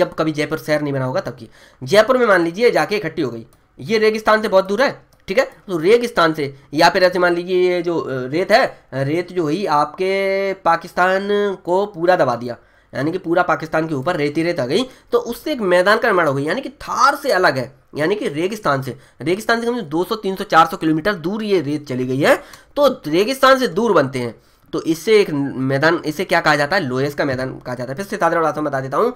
जब कभी जयपुर शहर नहीं बना होगा तब की जयपुर में मान लीजिए जाके इकट्ठी हो गई ये रेगिस्तान से बहुत दूर है ठीक है तो रेगिस्तान से या फिर ऐसे मान लीजिए जो रेत है रेत जो हुई आपके पाकिस्तान को पूरा दबा दिया यानी कि पूरा पाकिस्तान के ऊपर रेती रेत आ गई तो उससे एक मैदान का निर्माण हो गई यानी कि थार से अलग है यानी कि रेगिस्तान से रेगिस्तान से कम दो सौ तीन सौ चार सौ किलोमीटर दूर ये रेत चली गई है तो रेगिस्तान से दूर बनते हैं तो इससे एक मैदान इसे क्या कहा जाता है लोएस का मैदान कहा जाता है फिर से साधारण भाषा में बता देता हूँ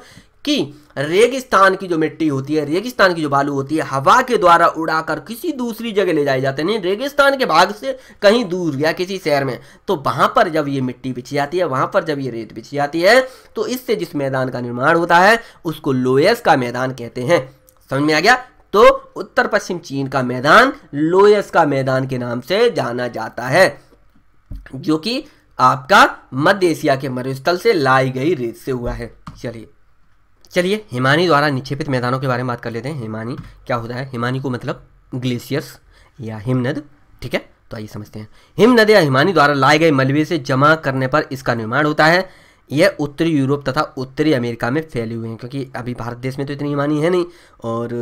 कि रेगिस्तान की जो मिट्टी होती है रेगिस्तान की जो बालू होती है हवा के द्वारा उड़ाकर किसी दूसरी जगह ले जाए जाते नहीं रेगिस्तान के भाग से कहीं दूर या किसी शहर में तो वहां पर जब ये मिट्टी बिछी जाती है वहां पर जब ये रेत बिछी जाती है तो इससे जिस मैदान का निर्माण होता है उसको लोयस का मैदान कहते हैं समझ में आ गया तो उत्तर पश्चिम चीन का मैदान लोयस का मैदान के नाम से जाना जाता है जो कि आपका मध्य एशिया के मरुस्थल से लाई गई रेत से हुआ है चलिए चलिए हिमानी द्वारा निक्षेपित मैदानों के बारे में बात कर लेते हैं हिमानी क्या होता है हिमानी को मतलब ग्लेशियर्स या हिमनद ठीक है तो आइए समझते हैं हिमनद या हिमानी द्वारा लाए गए मलबे से जमा करने पर इसका निर्माण होता है यह उत्तरी यूरोप तथा उत्तरी अमेरिका में फैले हुए हैं क्योंकि अभी भारत देश में तो इतनी हिमानी है नहीं और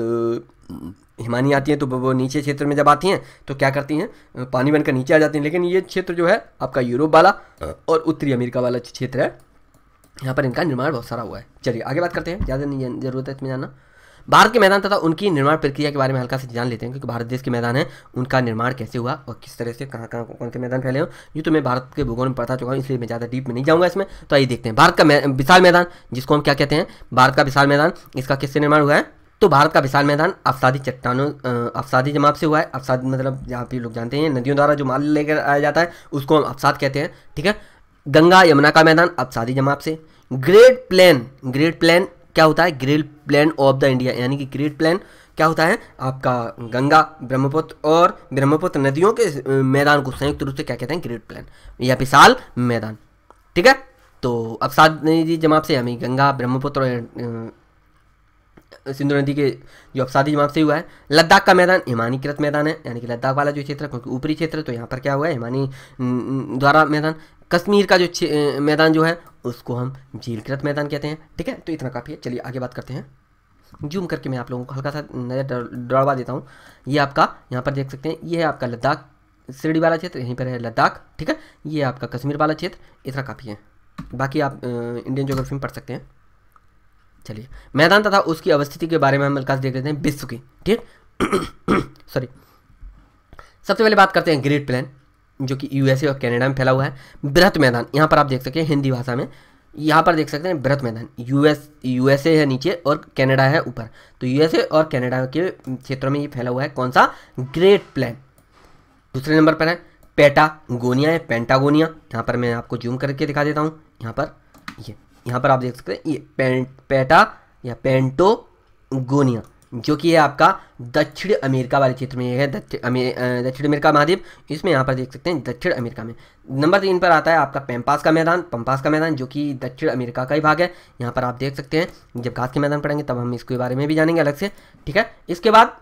हिमानी आती हैं तो वो नीचे क्षेत्र में जब आती हैं तो क्या करती हैं पानी बनकर नीचे आ जाती हैं लेकिन ये क्षेत्र जो है आपका यूरोप वाला हाँ। और उत्तरी अमेरिका वाला क्षेत्र है यहाँ पर इनका निर्माण बहुत सारा हुआ है चलिए आगे बात करते हैं ज़्यादा नहीं जरूरत है इसमें जाना भारत के मैदान तथा उनकी निर्माण प्रक्रिया के बारे में हल्का से जान लेते हैं क्योंकि भारत देश के मैदान है उनका निर्माण कैसे हुआ और किस तरह से कहाँ कहाँ कौन से मैदान फैले हो ये तो मैं भारत के भूगोल में पता चुका हूँ इसलिए मैं ज़्यादा डीप में नहीं जाऊँगा इसमें तो आइए देखते हैं भारत का विशाल मैदान जिसको हम क्या कहते हैं भारत का विशाल मैदान इसका किससे निर्माण हुआ है तो भारत का विशाल मैदान अफसादी चट्टानों अफसादी जमाव से हुआ है अफसादी मतलब जहाँ पे लोग जानते हैं नदियों द्वारा जो माल लेकर आया जाता है उसको हम अफसाद कहते हैं ठीक है गंगा यमुना का मैदान अफसादी जमाव से ग्रेट प्लान ग्रेट प्लान क्या होता है great plan of the India यानी कि ग्रेट प्लान क्या होता है आपका गंगा ब्रह्मपुत्र और ब्रह्मपुत्र नदियों के मैदान को संयुक्त रूप से क्या कहते हैं ग्रेट प्लान या विशाल मैदान ठीक है तो अफसाद जमाव से हमें गंगा ब्रह्मपुत्र सिंधु नदी के जो अपसादी जमाव से हुआ है लद्दाख का मैदान हिमानीकृत मैदान है यानी कि लद्दाख वाला जो क्षेत्र है क्योंकि ऊपरी क्षेत्र तो यहाँ पर क्या हुआ है हिमानी द्वारा मैदान कश्मीर का जो मैदान जो है उसको हम झीलकृत मैदान कहते हैं ठीक है तो इतना काफ़ी है चलिए आगे बात करते हैं जूम करके मैं आप लोगों को हल्का सा नज़र डरवा देता हूँ ये आपका यहाँ पर देख सकते हैं ये है आपका लद्दाख श्रेणी वाला क्षेत्र यहीं पर है लद्दाख ठीक है ये आपका कश्मीर वाला क्षेत्र इतना काफ़ी है बाकी आप इंडियन जोग्राफी में पढ़ सकते हैं चलिए मैदान तथा उसकी अवस्थिति के बारे में हम हल्का देख लेते हैं विश्व की ठीक सॉरी सबसे पहले बात करते हैं ग्रेट प्लान जो कि यूएसए और कनाडा में फैला हुआ है बृहत मैदान यहाँ पर आप देख सकते हैं हिंदी भाषा में यहाँ पर देख सकते हैं बृहत मैदान यूएस यूएसए है नीचे और कनाडा है ऊपर तो यूएसए और कनाडा के क्षेत्रों में ये फैला हुआ है कौन सा ग्रेट प्लान दूसरे नंबर पर है पेटागोनिया है पेंटागोनिया यहाँ पर मैं आपको जूम करके दिखा देता हूँ यहाँ पर ये यहाँ पर आप देख सकते हैं ये पेंट पेटा या पेंटोगोनिया जो कि ये आपका दक्षिण अमेरिका वाले क्षेत्र में है दक्षिण दक्षिण अमेरिका महाद्वीप इसमें यहाँ पर देख सकते हैं दक्षिण अमेरिका में नंबर तीन पर आता है आपका पेम्पास का मैदान पम्पास का मैदान जो कि दक्षिण अमेरिका का ही भाग है यहाँ पर आप देख सकते हैं जब घास के मैदान पढ़ेंगे तब हम इसके बारे में भी जानेंगे अलग से ठीक है इसके बाद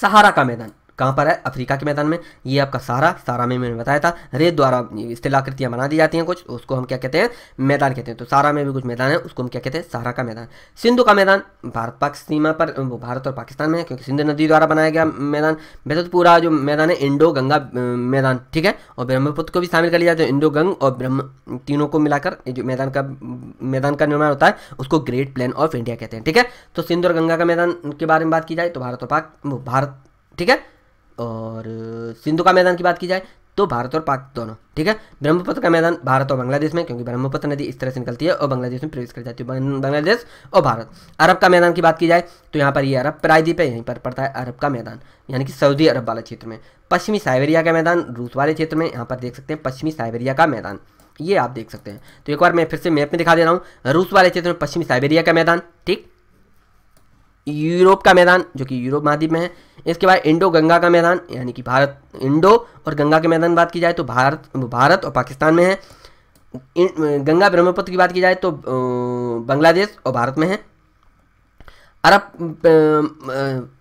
सहारा का मैदान कहाँ पर है अफ्रीका के मैदान में ये आपका सारा सारा में मैंने बताया था रेत द्वारा स्थिलाकृतियाँ बना दी जाती हैं कुछ उसको हम क्या कहते हैं मैदान कहते हैं तो सारा में भी कुछ मैदान है उसको हम क्या कहते हैं सारा का मैदान सिंधु का मैदान भारत पाक सीमा पर वो भारत और पाकिस्तान में है क्योंकि सिंधु नदी द्वारा बनाया गया मैदान वैसे तो पूरा जो मैदान है इंडो गंगा मैदान ठीक है और ब्रह्मपुत्र को भी शामिल कर लिया जाए इंडो गंग और ब्रह्म तीनों को मिलाकर जो मैदान का मैदान का निर्माण होता है उसको ग्रेट प्लेन ऑफ इंडिया कहते हैं ठीक है तो सिंधु और गंगा का मैदान के बारे में बात की जाए तो भारत और पाक भारत ठीक है और सिंधु का मैदान की बात की जाए तो भारत और पाक दोनों ठीक है ब्रह्मपुत्र का मैदान भारत और बांग्लादेश में क्योंकि ब्रह्मपुत्र नदी इस तरह से निकलती है और बांग्लादेश में प्रवेश कर जाती है बांग्लादेश और भारत अरब का मैदान की बात की जाए तो यहाँ पर ये अरब प्रायद्वीप है यहीं पर पड़ता है अरब का मैदान यानी कि सऊदी अरब वाले क्षेत्र में पश्चिमी साइबेरिया का मैदान रूस वाले क्षेत्र में यहाँ पर देख सकते हैं पश्चिमी साइबेरिया का मैदान ये आप देख सकते हैं तो एक बार मैं फिर से मैप में दिखा दे रहा हूँ रूस वाले क्षेत्र में पश्चिमी साइबेरिया का मैदान ठीक यूरोप का मैदान जो कि यूरोप महाद्वीप में है इसके बाद इंडो गंगा का मैदान यानी कि भारत इंडो और गंगा के मैदान बात की जाए तो भारत भारत और पाकिस्तान में है गंगा ब्रह्मपुत्र की बात की जाए तो बांग्लादेश और भारत में है अरब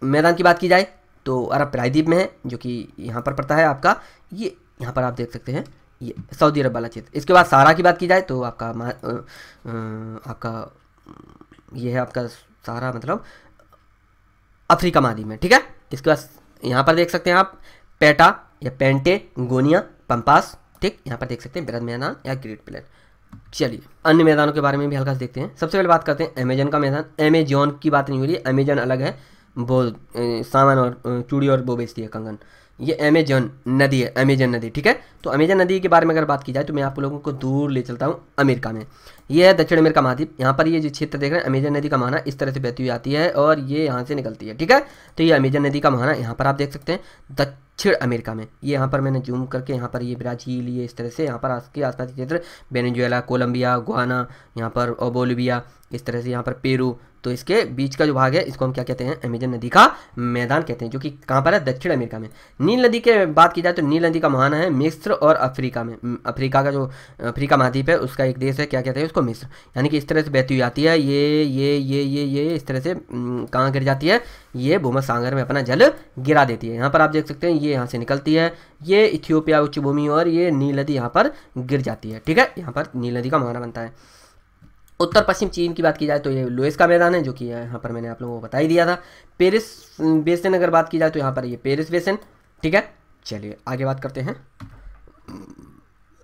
मैदान की बात की जाए तो अरब प्रायद्वीप में है जो कि यहाँ पर पड़ता है आपका ये यहाँ पर आप देख सकते हैं ये सऊदी अरब वाला क्षेत्र इसके बाद सारा की बात की जाए तो आपका आपका ये है आपका सारा मतलब अफ्रीका महाद्वीप में ठीक है इसके बाद यहाँ पर देख सकते हैं आप पेटा या पेंटे गोनिया पंपास ठीक यहाँ पर देख सकते हैं बृहद मैदान या ग्रेट प्लेन चलिए अन्य मैदानों के बारे में भी हल्का देखते हैं सबसे पहले बात करते हैं अमेजन का मैदान अमेजॉन की बात नहीं हो रही अमेजन अलग है वो सामान और चूड़ी और वो बेचती है कंगन ये अमेजन नदी है अमेजन नदी ठीक है तो अमेजन नदी के बारे में अगर बात की जाए तो मैं आप लोगों को दूर ले चलता हूँ अमेरिका में ये है दक्षिण अमेरिका महाद्वीप यहाँ पर ये जो क्षेत्र देख रहे हैं अमेजन नदी का महाना इस तरह से बहती हुई आती है और ये यहाँ से निकलती है ठीक है तो ये अमेजन नदी का महाना यहाँ पर आप देख सकते हैं दक्षिण अमेरिका में ये यहाँ पर मैंने जूम करके यहाँ पर ये ब्राज़ील ये इस तरह से यहाँ पर आस के आसपास क्षेत्र बेनेजुएला कोलंबिया गुआना यहाँ पर ओबोलिबिया इस तरह से यहाँ पर पेरू तो इसके बीच का जो भाग है इसको हम क्या कहते हैं अमेजन नदी का मैदान कहते हैं जो कि कहाँ पर है दक्षिण अमेरिका में नील नदी के बात की जाए तो नील नदी का महाना है मिस्र और अफ्रीका में अफ्रीका का जो अफ्रीका महाद्वीप है उसका एक देश है क्या कहते हैं उसको मिस्र यानी कि इस तरह से बहती हुई आती है ये ये ये ये ये इस तरह से कहाँ गिर जाती है ये भूमध सागर में अपना जल गिरा देती है यहाँ पर आप देख सकते हैं ये यहाँ से निकलती है ये इथियोपिया उच्च भूमि और ये नील नदी यहाँ पर गिर जाती है ठीक है यहाँ पर नील नदी का महाना बनता है उत्तर पश्चिम चीन की बात की जाए तो ये लोएस का मैदान है जो कि यहाँ पर मैंने आप लोगों को बता ही दिया था पेरिस बेसन अगर बात की जाए तो यहाँ पर ये पेरिस बेसन ठीक है चलिए आगे बात करते हैं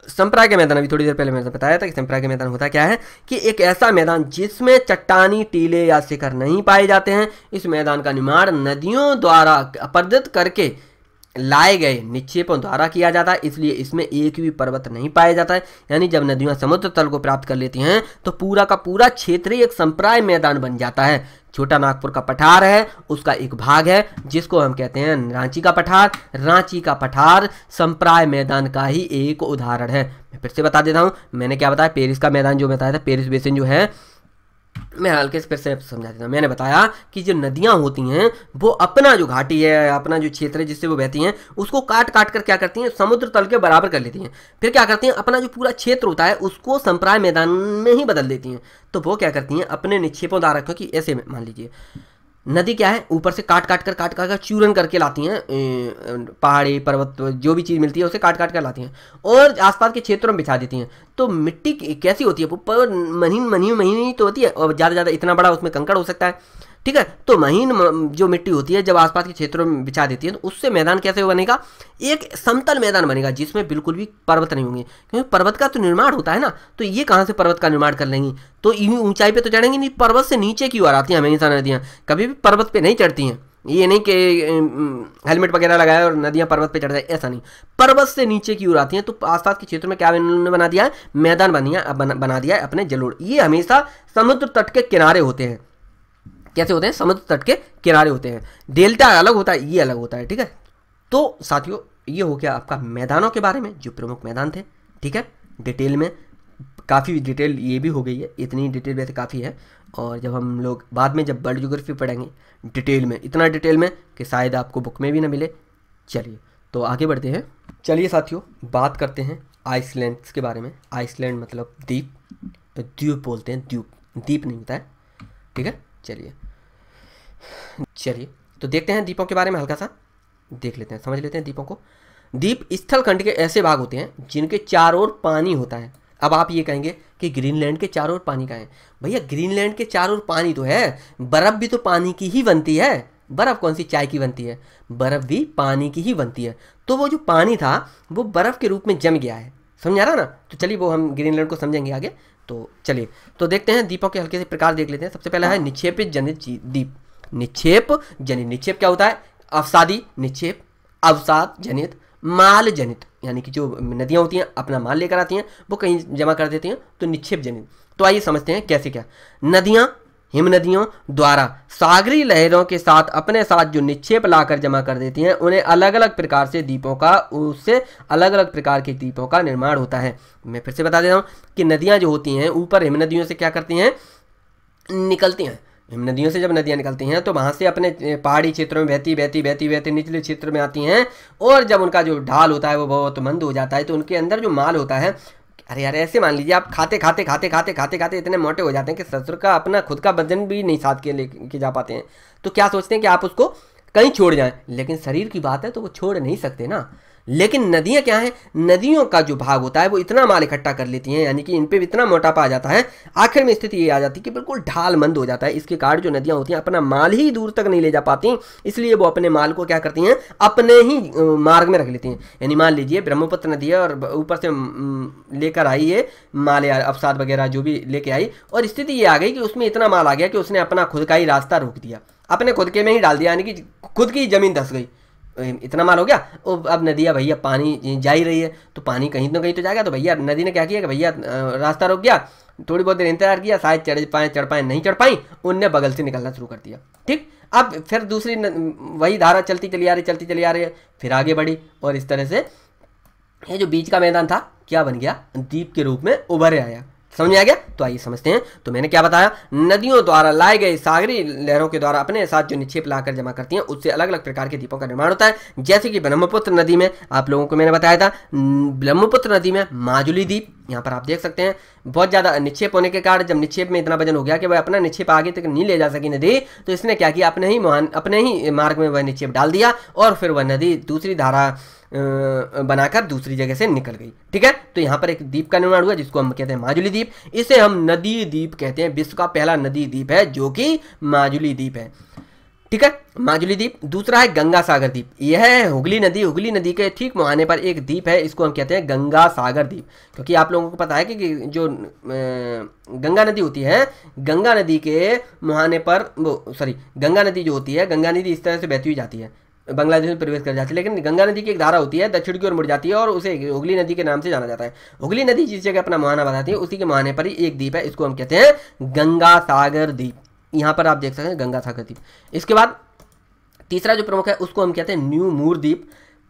संप्रा के मैदान अभी थोड़ी देर पहले मैंने बताया था कि संप्रा के मैदान होता क्या है कि एक ऐसा मैदान जिसमें चट्टानी टीले या शिखर नहीं पाए जाते हैं इस मैदान का निर्माण नदियों द्वारा अपर्दित करके लाए गए निक्षेपों द्वारा किया जाता है इसलिए इसमें एक भी पर्वत नहीं पाया जाता है यानी जब नदियां समुद्र तल को प्राप्त कर लेती हैं तो पूरा का पूरा क्षेत्र ही एक संप्राय मैदान बन जाता है छोटा नागपुर का पठार है उसका एक भाग है जिसको हम कहते हैं रांची का पठार रांची का पठार संप्राय मैदान का ही एक उदाहरण है मैं फिर से बता देता हूँ मैंने क्या बताया पेरिस का मैदान जो बताया था पेरिस बेसिन जो है मैं हल्के से फिर से समझा देता हूँ मैंने बताया कि जो नदियाँ होती हैं वो अपना जो घाटी है अपना जो क्षेत्र है जिससे वो बहती हैं उसको काट काट कर क्या करती हैं समुद्र तल के बराबर कर लेती हैं फिर क्या करती हैं अपना जो पूरा क्षेत्र होता है उसको संप्राय मैदान में ही बदल देती हैं तो वो क्या करती हैं अपने निक्षेपों द्वारा क्योंकि ऐसे मान लीजिए नदी क्या है ऊपर से काट काट कर काट काट कर चूरन करके लाती हैं पहाड़ी पर्वत जो भी चीज़ मिलती है उसे काट काट कर लाती हैं और आसपास के क्षेत्रों में बिछा देती हैं तो मिट्टी कैसी होती है महीन महीन महीन ही तो होती है और ज़्यादा ज़्यादा इतना बड़ा उसमें कंकड़ हो सकता है ठीक है तो महीन जो मिट्टी होती है जब आसपास के क्षेत्रों में बिछा देती है तो उससे मैदान कैसे बनेगा एक समतल मैदान बनेगा जिसमें बिल्कुल भी पर्वत नहीं होंगे क्योंकि पर्वत का तो निर्माण होता है ना तो ये कहाँ से पर्वत का निर्माण कर लेंगी तो इन्हीं ऊंचाई पर तो चढ़ेंगी नहीं पर्वत से नीचे की ओर आती हैं हमेशा नदियाँ कभी भी पर्वत पर नहीं चढ़ती हैं ये नहीं कि हेलमेट वगैरह लगाया और नदियाँ पर्वत पे चढ़ जाए ऐसा नहीं पर्वत से नीचे की ओर आती हैं तो आसपास के क्षेत्र में क्या इन्होंने बना दिया है मैदान बनिया बना, बना दिया है अपने जलोड़ ये हमेशा समुद्र तट के किनारे होते हैं कैसे होते हैं समुद्र तट के किनारे होते हैं डेल्टा अलग होता है ये अलग होता है ठीक है तो साथियों ये हो गया आपका मैदानों के बारे में जो प्रमुख मैदान थे ठीक है डिटेल में काफ़ी डिटेल ये भी हो गई है इतनी डिटेल वैसे काफ़ी है और जब हम लोग बाद में जब वर्ल्ड जोग्राफी पढ़ेंगे डिटेल में इतना डिटेल में कि शायद आपको बुक में भी ना मिले चलिए तो आगे बढ़ते हैं चलिए साथियों बात करते हैं आइसलैंड के बारे में आइसलैंड मतलब द्वीप द्वीप बोलते हैं द्वीप द्वीप नहीं होता है ठीक है चलिए चलिए तो देखते हैं दीपों के बारे में हल्का सा देख लेते हैं समझ लेते हैं दीपों को दीप स्थल खंड के ऐसे भाग होते हैं जिनके चार ओर पानी होता है अब आप ये कहेंगे कि ग्रीनलैंड के चार ओर पानी का है भैया ग्रीनलैंड के चार ओर पानी तो है बर्फ़ भी तो पानी की ही बनती है बर्फ़ कौन सी चाय की बनती है बर्फ़ भी पानी की ही बनती है तो वो जो पानी था वो बर्फ़ के रूप में जम गया है समझा रहा ना तो चलिए वो हम ग्रीनलैंड को समझेंगे आगे तो चलिए तो देखते हैं दीपों के हल्के से प्रकार देख लेते हैं सबसे पहला है निक्षेपित जनित दीप निक्षेप जनित निक्षेप क्या होता है अवसादी निक्षेप अवसाद जनित माल जनित यानी कि जो नदियाँ होती हैं अपना माल लेकर आती हैं वो कहीं जमा कर देती हैं तो निक्षेप जनित तो आइए समझते हैं कैसे क्या नदियाँ हिम नदियों द्वारा सागरी लहरों के साथ अपने साथ जो निक्षेप लाकर जमा कर देती हैं उन्हें अलग अलग प्रकार से दीपों का उससे अलग अलग प्रकार के दीपों का निर्माण होता है मैं फिर से बता देता हूँ कि नदियाँ जो होती हैं ऊपर हिम नदियों से क्या करती हैं निकलती हैं नदियों से जब नदियाँ निकलती हैं तो वहाँ से अपने पहाड़ी क्षेत्रों में बहती बहती बहती बहती निचले क्षेत्र में आती हैं और जब उनका जो ढाल होता है वो बहुत मंद हो जाता है तो उनके अंदर जो माल होता है अरे यार ऐसे मान लीजिए आप खाते खाते खाते खाते खाते खाते इतने मोटे हो जाते हैं कि ससुर का अपना खुद का वजन भी नहीं साथ के लेके जा पाते हैं तो क्या सोचते हैं कि आप उसको कहीं छोड़ जाएं लेकिन शरीर की बात है तो वो छोड़ नहीं सकते ना लेकिन नदियाँ क्या हैं नदियों का जो भाग होता है वो इतना माल इकट्ठा कर लेती हैं यानी कि इन पर इतना मोटापा आ जाता है आखिर में स्थिति ये आ जाती है कि बिल्कुल ढालमंद हो जाता है इसके कारण जो नदियाँ होती हैं अपना माल ही दूर तक नहीं ले जा पाती इसलिए वो अपने माल को क्या करती हैं अपने ही मार्ग में रख लेती हैं यानी मान लीजिए ब्रह्मपुत्र नदी है और ऊपर से लेकर आई है माल अवसाद वगैरह जो भी लेके आई और स्थिति ये आ गई कि उसमें इतना माल आ गया कि उसने अपना खुद का ही रास्ता रोक दिया अपने खुद के में ही डाल दिया यानी कि खुद की ज़मीन धस गई इतना माल हो गया वो अब नदिया भैया पानी जा ही रही है तो पानी कहीं ना तो कहीं तो जाएगा तो भैया नदी ने क्या किया कि भैया रास्ता रोक गया थोड़ी बहुत देर इंतजार किया शायद चढ़ पाए चढ़ पाए नहीं चढ़ पाई उनने बगल से निकलना शुरू कर दिया ठीक अब फिर दूसरी न, वही धारा चलती चली आ रही चलती चली आ रही है फिर आगे बढ़ी और इस तरह से ये जो बीच का मैदान था क्या बन गया द्वीप के रूप में उभर आया समझ में आ गया तो आइए समझते हैं तो मैंने क्या बताया नदियों द्वारा लाए गए सागरी लहरों के द्वारा अपने साथ जो निक्षेप लाकर जमा करती हैं उससे अलग अलग प्रकार के द्वीपों का निर्माण होता है जैसे कि ब्रह्मपुत्र नदी में आप लोगों को मैंने बताया था ब्रह्मपुत्र नदी में माजुली द्वीप यहाँ पर आप देख सकते हैं बहुत ज़्यादा निक्षेप होने के कारण जब निक्षेप में इतना वजन हो गया कि वह अपना निक्षेप आगे तक नहीं ले जा सकी नदी तो इसने क्या किया अपने ही अपने ही मार्ग में वह निक्षेप डाल दिया और फिर वह नदी दूसरी धारा बनाकर दूसरी जगह से निकल गई ठीक है तो यहाँ पर एक द्वीप का निर्माण हुआ जिसको हम कहते हैं माजुली द्वीप इसे हम नदी द्वीप कहते हैं विश्व का पहला नदी द्वीप है जो कि माजुली द्वीप है ठीक है माजुली द्वीप दूसरा है गंगा सागर द्वीप यह है हुगली नदी हुगली नदी के ठीक मुहाने पर एक द्वीप है इसको हम कहते हैं गंगा सागर द्वीप क्योंकि आप लोगों को पता है कि, कि जो गंगा नदी होती है गंगा नदी के मुहाने पर वो सॉरी गंगा नदी जो होती है गंगा नदी इस तरह से बहती हुई जाती है बांग्लादेश में प्रवेश कर जाती है लेकिन गंगा नदी की एक धारा होती है दक्षिण की ओर मुड़ जाती है और उसे हुगली नदी के नाम से जाना जाता है हुगली नदी जिस जगह अपना महाना बताती है उसी के मुहाने पर ही एक द्वीप है इसको हम कहते हैं गंगा सागर द्वीप यहाँ पर आप देख सकते हैं गंगा सागर द्वीप इसके बाद तीसरा जो प्रमुख है उसको हम कहते हैं न्यू मूर द्वीप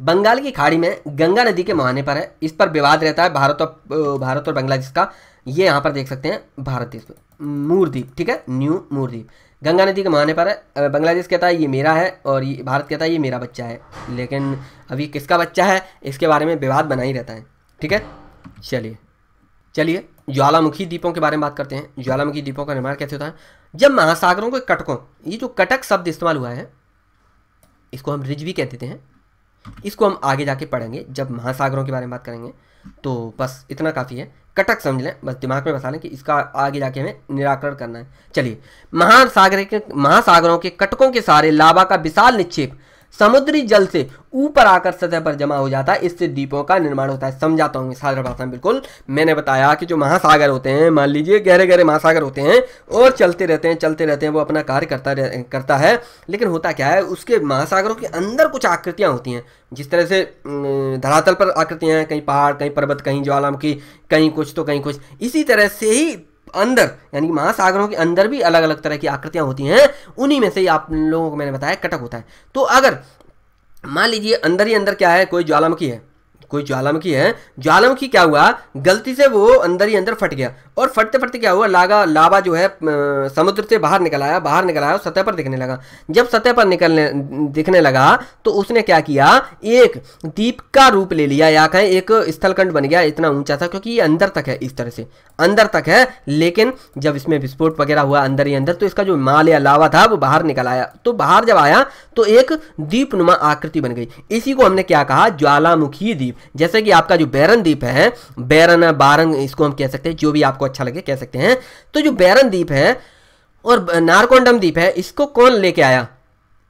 बंगाल की खाड़ी में गंगा नदी के मुहाने पर है इस पर विवाद रहता है भारत और भारत और बांग्लादेश का ये यहाँ पर देख सकते हैं भारत देश मूर द्वीप ठीक है न्यू मूर द्वीप गंगा नदी के महाने पर बांग्लादेश कहता है ये मेरा है और ये भारत कहता है ये मेरा बच्चा है लेकिन अभी किसका बच्चा है इसके बारे में विवाद बना ही रहता है ठीक है चलिए चलिए ज्वालामुखी द्वीपों के बारे में बात करते हैं ज्वालामुखी द्वीपों का निर्माण कैसे होता है जब महासागरों के कटकों ये जो कटक शब्द इस्तेमाल हुआ है इसको हम रिज भी कह देते हैं इसको हम आगे जाके पढ़ेंगे जब महासागरों के बारे में बात करेंगे तो बस इतना काफ़ी है कटक समझ लें बस दिमाग में बसा लें कि इसका आगे जाके हमें निराकरण करना है चलिए महासागर के महासागरों के कटकों के सारे लावा का विशाल निक्षेप समुद्री जल से ऊपर आकर सतह पर जमा हो जाता है इससे द्वीपों का निर्माण होता है समझाता हूँ सागर भाषा में बिल्कुल मैंने बताया कि जो महासागर होते हैं मान लीजिए गहरे गहरे महासागर होते हैं और चलते रहते हैं चलते रहते हैं वो अपना कार्य करता रह, करता है लेकिन होता क्या है उसके महासागरों के अंदर कुछ आकृतियाँ होती हैं जिस तरह से धरातल पर आकृतियाँ हैं कहीं पहाड़ कहीं पर्वत कहीं ज्वालामुखी कहीं कुछ तो कहीं कुछ इसी तरह से ही अंदर यानी महासागरों के अंदर भी अलग अलग तरह की आकृतियां होती हैं उन्हीं में से ही आप लोगों को मैंने बताया कटक होता है तो अगर मान लीजिए अंदर ही अंदर क्या है कोई ज्वालामुखी है कोई ज्वालामुखी है ज्वालामुखी क्या हुआ गलती से वो अंदर ही अंदर फट गया और फटते फटते क्या हुआ लागा लावा जो है समुद्र से बाहर निकल आया बाहर निकल आया और सतह पर दिखने लगा जब सतह पर निकलने दिखने लगा तो उसने क्या किया एक दीप का रूप ले लिया या कहें एक स्थलखंड बन गया इतना ऊंचा था क्योंकि ये अंदर तक है इस तरह से अंदर तक है लेकिन जब इसमें विस्फोट वगैरह हुआ अंदर ही अंदर तो इसका जो माल या लावा था वो बाहर निकल आया तो बाहर जब आया तो एक दीप आकृति बन गई इसी को हमने क्या कहा ज्वालामुखी दीप जैसे कि आपका जो बैरन द्वीप है बैरन बारंग इसको हम कह सकते हैं जो भी आपको अच्छा लगे कह सकते हैं तो जो बैरन द्वीप है और नारकोंडम द्वीप है इसको कौन लेके आया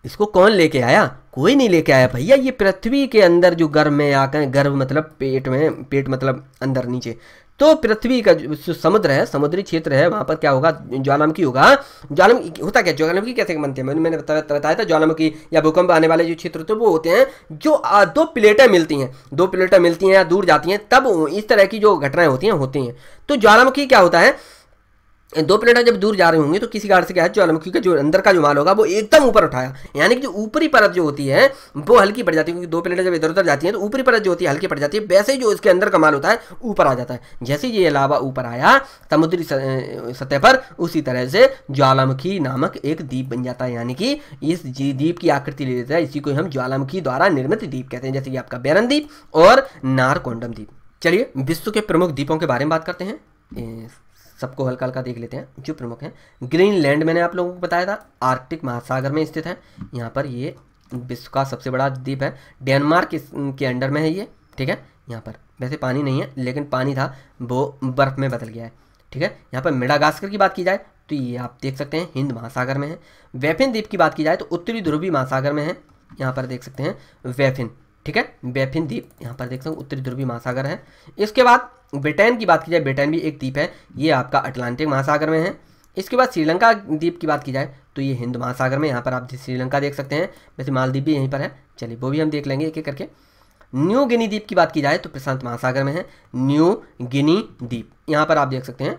इसको कौन लेके आया कोई नहीं लेके आया भैया ये पृथ्वी के अंदर जो गर्भ में आकर गर्भ मतलब पेट में पेट मतलब अंदर नीचे तो पृथ्वी का जो समुद्र है समुद्री क्षेत्र है वहां पर क्या होगा ज्वालामुखी होगा ज्वालामुखी होता क्या ज्वालामुखी कैसे बनते हैं मैंने बताया था ज्वालामुखी या भूकंप आने वाले जो क्षेत्र होते तो वो होते हैं जो दो प्लेटें मिलती हैं दो प्लेटें मिलती हैं या दूर जाती हैं तब इस तरह की जो घटनाएं होती हैं होती हैं तो ज्वालामुखी क्या होता है दो प्लेटें जब दूर जा रही होंगी तो किसी कारण से क्या है ज्वालामुखी का जो अंदर का जो माल होगा वो एकदम ऊपर उठाया यानी कि जो ऊपरी परत जो होती है वो हल्की पड़ जाती है क्योंकि दो प्लेटें जब इधर उधर जाती हैं तो ऊपरी परत जो होती है हल्की पड़ जाती है वैसे ही जो इसके अंदर का माल होता है ऊपर आ जाता है जैसे ये लावा ऊपर आया समुद्री सतह पर उसी तरह से ज्वालामुखी नामक एक द्वीप बन जाता है यानी कि इस द्वीप की आकृति ले लेता है इसी को हम ज्वालामुखी द्वारा निर्मित द्वीप कहते हैं जैसे कि आपका बैरन द्वीप और नारकोंडम द्वीप चलिए विश्व के प्रमुख द्वीपों के बारे में बात करते हैं सबको हल्का हल्का देख लेते हैं जो प्रमुख हैं ग्रीनलैंड मैंने आप लोगों को बताया था आर्कटिक महासागर में स्थित है यहाँ पर ये विश्व का सबसे बड़ा द्वीप है डेनमार्क के अंडर में है ये ठीक है यहाँ पर वैसे पानी नहीं है लेकिन पानी था वो बर्फ़ में बदल गया है ठीक है यहाँ पर मेडागास्कर की बात की जाए तो ये आप देख सकते हैं हिंद महासागर में है वैफिन द्वीप की बात की जाए तो उत्तरी ध्रुवी महासागर में है यहाँ पर देख सकते हैं वैफिन ठीक है बेफिन द्वीप यहाँ पर देख सकते उत्तरी ध्रुवी महासागर है इसके बाद ब्रिटेन की बात की जाए ब्रिटेन भी एक द्वीप है ये आपका अटलांटिक महासागर में है इसके बाद श्रीलंका द्वीप की बात की जाए तो ये हिंद महासागर में यहाँ पर आप श्रीलंका देख सकते हैं वैसे मालदीप भी यहीं पर है चलिए वो भी हम देख लेंगे एक एक करके न्यू गिनी द्वीप की बात की जाए तो प्रशांत महासागर में है न्यू गिनी द्वीप यहाँ पर आप देख सकते हैं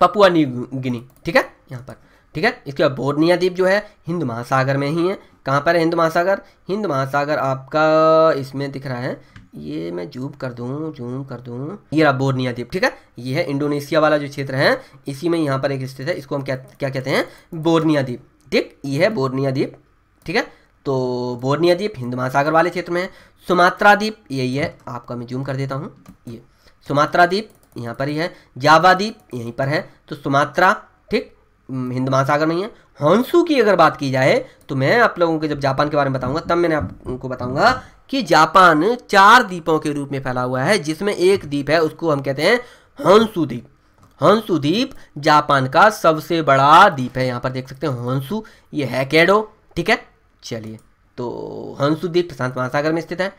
पपुआ न्यू गिनी ठीक है यहाँ पर ठीक है इसके बाद बोर्निया द्वीप जो है हिंद महासागर में ही है कहाँ पर है हिंद महासागर हिंद महासागर आपका इसमें दिख रहा है ये मैं जूम कर दूँ जूम कर दूँ ये रहा बोर्निया द्वीप ठीक है ये है इंडोनेशिया वाला जो क्षेत्र है इसी में यहाँ पर एक स्थित है इसको हम क्या क्या कहते हैं बोर्निया द्वीप ठीक ये है बोर्निया द्वीप ठीक है तो बोर्निया द्वीप हिंद महासागर वाले क्षेत्र में है सुमात्रा द्वीप यही है आपका मैं जूम कर देता हूँ ये सुमात्रा द्वीप यहाँ पर ही है जावा द्वीप यहीं पर है तो सुमात्रा हिंद महासागर में ही है हॉन्सू की अगर बात की जाए तो मैं आप लोगों के जब जापान के बारे में बताऊंगा तब मैंने आपको बताऊंगा कि जापान चार द्वीपों के रूप में फैला हुआ है जिसमें एक द्वीप है उसको हम कहते हैं हॉन्सु द्वीप हॉन्सु द्वीप जापान का सबसे बड़ा द्वीप है यहाँ पर देख सकते हैं हॉन्सु ये है कैडो ठीक है चलिए तो हॉन्सु द्वीप प्रशांत महासागर में स्थित है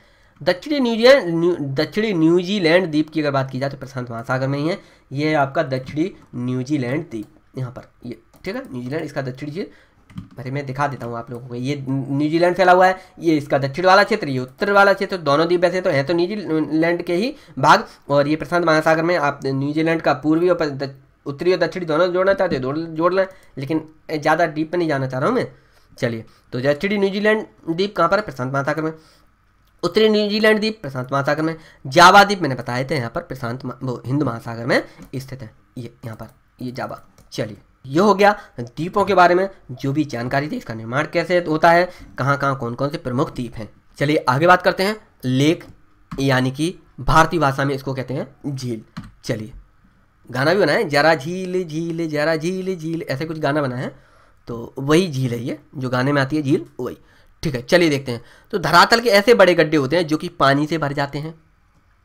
दक्षिणी न्यूजीलैंड दक्षिणी न्यूजीलैंड द्वीप की अगर बात की जाए तो प्रशांत महासागर में ही है ये आपका दक्षिणी न्यूजीलैंड द्वीप यहाँ पर ये ठीक है न्यूजीलैंड इसका दक्षिण क्षेत्र अरे मैं दिखा देता हूँ आप लोगों को ये न्यूजीलैंड फैला हुआ है ये इसका दक्षिण वाला क्षेत्र ये उत्तर वाला क्षेत्र दोनों द्वीप ऐसे तो है तो न्यूजीलैंड के ही भाग और ये प्रशांत महासागर में आप न्यूजीलैंड का पूर्वी और उत्तरी और दक्षिणी दोनों जोड़ना चाहते हो जोड़ लें लेकिन ज़्यादा डीप में नहीं जाना चाह रहा हूँ मैं चलिए तो दक्षिणी न्यूजीलैंड द्वीप कहाँ पर है प्रशांत महासागर में उत्तरी न्यूजीलैंड द्वीप प्रशांत महासागर में जावा द्वीप मैंने बताए थे यहाँ पर प्रशांत वो हिंद महासागर में स्थित है ये यहाँ पर ये जावा चलिए ये हो गया द्वीपों के बारे में जो भी जानकारी थी इसका निर्माण कैसे होता है कहाँ कहाँ कौन कौन से प्रमुख द्वीप हैं चलिए आगे बात करते हैं लेक यानी कि भारतीय भाषा में इसको कहते हैं झील चलिए गाना भी बनाए जरा झील झील जरा झील झील ऐसे कुछ गाना बनाए हैं तो वही झील है ये जो गाने में आती है झील वही ठीक है चलिए देखते हैं तो धरातल के ऐसे बड़े गड्ढे होते हैं जो कि पानी से भर जाते हैं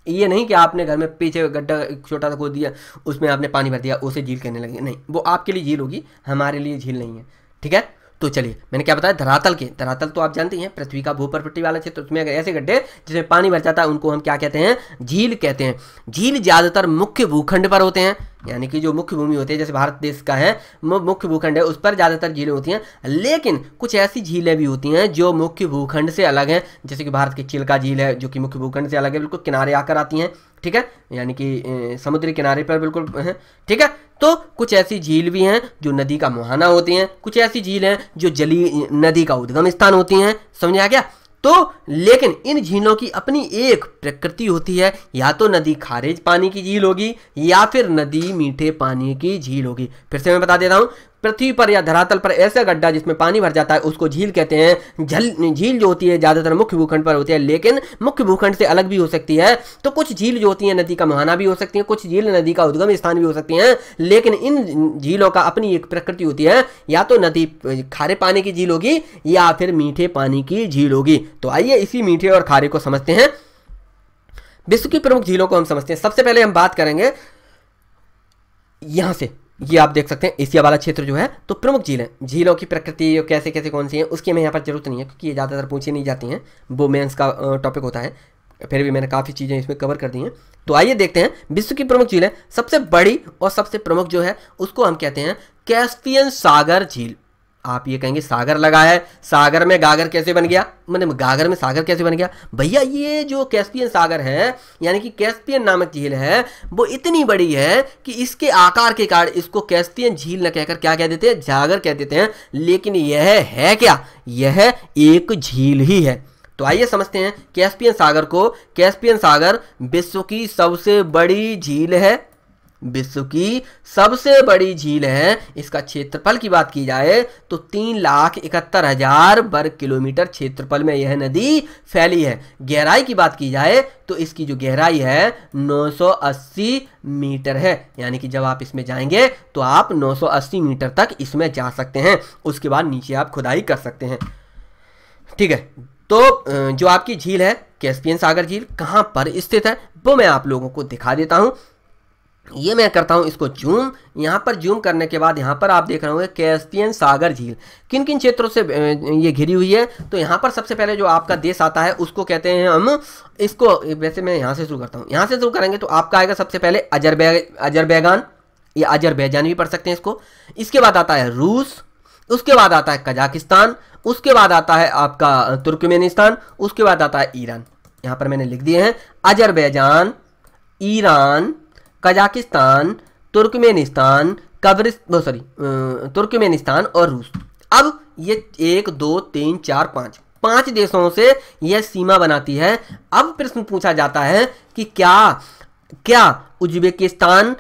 ये नहीं कि आपने घर में पीछे गड्ढा छोटा सा खोद दिया उसमें आपने पानी भर दिया उसे झील कहने लगे नहीं वो आपके लिए झील होगी हमारे लिए झील नहीं है ठीक है तो चलिए मैंने क्या बताया धरातल के धरातल तो आप जानती हैं पृथ्वी का भूपरपट्टी वाला क्षेत्र उसमें अगर ऐसे गड्ढे जिसमें पानी भर जाता है उनको हम क्या कहते हैं झील कहते हैं झील ज़्यादातर मुख्य भूखंड पर होते हैं यानी कि जो मुख्य भूमि होती है जैसे भारत देश का है मुख्य भूखंड है उस पर ज़्यादातर झीलें होती हैं लेकिन कुछ ऐसी झीलें भी होती हैं जो मुख्य भूखंड से अलग हैं जैसे कि भारत की चिल्का झील है जो कि मुख्य भूखंड से अलग है बिल्कुल किनारे आकर आती हैं ठीक है यानी कि समुद्र किनारे पर बिल्कुल है ठीक है तो कुछ ऐसी झील भी हैं जो नदी का मुहाना होती हैं कुछ ऐसी झील हैं जो जली नदी का उद्गम स्थान होती हैं समझ आ गया तो लेकिन इन झीलों की अपनी एक प्रकृति होती है या तो नदी खारिज पानी की झील होगी या फिर नदी मीठे पानी की झील होगी फिर से मैं बता देता हूं पृथ्वी पर या धरातल पर ऐसा गड्ढा जिसमें पानी भर जाता है उसको झील कहते हैं झल झील जो होती है ज़्यादातर मुख्य भूखंड पर होती है लेकिन मुख्य भूखंड से अलग भी हो सकती है तो कुछ झील जो होती है नदी का मुहाना भी हो सकती है कुछ झील नदी का उद्गम स्थान भी हो सकती हैं लेकिन इन झीलों का अपनी एक प्रकृति होती है या तो नदी खारे पानी की झील होगी या फिर मीठे पानी की झील होगी तो आइए इसी मीठे और खारे को समझते हैं विश्व की प्रमुख झीलों को हम समझते हैं सबसे पहले हम बात करेंगे यहां से ये आप देख सकते हैं एशिया वाला क्षेत्र जो है तो प्रमुख झील है झीलों की प्रकृति कैसे कैसे कौन सी है उसकी हमें यहाँ पर जरूरत नहीं है क्योंकि ये ज़्यादातर पूछी नहीं जाती हैं वो मेन्स का टॉपिक होता है फिर भी मैंने काफ़ी चीज़ें इसमें कवर कर दी हैं तो आइए देखते हैं विश्व की प्रमुख झील है सबसे बड़ी और सबसे प्रमुख जो है उसको हम कहते हैं कैस्पियन सागर झील आप ये कहेंगे सागर लगा है सागर में गागर कैसे बन गया मतलब गागर में सागर कैसे बन गया भैया ये जो कैस्पियन सागर है यानी कि कैस्पियन नामक झील है वो इतनी बड़ी है कि इसके आकार के कारण इसको कैस्पियन झील न कहकर क्या कह देते हैं जागर कह देते हैं लेकिन यह है क्या यह एक झील ही है तो आइए समझते हैं कैस्पियन सागर को कैस्पियन सागर विश्व की सबसे बड़ी झील है विश्व की सबसे बड़ी झील है इसका क्षेत्रफल की बात की जाए तो तीन लाख इकहत्तर हजार वर्ग किलोमीटर क्षेत्रफल में यह नदी फैली है गहराई की बात की जाए तो इसकी जो गहराई है 980 मीटर है यानी कि जब आप इसमें जाएंगे तो आप 980 मीटर तक इसमें जा सकते हैं उसके बाद नीचे आप खुदाई कर सकते हैं ठीक है तो जो आपकी झील है कैस्पियन सागर झील कहाँ पर स्थित है वो मैं आप लोगों को दिखा देता हूँ ये मैं करता हूँ इसको जूम यहाँ पर जूम करने के बाद यहाँ पर आप देख रहे होंगे कैस्पियन सागर झील किन किन क्षेत्रों से ये घिरी हुई है तो यहाँ पर सबसे पहले जो आपका देश आता है उसको कहते हैं हम इसको वैसे मैं यहाँ से शुरू करता हूँ यहाँ से शुरू करेंगे तो आपका आएगा सबसे पहले अजरबै अजरबैगान या अजरबैजान भी पढ़ सकते हैं इसको इसके बाद आता है रूस उसके बाद आता है कजाकिस्तान उसके बाद आता है आपका तुर्कमेनिस्तान उसके बाद आता है ईरान यहाँ पर मैंने लिख दिए हैं Azerbaijan Iran Kazakhstan Turkmenistan sorry Turkmenistan और रूस अब ये एक दो तीन चार पाँच पांच देशों से यह सीमा बनाती है अब प्रश्न पूछा जाता है कि क्या क्या उज्बेकिस्तान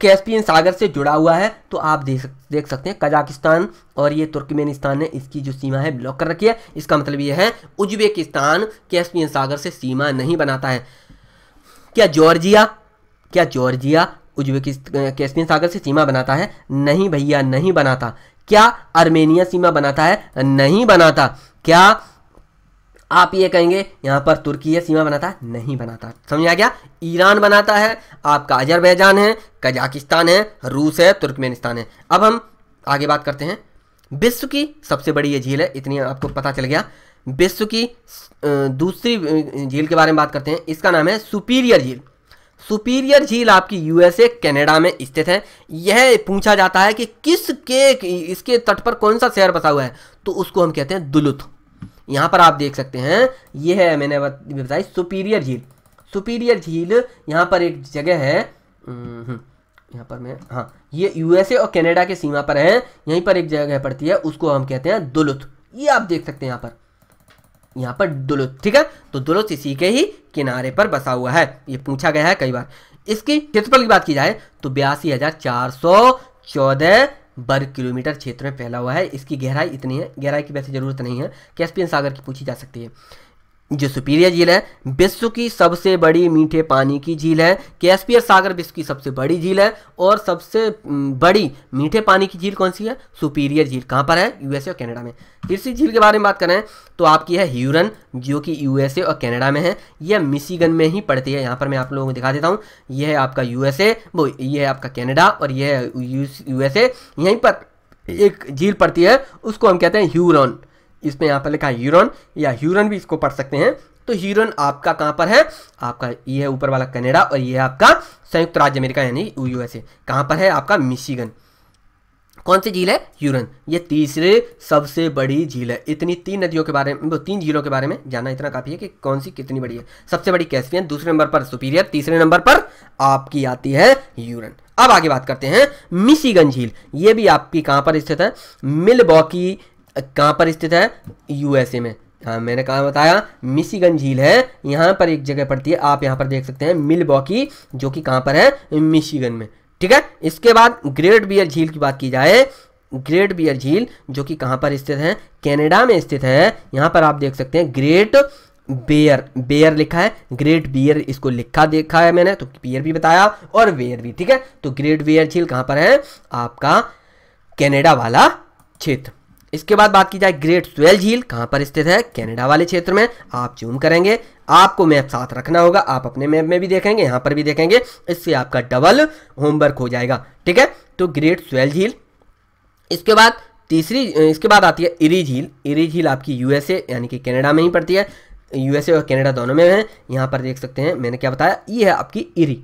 कैस्पियन सागर से जुड़ा हुआ है तो आप देख देख सकते हैं कजाकिस्तान और ये तुर्कमेनिस्तान ने इसकी जो सीमा है ब्लॉक कर रखी है इसका मतलब यह है उज्बेकिस्तान कैस्पियन सागर से सीमा नहीं बनाता है क्या जॉर्जिया क्या जॉर्जिया उज्बेकिस्तान सागर से सीमा बनाता है नहीं भैया नहीं बनाता क्या आर्मेनिया सीमा बनाता है नहीं बनाता क्या आप ये कहेंगे यहाँ पर तुर्की सीमा बनाता है नहीं बनाता समझ आ गया ईरान बनाता है आपका अजरबैजान है कजाकिस्तान है रूस है तुर्कमेनिस्तान है अब हम आगे बात करते हैं विश्व की सबसे बड़ी ये झील है इतनी आपको पता चल गया विश्व की दूसरी झील के बारे में बात करते हैं इसका नाम है सुपीरियर झील सुपीरियर झील आपकी यूएसए कनाडा में स्थित है यह पूछा जाता है कि किस के इसके तट पर कौन सा शहर बसा हुआ है तो उसको हम कहते हैं दुलुत यहां पर आप देख सकते हैं यह है मैंने बताई सुपीरियर झील सुपीरियर झील यहां पर एक जगह है यहां पर मैं हाँ ये यूएसए और कनाडा के सीमा पर है यहीं पर एक जगह पड़ती है उसको हम कहते हैं दुलुत ये आप देख सकते हैं यहां पर यहां पर दुलुत ठीक है तो दुलुत इसी के ही किनारे पर बसा हुआ है ये पूछा गया है कई बार इसकी क्षेत्रफल की बात की जाए तो बयासी हजार चार सौ चौदह वर्ग किलोमीटर क्षेत्र में फैला हुआ है इसकी गहराई इतनी है गहराई की वैसे ज़रूरत नहीं है कैस्पियन सागर की पूछी जा सकती है जो सुपीरियर झील है विश्व की सबसे बड़ी मीठे पानी की झील है कैस्पियर सागर विश्व की सबसे बड़ी झील है और सबसे बड़ी मीठे पानी की झील कौन सी है सुपीरियर झील कहाँ पर है यूएसए और कनाडा में तीसरी झील के बारे में बात करें तो आपकी है ह्यूरन जो कि यूएसए और कनाडा में है यह मिशीगन में ही पड़ती है यहाँ पर मैं आप लोगों को दिखा देता हूँ यह है आपका यूएसए वो यह है आपका कैनेडा और यह है यूएसए यहीं पर एक झील पड़ती है उसको हम कहते हैं ह्यूरन इसमें यहाँ पर लिखा है यूरोन या ह्यूरन भी इसको पढ़ सकते हैं तो ह्यूरन आपका कहाँ पर है आपका ये है ऊपर वाला कनेडा और ये है आपका संयुक्त राज्य अमेरिका यानी यूएसए कहाँ पर है आपका मिशिगन कौन सी झील है ह्यूरन ये तीसरे सबसे बड़ी झील है इतनी तीन नदियों के बारे में तीन झीलों के बारे में जाना इतना काफ़ी है कि कौन सी कितनी बड़ी है सबसे बड़ी कैसपियन दूसरे नंबर पर सुपीरियर तीसरे नंबर पर आपकी आती है ह्यूरन अब आगे बात करते हैं मिशीगन झील ये भी आपकी कहाँ पर स्थित है मिलबॉकी कहाँ पर स्थित है यूएसए में हाँ मैंने कहा बताया मिशीगन झील है यहाँ पर एक जगह पड़ती है आप यहाँ पर देख सकते हैं मिल जो कि कहाँ पर है मिशीगन में ठीक है इसके बाद ग्रेट बियर झील की बात की जाए ग्रेट बियर झील जो कि कहाँ पर स्थित है कनाडा में स्थित है यहाँ पर आप देख सकते हैं ग्रेट बेयर बेयर लिखा है ग्रेट बियर इसको लिखा देखा है मैंने तो बियर भी बताया और बेयर भी ठीक है तो ग्रेट बियर झील कहाँ पर है आपका कैनेडा वाला क्षेत्र इसके बाद बात की जाए ग्रेट स्वेल झील कहाँ पर स्थित है कनाडा वाले क्षेत्र में आप जूम करेंगे आपको मैप साथ रखना होगा आप अपने मैप में भी देखेंगे यहां पर भी देखेंगे इससे आपका डबल होमवर्क हो जाएगा ठीक है तो ग्रेट स्वेल झील इसके बाद तीसरी इसके बाद आती है इरी झील इरी झील आपकी यूएसए यानी कि कैनेडा में ही पड़ती है यूएसए और कैनेडा दोनों में है यहां पर देख सकते हैं मैंने क्या बताया ये है आपकी इरी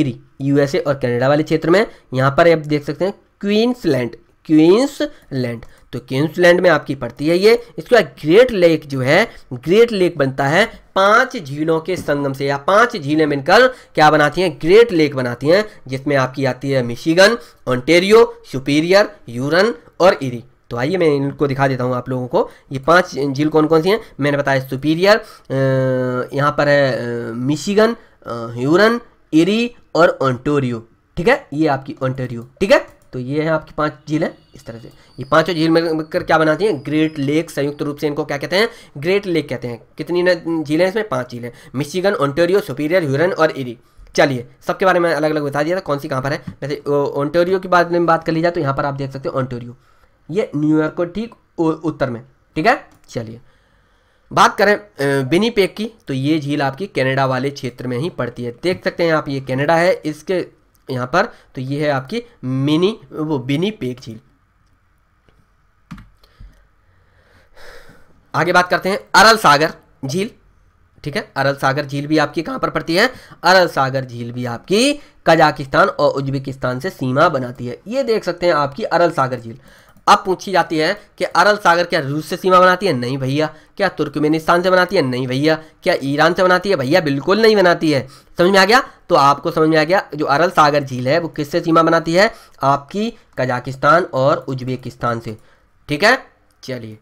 इरी यूएसए और कैनेडा वाले क्षेत्र में यहाँ पर आप देख सकते हैं क्वींसलैंड क्वींसलैंड तो क्वींसलैंड में आपकी पड़ती है ये इसके बाद ग्रेट लेक जो है ग्रेट लेक बनता है पांच झीलों के संगम से या पांच झीलें मिलकर क्या बनाती हैं ग्रेट लेक बनाती हैं जिसमें आपकी आती है मिशिगन ऑन्टेरियो सुपीरियर यूरन और इरी तो आइए मैं इनको दिखा देता हूँ आप लोगों को ये पांच झील कौन कौन सी हैं मैंने बताया सुपीरियर यहाँ पर है मिशिगन यूरन इरी और ऑन्टोरियो ठीक है ये आपकी ऑन्टेरियो ठीक है तो ये है आपकी पांच झील है इस तरह से ये पांचों झील मिलकर क्या बनाती हैं ग्रेट लेक संयुक्त रूप से इनको क्या कहते हैं ग्रेट लेक कहते हैं कितनी झीलें इसमें पांच झीलें मिशिगन ओंटेरियो सुपीरियर ह्यूरन और इरी चलिए सबके बारे में अलग अलग बता दिया था कौन सी कहाँ पर है वैसे ओंटेरियो की बात में बात कर ली जाए तो यहाँ पर आप देख सकते हो ओंटेरियो ये न्यूयॉर्क को ठीक उत्तर में ठीक है चलिए बात करें बिनीपेक की तो ये झील आपकी कनाडा वाले क्षेत्र में ही पड़ती है देख सकते हैं आप ये कनाडा है इसके यहाँ पर तो ये है आपकी मिनी वो बिनी पेक झील आगे बात करते हैं अरल सागर झील ठीक है अरल सागर झील भी आपकी कहां पर पड़ती है अरल सागर झील भी आपकी कजाकिस्तान और उज्बेकिस्तान से सीमा बनाती है ये देख सकते हैं आपकी अरल सागर झील अब पूछी जाती है कि अरल सागर क्या रूस से सीमा बनाती है नहीं भैया क्या तुर्कमेनिस्तान से बनाती है नहीं भैया क्या ईरान से बनाती है भैया बिल्कुल नहीं बनाती है समझ में आ गया तो आपको समझ में आ गया जो अरल सागर झील है वो किससे सीमा बनाती है आपकी कजाकिस्तान और उज्बेकिस्तान से ठीक है चलिए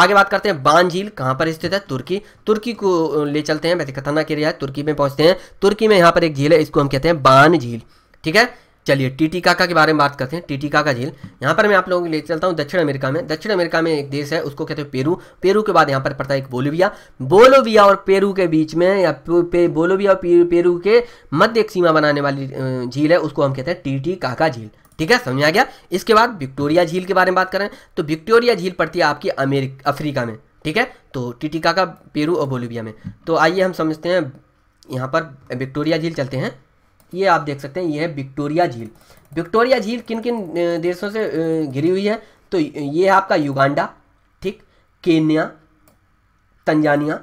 आगे बात करते हैं बान झील कहाँ पर स्थित है तुर्की तुर्की को ले चलते हैं वैसे खतरनाक एरिया है तुर्की में पहुँचते हैं तुर्की में यहाँ पर एक झील है इसको हम कहते हैं बान झील ठीक है चलिए टीटी काका के बारे में बात करते हैं टीटी काका झील यहाँ पर मैं आप लोगों को ले चलता हूँ दक्षिण अमेरिका में दक्षिण अमेरिका में एक देश है उसको कहते हैं पेरू पेरू के बाद यहाँ पर पड़ता है एक बोलोविया बोलोविया और पेरू के बीच में या बोलोविया और पेरू के मध्य एक सीमा बनाने वाली झील है उसको हम कहते हैं टीटी काका झील ठीक है समझ आ गया इसके बाद विक्टोरिया झील के बारे में बात करें तो विक्टोरिया झील पड़ती है आपकी अमेरिका अफ्रीका में ठीक है तो टीटी काका पेरू और बोलोविया में तो आइए हम समझते हैं यहाँ पर विक्टोरिया झील चलते हैं ये आप देख सकते हैं ये है विक्टोरिया झील विक्टोरिया झील किन किन देशों से घिरी हुई है तो ये है आपका युगांडा ठीक केन्या तंजानिया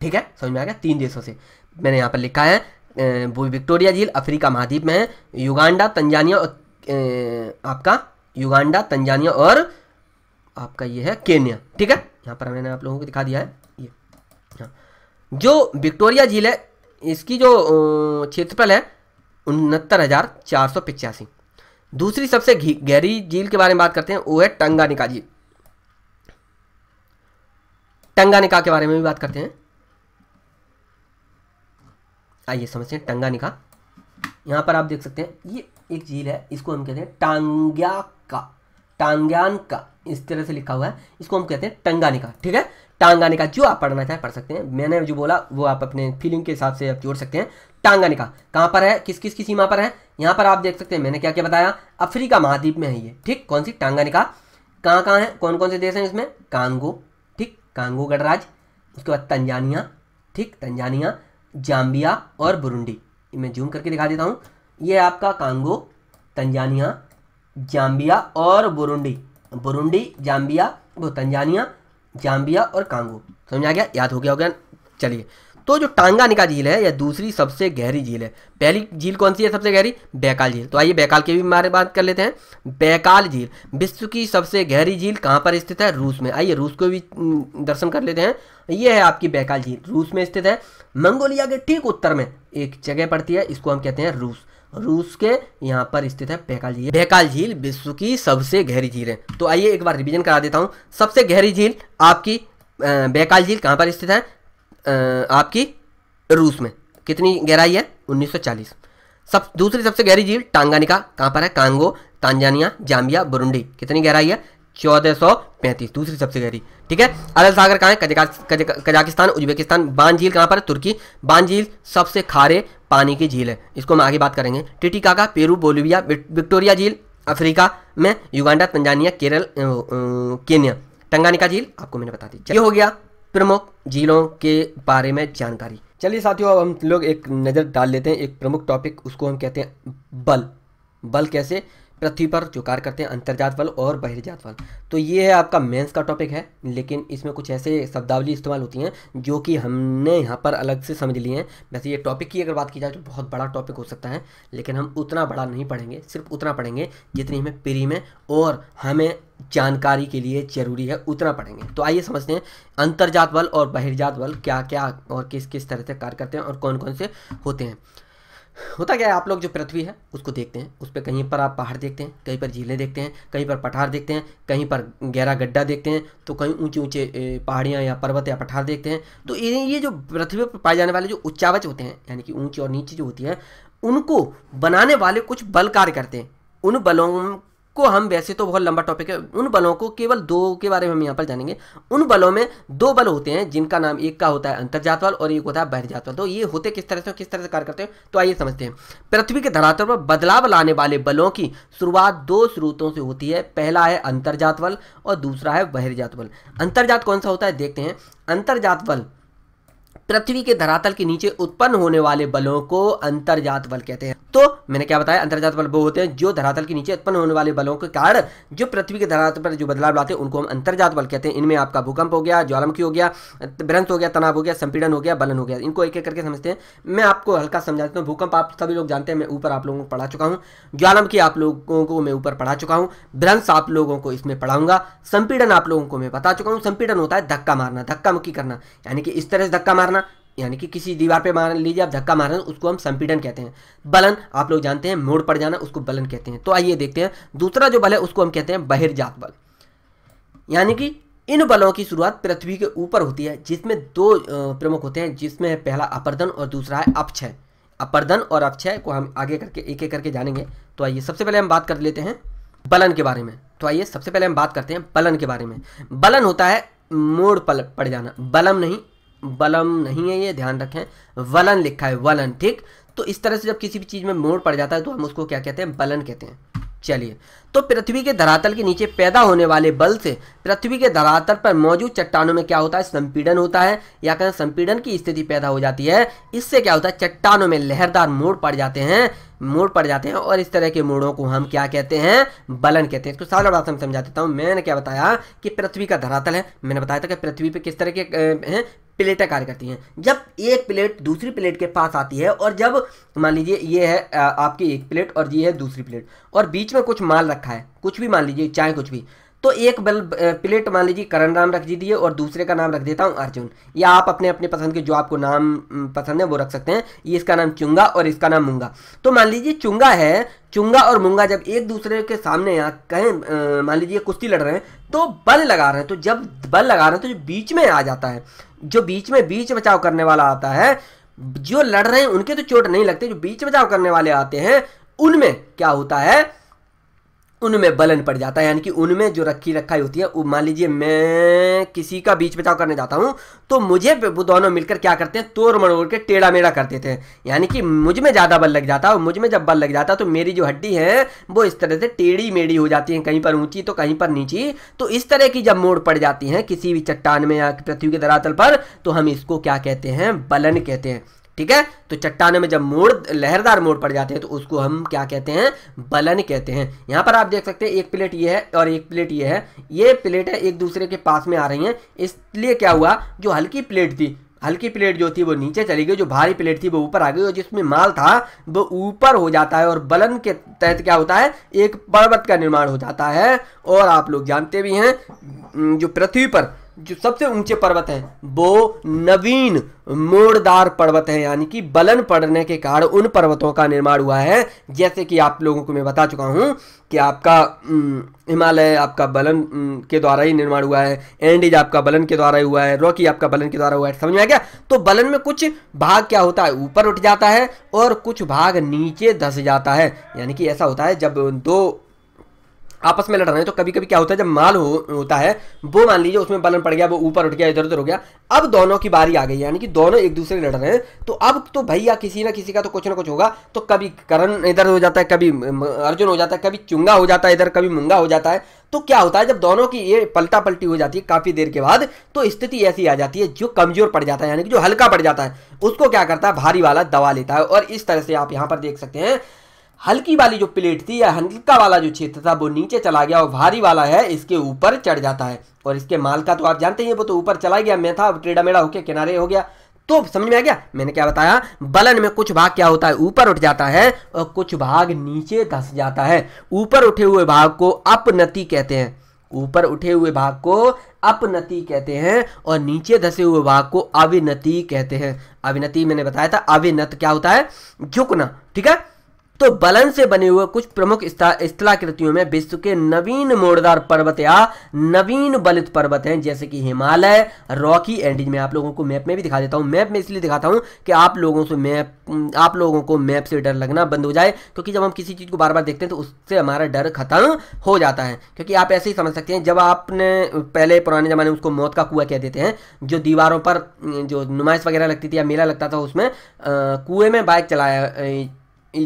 ठीक है समझ में आ गया तीन देशों से मैंने यहाँ पर लिखा है वो विक्टोरिया झील अफ्रीका महाद्वीप में है युगांडा तंजानिया और आपका युगांडा तंजानिया और आपका ये है केन्या ठीक है यहाँ पर मैंने आप लोगों को दिखा दिया है ये हाँ। जो विक्टोरिया झील है इसकी जो क्षेत्रफल है उनहत्तर हज़ार चार सौ पिचासी दूसरी सबसे गहरी झील के बारे में बात करते हैं वो है टंगानिका झील टंगानिका के बारे में भी बात करते हैं आइए समझते हैं टंगानिका यहां पर आप देख सकते हैं ये एक झील है इसको हम कहते हैं टांग्या का टांग्यान का इस तरह से लिखा हुआ है इसको हम कहते हैं टंगानिका ठीक है टांगानिका जो आप पढ़ना चाहें पढ़ सकते हैं मैंने जो बोला वो आप अपने फीलिंग के हिसाब से आप जोड़ सकते हैं टांगानिका कहां पर है किस किस की सीमा पर है यहां पर आप देख सकते हैं मैंने क्या क्या बताया अफ्रीका महाद्वीप में है ये ठीक कौन सी टांगानिका कहां कहां है कौन कौन से देश हैं इसमें कांगो ठीक कांगो गणराज उसके बाद तंजानिया ठीक तंजानिया जाम्बिया और बुरुंडी मैं जूम करके दिखा देता हूं ये आपका कांगो तंजानिया जाम्बिया और बुरुंडी बुरुंडी जाम्बिया वो तंजानिया जाम्बिया और कांगो समझ आ गया याद हो गया हो गया चलिए तो जो टांगानिका झील है यह दूसरी सबसे गहरी झील है पहली झील कौन सी है सबसे गहरी बैकाल झील तो आइए बैकाल के भी हमारे बात कर लेते हैं बैकाल झील विश्व की सबसे गहरी झील कहाँ पर स्थित है रूस में आइए रूस को भी दर्शन कर लेते हैं यह है आपकी बैकाल झील रूस में स्थित है मंगोलिया के ठीक उत्तर में एक जगह पड़ती है इसको हम कहते हैं रूस रूस के यहाँ पर स्थित है बैकाल झील बैकाल झील विश्व की सबसे गहरी झील है तो आइए एक बार रिविजन करा देता हूँ सबसे गहरी झील आपकी बेकाल झील कहाँ पर स्थित है आपकी रूस में कितनी गहराई है 1940 सब दूसरी सबसे गहरी झील टांगानिका कहाँ पर है कांगो तांजानिया जाम्बिया बुरुंडी कितनी गहराई है चौदह सौ पैंतीस दूसरी सबसे गहरी ठीक है अरल सागर कहाँ है कजाकिस्तान उज्बेकिस्तान बान झील कहाँ पर है तुर्की बान झील सबसे खारे पानी की झील है इसको हम आगे बात करेंगे टिटिकाका पेरू बोलिविया विक्टोरिया झील अफ्रीका में Uganda Tanzania Kerala Kenya Tanganyika झील आपको मैंने बता दी ये हो गया प्रमुख जिलों के बारे में जानकारी चलिए साथियों अब हम लोग एक नज़र डाल लेते हैं एक प्रमुख टॉपिक उसको हम कहते हैं बल बल कैसे पृथ्वी पर जो कार्य करते हैं अंतर्जात बल और बहिर्जात बल तो ये है आपका मेंस का टॉपिक है लेकिन इसमें कुछ ऐसे शब्दावली इस्तेमाल होती हैं जो कि हमने यहाँ पर अलग से समझ लिए हैं वैसे ये टॉपिक की अगर बात की जाए तो बहुत बड़ा टॉपिक हो सकता है लेकिन हम उतना बड़ा नहीं पढ़ेंगे सिर्फ उतना पढ़ेंगे जितनी हमें प्री में और हमें जानकारी के लिए जरूरी है उतना पढ़ेंगे तो आइए समझते हैं अंतर्जात बल और बहिर्जात बल क्या क्या और किस किस तरह से कार्य करते हैं और कौन कौन से होते हैं होता क्या है आप लोग जो पृथ्वी है उसको देखते हैं उस पर कहीं पर आप पहाड़ देखते हैं कहीं पर झीलें देखते हैं कहीं पर पठार देखते हैं कहीं पर गहरा गड्ढा देखते हैं तो कहीं ऊंचे ऊंचे पहाड़ियाँ या पर्वत या पठार देखते हैं तो ये ये जो पृथ्वी पर पाए जाने वाले जो उच्चावच होते हैं यानी कि ऊँची और नीचे जो होती है उनको बनाने वाले कुछ बल कार्य करते हैं उन बलों को हम वैसे तो बहुत लंबा टॉपिक है उन बलों को केवल दो के बारे में हम यहाँ पर जानेंगे उन बलों में दो बल होते हैं जिनका नाम एक का होता है अंतर्जात बल और एक होता है बहिर्जात बल तो ये होते किस तरह से किस तरह से कार्य करते हैं तो आइए समझते हैं पृथ्वी के धरातल पर बदलाव लाने वाले बलों की शुरुआत दो स्रोतों से होती है पहला है अंतर्जात बल और दूसरा है बहिर्जात बल अंतर्जात कौन सा होता है देखते हैं अंतर्जात बल पृथ्वी के धरातल के नीचे उत्पन्न होने वाले बलों को अंतर्जात बल कहते हैं तो मैंने क्या बताया अंतरजात बल वो होते हैं जो धरातल के नीचे उत्पन्न होने वाले बलों के कारण जो पृथ्वी के धरातल पर जो बदलाव लाते हैं उनको हम अंतरजात बल कहते हैं इनमें आपका भूकंप हो गया ज्वालामुखी हो गया भ्रंथ हो गया तनाव हो गया संपीड़न हो गया बलन हो गया इनको एक एक करके समझते हैं मैं आपको हल्का समझा देता हूँ भूकंप आप सभी लोग जानते हैं मैं ऊपर आप लोगों को पढ़ा चुका हूँ ज्वालामुखी आप लोगों को मैं ऊपर पढ़ा चुका हूँ भ्रंश आप लोगों को इसमें पढ़ाऊंगा संपीड़न आप लोगों को मैं बता चुका हूँ संपीड़न होता है धक्का मारना धक्का मुक्की करना यानी कि इस तरह से धक्का मारना यानी कि किसी दीवार पे मार लीजिए आप धक्का मार रहे हैं उसको हम संपीडन कहते हैं बलन आप लोग जानते हैं मोड़ पड़ जाना उसको बलन कहते हैं तो आइए देखते हैं दूसरा जो बल है उसको हम कहते हैं बहिर्जात बल यानी कि इन बलों की शुरुआत पृथ्वी के ऊपर होती है जिसमें दो प्रमुख होते हैं जिसमें है पहला अपर्दन और दूसरा है अपक्षय अपर्दन और अपक्षय को हम आगे करके एक एक करके जानेंगे तो आइए सबसे पहले हम बात कर लेते हैं बलन के बारे में तो आइए सबसे पहले हम बात करते हैं बलन के बारे में बलन होता है मोड़ पल पड़ जाना बलम नहीं बलम नहीं है ये ध्यान रखें वलन लिखा है वलन ठीक तो इस तरह से जब किसी भी चीज़ में मोड़ पड़ जाता है तो हम उसको क्या कहते हैं बलन कहते हैं चलिए तो पृथ्वी के धरातल के नीचे पैदा होने वाले बल से पृथ्वी के धरातल पर मौजूद चट्टानों में क्या होता है संपीड़न होता है या कहें संपीड़न की स्थिति पैदा हो जाती है इससे क्या होता है चट्टानों में लहरदार मोड़ पड़ जाते हैं मोड़ पड़ जाते हैं और इस तरह के मोड़ों को हम क्या कहते हैं बलन कहते हैं इसको सारा बात हम समझा देता हूँ मैंने क्या बताया कि पृथ्वी का धरातल है मैंने बताया था कि पृथ्वी पर किस तरह के हैं प्लेटें कार्य करती हैं जब एक प्लेट दूसरी प्लेट के पास आती है और जब मान लीजिए ये है आपकी एक प्लेट और ये है दूसरी प्लेट और बीच में कुछ माल रख रखा है कुछ भी मान लीजिए चाहे कुछ भी तो एक बल प्लेट मान लीजिए करण राम रख दीजिए और दूसरे का नाम रख देता हूँ अर्जुन या आप अपने अपने पसंद के जो आपको नाम पसंद है वो रख सकते हैं ये इसका नाम चुंगा और इसका नाम मुंगा तो मान लीजिए चुंगा है चुंगा और मुंगा जब एक दूसरे के सामने यहाँ कहें मान लीजिए कुश्ती लड़ रहे हैं तो बल लगा रहे हैं तो जब बल लगा रहे हैं तो जो बीच में आ जाता है जो बीच में बीच बचाव करने वाला आता है जो लड़ रहे हैं उनके तो चोट नहीं लगते जो बीच बचाव करने वाले आते हैं उनमें क्या होता है उनमें बलन पड़ जाता है यानी कि उनमें जो रखी रखाई होती है वो मान लीजिए मैं किसी का बीच बचाव करने जाता हूँ तो मुझे वो दोनों मिलकर क्या करते हैं तोड़ मड़ोड़ के टेढ़ा मेढ़ा कर देते हैं यानी कि मुझ में ज़्यादा बल लग जाता है और मुझ में जब बल लग जाता है तो मेरी जो हड्डी है वो इस तरह से टेढ़ी मेढ़ी हो जाती है कहीं पर ऊँची तो कहीं पर नीची तो इस तरह की जब मोड़ पड़ जाती हैं किसी भी चट्टान में या पृथ्वी के धरातल पर तो हम इसको क्या कहते हैं बलन कहते हैं ठीक है तो चट्टानों में जब मोड़ लहरदार मोड़ पड़ जाते हैं तो उसको हम क्या कहते हैं बलन कहते हैं यहाँ पर आप देख सकते हैं एक प्लेट ये है और एक प्लेट ये है ये प्लेट है एक दूसरे के पास में आ रही है इसलिए क्या हुआ जो हल्की प्लेट थी हल्की प्लेट जो थी वो नीचे चली गई जो भारी प्लेट थी वो ऊपर आ गई और जिसमें माल था वो ऊपर हो जाता है और बलन के तहत क्या होता है एक पर्वत का निर्माण हो जाता है और आप लोग जानते भी हैं जो पृथ्वी पर जो सबसे ऊंचे पर्वत हैं वो नवीन मोड़दार पर्वत हैं यानी कि बलन पड़ने के कारण उन पर्वतों का निर्माण हुआ है जैसे कि आप लोगों को मैं बता चुका हूँ कि आपका हिमालय आपका बलन के द्वारा ही निर्माण हुआ है एंडीज आपका बलन के द्वारा ही हुआ है रॉकी आपका बलन के द्वारा हुआ है समझ में आ गया तो बलन में कुछ भाग क्या होता है ऊपर उठ जाता है और कुछ भाग नीचे धस जाता है यानी कि ऐसा होता है जब दो आपस में लड़ रहे हैं तो कभी कभी क्या होता है जब माल हो, होता है वो मान लीजिए उसमें बलन पड़ गया वो ऊपर उठ गया इधर उधर हो गया अब दोनों की बारी आ गई यानी कि दोनों एक दूसरे लड़ रहे हैं तो अब तो भैया किसी ना किसी का तो कुछ ना कुछ होगा तो कभी करण इधर हो जाता है कभी अर्जुन हो जाता है कभी चुंगा हो जाता है इधर कभी मुंगा हो जाता है तो क्या होता है जब दोनों की ये पलटा पलटी हो जाती है काफ़ी देर के बाद तो स्थिति ऐसी आ जाती है जो कमजोर पड़ जाता है यानी कि जो हल्का पड़ जाता है उसको क्या करता है भारी वाला दवा लेता है और इस तरह से आप यहां पर देख सकते हैं हल्की वाली जो प्लेट थी या हल्का वाला जो क्षेत्र था वो नीचे चला गया और भारी वाला है इसके ऊपर चढ़ जाता है और इसके माल का तो आप जानते ही वो तो ऊपर चला गया मैं था टेढ़ा मेढ़ा होकर किनारे हो गया तो समझ में आ गया मैंने क्या बताया बलन में कुछ भाग क्या होता है ऊपर उठ जाता है और कुछ भाग नीचे धस जाता है ऊपर उठे हुए भाग को अपनति कहते हैं ऊपर उठे हुए भाग को अपनति कहते हैं और नीचे धसे हुए भाग को अविनति कहते हैं अविनति मैंने बताया था अविनत क्या होता है झुकना ठीक है तो बलन से बने हुए कुछ प्रमुख स्थलाकृतियों में विश्व के नवीन मोड़दार पर्वत या नवीन बलित पर्वत हैं जैसे कि हिमालय रॉकी एंडीज में आप लोगों को मैप में भी दिखा देता हूँ मैप में इसलिए दिखाता हूँ कि आप लोगों से मैप आप लोगों को मैप से डर लगना बंद हो जाए क्योंकि जब हम किसी चीज़ को बार बार देखते हैं तो उससे हमारा डर खत्म हो जाता है क्योंकि आप ऐसे ही समझ सकते हैं जब आपने पहले पुराने ज़माने में उसको मौत का कुआ कह देते हैं जो दीवारों पर जो नुमाइश वगैरह लगती थी या मेला लगता था उसमें कुएं में बाइक चलाया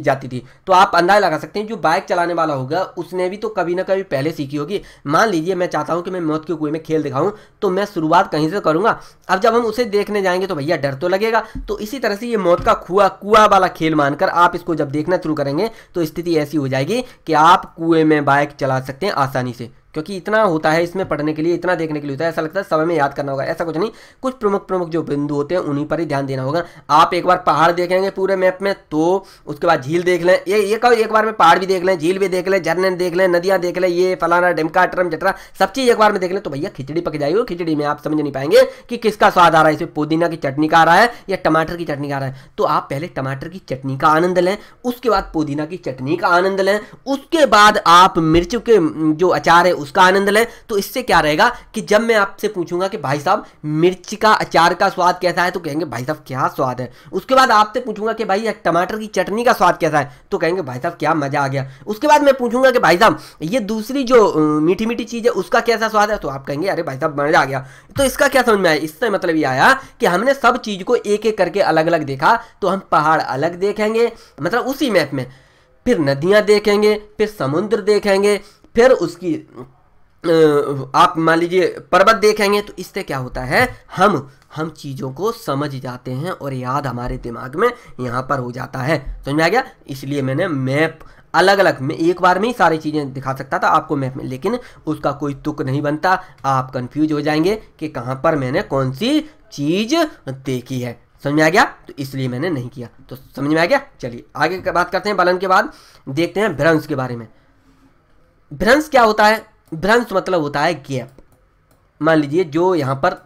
जाती थी तो आप अंदाज लगा सकते हैं जो बाइक चलाने वाला होगा उसने भी तो कभी ना कभी पहले सीखी होगी मान लीजिए मैं चाहता हूँ कि मैं मौत के कुएं में खेल दिखाऊँ तो मैं शुरुआत कहीं से करूँगा अब जब हम उसे देखने जाएंगे तो भैया डर तो लगेगा तो इसी तरह से ये मौत का कुआ कुआ वाला खेल मानकर आप इसको जब देखना शुरू करेंगे तो स्थिति ऐसी हो जाएगी कि आप कुएं में बाइक चला सकते हैं आसानी से क्योंकि इतना होता है इसमें पढ़ने के लिए इतना देखने के लिए होता है ऐसा लगता है समय में याद करना होगा ऐसा कुछ नहीं कुछ प्रमुख प्रमुख जो बिंदु होते हैं उन्हीं पर ही ध्यान देना होगा आप एक बार पहाड़ देखेंगे पूरे मैप में तो उसके बाद झील देख लें ये ये कहो एक बार में पहाड़ भी देख लें झील भी देख लें झरने देख लें नदियाँ देख लें ये फलाना डिमका ट्रम जटरा सब चीज़ एक बार में देख लें तो भैया खिचड़ी पक जाएगी खिचड़ी में आप समझ नहीं पाएंगे कि किसका स्वाद आ रहा है इसमें पुदीना की चटनी का आ रहा है या टमाटर की चटनी का आ रहा है तो आप पहले टमाटर की चटनी का आनंद लें उसके बाद पुदीना की चटनी का आनंद लें उसके बाद आप मिर्च के जो अचार है उसका आनंद लें तो इससे क्या रहेगा कि जब मैं आपसे पूछूंगा कि भाई साहब मिर्च का अचार का स्वाद कैसा है तो कहेंगे भाई साहब क्या स्वाद है उसके बाद आपसे पूछूंगा कि भाई टमाटर की चटनी का स्वाद कैसा है तो कहेंगे भाई साहब क्या मज़ा आ गया उसके बाद मैं पूछूंगा कि भाई साहब ये दूसरी जो मीठी मीठी चीज़ है उसका कैसा स्वाद है तो आप कहेंगे अरे भाई साहब मज़ा आ गया तो इसका क्या समझ में आया इससे मतलब ये आया कि हमने सब चीज़ को एक एक करके अलग अलग देखा तो हम पहाड़ अलग देखेंगे मतलब उसी मैप में फिर नदियां देखेंगे फिर समुद्र देखेंगे फिर उसकी आप मान लीजिए पर्वत देखेंगे तो इससे क्या होता है हम हम चीज़ों को समझ जाते हैं और याद हमारे दिमाग में यहाँ पर हो जाता है समझ में आ गया इसलिए मैंने मैप अलग अलग में एक बार में ही सारी चीज़ें दिखा सकता था आपको मैप में लेकिन उसका कोई तुक नहीं बनता आप कंफ्यूज हो जाएंगे कि कहाँ पर मैंने कौन सी चीज़ देखी है समझ में आ गया तो इसलिए मैंने नहीं किया तो समझ में आ गया चलिए आगे बात करते हैं बलन के बाद देखते हैं भ्रंश के बारे में भ्रंश क्या होता है भ्रंश मतलब होता है गैप मान लीजिए जो यहाँ पर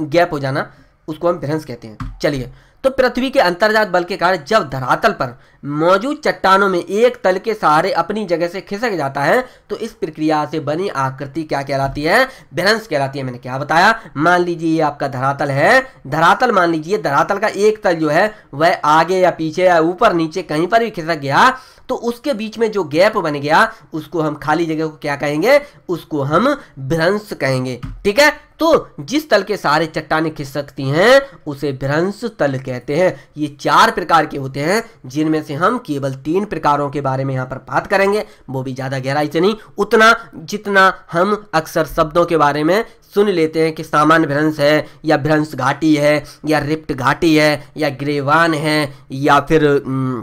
गैप हो जाना उसको हम भ्रंश कहते हैं चलिए तो पृथ्वी के अंतर्जात बल के कारण जब धरातल पर मौजूद चट्टानों में एक तल के सहारे अपनी जगह से खिसक जाता है तो इस प्रक्रिया से बनी आकृति क्या कहलाती है भ्रंश कहलाती है मैंने क्या बताया मान लीजिए ये आपका धरातल है धरातल मान लीजिए धरातल का एक तल जो है वह आगे या पीछे या ऊपर नीचे कहीं पर भी खिसक गया तो उसके बीच में जो गैप बन गया उसको हम खाली जगह को क्या कहेंगे उसको हम भ्रंश कहेंगे ठीक है तो जिस तल के सारे चट्टाने सकती हैं उसे भ्रंश तल कहते हैं ये चार प्रकार के होते हैं जिनमें से हम केवल तीन प्रकारों के बारे में यहाँ पर बात करेंगे वो भी ज़्यादा गहराई से नहीं उतना जितना हम अक्सर शब्दों के बारे में सुन लेते हैं कि सामान्य भ्रंश है या भ्रंश घाटी है या रिप्ट घाटी है या ग्रेवान है या फिर न,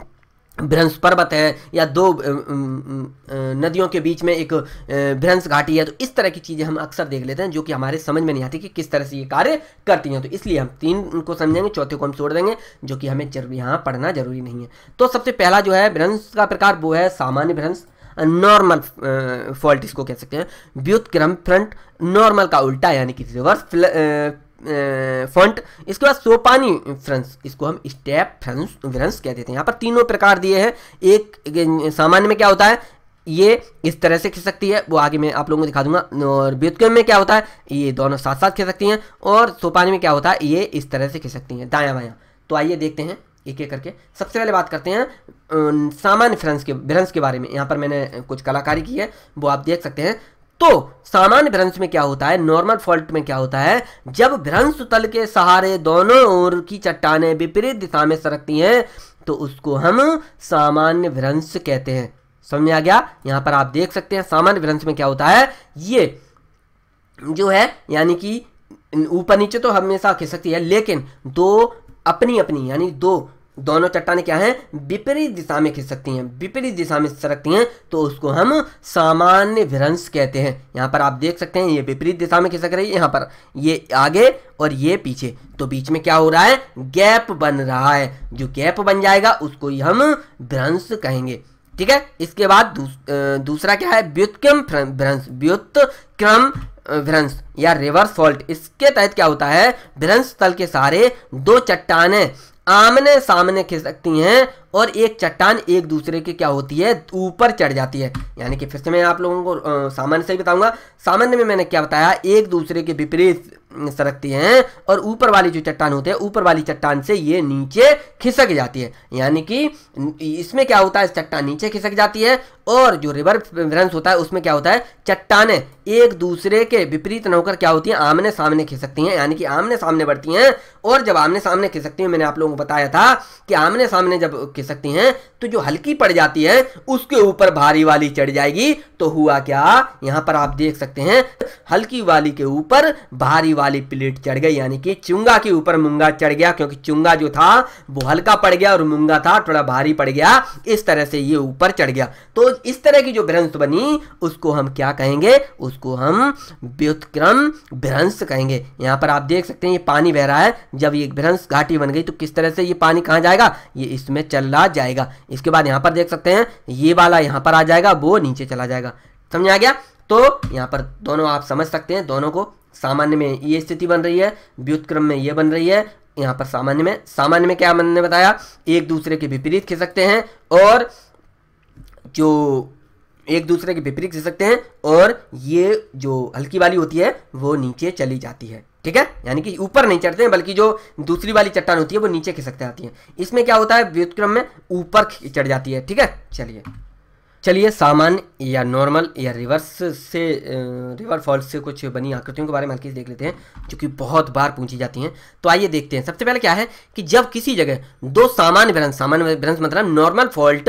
भ्रंश पर्वत है या दो नदियों के बीच में एक भ्रंश घाटी है तो इस तरह की चीज़ें हम अक्सर देख लेते हैं जो कि हमारे समझ में नहीं आती कि किस तरह से ये कार्य करती हैं तो इसलिए हम तीन को समझेंगे चौथे को हम छोड़ देंगे जो कि हमें जरूरी यहाँ पढ़ना जरूरी नहीं है तो सबसे पहला जो है भ्रंश का प्रकार वो है सामान्य भ्रंश नॉर्मल फॉल्ट इसको कह सकते हैं व्युत क्रम फ्रंट नॉर्मल का उल्टा यानी कि रिवर्स फंट इसके बाद सोपानी फ्रंस इसको हम स्टेप फ्रंस कह देते हैं यहाँ पर तीनों प्रकार दिए हैं एक सामान्य में क्या होता है ये इस तरह से खिल सकती है वो आगे मैं आप लोगों को दिखा दूंगा और बेतकम में क्या होता है ये दोनों साथ साथ खिल सकती हैं और सोपानी में क्या होता है ये इस तरह से खिल सकती हैं दाया बाया तो आइए देखते हैं एक एक करके सबसे पहले बात करते हैं सामान्य फ्रंस के भ्रंस के बारे में यहाँ पर मैंने कुछ कलाकारी की है वो आप देख सकते हैं तो सामान्य भ्रंश में क्या होता है नॉर्मल फॉल्ट में क्या होता है जब भ्रंश तल के सहारे दोनों ओर की चट्टाने विपरीत दिशा में सरकती हैं तो उसको हम सामान्य भ्रंश कहते हैं समझ आ गया यहां पर आप देख सकते हैं सामान्य भ्रंश में क्या होता है ये जो है यानी कि ऊपर नीचे तो हमेशा खिसकती है लेकिन दो अपनी अपनी यानी दो दोनों चट्टानें क्या हैं विपरीत दिशा में खिस सकती हैं विपरीत दिशा में सरकती हैं तो उसको हम सामान्य भ्रंश कहते हैं यहाँ पर आप देख सकते हैं ये विपरीत दिशा में खिसक रही है यहाँ पर ये आगे और ये पीछे तो बीच में क्या हो रहा है गैप बन रहा है जो गैप बन जाएगा उसको ही हम भ्रंश कहेंगे ठीक है इसके बाद दूस, दूसरा क्या है व्युत्क्रम भ्रंश व्युत्क्रम भ्रंश या रिवर्स फॉल्ट इसके तहत क्या होता है भ्रंश तल के सारे दो चट्टाने आमने सामने खिसकती हैं और एक चट्टान एक दूसरे के क्या होती है ऊपर चढ़ जाती है यानी कि फिर से मैं आप लोगों को सामान्य से बताऊंगा सामान्य में मैंने क्या बताया एक दूसरे के विपरीत सरकती हैं और ऊपर वाली जो चट्टान होती है ऊपर वाली चट्टान से ये नीचे खिसक जाती है यानी कि इसमें क्या होता है चट्टान नीचे खिसक जाती है और जो रिवर होता है उसमें क्या होता है चट्टाने एक दूसरे के विपरीत न होकर क्या होती है आमने सामने खिसकती हैं यानी कि आमने सामने बढ़ती हैं और जब आमने सामने खिसकती है मैंने आप लोगों को बताया था कि आमने सामने जब खिसकती हैं तो जो हल्की पड़ जाती है उसके ऊपर भारी वाली चढ़ जाएगी तो हुआ क्या यहाँ पर आप देख सकते हैं हल्की वाली के ऊपर भारी वाली प्लेट चढ़ गई यानी कि चुंगा के ऊपर मुंगा चढ़ गया क्योंकि चुंगा जो था वो हल्का पड़ गया और मुंगा था थोड़ा भारी पड़ गया इस तरह से ये ऊपर चढ़ गया तो इस तरह की जो भ्रंश बनी उसको हम क्या कहेंगे उसको हम व्युतक्रम भ्रंश कहेंगे यहाँ पर आप देख सकते हैं ये पानी बह रहा है जब ये भ्रंश घाटी बन गई तो किस तरह से ये पानी कहाँ जाएगा ये इसमें चला जाएगा इसके बाद यहाँ पर देख सकते हैं ये वाला यहाँ पर आ जाएगा वो नीचे चला जाएगा समझ आ गया तो यहाँ पर दोनों आप समझ सकते हैं दोनों को सामान्य में ये स्थिति बन रही है व्युतक्रम में ये बन रही है यहाँ पर सामान्य में सामान्य में क्या मैंने बताया एक दूसरे के विपरीत खिसकते हैं और जो एक दूसरे के विपरीत सकते हैं और ये जो हल्की वाली होती है वो नीचे चली जाती है ठीक है यानी कि ऊपर नहीं चढ़ते हैं बल्कि जो दूसरी वाली चट्टान होती है वो नीचे खिसकते आती है इसमें क्या होता है व्युतक्रम में ऊपर चढ़ जाती है ठीक है चलिए चलिए सामान्य या नॉर्मल या रिवर्स से रिवर फॉल्स से कुछ बनी आकृतियों के बारे में हल्की देख लेते हैं जो कि बहुत बार पूछी जाती हैं तो आइए देखते हैं सबसे पहले क्या है कि जब किसी जगह दो सामान्य भ्रंश सामान्य भ्रंश मतलब नॉर्मल फॉल्ट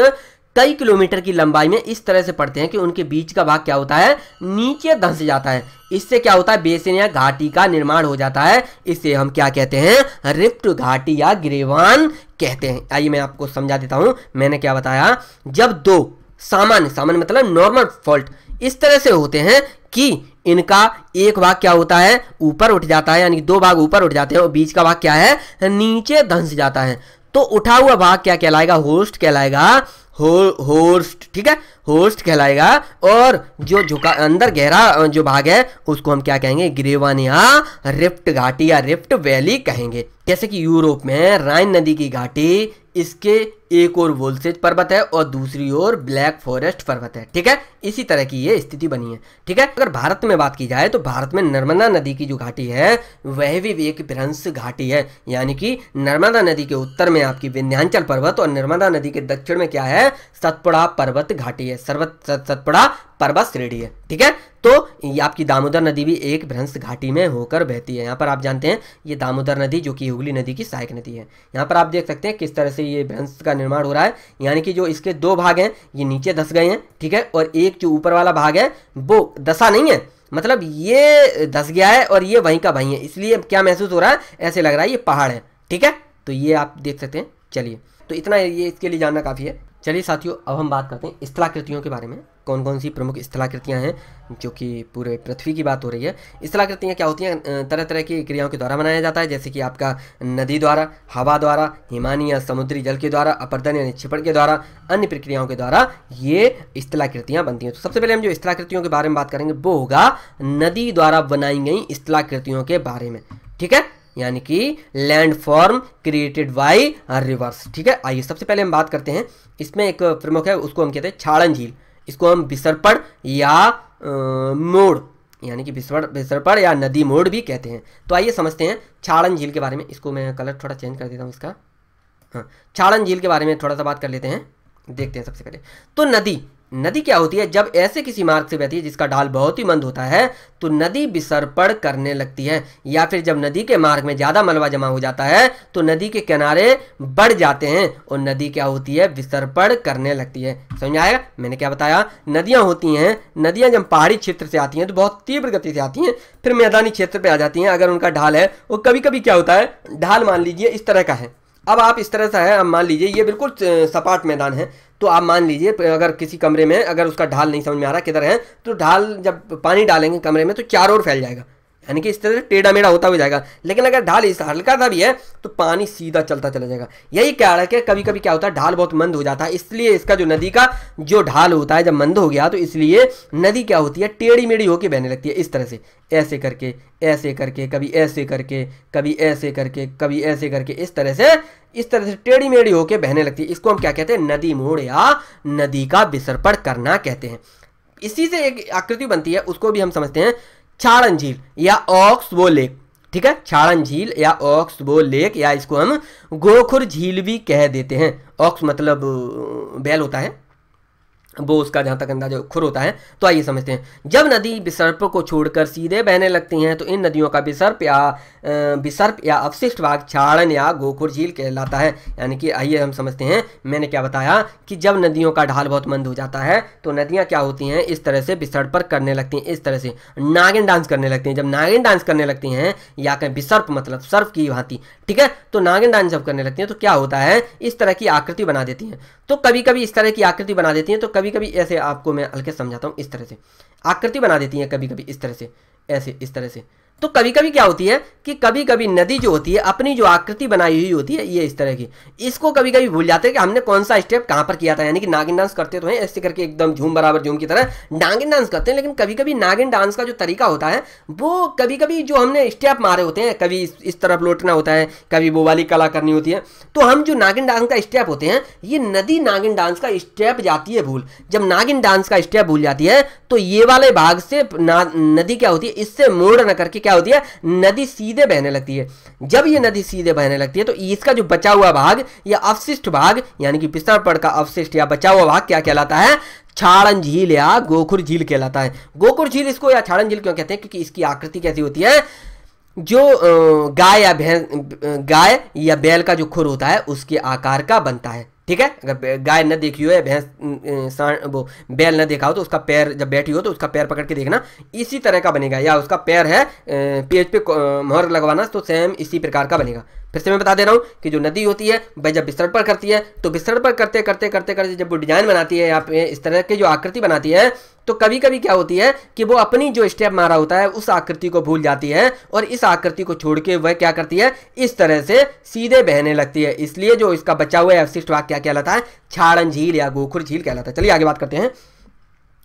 कई किलोमीटर की लंबाई में इस तरह से पड़ते हैं कि उनके बीच का भाग क्या होता है नीचे धंस जाता है इससे क्या होता है बेसिन या घाटी का निर्माण हो जाता है इसे हम क्या कहते हैं रिप्ट घाटी या ग्रेवान कहते हैं आइए मैं आपको समझा देता हूं मैंने क्या बताया जब दो सामान्य सामान्य मतलब नॉर्मल फॉल्ट इस तरह से होते हैं कि इनका एक भाग क्या होता है ऊपर उठ जाता है यानी दो भाग ऊपर उठ जाते हैं और बीच का भाग क्या है नीचे धंस जाता है तो उठा हुआ भाग क्या कहलाएगा होस्ट कहलाएगा हो होस्ट ठीक है होस्ट कहलाएगा और जो झुका अंदर गहरा जो भाग है उसको हम क्या कहेंगे ग्रेवन या रिफ्ट घाटी या रिफ्ट वैली कहेंगे जैसे कि यूरोप में राइन नदी की घाटी इसके एक और वोल्सेज पर्वत है और दूसरी ओर ब्लैक फॉरेस्ट पर्वत है ठीक है इसी तरह की ये स्थिति बनी है ठीक है अगर भारत में बात की जाए तो भारत में नर्मदा नदी की जो घाटी है वह भी एक भ्रंश घाटी है यानी कि नर्मदा नदी के उत्तर में आपकी विंध्यांचल पर्वत और नर्मदा नदी के दक्षिण में क्या है सतपुड़ा पर्वत घाटी है है सर्वत सतपड़ा पर्वत श्रेणी है ठीक है तो ये आपकी दामोदर नदी भी एक भ्रंश घाटी में होकर बहती है यहाँ पर आप जानते हैं ये दामोदर नदी जो कि हुगली नदी की सहायक नदी है यहाँ पर आप देख सकते हैं किस तरह से ये भ्रंश का निर्माण हो रहा है यानी कि जो इसके दो भाग हैं ये नीचे धस गए हैं ठीक है और एक जो ऊपर वाला भाग है वो दशा नहीं है मतलब ये धस गया है और ये वहीं का वहीं है इसलिए क्या महसूस हो रहा है ऐसे लग रहा है ये पहाड़ है ठीक है तो ये आप देख सकते हैं चलिए तो इतना ये इसके लिए जानना काफ़ी है चलिए साथियों अब हम बात करते हैं स्थलाकृतियों के बारे में कौन कौन सी प्रमुख स्थलाकृतियाँ हैं जो कि पूरे पृथ्वी की बात हो रही है स्थलाकृतियाँ क्या होती हैं तरह तरह की क्रियाओं के द्वारा बनाया जाता है जैसे कि आपका नदी द्वारा हवा द्वारा हिमानी या समुद्री जल के द्वारा अपर्दन या निक्षिपण के द्वारा अन्य प्रक्रियाओं के द्वारा ये स्थलाकृतियाँ बनती हैं तो सबसे पहले हम जो स्थलाकृतियों के बारे में बात करेंगे वो होगा नदी द्वारा बनाई गई स्थलाकृतियों के बारे में ठीक है यानी कि land form created by rivers ठीक है आइए सबसे पहले हम बात करते हैं इसमें एक प्रमुख है उसको हम कहते हैं छाड़न झील इसको हम बिसरपण या मोड़ यानी कि बिसरपण बिसरपड़ या नदी मोड़ भी कहते हैं तो आइए समझते हैं छाड़न झील के बारे में इसको मैं कलर थोड़ा चेंज कर देता हूँ इसका हाँ छाड़न झील के बारे में थोड़ा सा बात कर लेते हैं देखते हैं सबसे पहले तो नदी नदी क्या होती है जब ऐसे किसी मार्ग से बहती है जिसका ढाल बहुत ही मंद होता है तो नदी विसर्पण करने लगती है या फिर जब नदी के मार्ग में ज़्यादा मलबा जमा हो जाता है तो नदी के किनारे बढ़ जाते हैं और नदी क्या होती है विसर्पण करने लगती है समझ आएगा मैंने क्या बताया नदियां होती हैं नदियां जब पहाड़ी क्षेत्र से आती हैं तो बहुत तीव्र गति से आती हैं फिर मैदानी क्षेत्र पर आ जाती हैं अगर उनका ढाल है वो कभी कभी क्या होता है ढाल मान लीजिए इस तरह का है अब आप इस तरह से है अब मान लीजिए ये बिल्कुल सपाट मैदान है तो आप मान लीजिए अगर किसी कमरे में अगर उसका ढाल नहीं समझ में आ रहा किधर है तो ढाल जब पानी डालेंगे कमरे में तो चारों ओर फैल जाएगा यानी कि इस तरह से टेढ़ा मेढ़ा होता हुआ जाएगा लेकिन अगर ढाल इस हल्का सा भी है तो पानी सीधा चलता चला जाएगा यही रहा है कि कभी कभी क्या होता है ढाल बहुत मंद हो जाता है इसलिए इसका जो नदी का जो ढाल होता है जब मंद हो गया तो इसलिए नदी क्या होती है टेढ़ी मेढ़ी होकर बहने लगती है इस तरह से ऐसे करके ऐसे करके कभी ऐसे करके कभी ऐसे करके कभी ऐसे करके इस तरह से इस तरह से टेढ़ी मेढ़ी होकर बहने लगती है इसको हम क्या कहते हैं नदी मोड़ या नदी का विसर्पण करना कहते हैं इसी से एक आकृति बनती है उसको भी हम समझते हैं छाड़न झील या ऑक्स वो लेक ठीक है छाड़न झील या ऑक्स वो लेक या इसको हम गोखुर झील भी कह देते हैं ऑक्स मतलब बैल होता है वो उसका जहाँ तक अंदाजा खुर होता है तो आइए समझते हैं जब नदी विसर्प को छोड़कर सीधे बहने लगती हैं तो इन नदियों का विसर्प या विसर्प या अवशिष्ट भाग छाड़न या गोखुर झील कहलाता है यानी कि आइए हम समझते हैं मैंने क्या बताया कि जब नदियों का ढाल बहुत मंद हो जाता है तो नदियाँ क्या होती हैं इस तरह से विसर्प पर करने लगती हैं इस तरह से नागिन डांस करने लगती हैं जब नागिन डांस करने लगती हैं या कहीं विसर्प मतलब सर्फ की भांति ठीक है तो नागिन डांस जब करने लगती हैं तो क्या होता है इस तरह की आकृति बना देती हैं तो कभी कभी इस तरह की आकृति बना देती हैं तो कभी कभी ऐसे आपको मैं हल्के समझाता हूँ इस तरह से आकृति बना देती हैं कभी कभी इस तरह से ऐसे इस तरह से तो कभी कभी क्या होती है कि कभी कभी नदी जो होती है अपनी जो आकृति बनाई हुई होती है ये इस तरह की इसको कभी कभी भूल जाते हैं कि हमने कौन सा स्टेप कहां पर किया था यानी कि नागिन डांस करते तो हैं ऐसे करके एकदम झूम बराबर झूम की तरह नागिन डांस करते हैं लेकिन कभी कभी नागिन डांस का जो तरीका होता है वो कभी कभी जो हमने स्टेप मारे होते हैं कभी इस तरफ लौटना होता है कभी वो वाली कला करनी होती है तो हम जो नागिन डांस का स्टेप होते हैं ये नदी नागिन डांस का स्टेप जाती है भूल जब नागिन डांस का स्टेप भूल जाती है तो ये वाले भाग से नदी क्या होती है इससे मोड़ न करके क्या होती है नदी सीधे बहने लगती है जब ये नदी सीधे बहने लगती है तो इसका जो बचा हुआ भाग या अवशिष्ट भाग यानी कि पिस्तरपड़ का अवशिष्ट या बचा हुआ भाग क्या कहलाता है छाड़न झील या गोखुर झील कहलाता है गोखुर झील इसको या छाड़न झील क्यों कहते हैं क्योंकि इसकी आकृति कैसी होती है जो गाय या भैं गाय या बैल का जो खुर होता है उसके आकार का बनता है ठीक है अगर गाय न देखी हो या भैंस वो बैल न देखा हो तो उसका पैर जब बैठी हो तो उसका पैर पकड़ के देखना इसी तरह का बनेगा या उसका पैर है पेज पे मोहर लगवाना तो सेम इसी प्रकार का बनेगा फिर से मैं बता दे रहा हूँ कि जो नदी होती है भाई जब बिस्तर पर करती है तो बिस्तर पर करते करते करते करते जब वो डिजाइन बनाती है या इस तरह की जो आकृति बनाती है तो कभी कभी क्या होती है कि वो अपनी जो स्टेप मारा होता है उस आकृति को भूल जाती है और इस आकृति को छोड़ के वह क्या करती है इस तरह से सीधे बहने लगती है इसलिए जो इसका बचा हुआ है अवशिष्ट भाग क्या कहलाता है छाड़न झील या गोखुर झील कहलाता है चलिए आगे बात करते हैं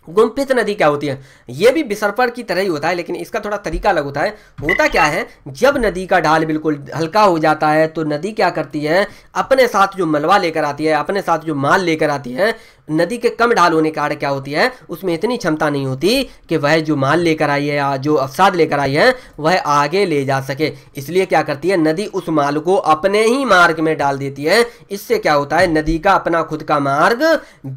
गुम्पित नदी क्या होती है ये भी बिसरपर की तरह ही होता है लेकिन इसका थोड़ा तरीका अलग होता है होता क्या है जब नदी का ढाल बिल्कुल हल्का हो जाता है तो नदी क्या करती है अपने साथ जो मलवा लेकर आती है अपने साथ जो माल लेकर आती है नदी के कम ढाल होने के कारण क्या होती है उसमें इतनी क्षमता नहीं होती कि वह जो माल लेकर आई है या जो अवसाद लेकर आई है वह आगे ले जा सके इसलिए क्या करती है नदी उस माल को अपने ही मार्ग में डाल देती है इससे क्या होता है नदी का अपना खुद का मार्ग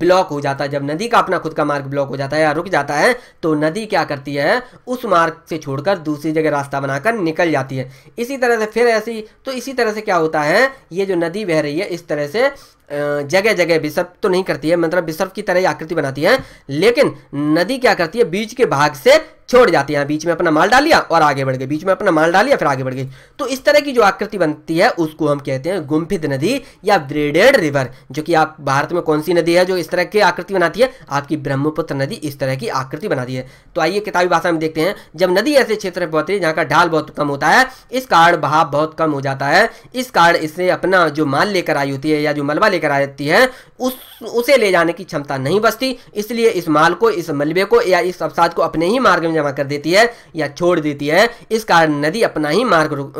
ब्लॉक हो जाता है जब नदी का अपना खुद का मार्ग ब्लॉक हो जाता है या रुक जाता है तो नदी क्या करती है उस मार्ग से छोड़कर दूसरी जगह रास्ता बनाकर निकल जाती है इसी तरह से फिर ऐसी तो इसी तरह से क्या होता है ये जो नदी बह रही है इस तरह से जगह जगह विसर्प तो नहीं करती है मतलब विसर्प की तरह आकृति बनाती है लेकिन नदी क्या करती है बीच के भाग से छोड़ जाते हैं बीच में अपना माल डाल लिया और आगे बढ़ गए बीच में अपना माल डाल लिया फिर आगे बढ़ गई तो इस तरह की जो आकृति बनती है उसको हम कहते हैं गुम्फित नदी या ब्रेडेड रिवर जो कि आप भारत में कौन सी नदी है जो इस तरह की आकृति बनाती है आपकी ब्रह्मपुत्र नदी इस तरह की आकृति बनाती है तो आइए किताबी भाषा में देखते हैं जब नदी ऐसे क्षेत्र में पहुंचती है जहाँ का ढाल बहुत कम होता है इस कारण बहाव बहुत कम हो जाता है इस कारण इसने अपना जो माल लेकर आई होती है या जो मलबा लेकर आती है उस उसे ले जाने की क्षमता नहीं बचती इसलिए इस माल को इस मलबे को या इस अवसाद को अपने ही मार्ग में में जमा कर देती है या छोड़ देती है इस कारण नदी अपना ही मार्ग रुक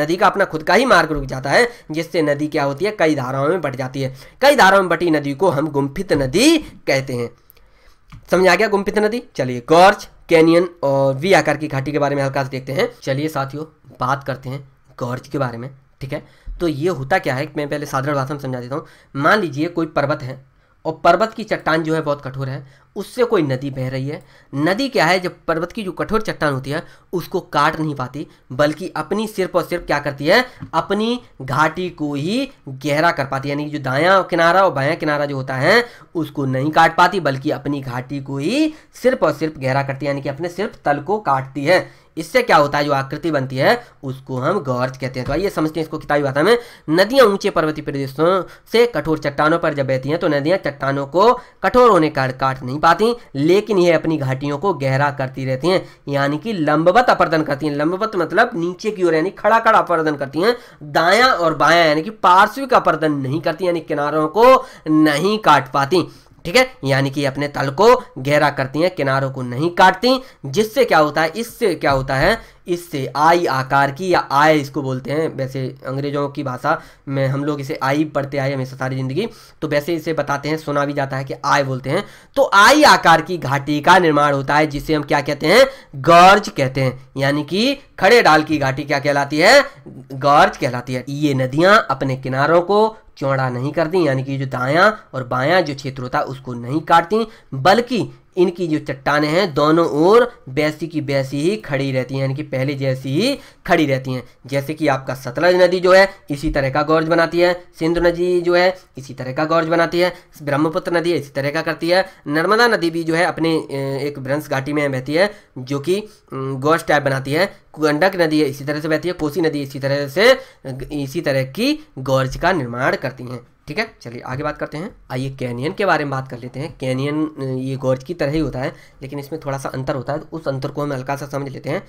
नदी का अपना खुद का ही मार्ग रुक जाता है जिससे नदी क्या होती है कई धाराओं में बट जाती है कई धाराओं में बटी नदी को हम गुम्फित नदी कहते हैं समझ आ गया गुम्फित नदी चलिए गौर्ज कैनियन और वी आकार की घाटी के बारे में हल्का देखते हैं चलिए साथियों बात करते हैं गौर्ज के बारे में ठीक है तो ये होता क्या है मैं पहले साधारण भाषा में समझा देता हूँ मान लीजिए कोई पर्वत है और पर्वत की चट्टान जो है बहुत कठोर है उससे कोई नदी बह रही है नदी क्या है जब पर्वत की जो कठोर चट्टान होती है उसको काट नहीं पाती बल्कि अपनी सिर्फ और सिर्फ क्या करती है अपनी घाटी को ही गहरा कर पाती है यानी कि जो दायां किनारा और बायां किनारा जो होता है उसको नहीं काट पाती बल्कि अपनी घाटी को ही सिर्फ और सिर्फ गहरा करती है यानी कि अपने सिर्फ तल को काटती है इससे क्या होता है जो आकृति बनती है उसको हम गौर्ज कहते हैं तो आइए समझते हैं इसको किताबी भाषा में नदियां ऊंचे पर्वतीय प्रदेशों से कठोर चट्टानों पर जब बहती हैं तो नदियां चट्टानों को कठोर होने का काट नहीं पाती लेकिन यह अपनी घाटियों को गहरा करती रहती हैं यानी कि लंबवत अपर्दन करती हैं लंबवत मतलब नीचे की ओर यानी खड़ा खड़ा अपर्दन करती हैं दाया और बाया यानी कि पार्श्विक अपर्दन नहीं करती यानी किनारों को नहीं काट पाती ठीक है यानी कि अपने तल को गहरा करती हैं किनारों को नहीं काटती जिससे क्या होता है इससे क्या होता है इससे आई आकार की या आय इसको बोलते हैं वैसे अंग्रेजों की भाषा में हम लोग इसे आई पढ़ते आए हमेशा सारी ज़िंदगी तो वैसे इसे बताते हैं सुना भी जाता है कि आय बोलते हैं तो आई आकार की घाटी का निर्माण होता है जिसे हम क्या कहते हैं गर्ज कहते हैं यानी कि खड़े डाल की घाटी क्या कहलाती है गर्ज कहलाती है ये नदियाँ अपने किनारों को चौड़ा नहीं करती यानी कि जो दायां और बायां जो क्षेत्र होता है उसको नहीं काटती बल्कि इनकी जो चट्टाने हैं दोनों ओर वैसी की वैसी ही खड़ी रहती हैं यानी कि पहले जैसी ही खड़ी रहती हैं जैसे कि आपका सतलज नदी जो है इसी तरह का गौरज बनाती है सिंधु नदी जो है इसी तरह का गौरज बनाती है ब्रह्मपुत्र नदी इसी तरह का करती है नर्मदा नदी भी जो है अपने एक ब्रंश घाटी में बहती है जो कि गौरज टाइप बनाती है गंडक नदी है इसी तरह से बहती है कोसी नदी इसी तरह से इसी तरह की गौरज का निर्माण करती हैं ठीक है चलिए आगे बात करते हैं आइए कैनियन के बारे में बात कर लेते हैं कैनियन ये गोर्ज की तरह ही होता है लेकिन इसमें थोड़ा सा अंतर होता है तो उस अंतर को हम हल्का सा समझ लेते हैं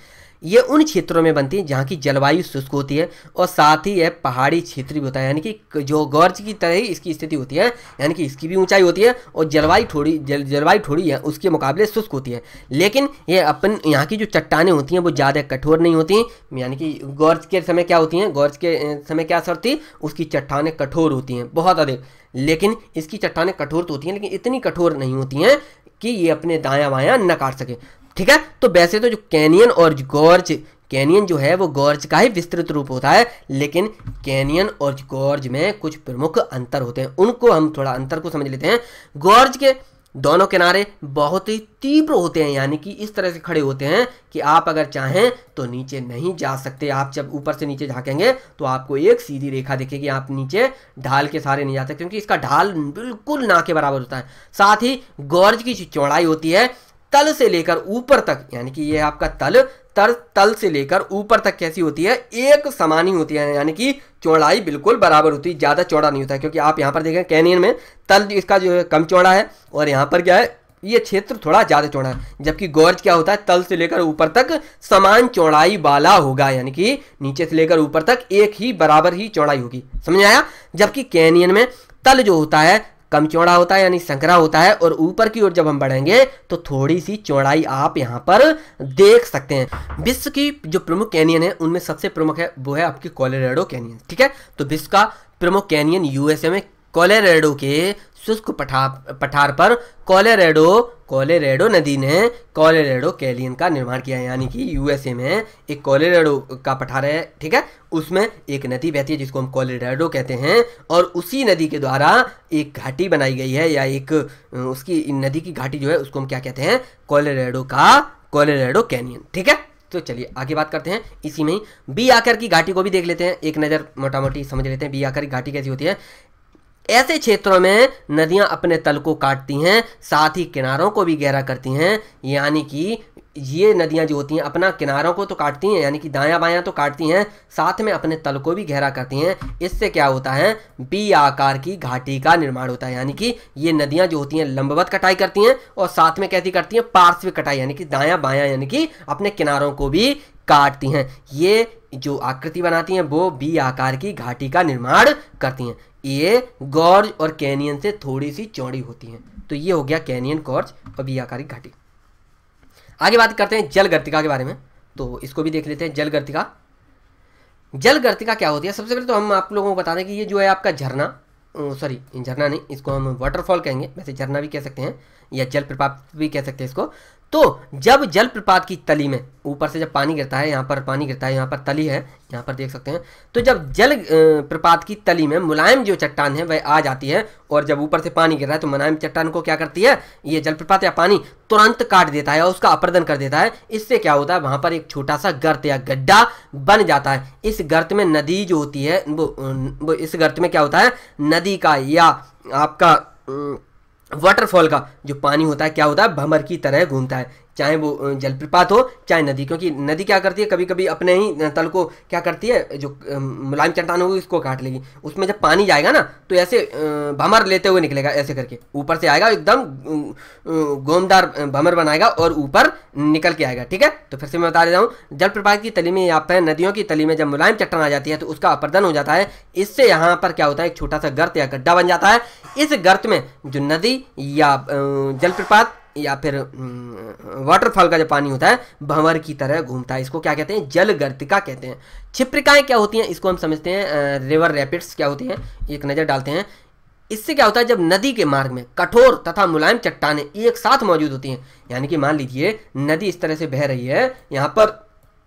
ये उन क्षेत्रों में बनती है जहाँ की जलवायु शुष्क होती है और साथ ही यह पहाड़ी क्षेत्र भी होता है यानी कि जो गर्ज की तरह ही इसकी स्थिति होती है यानी कि इसकी भी ऊंचाई होती है और जलवायु थोड़ी जल, जलवायु थोड़ी है उसके मुकाबले शुष्क होती है लेकिन ये अपन यहाँ की जो चट्टाने होती हैं वो ज़्यादा कठोर नहीं होती यानी कि गर्ज के समय क्या होती हैं गर्ज के समय क्या असर थी उसकी चट्टाने कठोर होती हैं बहुत अधिक लेकिन इसकी चट्टाने कठोर तो होती हैं लेकिन इतनी कठोर नहीं होती हैं कि ये अपने दायां बायां न काट सके ठीक है तो वैसे तो जो कैनियन और गॉर्ज कैनियन जो है वो गॉर्ज का ही विस्तृत रूप होता है लेकिन कैनियन और गॉर्ज में कुछ प्रमुख अंतर होते हैं उनको हम थोड़ा अंतर को समझ लेते हैं गॉर्ज के दोनों किनारे बहुत ही तीव्र होते हैं यानी कि इस तरह से खड़े होते हैं कि आप अगर चाहें तो नीचे नहीं जा सकते आप जब ऊपर से नीचे झाकेंगे तो आपको एक सीधी रेखा दिखेगी आप नीचे ढाल के सारे नहीं जाते क्योंकि इसका ढाल बिल्कुल ना के बराबर होता है साथ ही गोर्ज की जो चौड़ाई होती है तल से लेकर ऊपर तक यानी कि ये आपका तल तर तल से लेकर ऊपर तक कैसी होती है एक समान ही होती है यानी कि चौड़ाई बिल्कुल बराबर होती है ज़्यादा चौड़ा नहीं होता है क्योंकि आप यहाँ पर देखें कैनियन में तल इसका जो है कम चौड़ा है और यहाँ पर क्या है ये क्षेत्र थोड़ा ज़्यादा चौड़ा है जबकि गौरज क्या होता है तल से लेकर ऊपर तक समान चौड़ाई वाला होगा यानी कि नीचे से लेकर ऊपर तक एक ही बराबर ही चौड़ाई होगी समझ आया जबकि कैनियन में तल जो होता है कम चौड़ा होता है यानी संकरा होता है और ऊपर की ओर जब हम बढ़ेंगे तो थोड़ी सी चौड़ाई आप यहाँ पर देख सकते हैं विश्व की जो प्रमुख कैनियन है उनमें सबसे प्रमुख है वो है आपकी कोलोरेडो कैनियन ठीक है तो विश्व का प्रमुख कैनियन यूएसए में कोलोरेडो के शुष्क पठार पठार पर कोलेरेडो कोलेरेडो नदी ने कोलेरेडो कैलियन का निर्माण किया है यानी कि यूएसए में एक कोलेरेडो का पठार है ठीक है उसमें एक नदी बहती है जिसको हम कोलेरेडो कहते हैं और उसी नदी के द्वारा एक घाटी बनाई गई है या एक उसकी नदी की घाटी जो है उसको हम क्या कहते हैं कोलेरेडो का कोलेरेडो कैनियन ठीक है तो चलिए आगे बात करते हैं इसी में ही बी आकर की घाटी को भी देख लेते हैं एक नज़र मोटा मोटी समझ लेते हैं बी आकर की घाटी कैसी होती है ऐसे क्षेत्रों में नदियां अपने तल को काटती हैं साथ ही किनारों को भी गहरा करती हैं यानी कि ये नदियां जो होती हैं अपना किनारों को तो काटती हैं यानी कि दायां बायां तो काटती हैं साथ में अपने तल को भी गहरा करती हैं इससे क्या होता है बी आकार की घाटी का निर्माण होता है यानी कि ये नदियां जो होती हैं लंबवत कटाई करती हैं और साथ में कैसी करती हैं पार्श्व कटाई यानी कि दायां बायां यानी कि अपने किनारों को भी काटती हैं ये जो आकृति बनाती हैं वो बी आकार की घाटी का निर्माण करती हैं ये गॉर्ज और कैनियन से थोड़ी सी चौड़ी होती हैं तो ये हो गया कैनियन गॉर्ज और बियाकारी घाटी आगे बात करते हैं जल गर्तिका के बारे में तो इसको भी देख लेते हैं जल गर्तिका जल गर्तिका क्या होती है सबसे पहले तो हम आप लोगों को बता दें कि ये जो है आपका झरना सॉरी झरना नहीं इसको हम वाटरफॉल कहेंगे वैसे झरना भी कह सकते हैं या जल प्रपात भी कह सकते हैं इसको तो जब जलप्रपात की तली में ऊपर से जब पानी गिरता है यहाँ पर पानी गिरता है यहाँ पर तली है यहाँ पर देख सकते हैं तो जब जल प्रपात की तली में मुलायम जो चट्टान है वह आ जाती है और जब ऊपर से पानी गिर रहा है तो मुलायम चट्टान को क्या करती है ये जलप्रपात या पानी तुरंत काट देता है और उसका अपर्दन कर देता है इससे क्या होता है वहाँ पर एक छोटा सा गर्त या गड्ढा बन जाता है इस गर्त में नदी जो होती है वो, वो इस गर्त में क्या होता है नदी का या आपका वाटरफॉल का जो पानी होता है क्या होता है भमर की तरह घूमता है चाहे वो जलप्रपात हो चाहे नदी क्योंकि नदी क्या करती है कभी कभी अपने ही तल को क्या करती है जो मुलायम चट्टान होगी उसको काट लेगी उसमें जब पानी जाएगा ना तो ऐसे भमर लेते हुए निकलेगा ऐसे करके ऊपर से आएगा एकदम गोमदार भमर बनाएगा और ऊपर निकल के आएगा ठीक है तो फिर से मैं बता देता हूँ जलप्रपात की तली में यहाँ पर नदियों की तली में जब मुलायम चट्टान आ जाती है तो उसका अपर्दन हो जाता है इससे यहाँ पर क्या होता है एक छोटा सा गर्त या गड्ढा बन जाता है इस गर्त में जो नदी या जलप्रपात या फिर वाटरफॉल का जो पानी होता है भंवर की तरह घूमता है इसको क्या कहते हैं जल गर्तिका कहते हैं छिप्रिकाएं क्या होती हैं इसको हम समझते हैं रिवर रैपिड्स क्या होती हैं एक नज़र डालते हैं इससे क्या होता है जब नदी के मार्ग में कठोर तथा मुलायम चट्टाने एक साथ मौजूद होती हैं यानी कि मान लीजिए नदी इस तरह से बह रही है यहाँ पर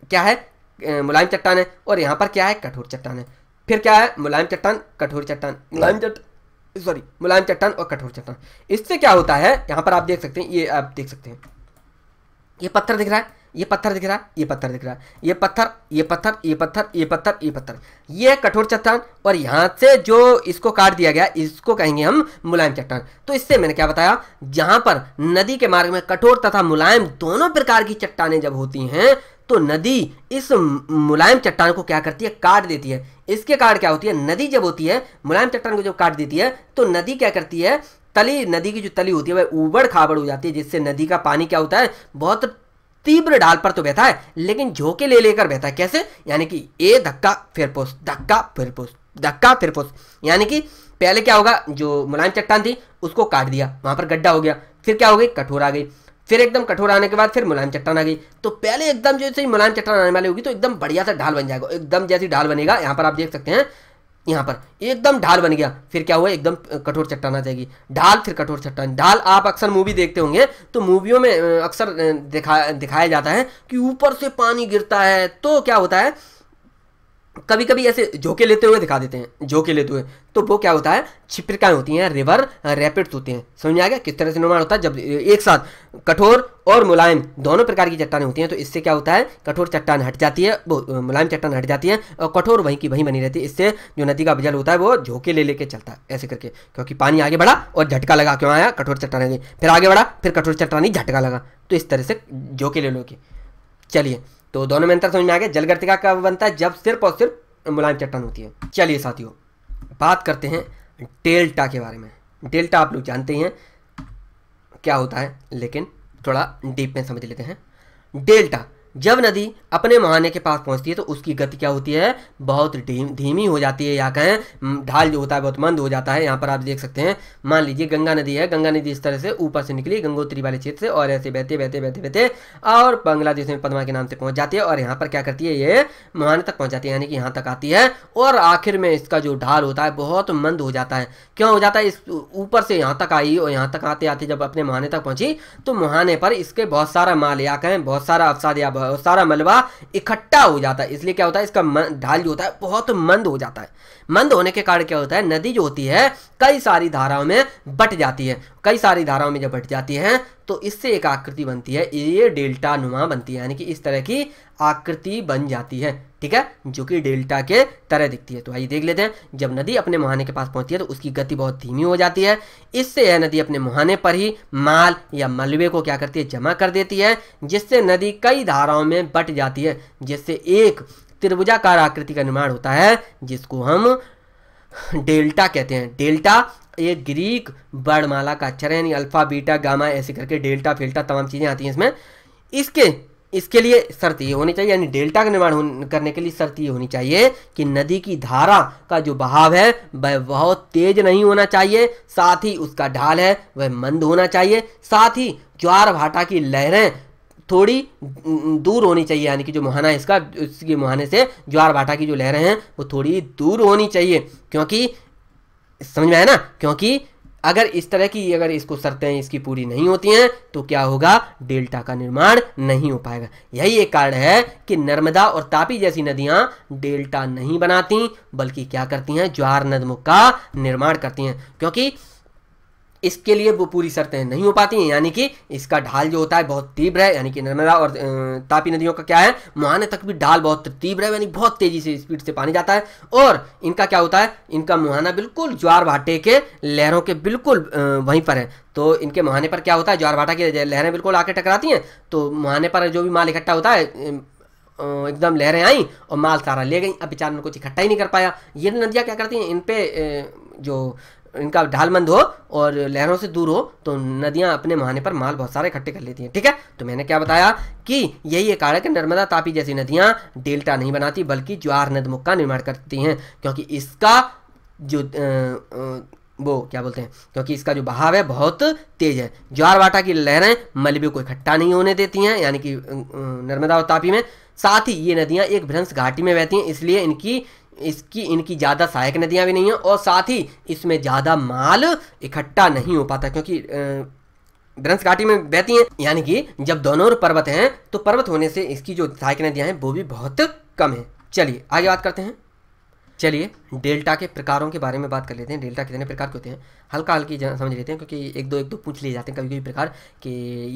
क्या है मुलायम चट्टान है और यहाँ पर क्या है कठोर चट्टान है फिर क्या है मुलायम चट्टान कठोर चट्टान मुलायम चट्टान सॉरी मुलायम चट्टान और कठोर चट्टान इससे क्या होता है यहाँ पर आप देख सकते हैं ये आप देख सकते हैं ये पत्थर दिख रहा है ये पत्थर दिख रहा है ये पत्थर दिख रहा है ये पत्थर ये पत्थर ये पत्थर ये पत्थर ये पत्थर ये कठोर चट्टान और यहाँ से जो इसको काट दिया गया इसको कहेंगे हम मुलायम चट्टान तो इससे मैंने क्या बताया जहाँ पर नदी के मार्ग में कठोर तथा मुलायम दोनों प्रकार की चट्टाने जब होती हैं तो नदी इस मुलायम चट्टान को क्या करती है काट देती है इसके कारण क्या होती है नदी जब होती है मुलायम चट्टान को जब काट देती है तो नदी क्या करती है तली नदी की जो तली होती है वह उबड़ खाबड़ हो जाती है जिससे नदी का पानी क्या होता है बहुत तीव्र ढाल पर तो बहता है लेकिन झोंके ले लेकर बहता है कैसे यानी कि ए धक्का फिर पोस धक्का फिर पोस धक्का फिर पोस यानी कि पहले क्या होगा जो मुलायम चट्टान थी उसको काट दिया वहां पर गड्ढा हो गया फिर क्या हो गई कठोर आ गई फिर एकदम कठोर आने के बाद फिर मुलायम चट्टान आ गई तो पहले एकदम जैसे ही मुलायम चट्टान आने वाली होगी तो एकदम बढ़िया सा ढाल बन जाएगा एकदम जैसी ढाल बनेगा यहाँ पर आप देख सकते हैं यहाँ पर एकदम ढाल बन गया फिर क्या हुआ एकदम कठोर चट्टान आ जाएगी ढाल फिर कठोर चट्टान ढाल आप अक्सर मूवी देखते होंगे तो मूवियों में अक्सर दिखा दिखाया जाता है कि ऊपर से पानी गिरता है तो क्या होता है कभी कभी ऐसे झोंके लेते हुए दिखा देते हैं झोंके लेते हुए तो वो क्या होता है छिपरकाएँ होती हैं रिवर रैपिड्स होते हैं समझ में आ गया किस तरह से निर्माण होता है जब एक साथ कठोर और मुलायम दोनों प्रकार की चट्टानें होती हैं तो इससे क्या होता है कठोर चट्टान हट जाती है वो मुलायम चट्टान हट जाती है और कठोर वहीं की वहीं बनी रहती है इससे जो नदी का जल होता है वो झोंके ले लेके चलता है ऐसे करके क्योंकि पानी आगे बढ़ा और झटका लगा क्यों आया कठोर चट्टान फिर आगे बढ़ा फिर कठोर चट्टानी झटका लगा तो इस तरह से झोंके ले लोगे चलिए तो दोनों में अंतर समझ में आ गया जलगर्तिका कब बनता है जब सिर्फ और सिर्फ मुलायम चट्टान होती है चलिए साथियों बात करते हैं डेल्टा के बारे में डेल्टा आप लोग जानते ही हैं क्या होता है लेकिन थोड़ा डीप में समझ लेते हैं डेल्टा जब नदी अपने मुहाने के पास पहुंचती है तो उसकी गति क्या होती है बहुत धीमी हो जाती है या कहें ढाल जो होता है बहुत मंद हो जाता है यहाँ पर आप देख सकते हैं मान लीजिए गंगा नदी है गंगा नदी इस तरह से ऊपर से निकली गंगोत्री वाले क्षेत्र से और ऐसे बहते बहते बहते बहते और बांग्लादेश में पदमा के नाम से पहुंच जाती है और यहाँ पर क्या करती है ये मुहाने तक पहुँच जाती है यानी कि यहाँ तक आती है और आखिर में इसका जो ढाल होता है बहुत मंद हो जाता है क्यों हो जाता है इस ऊपर से यहाँ तक आई और यहाँ तक आते आते जब अपने मुहाने तक पहुँची तो मुहाने पर इसके बहुत सारा माल या कहें बहुत सारा अवसाद या सारा मलबा इकट्ठा हो जाता है इसलिए क्या होता है इसका ढाल जो होता है बहुत मंद हो जाता है मंद होने के कारण क्या होता है नदी जो होती है कई सारी धाराओं में बट जाती है कई सारी धाराओं में जब बट जाती है तो इससे एक आकृति बनती है ये डेल्टा नुमा बनती है यानी कि इस तरह की आकृति बन जाती है ठीक है जो कि डेल्टा के तरह दिखती है तो आइए देख लेते हैं जब नदी अपने मुहाने के पास पहुंचती है तो उसकी गति बहुत धीमी हो जाती है इससे यह नदी अपने मुहाने पर ही माल या मलबे को क्या करती है जमा कर देती है जिससे नदी कई धाराओं में बट जाती है जिससे एक त्रिभुजाकार आकृति का निर्माण होता है जिसको हम डेल्टा कहते हैं डेल्टा ये ग्रीक वर्णमाला का अक्षर है यानी अल्फ़ा बीटा गामा ऐसे करके डेल्टा फेल्टा तमाम चीज़ें आती हैं इसमें इसके इसके लिए शर्त ये होनी चाहिए यानी डेल्टा का निर्माण करने के लिए शर्त ये होनी चाहिए कि नदी की धारा का जो बहाव है वह बहुत तेज नहीं होना चाहिए साथ ही उसका ढाल है वह मंद होना चाहिए साथ ही ज्वार भाटा की लहरें थोड़ी दूर होनी चाहिए यानी कि जो मुहाना है इसका इसके मुहाने से ज्वार भाटा की जो लहरें हैं वो थोड़ी दूर होनी चाहिए क्योंकि समझ में आए ना क्योंकि अगर इस तरह की अगर इसको शर्तें इसकी पूरी नहीं होती हैं तो क्या होगा डेल्टा का निर्माण नहीं हो पाएगा यही एक कारण है कि नर्मदा और तापी जैसी नदियां डेल्टा नहीं बनाती बल्कि क्या करती हैं ज्वार नदमुख का निर्माण करती हैं क्योंकि इसके लिए वो पूरी शर्तें नहीं हो पाती हैं यानी कि इसका ढाल जो होता है बहुत तीव्र है यानी कि नर्मदा और तापी नदियों का क्या है मुहाने तक भी ढाल बहुत तीव्र है यानी बहुत तेजी से स्पीड से पानी जाता है और इनका क्या होता है इनका मुहाना बिल्कुल ज्वार भाटे के लहरों के बिल्कुल वहीं पर है तो इनके मुहाने पर क्या होता है ज्वार भाटा की लहरें बिल्कुल आके टकराती हैं तो मुहाने पर जो भी माल इकट्ठा होता है एकदम लहरें आई और माल सारा ले गई अब बेचारा कुछ इकट्ठा ही नहीं कर पाया ये नदियाँ क्या करती हैं इन पे जो इनका ढालमंद हो और लहरों से दूर हो तो नदियां अपने महाने पर माल बहुत सारे इकट्ठे कर लेती हैं ठीक है तो मैंने क्या बताया कि यही एक कारण है कि नर्मदा तापी जैसी नदियां डेल्टा नहीं बनाती बल्कि ज्वार नदमुख का निर्माण करती हैं क्योंकि इसका जो आ, आ, वो क्या बोलते हैं क्योंकि इसका जो बहाव है बहुत तेज है ज्वार वाटा की लहरें मलबे को इकट्ठा नहीं होने देती हैं यानी कि नर्मदा और तापी में साथ ही ये नदियां एक भ्रंश घाटी में बहती हैं इसलिए इनकी इसकी इनकी ज़्यादा सहायक नदियाँ भी नहीं हैं और साथ ही इसमें ज़्यादा माल इकट्ठा नहीं हो पाता क्योंकि ब्रंस घाटी में बहती हैं यानी कि जब दोनों पर्वत हैं तो पर्वत होने से इसकी जो सहायक नदियाँ हैं वो भी बहुत कम है चलिए आगे बात करते हैं चलिए डेल्टा के प्रकारों के बारे में बात कर लेते हैं डेल्टा कितने प्रकार के होते हैं हल्का हल्की समझ लेते हैं क्योंकि एक दो एक दो पूछ लिए जाते हैं कभी कभी प्रकार कि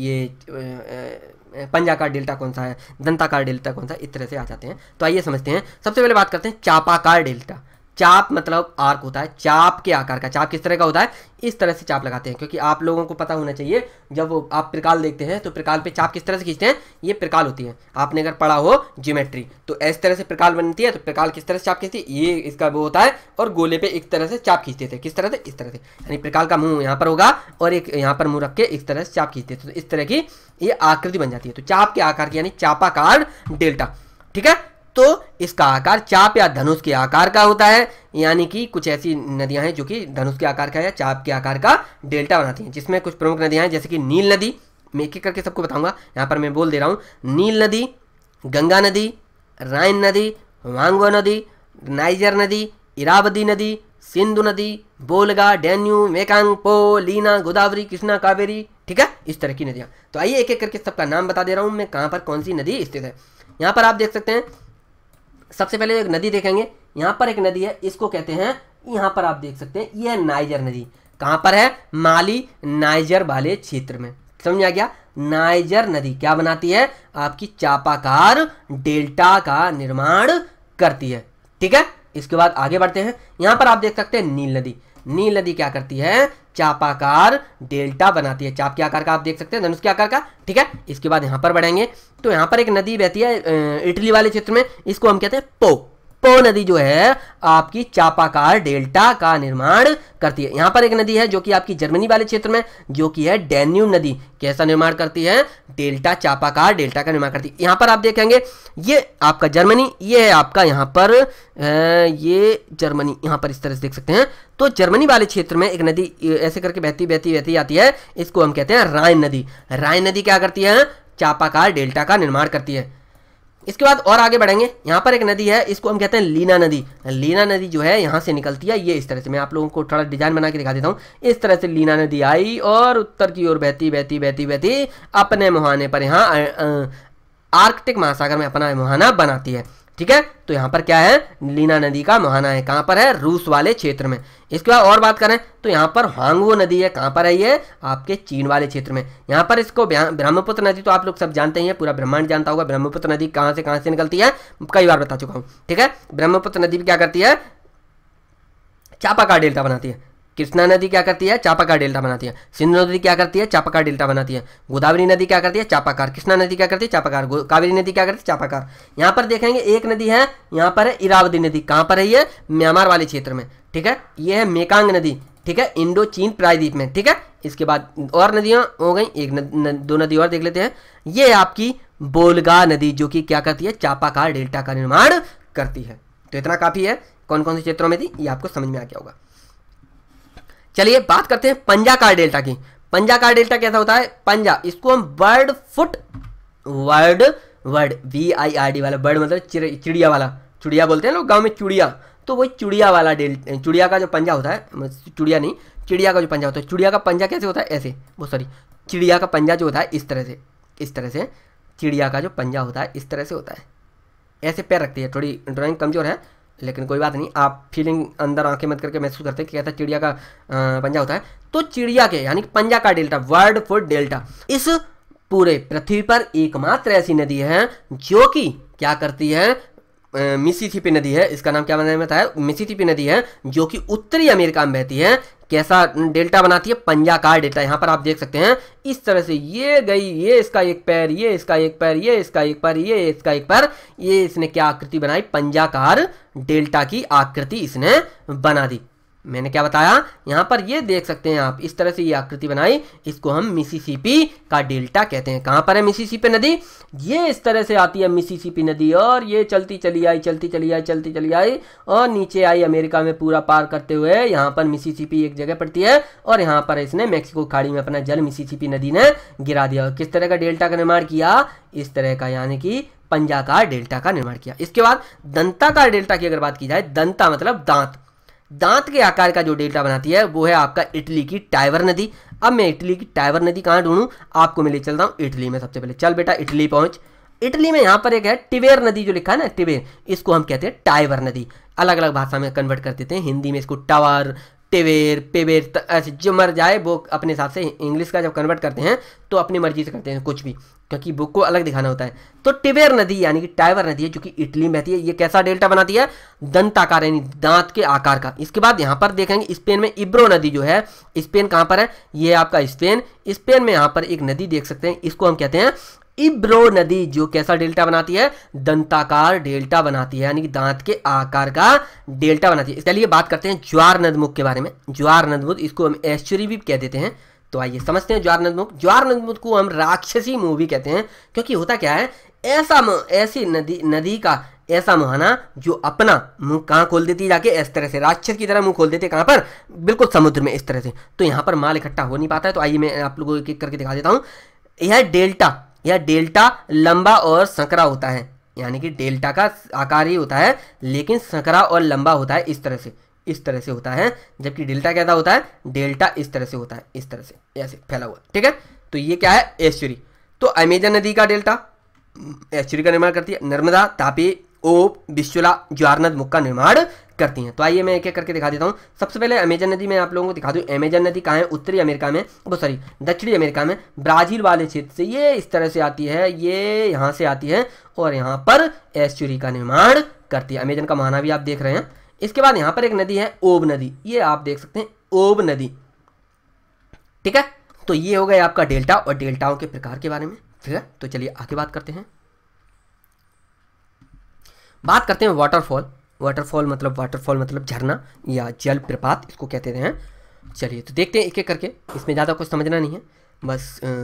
ये पंजाकार डेल्टा कौन सा है दंताकार डेल्टा कौन सा इस तरह से आ जाते हैं तो आइए समझते हैं सबसे पहले बात करते हैं चापाकार डेल्टा चाप मतलब आर्क होता है चाप के आकार का चाप किस तरह का होता है इस तरह से चाप लगाते हैं क्योंकि आप लोगों को पता होना चाहिए जब आप प्रकाल देखते हैं तो प्रकाल पे चाप किस तरह से खींचते हैं ये प्रकाल होती है आपने अगर पढ़ा हो ज्योमेट्री तो इस तरह से प्रकाल बनती है तो प्रकाल किस तरह से चाप खींचती है ये इसका वो होता है और गोले पे एक तरह से चाप खींचते थे किस तरह से इस तरह से यानी प्रकाल का मुंह यहाँ पर होगा और एक यहाँ पर मुंह रख के इस तरह से चाप खींचते थे तो इस तरह की ये आकृति बन जाती है तो चाप के आकार की यानी चापाकार डेल्टा ठीक है तो इसका आकार चाप या धनुष के आकार का होता है यानी कि कुछ ऐसी नदियां हैं जो कि धनुष के आकार का या चाप के आकार का डेल्टा बनाती हैं जिसमें कुछ प्रमुख नदियां हैं जैसे कि नील नदी मैं एक एक करके सबको बताऊंगा यहाँ पर मैं बोल दे रहा हूँ नील नदी गंगा नदी रायन नदी वांगो नदी नाइजर नदी इरावदी नदी सिंधु नदी बोलगा डेन्यू मेकांग पो लीना गोदावरी कृष्णा कावेरी ठीक है इस तरह की नदियाँ तो आइए एक एक करके सबका नाम बता दे रहा हूँ मैं कहाँ पर कौन सी नदी स्थित है यहाँ पर आप देख सकते हैं सबसे पहले एक नदी देखेंगे यहां पर एक नदी है इसको कहते हैं यहां पर आप देख सकते हैं यह है नाइजर नदी कहां पर है माली नाइजर वाले क्षेत्र में समझ आ गया नाइजर नदी क्या बनाती है आपकी चापाकार डेल्टा का निर्माण करती है ठीक है इसके बाद आगे बढ़ते हैं यहां पर आप देख सकते हैं नील नदी नील नदी क्या करती है चापाकार डेल्टा बनाती है चाप के आकार का आप देख सकते हैं धनुष के आकार का ठीक है इसके बाद यहां पर बढ़ेंगे तो यहां पर एक नदी बहती है इटली वाले क्षेत्र में इसको हम कहते हैं पोक पो तो नदी जो है आपकी चापाकार डेल्टा का निर्माण करती है यहां पर एक नदी है जो कि आपकी जर्मनी वाले क्षेत्र में जो कि है डेन्यूब नदी कैसा निर्माण करती है डेल्टा चापाकार डेल्टा का निर्माण करती है यहां पर आप देखेंगे ये आपका जर्मनी ये है आपका यहां पर ये जर्मनी यहां पर इस तरह से देख सकते हैं तो जर्मनी वाले क्षेत्र में एक नदी ऐसे करके बहती बहती बहती आती है इसको हम कहते हैं रायन नदी रायन नदी क्या करती है चापाकार डेल्टा का निर्माण करती है इसके बाद और आगे बढ़ेंगे यहाँ पर एक नदी है इसको हम कहते हैं लीना नदी लीना नदी जो है यहाँ से निकलती है ये इस तरह से मैं आप लोगों को थोड़ा डिजाइन बना के दिखा देता हूँ इस तरह से लीना नदी आई और उत्तर की ओर बहती बहती बहती बहती अपने मुहाने पर यहाँ आर्कटिक महासागर में अपना मुहाना बनाती है ठीक है तो यहां पर क्या है लीना नदी का मुहाना है कहां पर है रूस वाले क्षेत्र में इसके बाद और बात करें तो यहां पर हांगवो नदी है कहां पर है ये आपके चीन वाले क्षेत्र में यहां पर इसको ब्रह्मपुत्र नदी तो आप लोग सब जानते ही हैं पूरा ब्रह्मांड जानता होगा ब्रह्मपुत्र नदी कहां से कहां से निकलती है कई बार बता चुका हूं ठीक है ब्रह्मपुत्र नदी भी क्या करती है चापाकार डेल्टा बनाती है कृष्णा नदी क्या करती है चापा का डेल्टा बनाती है सिंधु नदी क्या करती है चापाकार डेल्टा बनाती है गोदावरी नदी क्या करती है चापाकार कृष्णा नदी क्या करती है चापाकार कावेरी नदी क्या करती है चापाकार यहाँ पर देखेंगे एक नदी है यहाँ पर है इरावती नदी कहाँ पर है ये म्यांमार वाले क्षेत्र में ठीक है ये है मेकांग नदी ठीक है इंडो चीन प्रायद्वीप में ठीक है इसके बाद और नदियाँ हो गई एक दो नदी और देख लेते हैं ये आपकी बोलगा नदी जो कि क्या करती है चापाकार डेल्टा का निर्माण करती है तो इतना काफ़ी है कौन कौन से क्षेत्रों में थी ये आपको समझ में आ गया होगा चलिए बात करते हैं पंजाकार डेल्टा की पंजाकार डेल्टा कैसा होता है पंजा इसको हम bird foot word word V I R D वाला बर्ड मतलब चिड़िया वाला चिड़िया बोलते हैं लोग गाँव में चुड़िया तो वही चुड़िया वाला डेल्टा चुड़िया का जो पंजा होता है मतलब चुड़िया नहीं चिड़िया का जो पंजा होता है चुड़िया का पंजा कैसे होता है ऐसे वो सॉरी चिड़िया का पंजा जो होता है इस तरह से इस तरह से चिड़िया का जो पंजा होता है इस तरह से होता है ऐसे पैर रखती है थोड़ी ड्राइंग कमज़ोर है लेकिन कोई बात नहीं आप फीलिंग अंदर आंखें मत करके महसूस करते हैं कि कहता चिड़िया का पंजा होता है तो चिड़िया के यानी पंजा का डेल्टा वर्ल्ड फॉर डेल्टा इस पूरे पृथ्वी पर एकमात्र ऐसी नदी है जो कि क्या करती है मिसिथिपी नदी है इसका नाम क्या मैंने बताया मिसिथिपी नदी है जो कि उत्तरी अमेरिका में बहती है कैसा डेल्टा बनाती है पंजाकार डेल्टा यहाँ पर आप देख सकते हैं इस तरह से ये गई ये इसका एक पैर ये इसका एक पैर ये इसका एक पैर ये इसका एक पैर ये इसने क्या आकृति बनाई पंजाकार डेल्टा की आकृति इसने बना दी मैंने क्या बताया यहाँ पर ये देख सकते हैं आप इस तरह से ये आकृति बनाई इसको हम मिसिसिपी का डेल्टा कहते हैं कहाँ पर है मिसिसिपी नदी ये इस तरह से आती है मिसिसिपी नदी और ये चलती चली आई चलती चली आई चलती चली आई और नीचे आई अमेरिका में पूरा पार करते हुए यहाँ पर मिसिसिपी एक जगह पड़ती है और यहाँ पर इसने मेक्सिको खाड़ी में अपना जल मिसिसिपी नदी ने गिरा दिया और किस तरह का डेल्टा का निर्माण किया इस तरह का यानी कि पंजाकार डेल्टा का निर्माण किया इसके बाद दंताकार डेल्टा की अगर बात की जाए दंता मतलब दांत दांत के आकार का जो डेल्टा बनाती है वो है आपका इटली की टाइवर नदी अब मैं इटली की टाइवर नदी कहाँ ढूंढूँ आपको मैं ले चलता हूँ इटली में सबसे पहले चल बेटा इटली पहुँच इटली में यहाँ पर एक है टिवेर नदी जो लिखा है ना टिवेर इसको हम कहते हैं टाइवर नदी अलग अलग भाषा में कन्वर्ट कर देते हैं हिंदी में इसको टावर टेवेर पेवेर ऐसे जो मर जाए वो अपने हिसाब से इंग्लिश का जब कन्वर्ट करते हैं तो अपनी मर्जी से करते हैं कुछ भी क्योंकि बुक को अलग दिखाना होता है तो टिवेर नदी यानी कि टाइवर नदी है जो कि इटली में रहती है ये कैसा डेल्टा बनाती है दंत आकार यानी दांत के आकार का इसके बाद यहाँ पर देखेंगे स्पेन में इब्रो नदी जो है स्पेन कहाँ पर है ये आपका स्पेन स्पेन में यहाँ पर एक नदी देख सकते हैं इसको हम कहते हैं इब्रो नदी जो कैसा डेल्टा बनाती है दंताकार डेल्टा बनाती है यानी कि दांत के आकार का डेल्टा बनाती है चलिए बात करते हैं ज्वार नदमुख के बारे में ज्वार नदमुख इसको हम एस्चुरी भी कह देते हैं तो आइए समझते हैं ज्वार नदमुख ज्वार नदमुख को हम राक्षसी मुंह भी कहते हैं क्योंकि होता क्या है ऐसा ऐसी नदी नदी का ऐसा मुहाना जो अपना मुंह कहाँ खोल देती जाके इस तरह से राक्षस की तरह मुंह खोल देते कहाँ पर बिल्कुल समुद्र में इस तरह से तो यहाँ पर माल इकट्ठा हो नहीं पाता है तो आइए मैं आप लोगों को एक करके दिखा देता हूँ यह डेल्टा यह डेल्टा लंबा और संकरा होता है यानी कि डेल्टा का आकार ही होता है लेकिन संकरा और लंबा होता है इस तरह से इस तरह से होता है जबकि डेल्टा कैसा होता है डेल्टा इस तरह से होता है इस तरह से ऐसे फैला हुआ ठीक है तो ये क्या है एश्चुरी तो अमेजन नदी का डेल्टा एश्चुरी का निर्माण करती है नर्मदा तापी ओप बिश्चुला ज्वारनद मुख का निर्माण करती हैं तो आइए मैं एक एक करके दिखा देता हूँ सबसे पहले अमेजन नदी मैं आप लोगों को दिखा दूँ अमेजन नदी कहाँ है उत्तरी अमेरिका में वो सॉरी दक्षिणी अमेरिका में ब्राज़ील वाले क्षेत्र से ये इस तरह से आती है ये यहाँ से आती है और यहाँ पर एस्चुरी का निर्माण करती है अमेजन का महाना भी आप देख रहे हैं इसके बाद यहाँ पर एक नदी है ओब नदी ये आप देख सकते हैं ओब नदी ठीक है तो ये हो गए आपका डेल्टा और डेल्टाओं के प्रकार के बारे में ठीक है तो चलिए आगे बात करते हैं बात करते हैं वाटरफॉल वाटरफॉल मतलब वाटरफॉल मतलब झरना या जल प्रपात इसको कहते हैं चलिए तो देखते हैं एक एक करके इसमें ज़्यादा कुछ समझना नहीं है बस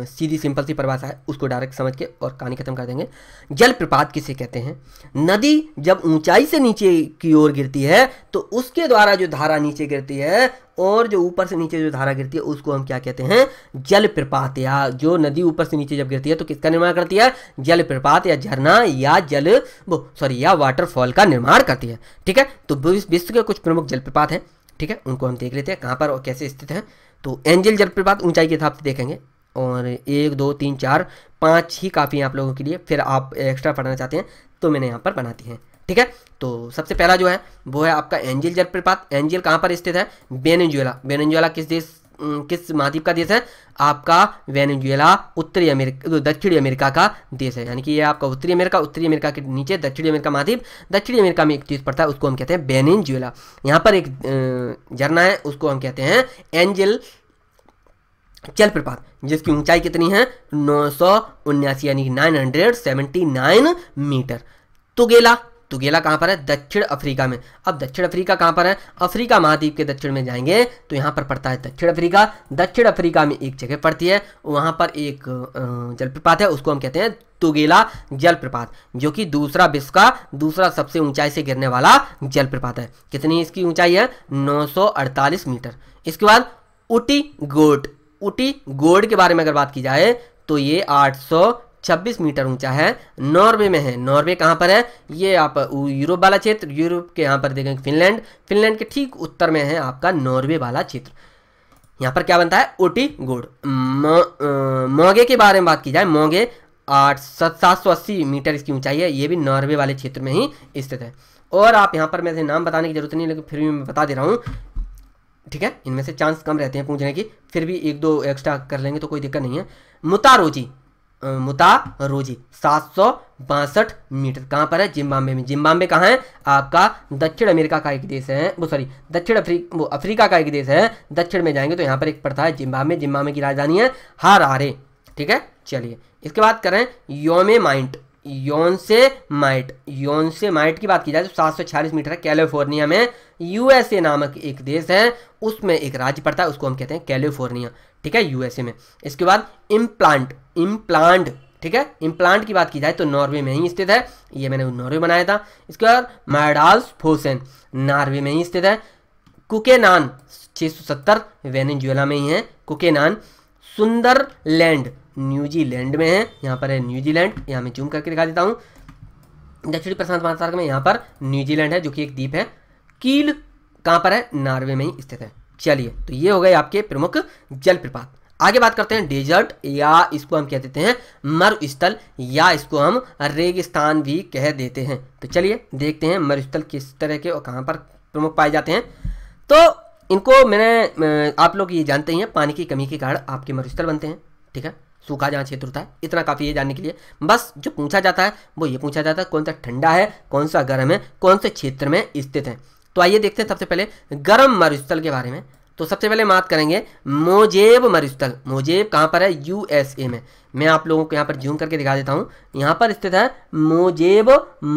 सीधी सिंपल सी परिभाषा है उसको डायरेक्ट समझ के और कहानी खत्म कर देंगे जल प्रपात किसे कहते हैं नदी जब ऊंचाई से नीचे की ओर गिरती है तो उसके द्वारा जो धारा नीचे गिरती है और जो ऊपर से नीचे जो धारा गिरती है उसको हम क्या कहते हैं जल प्रपात या जो नदी ऊपर से नीचे जब गिरती है तो किसका निर्माण करती है जल प्रपात या झरना या जल सॉरी या वाटरफॉल का निर्माण करती है ठीक है तो विश्व के कुछ प्रमुख जलप्रपात हैं ठीक है उनको हम देख लेते हैं कहाँ पर और कैसे स्थित हैं तो एंजल जलप्रपात ऊंचाई के हिसाब से देखेंगे और एक दो तीन चार पाँच ही काफ़ी हैं आप लोगों के लिए फिर आप एक्स्ट्रा पढ़ना चाहते हैं तो मैंने यहाँ पर बनाती हैं ठीक है तो सबसे पहला जो है वो है आपका एंजिल जलप्रपात एंजिल कहाँ पर स्थित है बेनेजुएला बेनेजुएला किस देश किस महाद्वीप का देश है आपका वेनेजुएला उत्तरी अमेरिका दक्षिणी अमेरिका का देश है यानी कि ये आपका उत्तरी अमेरिका उत्तरी अमेरिका के नीचे दक्षिणी अमेरिका महाद्वीप दक्षिणी अमेरिका में एक चीज पड़ता है उसको हम कहते हैं वेनेजुएला यहाँ पर एक झरना है उसको हम कहते हैं एंजल जलप्रपात जिसकी ऊंचाई कितनी है नौ यानी कि नाइन मीटर तुगेला तुगेला तो कहाँ पर है दक्षिण अफ्रीका में अब दक्षिण अफ्रीका कहाँ पर है अफ्रीका महाद्वीप के दक्षिण में जाएंगे तो यहाँ पर पड़ता है दक्षिण अफ्रीका दक्षिण अफ्रीका में एक जगह पड़ती है वहाँ पर एक जलप्रपात है उसको हम कहते हैं तुगेला जलप्रपात जो कि दूसरा विश्व का दूसरा सबसे ऊंचाई से गिरने वाला जलप्रपात है कितनी इसकी ऊंचाई है नौ मीटर इसके बाद उटी गोड उटी गोड के बारे में अगर बात की जाए तो ये आठ 26 मीटर ऊंचा है नॉर्वे में है नॉर्वे कहाँ पर है ये आप यूरोप वाला क्षेत्र यूरोप के यहाँ पर देखेंगे फिनलैंड फिनलैंड के ठीक उत्तर में है आपका नॉर्वे वाला क्षेत्र यहाँ पर क्या बनता है ओटी गोड मोगे के बारे में बात की जाए मोगे आठ सात सात सौ अस्सी मीटर इसकी ऊंचाई है ये भी नॉर्वे वाले क्षेत्र में ही स्थित है और आप यहाँ पर मैं नाम बताने की जरूरत नहीं लेकिन फिर भी मैं बता दे रहा हूँ ठीक है इनमें से चांस कम रहते हैं पूछने की फिर भी एक दो एक्स्ट्रा कर लेंगे तो कोई दिक्कत नहीं है मुतारोजी रोजी सात सौ बासठ मीटर कहाँ पर है जिम्बाब्वे में जिम्बाब्वे कहाँ है आपका दक्षिण अमेरिका का एक देश है वो सॉरी दक्षिण अफ्रीका वो अफ्रीका का एक देश है दक्षिण में जाएंगे तो यहाँ पर एक पड़ता है जिम्बाब्वे जिम्बाब्वे की राजधानी है आरे ठीक है चलिए इसके बाद करें योमे माइंट यौन से माइट यौन से माइट की बात की जाए तो सात सौ छियालीस मीटर है कैलिफोर्निया में यूएसए नामक एक देश है उसमें एक राज्य पड़ता है उसको हम कहते हैं कैलिफोर्निया ठीक है यूएसए में इसके बाद इम्प्लांट इम्प्लांट ठीक है इम्प्लांट की बात की जाए तो नॉर्वे में ही स्थित है ये मैंने नॉर्वे बनाया था इसके बाद मायडाल्स फोसेन नॉर्वे में ही स्थित है कुकेनान 670 वेनेजुएला में ही है कुकेनान सुंदरलैंड न्यूजीलैंड में है यहाँ पर है न्यूजीलैंड यहाँ मैं जूम करके दिखा देता हूँ दक्षिण प्रशांत महासागर में यहाँ पर न्यूजीलैंड है जो कि एक द्वीप है कील कहाँ पर है नॉर्वे में ही स्थित है चलिए तो ये हो गए आपके प्रमुख जलप्रपात आगे बात करते हैं डेजर्ट या इसको हम कह देते हैं मरुस्थल या इसको हम रेगिस्तान भी कह देते हैं तो चलिए देखते हैं मरुस्थल किस तरह के और कहाँ पर प्रमुख पाए जाते हैं तो इनको मैंने आप लोग ये जानते ही हैं पानी की कमी के कारण आपके मरुस्थल बनते हैं ठीक है सूखा जहाँ क्षेत्र होता है इतना काफ़ी है जानने के लिए बस जो पूछा जाता है वो ये पूछा जाता है कौन सा ठंडा है कौन सा गर्म है कौन से क्षेत्र में स्थित है तो आइए देखते हैं सबसे पहले गर्म मरुस्थल के बारे में तो सबसे पहले बात करेंगे मोजेब मरुस्थल मोजेब कहाँ पर है यूएसए में मैं आप लोगों को यहाँ पर जूम करके दिखा देता हूँ यहाँ पर स्थित है मोजेब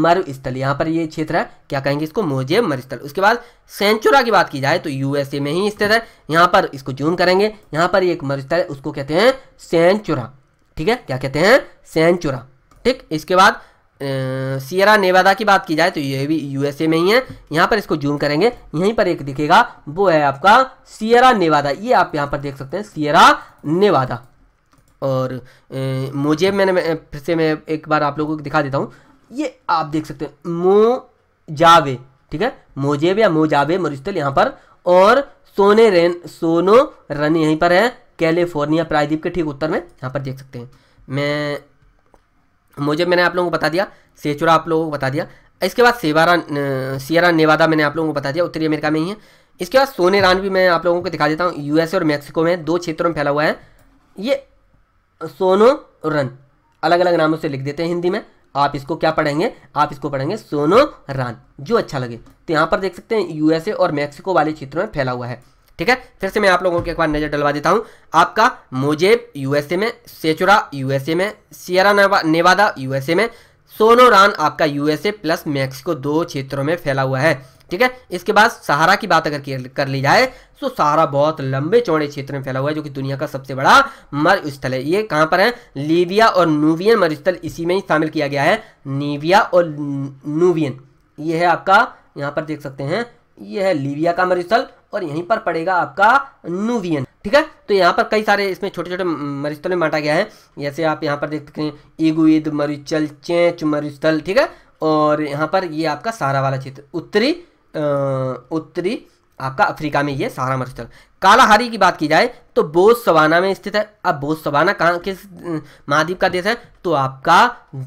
मरुस्थल यहाँ पर ये क्षेत्र है क्या कहेंगे इसको मोजेब मरुस्थल उसके बाद सेंचुरा की बात की जाए तो यूएसए में ही स्थित है यहाँ पर इसको जूम करेंगे यहाँ पर एक मरुस्थल है उसको कहते हैं सेंचुरा ठीक है क्या कहते हैं सेंचुरा ठीक इसके बाद सियरा नेवादा की बात की जाए तो ये भी यूएसए में ही है यहाँ पर इसको जूम करेंगे यहीं पर एक दिखेगा वो है आपका सियरा नेवादा ये आप यहाँ पर देख सकते हैं सियरा नेवादा और ए, मुझे मैंने फिर से मैं एक बार आप लोगों को दिखा देता हूँ ये आप देख सकते हैं मो जावे ठीक है मोजेब या मोजावे मरुस्थल यहाँ पर और सोने रेन सोनो रन यहीं पर है कैलिफोर्निया प्रायद्वीप के ठीक उत्तर में यहाँ पर देख सकते हैं मैं मुझे मैंने आप लोगों को बता दिया सेचुरा आप लोगों को बता दिया इसके बाद सेवारा सियरा नेवादा मैंने आप लोगों को बता दिया उत्तरी अमेरिका में ही है इसके बाद सोनेरान भी मैं आप लोगों को दिखा देता हूँ यूएसए और मैक्सिको में दो क्षेत्रों में फैला हुआ है ये सोनो रन अलग अलग नामों से लिख देते हैं हिंदी में आप इसको क्या पढ़ेंगे आप इसको पढ़ेंगे सोनो रान जो अच्छा लगे तो यहाँ पर देख सकते हैं यूएसए और मैक्सिको वाले क्षेत्रों में फैला हुआ है ठीक है फिर से मैं आप लोगों के एक बार नज़र डलवा देता हूं आपका मोजेब यूएसए में सेचुरा यूएसए में सियरा नेवादा यूएसए में सोनोरान आपका यूएसए प्लस मैक्सिको दो क्षेत्रों में फैला हुआ है ठीक है इसके बाद सहारा की बात अगर कर ली जाए तो सहारा बहुत लंबे चौड़े क्षेत्र में फैला हुआ है जो कि दुनिया का सबसे बड़ा मरुस्थल है ये कहां पर है लीविया और नूवियन मरुस्थल इसी में ही शामिल किया गया है नीविया और नूवियन ये है आपका यहां पर देख सकते हैं ये है लीबिया का मरुस्थल और यहीं पर पड़ेगा आपका नूवियन ठीक है तो यहाँ पर कई सारे इसमें छोटे छोटे मरुस्थल में बांटा गया है जैसे आप यहाँ पर देख सकते हैं ईगुद मरुस्थल चेंच मरुस्थल ठीक है और यहाँ पर ये आपका सहारा वाला क्षेत्र उत्तरी उत्तरी आपका अफ्रीका में ये सहारा मरुस्थल कालाहारी की बात की जाए तो बोस सवाना में स्थित है अब बोस सवाना कहाँ किस महाद्वीप का देश है तो आपका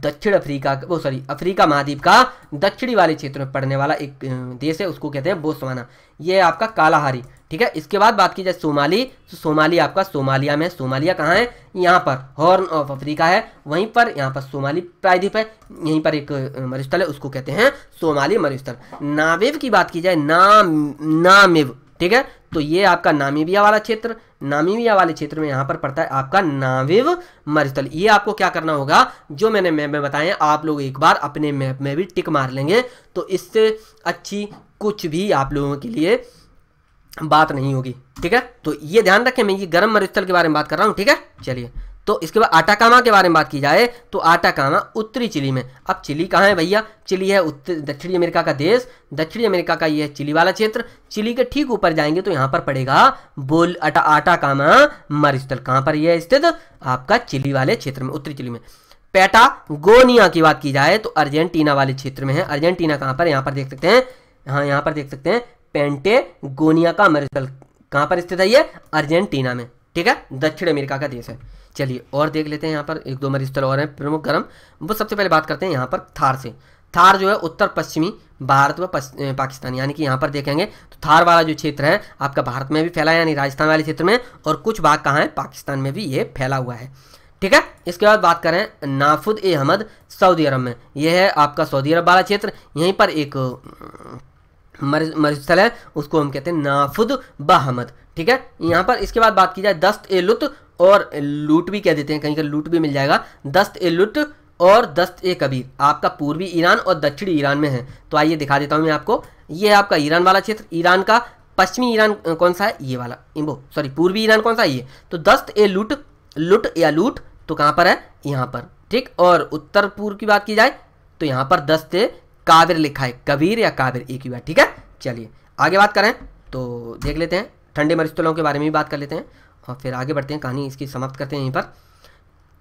दक्षिण अफ्रीका वो सॉरी अफ्रीका महाद्वीप का दक्षिणी वाले क्षेत्र में पड़ने वाला एक देश है उसको कहते हैं बोस सवाना ये आपका कालाहारी ठीक है इसके बाद बात की जाए सोमाली तो सोमाली आपका सोमालिया में सोमालिया कहाँ है यहाँ पर हॉर्न ऑफ अफ्रीका है वहीं पर यहाँ पर सोमाली प्रायद्वीप है यहीं पर एक मरुस्थल है उसको कहते हैं सोमाली मरुस्थल नामिव की बात की जाए नाम नामिव ठीक है तो ये आपका नामीबिया वाला क्षेत्र नामीबिया वाले क्षेत्र में यहां पर पड़ता है आपका नाविव मरुस्थल ये आपको क्या करना होगा जो मैंने मैप में बताया आप लोग एक बार अपने मैप में भी टिक मार लेंगे तो इससे अच्छी कुछ भी आप लोगों के लिए बात नहीं होगी ठीक है तो ये ध्यान रखें मैं ये गर्म मरुस्थल के बारे में बात कर रहा हूँ ठीक है चलिए तो इसके बाद आटाकामा के बारे में बात की जाए तो आटाकामा उत्तरी चिली में अब चिली कहाँ है भैया चिली है उत्तर दक्षिणी अमेरिका का देश दक्षिणी अमेरिका का यह चिली वाला क्षेत्र चिली के ठीक ऊपर जाएंगे तो यहाँ पर पड़ेगा बोल आटा आटाकामा मरुस्थल कहाँ पर यह स्थित आपका चिली वाले क्षेत्र में उत्तरी चिली में पैटागोनिया की बात की जाए तो अर्जेंटीना वाले क्षेत्र में है अर्जेंटीना कहाँ पर यहाँ पर देख सकते हैं हाँ यहाँ पर देख सकते हैं पेंटेगोनिया का मरुस्थल कहाँ पर स्थित है ये अर्जेंटीना में ठीक है दक्षिण अमेरिका का देश है चलिए और देख लेते हैं यहाँ पर एक दो मरीज स्थल और हैं प्रमुख गर्म वो सबसे पहले बात करते हैं यहाँ पर थार से थार जो है उत्तर पश्चिमी भारत व पाकिस्तान यानी कि यहाँ पर देखेंगे तो थार वाला जो क्षेत्र है आपका भारत में भी फैला है यानी राजस्थान वाले क्षेत्र में और कुछ भाग कहाँ है पाकिस्तान में भी ये फैला हुआ है ठीक है इसके बाद बात करें नाफुद ए अहमद सऊदी अरब में यह है आपका सऊदी अरब वाला क्षेत्र यहीं पर एक मरुस्थल है उसको हम कहते हैं नाफुद बहमद ठीक है यहाँ पर इसके बाद बात की जाए दस्त ए लुत्फ और लूट भी कह देते हैं कहीं का लूट भी मिल जाएगा दस्त ए लुट और दस्त ए कबीर आपका पूर्वी ईरान और दक्षिणी ईरान में है तो आइए दिखा देता हूँ मैं आपको ये है आपका ईरान वाला क्षेत्र ईरान का पश्चिमी ईरान कौन सा है ये वाला इम्बो सॉरी पूर्वी ईरान कौन सा है ये तो दस्त ए लुट लुट या लूट तो कहाँ पर है यहाँ पर ठीक और उत्तर पूर्व की बात की जाए तो यहाँ पर दस्त ए काविर लिखा है कबीर या काविर एक ही बात ठीक है चलिए आगे बात करें तो देख लेते हैं ठंडे मरिस्तलों के बारे में भी बात कर लेते हैं और फिर आगे बढ़ते हैं कहानी इसकी समाप्त करते हैं यहीं पर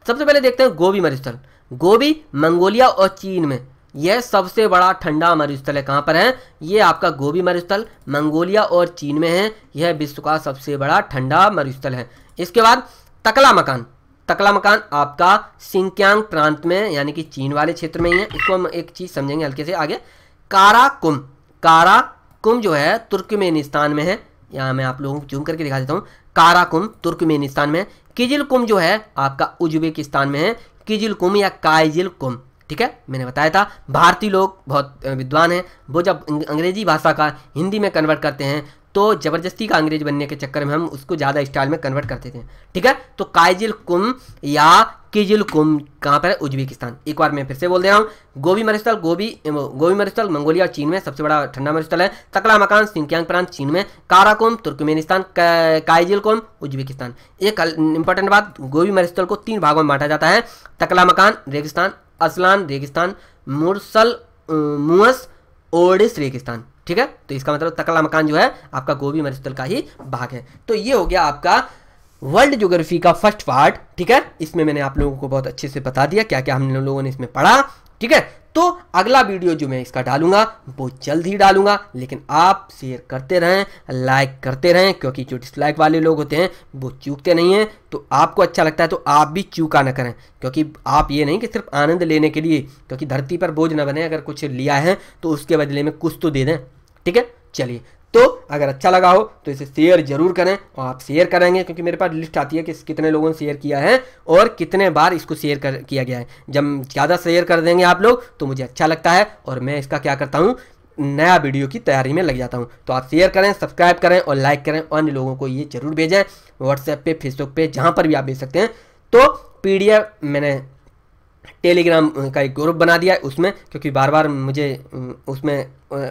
सबसे पहले देखते हैं गोभी मरुस्थल गोभी मंगोलिया और चीन में यह सबसे बड़ा ठंडा मरुस्थल है कहाँ पर है ये आपका गोभी मरुस्थल मंगोलिया और चीन में है यह विश्व का सबसे बड़ा ठंडा मरुस्थल है इसके बाद तकला मकान तकला मकान आपका सिंक्यांग प्रांत में यानी कि चीन वाले क्षेत्र में ही है इसको हम एक चीज़ समझेंगे हल्के से आगे कारा कुंभ कारा कुंभ जो है तुर्कमेनिस्तान में है यहाँ मैं आप लोगों को जूम करके दिखा देता हूँ काराकुम तुर्कमेनिस्तान में किजिल कुम जो है आपका उज्बेकिस्तान में है किजिल कुम या काइजिल कुम ठीक है मैंने बताया था भारतीय लोग बहुत विद्वान हैं वो जब अंग्रेजी भाषा का हिंदी में कन्वर्ट करते हैं तो ज़बरदस्ती का अंग्रेज बनने के चक्कर में हम उसको ज़्यादा स्टाइल में कन्वर्ट करते थे ठीक है तो काइजिल कुम या कुम कहाँ पर है उज्बेकिस्तान एक बार मैं फिर से बोल दे रहा हूँ गोभी मरुस्थल गोभी गोभी मरुस्थल मंगोलिया चीन में सबसे बड़ा ठंडा मरुस्थल है तकला मकान सिंकियांग प्रांत चीन में काराकोम तुर्कमेनिस्तान काइजिलकोम उज्बेकिस्तान एक इंपॉर्टेंट बात गोभी मरुस्थल को तीन भागों में बांटा जाता है तकला मकान रेगिस्तान असलान रेगिस्तान मुरसल मुअस ओडिस रेगिस्तान ठीक है तो इसका मतलब तकला मकान जो है आपका गोभी मरुस्थल का ही भाग है तो ये हो गया आपका वर्ल्ड ज्योग्राफी का फर्स्ट पार्ट ठीक है इसमें मैंने आप लोगों को बहुत अच्छे से बता दिया क्या क्या हम लोगों ने इसमें पढ़ा ठीक है तो अगला वीडियो जो मैं इसका डालूंगा वो जल्द ही डालूंगा लेकिन आप शेयर करते रहें लाइक करते रहें क्योंकि जो डिसलाइक वाले लोग होते हैं वो चूकते नहीं हैं तो आपको अच्छा लगता है तो आप भी चूका ना करें क्योंकि आप ये नहीं कि सिर्फ आनंद लेने के लिए क्योंकि धरती पर बोझ ना बने अगर कुछ लिया है तो उसके बदले में कुछ तो दे दें ठीक है चलिए तो अगर अच्छा लगा हो तो इसे शेयर जरूर करें और आप शेयर करेंगे क्योंकि मेरे पास लिस्ट आती है कि कितने लोगों ने शेयर किया है और कितने बार इसको शेयर कर किया गया है जब ज़्यादा शेयर कर देंगे आप लोग तो मुझे अच्छा लगता है और मैं इसका क्या करता हूँ नया वीडियो की तैयारी में लग जाता हूँ तो आप शेयर करें सब्सक्राइब करें और लाइक करें अन्य लोगों को ये जरूर भेजें व्हाट्सएप पे फेसबुक पे जहाँ पर भी आप भेज सकते हैं तो पीडीएफ मैंने टेलीग्राम का एक ग्रुप बना दिया उसमें क्योंकि बार बार मुझे उसमें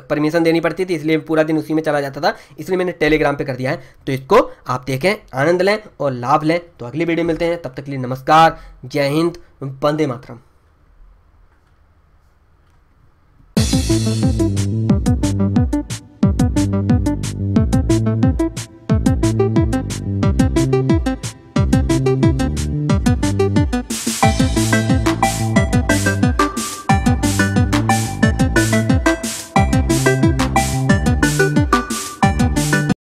परमिशन देनी पड़ती थी इसलिए पूरा दिन उसी में चला जाता था इसलिए मैंने टेलीग्राम पे कर दिया है तो इसको आप देखें आनंद लें और लाभ लें तो अगली वीडियो मिलते हैं तब तक के लिए नमस्कार जय हिंद वंदे मातरम